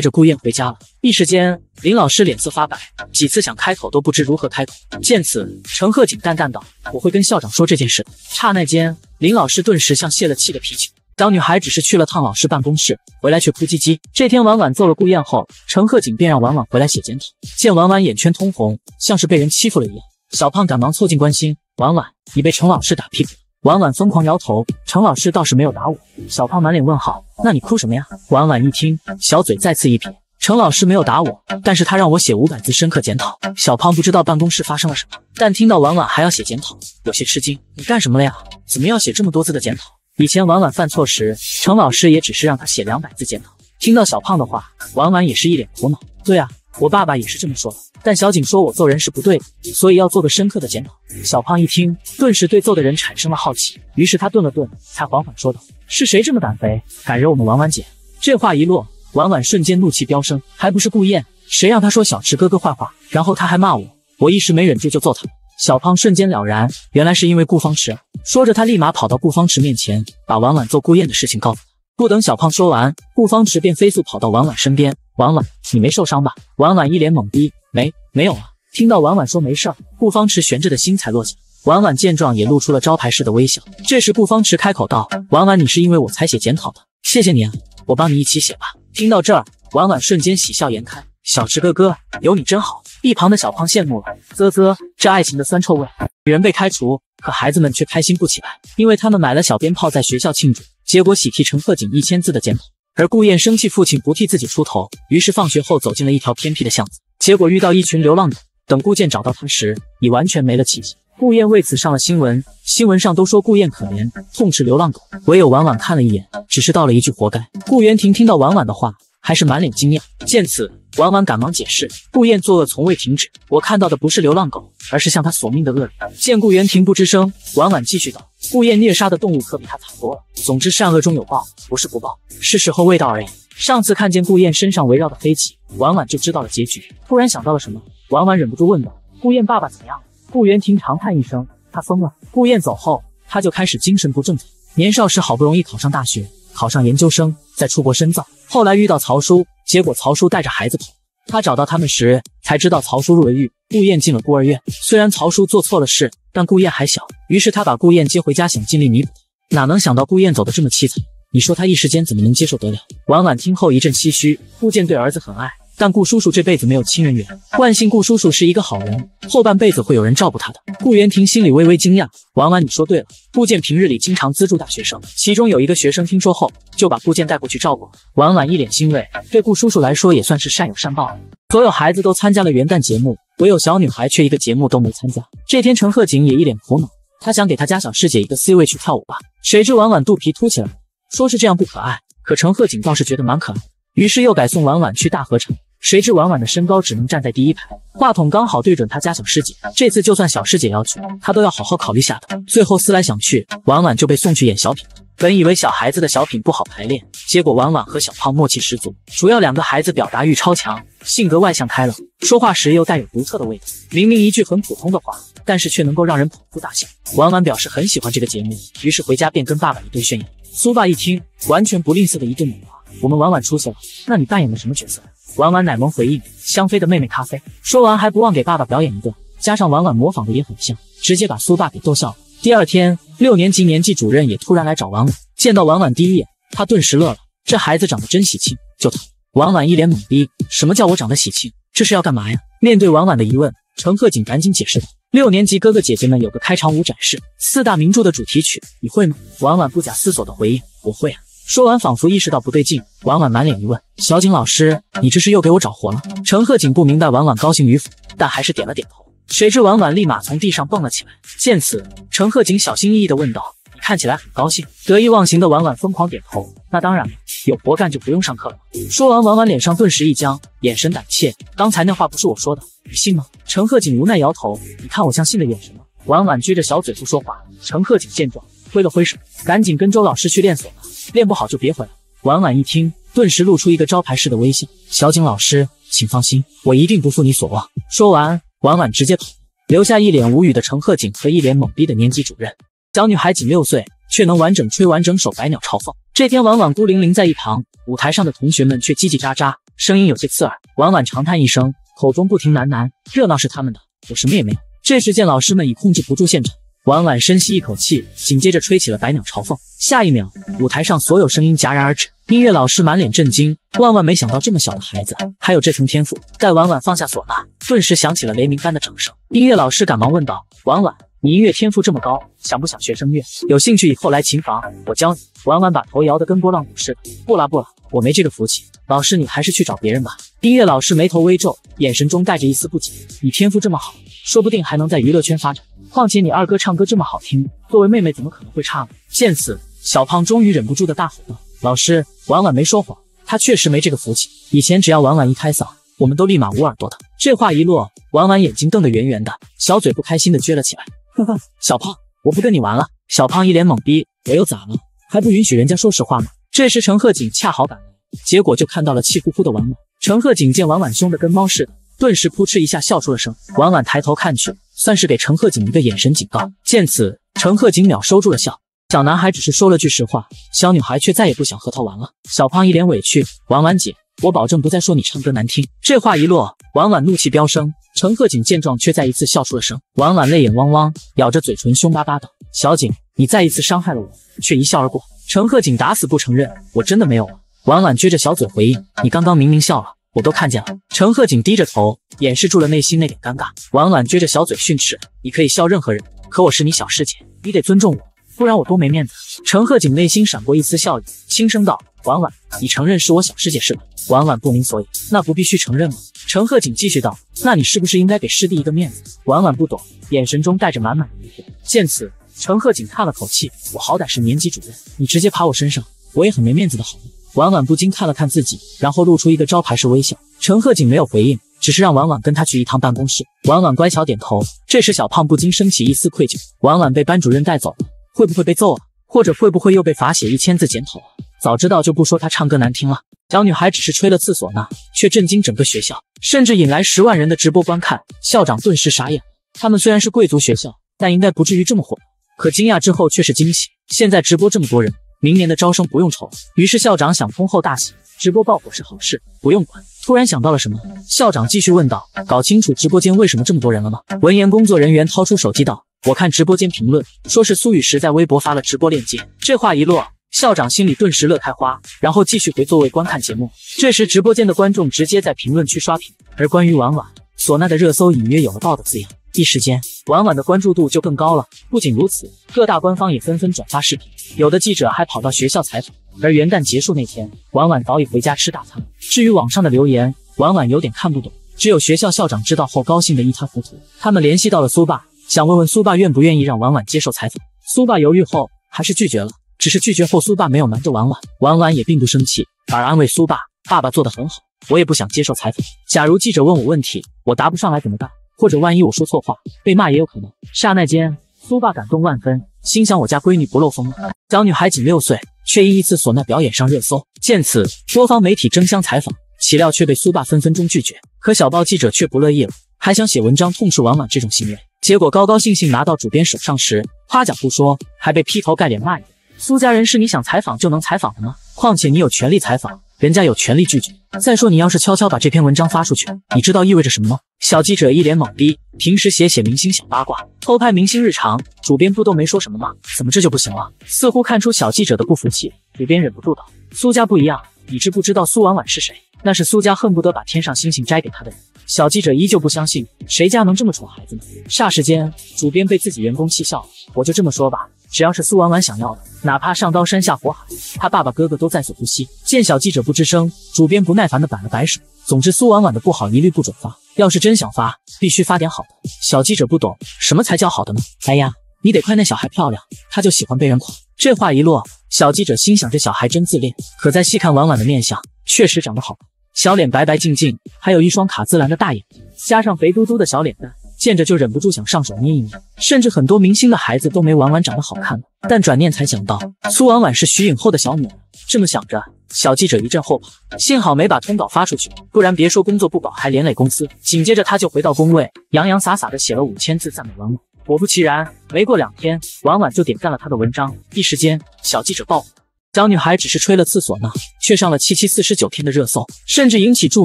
S1: 着顾燕回家了。一时间，林老师脸色发白，几次想开口都不知如何开口。见此，陈鹤锦淡淡道：“我会跟校长说这件事。”刹那间，林老师顿时像泄了气的皮球。小女孩只是去了趟老师办公室，回来却哭唧唧。这天晚晚揍了顾燕后，陈鹤锦便让晚晚回来写检讨。见晚晚眼圈通红，像是被人欺负了一样，小胖赶忙凑近关心：“晚晚，你被陈老师打屁股了？”婉婉疯狂摇头，程老师倒是没有打我。小胖满脸问号，那你哭什么呀？婉婉一听，小嘴再次一撇，程老师没有打我，但是他让我写五百字深刻检讨。小胖不知道办公室发生了什么，但听到婉婉还要写检讨，有些吃惊。你干什么了呀？怎么要写这么多字的检讨？以前婉婉犯错时，程老师也只是让他写两百字检讨。听到小胖的话，婉婉也是一脸苦恼。对啊。我爸爸也是这么说的，但小景说我揍人是不对的，所以要做个深刻的检讨。小胖一听，顿时对揍的人产生了好奇，于是他顿了顿，才缓缓说道：“是谁这么胆肥，敢惹我们婉婉姐？”这话一落，婉婉瞬间怒气飙升，还不是顾燕？谁让他说小池哥哥坏话，然后他还骂我，我一时没忍住就揍他。小胖瞬间了然，原来是因为顾方池。说着，他立马跑到顾方池面前，把婉婉揍顾燕的事情告诉他。不等小胖说完，顾方池便飞速跑到婉婉身边。婉婉，你没受伤吧？婉婉一脸懵逼，没没有啊？听到婉婉说没事儿，顾方池悬着的心才落下。婉婉见状也露出了招牌式的微笑。这时，顾方池开口道：“婉婉，你是因为我才写检讨的，谢谢你，啊，我帮你一起写吧。”听到这儿，婉婉瞬间喜笑颜开：“小池哥哥，有你真好。”一旁的小胖羡慕了：“啧啧，这爱情的酸臭味。”女人被开除，可孩子们却开心不起来，因为他们买了小鞭炮在学校庆祝，结果喜提陈鹤锦一千字的检讨。而顾燕生气，父亲不替自己出头，于是放学后走进了一条偏僻的巷子，结果遇到一群流浪狗。等顾剑找到他时，已完全没了气息。顾燕为此上了新闻，新闻上都说顾燕可怜，痛斥流浪狗。唯有婉婉看了一眼，只是道了一句“活该”。顾元廷听到婉婉的话，还是满脸惊讶。见此，婉婉赶忙解释，顾燕作恶从未停止。我看到的不是流浪狗，而是向他索命的恶灵。见顾元廷不吱声，婉婉继续道：“顾燕虐杀的动物可比他惨多了。总之，善恶终有报，不是不报，是时候未到而已。”上次看见顾燕身上围绕的黑气，婉婉就知道了结局。突然想到了什么，婉婉忍不住问道：“顾燕爸爸怎么样？”顾元廷长叹一声：“他疯了。顾燕走后，他就开始精神不正常。年少时好不容易考上大学，考上研究生，再出国深造，后来遇到曹叔。”结果曹叔带着孩子跑，他找到他们时才知道曹叔入了狱，顾燕进了孤儿院。虽然曹叔做错了事，但顾燕还小，于是他把顾燕接回家，想尽力弥补。哪能想到顾燕走得这么凄惨？你说他一时间怎么能接受得了？婉婉听后一阵唏嘘。顾雁对儿子很爱。但顾叔叔这辈子没有亲人缘，万幸顾叔叔是一个好人，后半辈子会有人照顾他的。顾元廷心里微微惊讶。婉婉，你说对了，顾剑平日里经常资助大学生，其中有一个学生听说后，就把顾剑带过去照顾了。婉婉一脸欣慰，对顾叔叔来说也算是善有善报了。所有孩子都参加了元旦节目，唯有小女孩却一个节目都没参加。这天，陈鹤锦也一脸苦恼，他想给他家小师姐一个 C 位去跳舞吧，谁知婉婉肚皮凸起来，说是这样不可爱，可陈鹤锦倒是觉得蛮可爱，于是又改送婉婉去大合唱。谁知婉婉的身高只能站在第一排，话筒刚好对准她家小师姐。这次就算小师姐要去，她都要好好考虑下的。最后思来想去，婉婉就被送去演小品。本以为小孩子的小品不好排练，结果婉婉和小胖默契十足，主要两个孩子表达欲超强，性格外向开朗，说话时又带有独特的味道。明明一句很普通的话，但是却能够让人捧腹大笑。婉婉表示很喜欢这个节目，于是回家便跟爸爸一顿炫耀。苏爸一听，完全不吝啬的一顿美夸：“我们婉婉出色了，那你扮演的什么角色？”婉婉奶萌回应：“香妃的妹妹咖啡。”说完还不忘给爸爸表演一个，加上婉婉模仿的也很像，直接把苏爸给逗笑了。第二天，六年级年级主任也突然来找婉婉，见到婉婉第一眼，他顿时乐了：“这孩子长得真喜庆，就他。”婉婉一脸懵逼：“什么叫我长得喜庆？这是要干嘛呀？”面对婉婉的疑问，陈鹤锦赶紧解释道：“六年级哥哥姐姐们有个开场舞展示，四大名著的主题曲，你会吗？”婉婉不假思索的回应：“我会啊。”说完，仿佛意识到不对劲，婉婉满脸疑问：“小景老师，你这是又给我找活了？”陈鹤景不明白婉婉高兴与否，但还是点了点头。谁知婉婉立马从地上蹦了起来。见此，陈鹤景小心翼翼地问道：“你看起来很高兴。”得意忘形的婉婉疯狂点头：“那当然了，有活干就不用上课了。”说完，婉婉脸上顿时一僵，眼神胆怯。刚才那话不是我说的，你信吗？陈鹤景无奈摇头：“你看我像信的眼神吗？”婉婉撅着小嘴不说话。陈鹤景见状，挥了挥手：“赶紧跟周老师去练锁了。”练不好就别回来。婉婉一听，顿时露出一个招牌式的微笑。小景老师，请放心，我一定不负你所望。说完，婉婉直接跑，留下一脸无语的陈鹤景和一脸懵逼的年级主任。小女孩仅六岁，却能完整吹完整首《百鸟朝凤》。这天，婉婉孤零零在一旁，舞台上的同学们却叽叽喳喳，声音有些刺耳。婉婉长叹一声，口中不停喃喃：“热闹是他们的，我什么也没有。”这时，见老师们已控制不住现场。婉婉深吸一口气，紧接着吹起了《百鸟朝凤》。下一秒，舞台上所有声音戛然而止。音乐老师满脸震惊，万万没想到这么小的孩子还有这层天赋。待婉婉放下唢呐，顿时响起了雷鸣般的掌声。音乐老师赶忙问道：“婉婉，你音乐天赋这么高，想不想学声乐？有兴趣以后来琴房，我教你。”婉婉把头摇得跟拨浪鼓似的：“不了不了，我没这个福气。老师，你还是去找别人吧。”音乐老师眉头微皱，眼神中带着一丝不解：“你天赋这么好，说不定还能在娱乐圈发展。”况且你二哥唱歌这么好听，作为妹妹怎么可能会差呢？见此，小胖终于忍不住的大吼道：“老师，婉婉没说谎，她确实没这个福气。以前只要婉婉一开嗓，我们都立马捂耳朵的。”这话一落，婉婉眼睛瞪得圆圆的，小嘴不开心的撅了起来。哼哼，小胖，我不跟你玩了！小胖一脸懵逼，我又咋了？还不允许人家说实话吗？这时陈鹤锦恰好赶来，结果就看到了气呼呼的婉婉。陈鹤锦见婉婉凶的跟猫似的，顿时扑哧一下笑出了声。婉婉抬头看去。算是给陈鹤锦一个眼神警告。见此，陈鹤锦秒收住了笑。小男孩只是说了句实话，小女孩却再也不想和他玩了。小胖一脸委屈：“婉婉姐，我保证不再说你唱歌难听。”这话一落，婉婉怒气飙升。陈鹤锦见状，却再一次笑出了声。婉婉泪眼汪汪，咬着嘴唇，凶巴巴道：“小景，你再一次伤害了我，却一笑而过。”陈鹤锦打死不承认：“我真的没有。”婉婉撅着小嘴回应：“你刚刚明明笑了。”我都看见了。陈鹤景低着头，掩饰住了内心那点尴尬。婉婉撅着小嘴训斥：“你可以笑任何人，可我是你小师姐，你得尊重我，不然我多没面子。”陈鹤景内心闪过一丝笑意，轻声道：“婉婉，你承认是我小师姐是吧？”婉婉不明所以：“那不必须承认吗？”陈鹤景继续道：“那你是不是应该给师弟一个面子？”婉婉不懂，眼神中带着满满的疑惑。见此，陈鹤景叹了口气：“我好歹是年级主任，你直接爬我身上，我也很没面子的好吗？”婉婉不禁看了看自己，然后露出一个招牌式微笑。陈鹤锦没有回应，只是让婉婉跟他去一趟办公室。婉婉乖巧点头。这时，小胖不禁升起一丝愧疚：婉婉被班主任带走了，会不会被揍啊？或者会不会又被罚写一千字检讨？早知道就不说她唱歌难听了。小女孩只是吹了厕所呐，却震惊整个学校，甚至引来十万人的直播观看。校长顿时傻眼。他们虽然是贵族学校，但应该不至于这么火。可惊讶之后却是惊喜。现在直播这么多人。明年的招生不用愁。于是校长想通后大喜，直播爆火是好事，不用管。突然想到了什么，校长继续问道：“搞清楚直播间为什么这么多人了吗？”闻言，工作人员掏出手机道：“我看直播间评论，说是苏雨石在微博发了直播链接。”这话一落，校长心里顿时乐开花，然后继续回座位观看节目。这时，直播间的观众直接在评论区刷屏，而关于婉婉、唢呐的热搜隐约有了爆的字样。一时间，婉婉的关注度就更高了。不仅如此，各大官方也纷纷转发视频，有的记者还跑到学校采访。而元旦结束那天，婉婉早已回家吃大餐。至于网上的留言，婉婉有点看不懂。只有学校校长知道后，高兴的一塌糊涂。他们联系到了苏爸，想问问苏爸愿不愿意让婉婉接受采访。苏爸犹豫后，还是拒绝了。只是拒绝后，苏爸没有瞒着婉婉，婉婉也并不生气，反而安慰苏爸：“爸爸做得很好，我也不想接受采访。假如记者问我问题，我答不上来怎么办？”或者万一我说错话被骂也有可能。刹那间，苏爸感动万分，心想我家闺女不漏风。小女孩仅六岁，却因一次唢呐表演上热搜。见此，多方媒体争相采访，岂料却被苏爸分分钟拒绝。可小报记者却不乐意了，还想写文章痛斥婉婉这种行为。结果高高兴兴拿到主编手上时，夸奖不说，还被劈头盖脸骂。苏家人是你想采访就能采访的吗？况且你有权利采访。人家有权利拒绝。再说，你要是悄悄把这篇文章发出去，你知道意味着什么吗？小记者一脸懵逼。平时写写明星小八卦，偷拍明星日常，主编不都没说什么吗？怎么这就不行了？似乎看出小记者的不服气，主编忍不住道：“苏家不一样，你知不知道苏婉婉是谁？那是苏家恨不得把天上星星摘给他的人。”小记者依旧不相信，谁家能这么宠孩子呢？霎时间，主编被自己员工气笑了。我就这么说吧。只要是苏婉婉想要的，哪怕上刀山下火海，他爸爸哥哥都在所不惜。见小记者不吱声，主编不耐烦地摆了摆手。总之，苏婉婉的不好一律不准发。要是真想发，必须发点好的。小记者不懂什么才叫好的呢？哎呀，你得夸那小孩漂亮，他就喜欢被人夸。这话一落，小记者心想：这小孩真自恋。可再细看婉婉的面相，确实长得好，小脸白白净净，还有一双卡姿兰的大眼睛，加上肥嘟嘟的小脸蛋。见着就忍不住想上手捏一捏，甚至很多明星的孩子都没婉婉长得好看。但转念才想到，苏婉婉是徐影后的小女儿。这么想着，小记者一阵后怕，幸好没把通稿发出去，不然别说工作不保，还连累公司。紧接着他就回到工位，洋洋洒洒的写了五千字赞美婉婉。果不其然，没过两天，婉婉就点赞了他的文章。一时间，小记者爆火。小女孩只是吹了厕所呢，却上了七七四十九天的热搜，甚至引起著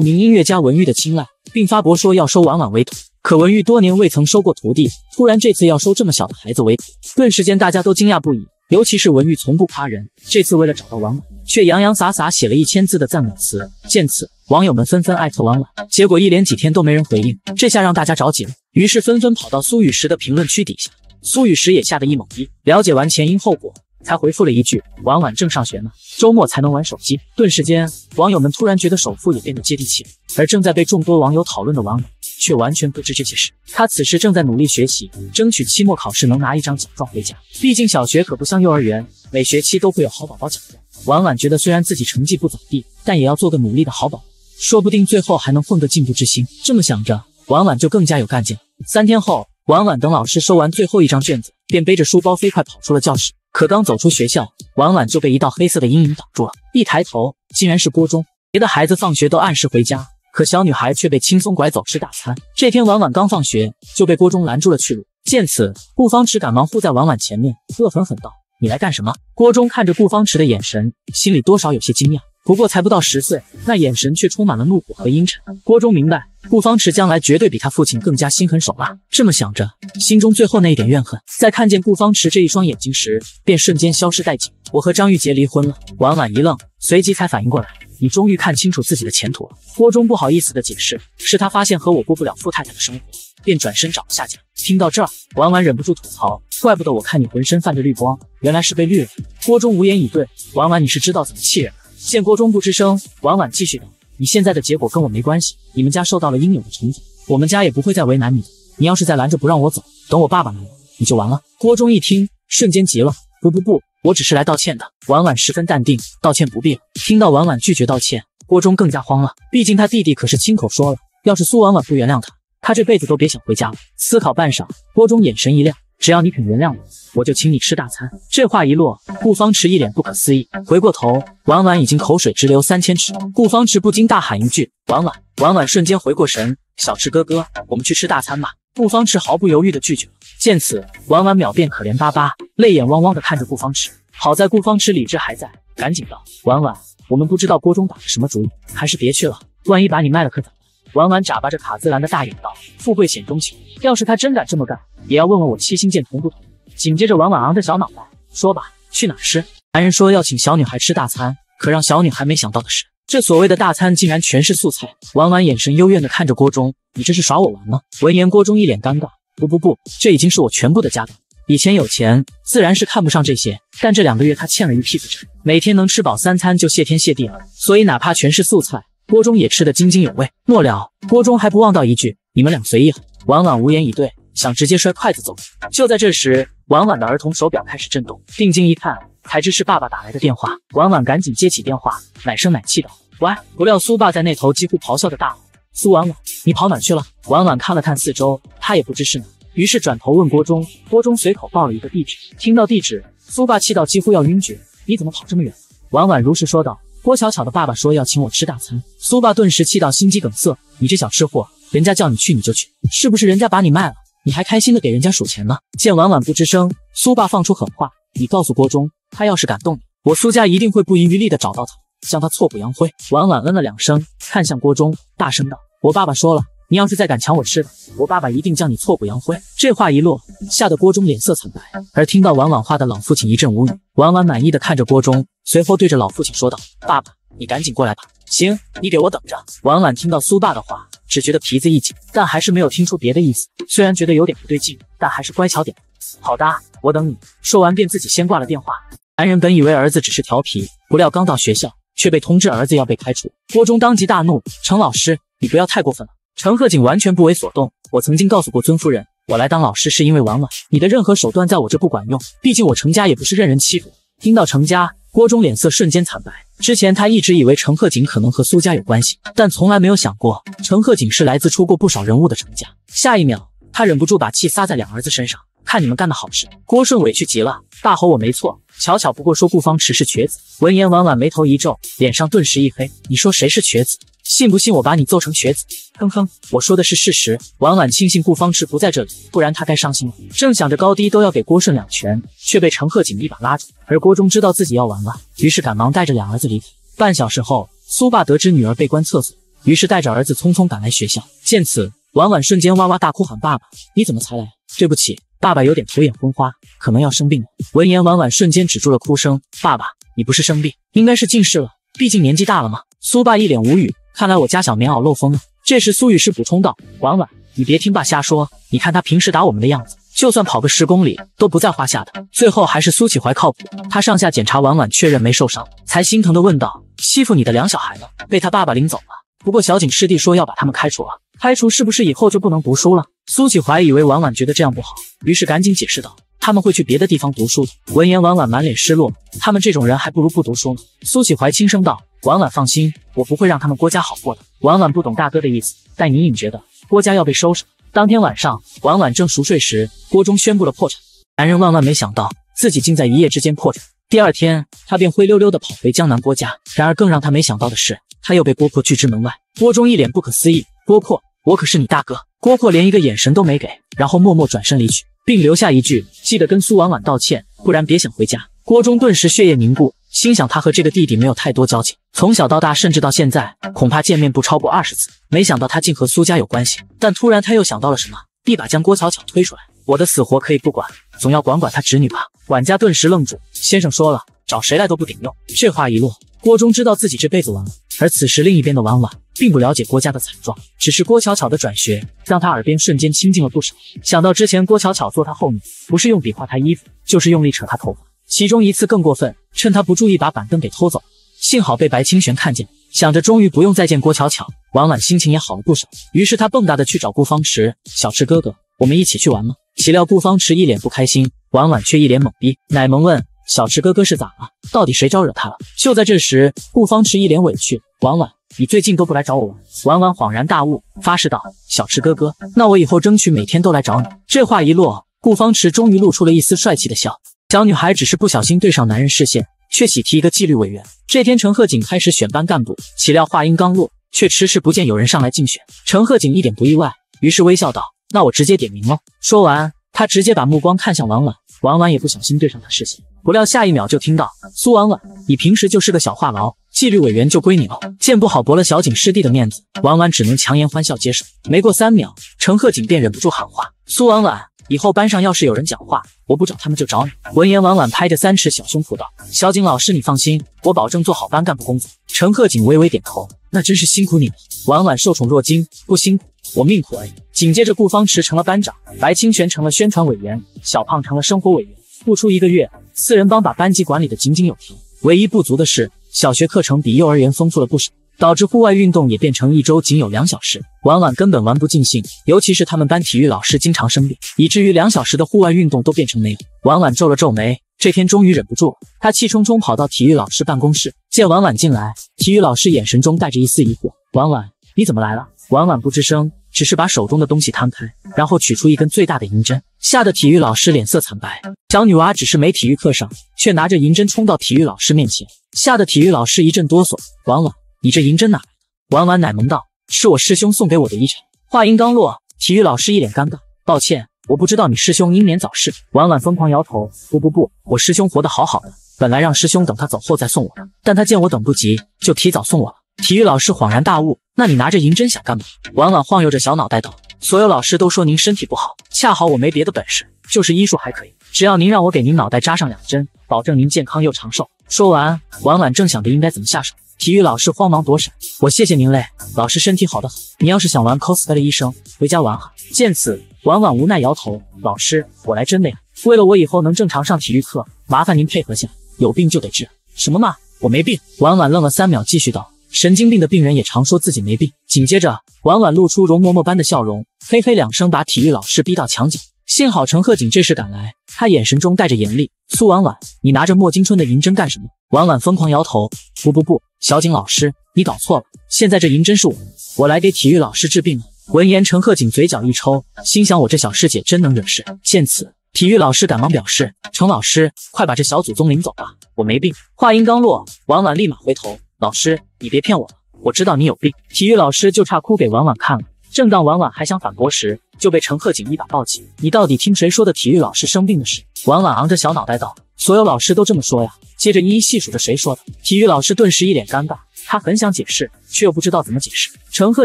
S1: 名音乐家文玉的青睐，并发博说要收婉婉为徒。可文玉多年未曾收过徒弟，突然这次要收这么小的孩子为徒，顿时间大家都惊讶不已。尤其是文玉从不夸人，这次为了找到婉婉，却洋洋洒洒写了一千字的赞美词。见此，网友们纷纷艾特婉婉，结果一连几天都没人回应，这下让大家着急了，于是纷纷跑到苏雨石的评论区底下。苏雨石也吓得一懵逼，了解完前因后果，才回复了一句：“婉婉正上学呢，周末才能玩手机。”顿时间，网友们突然觉得首富也变得接地气了。而正在被众多网友讨论的婉婉。却完全不知这些事。他此时正在努力学习，争取期末考试能拿一张奖状回家。毕竟小学可不像幼儿园，每学期都会有好宝宝奖状。婉婉觉得，虽然自己成绩不咋地，但也要做个努力的好宝宝，说不定最后还能混个进步之星。这么想着，婉婉就更加有干劲了。三天后，婉婉等老师收完最后一张卷子，便背着书包飞快跑出了教室。可刚走出学校，婉婉就被一道黑色的阴影挡住了。一抬头，竟然是郭忠。别的孩子放学都按时回家。可小女孩却被轻松拐走吃大餐。这天，婉婉刚放学就被郭忠拦住了去路。见此，顾方池赶忙护在婉婉前面，恶狠狠道：“你来干什么？”郭忠看着顾方池的眼神，心里多少有些惊讶。不过才不到十岁，那眼神却充满了怒火和阴沉。郭忠明白，顾方池将来绝对比他父亲更加心狠手辣。这么想着，心中最后那一点怨恨，在看见顾方池这一双眼睛时，便瞬间消失殆尽。我和张玉洁离婚了。婉婉一愣，随即才反应过来。你终于看清楚自己的前途了。郭中不好意思的解释，是他发现和我过不了富太太的生活，便转身找了下家。听到这儿，婉婉忍不住吐槽：“怪不得我看你浑身泛着绿光，原来是被绿了。”郭中无言以对。婉婉，你是知道怎么气人的。见郭中不吱声，婉婉继续道：“你现在的结果跟我没关系，你们家受到了应有的惩罚，我们家也不会再为难你。你要是再拦着不让我走，等我爸爸来了，你就完了。”郭中一听，瞬间急了：“不不不！”我只是来道歉的。婉婉十分淡定，道歉不必了。听到婉婉拒绝道歉，郭忠更加慌了。毕竟他弟弟可是亲口说了，要是苏婉婉不原谅他，他这辈子都别想回家了。思考半晌，郭忠眼神一亮，只要你肯原谅我，我就请你吃大餐。这话一落，顾方池一脸不可思议，回过头，婉婉已经口水直流三千尺。顾方池不禁大喊一句：婉婉！婉婉瞬间回过神，小池哥哥，我们去吃大餐吧。顾方池毫不犹豫地拒绝了。见此，婉婉秒变可怜巴巴，泪眼汪汪地看着顾方池。好在顾方池理智还在，赶紧道：“婉婉，我们不知道锅中打的什么主意，还是别去了。万一把你卖了，可怎？”么？”婉婉眨巴着卡姿兰的大眼道：“富贵险中求，要是他真敢这么干，也要问问我七星剑同不同。”紧接着，婉婉昂着小脑袋说：“吧，去哪吃？”男人说要请小女孩吃大餐，可让小女孩没想到的是。这所谓的大餐竟然全是素菜，婉婉眼神幽怨的看着锅中，你这是耍我玩吗？闻言，锅中一脸尴尬，不不不，这已经是我全部的家当。以前有钱自然是看不上这些，但这两个月他欠了一屁股债，每天能吃饱三餐就谢天谢地了。所以哪怕全是素菜，锅中也吃得津津有味。末了，锅中还不忘道一句，你们俩随意。婉婉无言以对，想直接摔筷子走。就在这时，婉婉的儿童手表开始震动，定睛一看。才知是爸爸打来的电话，婉婉赶紧接起电话，奶声奶气道：“喂。”不料苏爸在那头几乎咆哮着大吼：“苏婉婉，你跑哪去了？”婉婉看了看四周，她也不知是哪，于是转头问郭忠，郭忠随口报了一个地址。听到地址，苏爸气到几乎要晕厥：“你怎么跑这么远？”婉婉如实说道：“郭巧巧的爸爸说要请我吃大餐。”苏爸顿时气到心肌梗塞：“你这小吃货，人家叫你去你就去，是不是人家把你卖了，你还开心的给人家数钱呢？”见婉婉不吱声，苏爸放出狠话：“你告诉郭忠。”他要是敢动你，我苏家一定会不遗余力的找到他，将他挫骨扬灰。婉婉嗯了两声，看向郭忠，大声道：“我爸爸说了，你要是再敢抢我吃的，我爸爸一定将你挫骨扬灰。”这话一落，吓得郭忠脸色惨白。而听到婉婉话的老父亲一阵无语。婉婉满意的看着郭忠，随后对着老父亲说道：“爸爸，你赶紧过来吧。”“行，你给我等着。”婉婉听到苏爸的话，只觉得皮子一紧，但还是没有听出别的意思。虽然觉得有点不对劲，但还是乖巧点。好的，我等你。说完便自己先挂了电话。男人本以为儿子只是调皮，不料刚到学校，却被通知儿子要被开除。郭忠当即大怒：“程老师，你不要太过分了！”程鹤锦完全不为所动：“我曾经告诉过尊夫人，我来当老师是因为婉婉。你的任何手段在我这不管用，毕竟我程家也不是任人欺负。”听到“程家”，郭忠脸色瞬间惨白。之前他一直以为程鹤锦可能和苏家有关系，但从来没有想过程鹤锦是来自出过不少人物的程家。下一秒，他忍不住把气撒在两儿子身上。看你们干的好事！郭顺委屈极了，大吼：“我没错！”巧巧不过说顾方池是瘸子。闻言，婉婉眉头一皱，脸上顿时一黑。你说谁是瘸子？信不信我把你揍成瘸子？哼哼，我说的是事实。婉婉庆幸顾方池不在这里，不然她该伤心了。正想着高低都要给郭顺两拳，却被陈鹤锦一把拉住。而郭忠知道自己要完了，于是赶忙带着两儿子离开。半小时后，苏爸得知女儿被关厕所，于是带着儿子匆匆赶来学校。见此，婉婉瞬间哇哇大哭，喊：“爸爸，你怎么才来？对不起。”爸爸有点头眼昏花，可能要生病了。闻言，婉婉瞬间止住了哭声。爸爸，你不是生病，应该是近视了，毕竟年纪大了嘛。苏爸一脸无语，看来我家小棉袄漏风了。这时，苏雨诗补充道：“婉婉，你别听爸瞎说，你看他平时打我们的样子，就算跑个十公里都不在话下的。”最后还是苏启怀靠谱，他上下检查婉婉，确认没受伤，才心疼的问道：“欺负你的两小孩呢？被他爸爸领走了？不过小景师弟说要把他们开除了。”开除是不是以后就不能读书了？苏启怀以为婉婉觉得这样不好，于是赶紧解释道：“他们会去别的地方读书的。”闻言，婉婉满脸失落。他们这种人还不如不读书呢。苏启怀轻声道：“婉婉，放心，我不会让他们郭家好过的。”婉婉不懂大哥的意思，但隐隐觉得郭家要被收拾。当天晚上，婉婉正熟睡时，郭忠宣布了破产。男人万万没想到自己竟在一夜之间破产。第二天，他便灰溜溜的跑回江南郭家。然而更让他没想到的是，他又被郭破拒之门外。郭忠一脸不可思议。郭阔，我可是你大哥。郭阔连一个眼神都没给，然后默默转身离去，并留下一句：“记得跟苏婉婉道歉，不然别想回家。”郭中顿时血液凝固，心想他和这个弟弟没有太多交情，从小到大甚至到现在，恐怕见面不超过二十次。没想到他竟和苏家有关系，但突然他又想到了什么，一把将郭巧巧推出来：“我的死活可以不管，总要管管他侄女吧？”管家顿时愣住：“先生说了，找谁来都不顶用。”这话一落，郭中知道自己这辈子完了。而此时，另一边的婉婉并不了解郭家的惨状，只是郭巧巧的转学让她耳边瞬间清静了不少。想到之前郭巧巧坐她后面，不是用笔画她衣服，就是用力扯她头发，其中一次更过分，趁她不注意把板凳给偷走，幸好被白清玄看见。想着终于不用再见郭巧巧，婉婉心情也好了不少。于是她蹦跶的去找顾方池：“小池哥哥，我们一起去玩吗？”岂料顾方池一脸不开心，婉婉却一脸懵逼，奶萌问。小池哥哥是咋了？到底谁招惹他了？就在这时，顾方池一脸委屈：“婉婉，你最近都不来找我玩。”婉婉恍然大悟，发誓道：“小池哥哥，那我以后争取每天都来找你。”这话一落，顾方池终于露出了一丝帅气的笑。小女孩只是不小心对上男人视线，却喜提一个纪律委员。这天，陈鹤锦开始选班干部，岂料话音刚落，却迟迟不见有人上来竞选。陈鹤锦一点不意外，于是微笑道：“那我直接点名喽。”说完。他直接把目光看向婉婉，婉婉也不小心对上他视线，不料下一秒就听到：“苏婉婉，你平时就是个小话痨，纪律委员就归你了。”见不好驳了小景师弟的面子，婉婉只能强颜欢笑接受。没过三秒，陈鹤景便忍不住喊话：“苏婉婉，以后班上要是有人讲话，我不找他们就找你。”闻言，婉婉拍着三尺小胸脯道：“小景老师，你放心，我保证做好班干部工作。”陈鹤景微微点头：“那真是辛苦你了。婉婉受宠若惊：“不辛苦。”我命苦而已。紧接着，顾方池成了班长，白清玄成了宣传委员，小胖成了生活委员。不出一个月，四人帮把班级管理的井井有条。唯一不足的是，小学课程比幼儿园丰富了不少，导致户外运动也变成一周仅有两小时。婉婉根本玩不尽兴，尤其是他们班体育老师经常生病，以至于两小时的户外运动都变成没有。婉婉皱了皱眉，这天终于忍不住了，他气冲冲跑到体育老师办公室。见婉婉进来，体育老师眼神中带着一丝疑惑：“婉婉，你怎么来了？”婉婉不吱声。只是把手中的东西摊开，然后取出一根最大的银针，吓得体育老师脸色惨白。小女娃只是没体育课上，却拿着银针冲到体育老师面前，吓得体育老师一阵哆嗦。婉婉，你这银针哪？来的？婉婉奶萌道：“是我师兄送给我的遗产。”话音刚落，体育老师一脸尴尬：“抱歉，我不知道你师兄英年早逝。”婉婉疯狂摇头：“不不不，我师兄活得好好的，本来让师兄等他走后再送我的，但他见我等不及，就提早送我了。”体育老师恍然大悟：“那你拿着银针想干嘛？”婉婉晃悠着小脑袋道：“所有老师都说您身体不好，恰好我没别的本事，就是医术还可以。只要您让我给您脑袋扎上两针，保证您健康又长寿。”说完，婉婉正想着应该怎么下手，体育老师慌忙躲闪：“我谢谢您嘞，老师身体好得很，你要是想玩 cosplay 医生，回家玩哈。”见此，婉婉无奈摇头：“老师，我来真的，呀。为了我以后能正常上体育课，麻烦您配合下，有病就得治。什么嘛，我没病。”婉婉愣了三秒，继续道。神经病的病人也常说自己没病。紧接着，婉婉露出容嬷嬷般的笑容，嘿嘿两声，把体育老师逼到墙角。幸好陈鹤锦这时赶来，他眼神中带着严厉：“苏婉婉，你拿着莫金春的银针干什么？”婉婉疯狂摇头：“不不不，小景老师，你搞错了，现在这银针是我，我来给体育老师治病了。”闻言，陈鹤锦嘴角一抽，心想我这小师姐真能惹事。见此，体育老师赶忙表示：“陈老师，快把这小祖宗领走吧，我没病。”话音刚落，婉婉立马回头。老师，你别骗我了，我知道你有病。体育老师就差哭给婉婉看了。正当婉婉还想反驳时，就被陈鹤锦一把抱起。你到底听谁说的体育老师生病的事？婉婉昂着小脑袋道：“所有老师都这么说呀。”接着一一细数着谁说的。体育老师顿时一脸尴尬，他很想解释，却又不知道怎么解释。陈鹤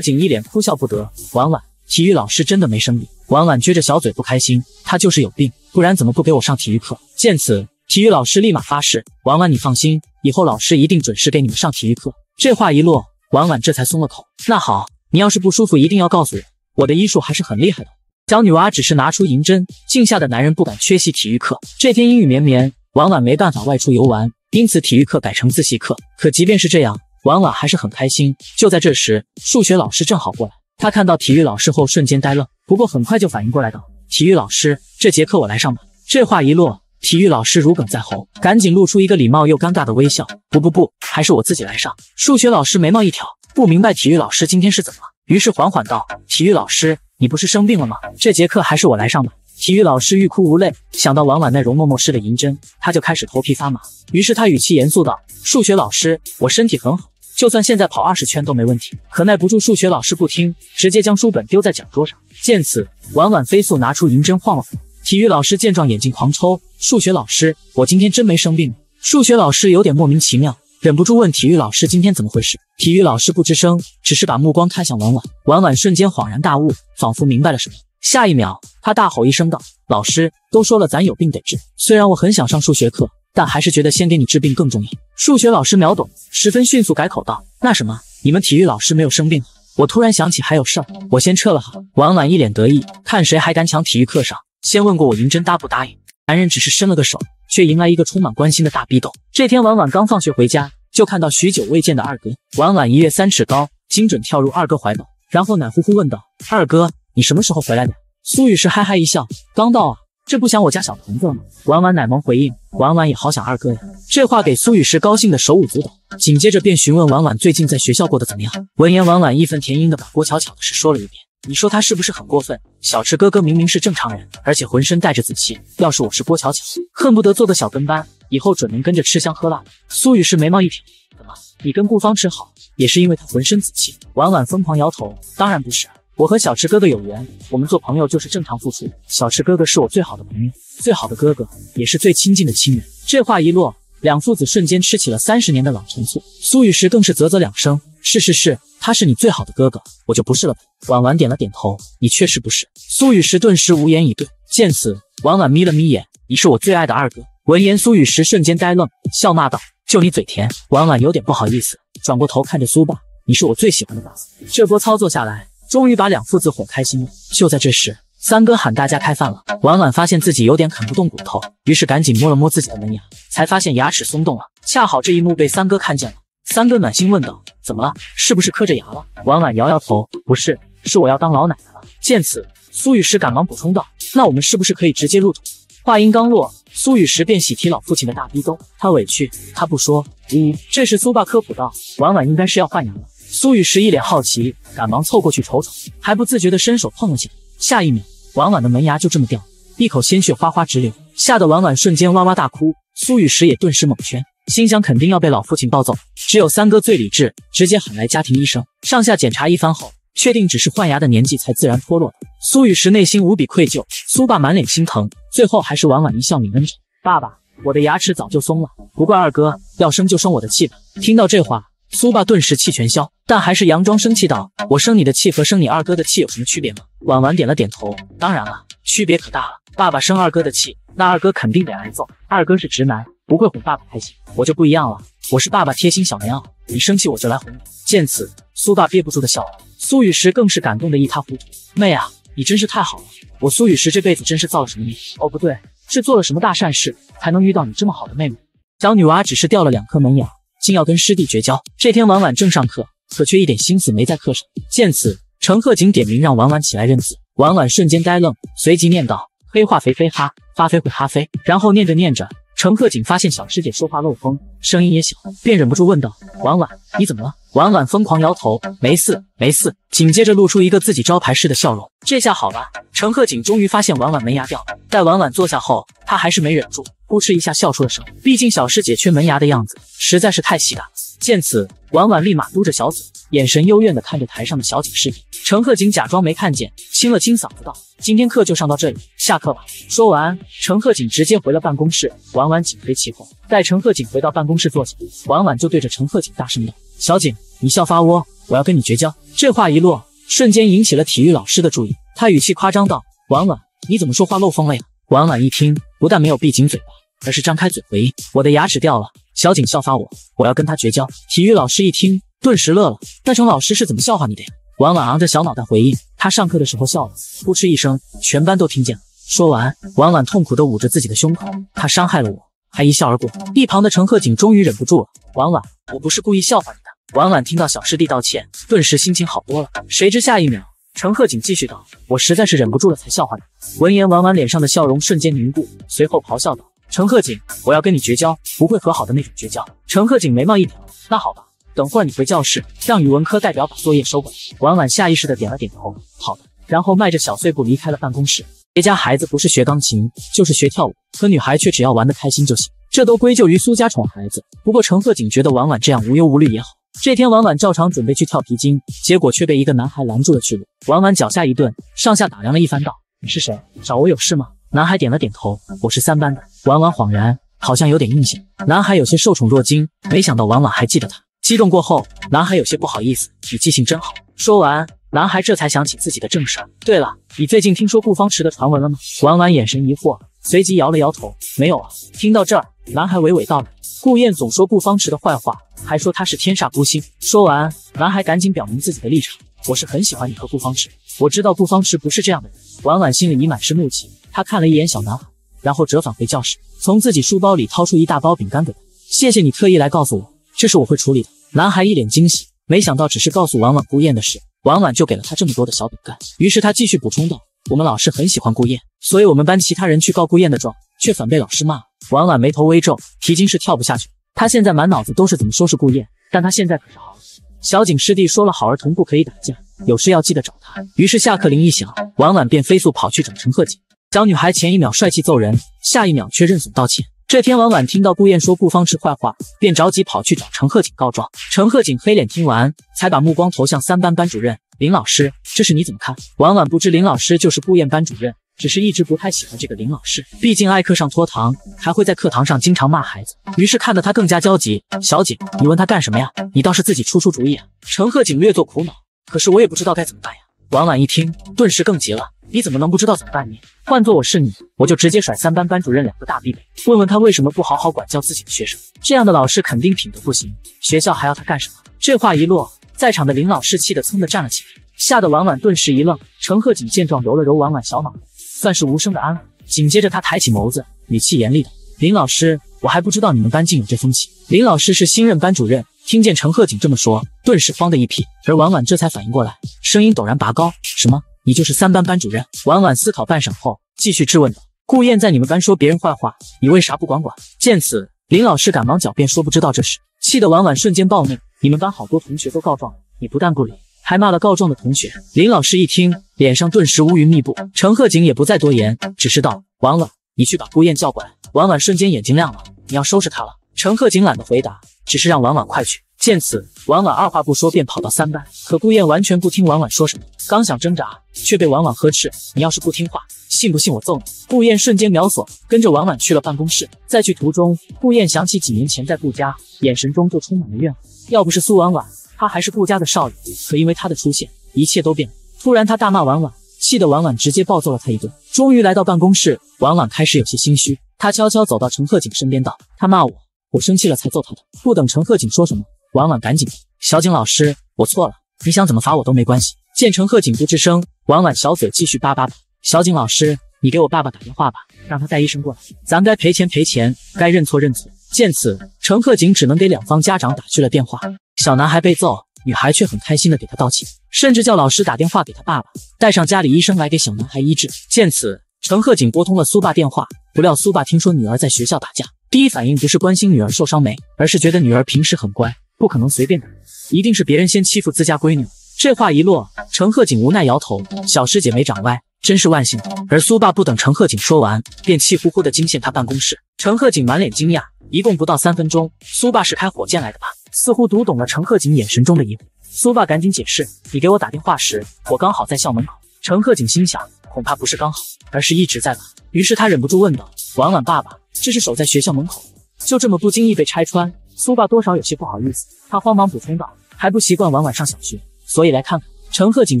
S1: 锦一脸哭笑不得。婉婉，体育老师真的没生病。婉婉撅着小嘴不开心，他就是有病，不然怎么不给我上体育课？见此，体育老师立马发誓：“婉婉，你放心，以后老师一定准时给你们上体育课。”这话一落，婉婉这才松了口。那好，你要是不舒服，一定要告诉我，我的医术还是很厉害的。小女娃只是拿出银针，镜下的男人不敢缺席体育课。这天阴雨绵绵，婉婉没办法外出游玩，因此体育课改成自习课。可即便是这样，婉婉还是很开心。就在这时，数学老师正好过来，他看到体育老师后瞬间呆愣，不过很快就反应过来道：“体育老师，这节课我来上吧。”这话一落。体育老师如鲠在喉，赶紧露出一个礼貌又尴尬的微笑。不不不，还是我自己来上。数学老师眉毛一挑，不明白体育老师今天是怎么了，于是缓缓道：“体育老师，你不是生病了吗？这节课还是我来上吧。”体育老师欲哭无泪，想到婉婉那容嬷嬷似的银针，他就开始头皮发麻。于是他语气严肃道：“数学老师，我身体很好，就算现在跑二十圈都没问题。”可耐不住数学老师不听，直接将书本丢在讲桌上。见此，婉婉飞速拿出银针晃了晃。体育老师见状，眼睛狂抽。数学老师，我今天真没生病。数学老师有点莫名其妙，忍不住问体育老师今天怎么回事。体育老师不吱声，只是把目光看向婉婉。婉婉瞬间恍然大悟，仿佛明白了什么。下一秒，他大吼一声道：“老师都说了，咱有病得治。虽然我很想上数学课，但还是觉得先给你治病更重要。”数学老师秒懂，十分迅速改口道：“那什么，你们体育老师没有生病？我突然想起还有事儿，我先撤了哈。”婉婉一脸得意，看谁还敢抢体育课上。先问过我银针答不答应，男人只是伸了个手，却迎来一个充满关心的大逼斗。这天晚晚刚放学回家，就看到许久未见的二哥。晚晚一跃三尺高，精准跳入二哥怀抱，然后奶呼呼问道：“二哥，你什么时候回来的？”苏雨石哈哈一笑：“刚到啊，这不想我家小童子了吗？”晚晚奶萌回应：“晚晚也好想二哥呀。”这话给苏雨石高兴的手舞足蹈，紧接着便询问晚晚最近在学校过得怎么样。闻言晚晚义愤填膺的把郭巧巧的事说了一遍。你说他是不是很过分？小池哥哥明明是正常人，而且浑身带着紫气。要是我是郭巧巧，恨不得做个小跟班，以后准能跟着吃香喝辣。苏雨是眉毛一挑，怎么？你跟顾芳池好，也是因为他浑身紫气？晚晚疯狂摇头，当然不是。我和小池哥哥有缘，我们做朋友就是正常付出。小池哥哥是我最好的朋友，最好的哥哥，也是最亲近的亲人。这话一落。两父子瞬间吃起了三十年的老陈醋，苏雨石更是啧啧两声。是是是，他是你最好的哥哥，我就不是了。婉婉点了点头，你确实不是。苏雨石顿时无言以对。见此，婉婉眯了眯眼，你是我最爱的二哥。闻言，苏雨石瞬间呆愣，笑骂道：“就你嘴甜。”婉婉有点不好意思，转过头看着苏爸，你是我最喜欢的爸。这波操作下来，终于把两父子哄开心了。就在这时，三哥喊大家开饭了。婉婉发现自己有点啃不动骨头，于是赶紧摸了摸自己的门牙，才发现牙齿松动了。恰好这一幕被三哥看见了，三哥暖心问道：“怎么了？是不是磕着牙了？”婉婉摇摇头：“不是，是我要当老奶奶了。”见此，苏雨石赶忙补充道：“那我们是不是可以直接入土？”话音刚落，苏雨石便喜提老父亲的大逼兜。他委屈，他不说。呜。这时苏爸科普道：“婉婉应该是要换牙了。”苏雨石一脸好奇，赶忙凑过去瞅瞅，还不自觉地伸手碰了下。下一秒。婉婉的门牙就这么掉了，一口鲜血哗哗直流，吓得婉婉瞬间哇哇大哭。苏雨石也顿时蒙圈，心想肯定要被老父亲暴揍。只有三哥最理智，直接喊来家庭医生，上下检查一番后，确定只是换牙的年纪才自然脱落。苏雨石内心无比愧疚，苏爸满脸心疼。最后还是婉婉一笑泯恩仇：“爸爸，我的牙齿早就松了，不怪二哥，要生就生我的气吧。”听到这话，苏爸顿时气全消。但还是佯装生气道：“我生你的气和生你二哥的气有什么区别吗？”婉婉点了点头。当然了，区别可大了。爸爸生二哥的气，那二哥肯定得挨揍。二哥是直男，不会哄爸爸开心。我就不一样了，我是爸爸贴心小棉袄，你生气我就来哄你。见此，苏爸憋不住的笑了。苏雨石更是感动的一塌糊涂。妹啊，你真是太好了！我苏雨石这辈子真是造了什么孽？哦，不对，是做了什么大善事，才能遇到你这么好的妹妹。小女娃只是掉了两颗门牙，竟要跟师弟绝交。这天，婉婉正上课。可却一点心思没在课上。见此，程鹤景点名让婉婉起来认字。婉婉瞬间呆愣，随即念道：“黑化肥飞哈，发飞会哈飞。”然后念着念着，程鹤景发现小师姐说话漏风，声音也小，便忍不住问道：“婉婉，你怎么了？”婉婉疯狂摇头：“没事，没事。”紧接着露出一个自己招牌式的笑容。这下好了，陈鹤景终于发现婉婉门牙掉了。待婉婉坐下后，他还是没忍住，扑哧一下笑出了声。毕竟小师姐缺门牙的样子实在是太喜感。见此，婉婉立马嘟着小嘴，眼神幽怨的看着台上的小景视频。陈鹤景假装没看见，清了清嗓子道：“今天课就上到这里，下课吧。”说完，陈鹤景直接回了办公室，婉婉紧随其后。待陈鹤景回到办公室坐下，婉婉就对着陈鹤景大声道：“小景，你笑发窝，我要跟你绝交！”这话一落，瞬间引起了体育老师的注意。他语气夸张道：“婉婉，你怎么说话漏风了呀？”婉婉一听，不但没有闭紧嘴巴，而是张开嘴回应：“我的牙齿掉了。”小景笑发我，我要跟他绝交。体育老师一听，顿时乐了。那程老师是怎么笑话你的呀？婉婉昂着小脑袋回应，他上课的时候笑了，噗嗤一声，全班都听见了。说完，婉婉痛苦地捂着自己的胸口，他伤害了我，还一笑而过。一旁的陈鹤景终于忍不住了，婉婉，我不是故意笑话你的。婉婉听到小师弟道歉，顿时心情好多了。谁知下一秒，陈鹤景继续道，我实在是忍不住了才笑话你。闻言，婉婉脸上的笑容瞬间凝固，随后咆哮道。陈鹤景，我要跟你绝交，不会和好的那种绝交。陈鹤景眉毛一挑，那好吧，等会儿你回教室，让语文科代表把作业收回来。婉婉下意识的点了点头，好的，然后迈着小碎步离开了办公室。别家孩子不是学钢琴就是学跳舞，可女孩却只要玩得开心就行，这都归咎于苏家宠孩子。不过陈鹤景觉得婉婉这样无忧无虑也好。这天，婉婉照常准备去跳皮筋，结果却被一个男孩拦住了去路。婉婉脚下一顿，上下打量了一番，道：“你是谁？找我有事吗？”男孩点了点头，我是三班的。婉婉恍然，好像有点印象。男孩有些受宠若惊，没想到婉婉还记得他。激动过后，男孩有些不好意思：“你记性真好。”说完，男孩这才想起自己的正事。对了，你最近听说顾方池的传闻了吗？婉婉眼神疑惑，随即摇了摇头：“没有啊。”听到这儿，男孩娓娓道来：“顾燕总说顾方池的坏话，还说他是天煞孤星。”说完，男孩赶紧表明自己的立场：“我是很喜欢你和顾方池，我知道顾方池不是这样的人。”婉婉心里已满是怒气，她看了一眼小男孩。然后折返回教室，从自己书包里掏出一大包饼干给他。谢谢你特意来告诉我，这事我会处理的。男孩一脸惊喜，没想到只是告诉婉婉顾燕的事，婉婉就给了他这么多的小饼干。于是他继续补充道：“我们老师很喜欢顾燕，所以我们班其他人去告顾燕的状，却反被老师骂了。”婉婉眉头微皱，皮筋是跳不下去。他现在满脑子都是怎么收拾顾燕，但他现在可是好。小景师弟说了，好儿童不可以打架，有事要记得找他。于是下课铃一响，婉婉便飞速跑去找陈鹤景。小女孩前一秒帅气揍人，下一秒却认怂道歉。这天晚晚听到顾燕说顾方志坏话，便着急跑去找陈鹤景告状。陈鹤景黑脸听完，才把目光投向三班班主任林老师：“这事你怎么看？”晚晚不知林老师就是顾燕班主任，只是一直不太喜欢这个林老师，毕竟爱课上拖堂，还会在课堂上经常骂孩子。于是看得他更加焦急。小景，你问他干什么呀？你倒是自己出出主意啊！陈鹤景略作苦恼，可是我也不知道该怎么办呀。晚晚一听，顿时更急了：“你怎么能不知道怎么办呢？”换做我是你，我就直接甩三班班主任两个大逼脸，问问他为什么不好好管教自己的学生。这样的老师肯定品德不行，学校还要他干什么？这话一落，在场的林老师气得噌的站了起来，吓得婉婉顿时一愣。陈鹤锦见状，揉了揉婉婉小脑，袋，算是无声的安慰。紧接着，他抬起眸子，语气严厉的：“林老师，我还不知道你们班竟有这风气。”林老师是新任班主任，听见陈鹤锦这么说，顿时慌的一批。而婉婉这才反应过来，声音陡然拔高：“什么？”你就是三班班主任。婉婉思考半晌后，继续质问道：“顾燕在你们班说别人坏话，你为啥不管管？”见此，林老师赶忙狡辩说不知道这事，气得婉婉瞬间暴怒。你们班好多同学都告状，你不但不理，还骂了告状的同学。林老师一听，脸上顿时乌云密布。陈鹤景也不再多言，只是道：“婉婉，你去把顾燕叫过来。”婉婉瞬间眼睛亮了，你要收拾他了。陈鹤景懒得回答，只是让婉婉快去。见此，婉婉二话不说便跑到三班。可顾燕完全不听婉婉说什么，刚想挣扎，却被婉婉呵斥：“你要是不听话，信不信我揍你？”顾燕瞬间秒怂，跟着婉婉去了办公室。在去途中，顾燕想起几年前在顾家，眼神中就充满了怨恨。要不是苏婉婉，他还是顾家的少爷。可因为她的出现，一切都变了。突然，他大骂婉婉，气得婉婉直接暴揍了他一顿。终于来到办公室，婉婉开始有些心虚。她悄悄走到陈鹤锦身边，道：“他骂我，我生气了才揍他的。”不等陈鹤锦说什么。婉婉赶紧，小景老师，我错了，你想怎么罚我都没关系。见陈赫景不吱声，婉婉小嘴继续叭叭叭。小景老师，你给我爸爸打电话吧，让他带医生过来，咱该赔钱赔钱，该认错认错。见此，陈赫景只能给两方家长打去了电话。小男孩被揍，女孩却很开心的给他道歉，甚至叫老师打电话给他爸爸，带上家里医生来给小男孩医治。见此，陈赫景拨通了苏爸电话，不料苏爸听说女儿在学校打架，第一反应不是关心女儿受伤没，而是觉得女儿平时很乖。不可能随便的，一定是别人先欺负自家闺女。这话一落，陈鹤锦无奈摇头：“小师姐没长歪，真是万幸。”而苏爸不等陈鹤锦说完，便气呼呼地惊现他办公室。陈鹤锦满脸惊讶：“一共不到三分钟，苏爸是开火箭来的吧？”似乎读懂了陈鹤锦眼神中的疑惑，苏爸赶紧解释：“你给我打电话时，我刚好在校门口。”陈鹤锦心想：“恐怕不是刚好，而是一直在吧。”于是他忍不住问道：“婉婉爸爸，这是守在学校门口，就这么不经意被拆穿？”苏爸多少有些不好意思，他慌忙补充道：“还不习惯晚晚上小学，所以来看看。”陈鹤锦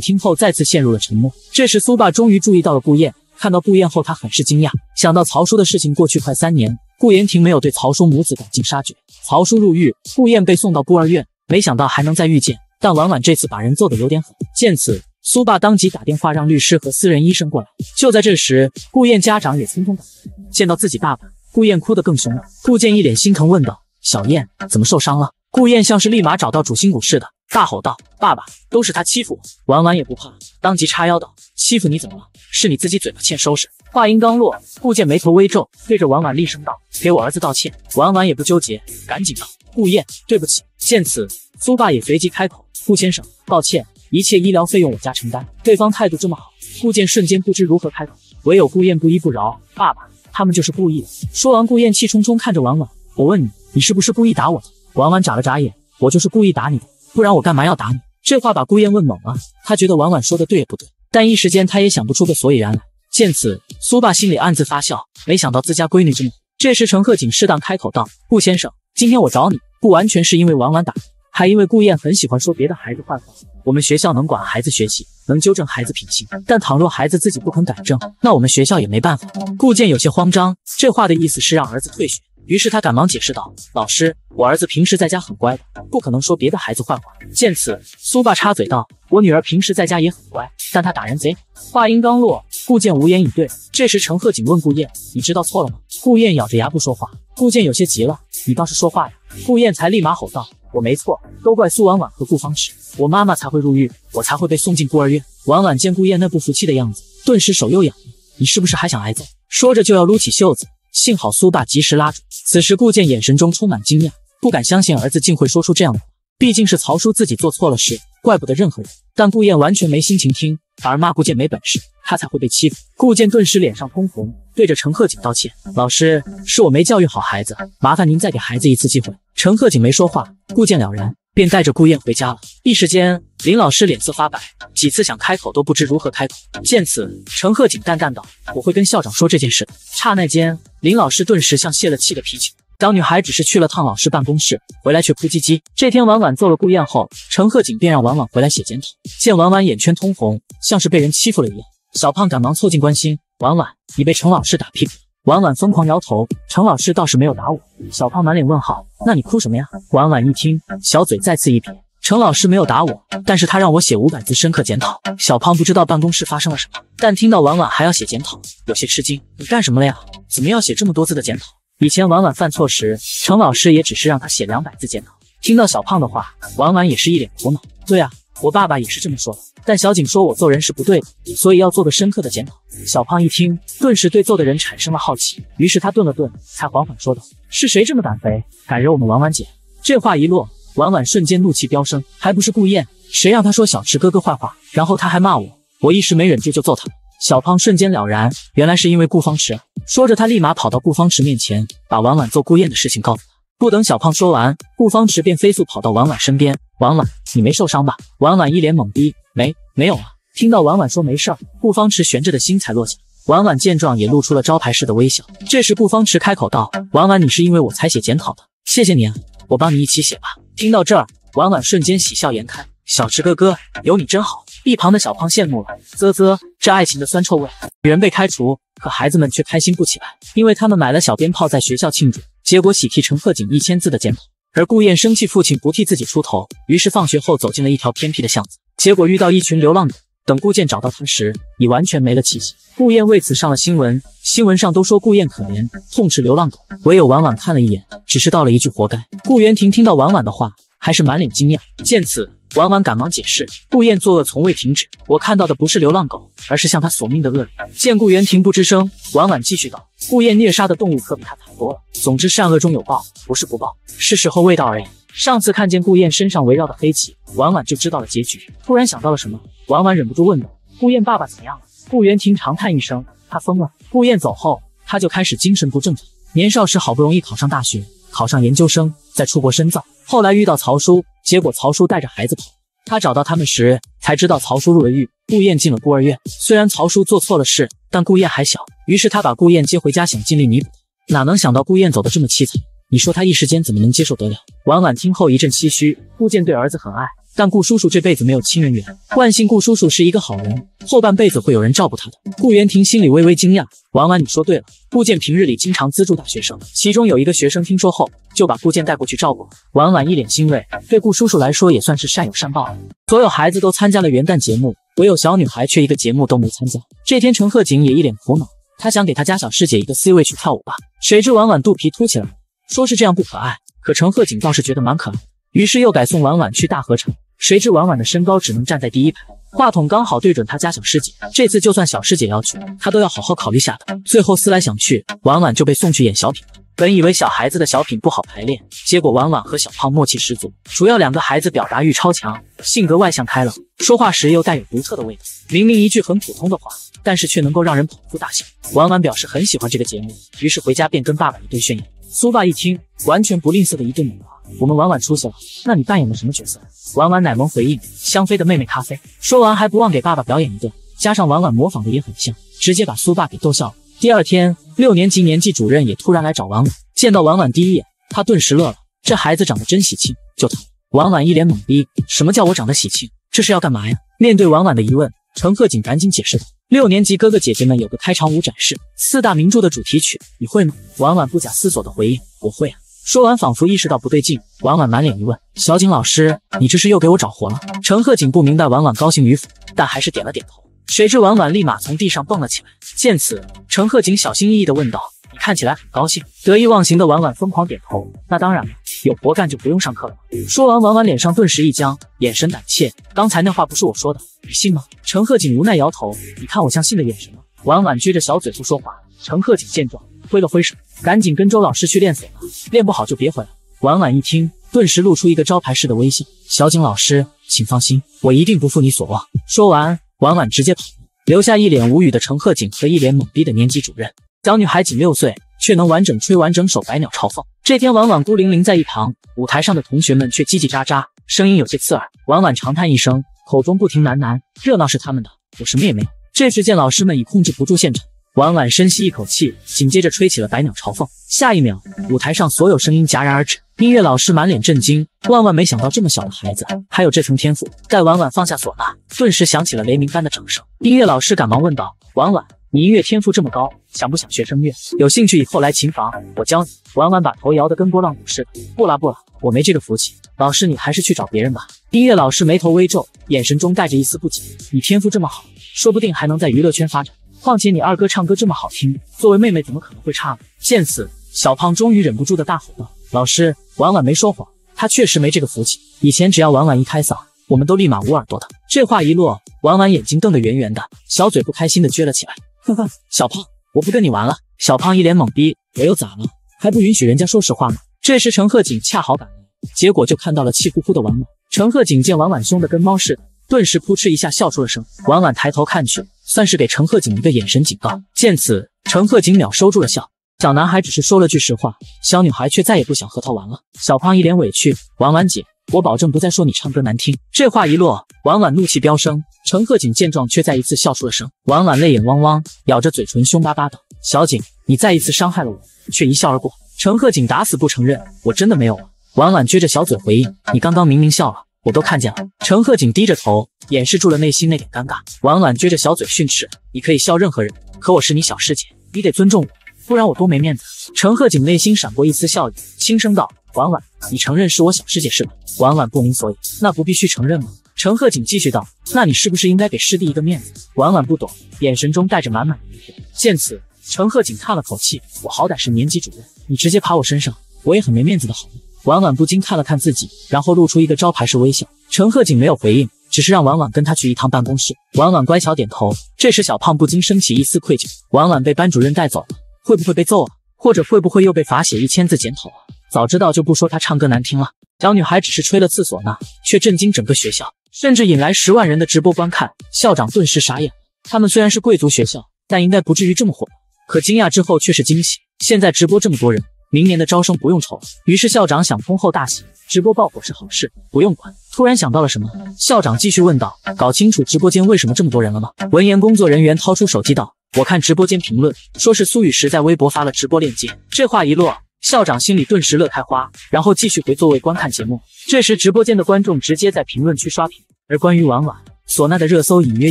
S1: 听后再次陷入了沉默。这时，苏爸终于注意到了顾燕。看到顾燕后，他很是惊讶。想到曹叔的事情过去快三年，顾延廷没有对曹叔母子赶尽杀绝，曹叔入狱，顾燕被送到孤儿院，没想到还能再遇见。但婉婉这次把人揍得有点狠。见此，苏爸当即打电话让律师和私人医生过来。就在这时，顾燕家长也匆匆赶来，见到自己爸爸，顾燕哭得更凶了。顾健一脸心疼，问道。小燕怎么受伤了？顾燕像是立马找到主心骨似的，大吼道：“爸爸，都是他欺负我！”婉婉也不怕，当即叉腰道：“欺负你怎么了？是你自己嘴巴欠收拾！”话音刚落，顾剑眉头微皱，对着婉婉厉声道：“给我儿子道歉！”婉婉也不纠结，赶紧道：“顾燕，对不起。”见此，苏爸也随即开口：“顾先生，抱歉，一切医疗费用我家承担。”对方态度这么好，顾剑瞬间不知如何开口，唯有顾燕不依不饶：“爸爸，他们就是故意的！”说完，顾燕气冲冲看着婉婉：“我问你。”你是不是故意打我的？婉婉眨了眨眼，我就是故意打你的，不然我干嘛要打你？这话把顾燕问懵了，他觉得婉婉说的对也不对，但一时间他也想不出个所以然来。见此，苏爸心里暗自发笑，没想到自家闺女这么。这时，陈鹤锦适当开口道：“顾先生，今天我找你，不完全是因为婉婉打，还因为顾燕很喜欢说别的孩子坏话。我们学校能管孩子学习，能纠正孩子品行，但倘若孩子自己不肯改正，那我们学校也没办法。”顾健有些慌张，这话的意思是让儿子退学。于是他赶忙解释道：“老师，我儿子平时在家很乖的，不可能说别的孩子坏话。”见此，苏爸插嘴道：“我女儿平时在家也很乖，但她打人贼。”话音刚落，顾剑无言以对。这时，陈鹤锦问顾燕：“你知道错了吗？”顾燕咬着牙不说话。顾剑有些急了：“你倒是说话呀！”顾燕才立马吼道：“我没错，都怪苏婉婉和顾方池，我妈妈才会入狱，我才会被送进孤儿院。”婉婉见顾燕那不服气的样子，顿时手又痒了：“你是不是还想挨揍？”说着就要撸起袖子。幸好苏爸及时拉住。此时顾健眼神中充满惊讶，不敢相信儿子竟会说出这样的。话。毕竟是曹叔自己做错了事，怪不得任何人。但顾健完全没心情听，反而骂顾健没本事，他才会被欺负。顾健顿时脸上通红，对着陈鹤锦道歉：“老师，是我没教育好孩子，麻烦您再给孩子一次机会。”陈鹤锦没说话，顾健了然。便带着顾燕回家了。一时间，林老师脸色发白，几次想开口都不知如何开口。见此，陈鹤锦淡淡道：“我会跟校长说这件事。”刹那间，林老师顿时像泄了气的皮球。当女孩只是去了趟老师办公室，回来却哭唧唧。这天晚晚揍了顾燕后，陈鹤锦便让晚晚回来写检讨。见晚晚眼圈通红，像是被人欺负了一样，小胖赶忙凑近关心：“晚晚，你被陈老师打屁股了？”婉婉疯狂摇头，程老师倒是没有打我。小胖满脸问号，那你哭什么呀？婉婉一听，小嘴再次一撇，程老师没有打我，但是他让我写五百字深刻检讨。小胖不知道办公室发生了什么，但听到婉婉还要写检讨，有些吃惊。你干什么了呀？怎么要写这么多字的检讨？以前婉婉犯错时，程老师也只是让他写两百字检讨。听到小胖的话，婉婉也是一脸苦恼。对啊。我爸爸也是这么说的，但小景说我揍人是不对的，所以要做个深刻的检讨。小胖一听，顿时对揍的人产生了好奇，于是他顿了顿，才缓缓说道：“是谁这么胆肥，敢惹我们婉婉姐？”这话一落，婉婉瞬间怒气飙升，还不是顾燕？谁让他说小池哥哥坏话，然后他还骂我，我一时没忍住就揍他。小胖瞬间了然，原来是因为顾方池。说着，他立马跑到顾方池面前，把婉婉揍顾燕的事情告诉他。不等小胖说完，顾方池便飞速跑到婉婉身边。婉婉，你没受伤吧？婉婉一脸懵逼，没没有啊。听到婉婉说没事儿，顾方池悬着的心才落下。婉婉见状也露出了招牌式的微笑。这时顾方池开口道：“婉婉，你是因为我才写检讨的，谢谢你，啊，我帮你一起写吧。”听到这儿，婉婉瞬间喜笑颜开。小池哥哥，有你真好。一旁的小胖羡慕了，啧啧，这爱情的酸臭味。女人被开除，可孩子们却开心不起来，因为他们买了小鞭炮在学校庆祝。结果喜替陈鹤景一千字的检讨，而顾燕生气父亲不替自己出头，于是放学后走进了一条偏僻的巷子，结果遇到一群流浪狗。等顾剑找到他时，已完全没了气息。顾燕为此上了新闻，新闻上都说顾燕可怜，痛斥流浪狗。唯有婉婉看了一眼，只是道了一句活该。顾元廷听到婉婉的话。还是满脸惊讶，见此，婉婉赶忙解释：顾燕作恶从未停止，我看到的不是流浪狗，而是向他索命的恶灵。见顾元廷不吱声，婉婉继续道：顾燕虐杀的动物可比他惨多了。总之，善恶中有报，不是不报，是时候未到而已。上次看见顾燕身上围绕的黑气，婉婉就知道了结局。突然想到了什么，婉婉忍不住问道：顾燕爸爸怎么样了？顾元廷长叹一声：他疯了。顾燕走后，他就开始精神不正常。年少时好不容易考上大学，考上研究生。在出国深造，后来遇到曹叔，结果曹叔带着孩子跑。他找到他们时，才知道曹叔入了狱，顾燕进了孤儿院。虽然曹叔做错了事，但顾燕还小，于是他把顾燕接回家，想尽力弥补。哪能想到顾燕走的这么凄惨？你说他一时间怎么能接受得了？婉婉听后一阵唏嘘，顾雁对儿子很爱。但顾叔叔这辈子没有亲人缘，万幸顾叔叔是一个好人，后半辈子会有人照顾他的。顾元廷心里微微惊讶，婉婉你说对了，顾剑平日里经常资助大学生，其中有一个学生听说后就把顾剑带过去照顾了。婉婉一脸欣慰，对顾叔叔来说也算是善有善报了。所有孩子都参加了元旦节目，唯有小女孩却一个节目都没参加。这天陈鹤景也一脸苦恼，他想给他家小师姐一个 C 位去跳舞吧，谁知婉婉肚皮凸起来说是这样不可爱，可陈鹤景倒是觉得蛮可爱，于是又改送婉婉去大合唱。谁知婉婉的身高只能站在第一排，话筒刚好对准她家小师姐。这次就算小师姐要去，她都要好好考虑下的。最后思来想去，婉婉就被送去演小品。本以为小孩子的小品不好排练，结果婉婉和小胖默契十足，主要两个孩子表达欲超强，性格外向开朗，说话时又带有独特的味道。明明一句很普通的话，但是却能够让人捧腹大笑。婉婉表示很喜欢这个节目，于是回家便跟爸爸一顿炫耀。苏爸一听，完全不吝啬的一顿猛夸，我们婉婉出息了，那你扮演的什么角色？婉婉奶萌回应：“香妃的妹妹咖啡。”说完还不忘给爸爸表演一顿，加上婉婉模仿的也很像，直接把苏爸给逗笑了。第二天，六年级年级主任也突然来找婉婉，见到婉婉第一眼，他顿时乐了，这孩子长得真喜庆。就他。婉婉一脸懵逼，什么叫我长得喜庆？这是要干嘛呀？面对婉婉的疑问，陈鹤锦赶紧解释道：“六年级哥哥姐姐们有个开场舞展示，四大名著的主题曲，你会吗？”婉婉不假思索的回应：“我会啊。”说完，仿佛意识到不对劲，婉婉满脸疑问：“小景老师，你这是又给我找活了？”陈鹤景不明白婉婉高兴与否，但还是点了点头。谁知婉婉立马从地上蹦了起来。见此，陈鹤景小心翼翼的问道：“你看起来很高兴。”得意忘形的婉婉疯狂点头：“那当然了，有活干就不用上课了。”说完，婉婉脸上顿时一僵，眼神胆怯：“刚才那话不是我说的，你信吗？”陈鹤景无奈摇头：“你看我像信的眼神吗？”婉婉撅着小嘴不说话。陈鹤景见状。挥了挥手，赶紧跟周老师去练嘴了。练不好就别回来。婉婉一听，顿时露出一个招牌式的微笑。小景老师，请放心，我一定不负你所望。说完，婉婉直接跑，留下一脸无语的陈鹤景和一脸懵逼的年级主任。小女孩仅六岁，却能完整吹完整首《百鸟朝凤》。这天，婉婉孤零零在一旁，舞台上的同学们却叽叽喳喳，声音有些刺耳。婉婉长叹一声，口中不停喃喃：“热闹是他们的，我什么也没有。”这时，见老师们已控制不住现场。婉婉深吸一口气，紧接着吹起了《百鸟朝凤》。下一秒，舞台上所有声音戛然而止。音乐老师满脸震惊，万万没想到这么小的孩子还有这层天赋。待婉婉放下唢呐，顿时响起了雷鸣般的掌声。音乐老师赶忙问道：“婉婉，你音乐天赋这么高，想不想学声乐？有兴趣以后来琴房，我教你。”婉婉把头摇得跟拨浪鼓似的：“不了不了，我没这个福气。老师，你还是去找别人吧。”音乐老师眉头微皱，眼神中带着一丝不解：“你天赋这么好，说不定还能在娱乐圈发展。”况且你二哥唱歌这么好听，作为妹妹怎么可能会差呢？见此，小胖终于忍不住的大吼道：“老师，婉婉没说谎，她确实没这个福气。以前只要婉婉一开嗓，我们都立马捂耳朵的。”这话一落，婉婉眼睛瞪得圆圆的，小嘴不开心的撅了起来。哼哼，小胖，我不跟你玩了！小胖一脸懵逼，我又咋了？还不允许人家说实话吗？这时，陈鹤锦恰好赶来，结果就看到了气呼呼的婉婉。陈鹤锦见婉婉凶的跟猫似的，顿时扑哧一下笑出了声。婉婉抬头看去。算是给陈鹤锦一个眼神警告。见此，陈鹤锦秒收住了笑。小男孩只是说了句实话，小女孩却再也不想和他玩了。小胖一脸委屈：“婉婉姐，我保证不再说你唱歌难听。”这话一落，婉婉怒气飙升。陈鹤锦见状，却再一次笑出了声。婉婉泪眼汪汪，咬着嘴唇，凶巴巴道：“小景，你再一次伤害了我，却一笑而过。”陈鹤锦打死不承认：“我真的没有。”婉婉撅着小嘴回应：“你刚刚明明笑了。”我都看见了。陈鹤景低着头，掩饰住了内心那点尴尬。婉婉撅着小嘴训斥：“你可以笑任何人，可我是你小师姐，你得尊重我，不然我多没面子。”陈鹤景内心闪过一丝笑意，轻声道：“婉婉，你承认是我小师姐是吧？”婉婉不明所以：“那不必须承认吗？”陈鹤景继续道：“那你是不是应该给师弟一个面子？”婉婉不懂，眼神中带着满满的疑惑。见此，陈鹤景叹了口气：“我好歹是年级主任，你直接爬我身上，我也很没面子的好吗？”婉婉不禁看了看自己，然后露出一个招牌式微笑。陈鹤锦没有回应，只是让婉婉跟他去一趟办公室。婉婉乖巧点头。这时，小胖不禁升起一丝愧疚：婉婉被班主任带走了，会不会被揍啊？或者会不会又被罚写一千字检讨啊？早知道就不说她唱歌难听了。小女孩只是吹了厕所呢，却震惊整个学校，甚至引来十万人的直播观看。校长顿时傻眼：他们虽然是贵族学校，但应该不至于这么火。可惊讶之后却是惊喜：现在直播这么多人。明年的招生不用愁于是校长想通后大喜，直播爆火是好事，不用管。突然想到了什么，校长继续问道：“搞清楚直播间为什么这么多人了吗？”闻言，工作人员掏出手机道：“我看直播间评论，说是苏雨石在微博发了直播链接。”这话一落，校长心里顿时乐开花，然后继续回座位观看节目。这时，直播间的观众直接在评论区刷屏，而关于婉婉、唢呐的热搜隐约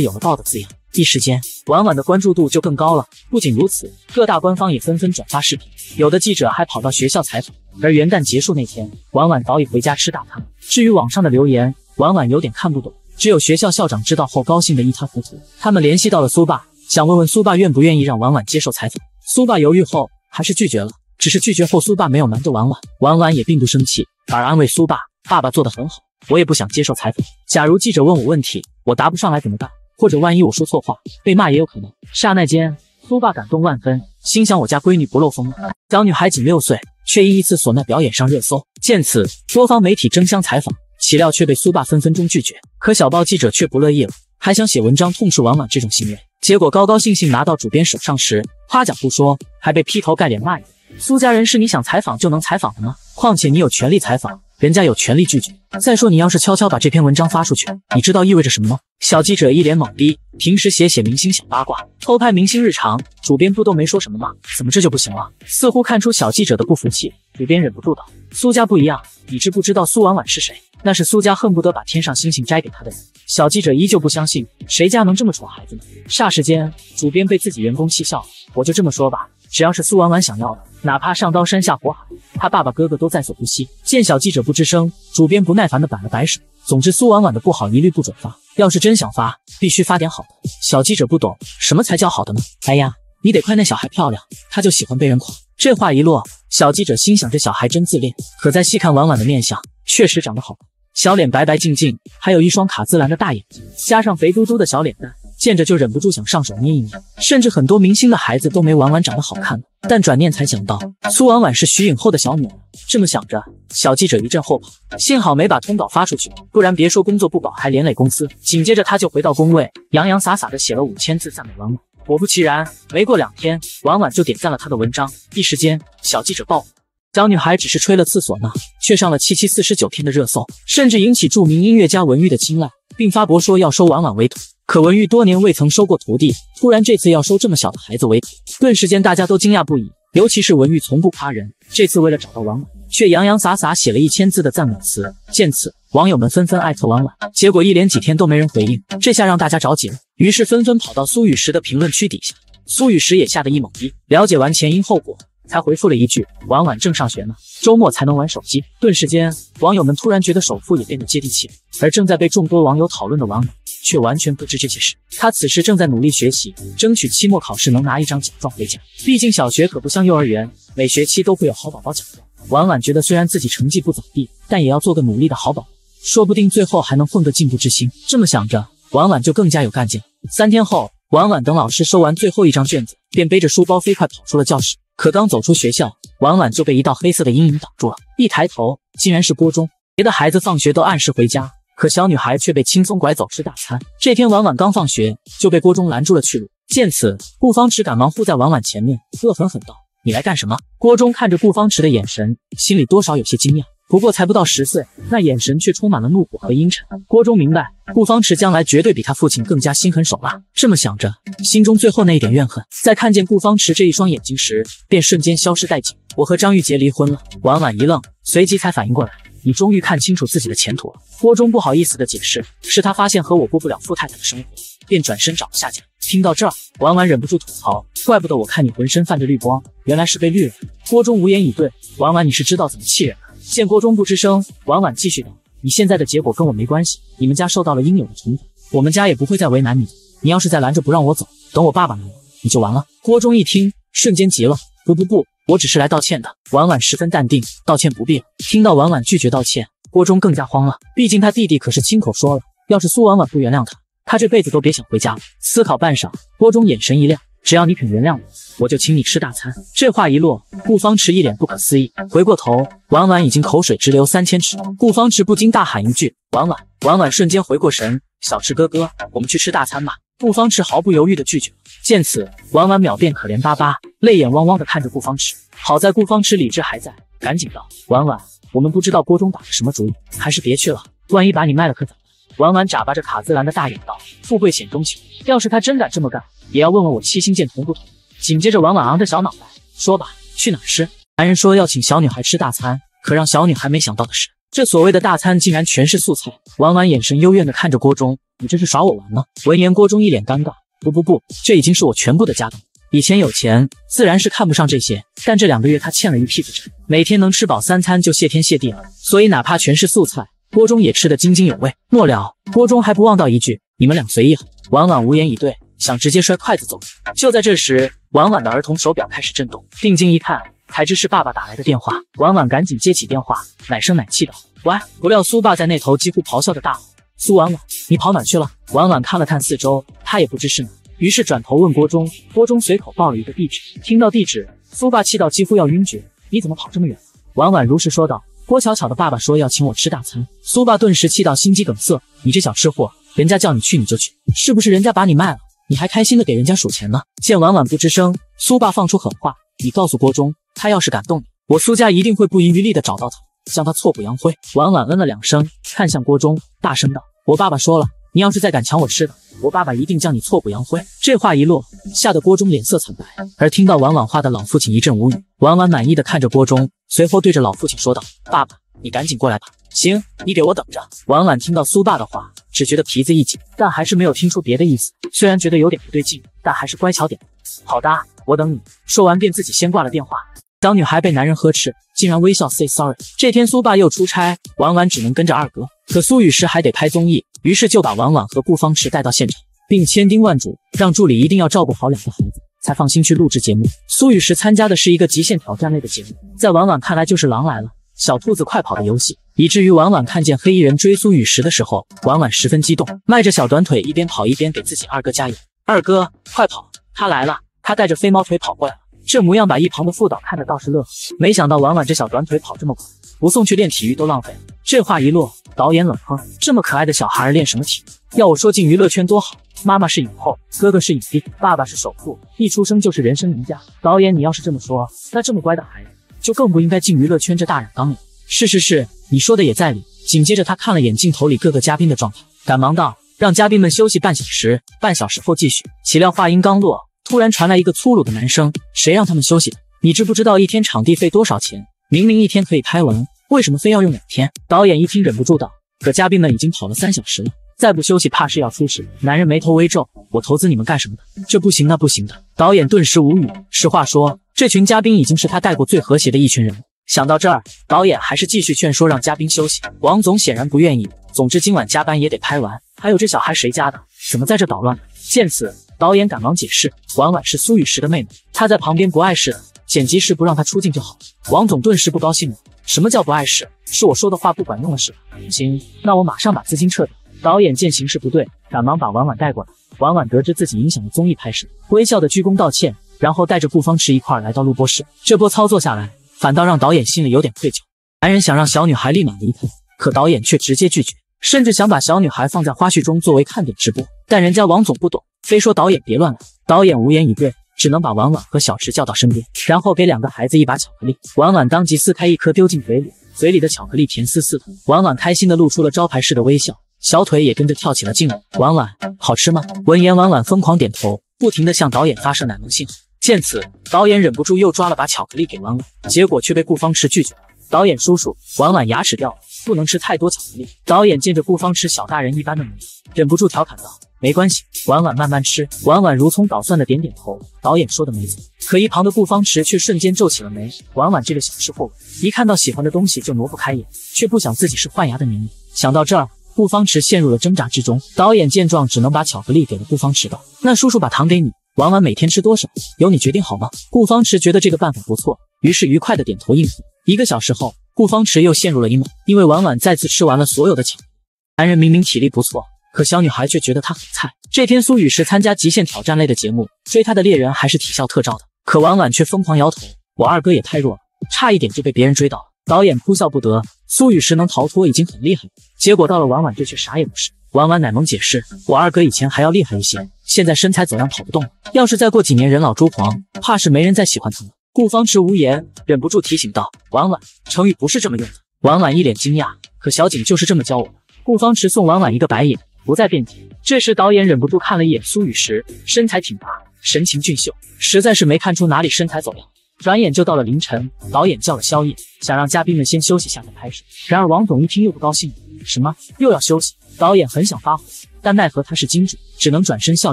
S1: 有了爆的字样。一时间，婉婉的关注度就更高了。不仅如此，各大官方也纷纷转发视频，有的记者还跑到学校采访。而元旦结束那天，婉婉早已回家吃大餐。至于网上的留言，婉婉有点看不懂。只有学校校长知道后，高兴的一塌糊涂。他们联系到了苏爸，想问问苏爸愿不愿意让婉婉接受采访。苏爸犹豫后，还是拒绝了。只是拒绝后，苏爸没有瞒着婉婉，婉婉也并不生气，反而安慰苏爸：“爸爸做的很好，我也不想接受采访。假如记者问我问题，我答不上来怎么办？”或者万一我说错话被骂也有可能。刹那间，苏爸感动万分，心想我家闺女不漏风了。小女孩仅六岁，却因一次唢呐表演上热搜，见此多方媒体争相采访，岂料却被苏爸分分钟拒绝。可小报记者却不乐意了，还想写文章痛斥婉婉这种行为，结果高高兴兴拿到主编手上时，夸奖不说，还被劈头盖脸骂一顿。苏家人是你想采访就能采访的吗？况且你有权利采访。人家有权利拒绝。再说，你要是悄悄把这篇文章发出去，你知道意味着什么吗？小记者一脸懵逼。平时写写明星小八卦、偷拍明星日常，主编不都没说什么吗？怎么这就不行了？似乎看出小记者的不服气，主编忍不住道：“苏家不一样，你知不知道苏婉婉是谁？那是苏家恨不得把天上星星摘给他的人。”小记者依旧不相信，谁家能这么宠孩子呢？霎时间，主编被自己员工气笑了。我就这么说吧。只要是苏婉婉想要的，哪怕上刀山下火海，他爸爸哥哥都在所不惜。见小记者不吱声，主编不耐烦地摆了摆手。总之，苏婉婉的不好一律不准发。要是真想发，必须发点好的。小记者不懂什么才叫好的呢？哎呀，你得夸那小孩漂亮，他就喜欢被人夸。这话一落，小记者心想：这小孩真自恋。可再细看婉婉的面相，确实长得好，小脸白白净净，还有一双卡姿兰的大眼睛，加上肥嘟嘟的小脸蛋。见着就忍不住想上手捏一捏，甚至很多明星的孩子都没婉婉长得好看。但转念才想到，苏婉婉是徐影后的小女儿。这么想着，小记者一阵后怕，幸好没把通稿发出去，不然别说工作不保，还连累公司。紧接着他就回到工位，洋洋洒洒的写了五千字赞美婉婉。果不其然，没过两天，婉婉就点赞了他的文章。一时间，小记者爆火。小女孩只是吹了厕所呢，却上了七七四十九天的热搜，甚至引起著名音乐家文玉的青睐，并发博说要收婉婉为徒。可文玉多年未曾收过徒弟，突然这次要收这么小的孩子为徒，顿时间大家都惊讶不已。尤其是文玉从不夸人，这次为了找到婉婉，却洋洋洒洒写了一千字的赞美词。见此，网友们纷纷艾特婉婉，结果一连几天都没人回应，这下让大家着急了，于是纷纷跑到苏雨石的评论区底下。苏雨石也吓得一懵逼，了解完前因后果，才回复了一句：“婉婉正上学呢，周末才能玩手机。”顿时间，网友们突然觉得首富也变得接地气了。而正在被众多网友讨论的婉婉。却完全不知这些事。他此时正在努力学习，争取期末考试能拿一张奖状回家。毕竟小学可不像幼儿园，每学期都会有好宝宝奖状。婉婉觉得，虽然自己成绩不咋地，但也要做个努力的好宝宝，说不定最后还能混个进步之星。这么想着，婉婉就更加有干劲了。三天后，婉婉等老师收完最后一张卷子，便背着书包飞快跑出了教室。可刚走出学校，婉婉就被一道黑色的阴影挡住了。一抬头，竟然是郭忠。别的孩子放学都按时回家。可小女孩却被轻松拐走吃大餐。这天，婉婉刚放学就被郭忠拦住了去路。见此，顾方池赶忙护在婉婉前面，恶狠狠道：“你来干什么？”郭忠看着顾方池的眼神，心里多少有些惊讶。不过才不到十岁，那眼神却充满了怒火和阴沉。郭忠明白，顾方池将来绝对比他父亲更加心狠手辣。这么想着，心中最后那一点怨恨，在看见顾方池这一双眼睛时，便瞬间消失殆尽。我和张玉洁离婚了。婉婉一愣，随即才反应过来。你终于看清楚自己的前途了。郭忠不好意思的解释，是他发现和我过不了富太太的生活，便转身找了下家。听到这儿，婉婉忍不住吐槽，怪不得我看你浑身泛着绿光，原来是被绿了。郭忠无言以对。婉婉，你是知道怎么气人的。见郭忠不吱声，婉婉继续道，你现在的结果跟我没关系，你们家受到了应有的惩罚，我们家也不会再为难你。你要是再拦着不让我走，等我爸爸来了，你就完了。郭忠一听，瞬间急了，不不不。我只是来道歉的。婉婉十分淡定，道歉不必了。听到婉婉拒绝道歉，郭忠更加慌了。毕竟他弟弟可是亲口说了，要是苏婉婉不原谅他，他这辈子都别想回家了。思考半晌，郭忠眼神一亮，只要你肯原谅我，我就请你吃大餐。这话一落，顾方池一脸不可思议，回过头，婉婉已经口水直流三千尺。顾方池不禁大喊一句：婉婉！婉婉瞬间回过神，小池哥哥，我们去吃大餐吧。顾方池毫不犹豫地拒绝。了。见此，婉婉秒变可怜巴巴，泪眼汪汪地看着顾方池。好在顾方池理智还在，赶紧道：“婉婉，我们不知道锅中打的什么主意，还是别去了。万一把你卖了，可怎么？”婉婉眨巴着卡姿兰的大眼道：“富贵险中求，要是他真敢这么干，也要问问我七星剑同不同。”紧接着，婉婉昂着小脑袋说：“吧，去哪吃？”男人说要请小女孩吃大餐，可让小女孩没想到的是。这所谓的大餐竟然全是素菜，婉婉眼神幽怨的看着锅中，你这是耍我玩吗？闻言，锅中一脸尴尬，不不不，这已经是我全部的家当。以前有钱自然是看不上这些，但这两个月他欠了一屁股债，每天能吃饱三餐就谢天谢地了。所以哪怕全是素菜，锅中也吃得津津有味。末了，锅中还不忘道一句，你们俩随意。婉婉无言以对，想直接摔筷子走。人。就在这时，婉婉的儿童手表开始震动，定睛一看。才知是爸爸打来的电话，婉婉赶紧接起电话，奶声奶气道：“喂。”不料苏爸在那头几乎咆哮着大吼：“苏婉婉，你跑哪去了？”婉婉看了看四周，她也不知是哪，于是转头问郭忠，郭忠随口报了一个地址。听到地址，苏爸气到几乎要晕厥：“你怎么跑这么远？”婉婉如实说道：“郭巧巧的爸爸说要请我吃大餐。”苏爸顿时气到心肌梗塞：“你这小吃货，人家叫你去你就去，是不是人家把你卖了？你还开心的给人家数钱呢？”见婉婉不吱声，苏爸放出狠话：“你告诉郭忠。”他要是敢动你，我苏家一定会不遗余力的找到他，将他挫骨扬灰。婉婉嗯了两声，看向郭忠，大声道：“我爸爸说了，你要是再敢抢我吃的，我爸爸一定将你挫骨扬灰。”这话一落，吓得郭忠脸色惨白。而听到婉婉话的老父亲一阵无语。婉婉满意的看着郭忠，随后对着老父亲说道：“爸爸，你赶紧过来吧。”“行，你给我等着。”婉婉听到苏爸的话，只觉得皮子一紧，但还是没有听出别的意思。虽然觉得有点不对劲，但还是乖巧点。好的，我等你。说完便自己先挂了电话。当女孩被男人呵斥，竟然微笑 say sorry。这天苏爸又出差，婉婉只能跟着二哥。可苏雨石还得拍综艺，于是就把婉婉和顾方池带到现场，并千叮万嘱，让助理一定要照顾好两个孩子，才放心去录制节目。苏雨石参加的是一个极限挑战类的节目，在婉婉看来就是狼来了，小兔子快跑的游戏。以至于婉婉看见黑衣人追苏雨石的时候，婉婉十分激动，迈着小短腿一边跑一边给自己二哥加油：“二哥快跑，他来了，他带着飞毛腿跑过来了。”这模样把一旁的副导看得倒是乐，呵。没想到婉婉这小短腿跑这么快，不送去练体育都浪费了。这话一落，导演冷哼：“这么可爱的小孩练什么体育？要我说，进娱乐圈多好，妈妈是影后，哥哥是影帝，爸爸是首富，一出生就是人生赢家。”导演，你要是这么说，那这么乖的孩子就更不应该进娱乐圈这大染缸里。是是是，你说的也在理。紧接着，他看了眼镜头里各个嘉宾的状态，赶忙道：“让嘉宾们休息半小时，半小时后继续。”岂料话音刚落。突然传来一个粗鲁的男声：“谁让他们休息的？你知不知道一天场地费多少钱？明明一天可以拍完，为什么非要用两天？”导演一听忍不住道：“可嘉宾们已经跑了三小时了，再不休息怕是要出事。”男人眉头微皱：“我投资你们干什么的？这不行那不行的。”导演顿时无语。实话说，这群嘉宾已经是他带过最和谐的一群人。想到这儿，导演还是继续劝说让嘉宾休息。王总显然不愿意。总之今晚加班也得拍完。还有这小孩谁家的？怎么在这捣乱？见此。导演赶忙解释：“婉婉是苏雨石的妹妹，她在旁边不碍事，剪辑时不让她出镜就好。”王总顿时不高兴了：“什么叫不碍事？是我说的话不管用了是吧？行，那我马上把资金撤掉。”导演见形势不对，赶忙把婉婉带过来。婉婉得知自己影响了综艺拍摄，微笑的鞠躬道歉，然后带着顾方池一块儿来到录播室。这波操作下来，反倒让导演心里有点愧疚。男人想让小女孩立马离开，可导演却直接拒绝。甚至想把小女孩放在花絮中作为看点直播，但人家王总不懂，非说导演别乱来。导演无言以对，只能把婉婉和小池叫到身边，然后给两个孩子一把巧克力。婉婉当即撕开一颗丢进嘴里，嘴里的巧克力甜丝丝的，婉婉开心的露出了招牌式的微笑，小腿也跟着跳起了劲舞。婉婉，好吃吗？闻言，婉婉疯狂点头，不停的向导演发射奶萌信号。见此，导演忍不住又抓了把巧克力给婉婉，结果却被顾方池拒绝了。导演叔叔，婉婉牙齿掉了。不能吃太多巧克力。导演见着顾方池小大人一般的模样，忍不住调侃道：“没关系，婉婉慢慢吃。”婉婉如葱捣蒜的点点头。导演说的没错，可一旁的顾方池却瞬间皱起了眉。婉婉这个小吃货，一看到喜欢的东西就挪不开眼，却不想自己是换牙的年龄。想到这儿，顾方池陷入了挣扎之中。导演见状，只能把巧克力给了顾方池，道：“那叔叔把糖给你，婉婉每天吃多少由你决定，好吗？”顾方池觉得这个办法不错，于是愉快的点头应付。一个小时后。顾方池又陷入了阴谋，因为婉婉再次吃完了所有的巧克力。男人明明体力不错，可小女孩却觉得他很菜。这天，苏雨石参加极限挑战类的节目，追他的猎人还是体校特招的。可婉婉却疯狂摇头：“我二哥也太弱了，差一点就被别人追到了。”导演哭笑不得：“苏雨石能逃脱已经很厉害了，结果到了婉婉这却啥也不是。”婉婉奶萌解释：“我二哥以前还要厉害一些，现在身材走样，跑不动了。要是再过几年人老珠黄，怕是没人再喜欢他了。”顾方池无言，忍不住提醒道：“婉婉，成语不是这么用的。”婉婉一脸惊讶，可小景就是这么教我的。顾方池送婉婉一个白眼，不再辩解。这时，导演忍不住看了一眼苏雨时，身材挺拔，神情俊秀，实在是没看出哪里身材走样。转眼就到了凌晨，导演叫了宵夜，想让嘉宾们先休息下再拍摄。然而王总一听又不高兴了：“什么又要休息？”导演很想发火，但奈何他是金主，只能转身笑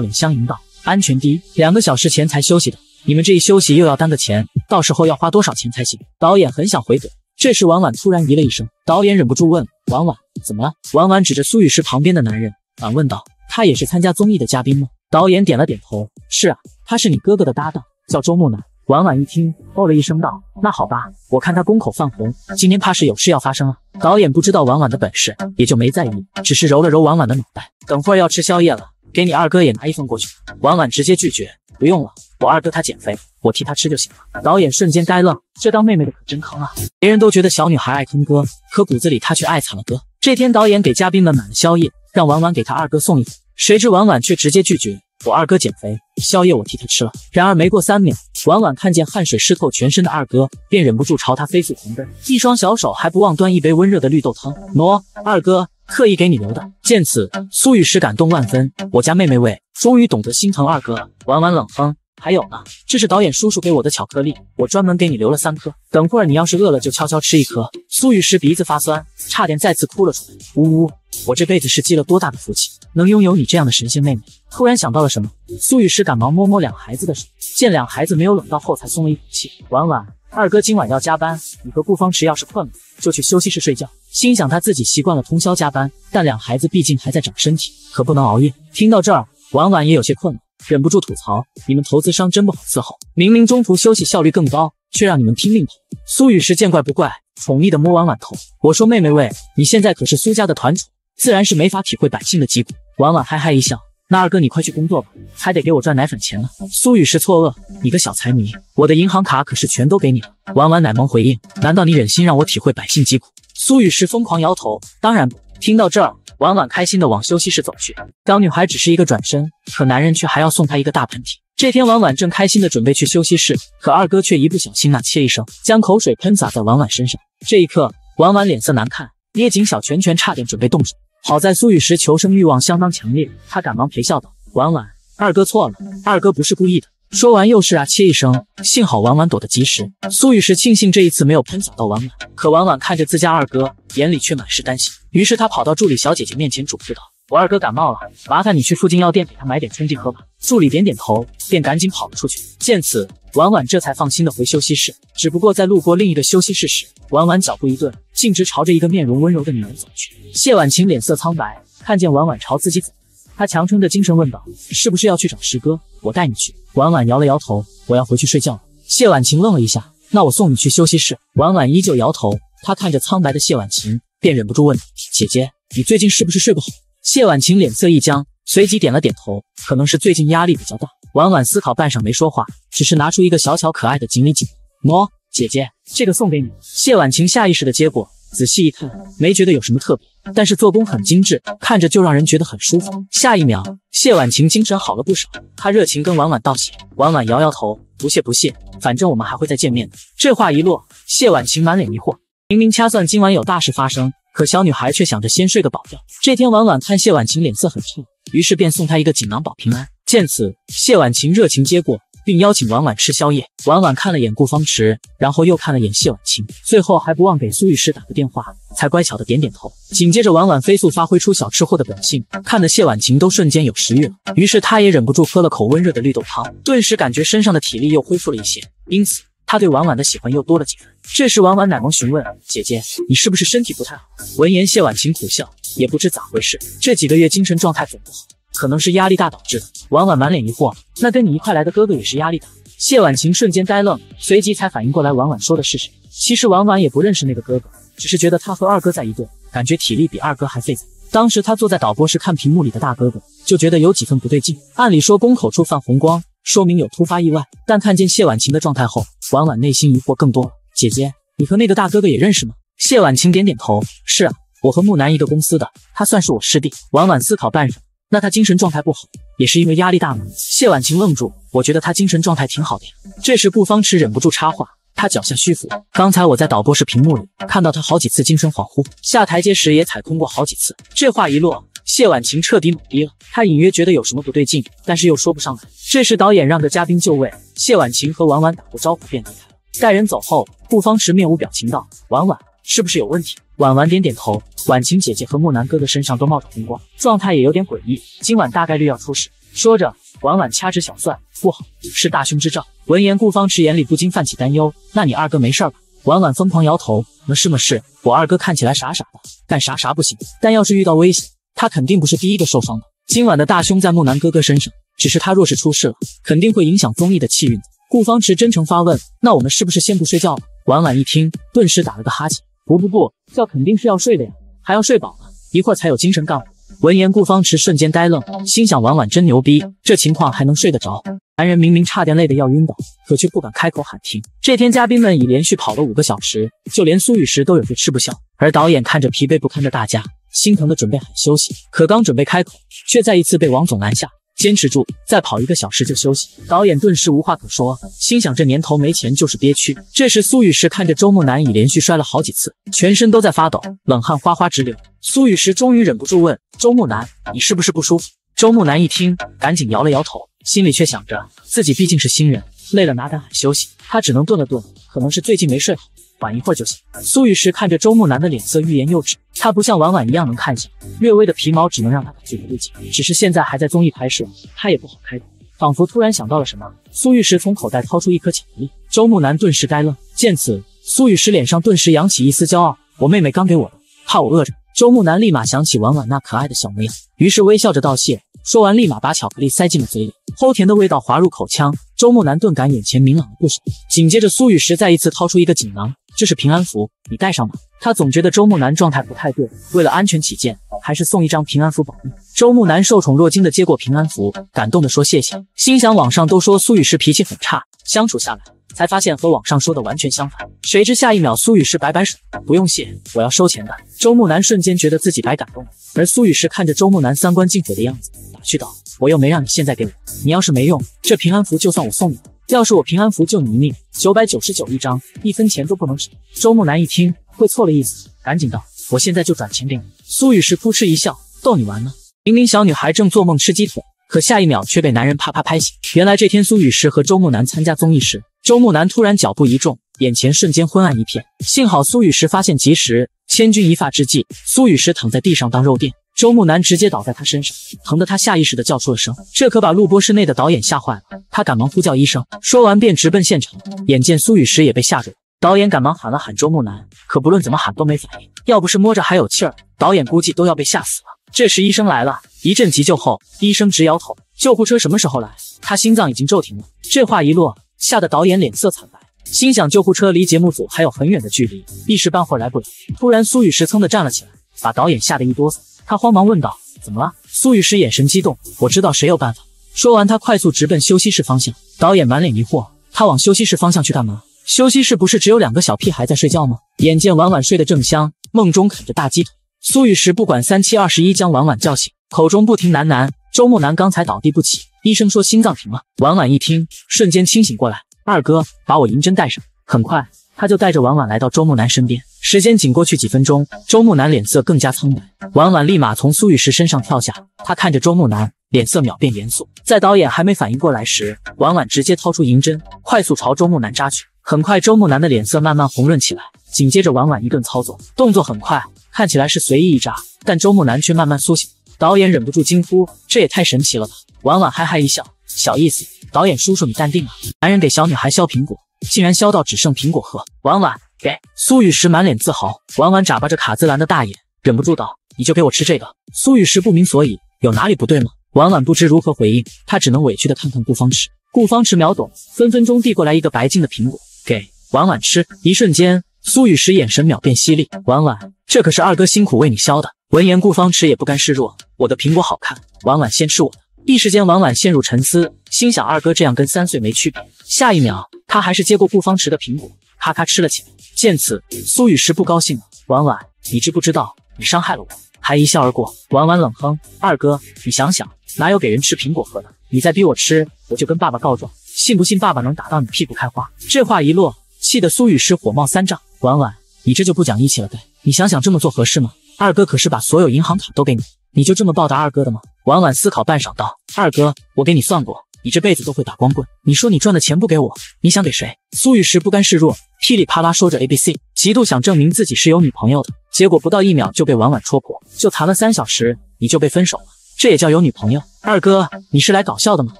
S1: 脸相迎道。安全第一，两个小时前才休息的，你们这一休息又要耽搁钱，到时候要花多少钱才行？导演很想回怼，这时婉婉突然咦了一声，导演忍不住问婉婉怎么了？婉婉指着苏雨石旁边的男人反问道：“他也是参加综艺的嘉宾吗？”导演点了点头：“是啊，他是你哥哥的搭档，叫周木南。”婉婉一听，哦了一声道：“那好吧，我看他宫口泛红，今天怕是有事要发生了。”导演不知道婉婉的本事，也就没在意，只是揉了揉婉婉的脑袋，等会儿要吃宵夜了。给你二哥也拿一份过去。婉婉直接拒绝，不用了，我二哥他减肥，我替他吃就行了。导演瞬间呆愣，这当妹妹的可真坑啊！别人都觉得小女孩爱坑哥，可骨子里她却爱惨了哥。这天，导演给嘉宾们买了宵夜，让婉婉给他二哥送一份，谁知婉婉却直接拒绝，我二哥减肥，宵夜我替他吃了。然而没过三秒，婉婉看见汗水湿透全身的二哥，便忍不住朝他飞速狂奔，一双小手还不忘端一杯温热的绿豆汤。喏，二哥。特意给你留的。见此，苏雨石感动万分，我家妹妹喂，终于懂得心疼二哥了。婉婉冷哼，还有呢，这是导演叔叔给我的巧克力，我专门给你留了三颗，等会儿你要是饿了就悄悄吃一颗。苏雨石鼻子发酸，差点再次哭了出来，呜呜，我这辈子是积了多大的福气，能拥有你这样的神仙妹妹。突然想到了什么，苏雨石赶忙摸摸两孩子的手，见两孩子没有冷到后，才松了一口气。婉婉。二哥今晚要加班，你和顾方池要是困了，就去休息室睡觉。心想他自己习惯了通宵加班，但两孩子毕竟还在长身体，可不能熬夜。听到这儿，婉婉也有些困了，忍不住吐槽：“你们投资商真不好伺候，明明中途休息效率更高，却让你们拼命跑。”苏雨石见怪不怪，宠溺地摸婉婉头：“我说妹妹喂，你现在可是苏家的团宠，自然是没法体会百姓的疾苦。”婉婉嗨嗨一笑。那二哥，你快去工作吧，还得给我赚奶粉钱呢。苏雨石错愕：“你个小财迷，我的银行卡可是全都给你了。”婉婉奶萌回应：“难道你忍心让我体会百姓疾苦？”苏雨石疯狂摇头：“当然不。”听到这儿，婉婉开心的往休息室走去。当女孩只是一个转身，可男人却还要送她一个大喷嚏。这天，婉婉正开心的准备去休息室，可二哥却一不小心那切一声，将口水喷洒在婉婉身上。这一刻，婉婉脸色难看，捏紧小拳拳，差点准备动手。好在苏雨石求生欲望相当强烈，他赶忙陪笑道：“婉婉，二哥错了，二哥不是故意的。”说完又是啊切一声，幸好婉婉躲得及时。苏雨石庆幸这一次没有喷洒到婉婉，可婉婉看着自家二哥，眼里却满是担心。于是他跑到助理小姐姐面前嘱咐道。我二哥感冒了，麻烦你去附近药店给他买点冲剂喝吧。助理点点头，便赶紧跑了出去。见此，婉婉这才放心的回休息室。只不过在路过另一个休息室时，婉婉脚步一顿，径直朝着一个面容温柔的女人走去。谢婉晴脸色苍白，看见婉婉朝自己走，她强撑着精神问道：“是不是要去找师哥？我带你去。”婉婉摇了摇头：“我要回去睡觉了。”谢婉晴愣了一下：“那我送你去休息室。”婉婉依旧摇头。她看着苍白的谢婉晴，便忍不住问：“姐姐，你最近是不是睡不好？”谢婉晴脸色一僵，随即点了点头。可能是最近压力比较大，婉婉思考半晌没说话，只是拿出一个小巧可爱的锦鲤锦喏，姐姐，这个送给你。谢婉晴下意识的接过，仔细一看，没觉得有什么特别，但是做工很精致，看着就让人觉得很舒服。下一秒，谢婉晴精神好了不少，她热情跟婉婉道谢。婉婉摇摇头，不谢不谢，反正我们还会再见面的。这话一落，谢婉晴满脸疑惑，明明掐算今晚有大事发生。可小女孩却想着先睡个饱觉。这天婉婉看谢婉晴脸色很差，于是便送她一个锦囊保平安。见此，谢婉晴热情接过，并邀请婉婉吃宵夜。婉婉看了眼顾方池，然后又看了眼谢婉晴，最后还不忘给苏玉石打个电话，才乖巧的点点头。紧接着婉婉飞速发挥出小吃货的本性，看得谢婉晴都瞬间有食欲了。于是她也忍不住喝了口温热的绿豆汤，顿时感觉身上的体力又恢复了一些。因此。他对婉婉的喜欢又多了几分。这时，婉婉奶萌询问姐姐：“你是不是身体不太好？”闻言，谢婉晴苦笑，也不知咋回事，这几个月精神状态总不好，可能是压力大导致的。婉婉满脸疑惑：“那跟你一块来的哥哥也是压力大？”谢婉晴瞬间呆愣，随即才反应过来，婉婉说的是谁。其实婉婉也不认识那个哥哥，只是觉得他和二哥在一对，感觉体力比二哥还费劲。当时他坐在导播室看屏幕里的大哥哥，就觉得有几分不对劲。按理说，宫口处泛红光。说明有突发意外，但看见谢婉晴的状态后，婉婉内心疑惑更多了。姐姐，你和那个大哥哥也认识吗？谢婉晴点点头，是啊，我和木南一个公司的，他算是我师弟。婉婉思考半晌，那他精神状态不好，也是因为压力大吗？谢婉晴愣住，我觉得他精神状态挺好的。呀。这时顾方池忍不住插话，他脚下虚浮，刚才我在导播室屏幕里看到他好几次精神恍惚，下台阶时也踩空过好几次。这话一落。谢婉晴彻底懵逼了，她隐约觉得有什么不对劲，但是又说不上来。这时导演让着嘉宾就位，谢婉晴和婉婉打过招呼便离开了。待人走后，顾方池面无表情道：“婉婉，是不是有问题？”婉婉点点头。婉晴姐姐和木南哥哥身上都冒着红光，状态也有点诡异，今晚大概率要出事。说着，婉婉掐指小算，不好，是大凶之兆。闻言，顾方池眼里不禁泛起担忧：“那你二哥没事儿吧？”婉婉疯狂摇头：“没事没事，我二哥看起来傻傻的，干啥啥不行，但要是遇到危险……”他肯定不是第一个受伤的。今晚的大凶在木南哥哥身上，只是他若是出事了，肯定会影响综艺的气运。顾方池真诚发问：“那我们是不是先不睡觉了？”婉婉一听，顿时打了个哈欠：“不不不，觉肯定是要睡的呀，还要睡饱了，一会儿才有精神干。”活。”闻言，顾方池瞬间呆愣，心想：“婉婉真牛逼，这情况还能睡得着？”男人明明差点累得要晕倒，可却不敢开口喊停。这天，嘉宾们已连续跑了五个小时，就连苏雨石都有些吃不消。而导演看着疲惫不堪的大家。心疼的准备喊休息，可刚准备开口，却再一次被王总拦下，坚持住，再跑一个小时就休息。导演顿时无话可说，心想这年头没钱就是憋屈。这时苏雨石看着周慕南已连续摔了好几次，全身都在发抖，冷汗哗哗直流。苏雨石终于忍不住问周慕南：“你是不是不舒服？”周慕南一听，赶紧摇了摇头，心里却想着自己毕竟是新人，累了哪敢喊休息？他只能顿了顿，可能是最近没睡好。缓一会儿就行。苏玉石看着周木南的脸色，欲言又止。他不像婉婉一样能看相，略微的皮毛只能让他觉不对劲。只是现在还在综艺拍摄，他也不好开口。仿佛突然想到了什么，苏玉石从口袋掏出一颗巧克力，周木南顿时呆愣。见此，苏玉石脸上顿时扬起一丝骄傲：“我妹妹刚给我的，怕我饿着。”周木南立马想起婉婉那可爱的小模样，于是微笑着道谢。说完，立马把巧克力塞进了嘴里，齁甜的味道滑入口腔。周木南顿感眼前明朗了不少。紧接着，苏雨石再一次掏出一个锦囊，这是平安符，你带上吧。他总觉得周木南状态不太对，为了安全起见，还是送一张平安符保命。周木南受宠若惊的接过平安符，感动的说谢谢。心想网上都说苏雨石脾气很差，相处下来才发现和网上说的完全相反。谁知下一秒，苏雨石摆摆手，不用谢，我要收钱的。周木南瞬间觉得自己白感动了。而苏雨石看着周木南三观尽毁的样子。去道，我又没让你现在给我，你要是没用，这平安符就算我送你要是我平安符救你一命，九百九十九一张，一分钱都不能少。周木南一听，会错了意思，赶紧道，我现在就转钱给你。苏雨石扑哧一笑，逗你玩呢。明明小女孩正做梦吃鸡腿，可下一秒却被男人啪啪拍醒。原来这天苏雨石和周木南参加综艺时，周木南突然脚步一重，眼前瞬间昏暗一片，幸好苏雨石发现及时，千钧一发之际，苏雨石躺在地上当肉垫。周木楠直接倒在他身上，疼得他下意识地叫出了声，这可把录播室内的导演吓坏了。他赶忙呼叫医生，说完便直奔现场。眼见苏雨石也被吓住，导演赶忙喊了喊周木楠，可不论怎么喊都没反应。要不是摸着还有气儿，导演估计都要被吓死了。这时医生来了，一阵急救后，医生直摇头：“救护车什么时候来？他心脏已经骤停了。”这话一落，吓得导演脸色惨白，心想救护车离节目组还有很远的距离，一时半会儿来不了。突然，苏雨石噌的站了起来，把导演吓得一哆嗦。他慌忙问道：“怎么了？”苏雨石眼神激动，我知道谁有办法。说完，他快速直奔休息室方向。导演满脸疑惑，他往休息室方向去干嘛？休息室不是只有两个小屁孩在睡觉吗？眼见晚晚睡得正香，梦中啃着大鸡腿，苏雨石不管三七二十一，将晚晚叫醒，口中不停喃喃：“周木南刚才倒地不起，医生说心脏停了。”晚晚一听，瞬间清醒过来：“二哥，把我银针带上，很快。”他就带着婉婉来到周木南身边，时间仅过去几分钟，周木南脸色更加苍白。婉婉立马从苏雨石身上跳下，她看着周木南，脸色秒变严肃。在导演还没反应过来时，婉婉直接掏出银针，快速朝周木南扎去。很快，周木南的脸色慢慢红润起来。紧接着，婉婉一顿操作，动作很快，看起来是随意一扎，但周木南却慢慢苏醒。导演忍不住惊呼：“这也太神奇了吧！”婉婉哈哈一笑：“小意思，导演叔叔，你淡定啊。”男人给小女孩削苹果。竟然削到只剩苹果核，婉婉给苏雨石满脸自豪。婉婉眨巴着卡姿兰的大眼，忍不住道：“你就给我吃这个。”苏雨石不明所以，有哪里不对吗？婉婉不知如何回应，她只能委屈的看看顾方池。顾方池秒懂，分分钟递过来一个白净的苹果给婉婉吃。一瞬间，苏雨石眼神秒变犀利。婉婉，这可是二哥辛苦为你削的。闻言，顾方池也不甘示弱：“我的苹果好看，婉婉先吃我的。”一时间，婉婉陷入沉思，心想二哥这样跟三岁没区别。下一秒，他还是接过顾方池的苹果，咔咔吃了起来。见此，苏雨石不高兴了：“婉婉，你知不知道你伤害了我？”还一笑而过。婉婉冷哼：“二哥，你想想，哪有给人吃苹果喝的？你再逼我吃，我就跟爸爸告状，信不信爸爸能打到你屁股开花？”这话一落，气得苏雨石火冒三丈：“婉婉，你这就不讲义气了呗？你想想这么做合适吗？二哥可是把所有银行卡都给你，你就这么报答二哥的吗？”婉婉思考半晌，道：“二哥，我给你算过，你这辈子都会打光棍。你说你赚的钱不给我，你想给谁？”苏雨石不甘示弱，噼里啪啦说着 A B C，极度想证明自己是有女朋友的。结果不到一秒就被婉婉戳破，就谈了三小时，你就被分手了，这也叫有女朋友？二哥，你是来搞笑的吗？”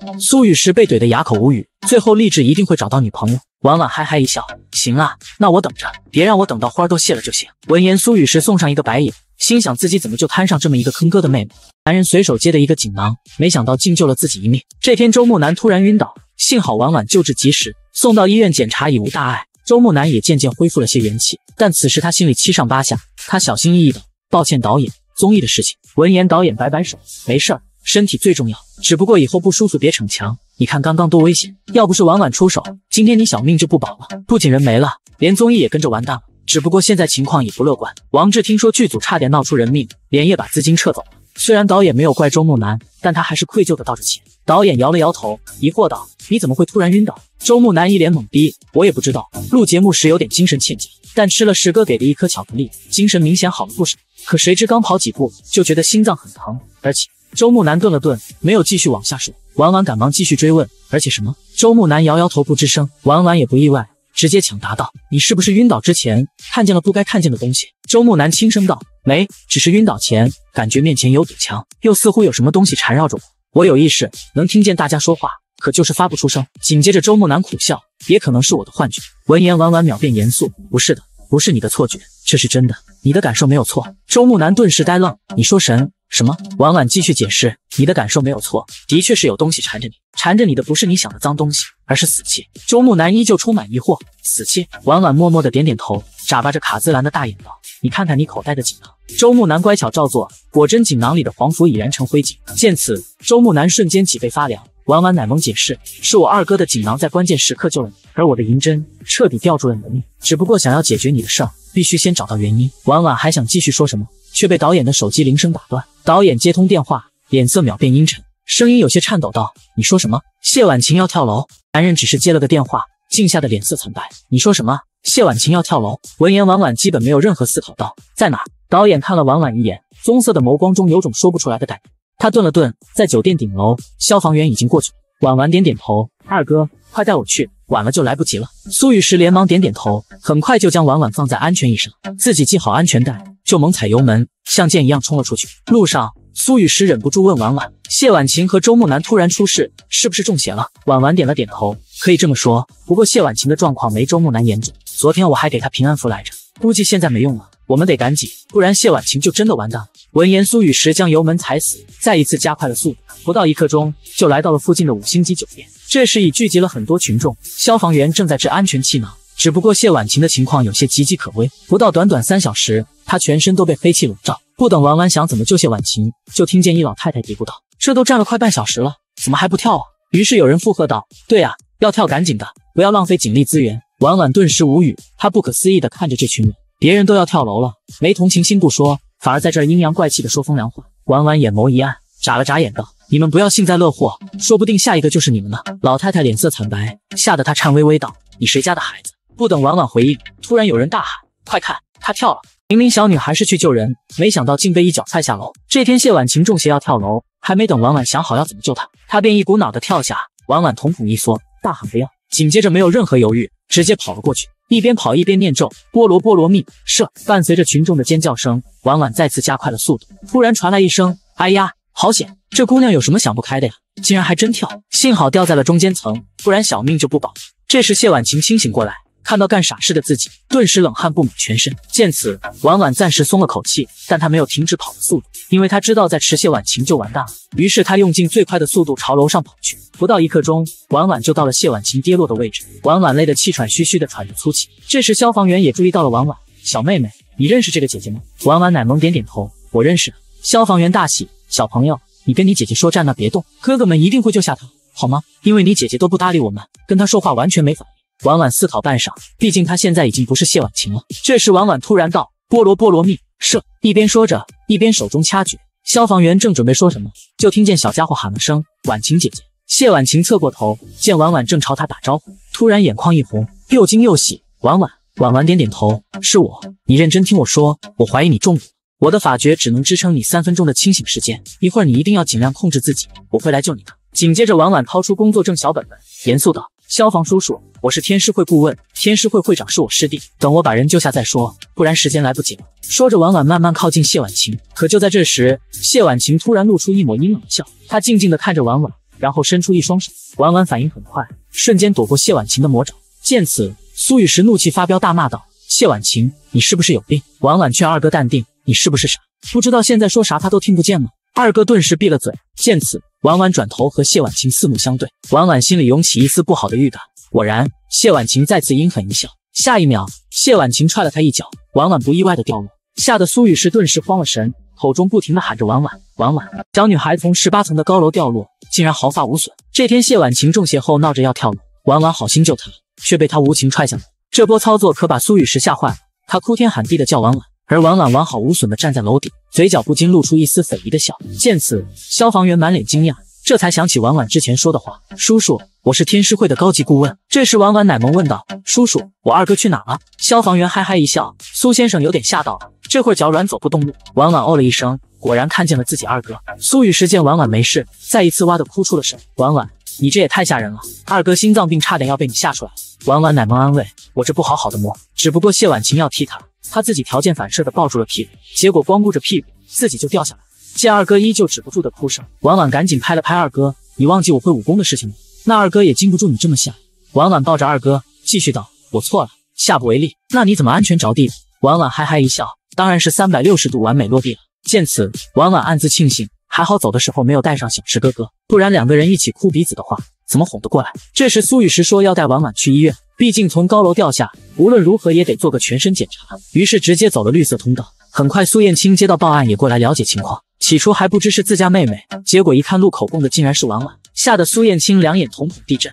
S1: 苏雨石被怼得哑口无语。最后励志一定会找到女朋友。婉婉哈哈一笑：“行啊，那我等着，别让我等到花都谢了就行。”闻言，苏雨石送上一个白眼。心想自己怎么就摊上这么一个坑哥的妹妹？男人随手接的一个锦囊，没想到竟救了自己一命。这天周木南突然晕倒，幸好婉婉救治及时，送到医院检查已无大碍。周木南也渐渐恢复了些元气，但此时他心里七上八下。他小心翼翼的：“抱歉导演，综艺的事情。”闻言导演摆摆手：“没事儿，身体最重要。只不过以后不舒服别逞强。你看刚刚多危险，要不是婉婉出手，今天你小命就不保了。不仅人没了，连综艺也跟着完蛋了。”只不过现在情况也不乐观。王志听说剧组差点闹出人命，连夜把资金撤走了。虽然导演没有怪周慕楠，但他还是愧疚的道着歉。导演摇了摇头，疑惑道：“你怎么会突然晕倒？”周慕楠一脸懵逼：“我也不知道。录节目时有点精神欠佳，但吃了石哥给的一颗巧克力，精神明显好了不少。可谁知刚跑几步，就觉得心脏很疼。而且……”周慕楠顿了顿，没有继续往下说。婉婉赶忙继续追问：“而且什么？”周慕楠摇摇头，不吱声。婉婉也不意外。直接抢答道：“你是不是晕倒之前看见了不该看见的东西？”周木南轻声道：“没，只是晕倒前感觉面前有堵墙，又似乎有什么东西缠绕着我。我有意识，能听见大家说话，可就是发不出声。”紧接着，周木南苦笑：“也可能是我的幻觉。”闻言，婉婉秒变严肃：“不是的，不是你的错觉，这是真的，你的感受没有错。”周木南顿时呆愣：“你说神？”什么？婉婉继续解释，你的感受没有错，的确是有东西缠着你，缠着你的不是你想的脏东西，而是死气。周木南依旧充满疑惑，死气。婉婉默默的点点头，眨巴着卡姿兰的大眼道：“你看看你口袋的锦囊。”周木南乖巧照做，果真锦囊里的黄符已然成灰烬。见此，周木南瞬间脊背发凉。婉婉奶萌解释：“是我二哥的锦囊在关键时刻救了你，而我的银针彻底吊住了你的命。只不过想要解决你的事儿，必须先找到原因。”婉婉还想继续说什么。却被导演的手机铃声打断。导演接通电话，脸色秒变阴沉，声音有些颤抖道：“你说什么？谢婉晴要跳楼？”男人只是接了个电话，静下的脸色惨白：“你说什么？谢婉晴要跳楼？”闻言，婉婉基本没有任何思考道：“在哪？”导演看了婉婉一眼，棕色的眸光中有种说不出来的感觉。他顿了顿，在酒店顶楼，消防员已经过去。了。婉婉点点头：“二哥，快带我去，晚了就来不及了。”苏雨石连忙点点头，很快就将婉婉放在安全椅上，自己系好安全带。就猛踩油门，像箭一样冲了出去。路上，苏雨石忍不住问婉婉：“谢婉晴和周慕南突然出事，是不是中邪了？”婉婉点了点头，可以这么说。不过谢婉晴的状况没周慕南严重。昨天我还给她平安符来着，估计现在没用了。我们得赶紧，不然谢婉晴就真的完蛋。了。”闻言，苏雨石将油门踩死，再一次加快了速度。不到一刻钟，就来到了附近的五星级酒店。这时已聚集了很多群众，消防员正在制安全气囊。只不过谢婉晴的情况有些岌岌可危，不到短短三小时，她全身都被黑气笼罩。不等婉婉想怎么救谢婉晴，就听见一老太太嘀咕道：“这都站了快半小时了，怎么还不跳啊？”于是有人附和道：“对呀，要跳赶紧的，不要浪费警力资源。”婉婉顿时无语，她不可思议地看着这群人，别人都要跳楼了，没同情心不说，反而在这阴阳怪气的说风凉话。婉婉眼眸一暗，眨了眨眼道：“你们不要幸灾乐祸，说不定下一个就是你们呢。”老太太脸色惨白，吓得她颤巍巍道：“你谁家的孩子？”不等婉婉回应，突然有人大喊：“快看，她跳了！”明明小女孩是去救人，没想到竟被一脚踹下楼。这天谢婉晴中邪要跳楼，还没等婉婉想好要怎么救她，她便一股脑的跳下。婉婉瞳孔一缩，大喊不要！紧接着没有任何犹豫，直接跑了过去，一边跑一边念咒：“菠萝菠萝蜜，射！”伴随着群众的尖叫声，婉婉再次加快了速度。突然传来一声：“哎呀，好险！”这姑娘有什么想不开的呀？竟然还真跳！幸好掉在了中间层，不然小命就不保。这时谢婉晴清醒过来。看到干傻事的自己，顿时冷汗布满全身。见此，婉婉暂时松了口气，但她没有停止跑的速度，因为她知道再迟谢婉晴就完蛋了。于是她用尽最快的速度朝楼上跑去。不到一刻钟，婉婉就到了谢婉晴跌落的位置。婉婉累得气喘吁吁的喘着粗气。这时，消防员也注意到了婉婉：“小妹妹，你认识这个姐姐吗？”婉婉奶萌点点头：“我认识。”消防员大喜：“小朋友，你跟你姐姐说站那别动，哥哥们一定会救下她，好吗？因为你姐姐都不搭理我们，跟她说话完全没反应。”婉婉思考半晌，毕竟她现在已经不是谢婉晴了。这时，婉婉突然道：“菠萝菠萝蜜。”射一边说着，一边手中掐诀。消防员正准备说什么，就听见小家伙喊了声：“婉晴姐姐！”谢婉晴侧过头，见婉婉正朝她打招呼，突然眼眶一红，又惊又喜。婉婉，婉婉点点头：“是我，你认真听我说，我怀疑你中毒，我的法诀只能支撑你三分钟的清醒时间，一会儿你一定要尽量控制自己，我会来救你的。”紧接着，婉婉掏出工作证小本本，严肃道。消防叔叔，我是天师会顾问，天师会会长是我师弟。等我把人救下再说，不然时间来不及了。说着，婉婉慢慢靠近谢婉晴。可就在这时，谢婉晴突然露出一抹阴冷的笑，她静静地看着婉婉，然后伸出一双手。婉婉反应很快，瞬间躲过谢婉晴的魔爪。见此，苏雨石怒气发飙，大骂道：“谢婉晴，你是不是有病？”婉婉劝二哥淡定：“你是不是傻？不知道现在说啥他都听不见吗？”二哥顿时闭了嘴，见此，婉婉转头和谢婉晴四目相对，婉婉心里涌起一丝不好的预感。果然，谢婉晴再次阴狠一笑，下一秒，谢婉晴踹了她一脚，婉婉不意外的掉落，吓得苏雨石顿时慌了神，口中不停的喊着婉婉婉婉。小女孩从十八层的高楼掉落，竟然毫发无损。这天，谢婉晴中邪后闹着要跳楼，婉婉好心救她，却被她无情踹下楼。这波操作可把苏雨石吓坏了，他哭天喊地的叫婉婉，而婉婉完好无损的站在楼顶。嘴角不禁露出一丝匪夷的笑，见此，消防员满脸惊讶，这才想起婉婉之前说的话。叔叔，我是天师会的高级顾问。这时，婉婉奶萌问道：“叔叔，我二哥去哪了？”消防员嗨嗨一笑，苏先生有点吓到了，这会脚软走不动路。婉婉哦了一声，果然看见了自己二哥。苏雨时见婉婉没事，再一次哇的哭出了声。婉婉，你这也太吓人了，二哥心脏病差点要被你吓出来了。婉婉奶萌安慰：“我这不好好的么？只不过谢婉晴要替他。”他自己条件反射的抱住了屁股，结果光顾着屁股，自己就掉下来。见二哥依旧止不住的哭声，婉婉赶紧拍了拍二哥：“你忘记我会武功的事情吗？”那二哥也禁不住你这么吓。婉婉抱着二哥继续道：“我错了，下不为例。”那你怎么安全着地？婉婉哈哈一笑：“当然是三百六十度完美落地了。”见此，婉婉暗自庆幸，还好走的时候没有带上小池哥哥，不然两个人一起哭鼻子的话，怎么哄得过来？这时苏雨石说要带婉婉去医院。毕竟从高楼掉下，无论如何也得做个全身检查。于是直接走了绿色通道。很快，苏燕青接到报案，也过来了解情况。起初还不知是自家妹妹，结果一看录口供的竟然是婉婉，吓得苏燕青两眼瞳孔地震。